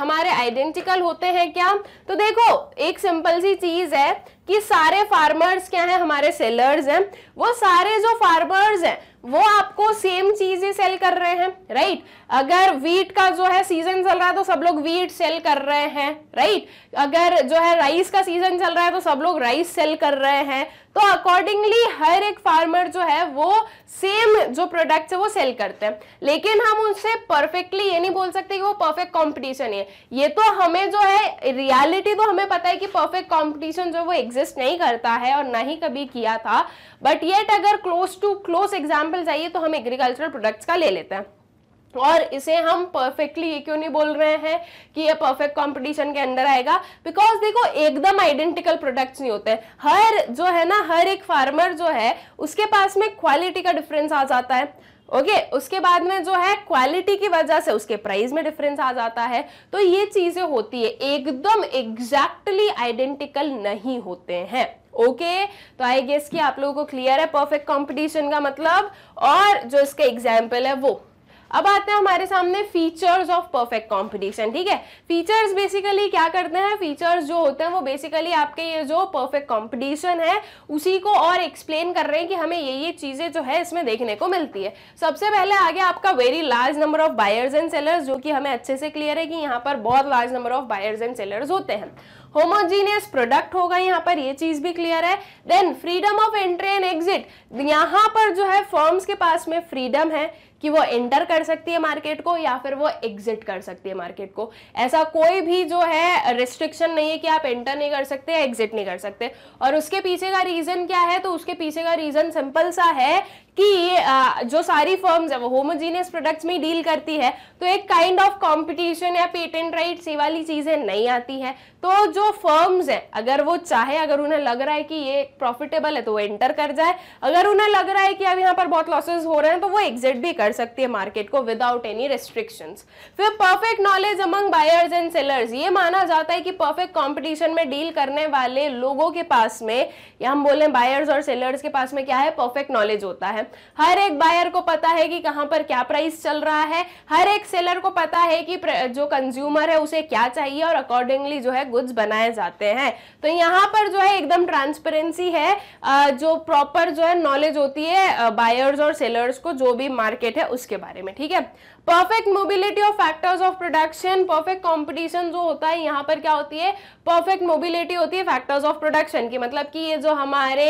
[SPEAKER 1] हमारे आइडेंटिकल होते हैं क्या तो देखो एक सिंपल सी चीज़ है कि सारे फार्मर्स क्या हैं हमारे सेलर्स हैं वो सारे जो फार्मर्स हैं वो आपको सेम चीज ही सेल कर रहे हैं राइट अगर वीट का जो है सीजन चल रहा है तो सब लोग वीट सेल कर रहे हैं राइट अगर जो है राइस का सीजन चल रहा है तो सब लोग राइस सेल कर रहे हैं तो अकॉर्डिंगली हर एक फार्मर जो है वो सेम जो प्रोडक्ट्स है वो सेल करते हैं लेकिन हम उनसे परफेक्टली ये नहीं बोल सकते कि वो परफेक्ट कॉम्पिटिशन है ये तो हमें जो है रियालिटी तो हमें पता है कि परफेक्ट कॉम्पिटिशन जो वो एग्जिस्ट एग्जिस्ट नहीं करता है और ना ही कभी किया था बट येट अगर क्लोज टू क्लोज एग्जाम्पल चाहिए तो हम एग्रीकल्चरल प्रोडक्ट्स का ले लेते हैं और इसे हम परफेक्टली ये क्यों नहीं बोल रहे हैं कि ये परफेक्ट कंपटीशन के अंदर आएगा बिकॉज देखो एकदम आइडेंटिकल प्रोडक्ट्स नहीं होते हर जो है ना हर एक फार्मर जो है उसके पास में क्वालिटी का डिफरेंस आ जाता है ओके okay, उसके बाद में जो है क्वालिटी की वजह से उसके प्राइस में डिफरेंस आ जाता है तो ये चीजें होती है एकदम एग्जैक्टली आइडेंटिकल नहीं होते हैं ओके okay, तो आई गेस कि आप लोगों को क्लियर है परफेक्ट कंपटीशन का मतलब और जो इसका एग्जाम्पल है वो अब आते हैं हमारे सामने फीचर्स ऑफ परफेक्ट कॉम्पिटिशन ठीक है फीचर्स बेसिकली क्या करते हैं फीचर्स जो होते हैं वो बेसिकली आपके ये जो परफेक्ट कॉम्पिटिशन है उसी को और एक्सप्लेन कर रहे हैं कि हमें ये ये चीज़ें जो है इसमें देखने को मिलती है सबसे पहले आगे आपका very large number of buyers and sellers जो कि हमें अच्छे से क्लियर है कि यहाँ पर बहुत large number of buyers and sellers होते हैं होमोजीनियस प्रोडक्ट होगा यहाँ पर ये चीज भी क्लियर है then freedom of entry and exit यहाँ पर जो है फॉर्म्स के पास में फ्रीडम है कि वो एंटर कर सकती है मार्केट को या फिर वो एग्जिट कर सकती है मार्केट को ऐसा कोई भी जो है रिस्ट्रिक्शन नहीं है कि आप एंटर नहीं कर सकते एग्जिट नहीं कर सकते और उसके पीछे का रीज़न क्या है तो उसके पीछे का रीज़न सिंपल सा है कि जो सारी फर्म्स है वो होमोजीनियस प्रोडक्ट्स में डील करती है तो एक काइंड ऑफ कॉम्पिटिशन या पेटेंट राइट्स ये वाली चीज़ें नहीं आती है तो जो फर्म्स हैं अगर वो चाहे अगर उन्हें लग रहा है कि ये प्रॉफिटेबल है तो वो एंटर कर जाए अगर उन्हें लग रहा है कि अब यहाँ पर बहुत लॉसेज हो रहे हैं तो वो एग्जिट भी कर सकती है मार्केट को विदाउट एनी रेस्ट्रिक्शन फिर perfect knowledge among buyers and sellers ये माना जाता है कि परफेक्ट कॉम्पिटिशन में डील करने वाले लोगों के पास में या हम बोले बायर्स और सेलर्स के पास में क्या है परफेक्ट नॉलेज होता है हर एक बायर को पता है कि कहां पर क्या प्राइस चल रहा है हर एक सेलर को पता है कि जो कंज्यूमर है उसे क्या चाहिए और अकॉर्डिंगली जो है गुड्स बनाए जाते हैं तो यहां पर जो है एकदम ट्रांसपेरेंसी है जो प्रॉपर जो है नॉलेज होती है बायर्स और सेलर्स को जो भी मार्केट है उसके बारे में ठीक है perfect mobility of factors of production perfect competition जो होता है यहाँ पर क्या होती है परफेक्ट मोबिलिटी होती है फैक्टर्स ऑफ प्रोडक्शन की मतलब कि ये जो हमारे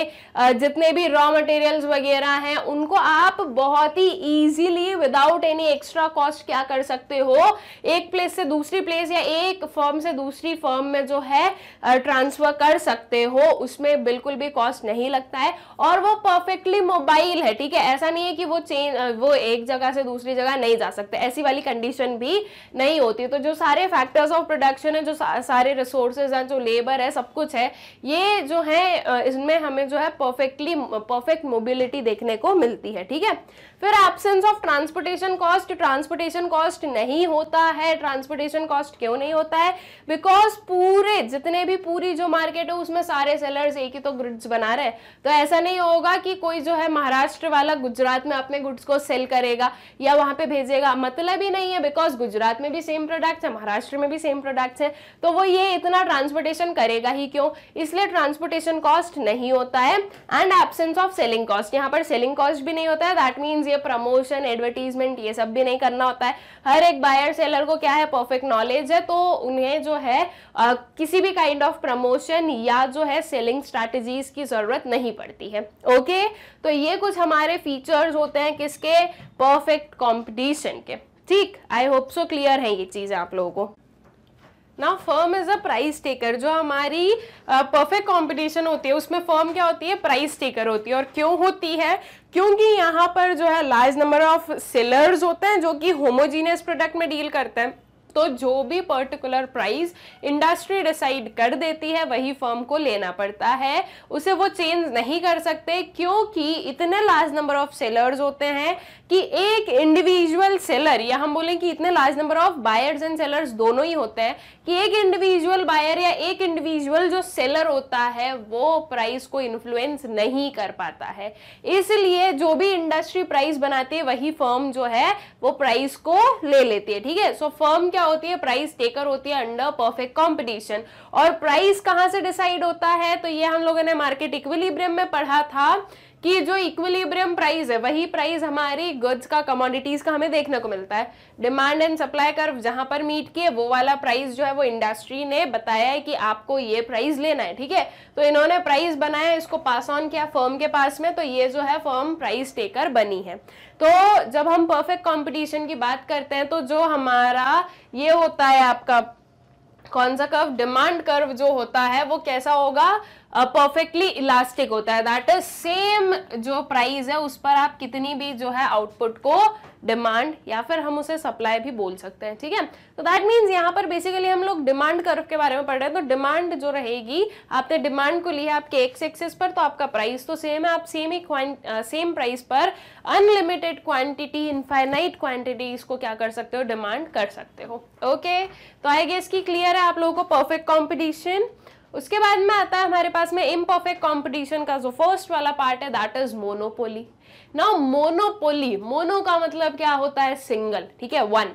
[SPEAKER 1] जितने भी रॉ मटेरियल्स वगैरह हैं उनको आप बहुत ही easily without any extra cost क्या कर सकते हो एक प्लेस से दूसरी प्लेस या एक फॉर्म से दूसरी फॉर्म में जो है ट्रांसफर कर सकते हो उसमें बिल्कुल भी कॉस्ट नहीं लगता है और वो परफेक्टली मोबाइल है ठीक है ऐसा नहीं है कि वो चेंज वो एक जगह से दूसरी जगह नहीं जा सकते सकते ऐसी वाली कंडीशन भी नहीं होती तो जो सारे फैक्टर्स ऑफ प्रोडक्शन है जो सारे रिसोर्सेज हैं जो लेबर है सब कुछ है ये जो है इसमें हमें जो है परफेक्टली परफेक्ट मोबिलिटी देखने को मिलती है ठीक है फिर absence of transportation cost transportation cost नहीं होता है ट्रांसपोर्टेशन कॉस्ट क्यों नहीं होता है बिकॉज पूरे जितने भी पूरी जो मार्केट है उसमें सारे सेलर्स एक ही तो गुड्स बना रहे तो ऐसा नहीं होगा कि कोई जो है महाराष्ट्र वाला गुजरात में अपने गुड्स को सेल करेगा या वहां पे भेजेगा मतलब ही नहीं है बिकॉज गुजरात में भी सेम प्रोडक्ट है महाराष्ट्र में भी सेम प्रोडक्ट है तो वो ये इतना ट्रांसपोर्टेशन करेगा ही क्यों इसलिए ट्रांसपोर्टेशन कॉस्ट नहीं होता है and absence of selling cost यहाँ पर सेलिंग कॉस्ट भी नहीं होता है दैट मीन्स ये प्रमोशन एडवर्टीजमेंट ये सब भी नहीं करना होता है हर एक बायर सेलर को क्या है परफेक्ट नॉलेज है तो उन्हें जो है आ, किसी भी काइंड ऑफ प्रमोशन या जो है सेलिंग स्ट्रैटेजीज की ज़रूरत नहीं पड़ती है ओके तो ये कुछ हमारे फीचर्स होते हैं किसके परफेक्ट कॉम्पिटिशन के ठीक आई होप सो क्लियर है ये चीज़ आप लोगों को ना firm is a price taker जो हमारी परफेक्ट कंपटीशन होती है उसमें फर्म क्या होती है प्राइस टेकर होती है और क्यों होती है क्योंकि यहाँ पर जो है लार्ज नंबर ऑफ सेलर्स होते हैं जो कि होमोजीनियस प्रोडक्ट में डील करते हैं तो जो भी पर्टिकुलर प्राइस इंडस्ट्री डिसाइड कर देती है वही फर्म को लेना पड़ता है उसे वो चेंज नहीं कर सकते क्योंकि इतने लार्ज नंबर ऑफ सेलर्स होते हैं कि एक इंडिविजुअल सेलर या हम बोलें कि इतने large number of buyers and sellers दोनों ही होते हैं कि एक इंडिविजुअल बायर या एक इंडिविजुअल जो सेलर होता है वो प्राइस को इन्फ्लुएंस नहीं कर पाता है इसलिए जो भी इंडस्ट्री प्राइस बनाती है वही फर्म जो है वो प्राइस को ले लेती है ठीक है सो फर्म क्या क्या होती है प्राइस टेकर होती है अंडर परफेक्ट कॉम्पिटिशन और प्राइस कहाँ से डिसाइड होता है तो ये हम लोगों ने मार्केट इक्विलिब्रियम में पढ़ा था कि जो इक्विलिब्रियम प्राइस है वही प्राइस हमारी गुड्स का कमोडिटीज का हमें देखने को मिलता है डिमांड एंड सप्लाई कर्व जहां पर मीट किए वो वाला प्राइस जो है वो इंडस्ट्री ने बताया है कि आपको ये प्राइस लेना है ठीक है तो इन्होंने प्राइस बनाया इसको पास ऑन किया फर्म के पास में तो ये जो है फर्म प्राइस टेकर बनी है तो जब हम परफेक्ट कॉम्पिटिशन की बात करते हैं तो जो हमारा ये होता है आपका कौन सा कर्व डिमांड कर्व जो होता है वो कैसा होगा परफेक्टली इलास्टिक होता है दैट इज सेम जो प्राइस है उस पर आप कितनी भी जो है आउटपुट को डिमांड या फिर हम उसे सप्लाई भी बोल सकते हैं ठीक है तो दैट मीन्स यहाँ पर बेसिकली हम लोग डिमांड कर्व के बारे में पढ़ रहे हैं तो डिमांड जो रहेगी आपने डिमांड को लिया आपके एक्स एक्सेस पर तो आपका प्राइस तो सेम है आप सेम ही सेम प्राइस पर अनलिमिटेड क्वांटिटी इनफाइनाइट क्वांटिटी इसको क्या कर सकते हो डिमांड कर सकते हो ओके okay? तो आई गेस की क्लियर है आप लोगों को परफेक्ट कॉम्पिटिशन उसके बाद में आता है हमारे पास में इम्परफेक्ट कंपटीशन का जो फर्स्ट वाला पार्ट है that is monopoly now monopoly mono का मतलब क्या होता है सिंगल ठीक है वन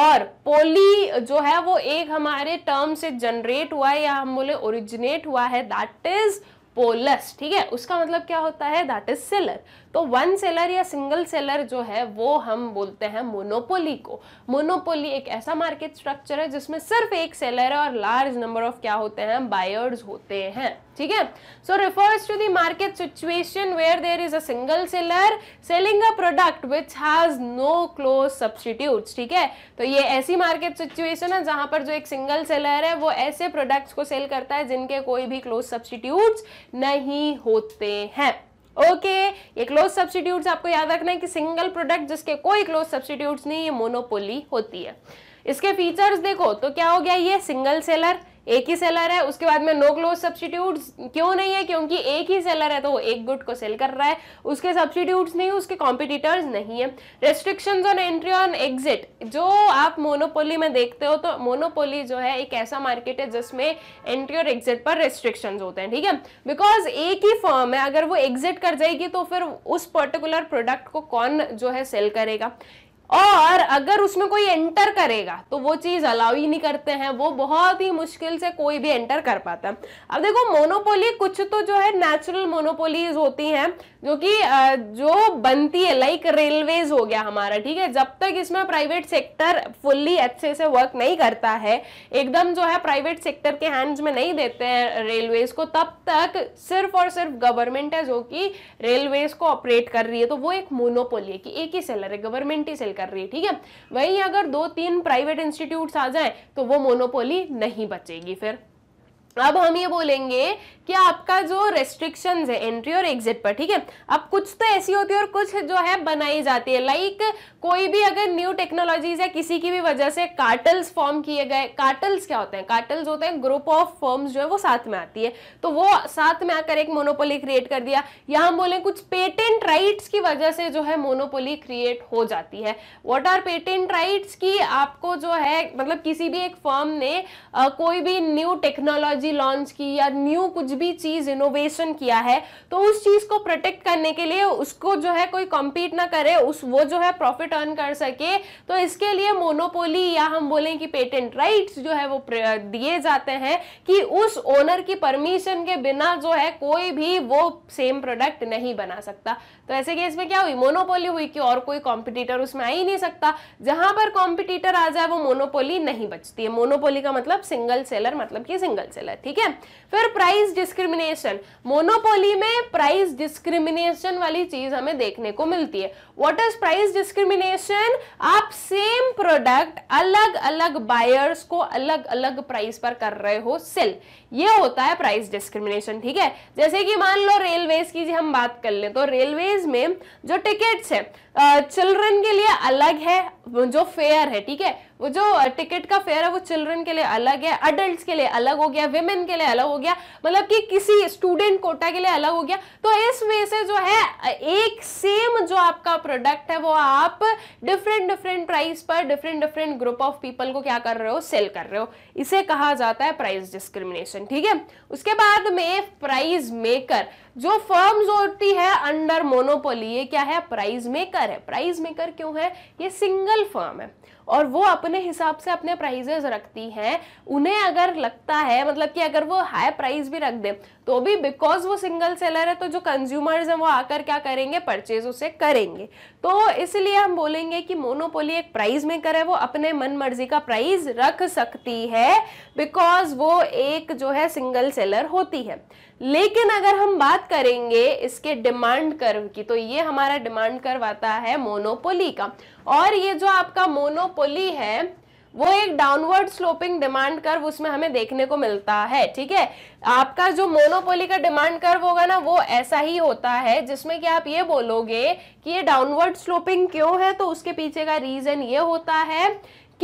[SPEAKER 1] और पोली जो है वो एक हमारे टर्म से जनरेट हुआ है या हम बोले ओरिजिनेट हुआ है दैट इज पोलस ठीक है उसका मतलब क्या होता है दैट इज सिलर तो वन सेलर या सिंगल सेलर जो है वो हम बोलते हैं मोनोपोली को मोनोपोली एक ऐसा मार्केट स्ट्रक्चर है जिसमें सिर्फ एक सेलर है और लार्ज नंबर ऑफ क्या होते हैं बायर्स होते हैं ठीक है so refers to the market situation where there is a single seller selling a product which has no close substitute ठीक है तो ये ऐसी मार्केट सिचुएशन है जहां पर जो एक सिंगल सेलर है वो ऐसे प्रोडक्ट्स को सेल करता है जिनके कोई भी क्लोज सब्सटीट्यूट नहीं होते हैं ओके ये क्लोज सब्सिट्यूट आपको याद रखना है कि सिंगल प्रोडक्ट जिसके कोई क्लोज सब्सटीट्यूट नहीं ये मोनोपोली होती है इसके फीचर्स देखो तो क्या हो गया ये सिंगल सेलर एक ही सेलर है उसके बाद में नो क्लोज सब्सटीट्यूट क्यों नहीं है क्योंकि एक ही सेलर है तो वो एक गुड को सेल कर रहा है उसके सब्सिट्यूट नहीं उसके कॉम्पिटिटर्स नहीं है restriction on entry on exit जो आप मोनोपोली में देखते हो तो मोनोपोली जो है एक ऐसा मार्केट है जिसमें एंट्री और एग्जिट पर रेस्ट्रिक्शन होते हैं ठीक है बिकॉज एक ही फॉर्म है अगर वो एग्जिट कर जाएगी तो फिर उस पर्टिकुलर प्रोडक्ट को कौन जो है सेल करेगा और अगर उसमें कोई एंटर करेगा तो वो चीज़ अलाउ ही नहीं करते हैं वो बहुत ही मुश्किल से कोई भी एंटर कर पाता है अब देखो मोनोपोली कुछ तो जो है नेचुरल मोनोपोलीज होती हैं जो कि जो बनती है लाइक रेलवेज हो गया हमारा ठीक है जब तक इसमें प्राइवेट सेक्टर फुल्ली अच्छे से वर्क नहीं करता है एकदम जो है प्राइवेट सेक्टर के हैंड्स में नहीं देते हैं रेलवेज को तब तक सिर्फ और सिर्फ गवर्नमेंट है जो कि रेलवेज को ऑपरेट कर रही है तो वो एक मोनोपोली है कि एक ही सेलर है गवर्नमेंट ही सेल कर रही है ठीक है वही अगर दो तीन प्राइवेट इंस्टीट्यूट आ जाए तो वो मोनोपोली नहीं बचेगी फिर अब हम ये बोलेंगे कि आपका जो रेस्ट्रिक्शंस है एंट्री और एग्जिट पर ठीक है अब कुछ तो ऐसी होती है और कुछ जो है बनाई जाती है लाइक like, कोई भी अगर न्यू टेक्नोलॉजीज या किसी की भी वजह से कार्टल्स फॉर्म किए गए कार्टल्स क्या होते हैं कार्टल्स होते हैं ग्रुप ऑफ फॉर्म जो है वो साथ में आती है तो वो साथ में आकर एक मोनोपोली क्रिएट कर दिया या हम बोले कुछ पेटेंट राइट्स की वजह से जो है मोनोपोली क्रिएट हो जाती है वॉट आर पेटेंट राइट्स की आपको जो है मतलब किसी भी एक फॉर्म ने आ, कोई भी न्यू टेक्नोलॉजी टेक्नोलॉजी लॉन्च की या न्यू कुछ भी चीज़ इनोवेशन किया है तो उस चीज़ को प्रोटेक्ट करने के लिए उसको जो है कोई कॉम्पीट ना करे उस वो जो है प्रॉफिट अर्न कर सके तो इसके लिए मोनोपोली या हम बोलें कि पेटेंट राइट्स जो है वो दिए जाते हैं कि उस ओनर की परमिशन के बिना जो है कोई भी वो सेम प्रोडक्ट नहीं बना सकता तो ऐसे केस में क्या हुई मोनोपोली हुई कि और कोई कॉम्पिटिटर उसमें आ ही नहीं सकता जहां पर कॉम्पिटिटर आ जाए वो मोनोपोली नहीं बचती है मोनोपोली का मतलब सिंगल सेलर मतलब कि सिंगल सेलर गलत ठीक है फिर प्राइस डिस्क्रिमिनेशन मोनोपोली में प्राइस डिस्क्रिमिनेशन वाली चीज हमें देखने को मिलती है व्हाट इज प्राइस डिस्क्रिमिनेशन आप सेम प्रोडक्ट अलग अलग बायर्स को अलग अलग प्राइस पर कर रहे हो सेल ये होता है प्राइस डिस्क्रिमिनेशन ठीक है जैसे कि मान लो रेलवेज की हम बात कर ले तो रेलवेज में जो टिकट्स है चिल्ड्रन के लिए अलग है जो फेयर है ठीक है वो जो टिकट का फेयर है वो चिल्ड्रन के लिए अलग है अडल्ट के लिए अलग हो गया विमेन के लिए अलग हो गया मतलब कि किसी स्टूडेंट कोटा के लिए अलग हो गया तो इस वे से जो है एक सेम जो आपका प्रोडक्ट है वो आप डिफरेंट डिफरेंट प्राइस पर different different group of people को क्या कर रहे हो सेल कर रहे हो इसे कहा जाता है प्राइस डिस्क्रिमिनेशन ठीक है उसके बाद में प्राइज मेकर जो फर्म्स होती है अंडर मोनोपोली ये क्या है प्राइज मेकर है प्राइज मेकर क्यों है ये सिंगल फर्म है और वो अपने हिसाब से अपने प्राइजेज रखती हैं उन्हें अगर लगता है मतलब कि अगर वो हाई प्राइस भी रख दे तो भी बिकॉज वो सिंगल सेलर है तो जो कंज्यूमर्स हैं वो आकर क्या करेंगे परचेज उसे करेंगे तो इसलिए हम बोलेंगे कि मोनोपोली एक प्राइस मेकर है वो अपने मन मर्जी का प्राइस रख सकती है बिकॉज वो एक जो है सिंगल सेलर होती है लेकिन अगर हम बात करेंगे इसके डिमांड कर्व की तो ये हमारा डिमांड कर्व आता है मोनोपोली का और ये जो आपका मोनोपोली है वो एक डाउनवर्ड स्लोपिंग डिमांड कर्व उसमें हमें देखने को मिलता है ठीक है आपका जो मोनोपोली का डिमांड कर्व होगा ना वो ऐसा ही होता है जिसमें कि आप ये बोलोगे कि ये डाउनवर्ड स्लोपिंग क्यों है तो उसके पीछे का रीजन ये होता है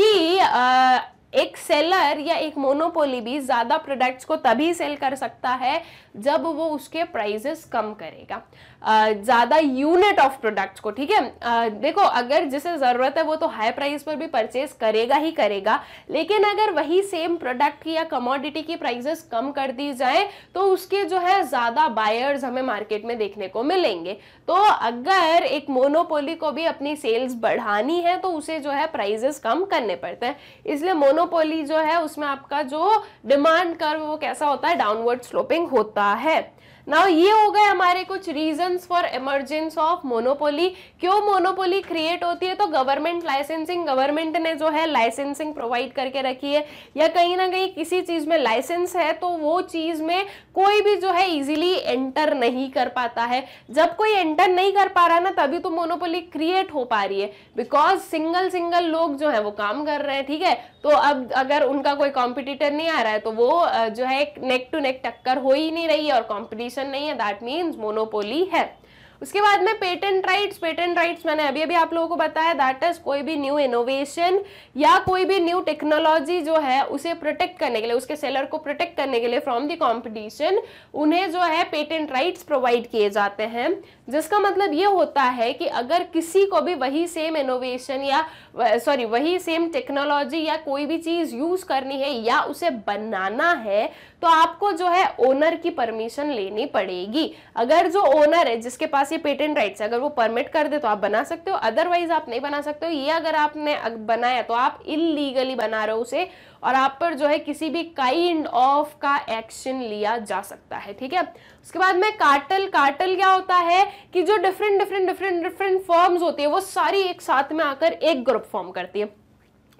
[SPEAKER 1] कि आ, एक सेलर या एक मोनोपोली भी ज़्यादा प्रोडक्ट्स को तभी सेल कर सकता है जब वो उसके प्राइजेस कम करेगा ज़्यादा यूनिट ऑफ प्रोडक्ट्स को ठीक है देखो अगर जिसे ज़रूरत है वो तो हाई प्राइस पर भी परचेज करेगा ही करेगा लेकिन अगर वही सेम प्रोडक्ट की या कमोडिटी की प्राइजेस कम कर दी जाए तो उसके जो है ज़्यादा बायर्स हमें मार्केट में देखने को मिलेंगे तो अगर एक मोनोपोली को भी अपनी सेल्स बढ़ानी है तो उसे जो है प्राइजेस कम करने पड़ते हैं इसलिए मोनोपोली जो है उसमें आपका जो डिमांड कर्व वो कैसा होता है डाउनवर्ड स्लोपिंग होता है नाउ ये हो गए हमारे कुछ reasons for emergence of monopoly क्यों मोनोपोली क्रिएट होती है तो गवर्नमेंट लाइसेंसिंग गवर्नमेंट ने जो है लाइसेंसिंग प्रोवाइड करके रखी है या कहीं ना कहीं किसी चीज़ में लाइसेंस है तो वो चीज़ में कोई भी जो है इजिली एंटर नहीं कर पाता है जब कोई एंटर नहीं कर पा रहा ना तभी तो मोनोपोली क्रिएट हो पा रही है बिकॉज सिंगल सिंगल लोग जो है वो काम कर रहे हैं ठीक है तो अब अगर उनका कोई कॉम्पिटिटर नहीं आ रहा है तो वो जो है नेक टू नेक टक्कर हो ही नहीं रही है और कॉम्पिटिशन कंपटीशन नहीं है दैट मीन्स मोनोपोली है उसके बाद में पेटेंट राइट्स पेटेंट राइट्स मैंने अभी अभी आप लोगों को बताया दैट इज कोई भी न्यू इनोवेशन या कोई भी न्यू टेक्नोलॉजी जो है उसे प्रोटेक्ट करने के लिए उसके सेलर को प्रोटेक्ट करने के लिए फ्रॉम द कंपटीशन उन्हें जो है पेटेंट राइट्स प्रोवाइड किए जाते हैं जिसका मतलब ये होता है कि अगर किसी को भी वही सेम इनोवेशन या सॉरी वही सेम टेक्नोलॉजी या कोई भी चीज़ यूज़ करनी है या उसे बनाना है तो आपको जो है ओनर की परमिशन लेनी पड़ेगी अगर जो ओनर है जिसके पास पास ये पेटेंट राइट्स है अगर वो परमिट कर दे तो आप बना सकते हो अदरवाइज आप नहीं बना सकते हो ये अगर आपने बनाया तो आप इलीगली बना रहे हो उसे और आप पर जो है किसी भी काइंड ऑफ का एक्शन लिया जा सकता है ठीक है उसके बाद में कार्टल कार्टल क्या होता है कि जो different different different different forms होती है वो सारी एक साथ में आकर एक ग्रुप फॉर्म करती है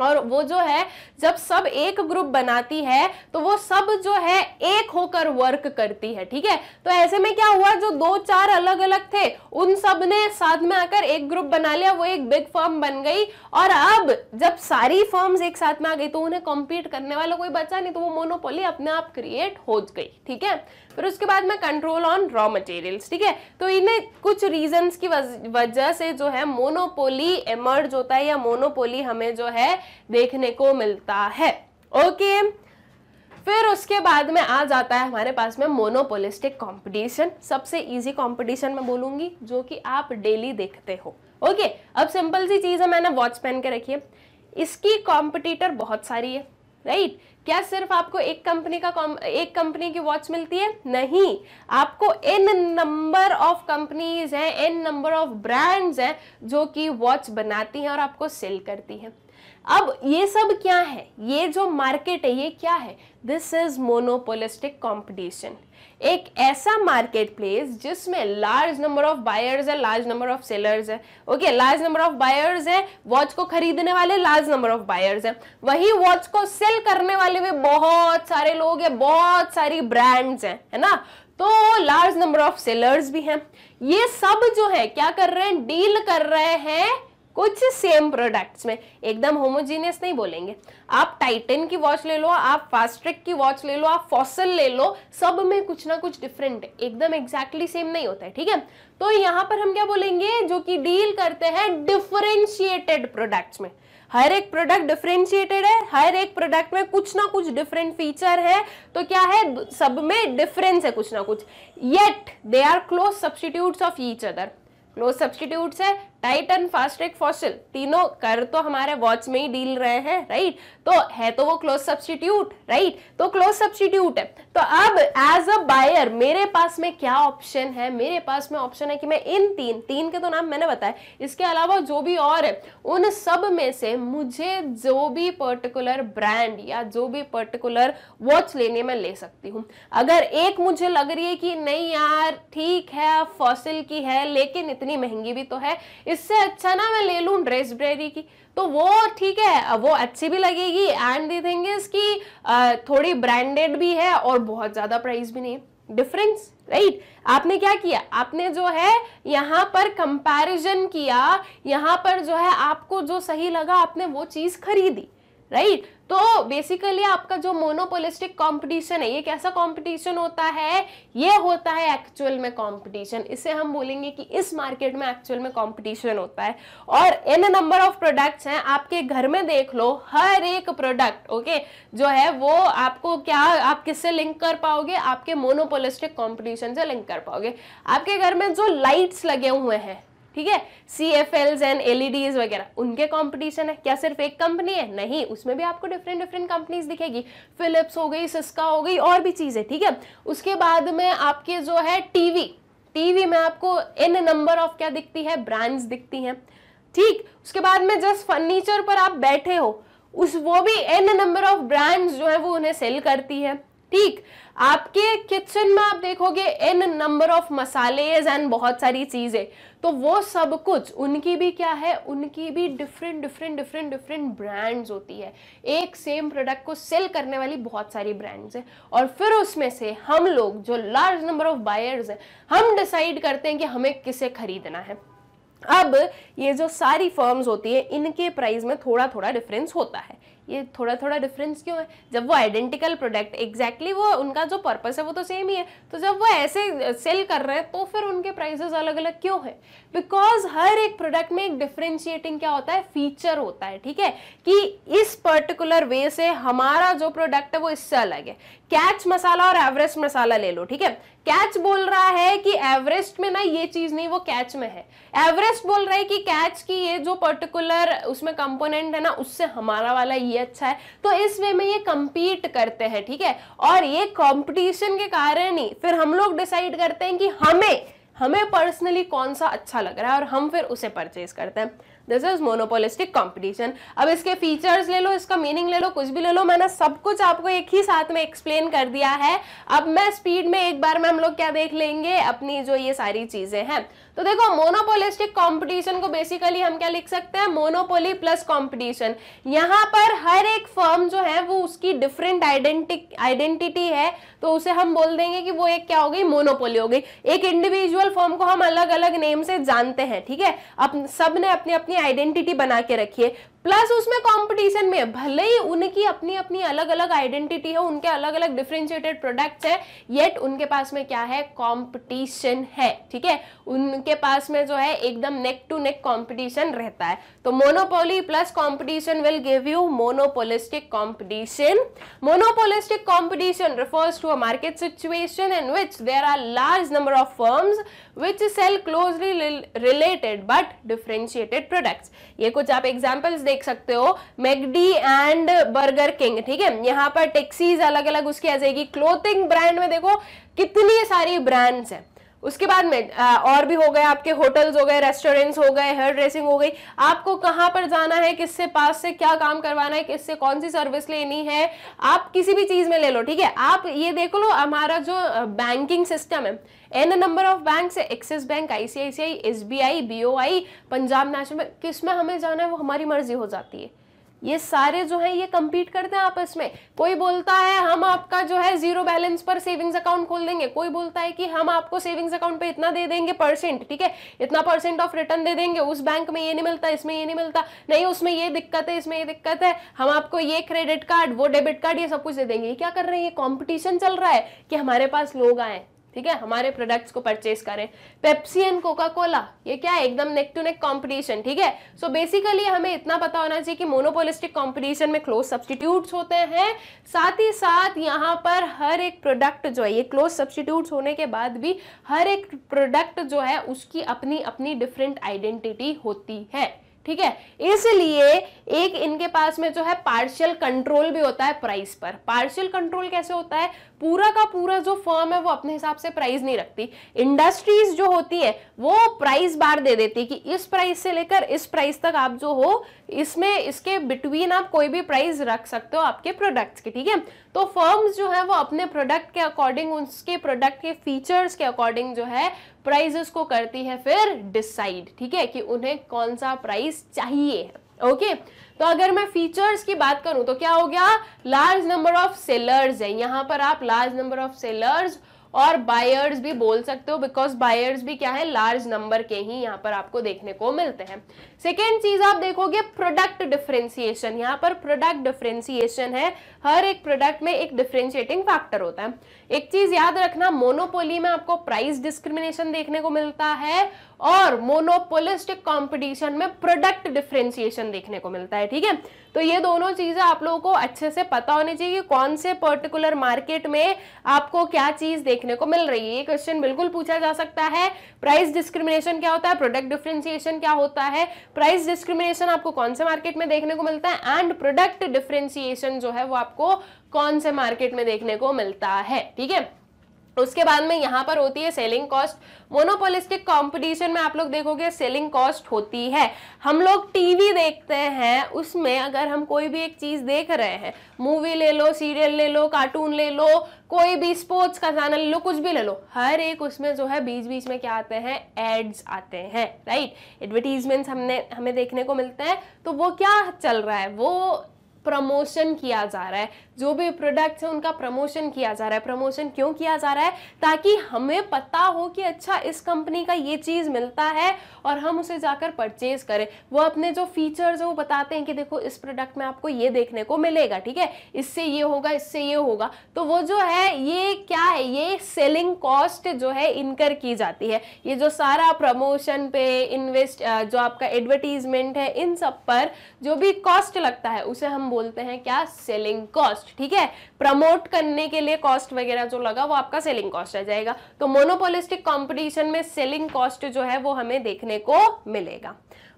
[SPEAKER 1] और वो जो है जब सब एक ग्रुप बनाती है तो वो सब जो है एक होकर वर्क करती है ठीक है तो ऐसे में क्या हुआ जो दो चार अलग अलग थे उन सब ने साथ में आकर एक ग्रुप बना लिया वो एक बिग फर्म बन गई और अब जब सारी फर्म्स एक साथ में आ गई तो उन्हें कॉम्पीट करने वाला कोई बचा नहीं तो वो मोनोपोली अपने आप क्रिएट हो गई ठीक है फिर उसके बाद में कंट्रोल ऑन रॉ मटेरियल्स ठीक है तो इन्हें कुछ रीजंस की वजह से जो है मोनोपोली एमर्ज होता है या मोनोपोली हमें जो है देखने को मिलता है ओके फिर उसके बाद में आ जाता है हमारे पास में मोनोपोलिस्टिक कंपटीशन सबसे इजी कंपटीशन मैं बोलूंगी जो कि आप डेली देखते हो ओके अब सिंपल सी चीज़ है मैंने वॉच पहन के रखी है इसकी कॉम्पिटिटर बहुत सारी है राइट क्या सिर्फ आपको एक कंपनी का एक कंपनी की वॉच मिलती है नहीं आपको एन नंबर ऑफ कंपनीज हैं एन नंबर ऑफ ब्रांड्स हैं जो कि वॉच बनाती हैं और आपको सेल करती हैं अब ये सब क्या है ये जो मार्केट है ये क्या है दिस इज मोनोपोलिस्टिक कॉम्पिटिशन एक ऐसा मार्केट प्लेस जिसमें लार्ज नंबर ऑफ बायर्स है लार्ज नंबर ऑफ सेलर्स है okay large number of buyers है वॉच को खरीदने वाले लार्ज नंबर ऑफ बायर्स है वही वॉच को सेल करने वाले भी बहुत सारे लोग हैं बहुत सारी ब्रांड्स हैं है ना तो लार्ज नंबर ऑफ सेलर्स भी हैं ये सब जो है क्या कर रहे हैं डील कर रहे हैं कुछ सेम प्रोडक्ट्स में एकदम होमोजीनियस नहीं बोलेंगे आप टाइटन की वॉच ले लो आप फास्ट्रिक की वॉच ले लो आप फॉसल ले लो सब में कुछ ना कुछ डिफरेंट एकदम एग्जैक्टली सेम नहीं होता है ठीक है तो यहाँ पर हम क्या बोलेंगे जो कि डील करते हैं डिफरेंशिएटेड प्रोडक्ट्स में हर एक प्रोडक्ट डिफरेंशिएटेड है हर एक प्रोडक्ट में कुछ ना कुछ डिफरेंट फीचर है तो क्या है सब में डिफरेंस है कुछ ना कुछ yet they are close substitute of each other close substitute है टाइटन फास्ट्रेक फॉसिल तीनों कर तो हमारे वॉच में ही डील रहे हैं राइट तो है तो वो क्लोज सब्सटीट्यूट राइट तो क्लोज सब्सटीट्यूट है तो अब एज अ बायर मेरे पास में क्या ऑप्शन है मेरे पास में ऑप्शन है कि मैं इन तीन तीन के तो नाम मैंने बताया इसके अलावा जो भी और है उन सब में से मुझे जो भी पर्टिकुलर ब्रांड या जो भी पर्टिकुलर वॉच लेने में ले सकती हूँ अगर एक मुझे लग रही है कि नहीं यार ठीक है फॉसिल की है लेकिन इतनी महंगी भी तो है इससे अच्छा ना मैं ले लूँ ड्रेस ब्रेरी की तो वो ठीक है वो अच्छी भी लगेगी एंड दी थिंग इज कि थोड़ी ब्रांडेड भी है और बहुत ज़्यादा प्राइस भी नहीं है डिफरेंस राइट right? आपने क्या किया आपने जो है यहाँ पर कंपैरिजन किया यहाँ पर जो है आपको जो सही लगा आपने वो चीज़ खरीदी राइट right? तो बेसिकली आपका जो मोनोपोलिस्टिक कंपटीशन है ये कैसा कंपटीशन होता है ये होता है एक्चुअल में कंपटीशन इसे हम बोलेंगे कि इस मार्केट में एक्चुअल में कंपटीशन होता है और एन नंबर ऑफ प्रोडक्ट्स हैं आपके घर में देख लो हर एक प्रोडक्ट ओके जो है वो आपको क्या आप किससे लिंक कर पाओगे आपके मोनोपोलिस्टिक कॉम्पिटिशन से लिंक कर पाओगे आपके घर में जो लाइट्स लगे हुए हैं ठीक है C F Ls and LEDs वगैरह उनके कॉम्पिटिशन है क्या सिर्फ एक कंपनी है नहीं उसमें भी आपको डिफरेंट डिफरेंट कंपनीज दिखेगी फिलिप्स हो गई सिस्का हो गई और भी चीज़ें ठीक है उसके बाद में आपके जो है टीवी टीवी में आपको इन नंबर ऑफ क्या दिखती है ब्रांड्स दिखती हैं ठीक उसके बाद में जस्ट फर्नीचर पर आप बैठे हो उस वो भी एन नंबर ऑफ ब्रांड्स जो है वो उन्हें सेल करती है ठीक आपके किचन में आप देखोगे एन नंबर ऑफ मसाले एंड बहुत सारी चीज़ें तो वो सब कुछ उनकी भी क्या है उनकी भी different different different different brands होती है एक सेम प्रोडक्ट को सेल करने वाली बहुत सारी ब्रांड्स है और फिर उसमें से हम लोग जो लार्ज नंबर ऑफ बायर्स हैं हम डिसाइड करते हैं कि हमें किसे खरीदना है अब ये जो सारी फर्म्स होती है इनके प्राइस में थोड़ा थोड़ा डिफरेंस होता है ये थोड़ा थोड़ा डिफरेंस क्यों है जब वो आइडेंटिकल प्रोडक्ट एग्जैक्टली वो उनका जो पर्पस है वो तो सेम ही है तो जब वो ऐसे सेल कर रहे हैं तो फिर उनके प्राइजेस अलग अलग क्यों है बिकॉज हर एक प्रोडक्ट में एक डिफ्रेंशिएटिंग क्या होता है फीचर होता है ठीक है कि इस पर्टिकुलर वे से हमारा जो प्रोडक्ट है वो इससे अलग है कैच मसाला और एवरेस्ट मसाला ले लो ठीक है कैच बोल रहा है कि एवरेस्ट में ना ये चीज नहीं वो कैच में है एवरेस्ट बोल रहा है कि कैच की ये जो पर्टिकुलर उसमें कंपोनेंट है ना उससे हमारा वाला ये अच्छा है तो इस वे में ये कंपीट करते हैं ठीक है और ये कॉम्पिटिशन के कारण ही फिर हम लोग डिसाइड करते हैं कि हमें हमें पर्सनली कौन सा अच्छा लग रहा है और हम फिर उसे परचेज करते हैं दिस इज मोनोपोलिस्टिक कॉम्पिटिशन अब इसके फीचर्स ले लो इसका मीनिंग ले लो कुछ भी ले लो मैंने सब कुछ आपको एक ही साथ में एक्सप्लेन कर दिया है अब मैं स्पीड में एक बार में हम लोग क्या देख लेंगे अपनी जो ये सारी चीजें हैं तो देखो मोनोपोलिस्टिक कॉम्पिटिशन को बेसिकली हम क्या लिख सकते हैं मोनोपोली प्लस कॉम्पिटिशन यहाँ पर हर एक फर्म जो है वो उसकी डिफरेंट आइडेंटिटी है तो उसे हम बोल देंगे कि वो एक क्या हो गई मोनोपोली हो गई एक इंडिविजुअल फॉर्म को हम अलग अलग नेम से जानते हैं ठीक है अप, सब ने अपनी अपनी आइडेंटिटी बना के रखी है प्लस उसमें कंपटीशन में भले ही उनकी अपनी अपनी अलग अलग आइडेंटिटी है उनके अलग अलग डिफ्रेंशिएटेड प्रोडक्ट्स है येट उनके पास में क्या है कंपटीशन है ठीक है उनके पास में जो है एकदम नेक टू नेक कंपटीशन रहता है तो monopoly plus competition will give you monopolistic competition monopolistic competition refers to a market situation in which there are large number of firms which sell closely related but differentiated products. ये कुछ आप examples देख सकते हो McD and Burger King ठीक है यहाँ पर taxis अलग अलग उसकी आ जाएगी clothing brand में देखो कितनी सारी brands हैं उसके बाद में और भी हो गए आपके होटल्स हो गए रेस्टोरेंट्स हो गए हेयर ड्रेसिंग हो गई आपको कहाँ पर जाना है किससे पास से क्या काम करवाना है किससे कौन सी सर्विस लेनी है आप किसी भी चीज़ में ले लो ठीक है आप ये देख लो हमारा जो बैंकिंग सिस्टम है एन नंबर ऑफ बैंक है Axis bank ICICI S B I B O I Punjab national bank किस में हमें जाना है वो हमारी मर्जी हो जाती है ये सारे जो है ये कंपीट करते हैं आपस में कोई बोलता है हम आपका जो है जीरो बैलेंस पर सेविंग्स अकाउंट खोल देंगे कोई बोलता है कि हम आपको सेविंग्स अकाउंट पे इतना दे देंगे परसेंट ठीक है इतना परसेंट ऑफ रिटर्न दे देंगे उस बैंक में ये नहीं मिलता इसमें ये नहीं मिलता नहीं उसमें ये दिक्कत है इसमें ये दिक्कत है हम आपको ये क्रेडिट कार्ड वो डेबिट कार्ड ये सब कुछ दे देंगे क्या कर रहे हैं ये कॉम्पिटिशन चल रहा है कि हमारे पास लोग आए ठीक है हमारे प्रोडक्ट्स को परचेज करें पेप्सी एंड कोका कोला ये क्या है एकदम नेक टू नेक कॉम्पिटिशन ठीक है सो बेसिकली हमें इतना पता होना चाहिए कि मोनोपोलिस्टिक कॉम्पिटिशन में क्लोज सब्सटीट्यूट होते हैं साथ ही साथ यहाँ पर हर एक प्रोडक्ट जो है ये क्लोज सब्सटीट्यूट होने के बाद भी हर एक प्रोडक्ट जो है उसकी अपनी अपनी डिफरेंट आइडेंटिटी होती है ठीक है इसलिए एक इनके पास में जो है पार्शियल कंट्रोल भी होता है प्राइस पर पार्शियल कंट्रोल कैसे होता है पूरा का पूरा जो फर्म है वो अपने हिसाब से प्राइस नहीं रखती इंडस्ट्रीज जो होती है वो प्राइस बार दे देती है कि इस प्राइस से लेकर इस प्राइस तक आप जो हो इसमें इसके बिटवीन आप कोई भी प्राइस रख सकते हो आपके प्रोडक्ट्स के ठीक है तो फर्म्स जो है वो अपने प्रोडक्ट के अकॉर्डिंग उसके प्रोडक्ट के फीचर्स के अकॉर्डिंग जो है प्राइजेस को करती है फिर डिसाइड ठीक है कि उन्हें कौन सा प्राइस चाहिए ओके तो अगर मैं फीचर्स की बात करूं तो क्या हो गया लार्ज नंबर ऑफ सेलर्स है यहाँ पर आप लार्ज नंबर ऑफ सेलर्स और बायर्स भी बोल सकते हो बिकॉज बायर्स भी क्या है लार्ज नंबर के ही यहाँ पर आपको देखने को मिलते हैं सेकेंड चीज आप देखोगे प्रोडक्ट डिफ्रेंसिएशन यहाँ पर प्रोडक्ट डिफ्रेंसिएशन है हर एक प्रोडक्ट में एक डिफ्रेंशिएटिंग फैक्टर होता है एक चीज याद रखना मोनोपोली में आपको प्राइस डिस्क्रिमिनेशन देखने को मिलता है और मोनोपोलिस्टिक कंपटीशन में प्रोडक्ट डिफ्रेंसिएशन देखने को मिलता है ठीक है तो ये दोनों चीज़ें आप लोगों को अच्छे से पता होनी चाहिए कि कौन से पर्टिकुलर मार्केट में आपको क्या चीज़ देखने को मिल रही है ये क्वेश्चन बिल्कुल पूछा जा सकता है प्राइस डिस्क्रिमिनेशन क्या होता है प्रोडक्ट डिफ्रेंसिएशन क्या होता है प्राइस डिस्क्रिमिनेशन आपको कौन से मार्केट में देखने को मिलता है एंड प्रोडक्ट डिफ्रेंसिएशन जो है वो आपको कौन से मार्केट में देखने को मिलता है ठीक है उसके बाद में यहाँ पर होती है सेलिंग कॉस्ट मोनोपोलिस्टिक कंपटीशन में आप लोग देखोगे सेलिंग कॉस्ट होती है हम लोग टीवी देखते हैं उसमें अगर हम कोई भी एक चीज़ देख रहे हैं मूवी ले लो सीरियल ले लो कार्टून ले लो कोई भी स्पोर्ट्स का चैनल ले लो कुछ भी ले लो हर एक उसमें जो है बीच बीच में क्या आते हैं एड्स आते हैं राइट एडवर्टीजमेंट्स हमने हमें देखने को मिलते हैं तो वो क्या चल रहा है वो प्रमोशन किया जा रहा है जो भी प्रोडक्ट्स हैं उनका प्रमोशन किया जा रहा है प्रमोशन क्यों किया जा रहा है ताकि हमें पता हो कि अच्छा इस कंपनी का ये चीज़ मिलता है और हम उसे जाकर परचेज करें वो अपने जो फीचर्स हैं वो बताते हैं कि देखो इस प्रोडक्ट में आपको ये देखने को मिलेगा ठीक है इससे ये होगा इससे ये होगा तो वो जो है ये क्या है ये सेलिंग कॉस्ट जो है इनकर की जाती है ये जो सारा प्रमोशन पे इन्वेस्ट जो आपका एडवर्टीजमेंट है इन सब पर जो भी कॉस्ट लगता है उसे हम बोलते हैं क्या सेलिंग कॉस्ट ठीक है प्रमोट करने के लिए कॉस्ट वगैरह जो लगा वो आपका सेलिंग कॉस्ट आ जाएगा तो मोनोपोलिस्टिक कॉम्पिटिशन में सेलिंग कॉस्ट जो है वो हमें देखने को मिलेगा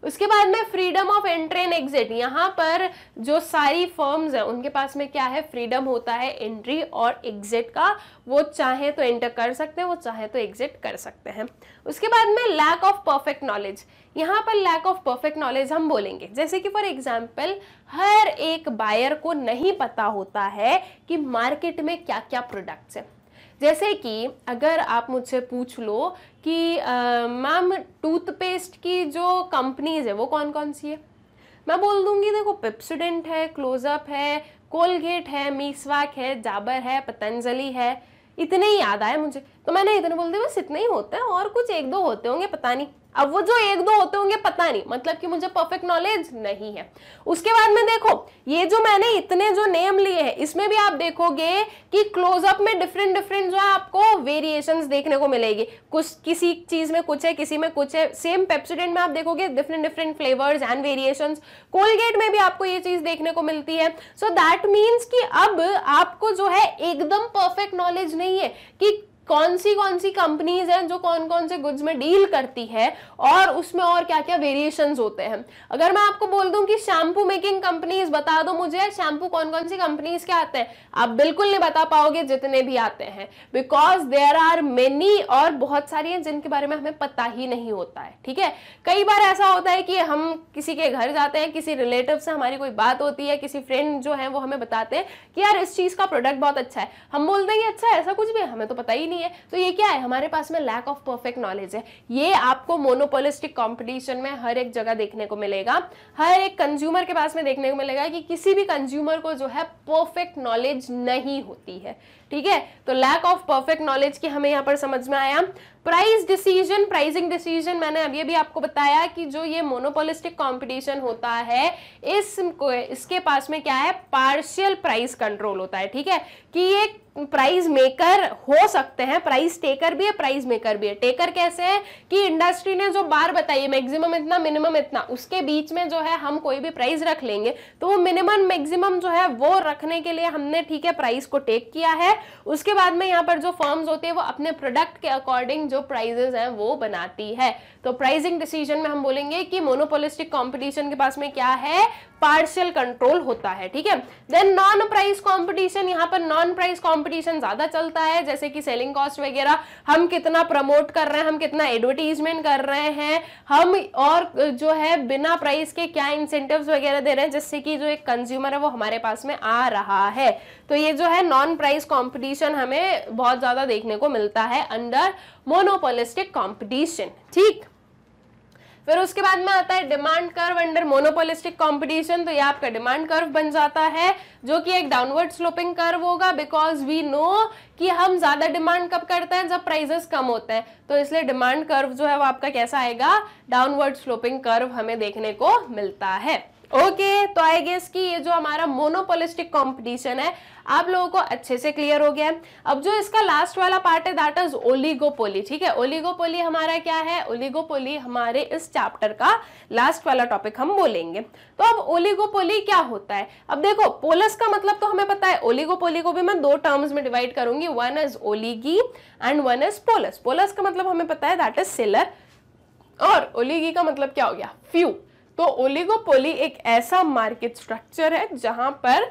[SPEAKER 1] उसके बाद में freedom of entry and exit यहाँ पर जो सारी फर्म्स हैं उनके पास में क्या है फ्रीडम होता है एंट्री और एग्जिट का वो चाहे तो एंटर कर सकते हैं वो चाहे तो एग्जिट कर सकते हैं उसके बाद में लैक ऑफ परफेक्ट नॉलेज यहाँ पर लैक ऑफ परफेक्ट नॉलेज हम बोलेंगे जैसे कि फॉर एग्जाम्पल हर एक बायर को नहीं पता होता है कि मार्केट में क्या क्या प्रोडक्ट्स हैं जैसे कि अगर आप मुझसे पूछ लो कि मैम टूथपेस्ट की जो कंपनीज है वो कौन कौन सी है मैं बोल दूंगी देखो पेप्सोडेंट है क्लोजअप है कोलगेट है मीसवाक है जाबर है पतंजलि है इतने ही याद आए मुझे तो मैंने इतने बोल दिया बस इतने ही होते हैं और कुछ एक दो होते होंगे पता नहीं अब वो जो एक दो होते होंगे पता नहीं मतलब कि मुझे परफेक्ट नॉलेज नहीं है उसके बाद में देखो ये जो मैंने इतने जो नेम लिए हैं इसमें भी आप देखोगे कि क्लोजअप में डिफरेंट डिफरेंट जो है आपको वेरिएशंस देखने को मिलेगी कुछ किसी चीज में कुछ है किसी में कुछ है सेम पेप्सोडेंट में आप देखोगे different different flavours and variation Colgate में भी आपको ये चीज देखने को मिलती है सो दैट मीन्स कि अब आपको जो है एकदम परफेक्ट नॉलेज नहीं है कि कौन सी कौन सी कंपनीज हैं जो कौन कौन से गुड्स में डील करती है और उसमें और क्या क्या वेरिएशन होते हैं अगर मैं आपको बोल दूं कि शैम्पू मेकिंग कंपनीज बता दो मुझे शैम्पू कौन कौन सी कंपनीज के आते हैं आप बिल्कुल नहीं बता पाओगे जितने भी आते हैं बिकॉज देर आर मेनी और बहुत सारी हैं जिनके बारे में हमें पता ही नहीं होता है ठीक है कई बार ऐसा होता है कि हम किसी के घर जाते हैं किसी रिलेटिव से हमारी कोई बात होती है किसी फ्रेंड जो है वो हमें बताते हैं कि यार इस चीज़ का प्रोडक्ट बहुत अच्छा है हम बोलते हैं कि अच्छा ऐसा कुछ भी हमें तो पता ही नहीं नहीं है तो ये क्या है हमारे पास में लैक ऑफ परफेक्ट नॉलेज है ये आपको मोनोपोलिस्टिक कॉम्पिटिशन में हर एक जगह देखने को मिलेगा हर एक कंज्यूमर के पास में देखने को मिलेगा कि किसी भी कंज्यूमर को जो है परफेक्ट नॉलेज नहीं होती है ठीक है तो लैक ऑफ परफेक्ट नॉलेज की हमें यहाँ पर समझ में आया प्राइस डिसीजन प्राइसिंग डिसीजन मैंने अभी अभी आपको बताया कि जो ये मोनोपोलिस्टिक कंपटीशन होता है इस इसके पास में क्या है पार्शियल प्राइस कंट्रोल होता है ठीक है कि ये प्राइज मेकर हो सकते हैं प्राइज टेकर भी है प्राइज मेकर भी है टेकर कैसे है कि इंडस्ट्री ने जो बार बताई मैक्सिमम इतना मिनिमम इतना उसके बीच में जो है हम कोई भी प्राइस रख लेंगे तो वो मिनिमम मैक्सिमम जो है वो रखने के लिए हमने ठीक है प्राइस को टेक किया है उसके बाद में यहाँ पर जो फॉर्म होती है वो अपने प्रोडक्ट के अकॉर्डिंग जो प्राइजेस हैं वो बनाती है तो प्राइजिंग डिसीजन में हम बोलेंगे कि मोनोपोलिस्टिक कॉम्पिटिशन के पास में क्या है पार्शियल कंट्रोल होता है ठीक है देन नॉन प्राइस कंपटीशन यहाँ पर नॉन प्राइस कंपटीशन ज्यादा चलता है जैसे कि सेलिंग कॉस्ट वगैरह हम कितना प्रमोट कर रहे हैं हम कितना एडवर्टीजमेंट कर रहे हैं हम और जो है बिना प्राइस के क्या इंसेंटिव वगैरह दे रहे हैं जिससे कि जो एक कंज्यूमर है वो हमारे पास में आ रहा है तो ये जो है नॉन प्राइस कॉम्पिटिशन हमें बहुत ज़्यादा देखने को मिलता है अंडर मोनोपोलिस्टिक कॉम्पिटिशन ठीक फिर उसके बाद में आता है demand curve under monopolistic competition तो ये आपका डिमांड कर्व बन जाता है जो कि एक डाउनवर्ड स्लोपिंग कर्व होगा बिकॉज वी नो कि हम ज़्यादा डिमांड कब करते हैं जब प्राइजेस कम होते हैं तो इसलिए डिमांड कर्व जो है वो आपका कैसा आएगा डाउनवर्ड स्लोपिंग कर्व हमें देखने को मिलता है ओके okay, तो आई गेस कि ये जो हमारा मोनोपोलिस्टिक कंपटीशन है आप लोगों को अच्छे से क्लियर हो गया अब जो इसका लास्ट वाला पार्ट है दैट इज ओलीगोपोली ठीक है ओलीगोपोली हमारा क्या है ओलीगोपोली हमारे इस चैप्टर का लास्ट वाला टॉपिक हम बोलेंगे तो अब ओलीगोपोली क्या होता है अब देखो पोलस का मतलब तो हमें पता है ओलीगोपोली को भी मैं दो टर्म्स में डिवाइड करूंगी one is oligoi and one is polis polis का मतलब हमें पता है दैट इज सिलर और ओलीगी का मतलब क्या हो गया फ्यू तो ओलिगोपोली एक ऐसा मार्केट स्ट्रक्चर है जहां पर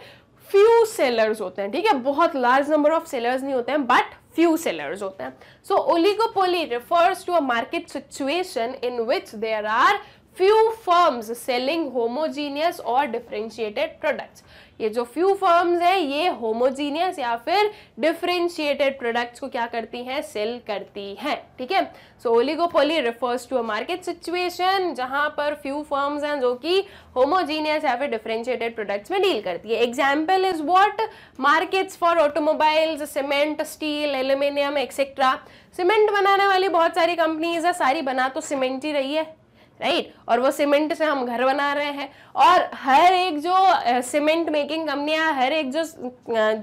[SPEAKER 1] फ्यू सेलर्स होते हैं ठीक है बहुत लार्ज नंबर ऑफ सेलर्स नहीं होते हैं बट फ्यू सेलर्स होते हैं so oligopoly refers to a market situation in which there are few firms selling homogeneous और डिफ्रेंशिएटेड प्रोडक्ट्स ये जो फ्यू फर्म्स हैं ये होमोजीनियस या फिर डिफ्रेंशिएटेड प्रोडक्ट्स को क्या करती हैं सेल करती हैं ठीक है so oligopoly refers to a market situation जहां पर फ्यू फर्म्स हैं जो कि होमोजीनियस या फिर डिफ्रेंशिएटेड प्रोडक्ट्स में डील करती है example is what markets for automobiles cement steel aluminium etcetera cement बनाने वाली बहुत सारी कंपनीज है सारी बना तो सीमेंट ही रही है राइट और वो सीमेंट से हम घर बना रहे हैं और हर एक जो सीमेंट मेकिंग कंपनियां हर एक जो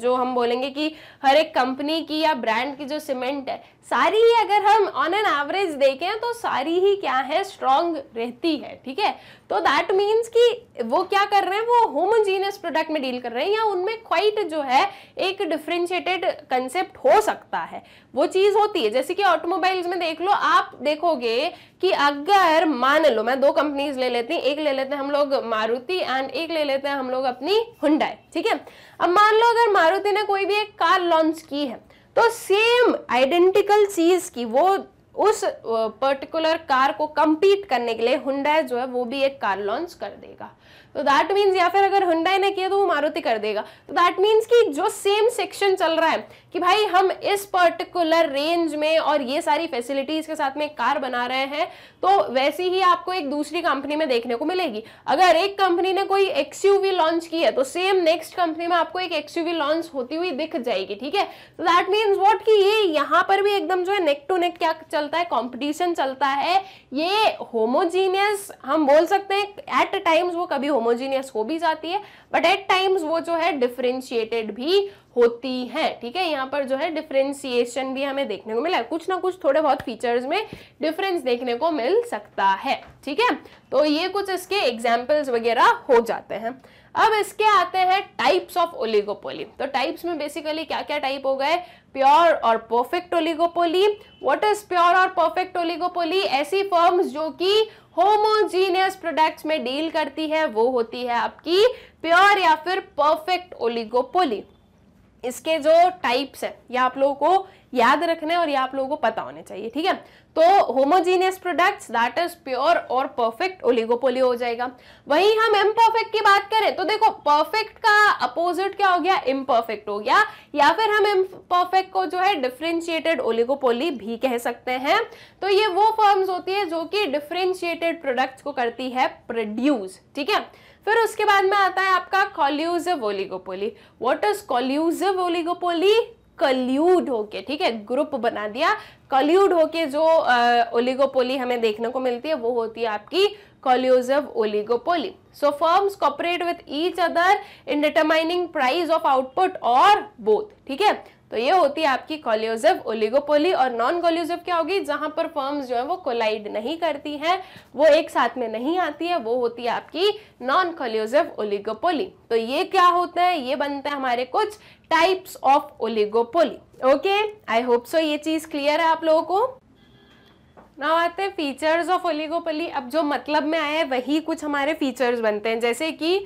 [SPEAKER 1] जो हम बोलेंगे कि हर एक कंपनी की या ब्रांड की जो सीमेंट है सारी ही अगर हम ऑन एन एवरेज देखें तो सारी ही क्या है स्ट्रांग रहती है ठीक है तो दैट मीन्स कि वो क्या कर रहे हैं वो होमोजीनियस प्रोडक्ट में डील कर रहे हैं या उनमें क्वाइट जो है एक डिफ्रेंशिएटेड कंसेप्ट हो सकता है वो चीज़ होती है जैसे कि ऑटोमोबाइल्स में देख लो आप देखोगे कि अगर मान लो मैं दो कंपनीज ले लेती एक ले लेते हैं हम लोग मारुति एंड एक ले लेते हैं हम लोग अपनी हुडाई ठीक है अब मान लो अगर मारुति ने कोई भी एक कार लॉन्च की है तो सेम आइडेंटिकल चीज़ की वो उस पर्टिकुलर कार को कम्पीट करने के लिए हुंडा जो है वो भी एक कार लॉन्च कर देगा तो दैट मीन्स या फिर अगर हुंडा ने किया तो वो मारुति कर देगा तो दैट मीन्स कि जो सेम सेक्शन चल रहा है कि भाई हम इस पर्टिकुलर रेंज में और ये सारी फैसिलिटीज़ के साथ में कार बना रहे हैं तो वैसी ही आपको एक दूसरी कंपनी में देखने को मिलेगी अगर एक कंपनी ने कोई एक्सयूवी लॉन्च की है तो सेम नेक्स्ट कंपनी में आपको एक एक्सयूवी लॉन्च होती हुई दिख जाएगी ठीक है तो दैट मीन्स वॉट कि ये यहाँ पर भी एकदम जो है नेक टू नेक क्या चलता है कॉम्पिटिशन चलता है ये होमोजीनियस हम बोल सकते हैं एट टाइम्स वो कभी होमोजीनियस हो भी जाती है बट एट टाइम्स वो जो है डिफ्रेंशिएटेड भी होती है ठीक है यहाँ पर जो है डिफ्रेंसिएशन भी हमें देखने को मिला है कुछ ना कुछ थोड़े बहुत फीचर्स में डिफरेंस देखने को मिल सकता है ठीक है तो ये कुछ इसके एग्जाम्पल्स वगैरह हो जाते हैं अब इसके आते हैं टाइप्स ऑफ ओलिगोपोली तो टाइप्स में बेसिकली क्या क्या टाइप हो गए प्योर और perfect oligopoly what is pure और परफेक्ट ओलिगोपोली ऐसी फर्म्स जो कि होमोजीनियस प्रोडक्ट्स में डील करती है वो होती है आपकी प्योर या फिर परफेक्ट ओलिगोपोली इसके जो टाइप्स है ये आप लोगों को याद रखना है और ये आप लोगों को पता होने चाहिए ठीक है तो homogeneous products that is pure और परफेक्ट ओलिगोपोली हो जाएगा वहीं हम इम्परफेक्ट की बात करें तो देखो परफेक्ट का अपोजिट क्या हो गया इम्परफेक्ट हो गया या फिर हम इम्परफेक्ट को जो है डिफ्रेंशिएटेड ओलिगोपोली भी कह सकते हैं तो ये वो फर्म्स होती है जो कि डिफ्रेंशिएटेड प्रोडक्ट्स को करती है प्रोड्यूस ठीक है फिर उसके बाद में आता है आपका collusive oligopoly what is collusive oligopoly collude होके ठीक है ग्रुप बना दिया कल्यूड होके जो ओलिगोपोली हमें देखने को मिलती है वो होती है आपकी collusive oligopoly so firms cooperate with each other in determining price of output और बोथ ठीक है तो ये होती है आपकी कॉल्यूजिव ओलिगोपोली और नॉन कॉल्यूजिव क्या होगी जहां पर फर्म्स जो है वो कोलाइड नहीं करती हैं वो एक साथ में नहीं आती है वो होती है आपकी नॉन कॉल्यूजिव ओलिगोपोली तो ये क्या होता है ये बनते हैं हमारे कुछ types of oligopoly okay I hope so ये चीज क्लियर है आप लोगों को नाउ आते हैं फीचर्स ऑफ ओलिगोपोली अब जो मतलब में आया है वही कुछ हमारे फीचर्स बनते हैं जैसे कि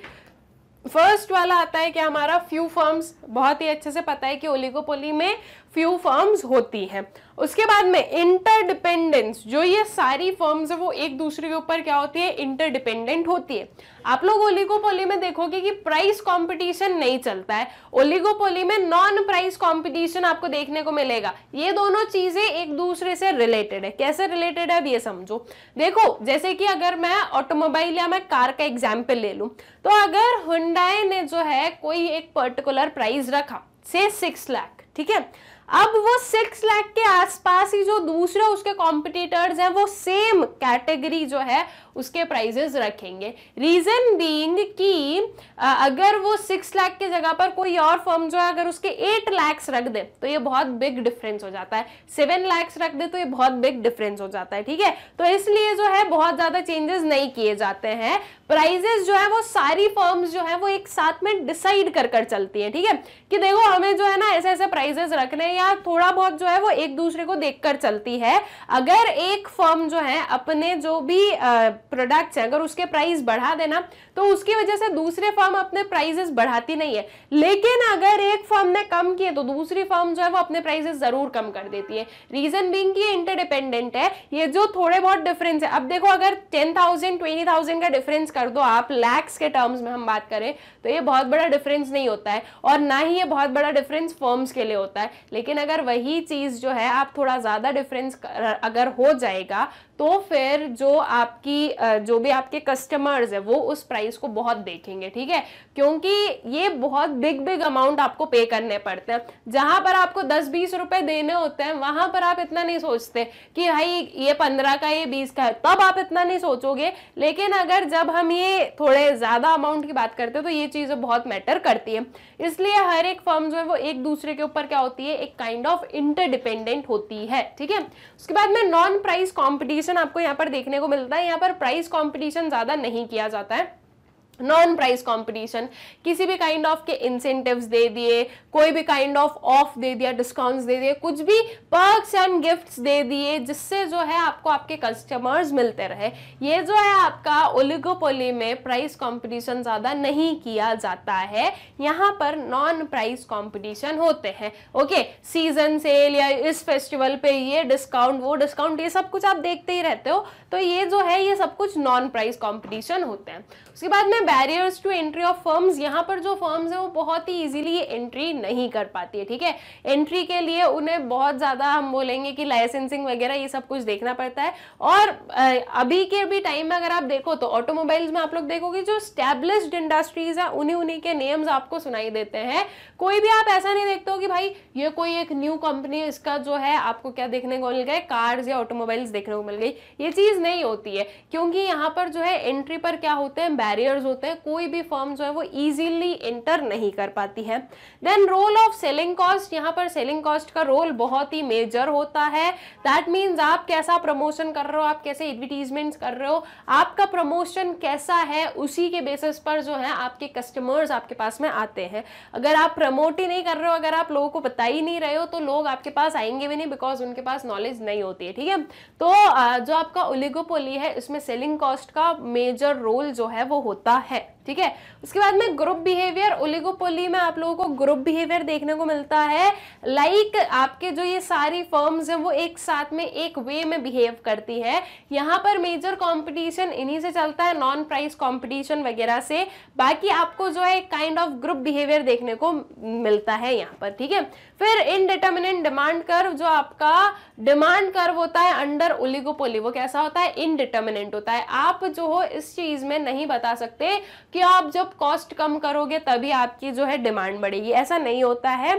[SPEAKER 1] फर्स्ट वाला आता है कि हमारा फ्यू फर्म्स बहुत ही अच्छे से पता है कि ओलिगोपोली में फ्यू फर्म्स होती हैं उसके बाद में इंटरडिपेंडेंस जो ये सारी फर्म्स है वो एक दूसरे के ऊपर क्या होती है इंटरडिपेंडेंट होती है आप लोग ओलिगोपोली में देखोगे कि प्राइस कंपटीशन नहीं चलता है ओलिगोपोली में नॉन प्राइस कंपटीशन आपको देखने को मिलेगा ये दोनों चीजें एक दूसरे से रिलेटेड है कैसे रिलेटेड है अब ये समझो देखो जैसे कि अगर मैं ऑटोमोबाइल या मैं कार का एग्जाम्पल ले लू तो अगर हुडाई ने जो है कोई एक पर्टिकुलर प्राइस रखा से सिक्स लाख ठीक है अब वो सिक्स लैख के आसपास ही जो दूसरे उसके कॉम्पिटिटर्स हैं वो सेम कैटेगरी जो है उसके प्राइजेस रखेंगे रीजन बींग कि अगर वो सिक्स लाख की जगह पर कोई और फर्म जो है अगर उसके एट लैक्स रख दे तो ये बहुत बिग डिफरेंस हो जाता है सेवन लैक्स रख दे तो ये बहुत बिग डिफरेंस हो जाता है ठीक है तो इसलिए जो है बहुत ज़्यादा चेंजेस नहीं किए जाते हैं प्राइजेस जो है वो सारी फर्म्स जो है वो एक साथ में डिसाइड कर कर चलती है ठीक है कि देखो हमें जो है ना ऐसे ऐसे प्राइजेस रखने या थोड़ा बहुत जो है वो एक दूसरे को देख कर चलती है अगर एक फर्म जो है अपने जो भी प्रोडक्ट्स है अगर उसके प्राइस बढ़ा देना तो उसकी वजह से दूसरे फर्म फर्म अपने प्राइजेस बढ़ाती नहीं है लेकिन अगर एक फर्म ने कम किए तो दूसरी फर्म जो है वो अपने प्राइजेस जरूर कम कर देती है रीजन बिंग इंटरडिपेंडेंट है ये जो थोड़े बहुत डिफरेंस है अब देखो अगर टेन थाउजेंड ट्वेंटी थाउजेंड का डिफरेंस कर दो आप लैक्स के टर्म्स में हम बात करें तो ये बहुत बड़ा डिफरेंस नहीं होता है और ना ही ये बहुत बड़ा डिफरेंस फर्म्स के लिए होता है लेकिन अगर वही चीज़ जो है आप थोड़ा ज़्यादा डिफरेंस अगर हो जाएगा तो फिर जो आपकी जो भी आपके कस्टमर्स है वो उस प्राइस को बहुत देखेंगे ठीक है है क्योंकि ये बहुत बिग बिग अमाउंट आपको पे करने पड़ते हैं जहां पर आपको दस बीस रुपए देने होते हैं वहां पर आप इतना नहीं सोचते कि भाई ये पंद्रह का ये बीस का है तब आप इतना नहीं सोचोगे लेकिन अगर जब हम ये थोड़े ज्यादा अमाउंट की बात करते हैं तो ये चीज बहुत मैटर करती है इसलिए हर एक फर्म जो है वो एक दूसरे के ऊपर क्या होती है एक काइंड ऑफ इंटरडिपेंडेंट होती है ठीक है उसके बाद में नॉन प्राइस कॉम्पिटिशन आपको यहाँ पर देखने को मिलता है यहाँ पर प्राइस कॉम्पिटिशन ज्यादा नहीं किया जाता है नॉन प्राइस कंपटीशन किसी भी काइंड ऑफ के इंसेंटिव्स दे दिए कोई भी काइंड ऑफ ऑफ दे दिया डिस्काउंट्स दे दिए कुछ भी पर्क्स एंड गिफ्ट्स दे दिए जिससे जो है आपको आपके कस्टमर्स मिलते रहे ये जो है आपका ओलिगोपोली में प्राइस कंपटीशन ज़्यादा नहीं किया जाता है यहाँ पर नॉन प्राइस कॉम्पिटिशन होते हैं ओके सीजन सेल या इस फेस्टिवल पे ये डिस्काउंट वो डिस्काउंट ये सब कुछ आप देखते ही रहते हो तो ये जो है ये सब कुछ नॉन प्राइस कॉम्पिटिशन होते हैं उसके बाद में barriers to entry of firms यहाँ पर जो फर्म्स हैं वो बहुत ही इजीली एंट्री नहीं कर पाती है ठीक है एंट्री के लिए उन्हें बहुत ज़्यादा हम बोलेंगे कि लाइसेंसिंग वगैरह ये सब कुछ देखना पड़ता है और अभी के भी टाइम में अगर आप देखो तो ऑटोमोबाइल्स में आप लोग देखोगे जो स्टैब्लिश्ड इंडस्ट्रीज है उन्हीं उन्हीं के नेम्स आपको सुनाई देते हैं कोई भी आप ऐसा नहीं देखते हो कि भाई ये कोई एक न्यू कंपनी इसका जो है आपको क्या देखने को मिल गए कार्स या ऑटोमोबाइल्स देखने को मिल गई ये चीज़ नहीं होती है क्योंकि यहाँ पर जो है एंट्री पर क्या होते हैं बैरियर्स होते हैं कोई भी फर्म जो है वो इजीली इंटर नहीं कर पाती है then role of selling cost यहाँ पर सेलिंग कॉस्ट का रोल बहुत ही मेजर होता है दैट मीन्स आप कैसा प्रमोशन कर रहे हो आप कैसे एडवर्टीजमेंट्स कर रहे हो आपका प्रमोशन कैसा है उसी के बेसिस पर जो है आपके कस्टमर्स आपके पास में आते हैं अगर आप प्रमोट ही नहीं कर रहे हो अगर आप लोगों को बता ही नहीं रहे हो तो लोग आपके पास आएंगे भी नहीं बिकॉज उनके पास नॉलेज नहीं होती है ठीक है तो जो आपका ओलिगोपोली है इसमें सेलिंग कॉस्ट का मेजर रोल जो है वो होता है ठीक है उसके बाद में ग्रुप बिहेवियर ओलिगोपोली में आप लोगों को ग्रुप बिहेवियर देखने को मिलता है लाइक like, आपके जो ये सारी फर्म्स हैं वो एक साथ में एक वे में बिहेव करती है यहाँ पर मेजर कंपटीशन इन्हीं से चलता है नॉन प्राइस कंपटीशन वगैरह से बाकी आपको जो है काइंड ऑफ ग्रुप बिहेवियर देखने को मिलता है यहाँ पर ठीक है फिर इनडिटर्मिनेंट डिमांड कर्व जो आपका डिमांड कर्व होता है अंडर ओलिगोपोली वो कैसा होता है इनडिटर्मिनेंट होता है आप जो हो इस चीज में नहीं बता सकते कि कि आप जब कॉस्ट कम करोगे तभी आपकी जो है डिमांड बढ़ेगी ऐसा नहीं होता है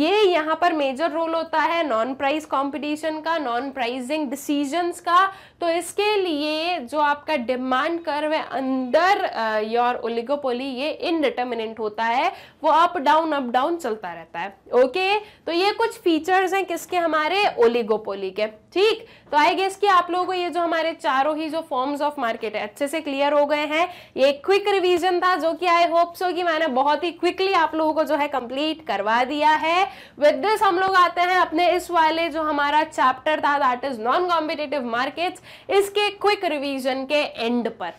[SPEAKER 1] ये यहाँ पर मेजर रोल होता है नॉन प्राइस कॉम्पिटिशन का नॉन प्राइजिंग डिसीजंस का तो इसके लिए जो आपका डिमांड कर्व है अंदर योर ओलिगोपोली ये इनडिटर्मिनेंट होता है वो अप डाउन अप डाउन चलता रहता है ओके तो ये कुछ फीचर्स हैं किसके हमारे ओलिगोपोली के ठीक तो आई गेस कि आप लोगों को ये जो हमारे चारों ही जो फॉर्म्स ऑफ मार्केट है अच्छे से क्लियर हो गए हैं ये क्विक रिवीजन था जो कि आई होप सो कि मैंने बहुत ही क्विकली आप लोगों को जो है कंप्लीट करवा दिया है विद दिस हम लोग आते हैं अपने इस वाले जो हमारा चैप्टर था that is non competitive market इसके क्विक रिविजन के एंड पर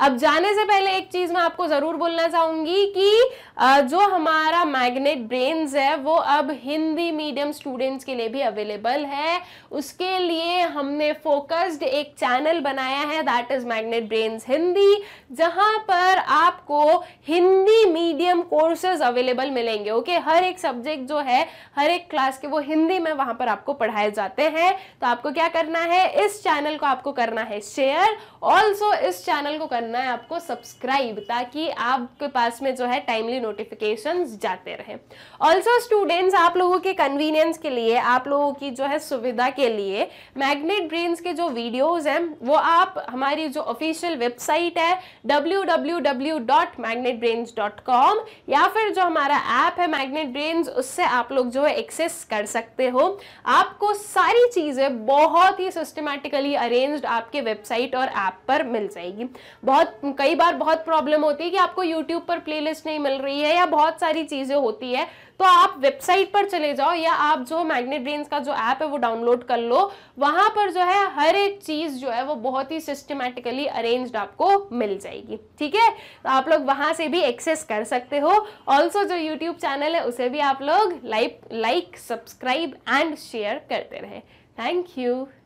[SPEAKER 1] अब जाने से पहले एक चीज मैं आपको जरूर बोलना चाहूंगी कि जो हमारा मैग्नेट ब्रेन्स है वो अब हिंदी मीडियम स्टूडेंट्स के लिए भी अवेलेबल है उसके लिए हमने फोकस्ड एक चैनल बनाया है that is Magnet Brains Hindi जहां पर आपको हिंदी मीडियम कोर्सेज अवेलेबल मिलेंगे ओके हर एक सब्जेक्ट जो है हर एक क्लास के वो हिंदी में वहां पर आपको पढ़ाए जाते हैं तो आपको क्या करना है इस चैनल को आपको करना है शेयर ऑल्सो इस चैनल को करना करना है आपको सब्सक्राइब ताकि आपके पास में जो है टाइमली नोटिफिकेशन जाते रहे ऑल्सो स्टूडेंट्स आप लोगों के कन्वीनियंस के लिए आप लोगों की जो है सुविधा के लिए मैग्नेट ब्रेन्स के जो वीडियोज़ हैं वो आप हमारी जो ऑफिशियल वेबसाइट है www.magnetbrains.com या फिर जो हमारा ऐप है मैग्नेट ब्रेन्स उससे आप लोग जो है एक्सेस कर सकते हो आपको सारी चीज़ें बहुत ही सिस्टमेटिकली अरेंज्ड आपके वेबसाइट और ऐप पर मिल जाएगी बहुत कई बार बहुत प्रॉब्लम होती है कि आपको यूट्यूब पर प्लेलिस्ट नहीं मिल रही है या बहुत सारी चीज़ें होती है तो आप वेबसाइट पर चले जाओ या आप जो मैग्नेट ब्रेन का जो ऐप है वो डाउनलोड कर लो वहां पर जो है हर एक चीज़ जो है वो बहुत ही सिस्टमेटिकली अरेंज आपको मिल जाएगी ठीक है तो आप लोग वहां से भी एक्सेस कर सकते हो ऑल्सो जो यूट्यूब चैनल है उसे भी आप लोग like like subscribe and share करते रहे थैंक यू